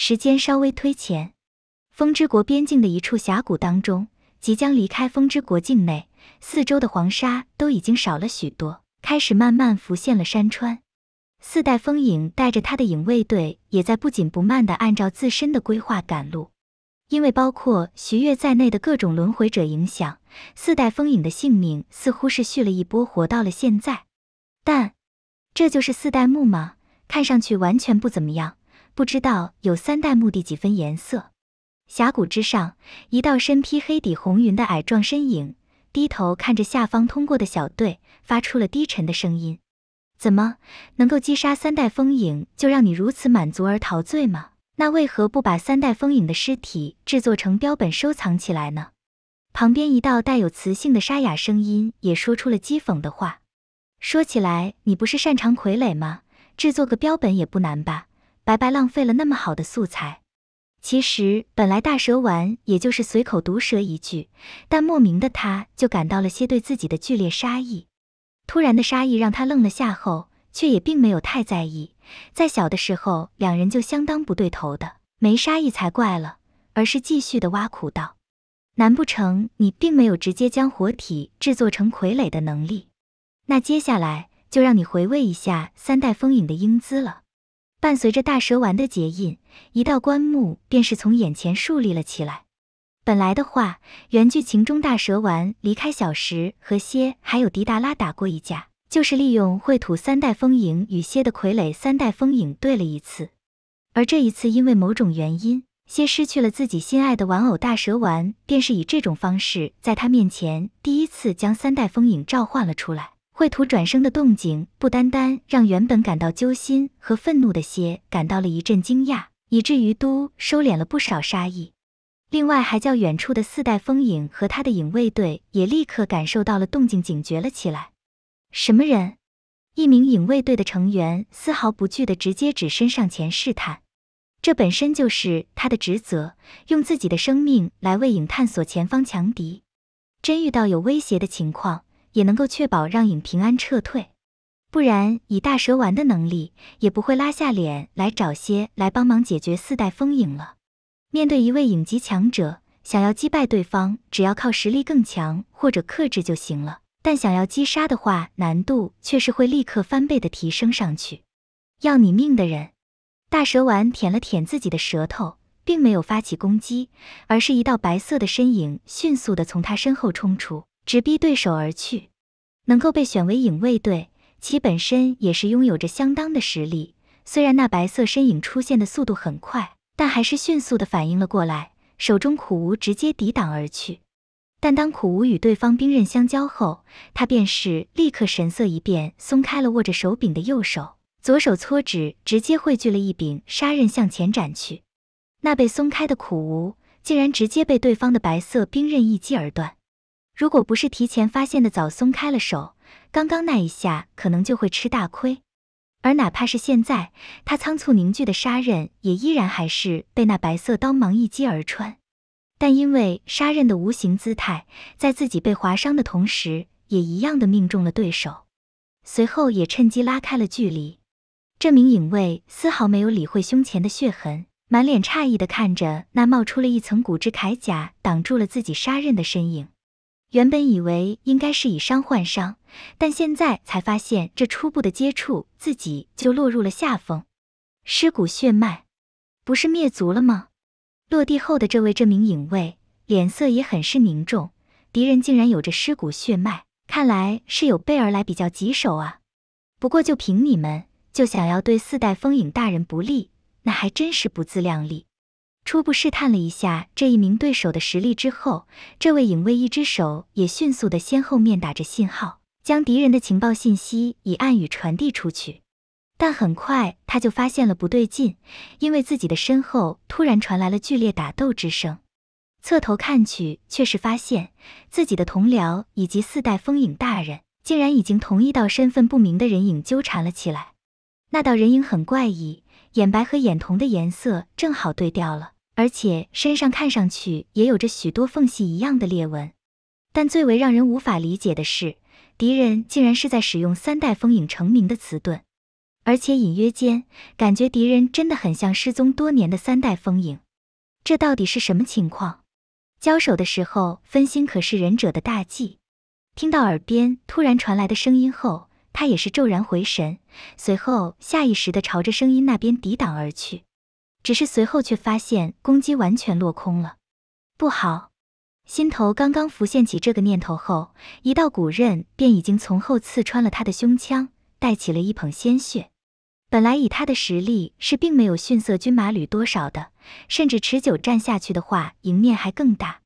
时间稍微推前，风之国边境的一处峡谷当中，即将离开风之国境内，四周的黄沙都已经少了许多，开始慢慢浮现了山川。四代风影带着他的影卫队，也在不紧不慢的按照自身的规划赶路。因为包括徐月在内的各种轮回者影响，四代风影的性命似乎是续了一波，活到了现在。但，这就是四代目吗？看上去完全不怎么样。不知道有三代墓地几分颜色，峡谷之上，一道身披黑底红云的矮壮身影低头看着下方通过的小队，发出了低沉的声音：“怎么能够击杀三代风影就让你如此满足而陶醉吗？那为何不把三代风影的尸体制作成标本收藏起来呢？”旁边一道带有磁性的沙哑声音也说出了讥讽的话：“说起来，你不是擅长傀儡吗？制作个标本也不难吧？”白白浪费了那么好的素材。其实本来大蛇丸也就是随口毒舌一句，但莫名的他就感到了些对自己的剧烈杀意。突然的杀意让他愣了下，后却也并没有太在意。在小的时候，两人就相当不对头的，没杀意才怪了，而是继续的挖苦道：“难不成你并没有直接将活体制作成傀儡的能力？那接下来就让你回味一下三代风影的英姿了。”伴随着大蛇丸的结印，一道棺木便是从眼前竖立了起来。本来的话，原剧情中大蛇丸离开小石和蝎还有迪达拉打过一架，就是利用秽土三代风影与蝎的傀儡三代风影对了一次。而这一次因为某种原因，蝎失去了自己心爱的玩偶，大蛇丸便是以这种方式在他面前第一次将三代风影召唤了出来。秽土转生的动静，不单单让原本感到揪心和愤怒的蝎感到了一阵惊讶，以至于都收敛了不少杀意。另外，还叫远处的四代风影和他的影卫队也立刻感受到了动静，警觉了起来。什么人？一名影卫队的成员丝毫不惧的直接指身上前试探，这本身就是他的职责，用自己的生命来为影探索前方强敌。真遇到有威胁的情况。也能够确保让影平安撤退，不然以大蛇丸的能力，也不会拉下脸来找些来帮忙解决四代风影了。面对一位影级强者，想要击败对方，只要靠实力更强或者克制就行了。但想要击杀的话，难度却是会立刻翻倍的提升上去。要你命的人！大蛇丸舔了舔自己的舌头，并没有发起攻击，而是一道白色的身影迅速的从他身后冲出。直逼对手而去，能够被选为影卫队，其本身也是拥有着相当的实力。虽然那白色身影出现的速度很快，但还是迅速的反应了过来，手中苦无直接抵挡而去。但当苦无与对方兵刃相交后，他便是立刻神色一变，松开了握着手柄的右手，左手搓指直接汇聚了一柄杀刃向前斩去。那被松开的苦无竟然直接被对方的白色兵刃一击而断。如果不是提前发现的早，松开了手，刚刚那一下可能就会吃大亏。而哪怕是现在，他仓促凝聚的杀刃也依然还是被那白色刀芒一击而穿。但因为杀刃的无形姿态，在自己被划伤的同时，也一样的命中了对手。随后也趁机拉开了距离。这名影卫丝毫没有理会胸前的血痕，满脸诧异的看着那冒出了一层骨质铠甲，挡住了自己杀刃的身影。原本以为应该是以伤换伤，但现在才发现这初步的接触自己就落入了下风。尸骨血脉不是灭族了吗？落地后的这位这名影卫脸色也很是凝重，敌人竟然有着尸骨血脉，看来是有备而来，比较棘手啊。不过就凭你们就想要对四代风影大人不利，那还真是不自量力。初步试探了一下这一名对手的实力之后，这位影卫一只手也迅速的先后面打着信号，将敌人的情报信息以暗语传递出去。但很快他就发现了不对劲，因为自己的身后突然传来了剧烈打斗之声。侧头看去，却是发现自己的同僚以及四代风影大人竟然已经同一道身份不明的人影纠缠了起来。那道人影很怪异，眼白和眼瞳的颜色正好对调了。而且身上看上去也有着许多缝隙一样的裂纹，但最为让人无法理解的是，敌人竟然是在使用三代风影成名的磁盾，而且隐约间感觉敌人真的很像失踪多年的三代风影，这到底是什么情况？交手的时候分心可是忍者的大忌，听到耳边突然传来的声音后，他也是骤然回神，随后下意识地朝着声音那边抵挡而去。只是随后却发现攻击完全落空了，不好！心头刚刚浮现起这个念头后，一道骨刃便已经从后刺穿了他的胸腔，带起了一捧鲜血。本来以他的实力是并没有逊色军马旅多少的，甚至持久战下去的话，赢面还更大。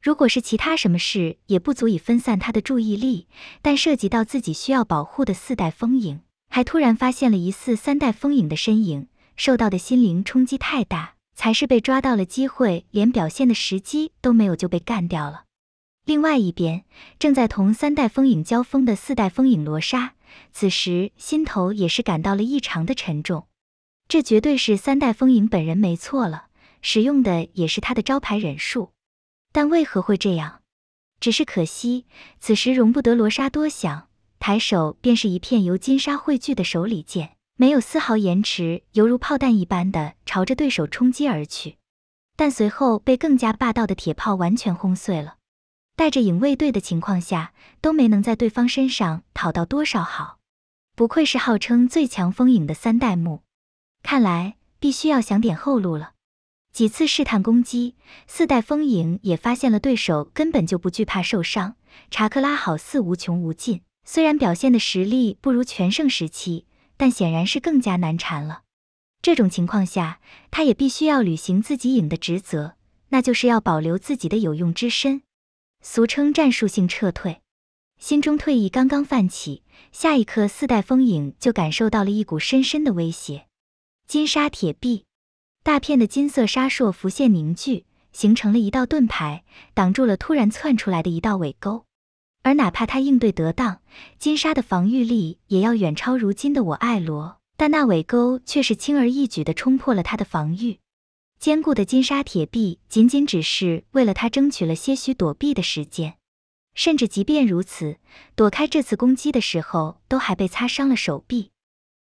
如果是其他什么事，也不足以分散他的注意力。但涉及到自己需要保护的四代风影，还突然发现了疑似三代风影的身影。受到的心灵冲击太大，才是被抓到了机会，连表现的时机都没有就被干掉了。另外一边，正在同三代风影交锋的四代风影罗莎，此时心头也是感到了异常的沉重。这绝对是三代风影本人没错了，使用的也是他的招牌忍术。但为何会这样？只是可惜，此时容不得罗莎多想，抬手便是一片由金沙汇聚的手里剑。没有丝毫延迟，犹如炮弹一般的朝着对手冲击而去，但随后被更加霸道的铁炮完全轰碎了。带着影卫队的情况下，都没能在对方身上讨到多少好。不愧是号称最强风影的三代目，看来必须要想点后路了。几次试探攻击，四代风影也发现了对手根本就不惧怕受伤，查克拉好似无穷无尽。虽然表现的实力不如全盛时期。但显然是更加难缠了。这种情况下，他也必须要履行自己影的职责，那就是要保留自己的有用之身，俗称战术性撤退。心中退意刚刚泛起，下一刻四代风影就感受到了一股深深的威胁。金沙铁壁，大片的金色沙烁浮现凝聚，形成了一道盾牌，挡住了突然窜出来的一道尾钩。而哪怕他应对得当，金沙的防御力也要远超如今的我爱罗，但那尾钩却是轻而易举的冲破了他的防御。坚固的金沙铁壁仅仅只是为了他争取了些许躲避的时间，甚至即便如此，躲开这次攻击的时候都还被擦伤了手臂。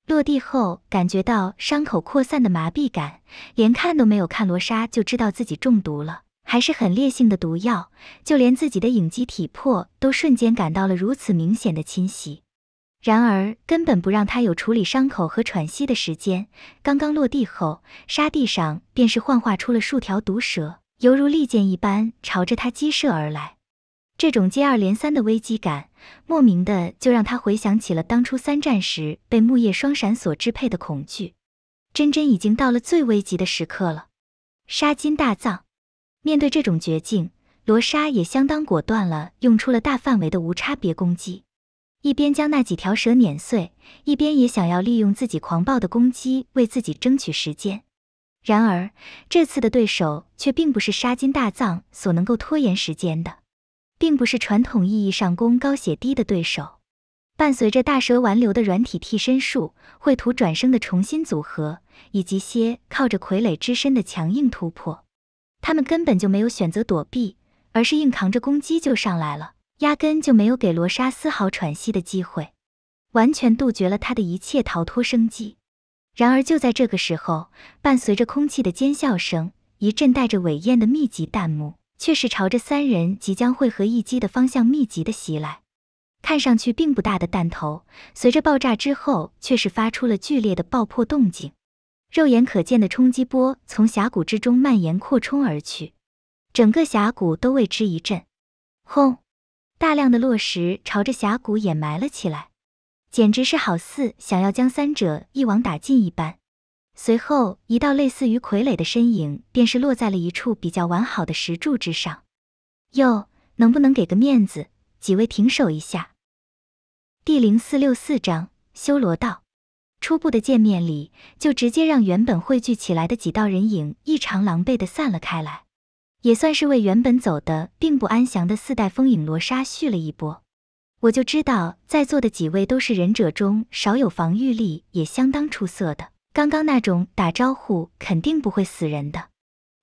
落地后感觉到伤口扩散的麻痹感，连看都没有看罗莎就知道自己中毒了。还是很烈性的毒药，就连自己的影级体魄都瞬间感到了如此明显的侵袭。然而，根本不让他有处理伤口和喘息的时间。刚刚落地后，沙地上便是幻化出了数条毒蛇，犹如利剑一般朝着他击射而来。这种接二连三的危机感，莫名的就让他回想起了当初三战时被木叶双闪所支配的恐惧。真真已经到了最危急的时刻了，杀金大葬。面对这种绝境，罗莎也相当果断了，用出了大范围的无差别攻击，一边将那几条蛇碾碎，一边也想要利用自己狂暴的攻击为自己争取时间。然而，这次的对手却并不是杀金大藏所能够拖延时间的，并不是传统意义上攻高血低的对手。伴随着大蛇丸流的软体替身术、秽土转生的重新组合，以及些靠着傀儡之身的强硬突破。他们根本就没有选择躲避，而是硬扛着攻击就上来了，压根就没有给罗莎丝毫喘息的机会，完全杜绝了他的一切逃脱生机。然而就在这个时候，伴随着空气的尖啸声，一阵带着尾焰的密集弹幕却是朝着三人即将汇合一击的方向密集的袭来。看上去并不大的弹头，随着爆炸之后，却是发出了剧烈的爆破动静。肉眼可见的冲击波从峡谷之中蔓延扩充而去，整个峡谷都为之一震。轰！大量的落石朝着峡谷掩埋了起来，简直是好似想要将三者一网打尽一般。随后，一道类似于傀儡的身影便是落在了一处比较完好的石柱之上。哟，能不能给个面子，几位停手一下？第零四六四章：修罗道。初步的见面礼就直接让原本汇聚起来的几道人影异常狼狈的散了开来，也算是为原本走的并不安详的四代风影罗刹续了一波。我就知道在座的几位都是忍者中少有防御力也相当出色的，刚刚那种打招呼肯定不会死人的。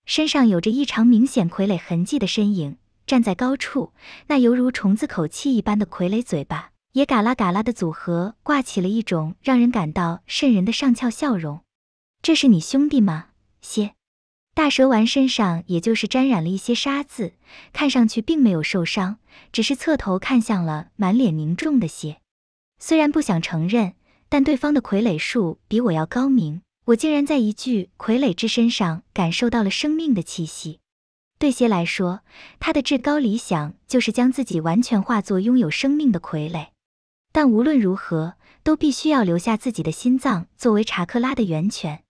身上有着异常明显傀儡痕迹的身影，站在高处，那犹如虫子口气一般的傀儡嘴巴。也嘎啦嘎啦的组合挂起了一种让人感到瘆人的上翘笑容。这是你兄弟吗？蝎。大蛇丸身上也就是沾染了一些沙子，看上去并没有受伤，只是侧头看向了满脸凝重的蝎。虽然不想承认，但对方的傀儡术比我要高明。我竟然在一具傀儡之身上感受到了生命的气息。对蝎来说，他的至高理想就是将自己完全化作拥有生命的傀儡。但无论如何，都必须要留下自己的心脏作为查克拉的源泉。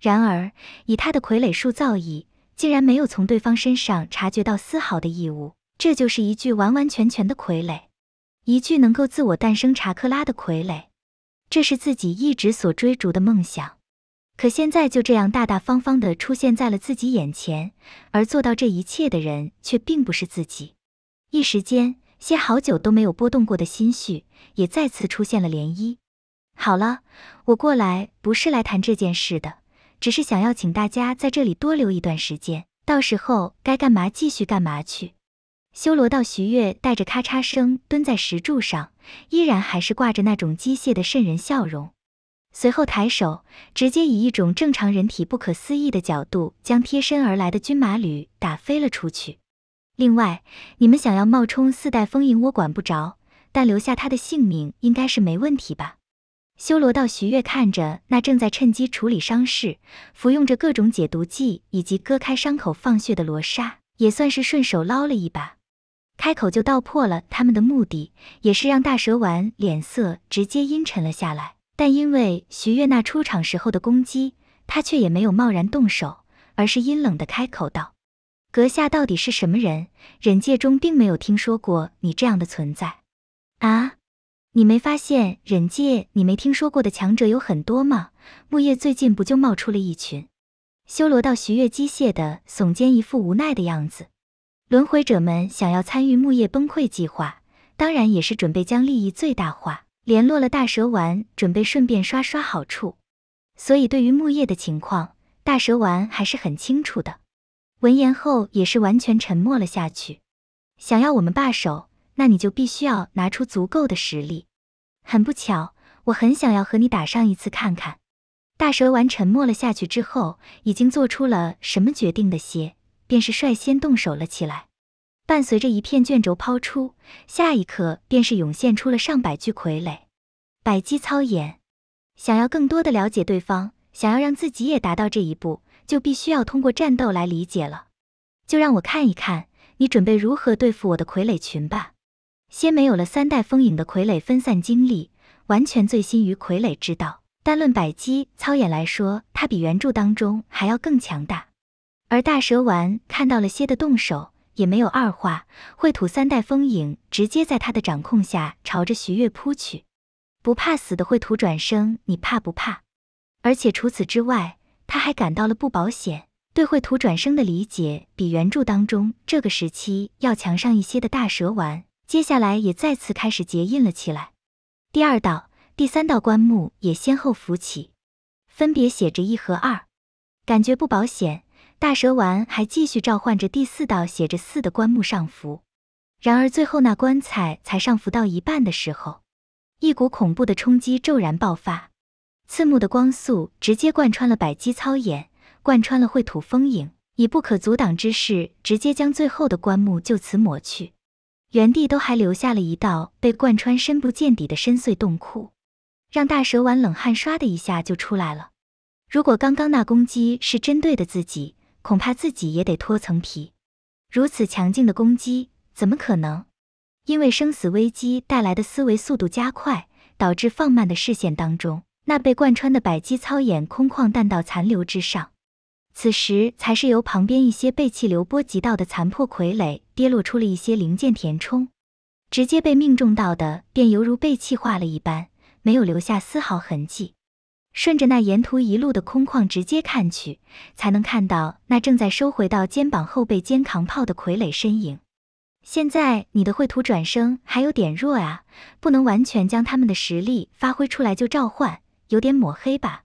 然而，以他的傀儡术造诣，竟然没有从对方身上察觉到丝毫的异物，这就是一具完完全全的傀儡，一具能够自我诞生查克拉的傀儡。这是自己一直所追逐的梦想，可现在就这样大大方方的出现在了自己眼前，而做到这一切的人却并不是自己。一时间，些好久都没有波动过的心绪，也再次出现了涟漪。好了，我过来不是来谈这件事的，只是想要请大家在这里多留一段时间，到时候该干嘛继续干嘛去。修罗道徐月带着咔嚓声蹲在石柱上，依然还是挂着那种机械的渗人笑容。随后抬手，直接以一种正常人体不可思议的角度，将贴身而来的军马旅打飞了出去。另外，你们想要冒充四代封印，我管不着，但留下他的性命应该是没问题吧？修罗道徐月看着那正在趁机处理伤势、服用着各种解毒剂以及割开伤口放血的罗刹，也算是顺手捞了一把，开口就道破了他们的目的，也是让大蛇丸脸色直接阴沉了下来。但因为徐月那出场时候的攻击，他却也没有贸然动手，而是阴冷的开口道。阁下到底是什么人？忍界中并没有听说过你这样的存在。啊，你没发现忍界你没听说过的强者有很多吗？木叶最近不就冒出了一群？修罗道徐月机械的耸肩，一副无奈的样子。轮回者们想要参与木叶崩溃计划，当然也是准备将利益最大化，联络了大蛇丸，准备顺便刷刷好处。所以对于木叶的情况，大蛇丸还是很清楚的。闻言后，也是完全沉默了下去。想要我们罢手，那你就必须要拿出足够的实力。很不巧，我很想要和你打上一次看看。大蛇丸沉默了下去之后，已经做出了什么决定的邪，便是率先动手了起来。伴随着一片卷轴抛出，下一刻便是涌现出了上百具傀儡。百机操演，想要更多的了解对方，想要让自己也达到这一步。就必须要通过战斗来理解了，就让我看一看你准备如何对付我的傀儡群吧。蝎没有了三代风影的傀儡分散精力，完全醉心于傀儡之道。单论百机操演来说，他比原著当中还要更强大。而大蛇丸看到了蝎的动手，也没有二话，秽土三代风影直接在他的掌控下朝着徐月扑去。不怕死的秽土转生，你怕不怕？而且除此之外。他还感到了不保险，对绘图转生的理解比原著当中这个时期要强上一些的大蛇丸，接下来也再次开始结印了起来。第二道、第三道棺木也先后浮起，分别写着一和二，感觉不保险。大蛇丸还继续召唤着第四道写着四的棺木上浮，然而最后那棺材才上浮到一半的时候，一股恐怖的冲击骤然爆发。刺目的光速直接贯穿了百机操眼，贯穿了绘土风影，以不可阻挡之势直接将最后的棺木就此抹去，原地都还留下了一道被贯穿深不见底的深邃洞窟，让大蛇丸冷汗唰的一下就出来了。如果刚刚那攻击是针对的自己，恐怕自己也得脱层皮。如此强劲的攻击，怎么可能？因为生死危机带来的思维速度加快，导致放慢的视线当中。那被贯穿的百机操眼空旷弹道残留之上，此时才是由旁边一些被气流波及到的残破傀儡跌落出了一些零件填充，直接被命中到的便犹如被气化了一般，没有留下丝毫痕迹。顺着那沿途一路的空旷直接看去，才能看到那正在收回到肩膀后背肩扛炮的傀儡身影。现在你的绘图转生还有点弱啊，不能完全将他们的实力发挥出来就召唤。有点抹黑吧，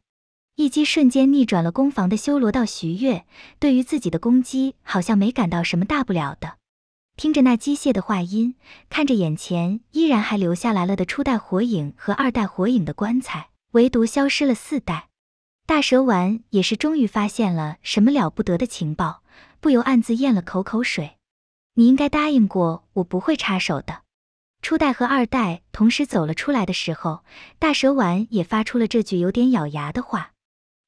一击瞬间逆转了攻防的修罗道徐月，对于自己的攻击好像没感到什么大不了的。听着那机械的话音，看着眼前依然还留下来了的初代火影和二代火影的棺材，唯独消失了四代大蛇丸，也是终于发现了什么了不得的情报，不由暗自咽了口口水。你应该答应过我不会插手的。初代和二代同时走了出来的时候，大蛇丸也发出了这句有点咬牙的话：“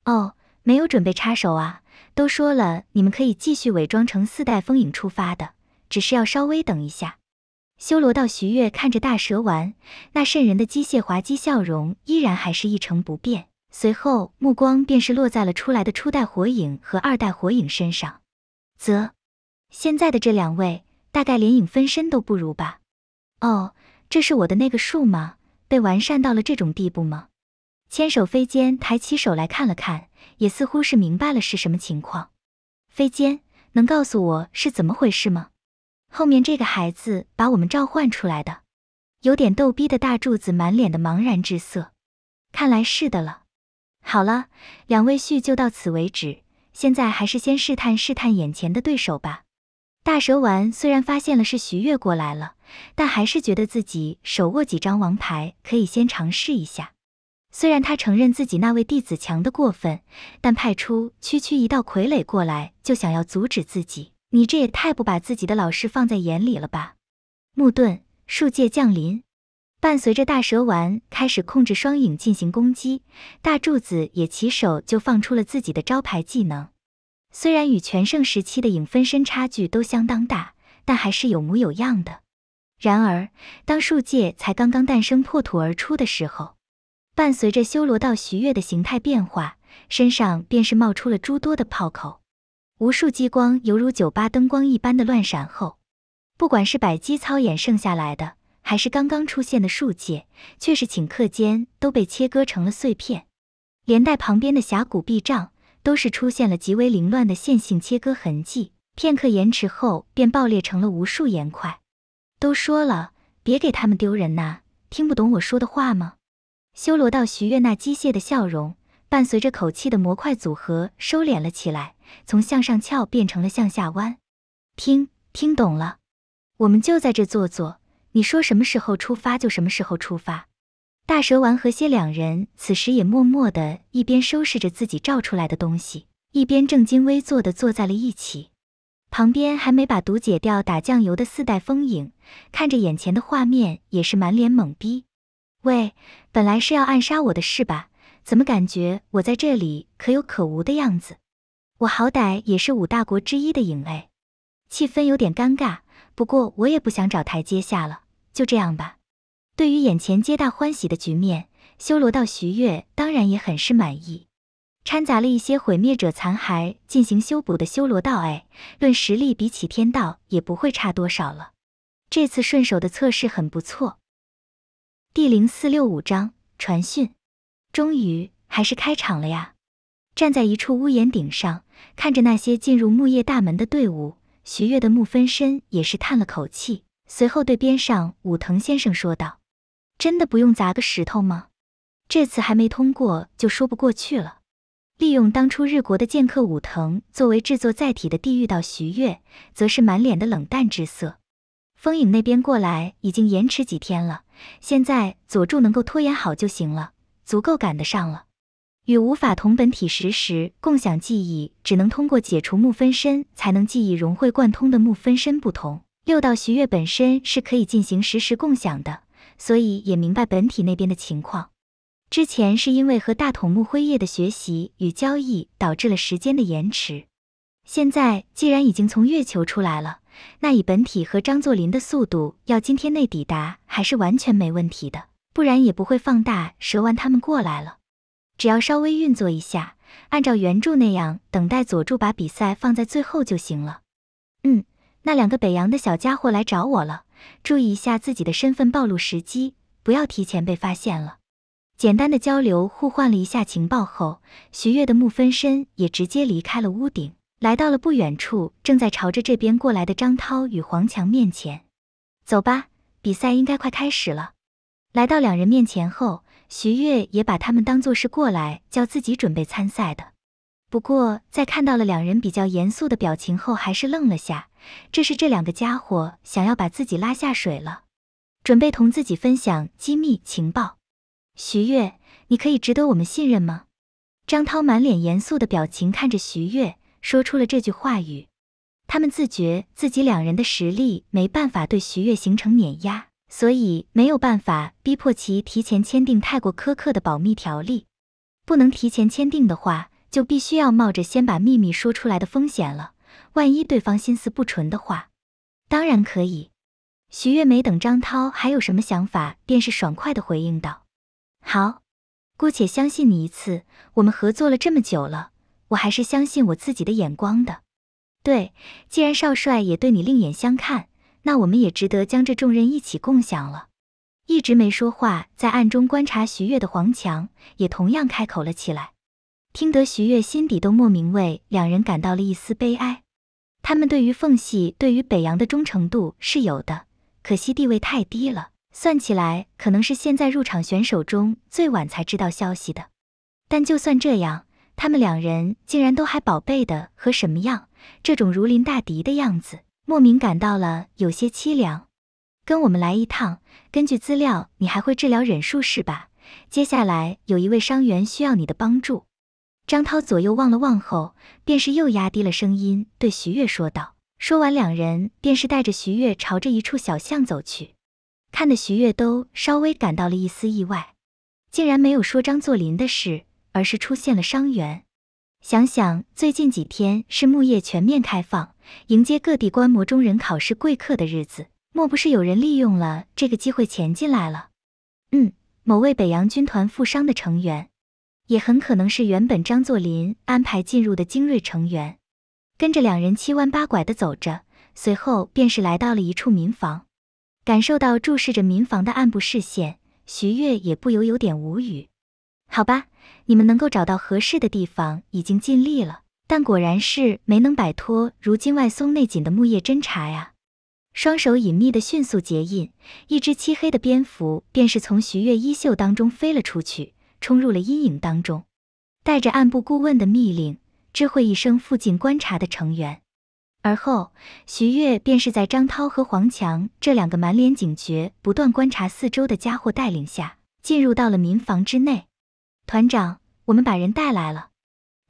哦，没有准备插手啊，都说了你们可以继续伪装成四代风影出发的，只是要稍微等一下。”修罗道徐月看着大蛇丸那瘆人的机械滑稽笑容，依然还是一成不变。随后目光便是落在了出来的初代火影和二代火影身上，则现在的这两位大概连影分身都不如吧。哦，这是我的那个树吗？被完善到了这种地步吗？千手飞间抬起手来看了看，也似乎是明白了是什么情况。飞间，能告诉我是怎么回事吗？后面这个孩子把我们召唤出来的。有点逗逼的大柱子满脸的茫然之色，看来是的了。好了，两位婿就到此为止。现在还是先试探试探眼前的对手吧。大蛇丸虽然发现了是徐越过来了，但还是觉得自己手握几张王牌，可以先尝试一下。虽然他承认自己那位弟子强的过分，但派出区区一道傀儡过来就想要阻止自己，你这也太不把自己的老师放在眼里了吧！木遁树界降临，伴随着大蛇丸开始控制双影进行攻击，大柱子也起手就放出了自己的招牌技能。虽然与全盛时期的影分身差距都相当大，但还是有模有样的。然而，当树界才刚刚诞生、破土而出的时候，伴随着修罗道徐月的形态变化，身上便是冒出了诸多的炮口，无数激光犹如酒吧灯光一般的乱闪后，不管是百机操演剩下来的，还是刚刚出现的树界，却是顷刻间都被切割成了碎片，连带旁边的峡谷壁障。都是出现了极为凌乱的线性切割痕迹，片刻延迟后便爆裂成了无数岩块。都说了，别给他们丢人呐！听不懂我说的话吗？修罗道徐悦那机械的笑容，伴随着口气的模块组合收敛了起来，从向上翘变成了向下弯。听，听懂了？我们就在这坐坐，你说什么时候出发就什么时候出发。大蛇丸和蝎两人此时也默默地一边收拾着自己照出来的东西，一边正襟危坐地坐在了一起。旁边还没把毒解掉、打酱油的四代风影看着眼前的画面，也是满脸懵逼。喂，本来是要暗杀我的是吧？怎么感觉我在这里可有可无的样子？我好歹也是五大国之一的影哎。气氛有点尴尬，不过我也不想找台阶下了，就这样吧。对于眼前皆大欢喜的局面，修罗道徐月当然也很是满意。掺杂了一些毁灭者残骸进行修补的修罗道，哎，论实力比起天道也不会差多少了。这次顺手的测试很不错。第零四六五章传讯，终于还是开场了呀！站在一处屋檐顶上，看着那些进入木叶大门的队伍，徐月的木分身也是叹了口气，随后对边上武藤先生说道。真的不用砸个石头吗？这次还没通过就说不过去了。利用当初日国的剑客武藤作为制作载体的地狱道徐月，则是满脸的冷淡之色。风影那边过来已经延迟几天了，现在佐助能够拖延好就行了，足够赶得上了。与无法同本体实时共享记忆，只能通过解除木分身才能记忆融会贯通的木分身不同，六道徐月本身是可以进行实时共享的。所以也明白本体那边的情况，之前是因为和大筒木辉夜的学习与交易导致了时间的延迟，现在既然已经从月球出来了，那以本体和张作霖的速度，要今天内抵达还是完全没问题的，不然也不会放大蛇丸他们过来了。只要稍微运作一下，按照原著那样等待佐助把比赛放在最后就行了。嗯，那两个北洋的小家伙来找我了。注意一下自己的身份暴露时机，不要提前被发现了。简单的交流，互换了一下情报后，徐月的木分身也直接离开了屋顶，来到了不远处正在朝着这边过来的张涛与黄强面前。走吧，比赛应该快开始了。来到两人面前后，徐月也把他们当做是过来叫自己准备参赛的，不过在看到了两人比较严肃的表情后，还是愣了下。这是这两个家伙想要把自己拉下水了，准备同自己分享机密情报。徐悦，你可以值得我们信任吗？张涛满脸严肃的表情看着徐悦，说出了这句话语。他们自觉自己两人的实力没办法对徐悦形成碾压，所以没有办法逼迫其提前签订太过苛刻的保密条例。不能提前签订的话，就必须要冒着先把秘密说出来的风险了。万一对方心思不纯的话，当然可以。徐月没等张涛还有什么想法，便是爽快的回应道：“好，姑且相信你一次。我们合作了这么久了，我还是相信我自己的眼光的。对，既然少帅也对你另眼相看，那我们也值得将这重任一起共享了。”一直没说话，在暗中观察徐月的黄强也同样开口了起来，听得徐月心底都莫名为两人感到了一丝悲哀。他们对于奉系、对于北洋的忠诚度是有的，可惜地位太低了。算起来，可能是现在入场选手中最晚才知道消息的。但就算这样，他们两人竟然都还宝贝的和什么样？这种如临大敌的样子，莫名感到了有些凄凉。跟我们来一趟。根据资料，你还会治疗忍术是吧？接下来有一位伤员需要你的帮助。张涛左右望了望后，便是又压低了声音对徐月说道。说完，两人便是带着徐月朝着一处小巷走去。看得徐月都稍微感到了一丝意外，竟然没有说张作霖的事，而是出现了伤员。想想最近几天是木叶全面开放，迎接各地观摩中人考试贵客的日子，莫不是有人利用了这个机会潜进来了？嗯，某位北洋军团富商的成员。也很可能是原本张作霖安排进入的精锐成员，跟着两人七弯八拐的走着，随后便是来到了一处民房。感受到注视着民房的暗部视线，徐悦也不由有点无语。好吧，你们能够找到合适的地方已经尽力了，但果然是没能摆脱如今外松内紧的木叶侦查呀。双手隐秘的迅速结印，一只漆黑的蝙蝠便是从徐悦衣袖当中飞了出去。冲入了阴影当中，带着暗部顾问的密令，知会一声附近观察的成员。而后，徐悦便是在张涛和黄强这两个满脸警觉、不断观察四周的家伙带领下，进入到了民房之内。团长，我们把人带来了。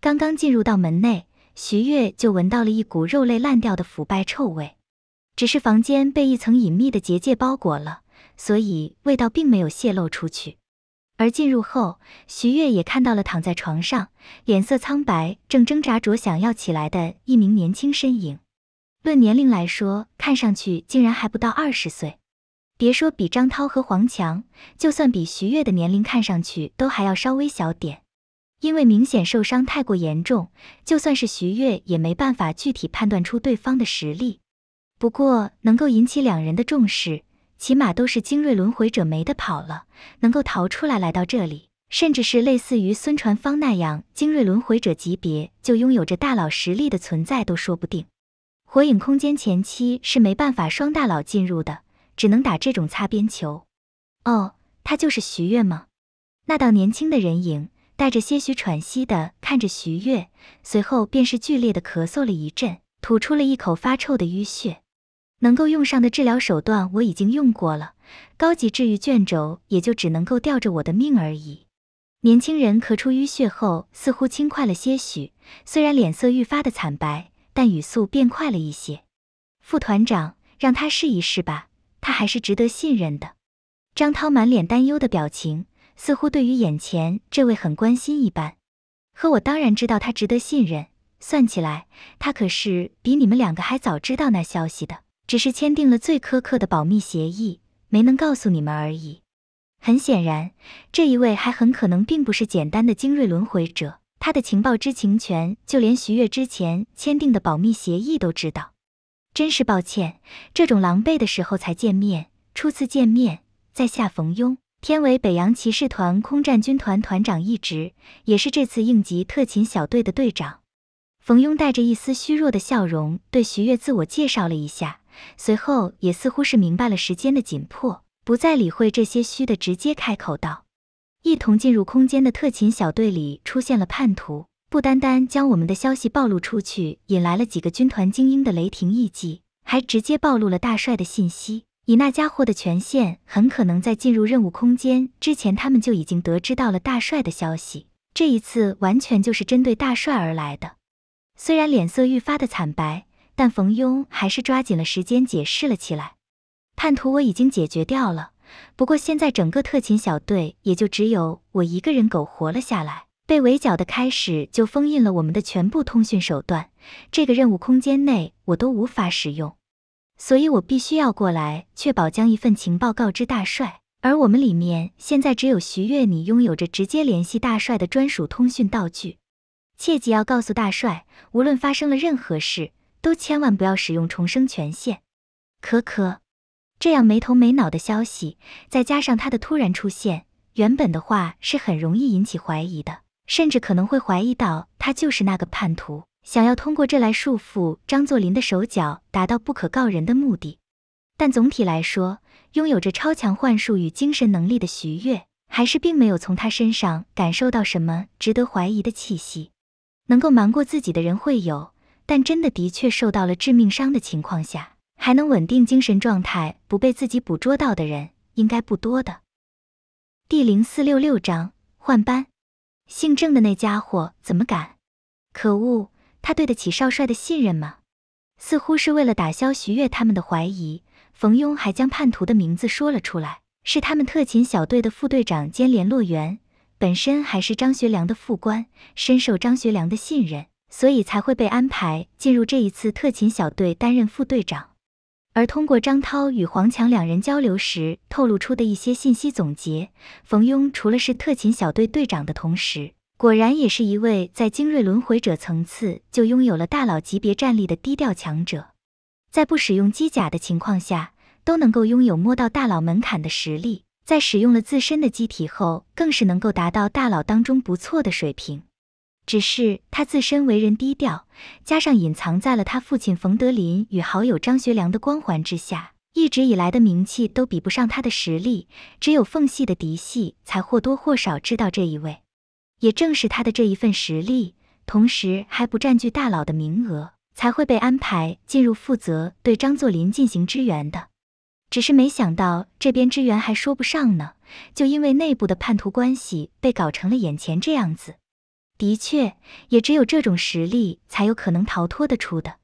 刚刚进入到门内，徐悦就闻到了一股肉类烂掉的腐败臭味。只是房间被一层隐秘的结界包裹了，所以味道并没有泄露出去。而进入后，徐月也看到了躺在床上、脸色苍白、正挣扎着想要起来的一名年轻身影。论年龄来说，看上去竟然还不到二十岁。别说比张涛和黄强，就算比徐月的年龄，看上去都还要稍微小点。因为明显受伤太过严重，就算是徐月也没办法具体判断出对方的实力。不过，能够引起两人的重视。起码都是精锐轮回者没得跑了，能够逃出来来到这里，甚至是类似于孙传芳那样精锐轮回者级别就拥有着大佬实力的存在都说不定。火影空间前期是没办法双大佬进入的，只能打这种擦边球。哦，他就是徐月吗？那道年轻的人影带着些许喘息的看着徐月，随后便是剧烈的咳嗽了一阵，吐出了一口发臭的淤血。能够用上的治疗手段我已经用过了，高级治愈卷轴也就只能够吊着我的命而已。年轻人咳出淤血后似乎轻快了些许，虽然脸色愈发的惨白，但语速变快了一些。副团长，让他试一试吧，他还是值得信任的。张涛满脸担忧的表情，似乎对于眼前这位很关心一般。和我当然知道他值得信任，算起来他可是比你们两个还早知道那消息的。只是签订了最苛刻的保密协议，没能告诉你们而已。很显然，这一位还很可能并不是简单的精锐轮回者，他的情报知情权，就连徐悦之前签订的保密协议都知道。真是抱歉，这种狼狈的时候才见面，初次见面，在下冯庸，天为北洋骑士团空战军团团长一职，也是这次应急特勤小队的队长。冯庸带着一丝虚弱的笑容，对徐悦自我介绍了一下。随后也似乎是明白了时间的紧迫，不再理会这些虚的，直接开口道：“一同进入空间的特勤小队里出现了叛徒，不单单将我们的消息暴露出去，引来了几个军团精英的雷霆一击，还直接暴露了大帅的信息。以那家伙的权限，很可能在进入任务空间之前，他们就已经得知到了大帅的消息。这一次完全就是针对大帅而来的。”虽然脸色愈发的惨白。但冯庸还是抓紧了时间解释了起来：“叛徒我已经解决掉了，不过现在整个特勤小队也就只有我一个人苟活了下来。被围剿的开始就封印了我们的全部通讯手段，这个任务空间内我都无法使用，所以我必须要过来确保将一份情报告知大帅。而我们里面现在只有徐悦你拥有着直接联系大帅的专属通讯道具，切记要告诉大帅，无论发生了任何事。”都千万不要使用重生权限。可可，这样没头没脑的消息，再加上他的突然出现，原本的话是很容易引起怀疑的，甚至可能会怀疑到他就是那个叛徒，想要通过这来束缚张作霖的手脚，达到不可告人的目的。但总体来说，拥有着超强幻术与精神能力的徐悦，还是并没有从他身上感受到什么值得怀疑的气息。能够瞒过自己的人会有。但真的的确受到了致命伤的情况下，还能稳定精神状态不被自己捕捉到的人，应该不多的。第零四六六章换班。姓郑的那家伙怎么敢？可恶，他对得起少帅的信任吗？似乎是为了打消徐悦他们的怀疑，冯庸还将叛徒的名字说了出来，是他们特勤小队的副队长兼联络员，本身还是张学良的副官，深受张学良的信任。所以才会被安排进入这一次特勤小队担任副队长，而通过张涛与黄强两人交流时透露出的一些信息总结，冯庸除了是特勤小队队长的同时，果然也是一位在精锐轮回者层次就拥有了大佬级别战力的低调强者，在不使用机甲的情况下都能够拥有摸到大佬门槛的实力，在使用了自身的机体后，更是能够达到大佬当中不错的水平。只是他自身为人低调，加上隐藏在了他父亲冯德林与好友张学良的光环之下，一直以来的名气都比不上他的实力。只有奉系的嫡系才或多或少知道这一位。也正是他的这一份实力，同时还不占据大佬的名额，才会被安排进入负责对张作霖进行支援的。只是没想到这边支援还说不上呢，就因为内部的叛徒关系被搞成了眼前这样子。的确，也只有这种实力才有可能逃脱得出的。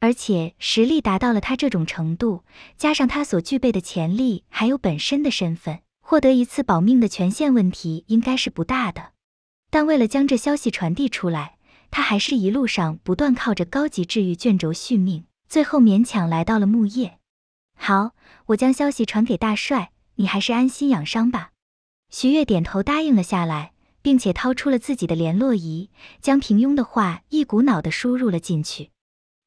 而且实力达到了他这种程度，加上他所具备的潜力，还有本身的身份，获得一次保命的权限问题应该是不大的。但为了将这消息传递出来，他还是一路上不断靠着高级治愈卷轴续命，最后勉强来到了木叶。好，我将消息传给大帅，你还是安心养伤吧。徐月点头答应了下来。并且掏出了自己的联络仪，将平庸的话一股脑的输入了进去。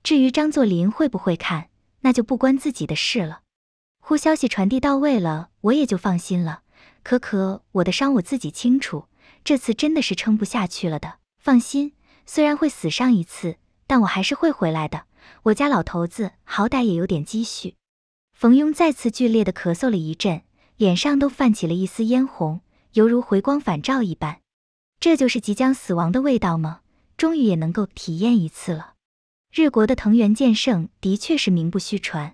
至于张作霖会不会看，那就不关自己的事了。呼，消息传递到位了，我也就放心了。可可，我的伤我自己清楚，这次真的是撑不下去了的。放心，虽然会死上一次，但我还是会回来的。我家老头子好歹也有点积蓄。冯庸再次剧烈的咳嗽了一阵，脸上都泛起了一丝嫣红，犹如回光返照一般。这就是即将死亡的味道吗？终于也能够体验一次了。日国的藤原剑圣的确是名不虚传。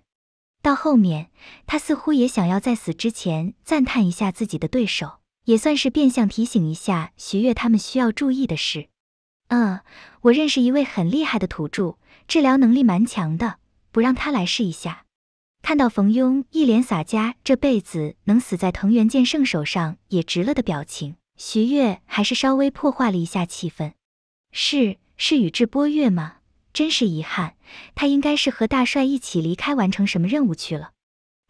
到后面，他似乎也想要在死之前赞叹一下自己的对手，也算是变相提醒一下徐悦他们需要注意的事。嗯，我认识一位很厉害的土著，治疗能力蛮强的，不让他来试一下？看到冯庸一脸洒家这辈子能死在藤原剑圣手上也值了的表情。徐悦还是稍微破坏了一下气氛，是是宇智波月吗？真是遗憾，他应该是和大帅一起离开，完成什么任务去了。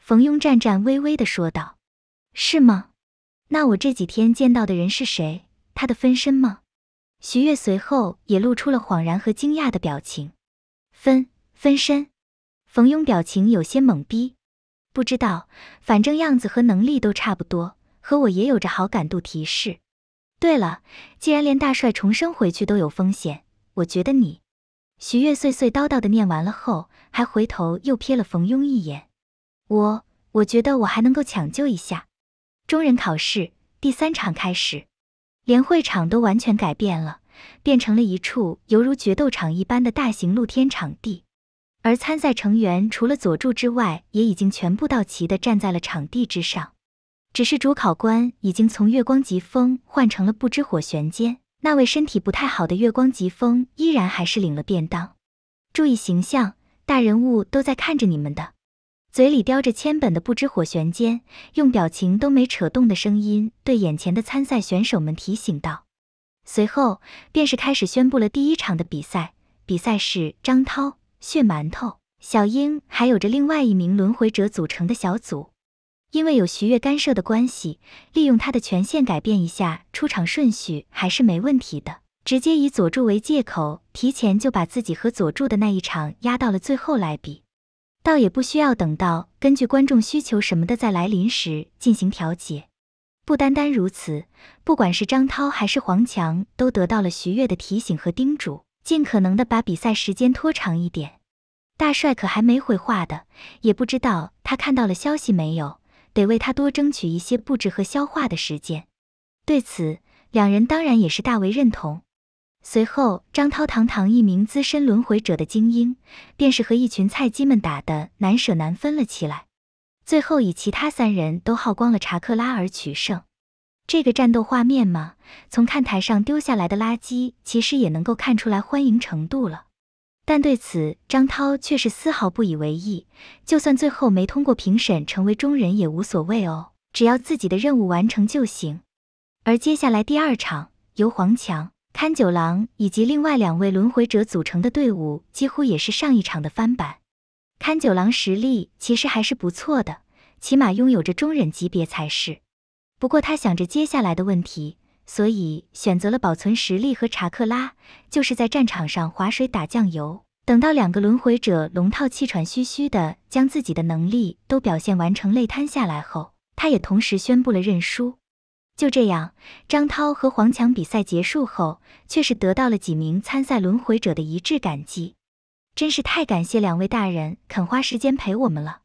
冯庸颤颤巍巍地说道：“是吗？那我这几天见到的人是谁？他的分身吗？”徐悦随后也露出了恍然和惊讶的表情。分分身？冯庸表情有些懵逼，不知道，反正样子和能力都差不多。和我也有着好感度提示。对了，既然连大帅重生回去都有风险，我觉得你……徐月碎碎叨叨的念完了后，还回头又瞥了冯庸一眼。我，我觉得我还能够抢救一下。中忍考试第三场开始，连会场都完全改变了，变成了一处犹如决斗场一般的大型露天场地。而参赛成员除了佐助之外，也已经全部到齐的站在了场地之上。只是主考官已经从月光疾风换成了不知火玄间，那位身体不太好的月光疾风依然还是领了便当。注意形象，大人物都在看着你们的。嘴里叼着铅本的不知火玄间用表情都没扯动的声音对眼前的参赛选手们提醒道。随后便是开始宣布了第一场的比赛，比赛是张涛、血馒头、小樱还有着另外一名轮回者组成的小组。因为有徐悦干涉的关系，利用他的权限改变一下出场顺序还是没问题的。直接以佐助为借口，提前就把自己和佐助的那一场压到了最后来比，倒也不需要等到根据观众需求什么的在来临时进行调节。不单单如此，不管是张涛还是黄强，都得到了徐悦的提醒和叮嘱，尽可能的把比赛时间拖长一点。大帅可还没回话的，也不知道他看到了消息没有。得为他多争取一些布置和消化的时间，对此两人当然也是大为认同。随后，张涛堂堂一名资深轮回者的精英，便是和一群菜鸡们打得难舍难分了起来，最后以其他三人都耗光了查克拉而取胜。这个战斗画面嘛，从看台上丢下来的垃圾，其实也能够看出来欢迎程度了。但对此，张涛却是丝毫不以为意。就算最后没通过评审成为中人也无所谓哦，只要自己的任务完成就行。而接下来第二场由黄强、勘九郎以及另外两位轮回者组成的队伍，几乎也是上一场的翻版。勘九郎实力其实还是不错的，起码拥有着中忍级别才是。不过他想着接下来的问题。所以选择了保存实力和查克拉，就是在战场上划水打酱油。等到两个轮回者龙套气喘吁吁的将自己的能力都表现完成，累瘫下来后，他也同时宣布了认输。就这样，张涛和黄强比赛结束后，却是得到了几名参赛轮回者的一致感激。真是太感谢两位大人肯花时间陪我们了。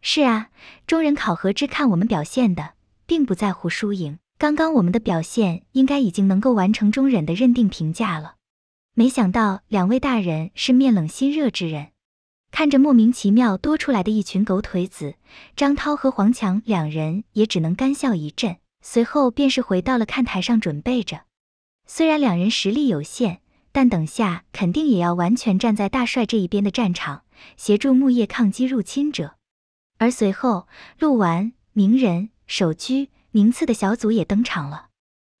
是啊，中人考核只看我们表现的，并不在乎输赢。刚刚我们的表现应该已经能够完成中忍的认定评价了，没想到两位大人是面冷心热之人，看着莫名其妙多出来的一群狗腿子，张涛和黄强两人也只能干笑一阵，随后便是回到了看台上准备着。虽然两人实力有限，但等下肯定也要完全站在大帅这一边的战场，协助木叶抗击入侵者。而随后，鹿丸、鸣人、守鞠。宁次的小组也登场了，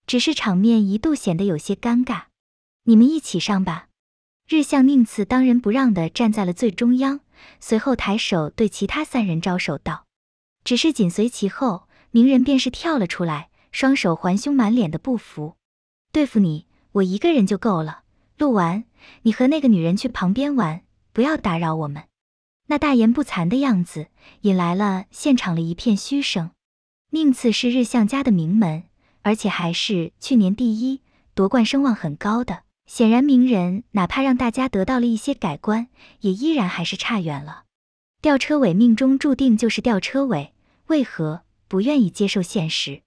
只是场面一度显得有些尴尬。你们一起上吧。日向宁次当仁不让地站在了最中央，随后抬手对其他三人招手道。只是紧随其后，鸣人便是跳了出来，双手环胸，满脸的不服。对付你，我一个人就够了。鹿丸，你和那个女人去旁边玩，不要打扰我们。那大言不惭的样子，引来了现场的一片嘘声。宁次是日向家的名门，而且还是去年第一夺冠，声望很高的。显然，名人哪怕让大家得到了一些改观，也依然还是差远了。吊车尾命中注定就是吊车尾，为何不愿意接受现实？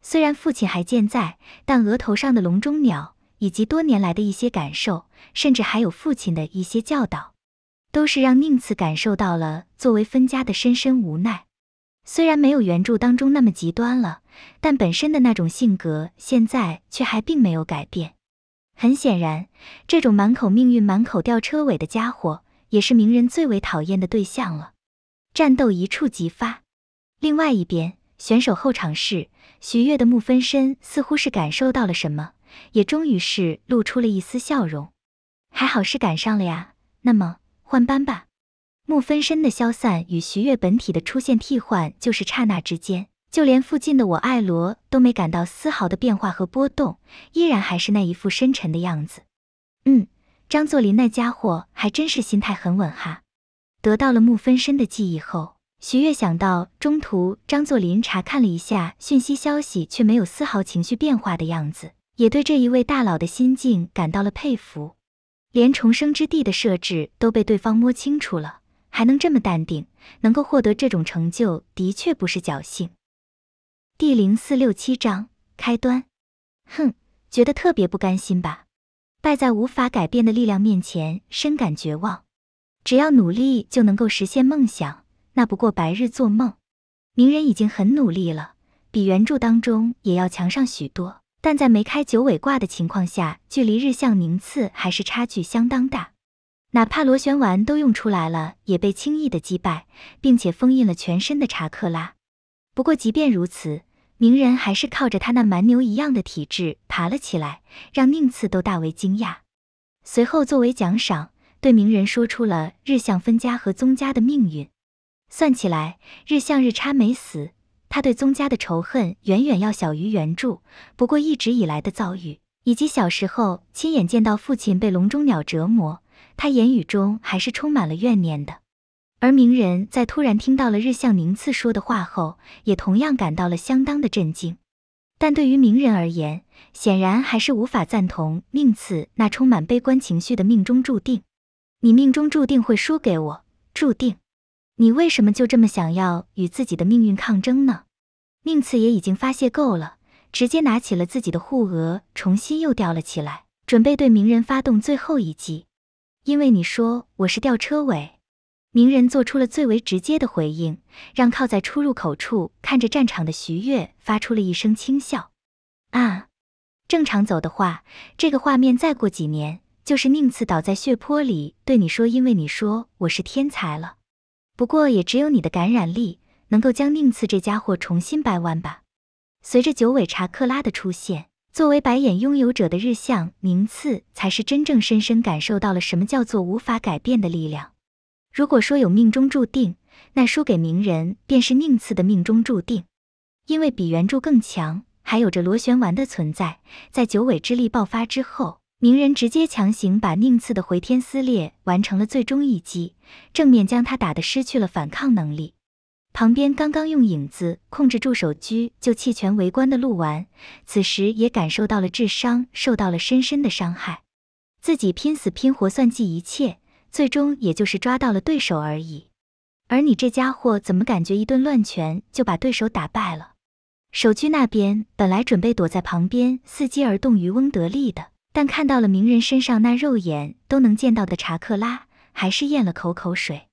虽然父亲还健在，但额头上的笼中鸟，以及多年来的一些感受，甚至还有父亲的一些教导，都是让宁次感受到了作为分家的深深无奈。虽然没有原著当中那么极端了，但本身的那种性格现在却还并没有改变。很显然，这种满口命运、满口吊车尾的家伙，也是鸣人最为讨厌的对象了。战斗一触即发。另外一边，选手候场室，徐悦的木分身似乎是感受到了什么，也终于是露出了一丝笑容。还好是赶上了呀。那么换班吧。木分身的消散与徐月本体的出现替换，就是刹那之间，就连附近的我爱罗都没感到丝毫的变化和波动，依然还是那一副深沉的样子。嗯，张作霖那家伙还真是心态很稳哈。得到了木分身的记忆后，徐月想到中途张作霖查看了一下讯息消息，却没有丝毫情绪变化的样子，也对这一位大佬的心境感到了佩服，连重生之地的设置都被对方摸清楚了。还能这么淡定，能够获得这种成就的确不是侥幸。第零四六七章开端，哼，觉得特别不甘心吧？败在无法改变的力量面前，深感绝望。只要努力就能够实现梦想，那不过白日做梦。鸣人已经很努力了，比原著当中也要强上许多，但在没开九尾挂的情况下，距离日向宁次还是差距相当大。哪怕螺旋丸都用出来了，也被轻易的击败，并且封印了全身的查克拉。不过，即便如此，鸣人还是靠着他那蛮牛一样的体质爬了起来，让宁次都大为惊讶。随后，作为奖赏，对鸣人说出了日向分家和宗家的命运。算起来，日向日差没死，他对宗家的仇恨远远要小于原著。不过，一直以来的遭遇，以及小时候亲眼见到父亲被笼中鸟折磨。他言语中还是充满了怨念的，而鸣人在突然听到了日向宁次说的话后，也同样感到了相当的震惊。但对于鸣人而言，显然还是无法赞同宁次那充满悲观情绪的命中注定。你命中注定会输给我，注定。你为什么就这么想要与自己的命运抗争呢？宁次也已经发泄够了，直接拿起了自己的护额，重新又吊了起来，准备对鸣人发动最后一击。因为你说我是吊车尾，鸣人做出了最为直接的回应，让靠在出入口处看着战场的徐悦发出了一声轻笑。啊，正常走的话，这个画面再过几年就是宁次倒在血泊里对你说“因为你说我是天才”了。不过也只有你的感染力能够将宁次这家伙重新掰弯吧。随着九尾查克拉的出现。作为白眼拥有者的日向宁次，才是真正深深感受到了什么叫做无法改变的力量。如果说有命中注定，那输给鸣人便是宁次的命中注定。因为比原著更强，还有着螺旋丸的存在，在九尾之力爆发之后，鸣人直接强行把宁次的回天撕裂，完成了最终一击，正面将他打得失去了反抗能力。旁边刚刚用影子控制住手居就弃权围观的鹿丸，此时也感受到了智商受到了深深的伤害。自己拼死拼活算计一切，最终也就是抓到了对手而已。而你这家伙，怎么感觉一顿乱拳就把对手打败了？手居那边本来准备躲在旁边伺机而动渔翁得利的，但看到了鸣人身上那肉眼都能见到的查克拉，还是咽了口口水。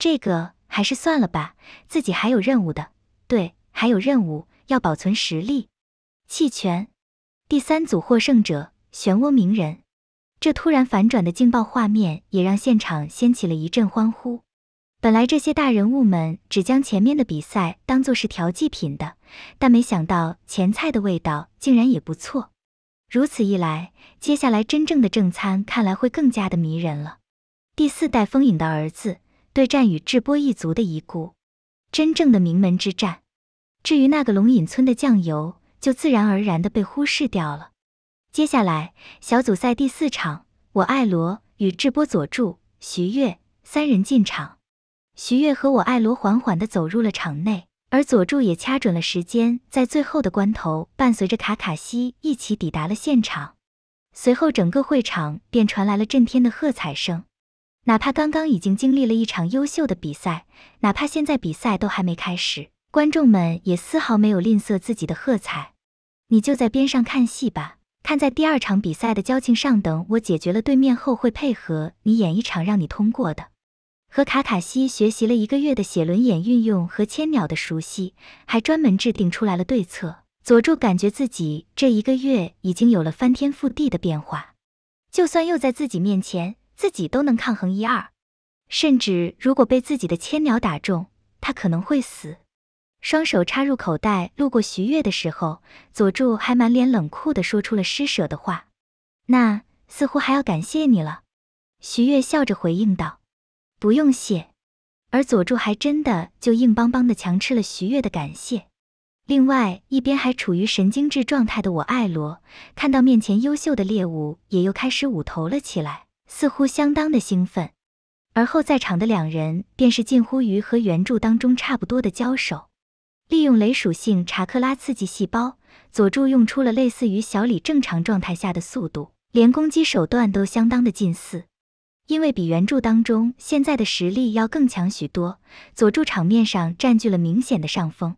这个。还是算了吧，自己还有任务的。对，还有任务，要保存实力。弃权。第三组获胜者：漩涡鸣人。这突然反转的劲爆画面，也让现场掀起了一阵欢呼。本来这些大人物们只将前面的比赛当作是调剂品的，但没想到前菜的味道竟然也不错。如此一来，接下来真正的正餐看来会更加的迷人了。第四代风影的儿子。对战与智波一族的遗孤，真正的名门之战。至于那个龙隐村的酱油，就自然而然的被忽视掉了。接下来，小组赛第四场，我爱罗与智波佐助、徐月三人进场。徐月和我爱罗缓缓的走入了场内，而佐助也掐准了时间，在最后的关头，伴随着卡卡西一起抵达了现场。随后，整个会场便传来了震天的喝彩声。哪怕刚刚已经经历了一场优秀的比赛，哪怕现在比赛都还没开始，观众们也丝毫没有吝啬自己的喝彩。你就在边上看戏吧，看在第二场比赛的交情上，等我解决了对面后，会配合你演一场让你通过的。和卡卡西学习了一个月的写轮眼运用和千鸟的熟悉，还专门制定出来了对策。佐助感觉自己这一个月已经有了翻天覆地的变化，就算又在自己面前。自己都能抗衡一二，甚至如果被自己的千鸟打中，他可能会死。双手插入口袋，路过徐悦的时候，佐助还满脸冷酷的说出了施舍的话：“那似乎还要感谢你了。”徐悦笑着回应道：“不用谢。”而佐助还真的就硬邦邦的强吃了徐悦的感谢。另外一边还处于神经质状态的我爱罗，看到面前优秀的猎物，也又开始舞头了起来。似乎相当的兴奋，而后在场的两人便是近乎于和原著当中差不多的交手，利用雷属性查克拉刺激细胞，佐助用出了类似于小李正常状态下的速度，连攻击手段都相当的近似。因为比原著当中现在的实力要更强许多，佐助场面上占据了明显的上风，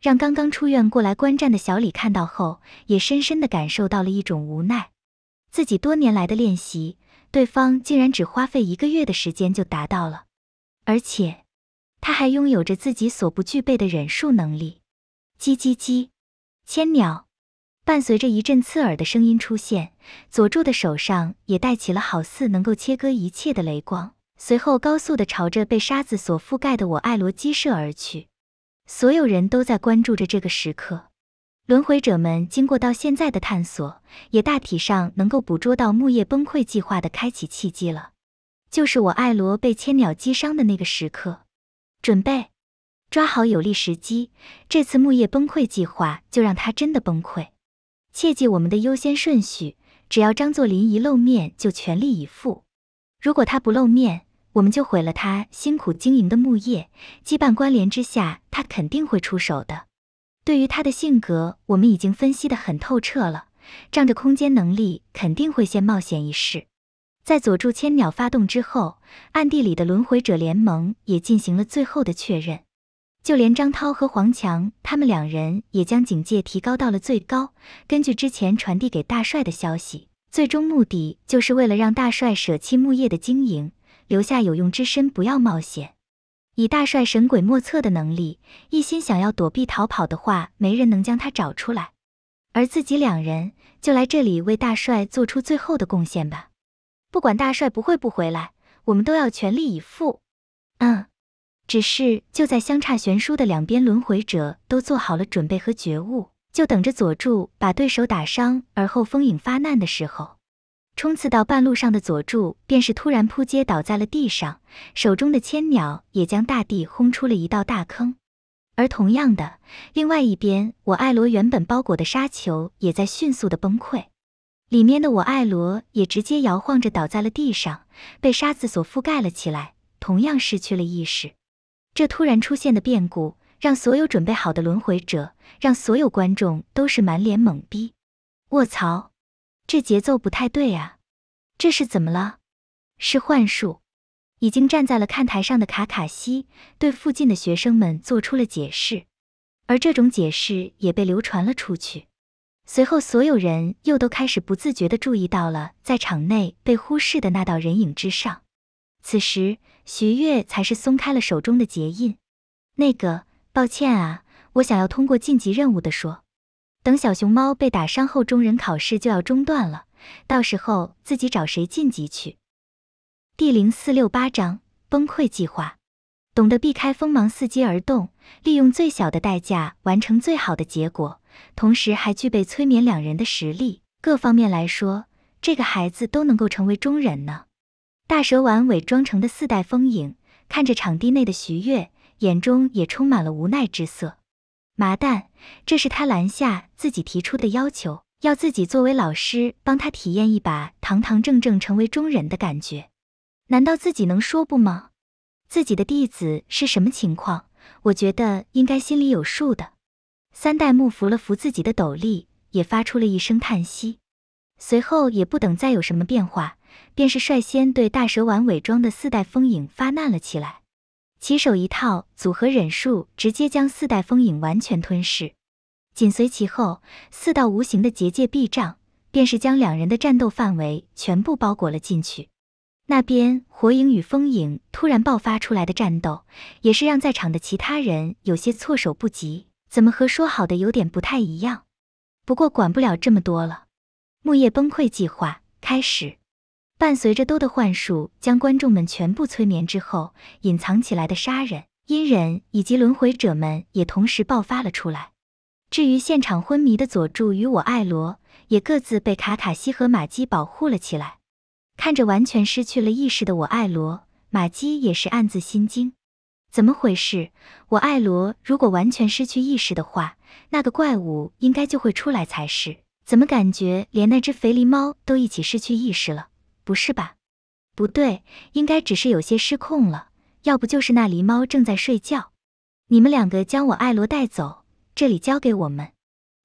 让刚刚出院过来观战的小李看到后，也深深的感受到了一种无奈，自己多年来的练习。对方竟然只花费一个月的时间就达到了，而且他还拥有着自己所不具备的忍术能力。叽叽叽，千鸟！伴随着一阵刺耳的声音出现，佐助的手上也带起了好似能够切割一切的雷光，随后高速的朝着被沙子所覆盖的我爱罗激射而去。所有人都在关注着这个时刻。轮回者们经过到现在的探索，也大体上能够捕捉到木叶崩溃计划的开启契机了，就是我爱罗被千鸟击伤的那个时刻。准备，抓好有利时机，这次木叶崩溃计划就让他真的崩溃。切记我们的优先顺序，只要张作霖一露面就全力以赴。如果他不露面，我们就毁了他辛苦经营的木叶。羁绊关联之下，他肯定会出手的。对于他的性格，我们已经分析得很透彻了。仗着空间能力，肯定会先冒险一试。在佐助千鸟发动之后，暗地里的轮回者联盟也进行了最后的确认。就连张涛和黄强他们两人也将警戒提高到了最高。根据之前传递给大帅的消息，最终目的就是为了让大帅舍弃木叶的经营，留下有用之身，不要冒险。以大帅神鬼莫测的能力，一心想要躲避逃跑的话，没人能将他找出来。而自己两人就来这里为大帅做出最后的贡献吧。不管大帅不会不回来，我们都要全力以赴。嗯，只是就在相差悬殊的两边轮回者都做好了准备和觉悟，就等着佐助把对手打伤，而后风影发难的时候。冲刺到半路上的佐助，便是突然扑街倒在了地上，手中的千鸟也将大地轰出了一道大坑。而同样的，另外一边我爱罗原本包裹的沙球也在迅速的崩溃，里面的我爱罗也直接摇晃着倒在了地上，被沙子所覆盖了起来，同样失去了意识。这突然出现的变故，让所有准备好的轮回者，让所有观众都是满脸懵逼。卧槽！这节奏不太对啊，这是怎么了？是幻术。已经站在了看台上的卡卡西对附近的学生们做出了解释，而这种解释也被流传了出去。随后，所有人又都开始不自觉的注意到了在场内被忽视的那道人影之上。此时，徐月才是松开了手中的结印。那个，抱歉啊，我想要通过晋级任务的说。等小熊猫被打伤后，中忍考试就要中断了。到时候自己找谁晋级去？第零四六八章崩溃计划。懂得避开锋芒，伺机而动，利用最小的代价完成最好的结果，同时还具备催眠两人的实力。各方面来说，这个孩子都能够成为中忍呢。大蛇丸伪装成的四代风影看着场地内的徐月，眼中也充满了无奈之色。麻蛋，这是他拦下自己提出的要求，要自己作为老师帮他体验一把堂堂正正成为中人的感觉。难道自己能说不吗？自己的弟子是什么情况？我觉得应该心里有数的。三代目扶了扶自己的斗笠，也发出了一声叹息，随后也不等再有什么变化，便是率先对大蛇丸伪装的四代风影发难了起来。起手一套组合忍术，直接将四代风影完全吞噬。紧随其后，四道无形的结界壁障，便是将两人的战斗范围全部包裹了进去。那边火影与风影突然爆发出来的战斗，也是让在场的其他人有些措手不及。怎么和说好的有点不太一样？不过管不了这么多了，木叶崩溃计划开始。伴随着兜的幻术将观众们全部催眠之后，隐藏起来的杀人、阴忍以及轮回者们也同时爆发了出来。至于现场昏迷的佐助与我爱罗，也各自被卡卡西和玛姬保护了起来。看着完全失去了意识的我爱罗，玛姬也是暗自心惊：怎么回事？我爱罗如果完全失去意识的话，那个怪物应该就会出来才是。怎么感觉连那只肥狸猫都一起失去意识了？不是吧？不对，应该只是有些失控了。要不就是那狸猫正在睡觉。你们两个将我爱罗带走，这里交给我们。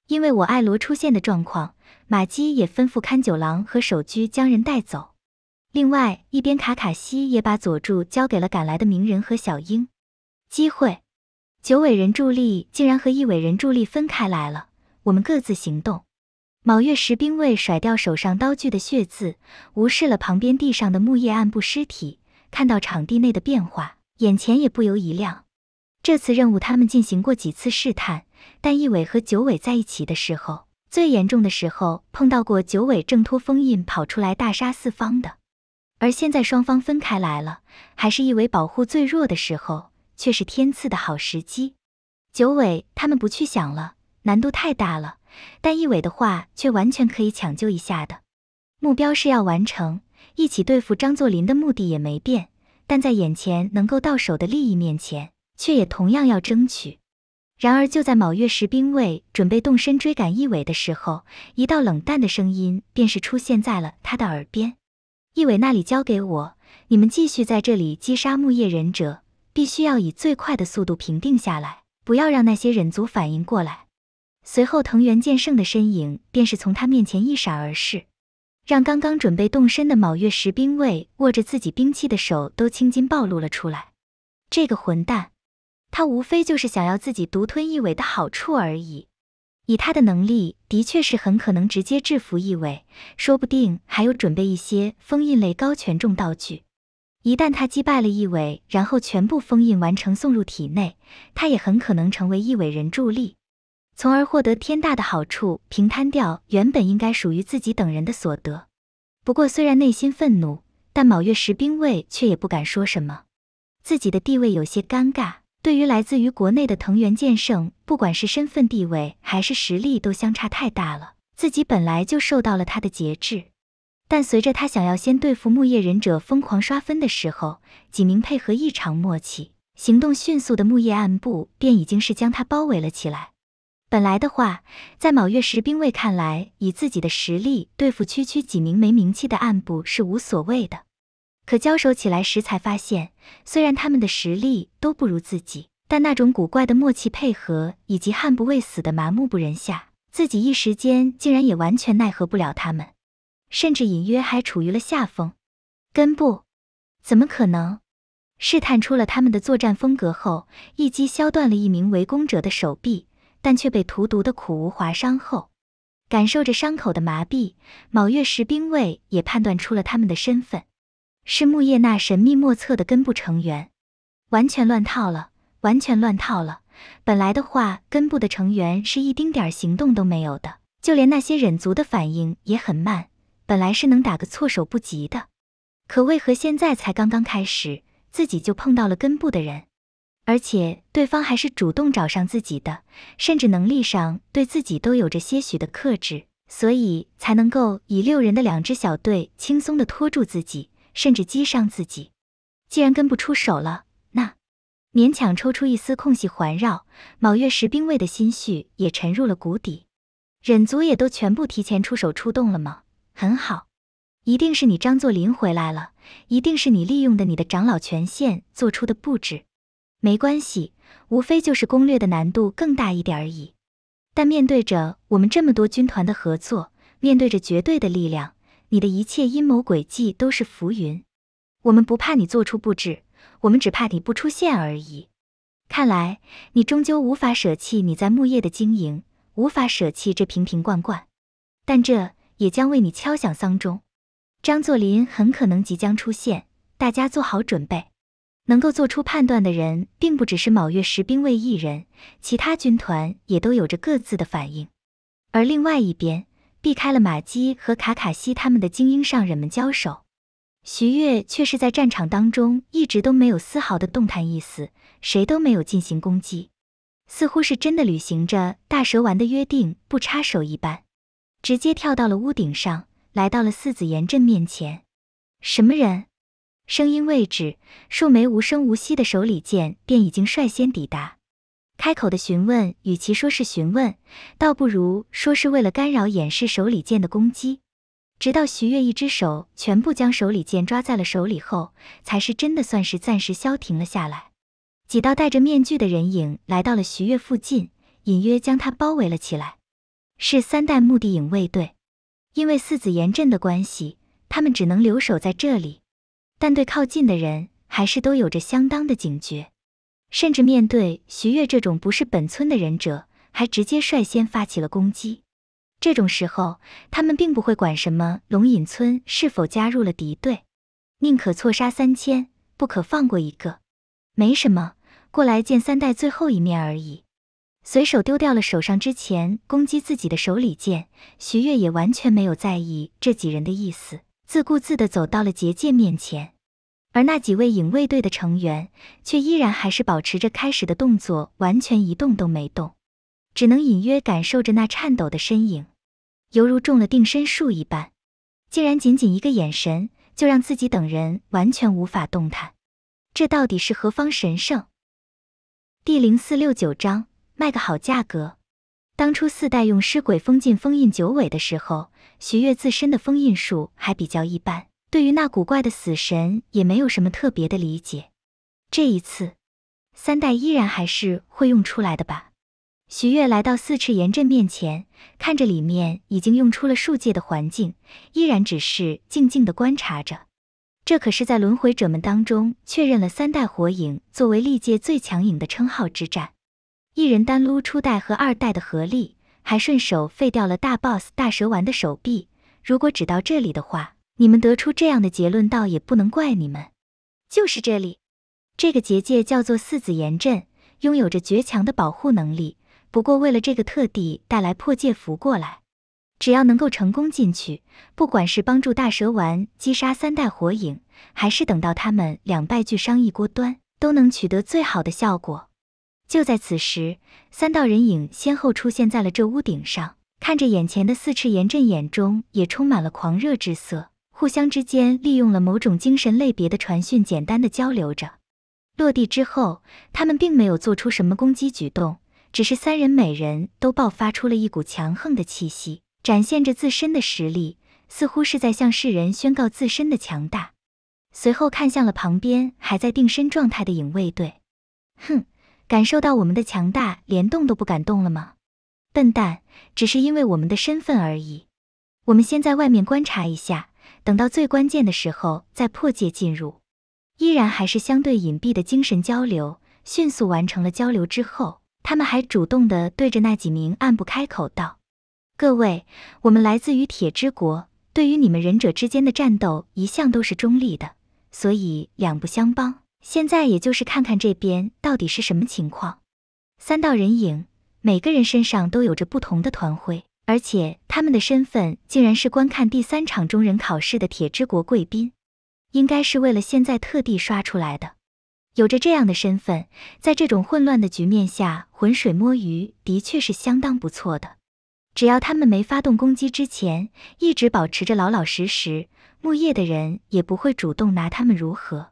因为我爱罗出现的状况，马姬也吩咐勘九郎和守居将人带走。另外一边，卡卡西也把佐助交给了赶来的鸣人和小樱。机会，九尾人助力竟然和一尾人助力分开来了，我们各自行动。卯月石兵卫甩掉手上刀具的血渍，无视了旁边地上的木叶暗部尸体，看到场地内的变化，眼前也不由一亮。这次任务他们进行过几次试探，但一尾和九尾在一起的时候，最严重的时候碰到过九尾挣脱封印跑出来大杀四方的，而现在双方分开来了，还是一尾保护最弱的时候，却是天赐的好时机。九尾他们不去想了，难度太大了。但一苇的话却完全可以抢救一下的，目标是要完成，一起对付张作霖的目的也没变，但在眼前能够到手的利益面前，却也同样要争取。然而就在卯月十兵卫准备动身追赶一苇的时候，一道冷淡的声音便是出现在了他的耳边：“一苇那里交给我，你们继续在这里击杀木叶忍者，必须要以最快的速度平定下来，不要让那些忍族反应过来。”随后，藤原剑圣的身影便是从他面前一闪而逝，让刚刚准备动身的卯月石兵卫握着自己兵器的手都青筋暴露了出来。这个混蛋，他无非就是想要自己独吞一尾的好处而已。以他的能力，的确是很可能直接制服一尾，说不定还有准备一些封印类高权重道具。一旦他击败了一尾，然后全部封印完成送入体内，他也很可能成为一尾人助力。从而获得天大的好处，平摊掉原本应该属于自己等人的所得。不过，虽然内心愤怒，但卯月石兵卫却也不敢说什么。自己的地位有些尴尬，对于来自于国内的藤原剑圣，不管是身份地位还是实力，都相差太大了。自己本来就受到了他的节制，但随着他想要先对付木叶忍者疯狂刷分的时候，几名配合异常默契、行动迅速的木叶暗部便已经是将他包围了起来。本来的话，在卯月石兵卫看来，以自己的实力对付区区几名没名气的暗部是无所谓的。可交手起来时，才发现虽然他们的实力都不如自己，但那种古怪的默契配合以及悍不畏死的麻木不仁下，自己一时间竟然也完全奈何不了他们，甚至隐约还处于了下风。根部，怎么可能？试探出了他们的作战风格后，一击削断了一名围攻者的手臂。但却被荼毒的苦无划伤后，感受着伤口的麻痹，卯月石兵卫也判断出了他们的身份，是木叶那神秘莫测的根部成员。完全乱套了，完全乱套了！本来的话，根部的成员是一丁点儿行动都没有的，就连那些忍族的反应也很慢。本来是能打个措手不及的，可为何现在才刚刚开始，自己就碰到了根部的人？而且对方还是主动找上自己的，甚至能力上对自己都有着些许的克制，所以才能够以六人的两支小队轻松的拖住自己，甚至击伤自己。既然跟不出手了，那勉强抽出一丝空隙环绕卯月石兵卫的心绪也沉入了谷底。忍族也都全部提前出手出动了吗？很好，一定是你张作霖回来了，一定是你利用的你的长老权限做出的布置。没关系，无非就是攻略的难度更大一点而已。但面对着我们这么多军团的合作，面对着绝对的力量，你的一切阴谋诡计都是浮云。我们不怕你做出布置，我们只怕你不出现而已。看来你终究无法舍弃你在木叶的经营，无法舍弃这瓶瓶罐罐，但这也将为你敲响丧钟。张作霖很可能即将出现，大家做好准备。能够做出判断的人，并不只是卯月十兵卫一人，其他军团也都有着各自的反应。而另外一边，避开了马基和卡卡西他们的精英上人们交手，徐月却是在战场当中一直都没有丝毫的动弹意思，谁都没有进行攻击，似乎是真的履行着大蛇丸的约定，不插手一般，直接跳到了屋顶上，来到了四子岩阵面前。什么人？声音未止，树莓无声无息的手里剑便已经率先抵达。开口的询问与其说是询问，倒不如说是为了干扰掩饰手里剑的攻击。直到徐月一只手全部将手里剑抓在了手里后，才是真的算是暂时消停了下来。几道戴着面具的人影来到了徐月附近，隐约将他包围了起来。是三代目地影卫队，因为四子岩阵的关系，他们只能留守在这里。但对靠近的人，还是都有着相当的警觉，甚至面对徐月这种不是本村的忍者，还直接率先发起了攻击。这种时候，他们并不会管什么龙隐村是否加入了敌对，宁可错杀三千，不可放过一个。没什么，过来见三代最后一面而已。随手丢掉了手上之前攻击自己的手里剑，徐月也完全没有在意这几人的意思，自顾自地走到了结界面前。而那几位影卫队的成员却依然还是保持着开始的动作，完全一动都没动，只能隐约感受着那颤抖的身影，犹如中了定身术一般，竟然仅仅一个眼神就让自己等人完全无法动弹。这到底是何方神圣？第零四六九章卖个好价格。当初四代用尸鬼封禁封印九尾的时候，徐月自身的封印术还比较一般。对于那古怪的死神也没有什么特别的理解，这一次，三代依然还是会用出来的吧？徐月来到四尺岩阵面前，看着里面已经用出了数界的环境，依然只是静静的观察着。这可是在轮回者们当中确认了三代火影作为历届最强影的称号之战，一人单撸初代和二代的合力，还顺手废掉了大 BOSS 大蛇丸的手臂。如果只到这里的话，你们得出这样的结论，倒也不能怪你们。就是这里，这个结界叫做四子岩阵，拥有着绝强的保护能力。不过为了这个，特地带来破戒符过来。只要能够成功进去，不管是帮助大蛇丸击杀三代火影，还是等到他们两败俱伤一锅端，都能取得最好的效果。就在此时，三道人影先后出现在了这屋顶上，看着眼前的四翅岩阵，眼中也充满了狂热之色。互相之间利用了某种精神类别的传讯，简单的交流着。落地之后，他们并没有做出什么攻击举动，只是三人每人都爆发出了一股强横的气息，展现着自身的实力，似乎是在向世人宣告自身的强大。随后看向了旁边还在定身状态的影卫队，哼，感受到我们的强大，连动都不敢动了吗？笨蛋，只是因为我们的身份而已。我们先在外面观察一下。等到最关键的时候再破界进入，依然还是相对隐蔽的精神交流。迅速完成了交流之后，他们还主动的对着那几名暗部开口道：“各位，我们来自于铁之国，对于你们忍者之间的战斗一向都是中立的，所以两不相帮。现在也就是看看这边到底是什么情况。”三道人影，每个人身上都有着不同的团徽。而且他们的身份竟然是观看第三场中人考试的铁之国贵宾，应该是为了现在特地刷出来的。有着这样的身份，在这种混乱的局面下浑水摸鱼的确是相当不错的。只要他们没发动攻击之前一直保持着老老实实，木叶的人也不会主动拿他们如何。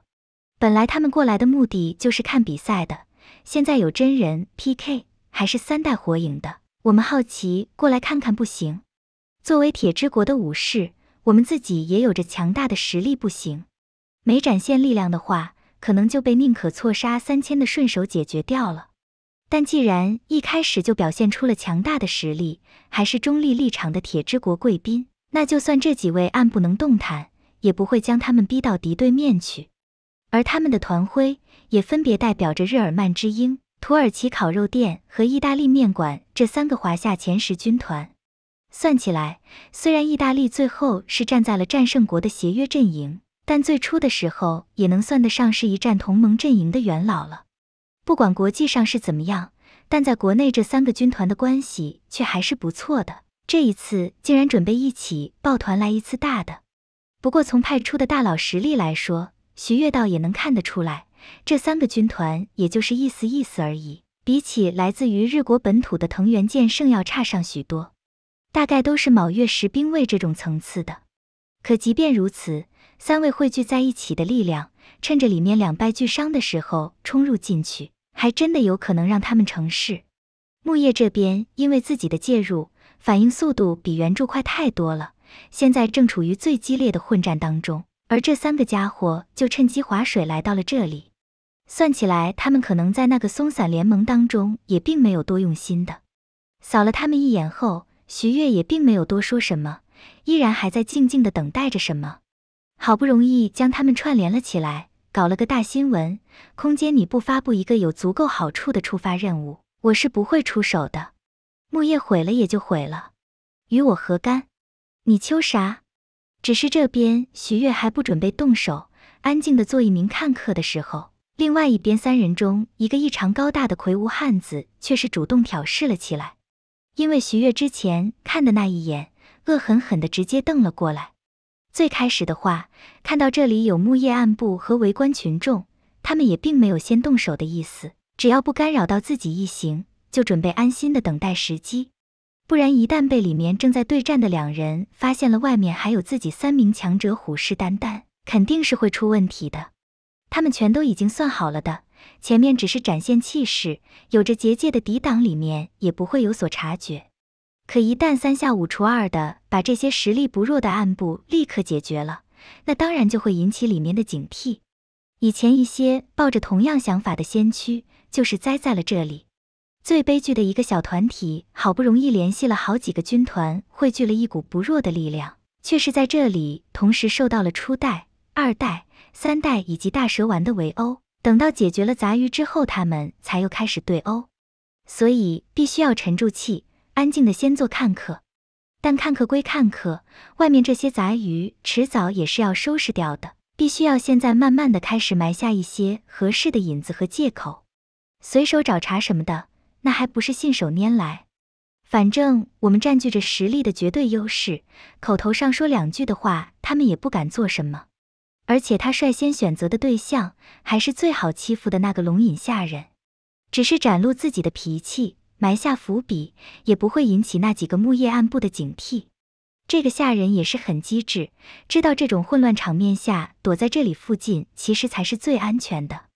本来他们过来的目的就是看比赛的，现在有真人 PK，还是三代火影的。我们好奇过来看看，不行。作为铁之国的武士，我们自己也有着强大的实力，不行。没展现力量的话，可能就被宁可错杀三千的顺手解决掉了。但既然一开始就表现出了强大的实力，还是中立立场的铁之国贵宾，那就算这几位暗不能动弹，也不会将他们逼到敌对面去。而他们的团徽也分别代表着日耳曼之鹰。土耳其烤肉店和意大利面馆这三个华夏前十军团，算起来，虽然意大利最后是站在了战胜国的协约阵营，但最初的时候也能算得上是一战同盟阵营的元老了。不管国际上是怎么样，但在国内这三个军团的关系却还是不错的。这一次竟然准备一起抱团来一次大的。不过从派出的大佬实力来说，徐悦倒也能看得出来。这三个军团也就是意思意思而已，比起来自于日国本土的藤原剑圣要差上许多，大概都是卯月石兵卫这种层次的。可即便如此，三位汇聚在一起的力量，趁着里面两败俱伤的时候冲入进去，还真的有可能让他们成事。木叶这边因为自己的介入，反应速度比原著快太多了，现在正处于最激烈的混战当中，而这三个家伙就趁机划水来到了这里。算起来，他们可能在那个松散联盟当中也并没有多用心的，扫了他们一眼后，徐月也并没有多说什么，依然还在静静的等待着什么。好不容易将他们串联了起来，搞了个大新闻。空间，你不发布一个有足够好处的触发任务，我是不会出手的。木叶毁了也就毁了，与我何干？你求啥？只是这边徐月还不准备动手，安静的做一名看客的时候。另外一边，三人中一个异常高大的魁梧汉子却是主动挑事了起来，因为徐月之前看的那一眼，恶狠狠的直接瞪了过来。最开始的话，看到这里有木叶暗部和围观群众，他们也并没有先动手的意思，只要不干扰到自己一行，就准备安心的等待时机。不然一旦被里面正在对战的两人发现了，外面还有自己三名强者虎视眈眈，肯定是会出问题的。他们全都已经算好了的，前面只是展现气势，有着结界的抵挡，里面也不会有所察觉。可一旦三下五除二的把这些实力不弱的暗部立刻解决了，那当然就会引起里面的警惕。以前一些抱着同样想法的先驱，就是栽在了这里。最悲剧的一个小团体，好不容易联系了好几个军团，汇聚了一股不弱的力量，却是在这里同时受到了初代、二代。三代以及大蛇丸的围殴，等到解决了杂鱼之后，他们才又开始对殴，所以必须要沉住气，安静的先做看客。但看客归看客，外面这些杂鱼迟早也是要收拾掉的，必须要现在慢慢的开始埋下一些合适的引子和借口，随手找茬什么的，那还不是信手拈来？反正我们占据着实力的绝对优势，口头上说两句的话，他们也不敢做什么。而且他率先选择的对象还是最好欺负的那个龙隐下人，只是展露自己的脾气，埋下伏笔，也不会引起那几个木叶暗部的警惕。这个下人也是很机智，知道这种混乱场面下，躲在这里附近其实才是最安全的。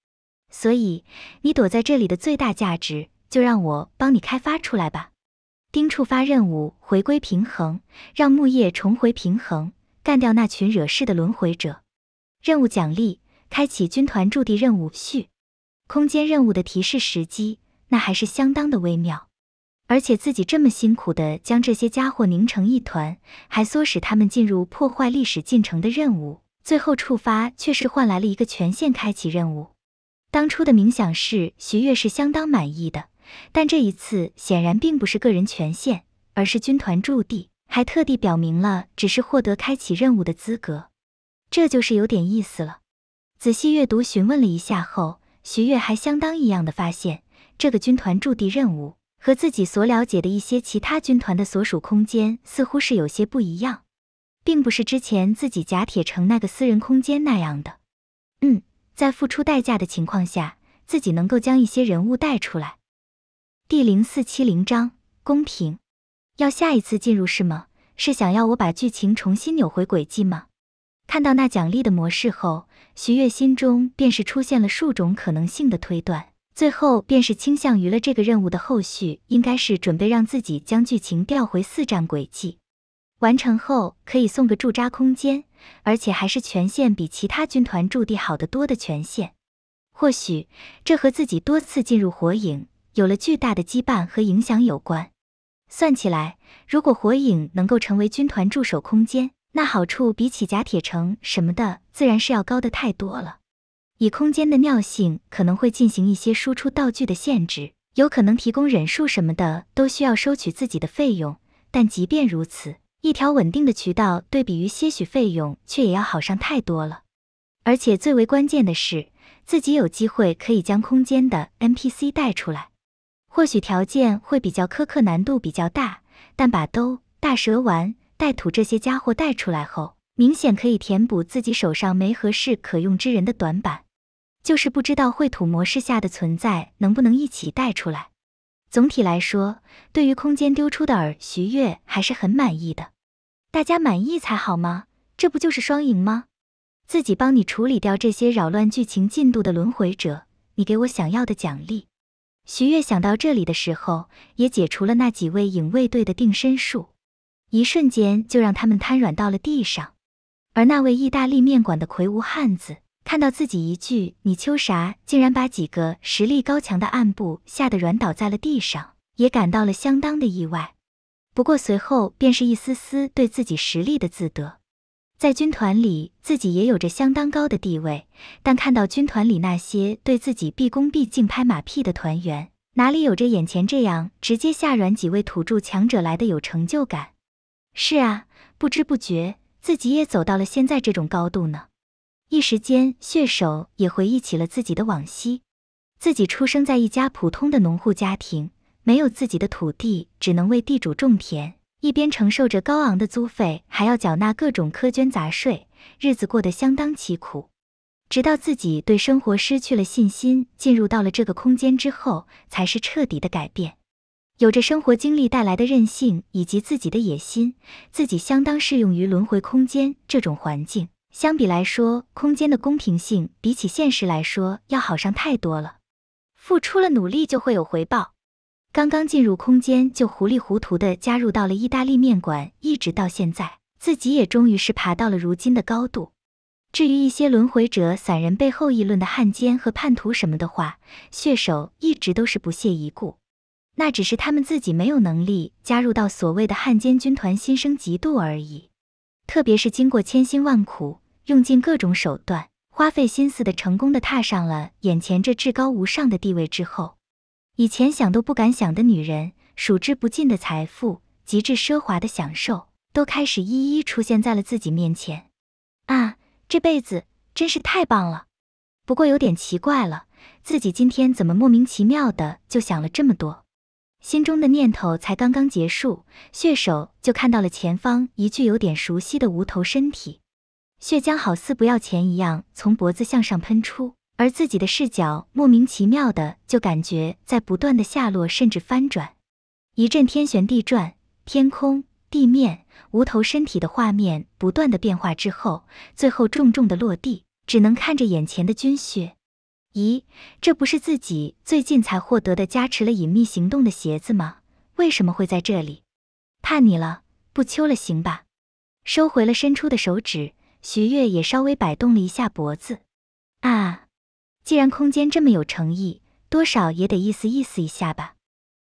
所以你躲在这里的最大价值，就让我帮你开发出来吧。丁触发任务，回归平衡，让木叶重回平衡，干掉那群惹事的轮回者。任务奖励，开启军团驻地任务。序，空间任务的提示时机，那还是相当的微妙。而且自己这么辛苦的将这些家伙拧成一团，还唆使他们进入破坏历史进程的任务，最后触发却是换来了一个权限开启任务。当初的冥想室，徐悦是相当满意的，但这一次显然并不是个人权限，而是军团驻地，还特地表明了只是获得开启任务的资格。这就是有点意思了。仔细阅读、询问了一下后，徐悦还相当异样的发现，这个军团驻地任务和自己所了解的一些其他军团的所属空间似乎是有些不一样，并不是之前自己假铁城那个私人空间那样的。嗯，在付出代价的情况下，自己能够将一些人物带出来。第零四七零章公平，要下一次进入是吗？是想要我把剧情重新扭回轨迹吗？看到那奖励的模式后，徐悦心中便是出现了数种可能性的推断，最后便是倾向于了这个任务的后续应该是准备让自己将剧情调回四战轨迹，完成后可以送个驻扎空间，而且还是权限比其他军团驻地好得多的权限。或许这和自己多次进入火影有了巨大的羁绊和影响有关。算起来，如果火影能够成为军团驻守空间。那好处比起甲铁城什么的，自然是要高的太多了。以空间的尿性，可能会进行一些输出道具的限制，有可能提供忍术什么的都需要收取自己的费用。但即便如此，一条稳定的渠道对比于些许费用，却也要好上太多了。而且最为关键的是，自己有机会可以将空间的 NPC 带出来，或许条件会比较苛刻，难度比较大，但把兜大蛇丸。带土这些家伙带出来后，明显可以填补自己手上没合适可用之人的短板，就是不知道绘土模式下的存在能不能一起带出来。总体来说，对于空间丢出的饵，徐月还是很满意的。大家满意才好吗？这不就是双赢吗？自己帮你处理掉这些扰乱剧情进度的轮回者，你给我想要的奖励。徐月想到这里的时候，也解除了那几位影卫队的定身术。一瞬间就让他们瘫软到了地上，而那位意大利面馆的魁梧汉子看到自己一句“你秋啥”，竟然把几个实力高强的暗部吓得软倒在了地上，也感到了相当的意外。不过随后便是一丝丝对自己实力的自得。在军团里，自己也有着相当高的地位，但看到军团里那些对自己毕恭毕敬拍马屁的团员，哪里有着眼前这样直接吓软几位土著强者来的有成就感？是啊，不知不觉自己也走到了现在这种高度呢。一时间，血手也回忆起了自己的往昔。自己出生在一家普通的农户家庭，没有自己的土地，只能为地主种田，一边承受着高昂的租费，还要缴纳各种苛捐杂税，日子过得相当凄苦。直到自己对生活失去了信心，进入到了这个空间之后，才是彻底的改变。有着生活经历带来的韧性，以及自己的野心，自己相当适用于轮回空间这种环境。相比来说，空间的公平性比起现实来说要好上太多了。付出了努力就会有回报。刚刚进入空间就糊里糊涂的加入到了意大利面馆，一直到现在，自己也终于是爬到了如今的高度。至于一些轮回者散人背后议论的汉奸和叛徒什么的话，血手一直都是不屑一顾。那只是他们自己没有能力加入到所谓的汉奸军团，心生嫉妒而已。特别是经过千辛万苦，用尽各种手段，花费心思的成功的踏上了眼前这至高无上的地位之后，以前想都不敢想的女人，数之不尽的财富，极致奢华的享受，都开始一一出现在了自己面前。啊，这辈子真是太棒了！不过有点奇怪了，自己今天怎么莫名其妙的就想了这么多？心中的念头才刚刚结束，血手就看到了前方一具有点熟悉的无头身体，血浆好似不要钱一样从脖子向上喷出，而自己的视角莫名其妙的就感觉在不断的下落，甚至翻转，一阵天旋地转，天空、地面、无头身体的画面不断的变化之后，最后重重的落地，只能看着眼前的军血。咦，这不是自己最近才获得的加持了隐秘行动的鞋子吗？为什么会在这里？怕你了，不秋了行吧。收回了伸出的手指，徐悦也稍微摆动了一下脖子。啊，既然空间这么有诚意，多少也得意思意思一下吧。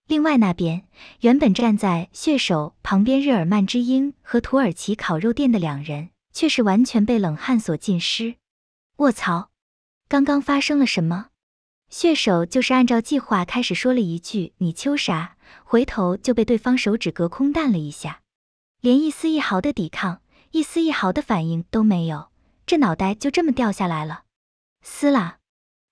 另外那边，原本站在血手旁边日耳曼之鹰和土耳其烤肉店的两人，却是完全被冷汗所浸湿。卧槽！刚刚发生了什么？血手就是按照计划开始说了一句“你秋啥”，回头就被对方手指隔空弹了一下，连一丝一毫的抵抗、一丝一毫的反应都没有，这脑袋就这么掉下来了，撕啦！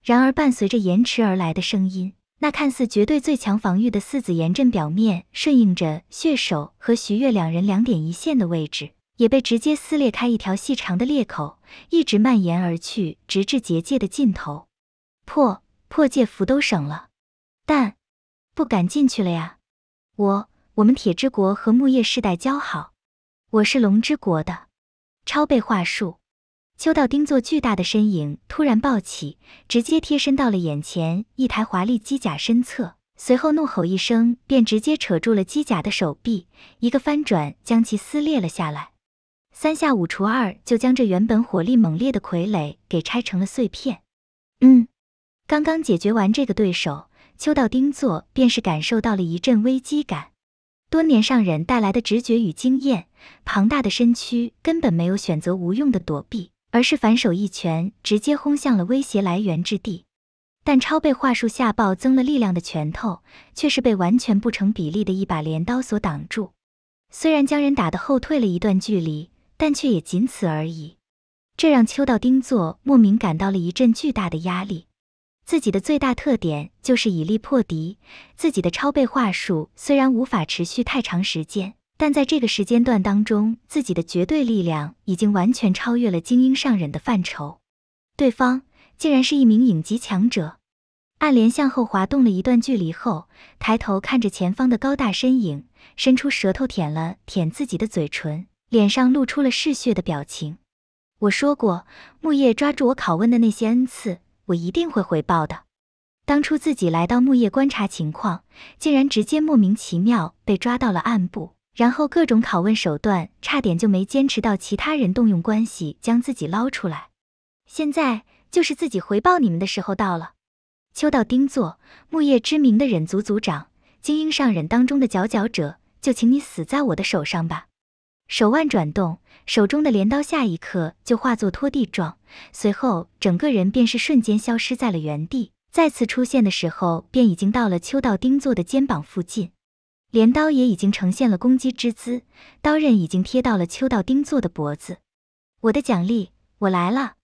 然而伴随着延迟而来的声音，那看似绝对最强防御的四子岩阵表面，顺应着血手和徐月两人两点一线的位置。也被直接撕裂开一条细长的裂口，一直蔓延而去，直至结界的尽头。破破界符都省了，但不敢进去了呀！我我们铁之国和木叶世代交好，我是龙之国的。超背话术。秋道丁座巨大的身影突然暴起，直接贴身到了眼前一台华丽机甲身侧，随后怒吼一声，便直接扯住了机甲的手臂，一个翻转将其撕裂了下来。三下五除二就将这原本火力猛烈的傀儡给拆成了碎片。嗯，刚刚解决完这个对手，秋道丁座便是感受到了一阵危机感。多年上忍带来的直觉与经验，庞大的身躯根本没有选择无用的躲避，而是反手一拳直接轰向了威胁来源之地。但超被话术下爆增了力量的拳头，却是被完全不成比例的一把镰刀所挡住。虽然将人打得后退了一段距离。但却也仅此而已，这让秋道丁座莫名感到了一阵巨大的压力。自己的最大特点就是以力破敌，自己的超倍话术虽然无法持续太长时间，但在这个时间段当中，自己的绝对力量已经完全超越了精英上忍的范畴。对方竟然是一名影级强者。暗莲向后滑动了一段距离后，抬头看着前方的高大身影，伸出舌头舔了舔自己的嘴唇。脸上露出了嗜血的表情。我说过，木叶抓住我拷问的那些恩赐，我一定会回报的。当初自己来到木叶观察情况，竟然直接莫名其妙被抓到了暗部，然后各种拷问手段，差点就没坚持到其他人动用关系将自己捞出来。现在就是自己回报你们的时候到了。秋道丁作，木叶知名的忍族族长，精英上忍当中的佼佼者，就请你死在我的手上吧。手腕转动，手中的镰刀下一刻就化作拖地状，随后整个人便是瞬间消失在了原地。再次出现的时候，便已经到了秋道丁座的肩膀附近，镰刀也已经呈现了攻击之姿，刀刃已经贴到了秋道丁座的脖子。我的奖励，我来了！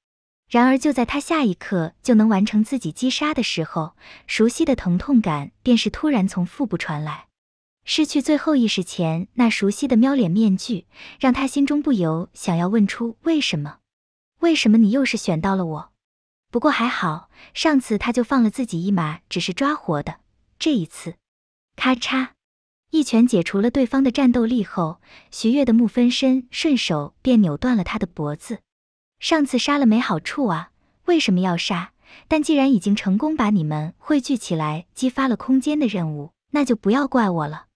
然而就在他下一刻就能完成自己击杀的时候，熟悉的疼痛感便是突然从腹部传来。失去最后意识前，那熟悉的喵脸面具让他心中不由想要问出：为什么？为什么你又是选到了我？不过还好，上次他就放了自己一马，只是抓活的。这一次，咔嚓，一拳解除了对方的战斗力后，徐月的木分身顺手便扭断了他的脖子。上次杀了没好处啊？为什么要杀？但既然已经成功把你们汇聚起来，激发了空间的任务，那就不要怪我了。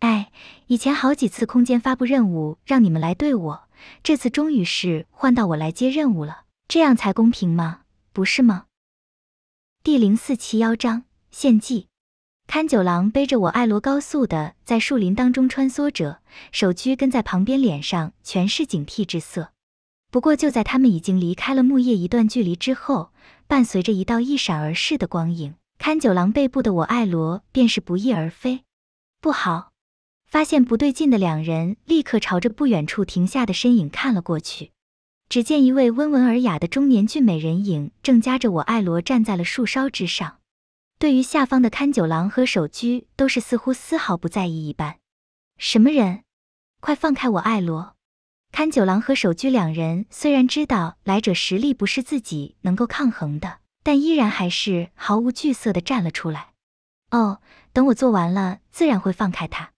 哎，以前好几次空间发布任务让你们来对我，这次终于是换到我来接任务了，这样才公平吗？不是吗？第零四七幺章献祭。勘九郎背着我爱罗高速的在树林当中穿梭着，手鞠跟在旁边，脸上全是警惕之色。不过就在他们已经离开了木叶一段距离之后，伴随着一道一闪而逝的光影，勘九郎背部的我爱罗便是不翼而飞。不好！发现不对劲的两人立刻朝着不远处停下的身影看了过去，只见一位温文尔雅的中年俊美人影正夹着我爱罗站在了树梢之上，对于下方的勘九郎和守居都是似乎丝毫不在意一般。什么人？快放开我爱罗！勘九郎和守居两人虽然知道来者实力不是自己能够抗衡的，但依然还是毫无惧色的站了出来。哦，等我做完了，自然会放开他。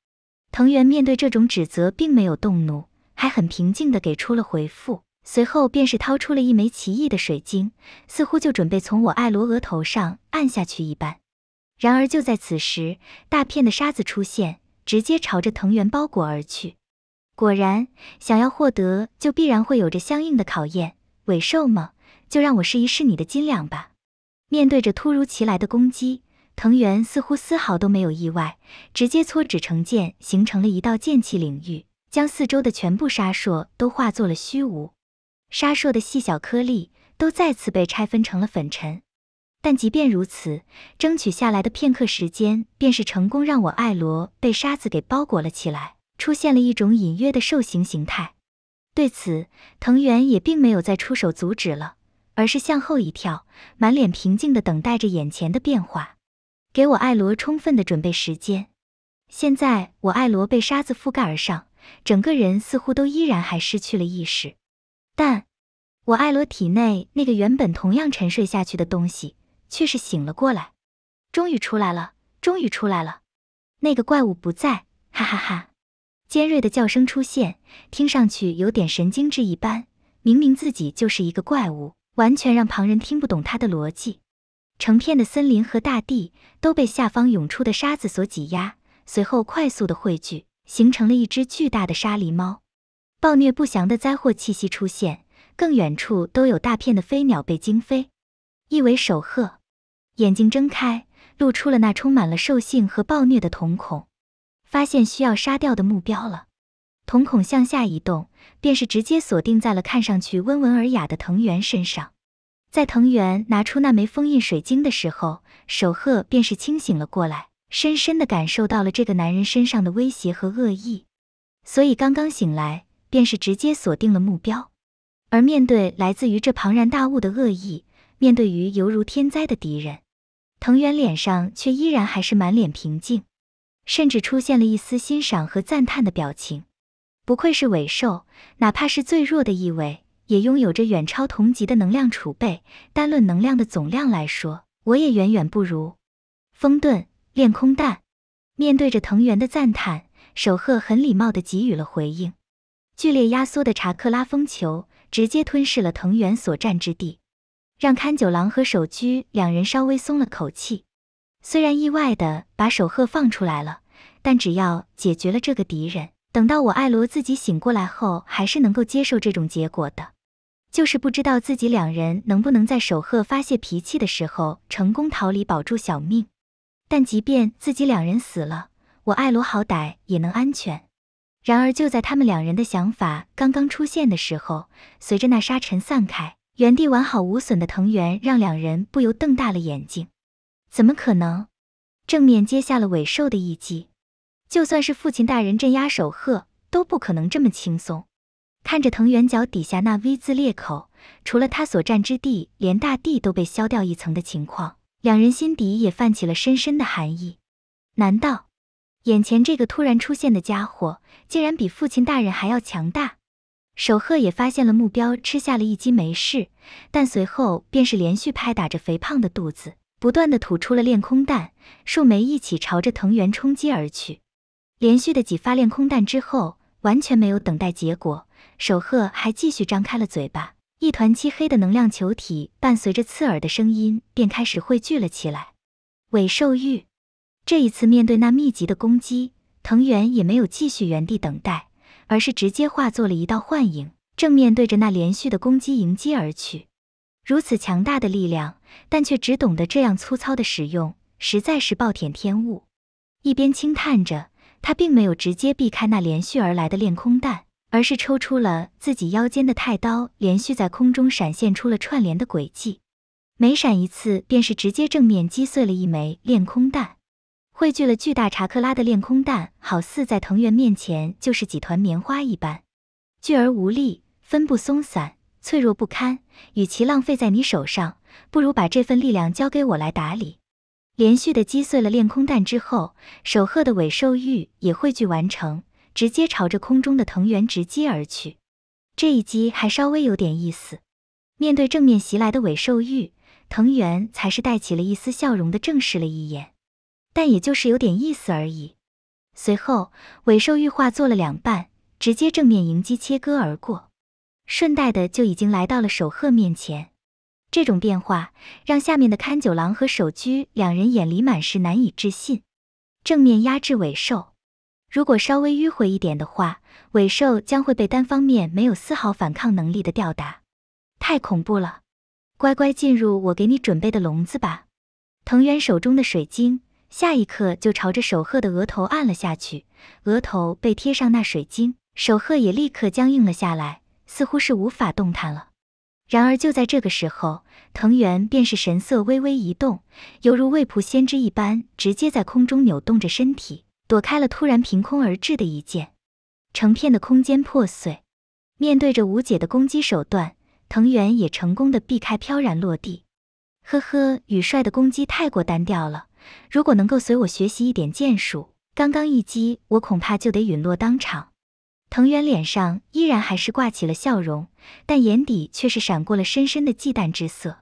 藤原面对这种指责，并没有动怒，还很平静地给出了回复。随后便是掏出了一枚奇异的水晶，似乎就准备从我爱罗额头上按下去一般。然而就在此时，大片的沙子出现，直接朝着藤原包裹而去。果然，想要获得，就必然会有着相应的考验。尾兽吗？就让我试一试你的斤两吧。面对着突如其来的攻击。藤原似乎丝毫都没有意外，直接搓指成剑，形成了一道剑气领域，将四周的全部沙硕都化作了虚无，沙硕的细小颗粒都再次被拆分成了粉尘。但即便如此，争取下来的片刻时间，便是成功让我爱罗被沙子给包裹了起来，出现了一种隐约的兽形形态。对此，藤原也并没有再出手阻止了，而是向后一跳，满脸平静地等待着眼前的变化。给我艾罗充分的准备时间。现在我艾罗被沙子覆盖而上，整个人似乎都依然还失去了意识。但我艾罗体内那个原本同样沉睡下去的东西，却是醒了过来。终于出来了，终于出来了！那个怪物不在，哈哈哈！尖锐的叫声出现，听上去有点神经质一般。明明自己就是一个怪物，完全让旁人听不懂他的逻辑。成片的森林和大地都被下方涌出的沙子所挤压，随后快速的汇聚，形成了一只巨大的沙狸猫。暴虐不祥的灾祸气息出现，更远处都有大片的飞鸟被惊飞。一尾守鹤眼睛睁开，露出了那充满了兽性和暴虐的瞳孔，发现需要杀掉的目标了。瞳孔向下移动，便是直接锁定在了看上去温文尔雅的藤原身上。在藤原拿出那枚封印水晶的时候，守鹤便是清醒了过来，深深的感受到了这个男人身上的威胁和恶意，所以刚刚醒来便是直接锁定了目标。而面对来自于这庞然大物的恶意，面对于犹如天灾的敌人，藤原脸上却依然还是满脸平静，甚至出现了一丝欣赏和赞叹的表情。不愧是尾兽，哪怕是最弱的一尾。也拥有着远超同级的能量储备，单论能量的总量来说，我也远远不如。风遁·练空弹。面对着藤原的赞叹，守鹤很礼貌的给予了回应。剧烈压缩的查克拉风球直接吞噬了藤原所占之地，让勘九郎和守居两人稍微松了口气。虽然意外的把守鹤放出来了，但只要解决了这个敌人，等到我爱罗自己醒过来后，还是能够接受这种结果的。就是不知道自己两人能不能在守鹤发泄脾气的时候成功逃离保住小命，但即便自己两人死了，我艾罗好歹也能安全。然而就在他们两人的想法刚刚出现的时候，随着那沙尘散开，原地完好无损的藤原让两人不由瞪大了眼睛，怎么可能？正面接下了尾兽的一击，就算是父亲大人镇压守鹤，都不可能这么轻松。看着藤原脚底下那 V 字裂口，除了他所站之地，连大地都被削掉一层的情况，两人心底也泛起了深深的寒意。难道眼前这个突然出现的家伙，竟然比父亲大人还要强大？守鹤也发现了目标，吃下了一击没事，但随后便是连续拍打着肥胖的肚子，不断的吐出了炼空弹、树莓一起朝着藤原冲击而去。连续的几发炼空弹之后，完全没有等待结果。守鹤还继续张开了嘴巴，一团漆黑的能量球体伴随着刺耳的声音便开始汇聚了起来。尾兽玉，这一次面对那密集的攻击，藤原也没有继续原地等待，而是直接化作了一道幻影，正面对着那连续的攻击迎击而去。如此强大的力量，但却只懂得这样粗糙的使用，实在是暴殄天物。一边轻叹着，他并没有直接避开那连续而来的炼空弹。而是抽出了自己腰间的太刀，连续在空中闪现出了串联的轨迹，每闪一次，便是直接正面击碎了一枚炼空弹。汇聚了巨大查克拉的炼空弹，好似在藤原面前就是几团棉花一般，巨而无力，分布松散，脆弱不堪。与其浪费在你手上，不如把这份力量交给我来打理。连续的击碎了炼空弹之后，守鹤的尾兽玉也汇聚完成。直接朝着空中的藤原直击而去，这一击还稍微有点意思。面对正面袭来的尾兽玉，藤原才是带起了一丝笑容的正视了一眼，但也就是有点意思而已。随后，尾兽玉化作了两半，直接正面迎击切割而过，顺带的就已经来到了守鹤面前。这种变化让下面的勘九郎和守居两人眼里满是难以置信。正面压制尾兽。如果稍微迂回一点的话，尾兽将会被单方面没有丝毫反抗能力的吊打，太恐怖了！乖乖进入我给你准备的笼子吧。藤原手中的水晶，下一刻就朝着守鹤的额头按了下去，额头被贴上那水晶，守鹤也立刻僵硬了下来，似乎是无法动弹了。然而就在这个时候，藤原便是神色微微一动，犹如未卜先知一般，直接在空中扭动着身体。躲开了突然凭空而至的一剑，成片的空间破碎。面对着无解的攻击手段，藤原也成功的避开，飘然落地。呵呵，羽帅的攻击太过单调了。如果能够随我学习一点剑术，刚刚一击我恐怕就得陨落当场。藤原脸上依然还是挂起了笑容，但眼底却是闪过了深深的忌惮之色。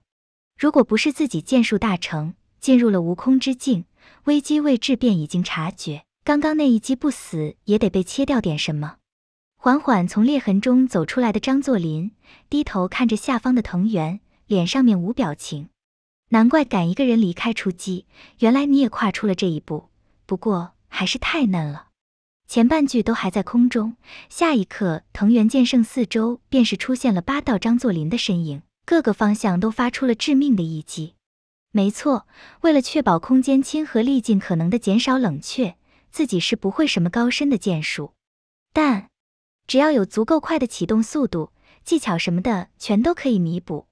如果不是自己剑术大成，进入了无空之境，危机未至便已经察觉。刚刚那一击不死也得被切掉点什么。缓缓从裂痕中走出来的张作霖低头看着下方的藤原，脸上面无表情。难怪敢一个人离开出击，原来你也跨出了这一步。不过还是太嫩了。前半句都还在空中，下一刻藤原剑圣四周便是出现了八道张作霖的身影，各个方向都发出了致命的一击。没错，为了确保空间亲和力尽可能的减少冷却。自己是不会什么高深的剑术，但只要有足够快的启动速度，技巧什么的全都可以弥补。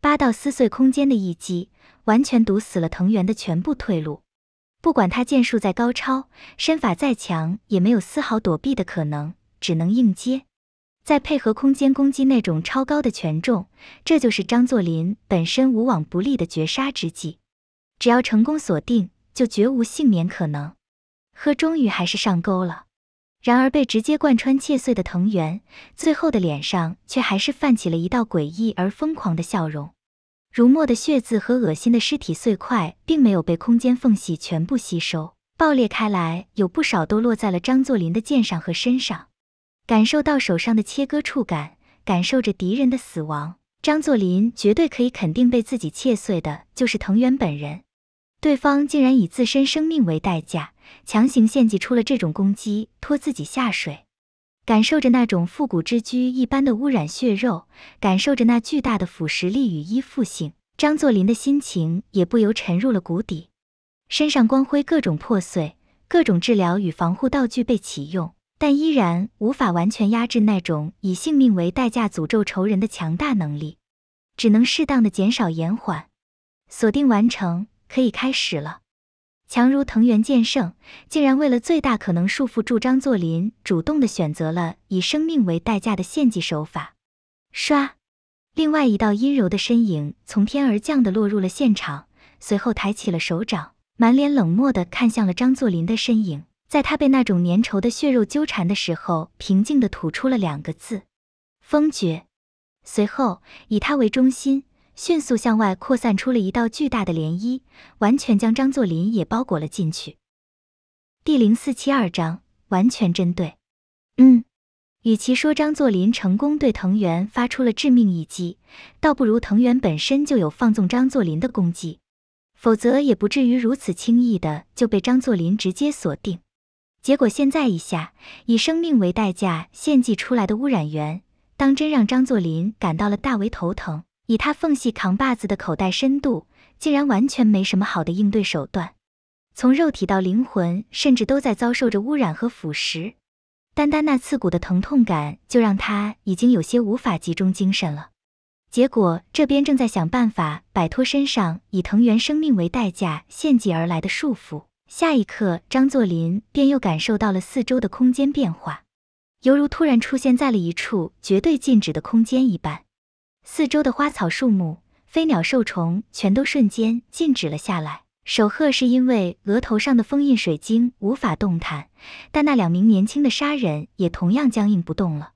八道撕碎空间的一击，完全堵死了藤原的全部退路。不管他剑术再高超，身法再强，也没有丝毫躲避的可能，只能硬接。再配合空间攻击那种超高的权重，这就是张作霖本身无往不利的绝杀之计。只要成功锁定，就绝无幸免可能。可终于还是上钩了，然而被直接贯穿切碎的藤原，最后的脸上却还是泛起了一道诡异而疯狂的笑容。如墨的血渍和恶心的尸体碎块，并没有被空间缝隙全部吸收，爆裂开来，有不少都落在了张作霖的剑上和身上。感受到手上的切割触感，感受着敌人的死亡，张作霖绝对可以肯定，被自己切碎的就是藤原本人。对方竟然以自身生命为代价。强行献祭出了这种攻击，拖自己下水，感受着那种复古之居一般的污染血肉，感受着那巨大的腐蚀力与依附性，张作霖的心情也不由沉入了谷底。身上光辉各种破碎，各种治疗与防护道具被启用，但依然无法完全压制那种以性命为代价诅咒仇人的强大能力，只能适当的减少延缓。锁定完成，可以开始了。强如藤原剑圣，竟然为了最大可能束缚住张作霖，主动的选择了以生命为代价的献祭手法。唰，另外一道阴柔的身影从天而降的落入了现场，随后抬起了手掌，满脸冷漠的看向了张作霖的身影。在他被那种粘稠的血肉纠缠的时候，平静的吐出了两个字：“封绝。”随后，以他为中心。迅速向外扩散出了一道巨大的涟漪，完全将张作霖也包裹了进去。第零四七二章完全针对。嗯，与其说张作霖成功对藤原发出了致命一击，倒不如藤原本身就有放纵张作霖的功绩，否则也不至于如此轻易的就被张作霖直接锁定。结果现在一下以生命为代价献祭出来的污染源，当真让张作霖感到了大为头疼。以他缝隙扛把子的口袋深度，竟然完全没什么好的应对手段。从肉体到灵魂，甚至都在遭受着污染和腐蚀。单单那刺骨的疼痛感，就让他已经有些无法集中精神了。结果这边正在想办法摆脱身上以藤原生命为代价献祭而来的束缚，下一刻张作霖便又感受到了四周的空间变化，犹如突然出现在了一处绝对静止的空间一般。四周的花草树木、飞鸟兽虫全都瞬间静止了下来。守鹤是因为额头上的封印水晶无法动弹，但那两名年轻的杀人也同样僵硬不动了。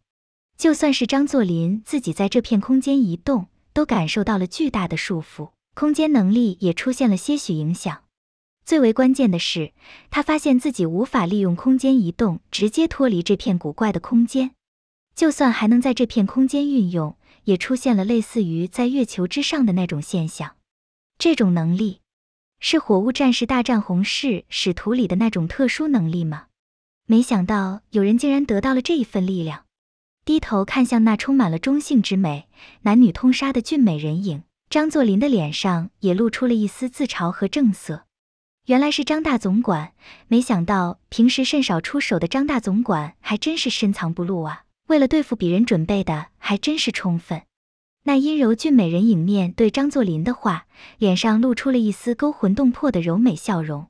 就算是张作霖自己在这片空间移动，都感受到了巨大的束缚，空间能力也出现了些许影响。最为关键的是，他发现自己无法利用空间移动直接脱离这片古怪的空间，就算还能在这片空间运用。也出现了类似于在月球之上的那种现象，这种能力是《火雾战士大战红世使徒》里的那种特殊能力吗？没想到有人竟然得到了这一份力量。低头看向那充满了中性之美、男女通杀的俊美人影，张作霖的脸上也露出了一丝自嘲和正色。原来是张大总管，没想到平时甚少出手的张大总管还真是深藏不露啊。为了对付鄙人，准备的还真是充分。那阴柔俊美人影面对张作霖的话，脸上露出了一丝勾魂动魄的柔美笑容。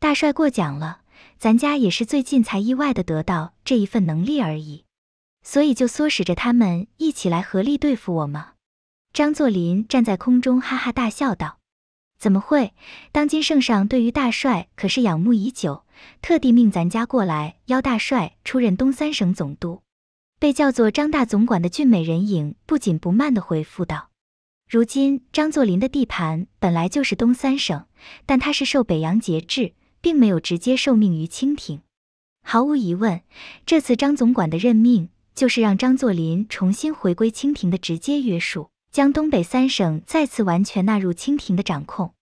大帅过奖了，咱家也是最近才意外的得到这一份能力而已，所以就唆使着他们一起来合力对付我吗？张作霖站在空中哈哈大笑道：“怎么会？当今圣上对于大帅可是仰慕已久，特地命咱家过来邀大帅出任东三省总督。”被叫做张大总管的俊美人影不紧不慢地回复道：“如今张作霖的地盘本来就是东三省，但他是受北洋节制，并没有直接受命于清廷。毫无疑问，这次张总管的任命就是让张作霖重新回归清廷的直接约束，将东北三省再次完全纳入清廷的掌控。”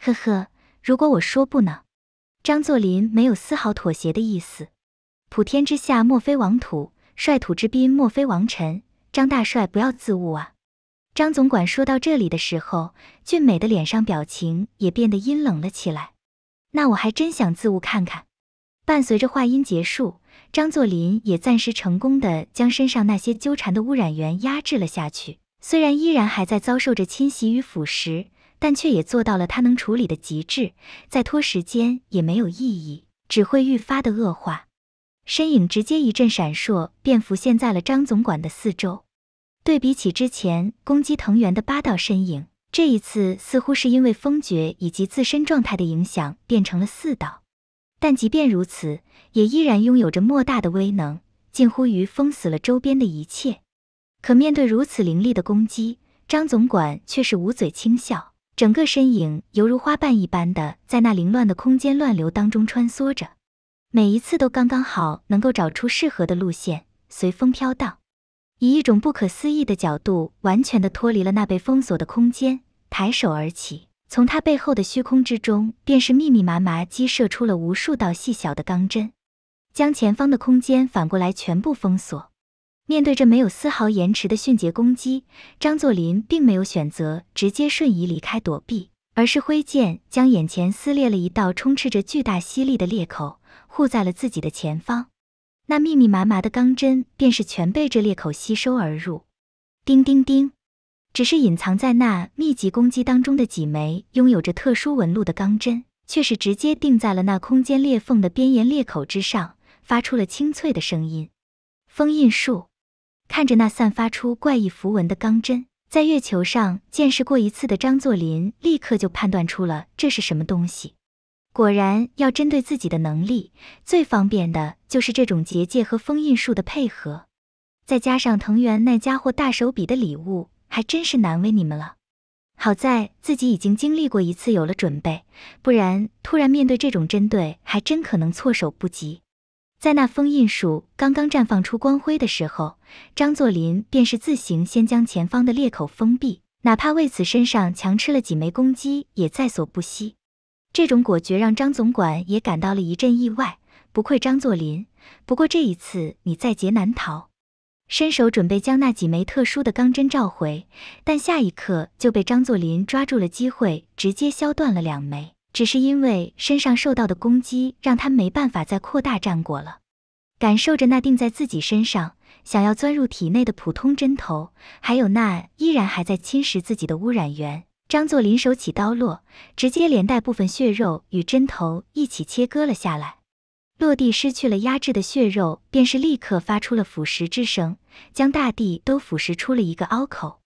呵呵，如果我说不呢？张作霖没有丝毫妥协的意思。普天之下，莫非王土。率土之滨，莫非王臣？张大帅，不要自误啊！张总管说到这里的时候，俊美的脸上表情也变得阴冷了起来。那我还真想自误看看。伴随着话音结束，张作霖也暂时成功的将身上那些纠缠的污染源压制了下去。虽然依然还在遭受着侵袭与腐蚀，但却也做到了他能处理的极致。再拖时间也没有意义，只会愈发的恶化。身影直接一阵闪烁，便浮现在了张总管的四周。对比起之前攻击藤原的八道身影，这一次似乎是因为风诀以及自身状态的影响，变成了四道。但即便如此，也依然拥有着莫大的威能，近乎于封死了周边的一切。可面对如此凌厉的攻击，张总管却是捂嘴轻笑，整个身影犹如花瓣一般的在那凌乱的空间乱流当中穿梭着。每一次都刚刚好，能够找出适合的路线，随风飘荡，以一种不可思议的角度，完全的脱离了那被封锁的空间，抬手而起，从他背后的虚空之中，便是密密麻麻激射出了无数道细小的钢针，将前方的空间反过来全部封锁。面对这没有丝毫延迟的迅捷攻击，张作霖并没有选择直接瞬移离开躲避，而是挥剑将眼前撕裂了一道充斥着巨大吸力的裂口。护在了自己的前方，那密密麻麻的钢针便是全被这裂口吸收而入。叮叮叮！只是隐藏在那密集攻击当中的几枚拥有着特殊纹路的钢针，却是直接钉在了那空间裂缝的边沿裂口之上，发出了清脆的声音。封印术！看着那散发出怪异符文的钢针，在月球上见识过一次的张作霖立刻就判断出了这是什么东西。果然要针对自己的能力，最方便的就是这种结界和封印术的配合，再加上藤原那家伙大手笔的礼物，还真是难为你们了。好在自己已经经历过一次，有了准备，不然突然面对这种针对，还真可能措手不及。在那封印术刚刚绽放出光辉的时候，张作霖便是自行先将前方的裂口封闭，哪怕为此身上强吃了几枚攻击，也在所不惜。这种果决让张总管也感到了一阵意外，不愧张作霖。不过这一次你在劫难逃，伸手准备将那几枚特殊的钢针召回，但下一刻就被张作霖抓住了机会，直接削断了两枚。只是因为身上受到的攻击，让他没办法再扩大战果了。感受着那钉在自己身上、想要钻入体内的普通针头，还有那依然还在侵蚀自己的污染源。张作霖手起刀落，直接连带部分血肉与针头一起切割了下来。落地失去了压制的血肉，便是立刻发出了腐蚀之声，将大地都腐蚀出了一个凹口。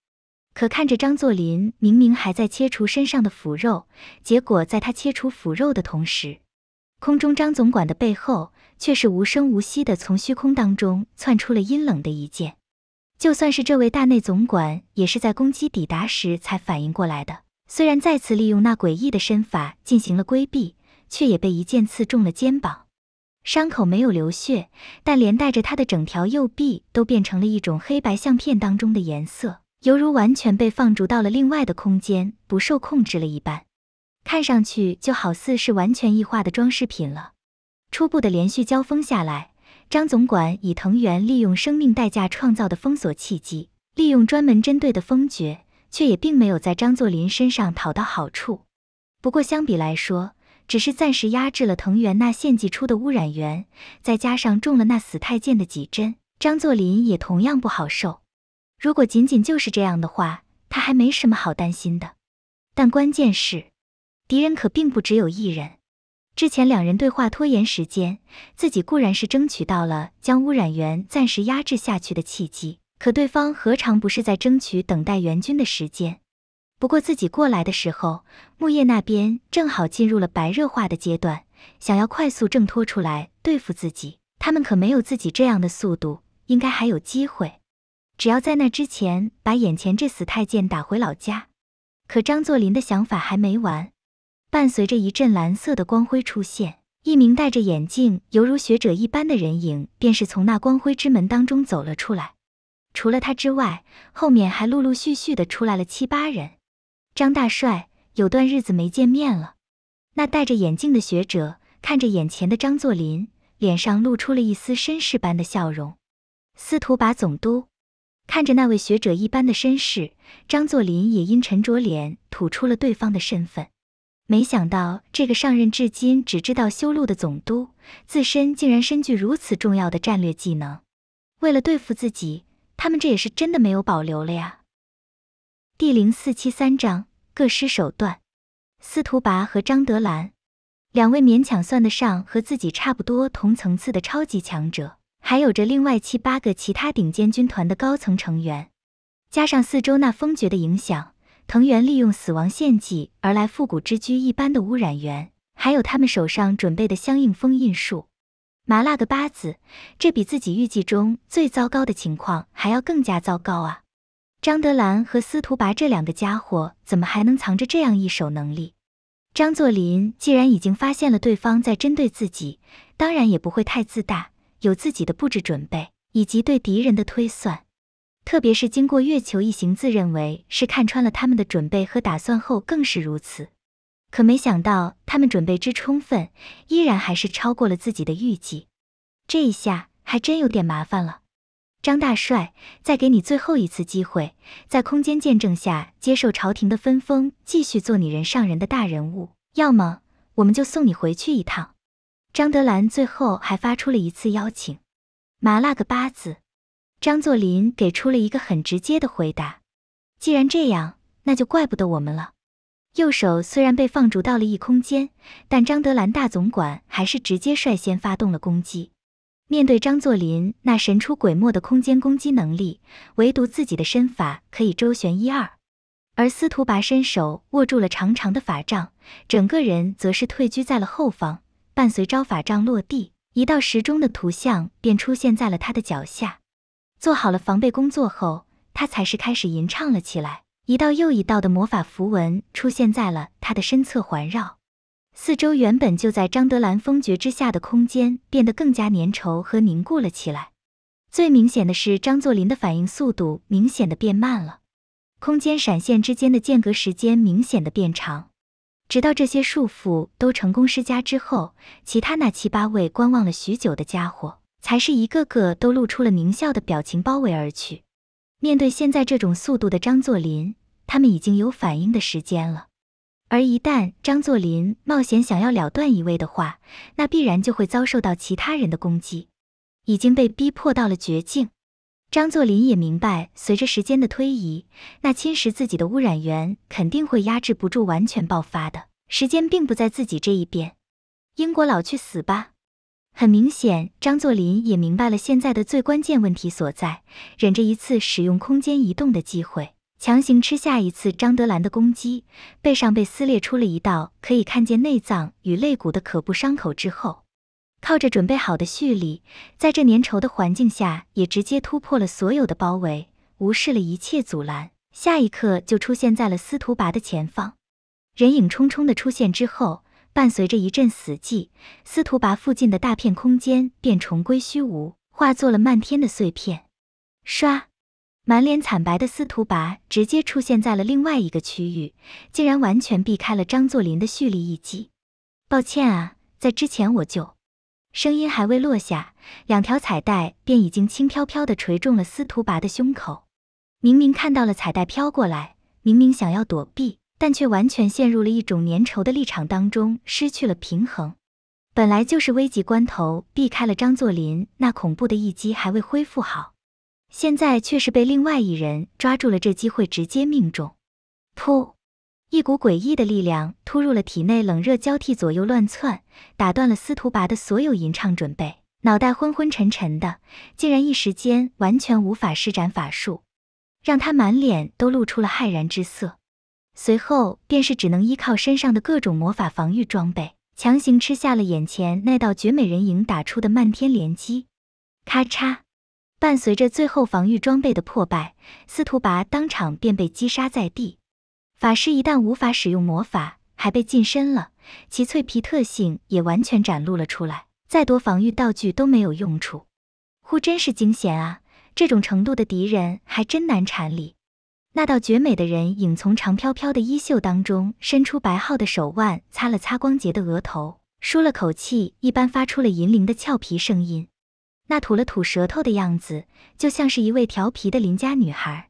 可看着张作霖明明还在切除身上的腐肉，结果在他切除腐肉的同时，空中张总管的背后却是无声无息的从虚空当中窜出了阴冷的一剑。就算是这位大内总管，也是在攻击抵达时才反应过来的。虽然再次利用那诡异的身法进行了规避，却也被一剑刺中了肩膀。伤口没有流血，但连带着他的整条右臂都变成了一种黑白相片当中的颜色，犹如完全被放逐到了另外的空间，不受控制了一般，看上去就好似是完全异化的装饰品了。初步的连续交锋下来。张总管以藤原利用生命代价创造的封锁契机，利用专门针对的封爵，却也并没有在张作霖身上讨到好处。不过相比来说，只是暂时压制了藤原那献祭出的污染源，再加上中了那死太监的几针，张作霖也同样不好受。如果仅仅就是这样的话，他还没什么好担心的。但关键是，敌人可并不只有一人。之前两人对话拖延时间，自己固然是争取到了将污染源暂时压制下去的契机，可对方何尝不是在争取等待援军的时间？不过自己过来的时候，木叶那边正好进入了白热化的阶段，想要快速挣脱出来对付自己，他们可没有自己这样的速度，应该还有机会。只要在那之前把眼前这死太监打回老家，可张作霖的想法还没完。伴随着一阵蓝色的光辉出现，一名戴着眼镜、犹如学者一般的人影，便是从那光辉之门当中走了出来。除了他之外，后面还陆陆续续的出来了七八人。张大帅，有段日子没见面了。那戴着眼镜的学者看着眼前的张作霖，脸上露出了一丝绅士般的笑容。司徒把总督，看着那位学者一般的绅士，张作霖也因沉着脸吐出了对方的身份。没想到这个上任至今只知道修路的总督，自身竟然身具如此重要的战略技能。为了对付自己，他们这也是真的没有保留了呀。第零四七三章：各施手段。司徒拔和张德兰两位勉强算得上和自己差不多同层次的超级强者，还有着另外七八个其他顶尖军团的高层成员，加上四周那封爵的影响。藤原利用死亡献祭而来复古之居一般的污染源，还有他们手上准备的相应封印术，麻辣的八子，这比自己预计中最糟糕的情况还要更加糟糕啊！张德兰和司徒拔这两个家伙怎么还能藏着这样一手能力？张作霖既然已经发现了对方在针对自己，当然也不会太自大，有自己的布置准备以及对敌人的推算。特别是经过月球一行自认为是看穿了他们的准备和打算后，更是如此。可没想到他们准备之充分，依然还是超过了自己的预计。这一下还真有点麻烦了。张大帅，再给你最后一次机会，在空间见证下接受朝廷的分封，继续做你人上人的大人物。要么我们就送你回去一趟。张德兰最后还发出了一次邀请，麻辣个巴子。张作霖给出了一个很直接的回答：“既然这样，那就怪不得我们了。”右手虽然被放逐到了异空间，但张德兰大总管还是直接率先发动了攻击。面对张作霖那神出鬼没的空间攻击能力，唯独自己的身法可以周旋一二。而司徒拔伸手握住了长长的法杖，整个人则是退居在了后方。伴随招法杖落地，一道时钟的图像便出现在了他的脚下。做好了防备工作后，他才是开始吟唱了起来。一道又一道的魔法符文出现在了他的身侧环绕，四周原本就在张德兰封绝之下的空间变得更加粘稠和凝固了起来。最明显的是张作霖的反应速度明显的变慢了，空间闪现之间的间隔时间明显的变长。直到这些束缚都成功施加之后，其他那七八位观望了许久的家伙。才是一个个都露出了狞笑的表情，包围而去。面对现在这种速度的张作霖，他们已经有反应的时间了。而一旦张作霖冒险想要了断一位的话，那必然就会遭受到其他人的攻击。已经被逼迫到了绝境，张作霖也明白，随着时间的推移，那侵蚀自己的污染源肯定会压制不住，完全爆发的时间并不在自己这一边。英国佬去死吧！很明显，张作霖也明白了现在的最关键问题所在，忍着一次使用空间移动的机会，强行吃下一次张德兰的攻击，背上被撕裂出了一道可以看见内脏与肋骨的可怖伤口之后，靠着准备好的蓄力，在这粘稠的环境下也直接突破了所有的包围，无视了一切阻拦，下一刻就出现在了司徒拔的前方，人影冲冲的出现之后。伴随着一阵死寂，司徒拔附近的大片空间便重归虚无，化作了漫天的碎片。唰！满脸惨白的司徒拔直接出现在了另外一个区域，竟然完全避开了张作霖的蓄力一击。抱歉啊，在之前我就……声音还未落下，两条彩带便已经轻飘飘的垂中了司徒拔的胸口。明明看到了彩带飘过来，明明想要躲避。但却完全陷入了一种粘稠的立场当中，失去了平衡。本来就是危急关头，避开了张作霖那恐怖的一击，还未恢复好，现在却是被另外一人抓住了这机会，直接命中。噗！一股诡异的力量突入了体内，冷热交替，左右乱窜，打断了司徒拔的所有吟唱准备，脑袋昏昏沉沉的，竟然一时间完全无法施展法术，让他满脸都露出了骇然之色。随后便是只能依靠身上的各种魔法防御装备，强行吃下了眼前那道绝美人影打出的漫天连击。咔嚓，伴随着最后防御装备的破败，司徒拔当场便被击杀在地。法师一旦无法使用魔法，还被近身了，其脆皮特性也完全展露了出来，再多防御道具都没有用处。呼，真是惊险啊！这种程度的敌人还真难缠理。那道绝美的人影从长飘飘的衣袖当中伸出白皓的手腕，擦了擦光洁的额头，舒了口气，一般发出了银铃的俏皮声音。那吐了吐舌头的样子，就像是一位调皮的邻家女孩。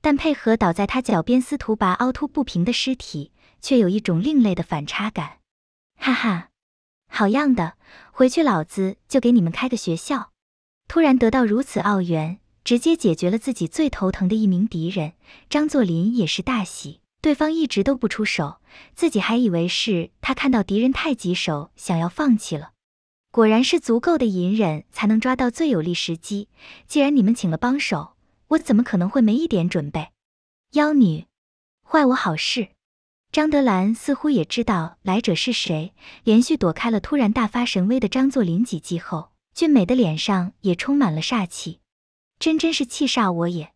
但配合倒在他脚边司徒拔凹凸不平的尸体，却有一种另类的反差感。哈哈，好样的！回去老子就给你们开个学校。突然得到如此傲援，直接解决了自己最头疼的一名敌人，张作霖也是大喜。对方一直都不出手，自己还以为是他看到敌人太棘手，想要放弃了。果然是足够的隐忍才能抓到最有利时机。既然你们请了帮手，我怎么可能会没一点准备？妖女，坏我好事！张德兰似乎也知道来者是谁，连续躲开了突然大发神威的张作霖几击后，俊美的脸上也充满了煞气。真真是气煞我也！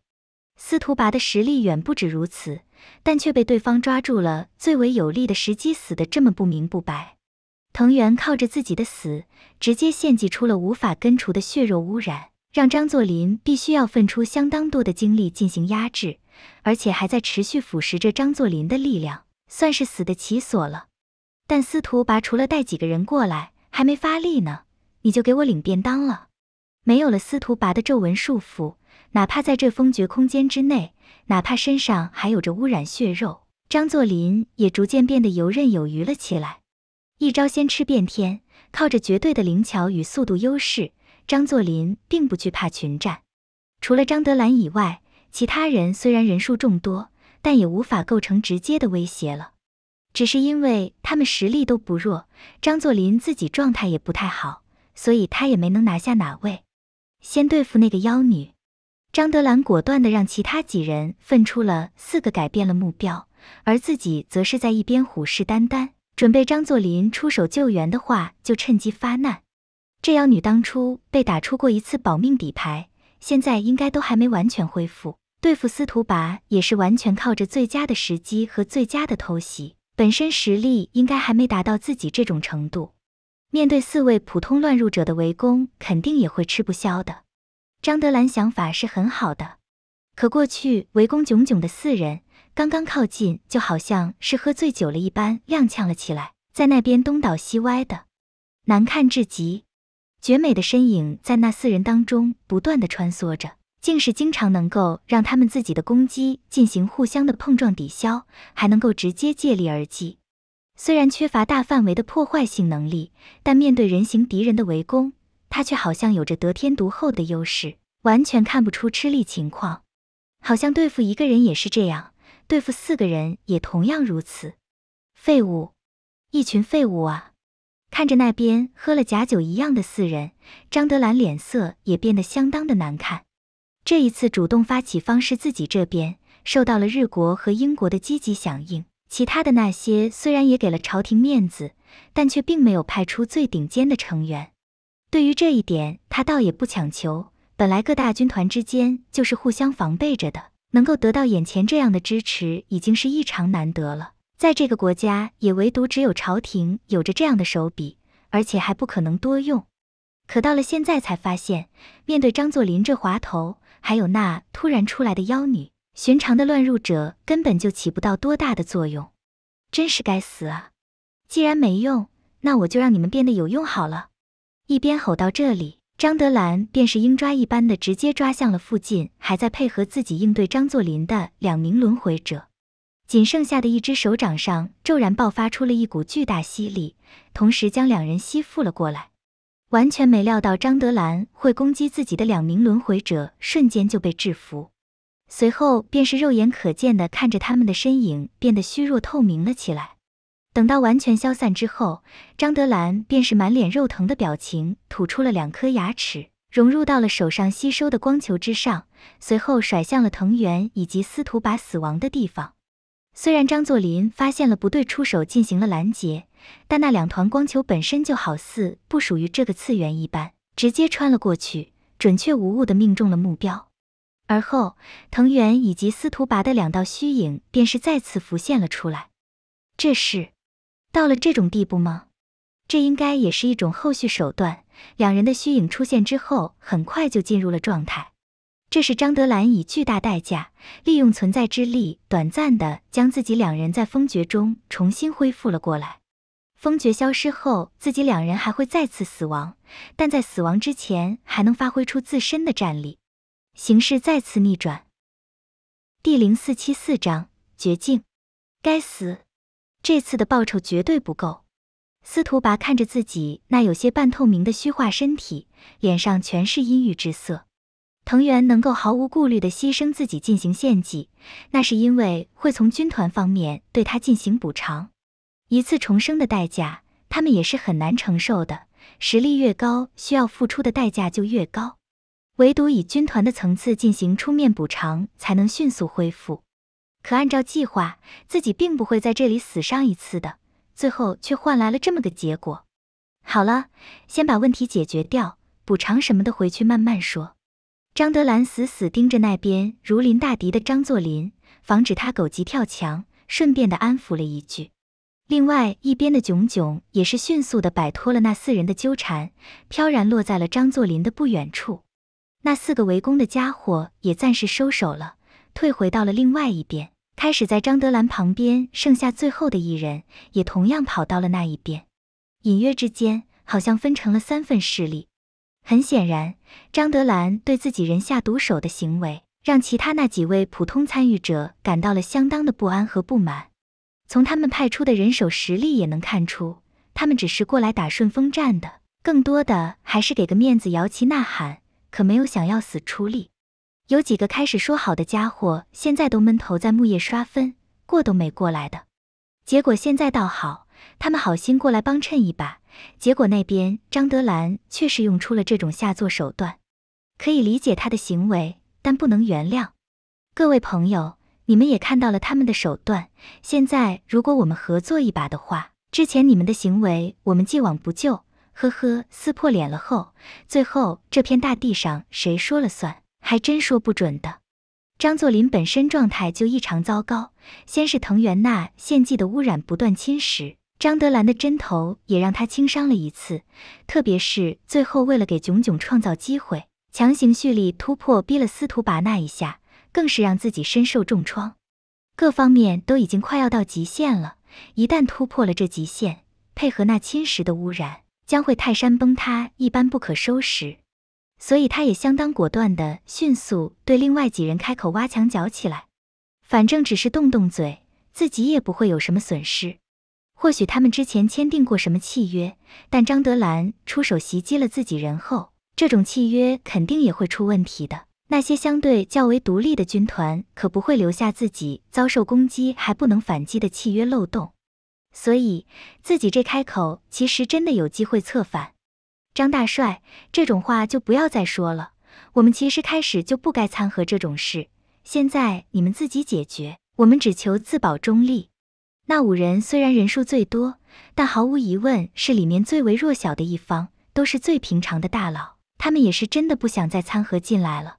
司徒拔的实力远不止如此，但却被对方抓住了最为有利的时机，死得这么不明不白。藤原靠着自己的死，直接献祭出了无法根除的血肉污染，让张作霖必须要分出相当多的精力进行压制，而且还在持续腐蚀着张作霖的力量，算是死得其所了。但司徒拔除了带几个人过来，还没发力呢，你就给我领便当了！没有了司徒拔的皱纹束缚，哪怕在这封爵空间之内，哪怕身上还有着污染血肉，张作霖也逐渐变得游刃有余了起来。一招先吃遍天，靠着绝对的灵巧与速度优势，张作霖并不惧怕群战。除了张德兰以外，其他人虽然人数众多，但也无法构成直接的威胁了。只是因为他们实力都不弱，张作霖自己状态也不太好，所以他也没能拿下哪位。先对付那个妖女，张德兰果断的让其他几人分出了四个，改变了目标，而自己则是在一边虎视眈眈，准备张作霖出手救援的话，就趁机发难。这妖女当初被打出过一次保命底牌，现在应该都还没完全恢复。对付司徒拔也是完全靠着最佳的时机和最佳的偷袭，本身实力应该还没达到自己这种程度。面对四位普通乱入者的围攻，肯定也会吃不消的。张德兰想法是很好的，可过去围攻囧囧的四人刚刚靠近，就好像是喝醉酒了一般，踉跄了起来，在那边东倒西歪的，难看至极。绝美的身影在那四人当中不断的穿梭着，竟是经常能够让他们自己的攻击进行互相的碰撞抵消，还能够直接借力而击。虽然缺乏大范围的破坏性能力，但面对人形敌人的围攻，他却好像有着得天独厚的优势，完全看不出吃力情况。好像对付一个人也是这样，对付四个人也同样如此。废物，一群废物啊！看着那边喝了假酒一样的四人，张德兰脸色也变得相当的难看。这一次主动发起方式，自己这边受到了日国和英国的积极响应。其他的那些虽然也给了朝廷面子，但却并没有派出最顶尖的成员。对于这一点，他倒也不强求。本来各大军团之间就是互相防备着的，能够得到眼前这样的支持，已经是异常难得了。在这个国家，也唯独只有朝廷有着这样的手笔，而且还不可能多用。可到了现在才发现，面对张作霖这滑头，还有那突然出来的妖女。寻常的乱入者根本就起不到多大的作用，真是该死啊！既然没用，那我就让你们变得有用好了！一边吼到这里，张德兰便是鹰抓一般的直接抓向了附近还在配合自己应对张作霖的两名轮回者，仅剩下的一只手掌上骤然爆发出了一股巨大吸力，同时将两人吸附了过来。完全没料到张德兰会攻击自己的两名轮回者，瞬间就被制服。随后便是肉眼可见的看着他们的身影变得虚弱透明了起来，等到完全消散之后，张德兰便是满脸肉疼的表情，吐出了两颗牙齿，融入到了手上吸收的光球之上，随后甩向了藤原以及司徒把死亡的地方。虽然张作霖发现了不对，出手进行了拦截，但那两团光球本身就好似不属于这个次元一般，直接穿了过去，准确无误的命中了目标。而后，藤原以及司徒拔的两道虚影便是再次浮现了出来。这是到了这种地步吗？这应该也是一种后续手段。两人的虚影出现之后，很快就进入了状态。这是张德兰以巨大代价，利用存在之力，短暂的将自己两人在封爵中重新恢复了过来。封爵消失后，自己两人还会再次死亡，但在死亡之前，还能发挥出自身的战力。形势再次逆转。第零四七四章绝境。该死，这次的报酬绝对不够。司徒拔看着自己那有些半透明的虚化身体，脸上全是阴郁之色。藤原能够毫无顾虑的牺牲自己进行献祭，那是因为会从军团方面对他进行补偿。一次重生的代价，他们也是很难承受的。实力越高，需要付出的代价就越高。唯独以军团的层次进行出面补偿，才能迅速恢复。可按照计划，自己并不会在这里死上一次的，最后却换来了这么个结果。好了，先把问题解决掉，补偿什么的回去慢慢说。张德兰死死盯着那边如临大敌的张作霖，防止他狗急跳墙，顺便的安抚了一句。另外一边的囧囧也是迅速的摆脱了那四人的纠缠，飘然落在了张作霖的不远处。那四个围攻的家伙也暂时收手了，退回到了另外一边，开始在张德兰旁边。剩下最后的一人也同样跑到了那一边，隐约之间好像分成了三份势力。很显然，张德兰对自己人下毒手的行为，让其他那几位普通参与者感到了相当的不安和不满。从他们派出的人手实力也能看出，他们只是过来打顺风战的，更多的还是给个面子，摇旗呐喊。可没有想要死出力，有几个开始说好的家伙，现在都闷头在木叶刷分，过都没过来的结果，现在倒好，他们好心过来帮衬一把，结果那边张德兰却是用出了这种下作手段，可以理解他的行为，但不能原谅。各位朋友，你们也看到了他们的手段，现在如果我们合作一把的话，之前你们的行为我们既往不咎。呵呵，撕破脸了后，最后这片大地上谁说了算，还真说不准的。张作霖本身状态就异常糟糕，先是藤原那献祭的污染不断侵蚀，张德兰的针头也让他轻伤了一次。特别是最后为了给囧囧创造机会，强行蓄力突破，逼了司徒拔那一下，更是让自己身受重创，各方面都已经快要到极限了。一旦突破了这极限，配合那侵蚀的污染，将会泰山崩塌一般不可收拾，所以他也相当果断的，迅速对另外几人开口挖墙脚起来。反正只是动动嘴，自己也不会有什么损失。或许他们之前签订过什么契约，但张德兰出手袭击了自己人后，这种契约肯定也会出问题的。那些相对较为独立的军团可不会留下自己遭受攻击还不能反击的契约漏洞。所以自己这开口，其实真的有机会策反张大帅。这种话就不要再说了。我们其实开始就不该掺和这种事，现在你们自己解决，我们只求自保中立。那五人虽然人数最多，但毫无疑问是里面最为弱小的一方，都是最平常的大佬。他们也是真的不想再掺和进来了。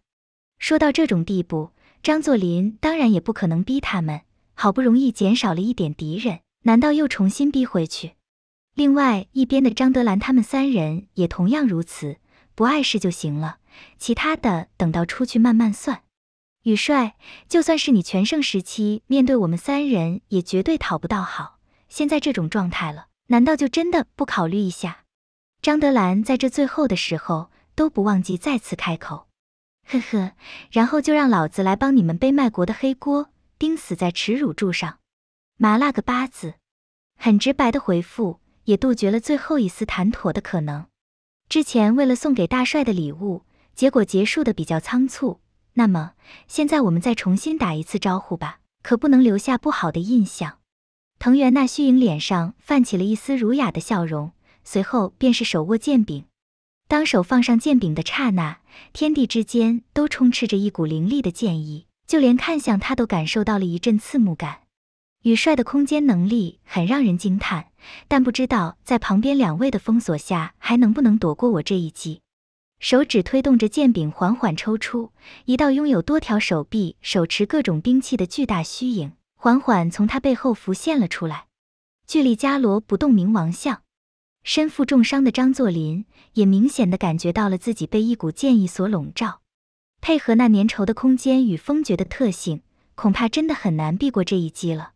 说到这种地步，张作霖当然也不可能逼他们。好不容易减少了一点敌人。难道又重新逼回去？另外一边的张德兰他们三人也同样如此，不碍事就行了，其他的等到出去慢慢算。宇帅，就算是你全盛时期面对我们三人，也绝对讨不到好。现在这种状态了，难道就真的不考虑一下？张德兰在这最后的时候都不忘记再次开口：“呵呵，然后就让老子来帮你们背卖国的黑锅，钉死在耻辱柱上。”麻辣个巴子，很直白的回复，也杜绝了最后一丝谈妥的可能。之前为了送给大帅的礼物，结果结束的比较仓促。那么现在我们再重新打一次招呼吧，可不能留下不好的印象。藤原那虚影脸上泛起了一丝儒雅的笑容，随后便是手握剑柄。当手放上剑柄的刹那，天地之间都充斥着一股凌厉的剑意，就连看向他都感受到了一阵刺目感。羽帅的空间能力很让人惊叹，但不知道在旁边两位的封锁下，还能不能躲过我这一击？手指推动着剑柄，缓缓抽出，一道拥有多条手臂、手持各种兵器的巨大虚影，缓缓从他背后浮现了出来。距离伽罗不动冥王像，身负重伤的张作霖也明显的感觉到了自己被一股剑意所笼罩，配合那粘稠的空间与封绝的特性，恐怕真的很难避过这一击了。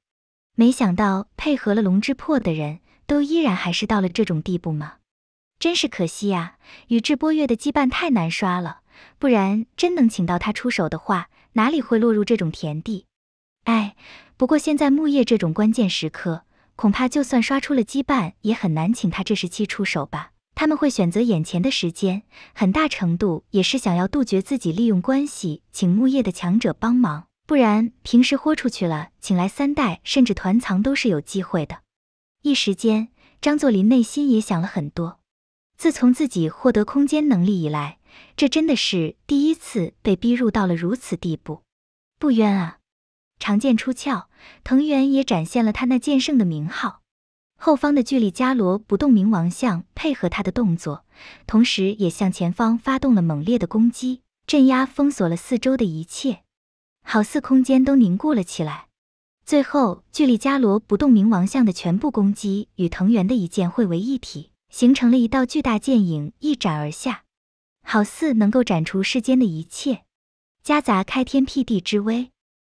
没想到配合了龙之魄的人都依然还是到了这种地步吗？真是可惜呀！宇智波月的羁绊太难刷了，不然真能请到他出手的话，哪里会落入这种田地？哎，不过现在木叶这种关键时刻，恐怕就算刷出了羁绊，也很难请他这时期出手吧？他们会选择眼前的时间，很大程度也是想要杜绝自己利用关系请木叶的强者帮忙。不然，平时豁出去了，请来三代甚至团藏都是有机会的。一时间，张作霖内心也想了很多。自从自己获得空间能力以来，这真的是第一次被逼入到了如此地步，不冤啊！长剑出鞘，藤原也展现了他那剑圣的名号。后方的巨力伽罗不动冥王像配合他的动作，同时也向前方发动了猛烈的攻击，镇压封锁了四周的一切。好似空间都凝固了起来，最后距离伽罗不动明王像的全部攻击与藤原的一剑汇为一体，形成了一道巨大剑影，一斩而下，好似能够斩除世间的一切，夹杂开天辟地之威。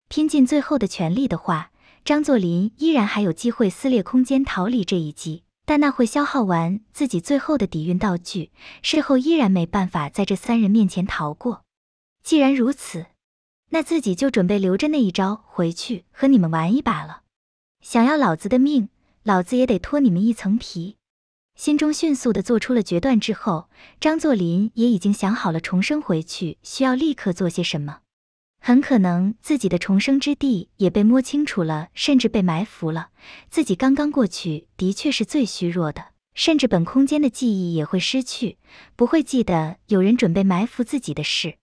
拼尽最后的全力的话，张作霖依然还有机会撕裂空间逃离这一击，但那会消耗完自己最后的底蕴道具，事后依然没办法在这三人面前逃过。既然如此。那自己就准备留着那一招回去和你们玩一把了。想要老子的命，老子也得脱你们一层皮。心中迅速的做出了决断之后，张作霖也已经想好了重生回去需要立刻做些什么。很可能自己的重生之地也被摸清楚了，甚至被埋伏了。自己刚刚过去的确是最虚弱的，甚至本空间的记忆也会失去，不会记得有人准备埋伏自己的事。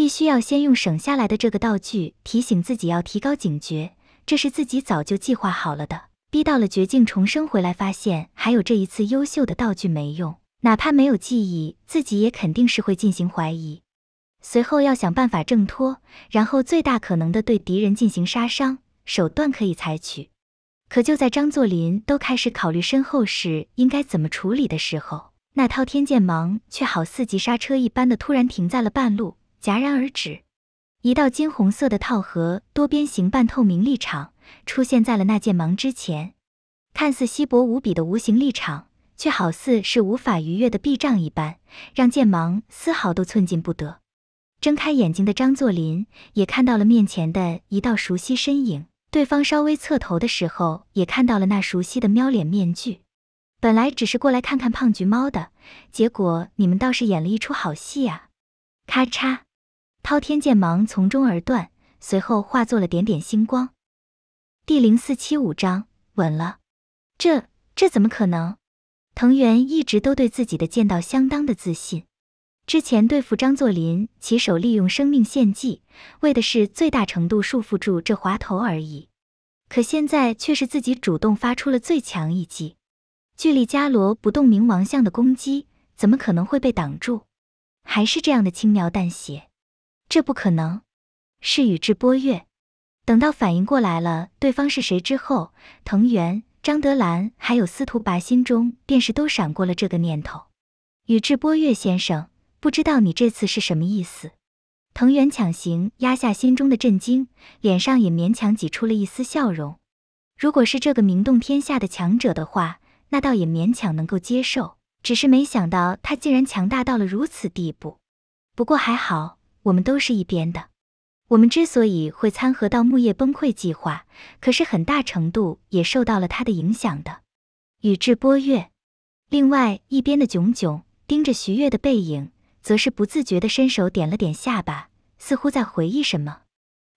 必须要先用省下来的这个道具提醒自己要提高警觉，这是自己早就计划好了的。逼到了绝境重生回来，发现还有这一次优秀的道具没用，哪怕没有记忆，自己也肯定是会进行怀疑。随后要想办法挣脱，然后最大可能的对敌人进行杀伤，手段可以采取。可就在张作霖都开始考虑身后事应该怎么处理的时候，那滔天剑芒却好似急刹车一般的突然停在了半路。戛然而止，一道金红色的套盒多边形半透明立场出现在了那剑芒之前，看似稀薄无比的无形立场，却好似是无法逾越的壁障一般，让剑芒丝毫都寸进不得。睁开眼睛的张作霖也看到了面前的一道熟悉身影，对方稍微侧头的时候，也看到了那熟悉的喵脸面具。本来只是过来看看胖橘猫的，结果你们倒是演了一出好戏啊！咔嚓。滔天剑芒从中而断，随后化作了点点星光。第零四七五章，稳了。这这怎么可能？藤原一直都对自己的剑道相当的自信，之前对付张作霖，起手利用生命献祭，为的是最大程度束缚住这滑头而已。可现在却是自己主动发出了最强一击，距离伽罗不动明王像的攻击，怎么可能会被挡住？还是这样的轻描淡写。这不可能，是宇智波月。等到反应过来了对方是谁之后，藤原张德兰还有司徒白心中便是都闪过了这个念头。宇智波月先生，不知道你这次是什么意思？藤原抢行，压下心中的震惊，脸上也勉强挤出了一丝笑容。如果是这个名动天下的强者的话，那倒也勉强能够接受。只是没想到他竟然强大到了如此地步。不过还好。我们都是一边的，我们之所以会掺和到木叶崩溃计划，可是很大程度也受到了他的影响的。宇智波月，另外一边的炯炯盯着徐月的背影，则是不自觉的伸手点了点下巴，似乎在回忆什么。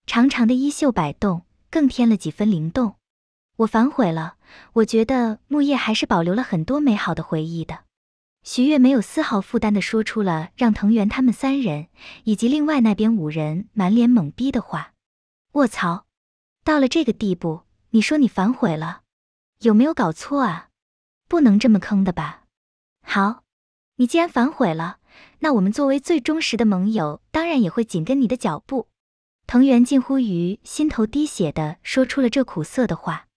长长的衣袖摆动，更添了几分灵动。我反悔了，我觉得木叶还是保留了很多美好的回忆的。徐悦没有丝毫负担地说出了让藤原他们三人以及另外那边五人满脸懵逼的话。卧槽！到了这个地步，你说你反悔了，有没有搞错啊？不能这么坑的吧？好，你既然反悔了，那我们作为最忠实的盟友，当然也会紧跟你的脚步。藤原近乎于心头滴血地说出了这苦涩的话。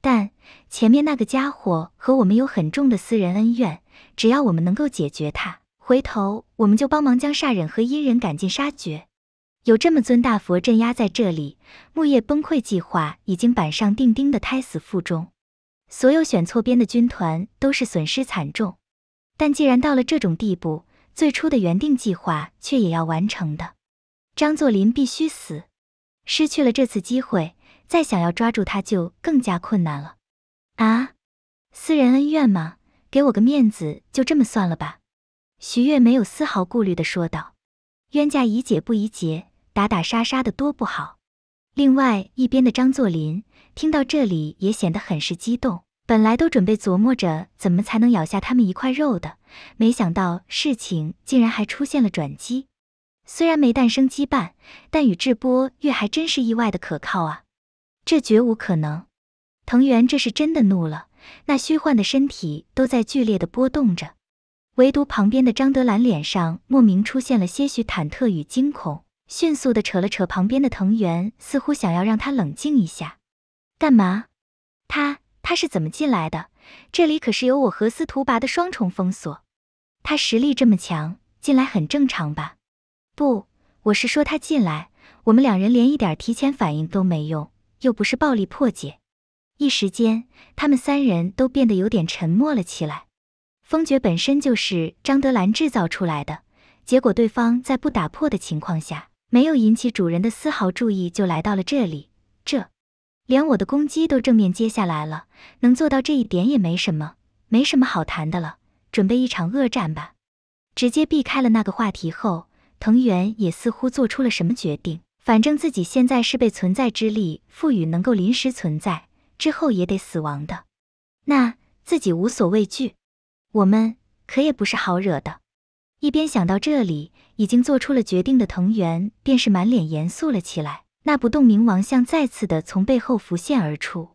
但前面那个家伙和我们有很重的私人恩怨。只要我们能够解决他，回头我们就帮忙将煞忍和阴人赶尽杀绝。有这么尊大佛镇压在这里，木叶崩溃计划已经板上钉钉的胎死腹中。所有选错边的军团都是损失惨重，但既然到了这种地步，最初的原定计划却也要完成的。张作霖必须死，失去了这次机会，再想要抓住他就更加困难了。啊，私人恩怨吗？给我个面子，就这么算了吧。”徐悦没有丝毫顾虑的说道，“冤家宜解不宜结，打打杀杀的多不好。”另外一边的张作霖听到这里也显得很是激动，本来都准备琢磨着怎么才能咬下他们一块肉的，没想到事情竟然还出现了转机。虽然没诞生羁绊，但宇智波月还真是意外的可靠啊！这绝无可能！藤原这是真的怒了。那虚幻的身体都在剧烈的波动着，唯独旁边的张德兰脸上莫名出现了些许忐忑与惊恐，迅速的扯了扯旁边的藤原，似乎想要让他冷静一下。干嘛？他他是怎么进来的？这里可是有我和司徒拔的双重封锁。他实力这么强，进来很正常吧？不，我是说他进来，我们两人连一点提前反应都没用，又不是暴力破解。一时间，他们三人都变得有点沉默了起来。封爵本身就是张德兰制造出来的，结果对方在不打破的情况下，没有引起主人的丝毫注意，就来到了这里。这，连我的攻击都正面接下来了，能做到这一点也没什么，没什么好谈的了，准备一场恶战吧。直接避开了那个话题后，藤原也似乎做出了什么决定，反正自己现在是被存在之力赋予能够临时存在。之后也得死亡的，那自己无所畏惧，我们可也不是好惹的。一边想到这里，已经做出了决定的藤原便是满脸严肃了起来。那不动明王像再次的从背后浮现而出，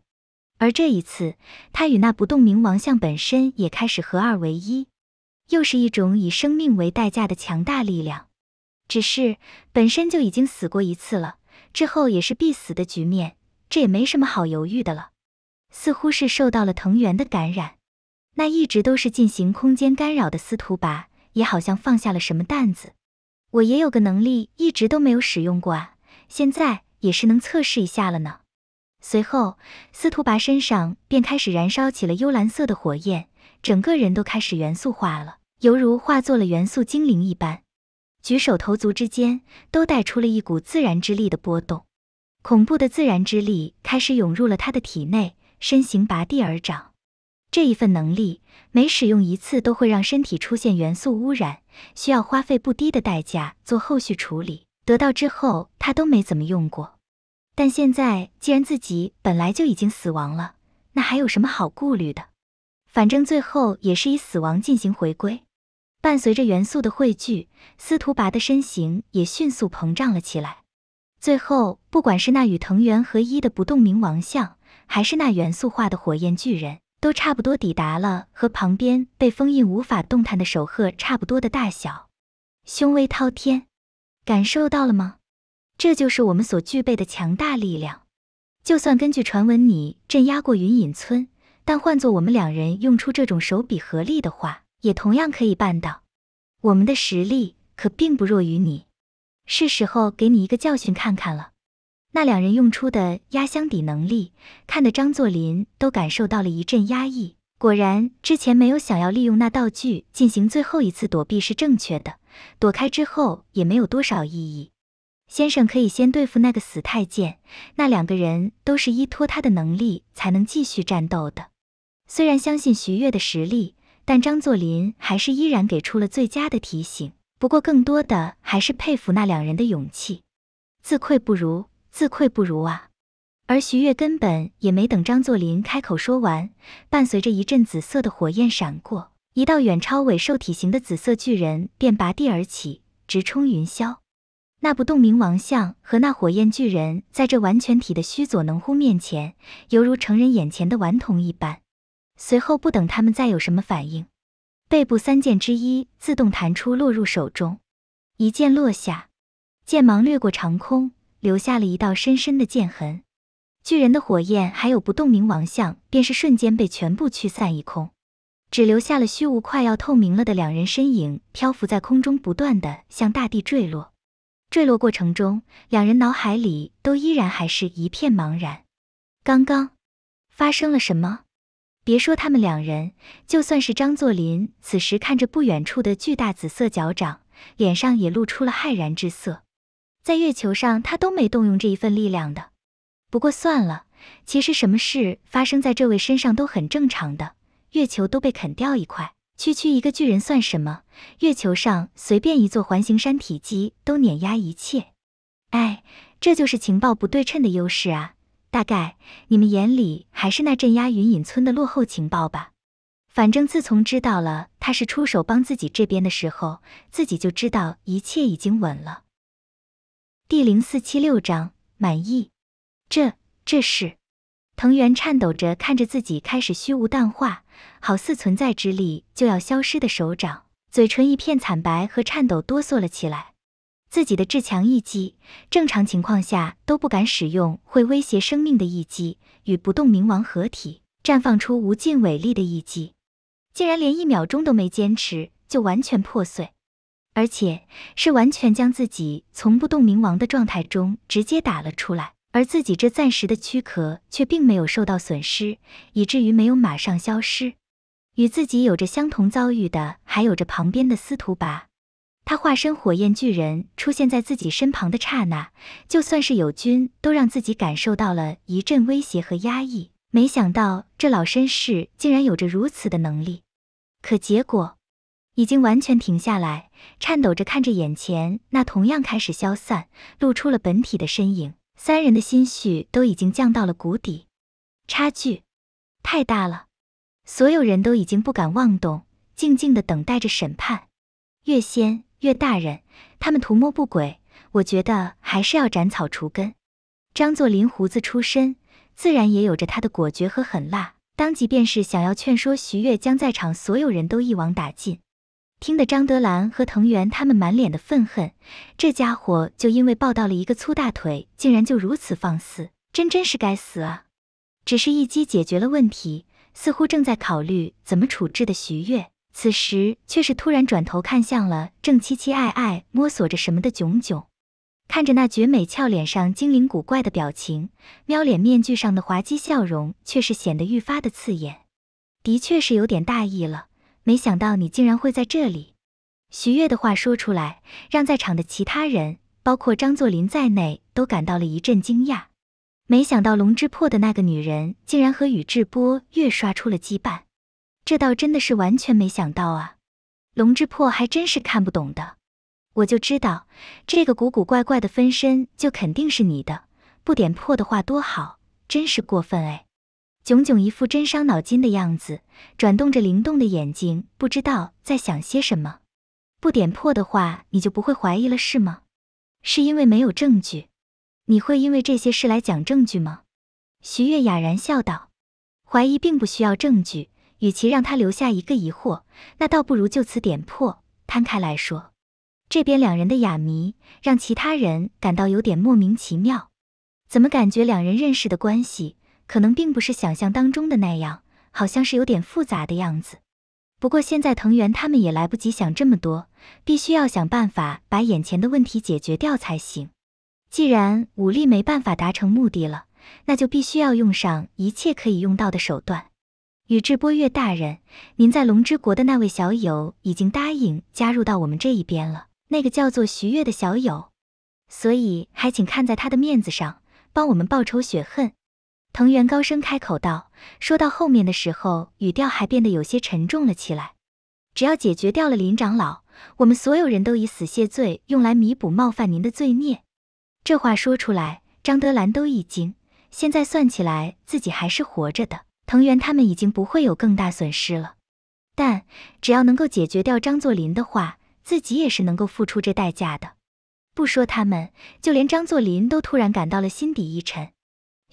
而这一次，他与那不动明王像本身也开始合二为一，又是一种以生命为代价的强大力量。只是本身就已经死过一次了，之后也是必死的局面，这也没什么好犹豫的了。似乎是受到了藤原的感染，那一直都是进行空间干扰的司徒拔，也好像放下了什么担子。我也有个能力，一直都没有使用过啊，现在也是能测试一下了呢。随后，司徒拔身上便开始燃烧起了幽蓝色的火焰，整个人都开始元素化了，犹如化作了元素精灵一般，举手投足之间都带出了一股自然之力的波动，恐怖的自然之力开始涌入了他的体内。身形拔地而长，这一份能力每使用一次都会让身体出现元素污染，需要花费不低的代价做后续处理。得到之后他都没怎么用过，但现在既然自己本来就已经死亡了，那还有什么好顾虑的？反正最后也是以死亡进行回归。伴随着元素的汇聚，司徒拔的身形也迅速膨胀了起来。最后，不管是那与藤原合一的不动明王像。还是那元素化的火焰巨人，都差不多抵达了和旁边被封印无法动弹的手鹤差不多的大小，凶威滔天。感受到了吗？这就是我们所具备的强大力量。就算根据传闻你镇压过云隐村，但换做我们两人用出这种手笔合力的话，也同样可以办到。我们的实力可并不弱于你，是时候给你一个教训看看了。那两人用出的压箱底能力，看得张作霖都感受到了一阵压抑。果然，之前没有想要利用那道具进行最后一次躲避是正确的。躲开之后也没有多少意义。先生可以先对付那个死太监，那两个人都是依托他的能力才能继续战斗的。虽然相信徐岳的实力，但张作霖还是依然给出了最佳的提醒。不过，更多的还是佩服那两人的勇气，自愧不如。自愧不如啊！而徐悦根本也没等张作霖开口说完，伴随着一阵紫色的火焰闪过，一道远超尾兽体型的紫色巨人便拔地而起，直冲云霄。那不动明王像和那火焰巨人，在这完全体的须佐能乎面前，犹如成人眼前的顽童一般。随后，不等他们再有什么反应，背部三剑之一自动弹出，落入手中。一剑落下，剑芒掠过长空。留下了一道深深的剑痕，巨人的火焰还有不动明王像，便是瞬间被全部驱散一空，只留下了虚无快要透明了的两人身影，漂浮在空中，不断的向大地坠落。坠落过程中，两人脑海里都依然还是一片茫然，刚刚发生了什么？别说他们两人，就算是张作霖，此时看着不远处的巨大紫色脚掌，脸上也露出了骇然之色。在月球上，他都没动用这一份力量的。不过算了，其实什么事发生在这位身上都很正常的。月球都被啃掉一块，区区一个巨人算什么？月球上随便一座环形山体积都碾压一切。哎，这就是情报不对称的优势啊！大概你们眼里还是那镇压云隐村的落后情报吧。反正自从知道了他是出手帮自己这边的时候，自己就知道一切已经稳了。第零四七六章满意。这这是藤原颤抖着看着自己开始虚无淡化，好似存在之力就要消失的手掌，嘴唇一片惨白和颤抖哆嗦了起来。自己的至强一击，正常情况下都不敢使用，会威胁生命的一击，与不动冥王合体，绽放出无尽伟力的一击，竟然连一秒钟都没坚持，就完全破碎。而且是完全将自己从不动明王的状态中直接打了出来，而自己这暂时的躯壳却并没有受到损失，以至于没有马上消失。与自己有着相同遭遇的还有着旁边的司徒拔，他化身火焰巨人出现在自己身旁的刹那，就算是友军都让自己感受到了一阵威胁和压抑。没想到这老绅士竟然有着如此的能力，可结果。已经完全停下来，颤抖着看着眼前那同样开始消散、露出了本体的身影，三人的心绪都已经降到了谷底，差距太大了，所有人都已经不敢妄动，静静的等待着审判。月仙，月大人，他们图谋不轨，我觉得还是要斩草除根。张作霖胡子出身，自然也有着他的果决和狠辣，当即便是想要劝说徐悦将在场所有人都一网打尽。听得张德兰和藤原他们满脸的愤恨，这家伙就因为抱到了一个粗大腿，竟然就如此放肆，真真是该死啊！只是一击解决了问题，似乎正在考虑怎么处置的徐悦，此时却是突然转头看向了正期期爱爱摸索着什么的囧囧，看着那绝美俏脸上精灵古怪的表情，喵脸面具上的滑稽笑容却是显得愈发的刺眼，的确是有点大意了。没想到你竟然会在这里，徐月的话说出来，让在场的其他人，包括张作霖在内，都感到了一阵惊讶。没想到龙之破的那个女人，竟然和宇智波越刷出了羁绊，这倒真的是完全没想到啊！龙之破还真是看不懂的，我就知道这个古古怪怪的分身就肯定是你的，不点破的话多好，真是过分哎。炯炯一副真伤脑筋的样子，转动着灵动的眼睛，不知道在想些什么。不点破的话，你就不会怀疑了，是吗？是因为没有证据？你会因为这些事来讲证据吗？徐月哑然笑道：“怀疑并不需要证据，与其让他留下一个疑惑，那倒不如就此点破，摊开来说。”这边两人的哑谜让其他人感到有点莫名其妙，怎么感觉两人认识的关系？可能并不是想象当中的那样，好像是有点复杂的样子。不过现在藤原他们也来不及想这么多，必须要想办法把眼前的问题解决掉才行。既然武力没办法达成目的了，那就必须要用上一切可以用到的手段。宇智波月大人，您在龙之国的那位小友已经答应加入到我们这一边了，那个叫做徐月的小友，所以还请看在他的面子上，帮我们报仇雪恨。藤原高声开口道，说到后面的时候，语调还变得有些沉重了起来。只要解决掉了林长老，我们所有人都以死谢罪，用来弥补冒犯您的罪孽。这话说出来，张德兰都一惊。现在算起来，自己还是活着的，藤原他们已经不会有更大损失了。但只要能够解决掉张作霖的话，自己也是能够付出这代价的。不说他们，就连张作霖都突然感到了心底一沉。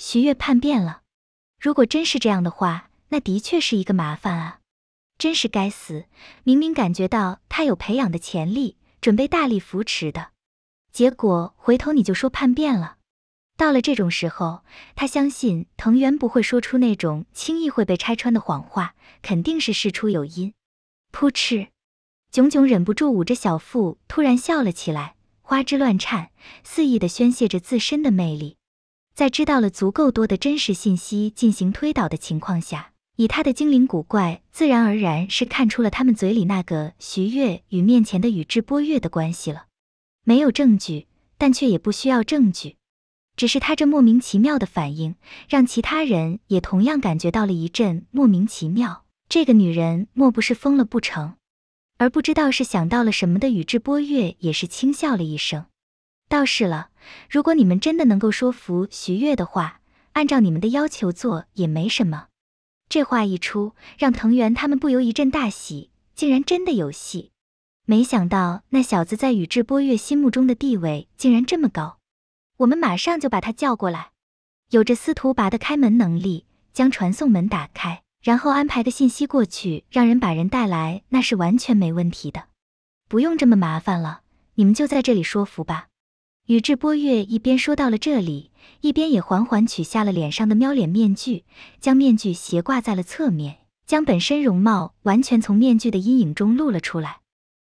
徐悦叛变了，如果真是这样的话，那的确是一个麻烦啊！真是该死，明明感觉到他有培养的潜力，准备大力扶持的，结果回头你就说叛变了。到了这种时候，他相信藤原不会说出那种轻易会被拆穿的谎话，肯定是事出有因。噗嗤，炯炯忍不住捂着小腹，突然笑了起来，花枝乱颤，肆意的宣泄着自身的魅力。在知道了足够多的真实信息进行推导的情况下，以他的精灵古怪，自然而然，是看出了他们嘴里那个徐月与面前的宇智波月的关系了。没有证据，但却也不需要证据，只是他这莫名其妙的反应，让其他人也同样感觉到了一阵莫名其妙。这个女人莫不是疯了不成？而不知道是想到了什么的宇智波月也是轻笑了一声：“倒是了。”如果你们真的能够说服徐月的话，按照你们的要求做也没什么。这话一出，让藤原他们不由一阵大喜，竟然真的有戏！没想到那小子在宇智波月心目中的地位竟然这么高，我们马上就把他叫过来。有着司徒拔的开门能力，将传送门打开，然后安排个信息过去，让人把人带来，那是完全没问题的。不用这么麻烦了，你们就在这里说服吧。宇智波月一边说到了这里，一边也缓缓取下了脸上的喵脸面具，将面具斜挂在了侧面，将本身容貌完全从面具的阴影中露了出来。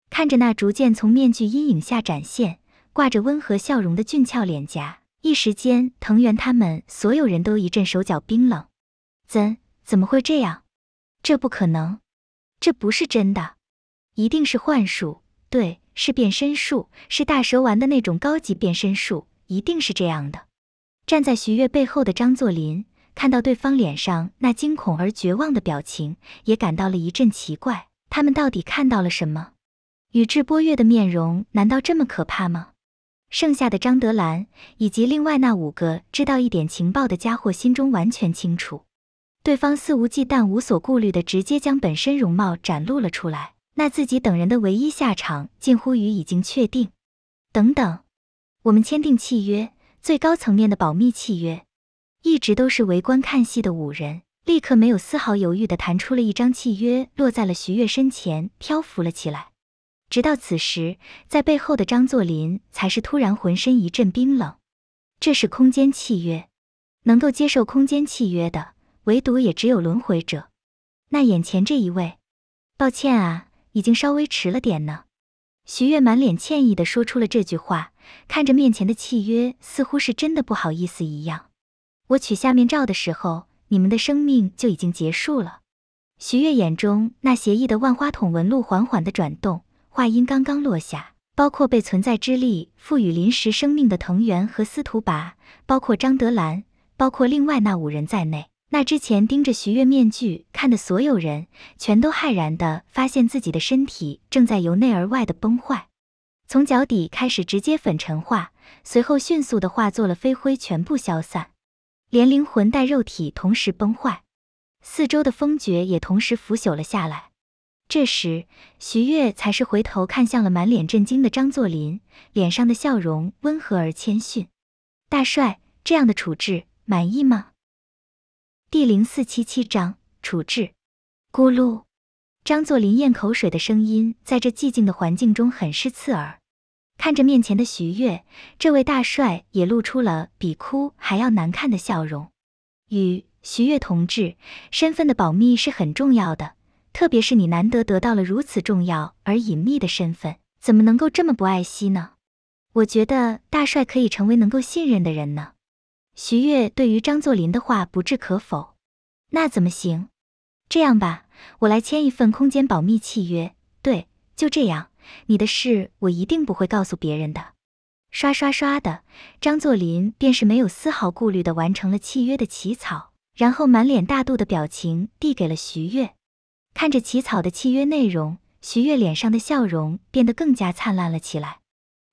看着那逐渐从面具阴影下展现、挂着温和笑容的俊俏脸颊，一时间，藤原他们所有人都一阵手脚冰冷。怎怎么会这样？这不可能！这不是真的！一定是幻术！对。是变身术，是大蛇丸的那种高级变身术，一定是这样的。站在徐月背后的张作霖看到对方脸上那惊恐而绝望的表情，也感到了一阵奇怪。他们到底看到了什么？宇智波月的面容难道这么可怕吗？剩下的张德兰以及另外那五个知道一点情报的家伙心中完全清楚，对方肆无忌惮、无所顾虑的直接将本身容貌展露了出来。那自己等人的唯一下场，近乎于已经确定。等等，我们签订契约，最高层面的保密契约，一直都是围观看戏的五人立刻没有丝毫犹豫的弹出了一张契约，落在了徐月身前，漂浮了起来。直到此时，在背后的张作霖才是突然浑身一阵冰冷。这是空间契约，能够接受空间契约的，唯独也只有轮回者。那眼前这一位，抱歉啊。已经稍微迟了点呢，徐月满脸歉意的说出了这句话，看着面前的契约，似乎是真的不好意思一样。我取下面罩的时候，你们的生命就已经结束了。徐月眼中那邪异的万花筒纹路缓缓的转动，话音刚刚落下，包括被存在之力赋予临时生命的藤原和司徒拔，包括张德兰，包括另外那五人在内。那之前盯着徐悦面具看的所有人，全都骇然的发现自己的身体正在由内而外的崩坏，从脚底开始直接粉尘化，随后迅速的化作了飞灰，全部消散，连灵魂带肉体同时崩坏，四周的风诀也同时腐朽了下来。这时，徐悦才是回头看向了满脸震惊的张作霖，脸上的笑容温和而谦逊：“大帅，这样的处置满意吗？”第零四七七章处置。咕噜，张作霖咽口水的声音在这寂静的环境中很是刺耳。看着面前的徐悦，这位大帅也露出了比哭还要难看的笑容。与徐悦同志身份的保密是很重要的，特别是你难得得到了如此重要而隐秘的身份，怎么能够这么不爱惜呢？我觉得大帅可以成为能够信任的人呢。徐悦对于张作霖的话不置可否，那怎么行？这样吧，我来签一份空间保密契约。对，就这样，你的事我一定不会告诉别人的。刷刷刷的，张作霖便是没有丝毫顾虑的完成了契约的起草，然后满脸大度的表情递给了徐悦。看着起草的契约内容，徐悦脸上的笑容变得更加灿烂了起来。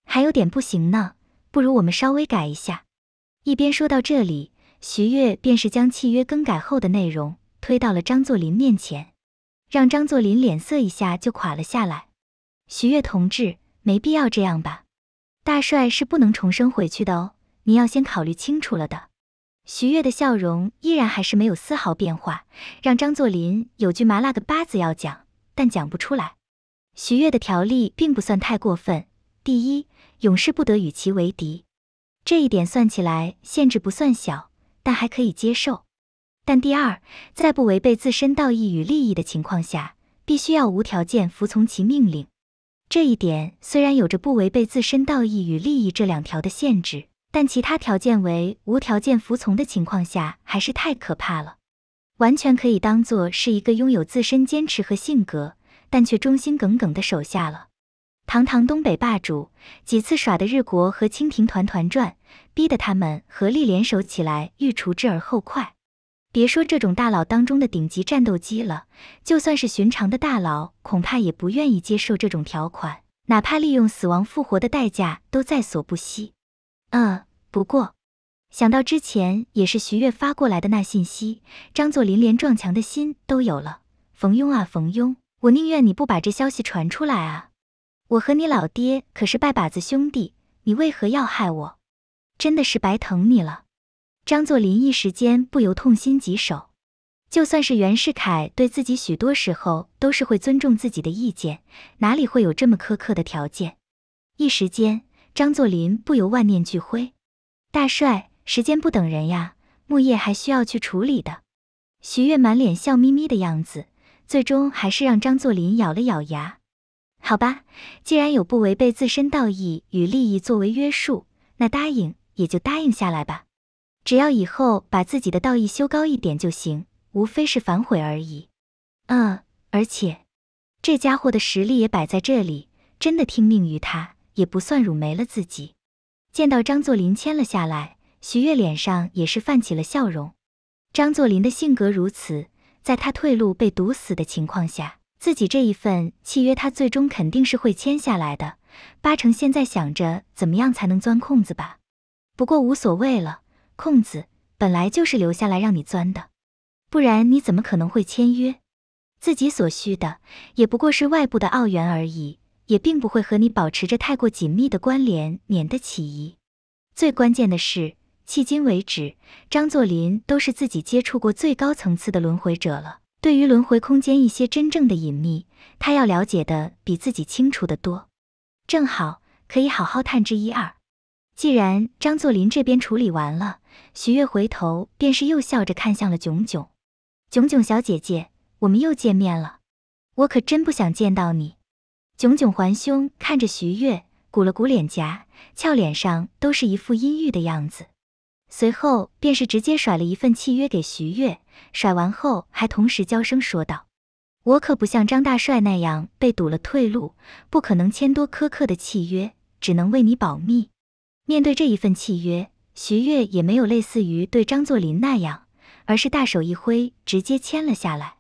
还有点不行呢，不如我们稍微改一下。一边说到这里，徐悦便是将契约更改后的内容推到了张作霖面前，让张作霖脸色一下就垮了下来。徐悦同志，没必要这样吧？大帅是不能重生回去的哦，您要先考虑清楚了的。徐悦的笑容依然还是没有丝毫变化，让张作霖有句麻辣的八字要讲，但讲不出来。徐悦的条例并不算太过分，第一，永世不得与其为敌。这一点算起来限制不算小，但还可以接受。但第二，在不违背自身道义与利益的情况下，必须要无条件服从其命令。这一点虽然有着不违背自身道义与利益这两条的限制，但其他条件为无条件服从的情况下，还是太可怕了。完全可以当做是一个拥有自身坚持和性格，但却忠心耿耿的手下了。堂堂东北霸主，几次耍的日国和清廷团团转，逼得他们合力联手起来，欲除之而后快。别说这种大佬当中的顶级战斗机了，就算是寻常的大佬，恐怕也不愿意接受这种条款，哪怕利用死亡复活的代价都在所不惜。嗯，不过想到之前也是徐悦发过来的那信息，张作霖连撞墙的心都有了。冯庸啊冯庸，我宁愿你不把这消息传出来啊！我和你老爹可是拜把子兄弟，你为何要害我？真的是白疼你了。张作霖一时间不由痛心疾首。就算是袁世凯对自己，许多时候都是会尊重自己的意见，哪里会有这么苛刻的条件？一时间，张作霖不由万念俱灰。大帅，时间不等人呀，木业还需要去处理的。徐月满脸笑眯眯的样子，最终还是让张作霖咬了咬牙。好吧，既然有不违背自身道义与利益作为约束，那答应也就答应下来吧。只要以后把自己的道义修高一点就行，无非是反悔而已。嗯，而且这家伙的实力也摆在这里，真的听命于他也不算辱没了自己。见到张作霖签了下来，徐悦脸上也是泛起了笑容。张作霖的性格如此，在他退路被堵死的情况下。自己这一份契约，他最终肯定是会签下来的，八成现在想着怎么样才能钻空子吧。不过无所谓了，空子本来就是留下来让你钻的，不然你怎么可能会签约？自己所需的也不过是外部的澳元而已，也并不会和你保持着太过紧密的关联，免得起疑。最关键的是，迄今为止，张作霖都是自己接触过最高层次的轮回者了。对于轮回空间一些真正的隐秘，他要了解的比自己清楚的多，正好可以好好探知一二。既然张作霖这边处理完了，徐悦回头便是又笑着看向了囧囧囧囧小姐姐，我们又见面了，我可真不想见到你。囧囧环胸看着徐悦，鼓了鼓脸颊，俏脸上都是一副阴郁的样子，随后便是直接甩了一份契约给徐悦。甩完后，还同时娇声说道：“我可不像张大帅那样被堵了退路，不可能签多苛刻的契约，只能为你保密。”面对这一份契约，徐悦也没有类似于对张作霖那样，而是大手一挥，直接签了下来。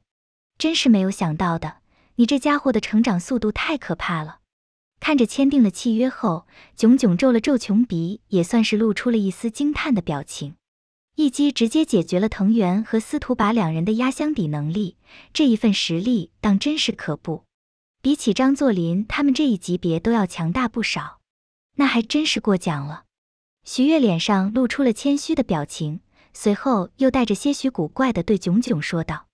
真是没有想到的，你这家伙的成长速度太可怕了！看着签订了契约后，炯炯皱了皱穷鼻，也算是露出了一丝惊叹的表情。一击直接解决了藤原和司徒拔两人的压箱底能力，这一份实力当真是可怖，比起张作霖他们这一级别都要强大不少，那还真是过奖了。徐悦脸上露出了谦虚的表情，随后又带着些许古怪的对囧囧说道：“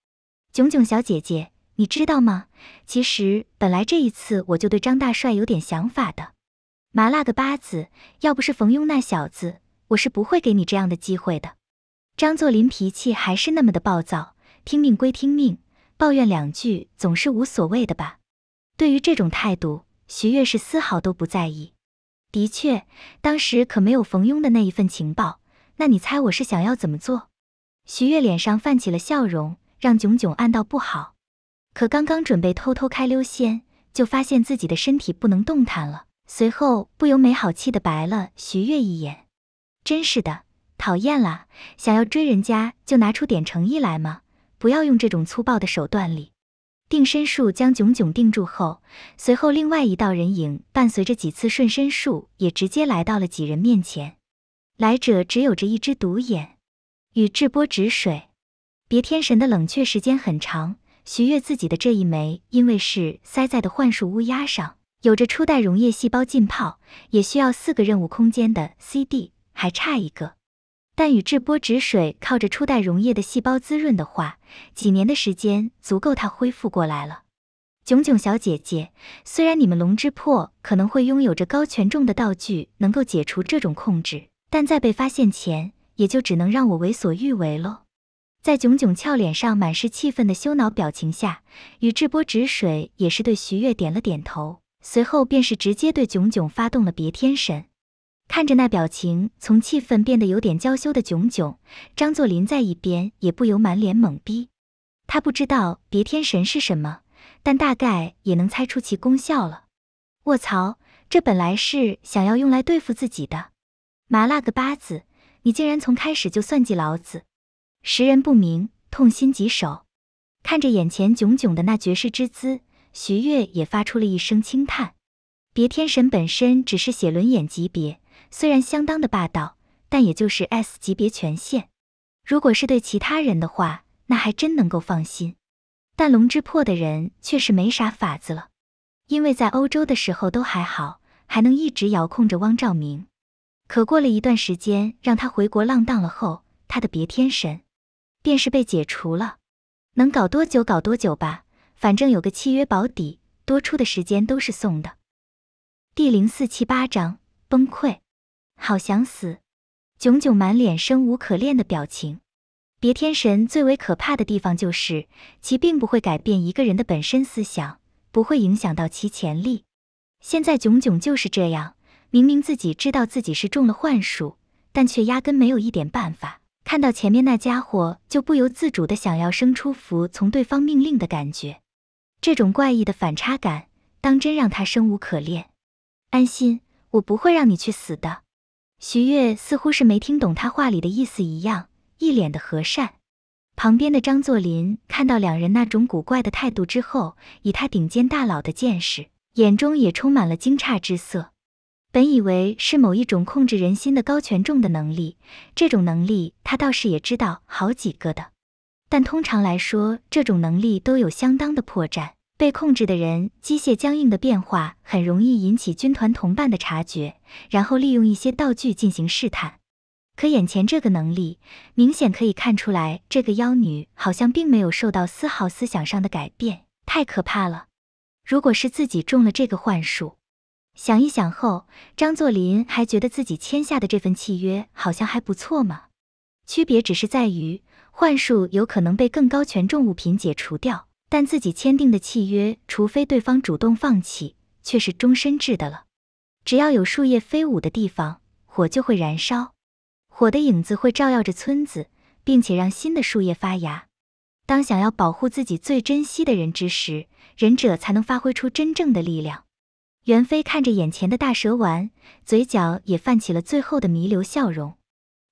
囧囧小姐姐，你知道吗？其实本来这一次我就对张大帅有点想法的，麻辣个巴子，要不是冯庸那小子，我是不会给你这样的机会的。”张作霖脾气还是那么的暴躁，听命归听命，抱怨两句总是无所谓的吧。对于这种态度，徐悦是丝毫都不在意。的确，当时可没有冯庸的那一份情报，那你猜我是想要怎么做？徐悦脸上泛起了笑容，让炯炯暗道不好。可刚刚准备偷偷开溜先，就发现自己的身体不能动弹了，随后不由没好气的白了徐悦一眼，真是的。讨厌了，想要追人家就拿出点诚意来嘛！不要用这种粗暴的手段。里定身术将炯炯定住后，随后另外一道人影伴随着几次瞬身术，也直接来到了几人面前。来者只有着一只独眼，宇智波止水。别天神的冷却时间很长，徐悦自己的这一枚因为是塞在的幻术乌鸦上，有着初代溶液细胞浸泡，也需要四个任务空间的 CD，还差一个。但宇智波止水靠着初代溶液的细胞滋润的话，几年的时间足够他恢复过来了。炯炯小姐姐，虽然你们龙之魄可能会拥有着高权重的道具，能够解除这种控制，但在被发现前，也就只能让我为所欲为喽。在炯炯俏脸上满是气愤的羞恼表情下，宇智波止水也是对徐悦点了点头，随后便是直接对炯炯发动了别天神。看着那表情从气愤变得有点娇羞的囧囧，张作霖在一边也不由满脸懵逼。他不知道别天神是什么，但大概也能猜出其功效了。卧槽，这本来是想要用来对付自己的，麻辣个巴子，你竟然从开始就算计老子！识人不明，痛心疾首。看着眼前囧囧的那绝世之姿，徐月也发出了一声轻叹。别天神本身只是写轮眼级别。虽然相当的霸道，但也就是 S 级别权限。如果是对其他人的话，那还真能够放心。但龙之魄的人却是没啥法子了，因为在欧洲的时候都还好，还能一直遥控着汪兆明。可过了一段时间，让他回国浪荡了后，他的别天神便是被解除了。能搞多久搞多久吧，反正有个契约保底，多出的时间都是送的。第零四七八章崩溃。好想死，炯炯满脸生无可恋的表情。别天神最为可怕的地方就是，其并不会改变一个人的本身思想，不会影响到其潜力。现在炯炯就是这样，明明自己知道自己是中了幻术，但却压根没有一点办法。看到前面那家伙，就不由自主的想要生出服从对方命令的感觉。这种怪异的反差感，当真让他生无可恋。安心，我不会让你去死的。徐悦似乎是没听懂他话里的意思一样，一脸的和善。旁边的张作霖看到两人那种古怪的态度之后，以他顶尖大佬的见识，眼中也充满了惊诧之色。本以为是某一种控制人心的高权重的能力，这种能力他倒是也知道好几个的，但通常来说，这种能力都有相当的破绽。被控制的人机械僵硬的变化很容易引起军团同伴的察觉，然后利用一些道具进行试探。可眼前这个能力，明显可以看出来，这个妖女好像并没有受到丝毫思想上的改变，太可怕了！如果是自己中了这个幻术，想一想后，张作霖还觉得自己签下的这份契约好像还不错嘛。区别只是在于，幻术有可能被更高权重物品解除掉。但自己签订的契约，除非对方主动放弃，却是终身制的了。只要有树叶飞舞的地方，火就会燃烧，火的影子会照耀着村子，并且让新的树叶发芽。当想要保护自己最珍惜的人之时，忍者才能发挥出真正的力量。猿飞看着眼前的大蛇丸，嘴角也泛起了最后的弥留笑容。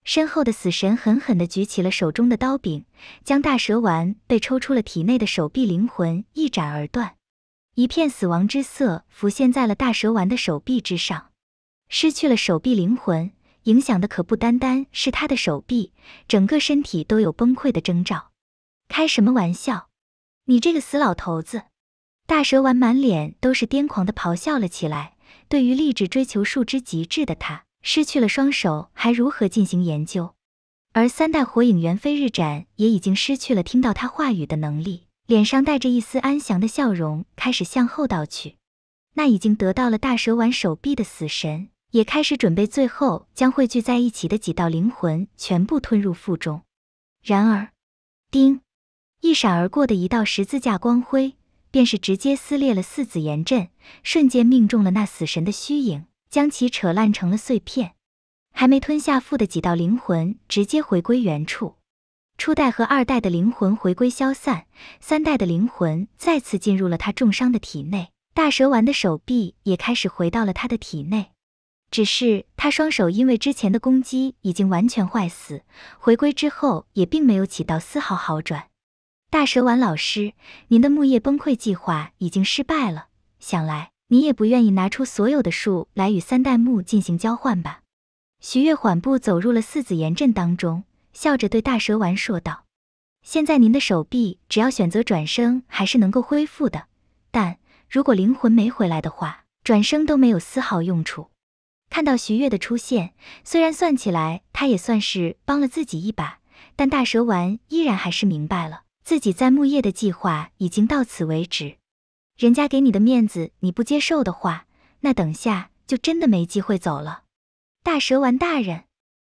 身后的死神狠狠地举起了手中的刀柄，将大蛇丸被抽出了体内的手臂灵魂一斩而断，一片死亡之色浮现在了大蛇丸的手臂之上。失去了手臂灵魂，影响的可不单单是他的手臂，整个身体都有崩溃的征兆。开什么玩笑！你这个死老头子！大蛇丸满脸都是癫狂的咆哮了起来。对于立志追求树之极致的他。失去了双手，还如何进行研究？而三代火影猿飞日斩也已经失去了听到他话语的能力，脸上带着一丝安详的笑容，开始向后倒去。那已经得到了大蛇丸手臂的死神，也开始准备最后将汇聚在一起的几道灵魂全部吞入腹中。然而，叮，一闪而过的一道十字架光辉，便是直接撕裂了四子炎阵，瞬间命中了那死神的虚影。将其扯烂成了碎片，还没吞下腹的几道灵魂直接回归原处，初代和二代的灵魂回归消散，三代的灵魂再次进入了他重伤的体内，大蛇丸的手臂也开始回到了他的体内，只是他双手因为之前的攻击已经完全坏死，回归之后也并没有起到丝毫好转。大蛇丸老师，您的木叶崩溃计划已经失败了，想来。你也不愿意拿出所有的树来与三代目进行交换吧？徐月缓步走入了四子岩阵当中，笑着对大蛇丸说道：“现在您的手臂只要选择转生，还是能够恢复的。但如果灵魂没回来的话，转生都没有丝毫用处。”看到徐月的出现，虽然算起来他也算是帮了自己一把，但大蛇丸依然还是明白了自己在木叶的计划已经到此为止。人家给你的面子，你不接受的话，那等下就真的没机会走了。大蛇丸大人，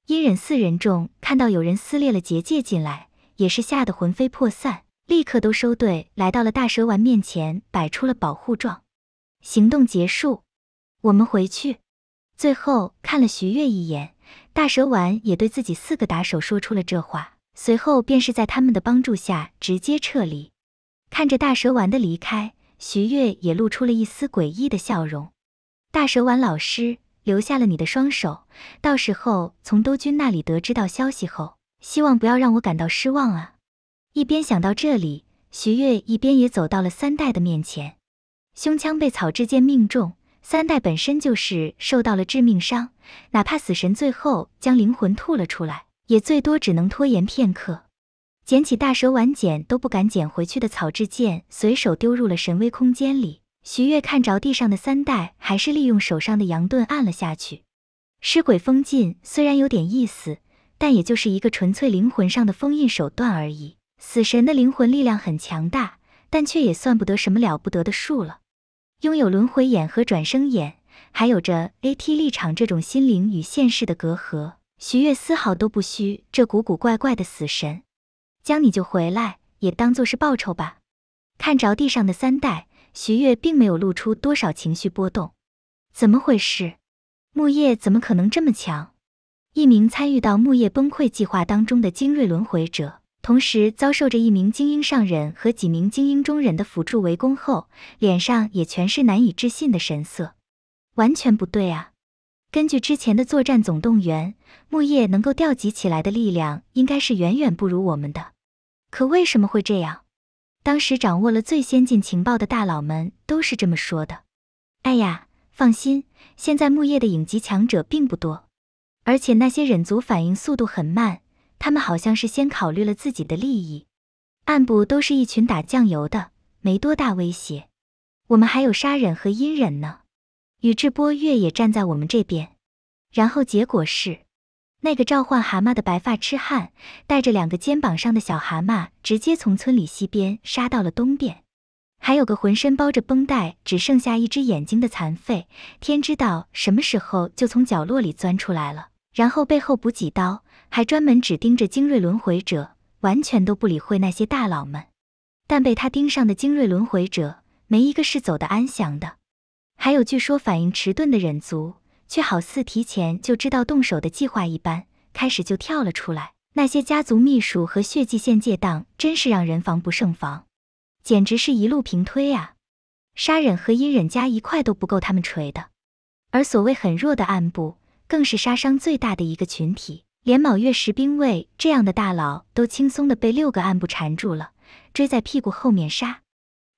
阴忍四人众看到有人撕裂了结界进来，也是吓得魂飞魄散，立刻都收队来到了大蛇丸面前，摆出了保护状。行动结束，我们回去。最后看了徐月一眼，大蛇丸也对自己四个打手说出了这话，随后便是在他们的帮助下直接撤离。看着大蛇丸的离开。徐悦也露出了一丝诡异的笑容。大蛇丸老师留下了你的双手，到时候从都君那里得知到消息后，希望不要让我感到失望啊！一边想到这里，徐月一边也走到了三代的面前。胸腔被草雉剑命中，三代本身就是受到了致命伤，哪怕死神最后将灵魂吐了出来，也最多只能拖延片刻。捡起大蛇丸捡都不敢捡回去的草制剑，随手丢入了神威空间里。徐月看着地上的三代，还是利用手上的阳盾按了下去。尸鬼封禁虽然有点意思，但也就是一个纯粹灵魂上的封印手段而已。死神的灵魂力量很强大，但却也算不得什么了不得的数了。拥有轮回眼和转生眼，还有着 A T 立场这种心灵与现实的隔阂，徐月丝毫都不虚这古古怪怪的死神。将你就回来，也当做是报酬吧。看着地上的三袋，徐悦并没有露出多少情绪波动。怎么回事？木叶怎么可能这么强？一名参与到木叶崩溃计划当中的精锐轮回者，同时遭受着一名精英上人和几名精英中人的辅助围攻后，脸上也全是难以置信的神色。完全不对啊！根据之前的作战总动员，木叶能够调集起来的力量应该是远远不如我们的。可为什么会这样？当时掌握了最先进情报的大佬们都是这么说的。哎呀，放心，现在木叶的影级强者并不多，而且那些忍族反应速度很慢，他们好像是先考虑了自己的利益。暗部都是一群打酱油的，没多大威胁。我们还有沙忍和阴忍呢，宇智波月也站在我们这边。然后结果是。那个召唤蛤蟆的白发痴汉，带着两个肩膀上的小蛤蟆，直接从村里西边杀到了东边。还有个浑身包着绷带、只剩下一只眼睛的残废，天知道什么时候就从角落里钻出来了，然后背后补几刀，还专门只盯着精锐轮回者，完全都不理会那些大佬们。但被他盯上的精锐轮回者，没一个是走得安详的。还有据说反应迟钝的忍族。却好似提前就知道动手的计划一般，开始就跳了出来。那些家族秘书和血迹现界档真是让人防不胜防，简直是一路平推啊！杀忍和阴忍加一块都不够他们锤的。而所谓很弱的暗部，更是杀伤最大的一个群体。连卯月十兵卫这样的大佬都轻松的被六个暗部缠住了，追在屁股后面杀。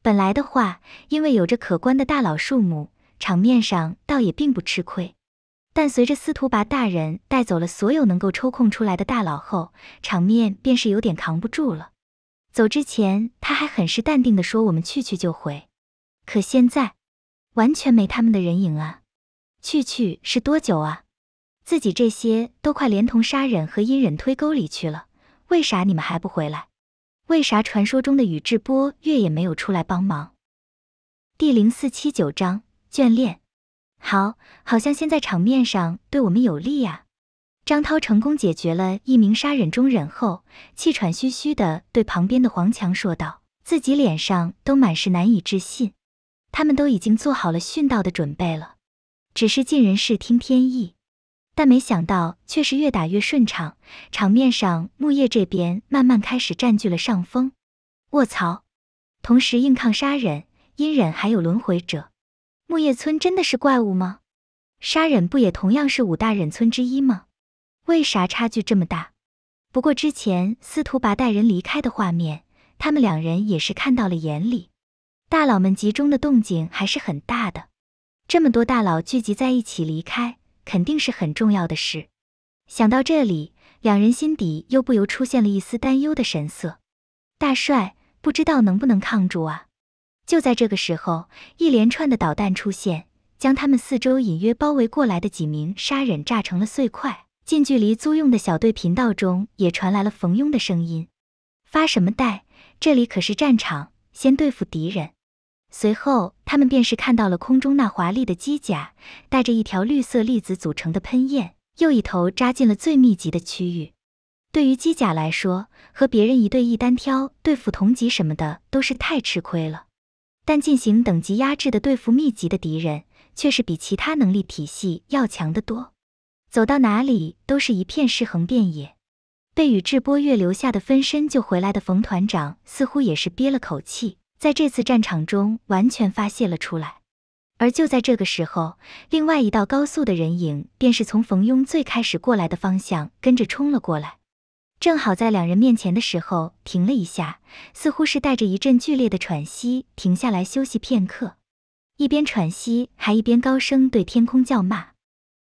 本来的话，因为有着可观的大佬数目。场面上倒也并不吃亏，但随着司徒拔大人带走了所有能够抽空出来的大佬后，场面便是有点扛不住了。走之前他还很是淡定的说：“我们去去就回。”可现在，完全没他们的人影啊！去去是多久啊？自己这些都快连同沙忍和阴忍推沟里去了，为啥你们还不回来？为啥传说中的宇智波月也没有出来帮忙？第零四七九章。眷恋，好，好像现在场面上对我们有利呀。张涛成功解决了一名杀人中忍后，气喘吁吁的对旁边的黄强说道，自己脸上都满是难以置信。他们都已经做好了殉道的准备了，只是尽人事听天意。但没想到却是越打越顺畅，场面上木叶这边慢慢开始占据了上风。卧槽！同时硬抗杀人、阴忍还有轮回者。木叶村真的是怪物吗？杀忍不也同样是五大忍村之一吗？为啥差距这么大？不过之前司徒拔带人离开的画面，他们两人也是看到了眼里。大佬们集中的动静还是很大的，这么多大佬聚集在一起离开，肯定是很重要的事。想到这里，两人心底又不由出现了一丝担忧的神色。大帅，不知道能不能抗住啊？就在这个时候，一连串的导弹出现，将他们四周隐约包围过来的几名沙忍炸成了碎块。近距离租用的小队频道中也传来了冯庸的声音：“发什么呆？这里可是战场，先对付敌人。”随后，他们便是看到了空中那华丽的机甲，带着一条绿色粒子组成的喷焰，又一头扎进了最密集的区域。对于机甲来说，和别人一对一单挑、对付同级什么的，都是太吃亏了。但进行等级压制的对付密集的敌人，却是比其他能力体系要强得多。走到哪里都是一片尸横遍野。被宇智波月留下的分身救回来的冯团长，似乎也是憋了口气，在这次战场中完全发泄了出来。而就在这个时候，另外一道高速的人影，便是从冯庸最开始过来的方向跟着冲了过来。正好在两人面前的时候停了一下，似乎是带着一阵剧烈的喘息停下来休息片刻，一边喘息还一边高声对天空叫骂：“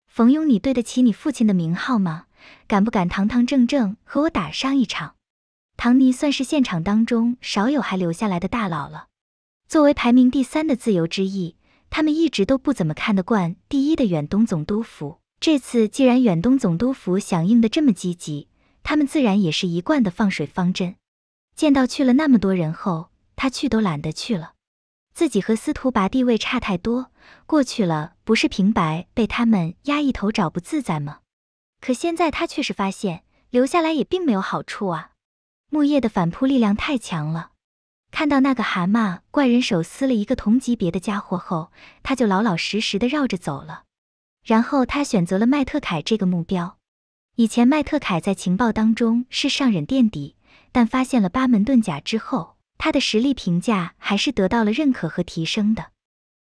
冯庸，你对得起你父亲的名号吗？敢不敢堂堂正正和我打上一场？”唐尼算是现场当中少有还留下来的大佬了。作为排名第三的自由之翼，他们一直都不怎么看得惯第一的远东总督府。这次既然远东总督府响应的这么积极。他们自然也是一贯的放水方针。见到去了那么多人后，他去都懒得去了。自己和司徒拔地位差太多，过去了不是平白被他们压一头找不自在吗？可现在他却是发现，留下来也并没有好处啊。木叶的反扑力量太强了。看到那个蛤蟆怪人手撕了一个同级别的家伙后，他就老老实实的绕着走了。然后他选择了麦特凯这个目标。以前麦特凯在情报当中是上忍垫底，但发现了八门遁甲之后，他的实力评价还是得到了认可和提升的。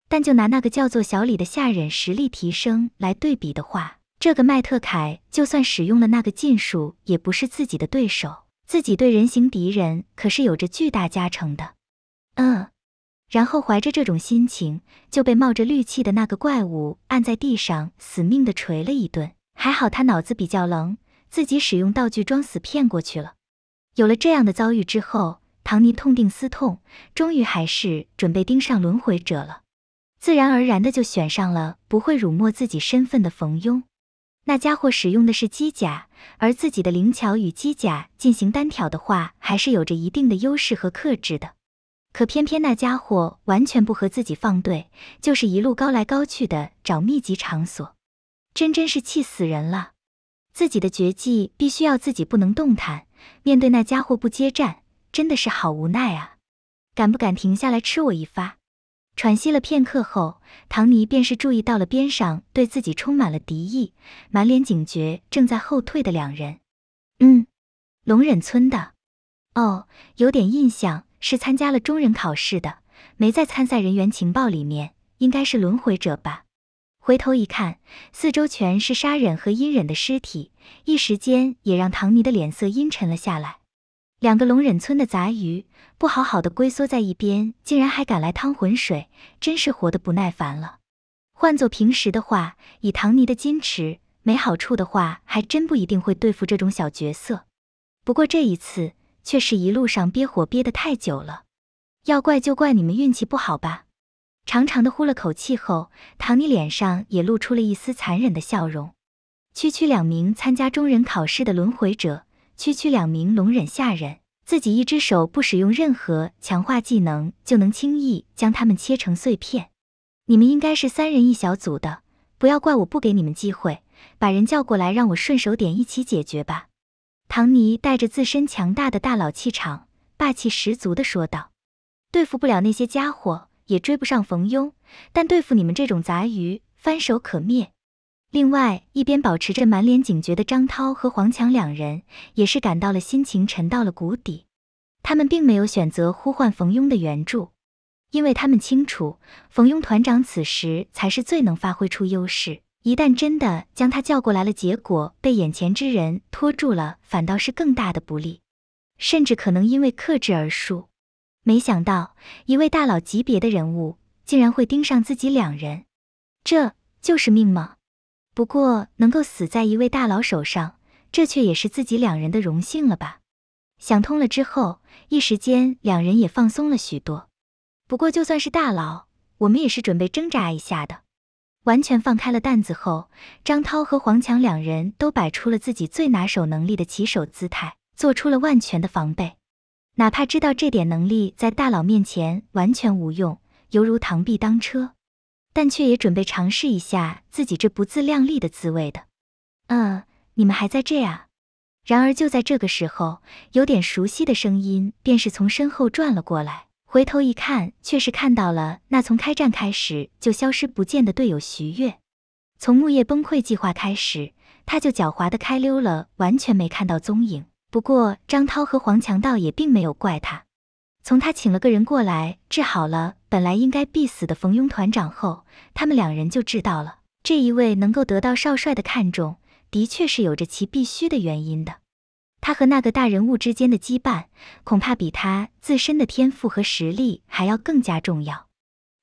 但就拿那个叫做小李的下忍实力提升来对比的话，这个麦特凯就算使用了那个禁术，也不是自己的对手。自己对人形敌人可是有着巨大加成的。嗯，然后怀着这种心情，就被冒着绿气的那个怪物按在地上，死命的捶了一顿。还好他脑子比较冷，自己使用道具装死骗过去了。有了这样的遭遇之后，唐尼痛定思痛，终于还是准备盯上轮回者了。自然而然的就选上了不会辱没自己身份的冯庸。那家伙使用的是机甲，而自己的灵巧与机甲进行单挑的话，还是有着一定的优势和克制的。可偏偏那家伙完全不和自己放对，就是一路高来高去的找密集场所。真真是气死人了！自己的绝技必须要自己不能动弹，面对那家伙不接战，真的是好无奈啊！敢不敢停下来吃我一发？喘息了片刻后，唐尼便是注意到了边上对自己充满了敌意、满脸警觉、正在后退的两人。嗯，龙忍村的，哦，有点印象，是参加了中忍考试的，没在参赛人员情报里面，应该是轮回者吧。回头一看，四周全是沙忍和阴忍的尸体，一时间也让唐尼的脸色阴沉了下来。两个龙忍村的杂鱼，不好好的龟缩在一边，竟然还敢来趟浑水，真是活得不耐烦了。换做平时的话，以唐尼的矜持，没好处的话，还真不一定会对付这种小角色。不过这一次，却是一路上憋火憋得太久了，要怪就怪你们运气不好吧。长长的呼了口气后，唐尼脸上也露出了一丝残忍的笑容。区区两名参加中忍考试的轮回者，区区两名龙忍下忍，自己一只手不使用任何强化技能就能轻易将他们切成碎片。你们应该是三人一小组的，不要怪我不给你们机会，把人叫过来让我顺手点一起解决吧。唐尼带着自身强大的大佬气场，霸气十足的说道：“对付不了那些家伙。”也追不上冯庸，但对付你们这种杂鱼，翻手可灭。另外一边，保持着满脸警觉的张涛和黄强两人，也是感到了心情沉到了谷底。他们并没有选择呼唤冯庸的援助，因为他们清楚，冯庸团长此时才是最能发挥出优势。一旦真的将他叫过来了，结果被眼前之人拖住了，反倒是更大的不利，甚至可能因为克制而输。没想到一位大佬级别的人物竟然会盯上自己两人，这就是命吗？不过能够死在一位大佬手上，这却也是自己两人的荣幸了吧？想通了之后，一时间两人也放松了许多。不过就算是大佬，我们也是准备挣扎一下的。完全放开了担子后，张涛和黄强两人都摆出了自己最拿手能力的起手姿态，做出了万全的防备。哪怕知道这点能力在大佬面前完全无用，犹如螳臂当车，但却也准备尝试一下自己这不自量力的滋味的。嗯，你们还在这啊？然而就在这个时候，有点熟悉的声音便是从身后转了过来，回头一看，却是看到了那从开战开始就消失不见的队友徐月。从木叶崩溃计划开始，他就狡猾的开溜了，完全没看到踪影。不过，张涛和黄强道也并没有怪他。从他请了个人过来治好了本来应该必死的冯庸团长后，他们两人就知道了，这一位能够得到少帅的看重，的确是有着其必须的原因的。他和那个大人物之间的羁绊，恐怕比他自身的天赋和实力还要更加重要。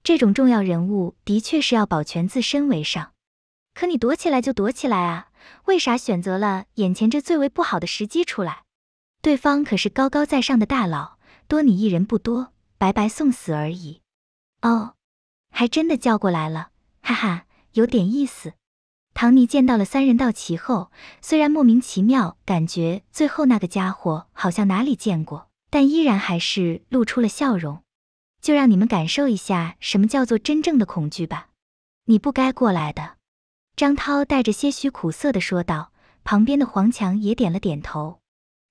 这种重要人物，的确是要保全自身为上。可你躲起来就躲起来啊！为啥选择了眼前这最为不好的时机出来？对方可是高高在上的大佬，多你一人不多，白白送死而已。哦，还真的叫过来了，哈哈，有点意思。唐尼见到了三人到齐后，虽然莫名其妙感觉最后那个家伙好像哪里见过，但依然还是露出了笑容。就让你们感受一下什么叫做真正的恐惧吧。你不该过来的。张涛带着些许苦涩的说道，旁边的黄强也点了点头。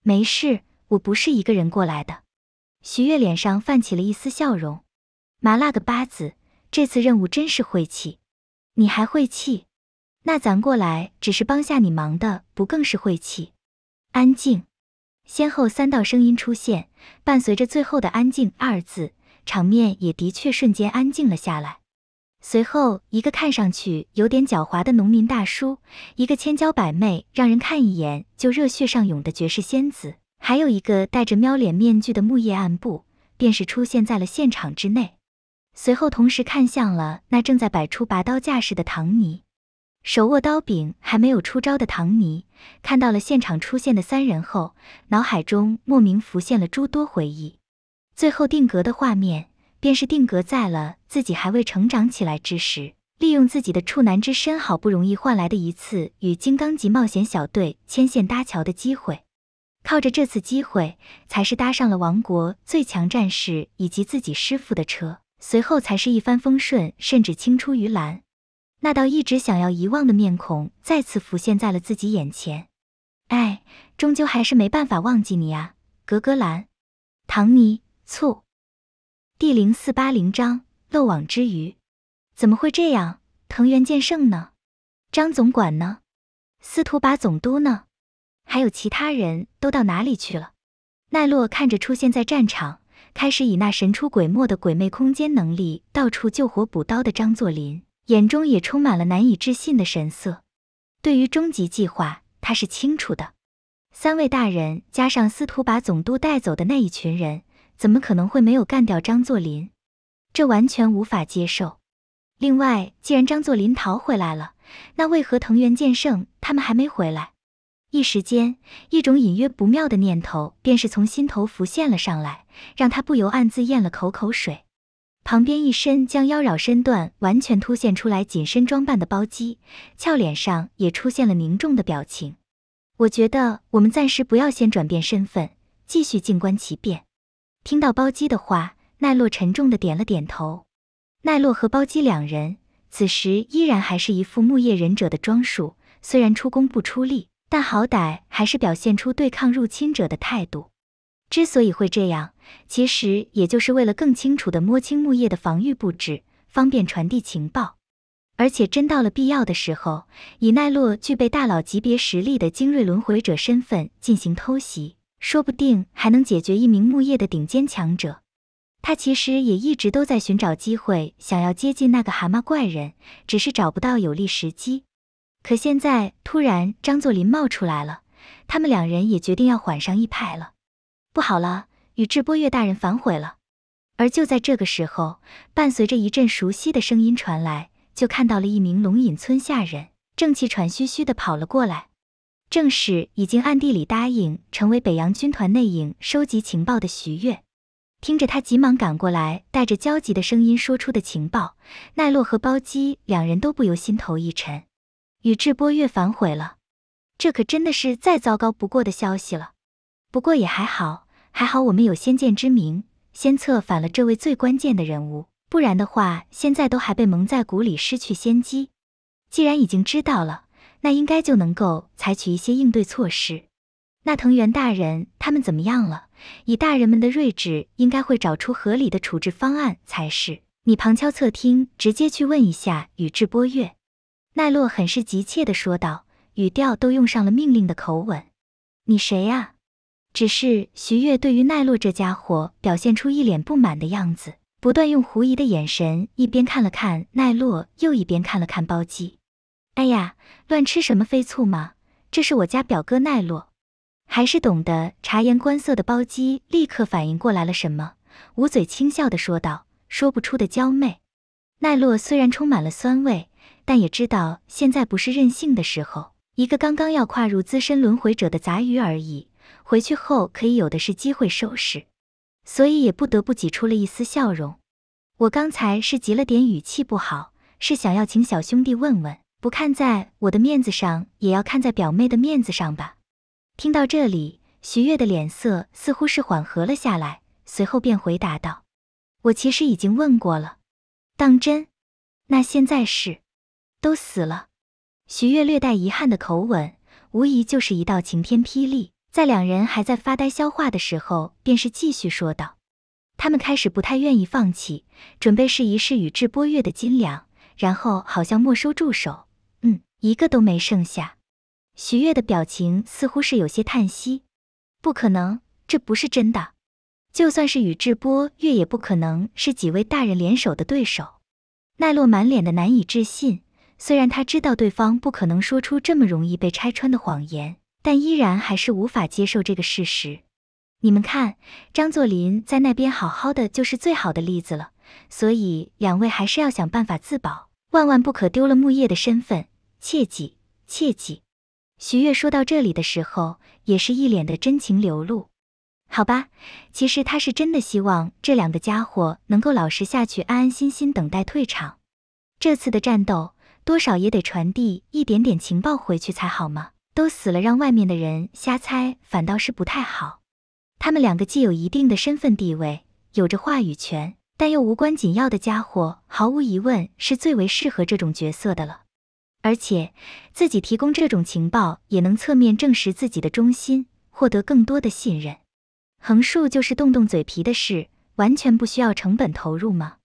没事，我不是一个人过来的。徐悦脸上泛起了一丝笑容。麻辣个巴子，这次任务真是晦气。你还晦气？那咱过来只是帮下你忙的，不更是晦气？安静。先后三道声音出现，伴随着最后的“安静”二字，场面也的确瞬间安静了下来。随后，一个看上去有点狡猾的农民大叔，一个千娇百媚、让人看一眼就热血上涌的绝世仙子，还有一个戴着喵脸面具的木叶暗部，便是出现在了现场之内。随后，同时看向了那正在摆出拔刀架势的唐尼，手握刀柄还没有出招的唐尼，看到了现场出现的三人后，脑海中莫名浮现了诸多回忆，最后定格的画面。便是定格在了自己还未成长起来之时，利用自己的处男之身，好不容易换来的一次与金刚级冒险小队牵线搭桥的机会。靠着这次机会，才是搭上了王国最强战士以及自己师傅的车，随后才是一帆风顺，甚至青出于蓝。那道一直想要遗忘的面孔，再次浮现在了自己眼前。哎，终究还是没办法忘记你啊，格格兰，唐尼，醋。第零四八零章漏网之鱼，怎么会这样？藤原剑圣呢？张总管呢？司徒拔总督呢？还有其他人都到哪里去了？奈落看着出现在战场，开始以那神出鬼没的鬼魅空间能力到处救火补刀的张作霖，眼中也充满了难以置信的神色。对于终极计划，他是清楚的。三位大人加上司徒拔总督带走的那一群人。怎么可能会没有干掉张作霖？这完全无法接受。另外，既然张作霖逃回来了，那为何藤原剑圣他们还没回来？一时间，一种隐约不妙的念头便是从心头浮现了上来，让他不由暗自咽了口口水。旁边一身将妖娆身段完全凸显出来、紧身装扮的包姬，俏脸上也出现了凝重的表情。我觉得我们暂时不要先转变身份，继续静观其变。听到包机的话，奈落沉重的点了点头。奈落和包机两人此时依然还是一副木叶忍者的装束，虽然出工不出力，但好歹还是表现出对抗入侵者的态度。之所以会这样，其实也就是为了更清楚的摸清木叶的防御布置，方便传递情报。而且真到了必要的时候，以奈落具备大佬级别实力的精锐轮回者身份进行偷袭。说不定还能解决一名木叶的顶尖强者。他其实也一直都在寻找机会，想要接近那个蛤蟆怪人，只是找不到有利时机。可现在突然张作霖冒出来了，他们两人也决定要缓上一拍了。不好了，宇智波月大人反悔了。而就在这个时候，伴随着一阵熟悉的声音传来，就看到了一名龙隐村下人正气喘吁吁地跑了过来。正是已经暗地里答应成为北洋军团内应、收集情报的徐悦，听着他急忙赶过来，带着焦急的声音说出的情报，奈落和包基两人都不由心头一沉。宇智波月反悔了，这可真的是再糟糕不过的消息了。不过也还好，还好我们有先见之明，先策反了这位最关键的人物，不然的话，现在都还被蒙在鼓里，失去先机。既然已经知道了。那应该就能够采取一些应对措施。那藤原大人他们怎么样了？以大人们的睿智，应该会找出合理的处置方案才是。你旁敲侧听，直接去问一下宇智波月。奈洛很是急切地说道，语调都用上了命令的口吻。你谁呀？只是徐月对于奈洛这家伙表现出一脸不满的样子，不断用狐疑的眼神一边看了看奈洛，又一边看了看包机。哎呀，乱吃什么飞醋嘛！这是我家表哥奈洛，还是懂得察言观色的包机，立刻反应过来了什么，捂嘴轻笑的说道，说不出的娇媚。奈洛虽然充满了酸味，但也知道现在不是任性的时候，一个刚刚要跨入资深轮回者的杂鱼而已，回去后可以有的是机会收拾，所以也不得不挤出了一丝笑容。我刚才是急了点，语气不好，是想要请小兄弟问问。不看在我的面子上，也要看在表妹的面子上吧。听到这里，徐月的脸色似乎是缓和了下来，随后便回答道：“我其实已经问过了。”当真？那现在是都死了。徐月略带遗憾的口吻，无疑就是一道晴天霹雳。在两人还在发呆消化的时候，便是继续说道：“他们开始不太愿意放弃，准备试一试宇智波月的斤两，然后好像没收住手。”一个都没剩下，徐月的表情似乎是有些叹息。不可能，这不是真的。就算是宇智波月，也不可能是几位大人联手的对手。奈洛满脸的难以置信。虽然他知道对方不可能说出这么容易被拆穿的谎言，但依然还是无法接受这个事实。你们看，张作霖在那边好好的，就是最好的例子了。所以两位还是要想办法自保，万万不可丢了木叶的身份。切记，切记！徐悦说到这里的时候，也是一脸的真情流露。好吧，其实他是真的希望这两个家伙能够老实下去，安安心心等待退场。这次的战斗，多少也得传递一点点情报回去才好嘛。都死了，让外面的人瞎猜，反倒是不太好。他们两个既有一定的身份地位，有着话语权，但又无关紧要的家伙，毫无疑问是最为适合这种角色的了。而且自己提供这种情报，也能侧面证实自己的忠心，获得更多的信任。横竖就是动动嘴皮的事，完全不需要成本投入嘛。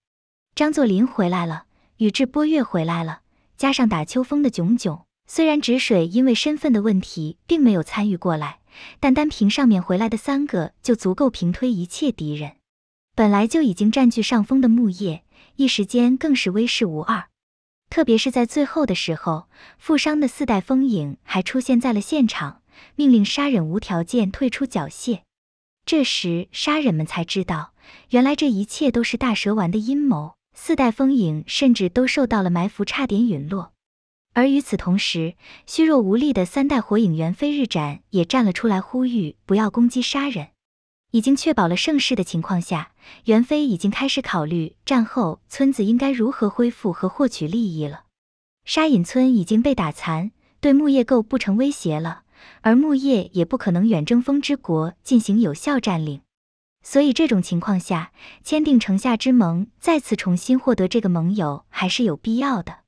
张作霖回来了，宇智波月回来了，加上打秋风的囧囧。虽然止水因为身份的问题并没有参与过来，但单凭上面回来的三个就足够平推一切敌人。本来就已经占据上风的木叶，一时间更是威势无二。特别是在最后的时候，富商的四代风影还出现在了现场，命令杀忍无条件退出缴械。这时，杀人们才知道，原来这一切都是大蛇丸的阴谋。四代风影甚至都受到了埋伏，差点陨落。而与此同时，虚弱无力的三代火影猿飞日斩也站了出来，呼吁不要攻击杀忍。已经确保了盛世的情况下，元飞已经开始考虑战后村子应该如何恢复和获取利益了。沙隐村已经被打残，对木叶构不成威胁了，而木叶也不可能远征风之国进行有效占领。所以这种情况下，签订城下之盟，再次重新获得这个盟友还是有必要的，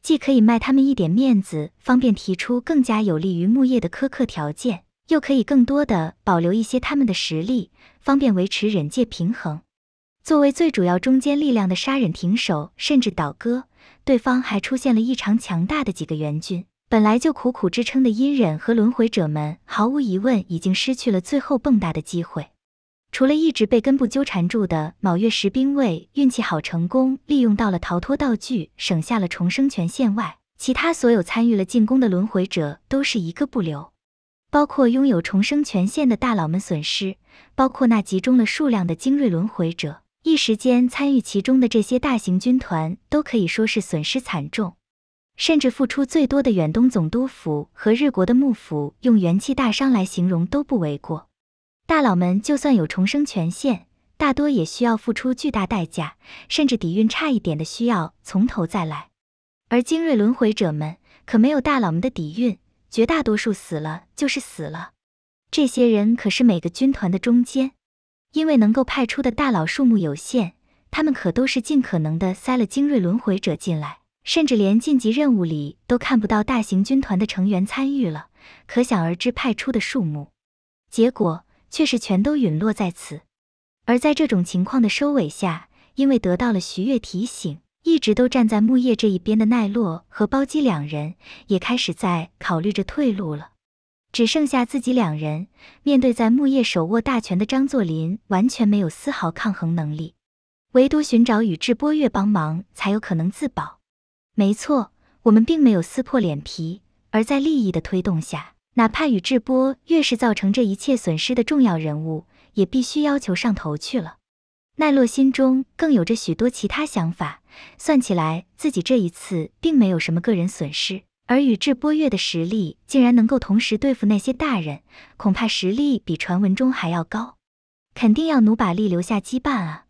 既可以卖他们一点面子，方便提出更加有利于木叶的苛刻条件。又可以更多的保留一些他们的实力，方便维持忍界平衡。作为最主要中间力量的杀忍停手甚至倒戈，对方还出现了异常强大的几个援军。本来就苦苦支撑的阴忍和轮回者们，毫无疑问已经失去了最后蹦跶的机会。除了一直被根部纠缠住的卯月十兵卫运气好成功利用到了逃脱道具，省下了重生权限外，其他所有参与了进攻的轮回者都是一个不留。包括拥有重生权限的大佬们损失，包括那集中了数量的精锐轮回者，一时间参与其中的这些大型军团都可以说是损失惨重，甚至付出最多的远东总督府和日国的幕府，用元气大伤来形容都不为过。大佬们就算有重生权限，大多也需要付出巨大代价，甚至底蕴差一点的需要从头再来，而精锐轮回者们可没有大佬们的底蕴。绝大多数死了就是死了，这些人可是每个军团的中坚，因为能够派出的大佬数目有限，他们可都是尽可能的塞了精锐轮回者进来，甚至连晋级任务里都看不到大型军团的成员参与了，可想而知派出的数目，结果却是全都陨落在此。而在这种情况的收尾下，因为得到了徐越提醒。一直都站在木叶这一边的奈落和包机两人也开始在考虑着退路了，只剩下自己两人，面对在木叶手握大权的张作霖，完全没有丝毫抗衡能力，唯独寻找宇智波月帮忙才有可能自保。没错，我们并没有撕破脸皮，而在利益的推动下，哪怕宇智波越是造成这一切损失的重要人物，也必须要求上头去了。奈洛心中更有着许多其他想法，算起来自己这一次并没有什么个人损失，而宇智波月的实力竟然能够同时对付那些大人，恐怕实力比传闻中还要高，肯定要努把力留下羁绊啊！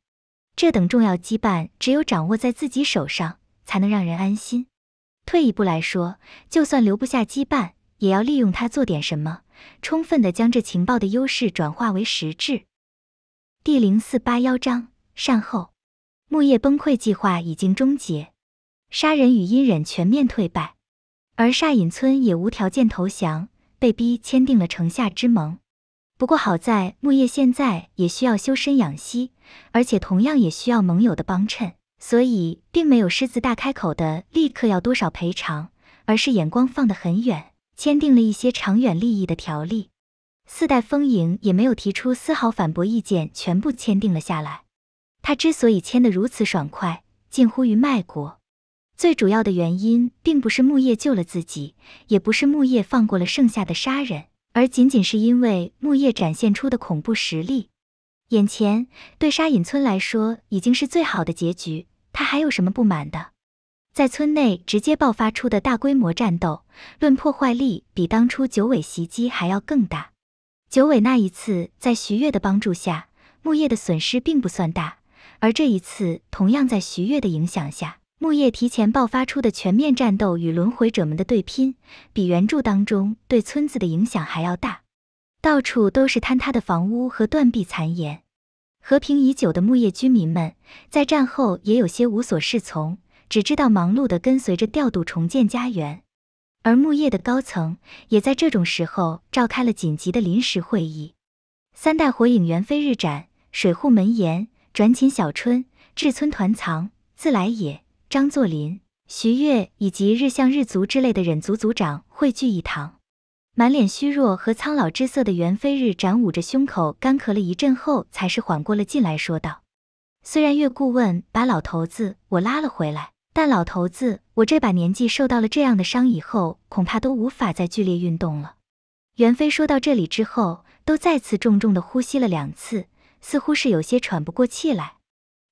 这等重要羁绊，只有掌握在自己手上，才能让人安心。退一步来说，就算留不下羁绊，也要利用它做点什么，充分的将这情报的优势转化为实质。第零四八幺章善后，木叶崩溃计划已经终结，杀人与阴忍全面退败，而煞隐村也无条件投降，被逼签订了城下之盟。不过好在木叶现在也需要修身养息，而且同样也需要盟友的帮衬，所以并没有狮子大开口的立刻要多少赔偿，而是眼光放得很远，签订了一些长远利益的条例。四代风影也没有提出丝毫反驳意见，全部签订了下来。他之所以签得如此爽快，近乎于卖国，最主要的原因并不是木叶救了自己，也不是木叶放过了剩下的杀人，而仅仅是因为木叶展现出的恐怖实力。眼前对沙隐村来说已经是最好的结局，他还有什么不满的？在村内直接爆发出的大规模战斗，论破坏力比当初九尾袭击还要更大。九尾那一次，在徐越的帮助下，木叶的损失并不算大。而这一次，同样在徐越的影响下，木叶提前爆发出的全面战斗与轮回者们的对拼，比原著当中对村子的影响还要大。到处都是坍塌的房屋和断壁残垣，和平已久的木叶居民们在战后也有些无所适从，只知道忙碌地跟随着调度重建家园。而木叶的高层也在这种时候召开了紧急的临时会议，三代火影猿飞日斩、水户门彦、转寝小春、志村团藏、自来也、张作霖、徐越以及日向日足之类的忍族族长汇聚一堂，满脸虚弱和苍老之色的猿飞日斩捂着胸口干咳了一阵后，才是缓过了劲来说道：“虽然月顾问把老头子我拉了回来。”但老头子，我这把年纪受到了这样的伤以后，恐怕都无法再剧烈运动了。袁飞说到这里之后，都再次重重的呼吸了两次，似乎是有些喘不过气来。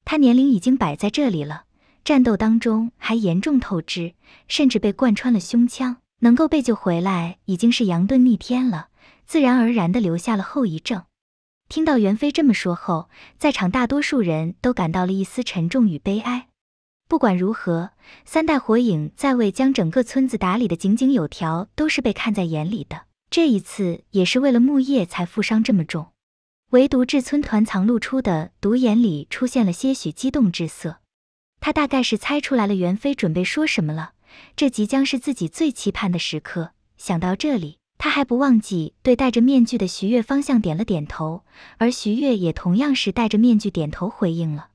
他年龄已经摆在这里了，战斗当中还严重透支，甚至被贯穿了胸腔，能够被救回来已经是阳遁逆天了，自然而然的留下了后遗症。听到袁飞这么说后，在场大多数人都感到了一丝沉重与悲哀。不管如何，三代火影在位将整个村子打理的井井有条，都是被看在眼里的。这一次也是为了木叶才负伤这么重，唯独志村团藏露出的独眼里出现了些许激动之色。他大概是猜出来了，元飞准备说什么了。这即将是自己最期盼的时刻。想到这里，他还不忘记对戴着面具的徐月方向点了点头，而徐月也同样是戴着面具点头回应了。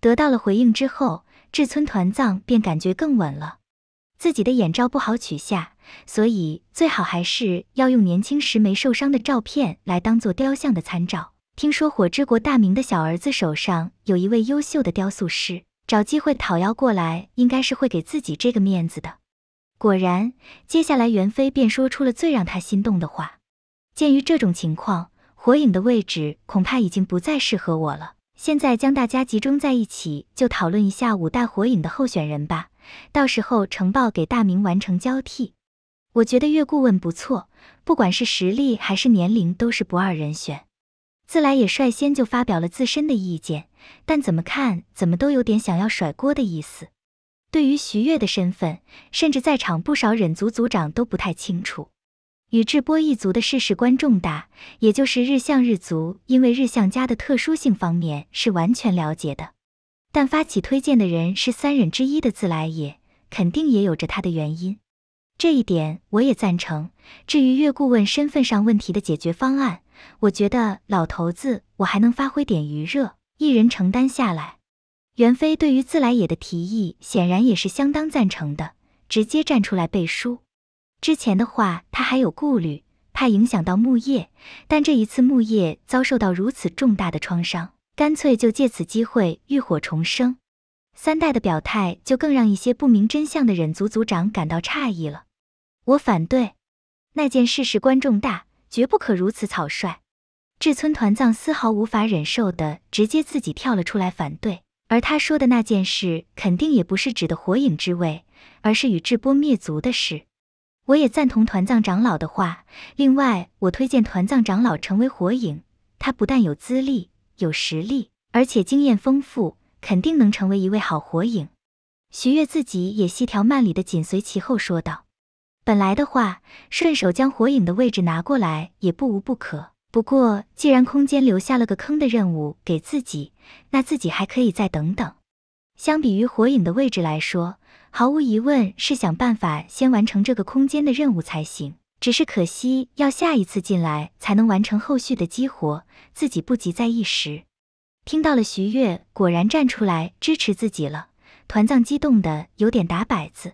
得到了回应之后。志村团藏便感觉更稳了，自己的眼罩不好取下，所以最好还是要用年轻时没受伤的照片来当做雕像的参照。听说火之国大名的小儿子手上有一位优秀的雕塑师，找机会讨要过来，应该是会给自己这个面子的。果然，接下来猿飞便说出了最让他心动的话。鉴于这种情况，火影的位置恐怕已经不再适合我了。现在将大家集中在一起，就讨论一下五大火影的候选人吧。到时候呈报给大明完成交替。我觉得月顾问不错，不管是实力还是年龄，都是不二人选。自来也率先就发表了自身的意见，但怎么看怎么都有点想要甩锅的意思。对于徐月的身份，甚至在场不少忍族族长都不太清楚。宇智波一族的事事关重大，也就是日向日族，因为日向家的特殊性方面是完全了解的。但发起推荐的人是三忍之一的自来也，肯定也有着他的原因。这一点我也赞成。至于月顾问身份上问题的解决方案，我觉得老头子我还能发挥点余热，一人承担下来。猿飞对于自来也的提议显然也是相当赞成的，直接站出来背书。之前的话，他还有顾虑，怕影响到木叶。但这一次，木叶遭受到如此重大的创伤，干脆就借此机会浴火重生。三代的表态就更让一些不明真相的忍族族长感到诧异了。我反对，那件事事关重大，绝不可如此草率。志村团藏丝毫无法忍受的，直接自己跳了出来反对。而他说的那件事，肯定也不是指的火影之位，而是宇智波灭族的事。我也赞同团藏长老的话。另外，我推荐团藏长老成为火影。他不但有资历、有实力，而且经验丰富，肯定能成为一位好火影。徐月自己也细条慢理的紧随其后说道：“本来的话，顺手将火影的位置拿过来也不无不可。不过，既然空间留下了个坑的任务给自己，那自己还可以再等等。相比于火影的位置来说，”毫无疑问是想办法先完成这个空间的任务才行。只是可惜，要下一次进来才能完成后续的激活，自己不急在一时。听到了，徐悦果然站出来支持自己了。团藏激动的有点打摆子。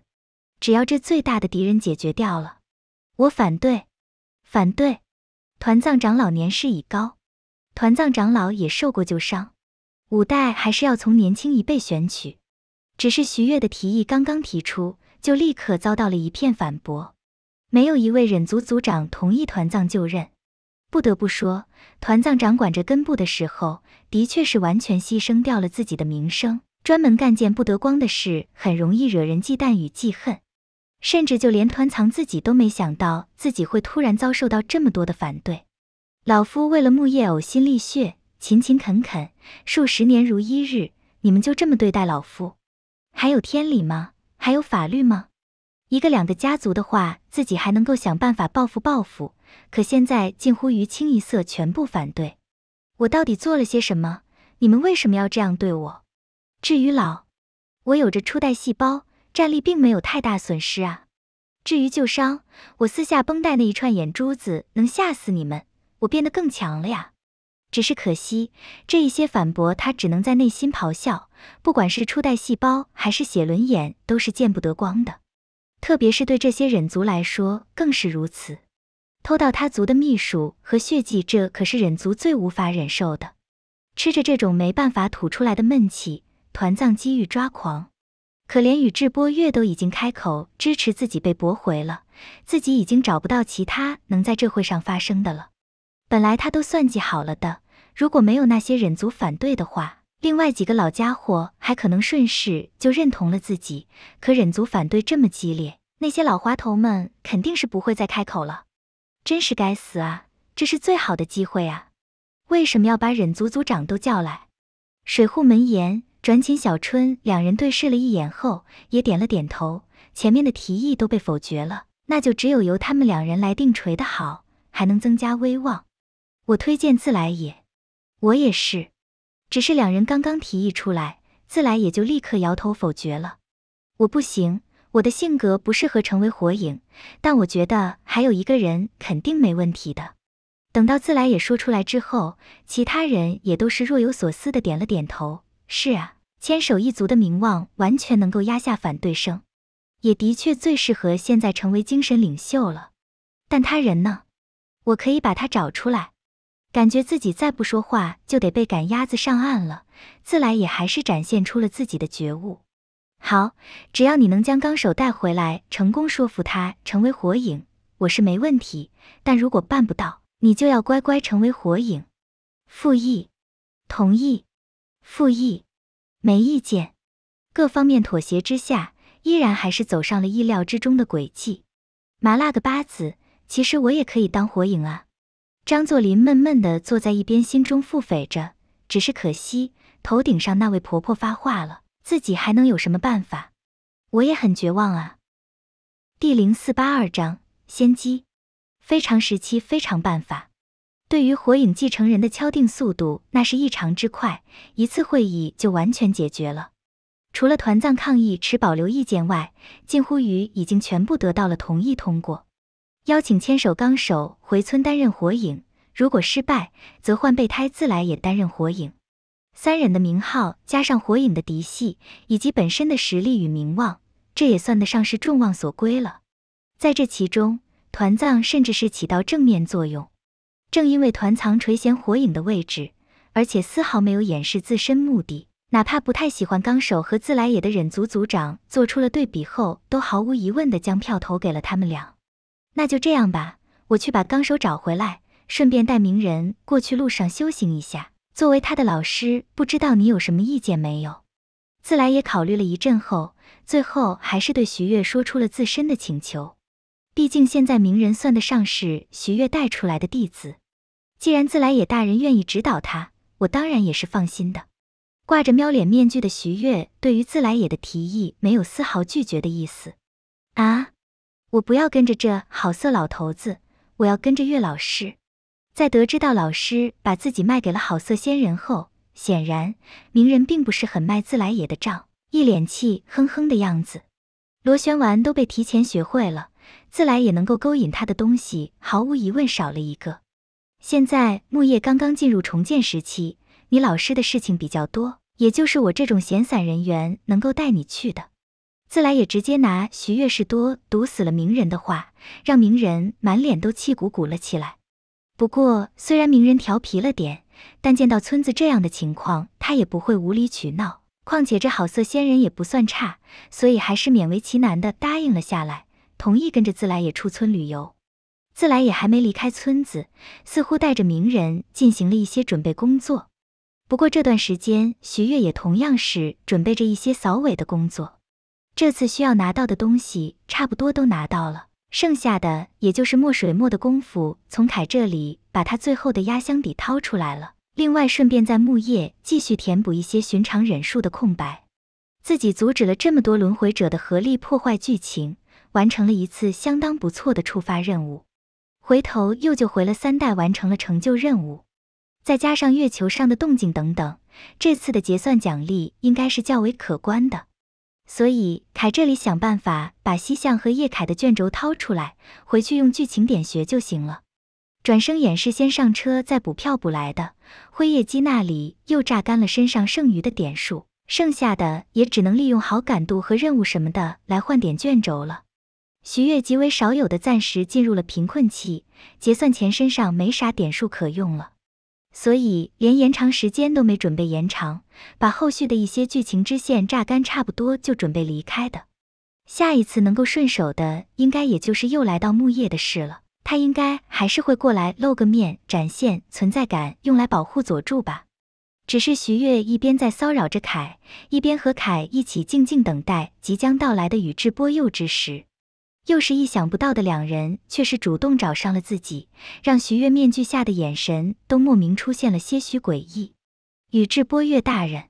只要这最大的敌人解决掉了，我反对，反对。团藏长老年事已高，团藏长老也受过旧伤，五代还是要从年轻一辈选取。只是徐月的提议刚刚提出，就立刻遭到了一片反驳，没有一位忍族族长同意团藏就任。不得不说，团藏掌管着根部的时候，的确是完全牺牲掉了自己的名声，专门干件不得光的事，很容易惹人忌惮与记恨，甚至就连团藏自己都没想到自己会突然遭受到这么多的反对。老夫为了木叶呕心沥血，勤勤恳恳，数十年如一日，你们就这么对待老夫？还有天理吗？还有法律吗？一个两个家族的话，自己还能够想办法报复报复。可现在近乎于清一色全部反对，我到底做了些什么？你们为什么要这样对我？至于老，我有着初代细胞，战力并没有太大损失啊。至于旧伤，我撕下绷带那一串眼珠子能吓死你们。我变得更强了呀。只是可惜，这一些反驳他只能在内心咆哮。不管是初代细胞还是写轮眼，都是见不得光的，特别是对这些忍族来说更是如此。偷到他族的秘术和血迹，这可是忍族最无法忍受的。吃着这种没办法吐出来的闷气，团藏机欲抓狂。可连宇智波月都已经开口支持自己被驳回了，自己已经找不到其他能在这会上发生的了。本来他都算计好了的，如果没有那些忍族反对的话。另外几个老家伙还可能顺势就认同了自己，可忍族反对这么激烈，那些老滑头们肯定是不会再开口了。真是该死啊！这是最好的机会啊！为什么要把忍族族长都叫来？水户门岩转请小春两人对视了一眼后，也点了点头。前面的提议都被否决了，那就只有由他们两人来定锤的好，还能增加威望。我推荐自来也，我也是。只是两人刚刚提议出来，自来也就立刻摇头否决了。我不行，我的性格不适合成为火影。但我觉得还有一个人肯定没问题的。等到自来也说出来之后，其他人也都是若有所思的点了点头。是啊，千手一族的名望完全能够压下反对声，也的确最适合现在成为精神领袖了。但他人呢？我可以把他找出来。感觉自己再不说话就得被赶鸭子上岸了，自来也还是展现出了自己的觉悟。好，只要你能将纲手带回来，成功说服他成为火影，我是没问题。但如果办不到，你就要乖乖成为火影。复议，同意，复议，没意见。各方面妥协之下，依然还是走上了意料之中的轨迹。麻辣个八子，其实我也可以当火影啊。张作霖闷闷地坐在一边，心中腹诽着，只是可惜，头顶上那位婆婆发话了，自己还能有什么办法？我也很绝望啊。第零四八二章：先机。非常时期，非常办法。对于火影继承人的敲定速度，那是异常之快，一次会议就完全解决了。除了团藏抗议持保留意见外，近乎于已经全部得到了同意通过。邀请千手纲手回村担任火影，如果失败，则换备胎自来也担任火影。三忍的名号加上火影的嫡系，以及本身的实力与名望，这也算得上是众望所归了。在这其中，团藏甚至是起到正面作用。正因为团藏垂涎火影的位置，而且丝毫没有掩饰自身目的，哪怕不太喜欢纲手和自来也的忍族族长做出了对比后，都毫无疑问的将票投给了他们俩。那就这样吧，我去把纲手找回来，顺便带鸣人过去路上修行一下。作为他的老师，不知道你有什么意见没有？自来也考虑了一阵后，最后还是对徐月说出了自身的请求。毕竟现在鸣人算得上是徐月带出来的弟子，既然自来也大人愿意指导他，我当然也是放心的。挂着喵脸面具的徐月对于自来也的提议没有丝毫拒绝的意思。啊？我不要跟着这好色老头子，我要跟着岳老师。在得知到老师把自己卖给了好色仙人后，显然鸣人并不是很卖自来也的账，一脸气哼哼的样子。螺旋丸都被提前学会了，自来也能够勾引他的东西毫无疑问少了一个。现在木叶刚刚进入重建时期，你老师的事情比较多，也就是我这种闲散人员能够带你去的。自来也直接拿徐月事多毒死了鸣人的话，让鸣人满脸都气鼓鼓了起来。不过，虽然鸣人调皮了点，但见到村子这样的情况，他也不会无理取闹。况且这好色仙人也不算差，所以还是勉为其难的答应了下来，同意跟着自来也出村旅游。自来也还没离开村子，似乎带着鸣人进行了一些准备工作。不过这段时间，徐月也同样是准备着一些扫尾的工作。这次需要拿到的东西差不多都拿到了，剩下的也就是墨水墨的功夫，从凯这里把他最后的压箱底掏出来了。另外顺便在木叶继续填补一些寻常忍术的空白，自己阻止了这么多轮回者的合力破坏剧情，完成了一次相当不错的触发任务。回头又救回了三代，完成了成就任务，再加上月球上的动静等等，这次的结算奖励应该是较为可观的。所以凯这里想办法把西向和叶凯的卷轴掏出来，回去用剧情点学就行了。转生眼是先上车再补票补来的，辉夜姬那里又榨干了身上剩余的点数，剩下的也只能利用好感度和任务什么的来换点卷轴了。徐月极为少有的暂时进入了贫困期，结算前身上没啥点数可用了。所以连延长时间都没准备延长，把后续的一些剧情支线榨干差不多就准备离开的。下一次能够顺手的，应该也就是又来到木叶的事了。他应该还是会过来露个面，展现存在感，用来保护佐助吧。只是徐月一边在骚扰着凯，一边和凯一起静静等待即将到来的宇智波鼬之时。又是意想不到的，两人却是主动找上了自己，让徐月面具下的眼神都莫名出现了些许诡异。宇智波月大人，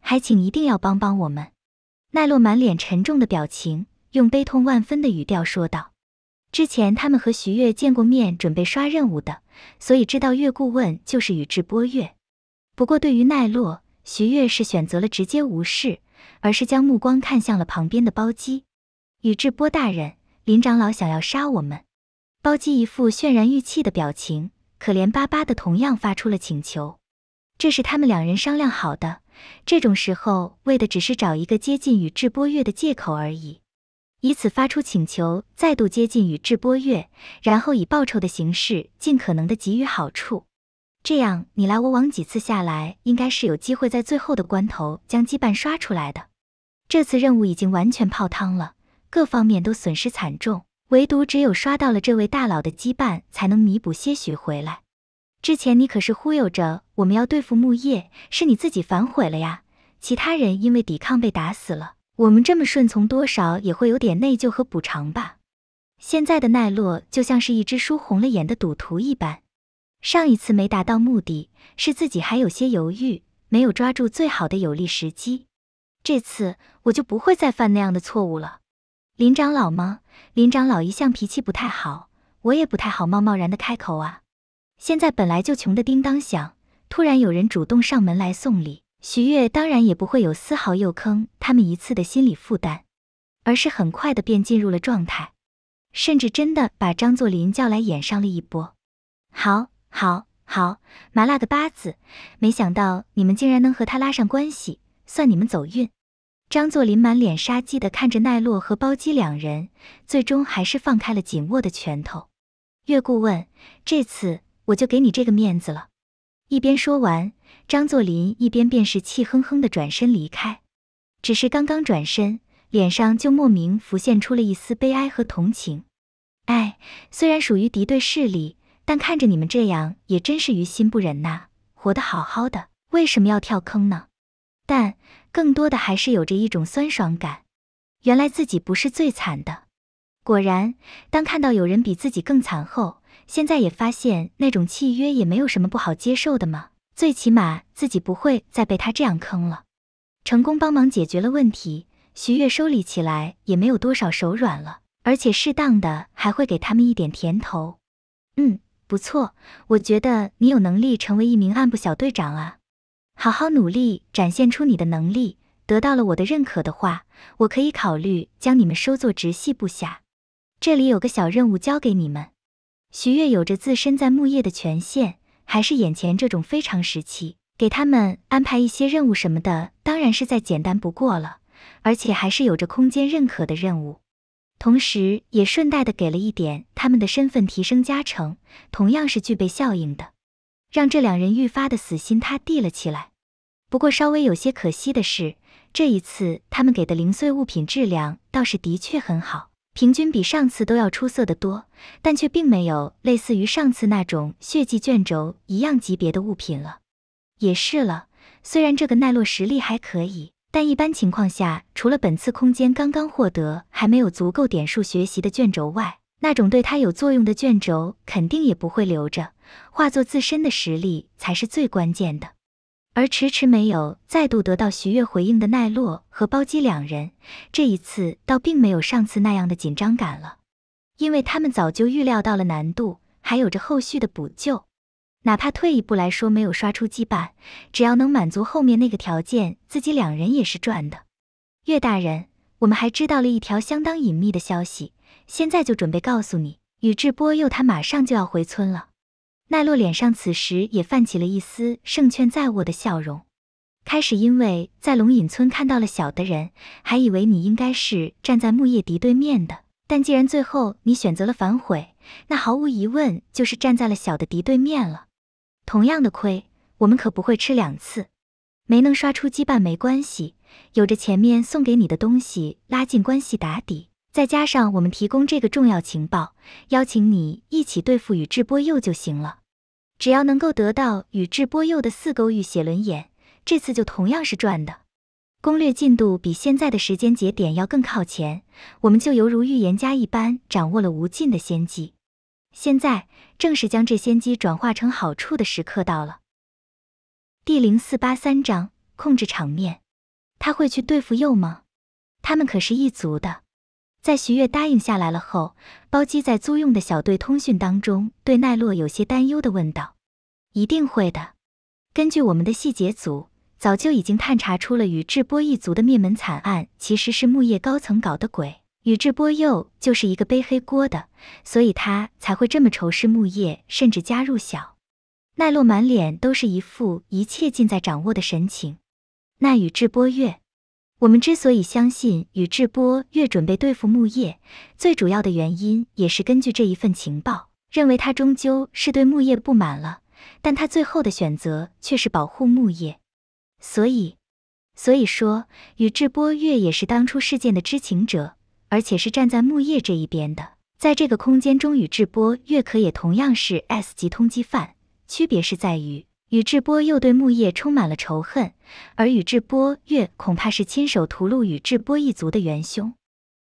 还请一定要帮帮我们。奈落满脸沉重的表情，用悲痛万分的语调说道：“之前他们和徐月见过面，准备刷任务的，所以知道月顾问就是宇智波月。不过对于奈落，徐月是选择了直接无视，而是将目光看向了旁边的包机。宇智波大人。”林长老想要杀我们，包鸡一副渲然欲泣的表情，可怜巴巴的，同样发出了请求。这是他们两人商量好的，这种时候为的只是找一个接近宇智波月的借口而已，以此发出请求，再度接近宇智波月，然后以报酬的形式尽可能的给予好处。这样你来我往几次下来，应该是有机会在最后的关头将羁绊刷出来的。这次任务已经完全泡汤了。各方面都损失惨重，唯独只有刷到了这位大佬的羁绊，才能弥补些许回来。之前你可是忽悠着我们要对付木叶，是你自己反悔了呀？其他人因为抵抗被打死了，我们这么顺从多少也会有点内疚和补偿吧？现在的奈落就像是一只输红了眼的赌徒一般，上一次没达到目的，是自己还有些犹豫，没有抓住最好的有利时机。这次我就不会再犯那样的错误了。林长老吗？林长老一向脾气不太好，我也不太好贸贸然的开口啊。现在本来就穷的叮当响，突然有人主动上门来送礼，徐悦当然也不会有丝毫又坑他们一次的心理负担，而是很快的便进入了状态，甚至真的把张作霖叫来演上了一波。好，好，好，麻辣的八字，没想到你们竟然能和他拉上关系，算你们走运。张作霖满脸杀机地看着奈落和包机两人，最终还是放开了紧握的拳头。岳顾问，这次我就给你这个面子了。一边说完，张作霖一边便是气哼哼的转身离开。只是刚刚转身，脸上就莫名浮现出了一丝悲哀和同情。哎，虽然属于敌对势力，但看着你们这样，也真是于心不忍呐。活得好好的，为什么要跳坑呢？但。更多的还是有着一种酸爽感，原来自己不是最惨的。果然，当看到有人比自己更惨后，现在也发现那种契约也没有什么不好接受的嘛。最起码自己不会再被他这样坑了。成功帮忙解决了问题，徐悦收礼起来也没有多少手软了，而且适当的还会给他们一点甜头。嗯，不错，我觉得你有能力成为一名暗部小队长啊。好好努力，展现出你的能力，得到了我的认可的话，我可以考虑将你们收作直系部下。这里有个小任务交给你们。徐悦有着自身在木叶的权限，还是眼前这种非常时期，给他们安排一些任务什么的，当然是再简单不过了，而且还是有着空间认可的任务，同时也顺带的给了一点他们的身份提升加成，同样是具备效应的。让这两人愈发的死心塌地了起来。不过稍微有些可惜的是，这一次他们给的零碎物品质量倒是的确很好，平均比上次都要出色的多，但却并没有类似于上次那种血迹卷轴一样级别的物品了。也是了，虽然这个奈落实力还可以，但一般情况下，除了本次空间刚刚获得还没有足够点数学习的卷轴外，那种对他有作用的卷轴肯定也不会留着。化作自身的实力才是最关键的，而迟迟没有再度得到徐月回应的奈落和包机两人，这一次倒并没有上次那样的紧张感了，因为他们早就预料到了难度，还有着后续的补救，哪怕退一步来说没有刷出羁绊，只要能满足后面那个条件，自己两人也是赚的。岳大人，我们还知道了一条相当隐秘的消息，现在就准备告诉你，宇智波鼬他马上就要回村了。奈洛脸上此时也泛起了一丝胜券在握的笑容。开始因为在龙隐村看到了小的人，还以为你应该是站在木叶敌对面的。但既然最后你选择了反悔，那毫无疑问就是站在了小的敌对面了。同样的亏我们可不会吃两次。没能刷出羁绊没关系，有着前面送给你的东西拉近关系打底，再加上我们提供这个重要情报，邀请你一起对付宇智波鼬就行了。只要能够得到宇智波鼬的四勾玉写轮眼，这次就同样是赚的。攻略进度比现在的时间节点要更靠前，我们就犹如预言家一般，掌握了无尽的先机。现在正是将这先机转化成好处的时刻到了。第零四八三章控制场面，他会去对付鼬吗？他们可是一族的。在徐月答应下来了后，包机在租用的小队通讯当中，对奈落有些担忧的问道：“一定会的。根据我们的细节组，早就已经探查出了宇智波一族的灭门惨案其实是木叶高层搞的鬼，宇智波鼬就是一个背黑锅的，所以他才会这么仇视木叶，甚至加入小奈落满脸都是一副一切尽在掌握的神情。”那宇智波月。我们之所以相信宇智波月准备对付木叶，最主要的原因也是根据这一份情报，认为他终究是对木叶不满了，但他最后的选择却是保护木叶。所以，所以说宇智波月也是当初事件的知情者，而且是站在木叶这一边的。在这个空间中，宇智波月可也同样是 S 级通缉犯，区别是在于。宇智波又对木叶充满了仇恨，而宇智波鼬恐怕是亲手屠戮宇智波一族的元凶。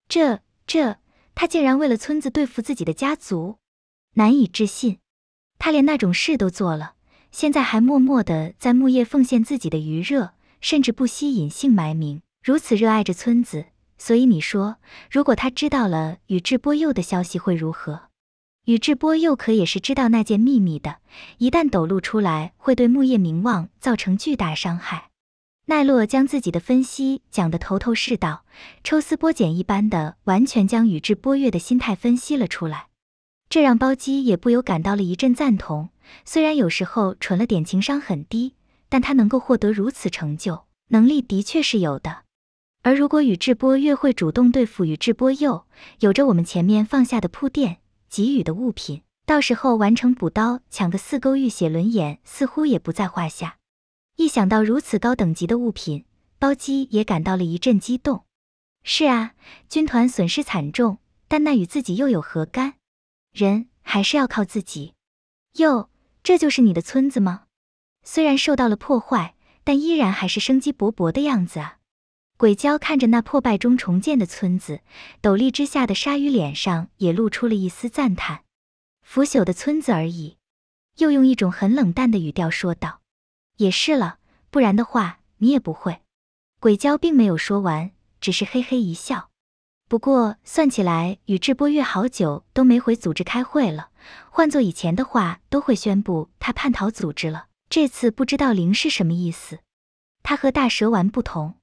这这，他竟然为了村子对付自己的家族，难以置信。他连那种事都做了，现在还默默的在木叶奉献自己的余热，甚至不惜隐姓埋名，如此热爱着村子。所以你说，如果他知道了宇智波鼬的消息，会如何？宇智波鼬可也是知道那件秘密的，一旦抖露出来，会对木叶名望造成巨大伤害。奈落将自己的分析讲得头头是道，抽丝剥茧一般的完全将宇智波鼬的心态分析了出来，这让包机也不由感到了一阵赞同。虽然有时候蠢了点，情商很低，但他能够获得如此成就，能力的确是有的。而如果宇智波鼬会主动对付宇智波鼬，有着我们前面放下的铺垫。给予的物品，到时候完成补刀，抢个四勾玉血轮眼，似乎也不在话下。一想到如此高等级的物品，包机也感到了一阵激动。是啊，军团损失惨重，但那与自己又有何干？人还是要靠自己。哟，这就是你的村子吗？虽然受到了破坏，但依然还是生机勃勃的样子啊。鬼鲛看着那破败中重建的村子，斗笠之下的鲨鱼脸上也露出了一丝赞叹。腐朽的村子而已，又用一种很冷淡的语调说道：“也是了，不然的话你也不会。”鬼鲛并没有说完，只是嘿嘿一笑。不过算起来，宇智波月好久都没回组织开会了。换做以前的话，都会宣布他叛逃组织了。这次不知道零是什么意思。他和大蛇丸不同。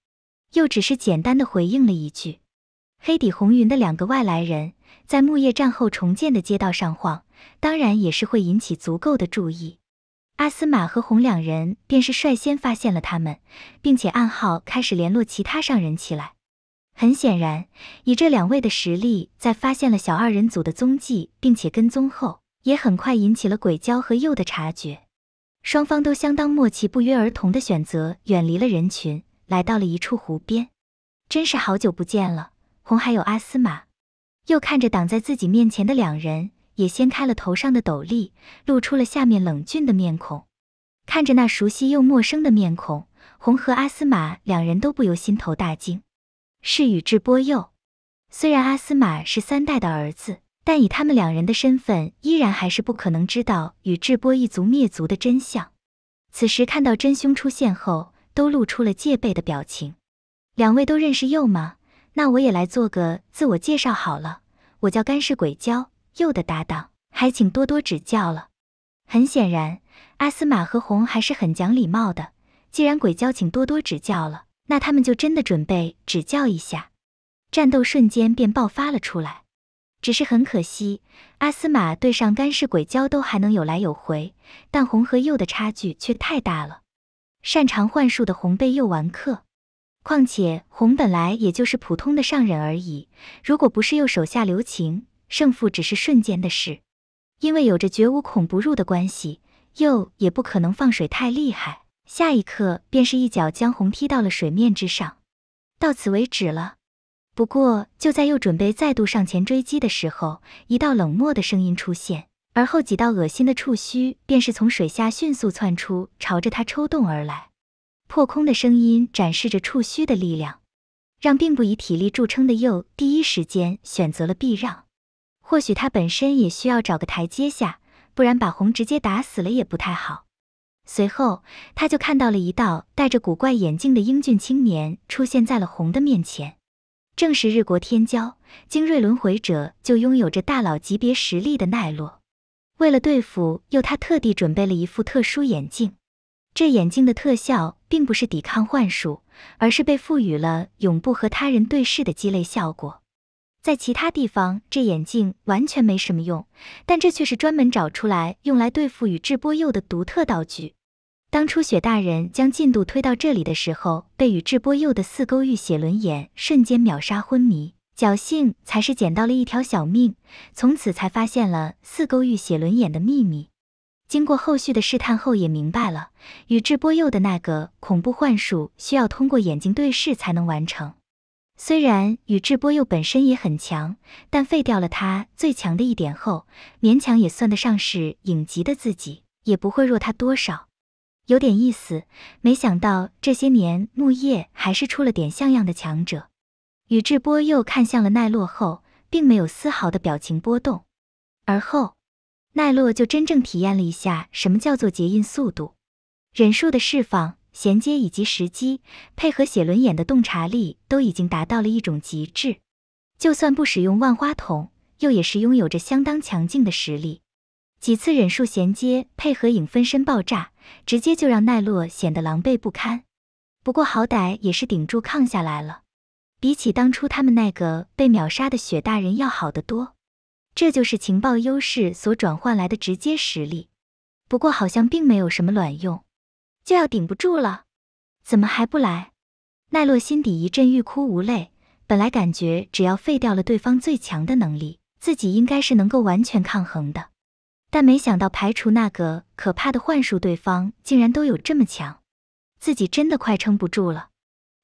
又只是简单的回应了一句。黑底红云的两个外来人在木叶战后重建的街道上晃，当然也是会引起足够的注意。阿斯玛和红两人便是率先发现了他们，并且暗号开始联络其他上人起来。很显然，以这两位的实力，在发现了小二人组的踪迹并且跟踪后，也很快引起了鬼鲛和鼬的察觉。双方都相当默契，不约而同的选择远离了人群。来到了一处湖边，真是好久不见了。红还有阿斯玛，又看着挡在自己面前的两人，也掀开了头上的斗笠，露出了下面冷峻的面孔。看着那熟悉又陌生的面孔，红和阿斯玛两人都不由心头大惊。是宇智波鼬。虽然阿斯玛是三代的儿子，但以他们两人的身份，依然还是不可能知道宇智波一族灭族的真相。此时看到真凶出现后。都露出了戒备的表情。两位都认识鼬吗？那我也来做个自我介绍好了。我叫干柿鬼鲛，鼬的搭档，还请多多指教了。很显然，阿斯玛和红还是很讲礼貌的。既然鬼鲛请多多指教了，那他们就真的准备指教一下。战斗瞬间便爆发了出来。只是很可惜，阿斯玛对上干柿鬼鲛都还能有来有回，但红和鼬的差距却太大了。擅长幻术的红被佑玩克，况且红本来也就是普通的上忍而已，如果不是又手下留情，胜负只是瞬间的事。因为有着绝无孔不入的关系，又也不可能放水太厉害，下一刻便是一脚将红踢到了水面之上，到此为止了。不过就在又准备再度上前追击的时候，一道冷漠的声音出现。而后几道恶心的触须便是从水下迅速窜出，朝着他抽动而来，破空的声音展示着触须的力量，让并不以体力著称的鼬第一时间选择了避让。或许他本身也需要找个台阶下，不然把红直接打死了也不太好。随后他就看到了一道戴着古怪眼镜的英俊青年出现在了红的面前，正是日国天骄、精锐轮回者，就拥有着大佬级别实力的奈落。为了对付鼬，他特地准备了一副特殊眼镜。这眼镜的特效并不是抵抗幻术，而是被赋予了永不和他人对视的鸡肋效果。在其他地方，这眼镜完全没什么用，但这却是专门找出来用来对付宇智波鼬的独特道具。当初雪大人将进度推到这里的时候，被宇智波鼬的四勾玉写轮眼瞬间秒杀昏迷。侥幸才是捡到了一条小命，从此才发现了四勾玉写轮眼的秘密。经过后续的试探后，也明白了宇智波鼬的那个恐怖幻术需要通过眼睛对视才能完成。虽然宇智波鼬本身也很强，但废掉了他最强的一点后，勉强也算得上是影级的自己，也不会弱他多少。有点意思，没想到这些年木叶还是出了点像样的强者。宇智波鼬看向了奈落后，并没有丝毫的表情波动。而后，奈落就真正体验了一下什么叫做结印速度，忍术的释放、衔接以及时机配合写轮眼的洞察力都已经达到了一种极致。就算不使用万花筒，又也是拥有着相当强劲的实力。几次忍术衔接配合影分身爆炸，直接就让奈落显得狼狈不堪。不过好歹也是顶住抗下来了。比起当初他们那个被秒杀的雪大人要好得多，这就是情报优势所转换来的直接实力。不过好像并没有什么卵用，就要顶不住了。怎么还不来？奈落心底一阵欲哭无泪。本来感觉只要废掉了对方最强的能力，自己应该是能够完全抗衡的，但没想到排除那个可怕的幻术，对方竟然都有这么强，自己真的快撑不住了。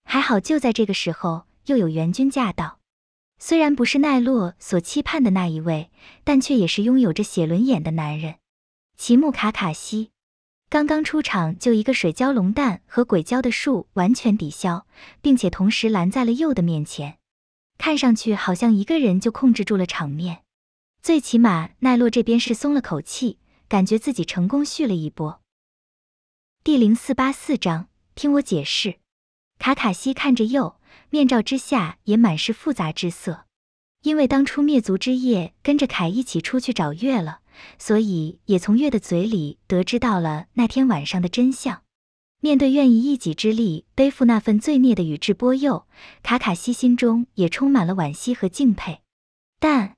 还好就在这个时候。又有援军驾到，虽然不是奈落所期盼的那一位，但却也是拥有着写轮眼的男人，奇木卡卡西。刚刚出场就一个水蛟龙蛋和鬼鲛的术完全抵消，并且同时拦在了鼬的面前，看上去好像一个人就控制住了场面。最起码奈落这边是松了口气，感觉自己成功续了一波。第零四八四章，听我解释。卡卡西看着鼬。面罩之下也满是复杂之色，因为当初灭族之夜跟着凯一起出去找月了，所以也从月的嘴里得知到了那天晚上的真相。面对愿意一己之力背负那份罪孽的宇智波鼬，卡卡西心中也充满了惋惜和敬佩，但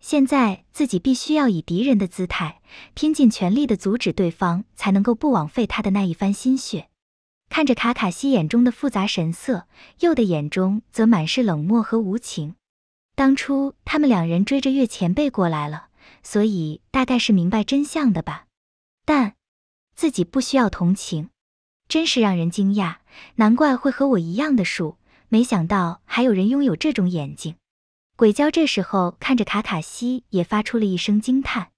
现在自己必须要以敌人的姿态，拼尽全力的阻止对方，才能够不枉费他的那一番心血。看着卡卡西眼中的复杂神色，鼬的眼中则满是冷漠和无情。当初他们两人追着月前辈过来了，所以大概是明白真相的吧。但自己不需要同情，真是让人惊讶，难怪会和我一样的树。没想到还有人拥有这种眼睛。鬼鲛这时候看着卡卡西，也发出了一声惊叹。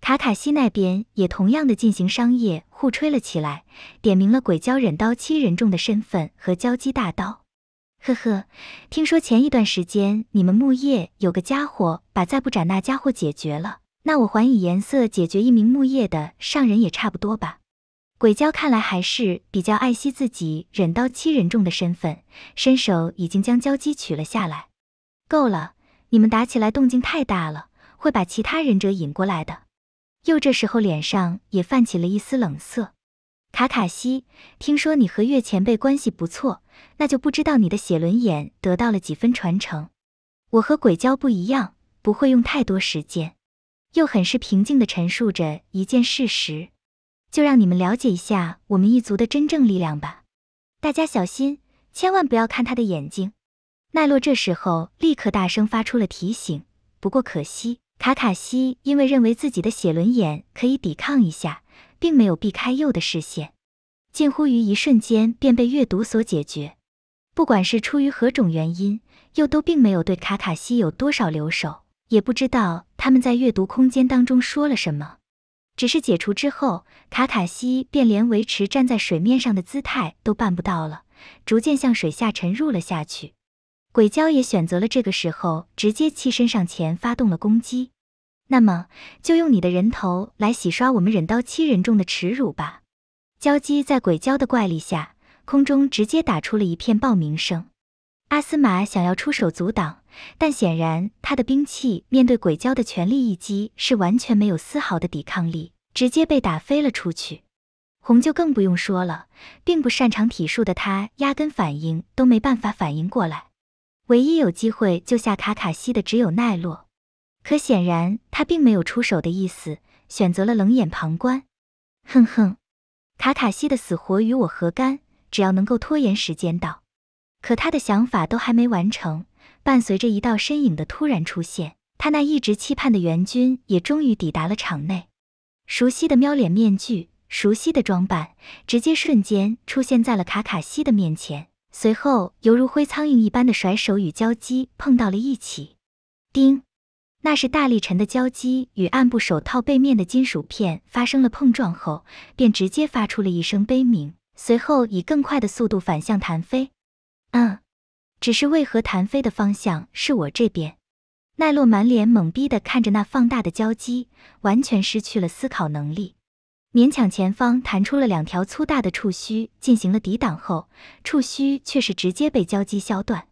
卡卡西那边也同样的进行商业互吹了起来，点明了鬼鲛忍刀七人众的身份和鲛肌大刀。呵呵，听说前一段时间你们木叶有个家伙把再不斩那家伙解决了，那我还以颜色解决一名木叶的上人也差不多吧？鬼鲛看来还是比较爱惜自己忍刀七人众的身份，伸手已经将鲛肌取了下来。够了，你们打起来动静太大了，会把其他忍者引过来的。又这时候，脸上也泛起了一丝冷色。卡卡西，听说你和月前辈关系不错，那就不知道你的写轮眼得到了几分传承。我和鬼鲛不一样，不会用太多时间。又很是平静地陈述着一件事实，就让你们了解一下我们一族的真正力量吧。大家小心，千万不要看他的眼睛。奈洛这时候立刻大声发出了提醒，不过可惜。卡卡西因为认为自己的写轮眼可以抵抗一下，并没有避开鼬的视线，近乎于一瞬间便被阅读所解决。不管是出于何种原因，鼬都并没有对卡卡西有多少留守，也不知道他们在阅读空间当中说了什么。只是解除之后，卡卡西便连维持站在水面上的姿态都办不到了，逐渐向水下沉入了下去。鬼鲛也选择了这个时候，直接栖身上前发动了攻击。那么，就用你的人头来洗刷我们忍刀七人众的耻辱吧！鲛肌在鬼鲛的怪力下，空中直接打出了一片爆鸣声。阿斯玛想要出手阻挡，但显然他的兵器面对鬼鲛的全力一击是完全没有丝毫的抵抗力，直接被打飞了出去。红就更不用说了，并不擅长体术的他，压根反应都没办法反应过来。唯一有机会救下卡卡西的只有奈落，可显然他并没有出手的意思，选择了冷眼旁观。哼哼，卡卡西的死活与我何干？只要能够拖延时间到……可他的想法都还没完成，伴随着一道身影的突然出现，他那一直期盼的援军也终于抵达了场内。熟悉的喵脸面具，熟悉的装扮，直接瞬间出现在了卡卡西的面前。随后，犹如灰苍蝇一般的甩手与胶击碰到了一起。叮，那是大力臣的胶击与暗部手套背面的金属片发生了碰撞后，便直接发出了一声悲鸣，随后以更快的速度反向弹飞。嗯，只是为何弹飞的方向是我这边？奈洛满脸懵逼地看着那放大的胶击，完全失去了思考能力。勉强前方弹出了两条粗大的触须进行了抵挡后，触须却是直接被交击削断。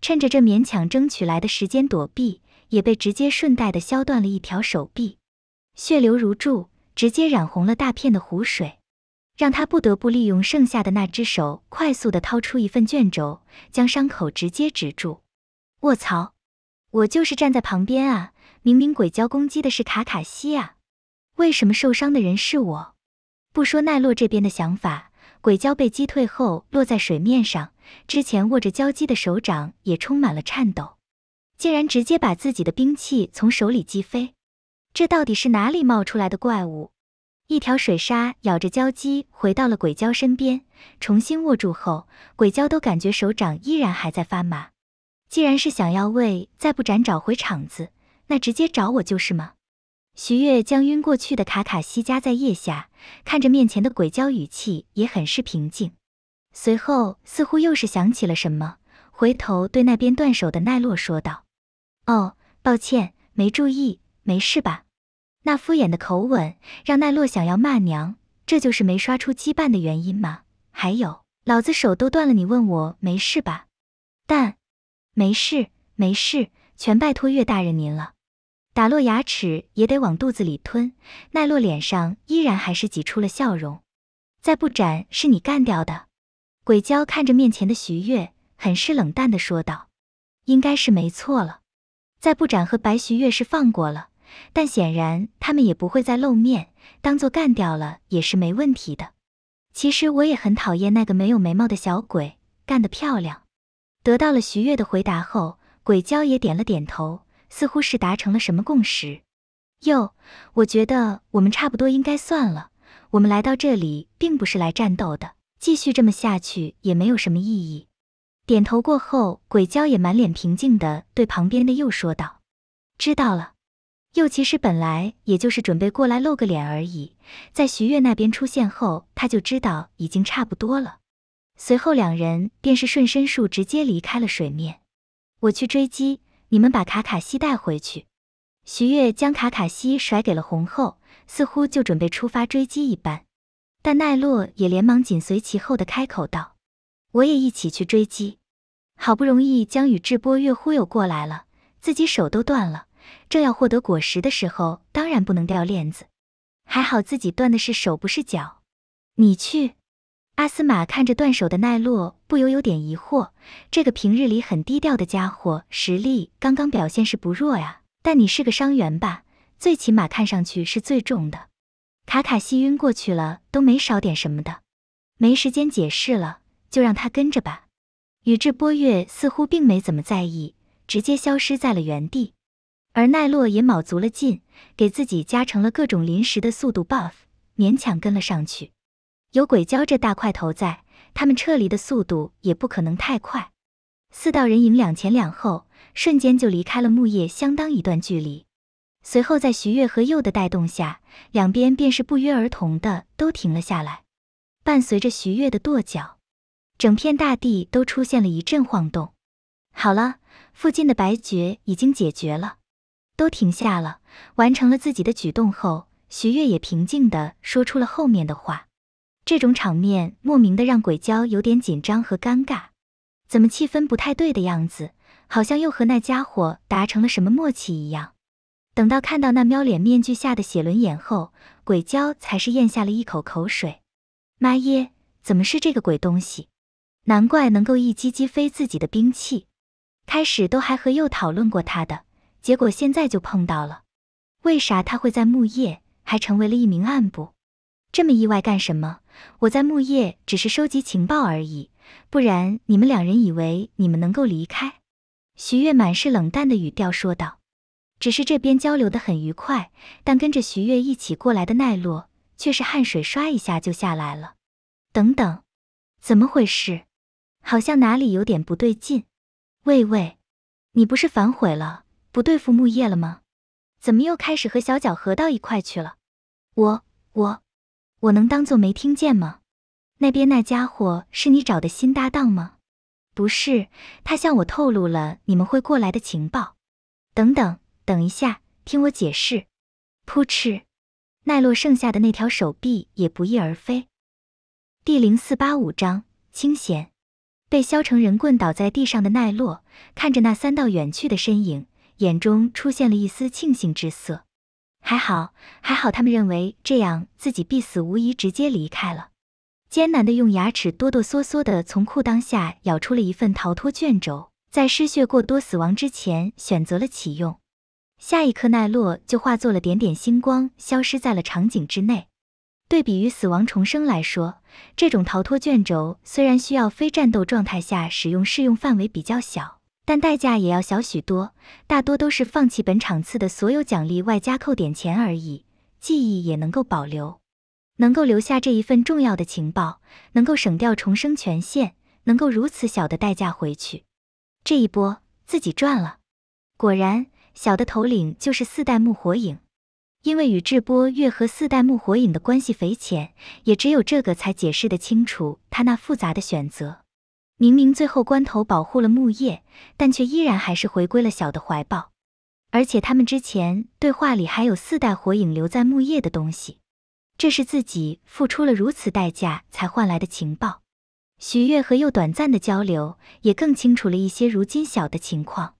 趁着这勉强争取来的时间躲避，也被直接顺带的削断了一条手臂，血流如注，直接染红了大片的湖水，让他不得不利用剩下的那只手快速的掏出一份卷轴，将伤口直接止住。卧槽，我就是站在旁边啊，明明鬼鲛攻击的是卡卡西啊！为什么受伤的人是我？不说奈落这边的想法，鬼鲛被击退后落在水面上，之前握着鲛肌的手掌也充满了颤抖，竟然直接把自己的兵器从手里击飞。这到底是哪里冒出来的怪物？一条水鲨咬着鲛肌回到了鬼鲛身边，重新握住后，鬼鲛都感觉手掌依然还在发麻。既然是想要为再不斩找回场子，那直接找我就是吗？徐月将晕过去的卡卡西夹在腋下，看着面前的鬼鲛，语气也很是平静。随后似乎又是想起了什么，回头对那边断手的奈落说道：“哦，抱歉，没注意，没事吧？”那敷衍的口吻让奈落想要骂娘，这就是没刷出羁绊的原因吗？还有，老子手都断了，你问我没事吧？但，没事，没事，全拜托岳大人您了。打落牙齿也得往肚子里吞，奈落脸上依然还是挤出了笑容。再不斩是你干掉的，鬼鲛看着面前的徐月，很是冷淡的说道：“应该是没错了，再不斩和白徐月是放过了，但显然他们也不会再露面，当做干掉了也是没问题的。其实我也很讨厌那个没有眉毛的小鬼，干得漂亮。”得到了徐月的回答后，鬼鲛也点了点头。似乎是达成了什么共识，又，我觉得我们差不多应该算了。我们来到这里并不是来战斗的，继续这么下去也没有什么意义。点头过后，鬼鲛也满脸平静的对旁边的鼬说道：“知道了。”鼬其实本来也就是准备过来露个脸而已，在徐月那边出现后，他就知道已经差不多了。随后两人便是顺身术直接离开了水面，我去追击。你们把卡卡西带回去。徐月将卡卡西甩给了红后，似乎就准备出发追击一般。但奈落也连忙紧随其后的开口道：“我也一起去追击。”好不容易将宇智波月忽悠过来了，自己手都断了，正要获得果实的时候，当然不能掉链子。还好自己断的是手，不是脚。你去。阿斯玛看着断手的奈落，不由有点疑惑：这个平日里很低调的家伙，实力刚刚表现是不弱呀。但你是个伤员吧？最起码看上去是最重的。卡卡西晕过去了，都没少点什么的。没时间解释了，就让他跟着吧。宇智波月似乎并没怎么在意，直接消失在了原地。而奈落也卯足了劲，给自己加成了各种临时的速度 buff，勉强跟了上去。有鬼鲛这大块头在，他们撤离的速度也不可能太快。四道人影两前两后，瞬间就离开了木叶相当一段距离。随后，在徐月和鼬的带动下，两边便是不约而同的都停了下来。伴随着徐月的跺脚，整片大地都出现了一阵晃动。好了，附近的白绝已经解决了，都停下了。完成了自己的举动后，徐月也平静的说出了后面的话。这种场面莫名的让鬼鲛有点紧张和尴尬，怎么气氛不太对的样子，好像又和那家伙达成了什么默契一样。等到看到那喵脸面具下的血轮眼后，鬼鲛才是咽下了一口口水。妈耶，怎么是这个鬼东西？难怪能够一击击飞自己的兵器。开始都还和鼬讨论过他的，结果现在就碰到了。为啥他会在木叶，还成为了一名暗部？这么意外干什么？我在木叶只是收集情报而已，不然你们两人以为你们能够离开？徐月满是冷淡的语调说道。只是这边交流的很愉快，但跟着徐月一起过来的奈落却是汗水刷一下就下来了。等等，怎么回事？好像哪里有点不对劲。喂喂，你不是反悔了，不对付木叶了吗？怎么又开始和小脚合到一块去了？我我。我能当做没听见吗？那边那家伙是你找的新搭档吗？不是，他向我透露了你们会过来的情报。等等，等一下，听我解释。噗嗤，奈落剩下的那条手臂也不翼而飞。第零四八五章清闲。被削成人棍倒在地上的奈落，看着那三道远去的身影，眼中出现了一丝庆幸之色。还好，还好，他们认为这样自己必死无疑，直接离开了。艰难的用牙齿哆哆嗦嗦的从裤裆下咬出了一份逃脱卷轴，在失血过多死亡之前选择了启用。下一刻奈落就化作了点点星光，消失在了场景之内。对比于死亡重生来说，这种逃脱卷轴虽然需要非战斗状态下使用，适用范围比较小。但代价也要小许多，大多都是放弃本场次的所有奖励，外加扣点钱而已，记忆也能够保留，能够留下这一份重要的情报，能够省掉重生权限，能够如此小的代价回去，这一波自己赚了。果然，小的头领就是四代木火影，因为宇智波月和四代木火影的关系匪浅，也只有这个才解释得清楚他那复杂的选择。明明最后关头保护了木叶，但却依然还是回归了小的怀抱。而且他们之前对话里还有四代火影留在木叶的东西，这是自己付出了如此代价才换来的情报。许月和又短暂的交流，也更清楚了一些如今小的情况。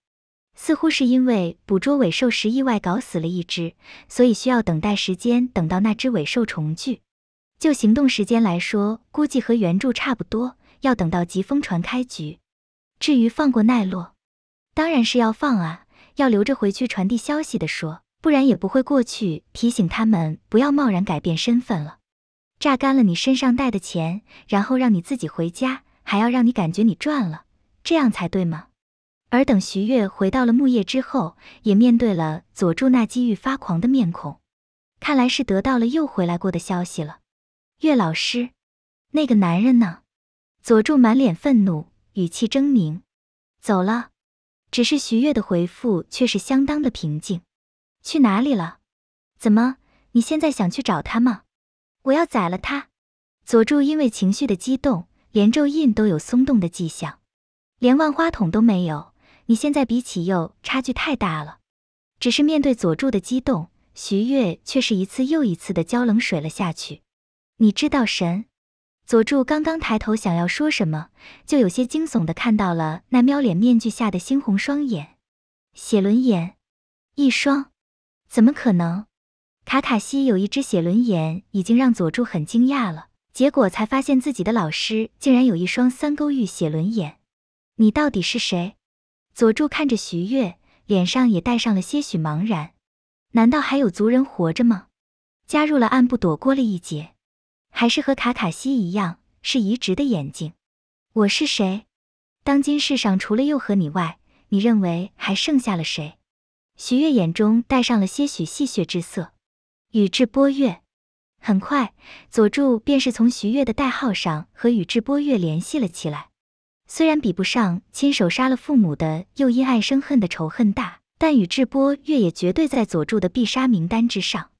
似乎是因为捕捉尾兽时意外搞死了一只，所以需要等待时间，等到那只尾兽重聚。就行动时间来说，估计和原著差不多。要等到疾风传开局，至于放过奈落，当然是要放啊，要留着回去传递消息的说，不然也不会过去提醒他们不要贸然改变身份了。榨干了你身上带的钱，然后让你自己回家，还要让你感觉你赚了，这样才对吗？而等徐月回到了木叶之后，也面对了佐助那机遇发狂的面孔，看来是得到了又回来过的消息了。岳老师，那个男人呢？佐助满脸愤怒，语气狰狞，走了。只是徐月的回复却是相当的平静。去哪里了？怎么？你现在想去找他吗？我要宰了他！佐助因为情绪的激动，连咒印都有松动的迹象，连万花筒都没有。你现在比起鼬，差距太大了。只是面对佐助的激动，徐月却是一次又一次的浇冷水了下去。你知道神？佐助刚刚抬头想要说什么，就有些惊悚的看到了那喵脸面具下的猩红双眼，写轮眼，一双，怎么可能？卡卡西有一只写轮眼已经让佐助很惊讶了，结果才发现自己的老师竟然有一双三勾玉写轮眼。你到底是谁？佐助看着徐月，脸上也带上了些许茫然。难道还有族人活着吗？加入了暗部，躲过了一劫。还是和卡卡西一样是移植的眼睛。我是谁？当今世上除了鼬和你外，你认为还剩下了谁？徐月眼中带上了些许戏谑之色。宇智波月。很快，佐助便是从徐月的代号上和宇智波月联系了起来。虽然比不上亲手杀了父母的又因爱生恨的仇恨大，但宇智波月也绝对在佐助的必杀名单之上。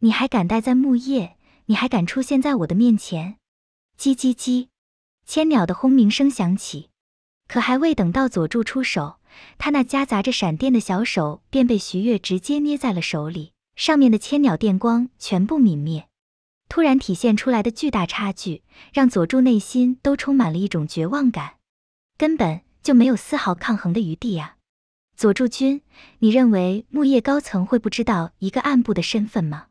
你还敢待在木叶？你还敢出现在我的面前？叽叽叽，千鸟的轰鸣声响起，可还未等到佐助出手，他那夹杂着闪电的小手便被徐月直接捏在了手里，上面的千鸟电光全部泯灭。突然体现出来的巨大差距，让佐助内心都充满了一种绝望感，根本就没有丝毫抗衡的余地啊！佐助君，你认为木叶高层会不知道一个暗部的身份吗？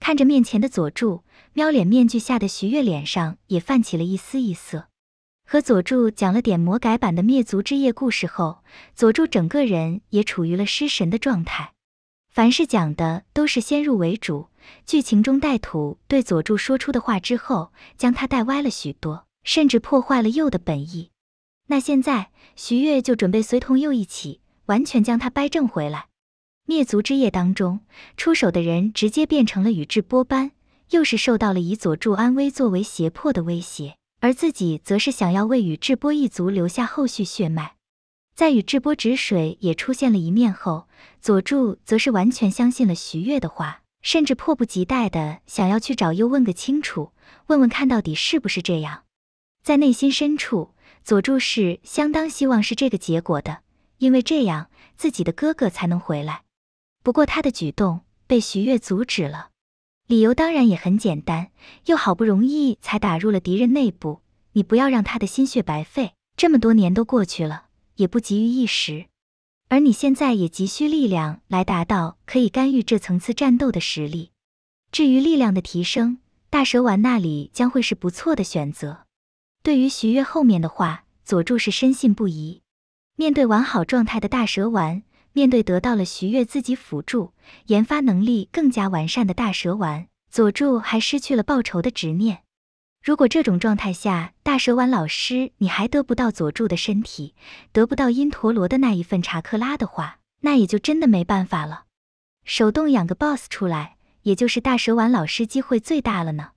看着面前的佐助。妖脸面具下的徐月脸上也泛起了一丝异色，和佐助讲了点魔改版的灭族之夜故事后，佐助整个人也处于了失神的状态。凡是讲的都是先入为主，剧情中带土对佐助说出的话之后，将他带歪了许多，甚至破坏了鼬的本意。那现在，徐月就准备随同鼬一起，完全将他掰正回来。灭族之夜当中，出手的人直接变成了宇智波斑。又是受到了以佐助安危作为胁迫的威胁，而自己则是想要为宇智波一族留下后续血脉。在宇智波止水也出现了一面后，佐助则是完全相信了徐月的话，甚至迫不及待的想要去找又问个清楚，问问看到底是不是这样。在内心深处，佐助是相当希望是这个结果的，因为这样自己的哥哥才能回来。不过他的举动被徐月阻止了。理由当然也很简单，又好不容易才打入了敌人内部，你不要让他的心血白费。这么多年都过去了，也不急于一时，而你现在也急需力量来达到可以干预这层次战斗的实力。至于力量的提升，大蛇丸那里将会是不错的选择。对于徐月后面的话，佐助是深信不疑。面对完好状态的大蛇丸。面对得到了徐悦自己辅助，研发能力更加完善的大蛇丸，佐助还失去了报仇的执念。如果这种状态下，大蛇丸老师你还得不到佐助的身体，得不到因陀罗的那一份查克拉的话，那也就真的没办法了。手动养个 boss 出来，也就是大蛇丸老师机会最大了呢。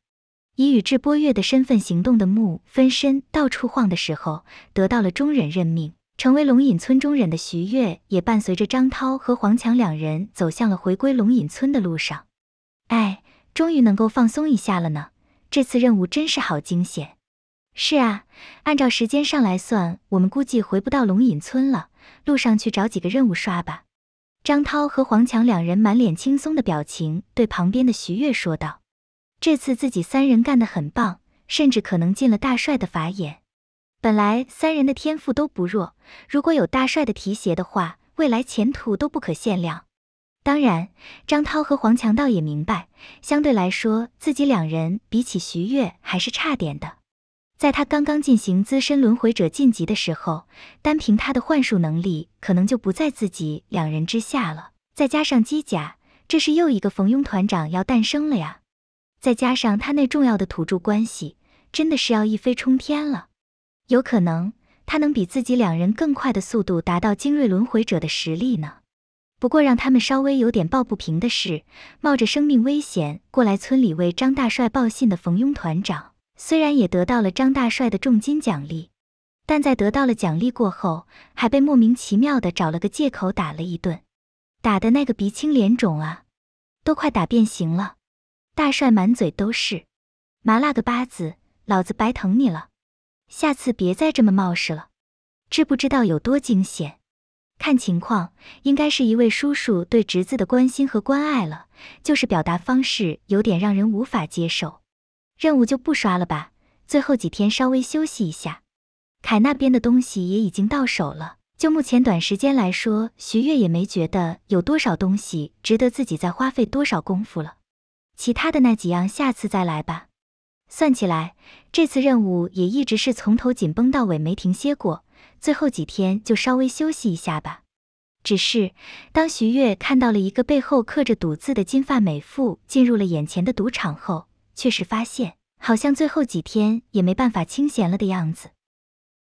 以宇智波月的身份行动的木分身到处晃的时候，得到了中忍任命。成为龙隐村中人的徐悦，也伴随着张涛和黄强两人走向了回归龙隐村的路上。哎，终于能够放松一下了呢。这次任务真是好惊险。是啊，按照时间上来算，我们估计回不到龙隐村了。路上去找几个任务刷吧。张涛和黄强两人满脸轻松的表情，对旁边的徐悦说道：“这次自己三人干得很棒，甚至可能进了大帅的法眼。”本来三人的天赋都不弱，如果有大帅的提携的话，未来前途都不可限量。当然，张涛和黄强倒也明白，相对来说，自己两人比起徐悦还是差点的。在他刚刚进行资深轮回者晋级的时候，单凭他的幻术能力，可能就不在自己两人之下了。再加上机甲，这是又一个冯庸团长要诞生了呀！再加上他那重要的土著关系，真的是要一飞冲天了。有可能他能比自己两人更快的速度达到精锐轮回者的实力呢。不过让他们稍微有点抱不平的是，冒着生命危险过来村里为张大帅报信的冯庸团长，虽然也得到了张大帅的重金奖励，但在得到了奖励过后，还被莫名其妙的找了个借口打了一顿，打的那个鼻青脸肿啊，都快打变形了。大帅满嘴都是，麻辣个八子，老子白疼你了。下次别再这么冒失了，知不知道有多惊险？看情况，应该是一位叔叔对侄子的关心和关爱了，就是表达方式有点让人无法接受。任务就不刷了吧，最后几天稍微休息一下。凯那边的东西也已经到手了，就目前短时间来说，徐悦也没觉得有多少东西值得自己再花费多少功夫了。其他的那几样，下次再来吧。算起来，这次任务也一直是从头紧绷到尾，没停歇过。最后几天就稍微休息一下吧。只是当徐悦看到了一个背后刻着赌字的金发美妇进入了眼前的赌场后，却是发现好像最后几天也没办法清闲了的样子。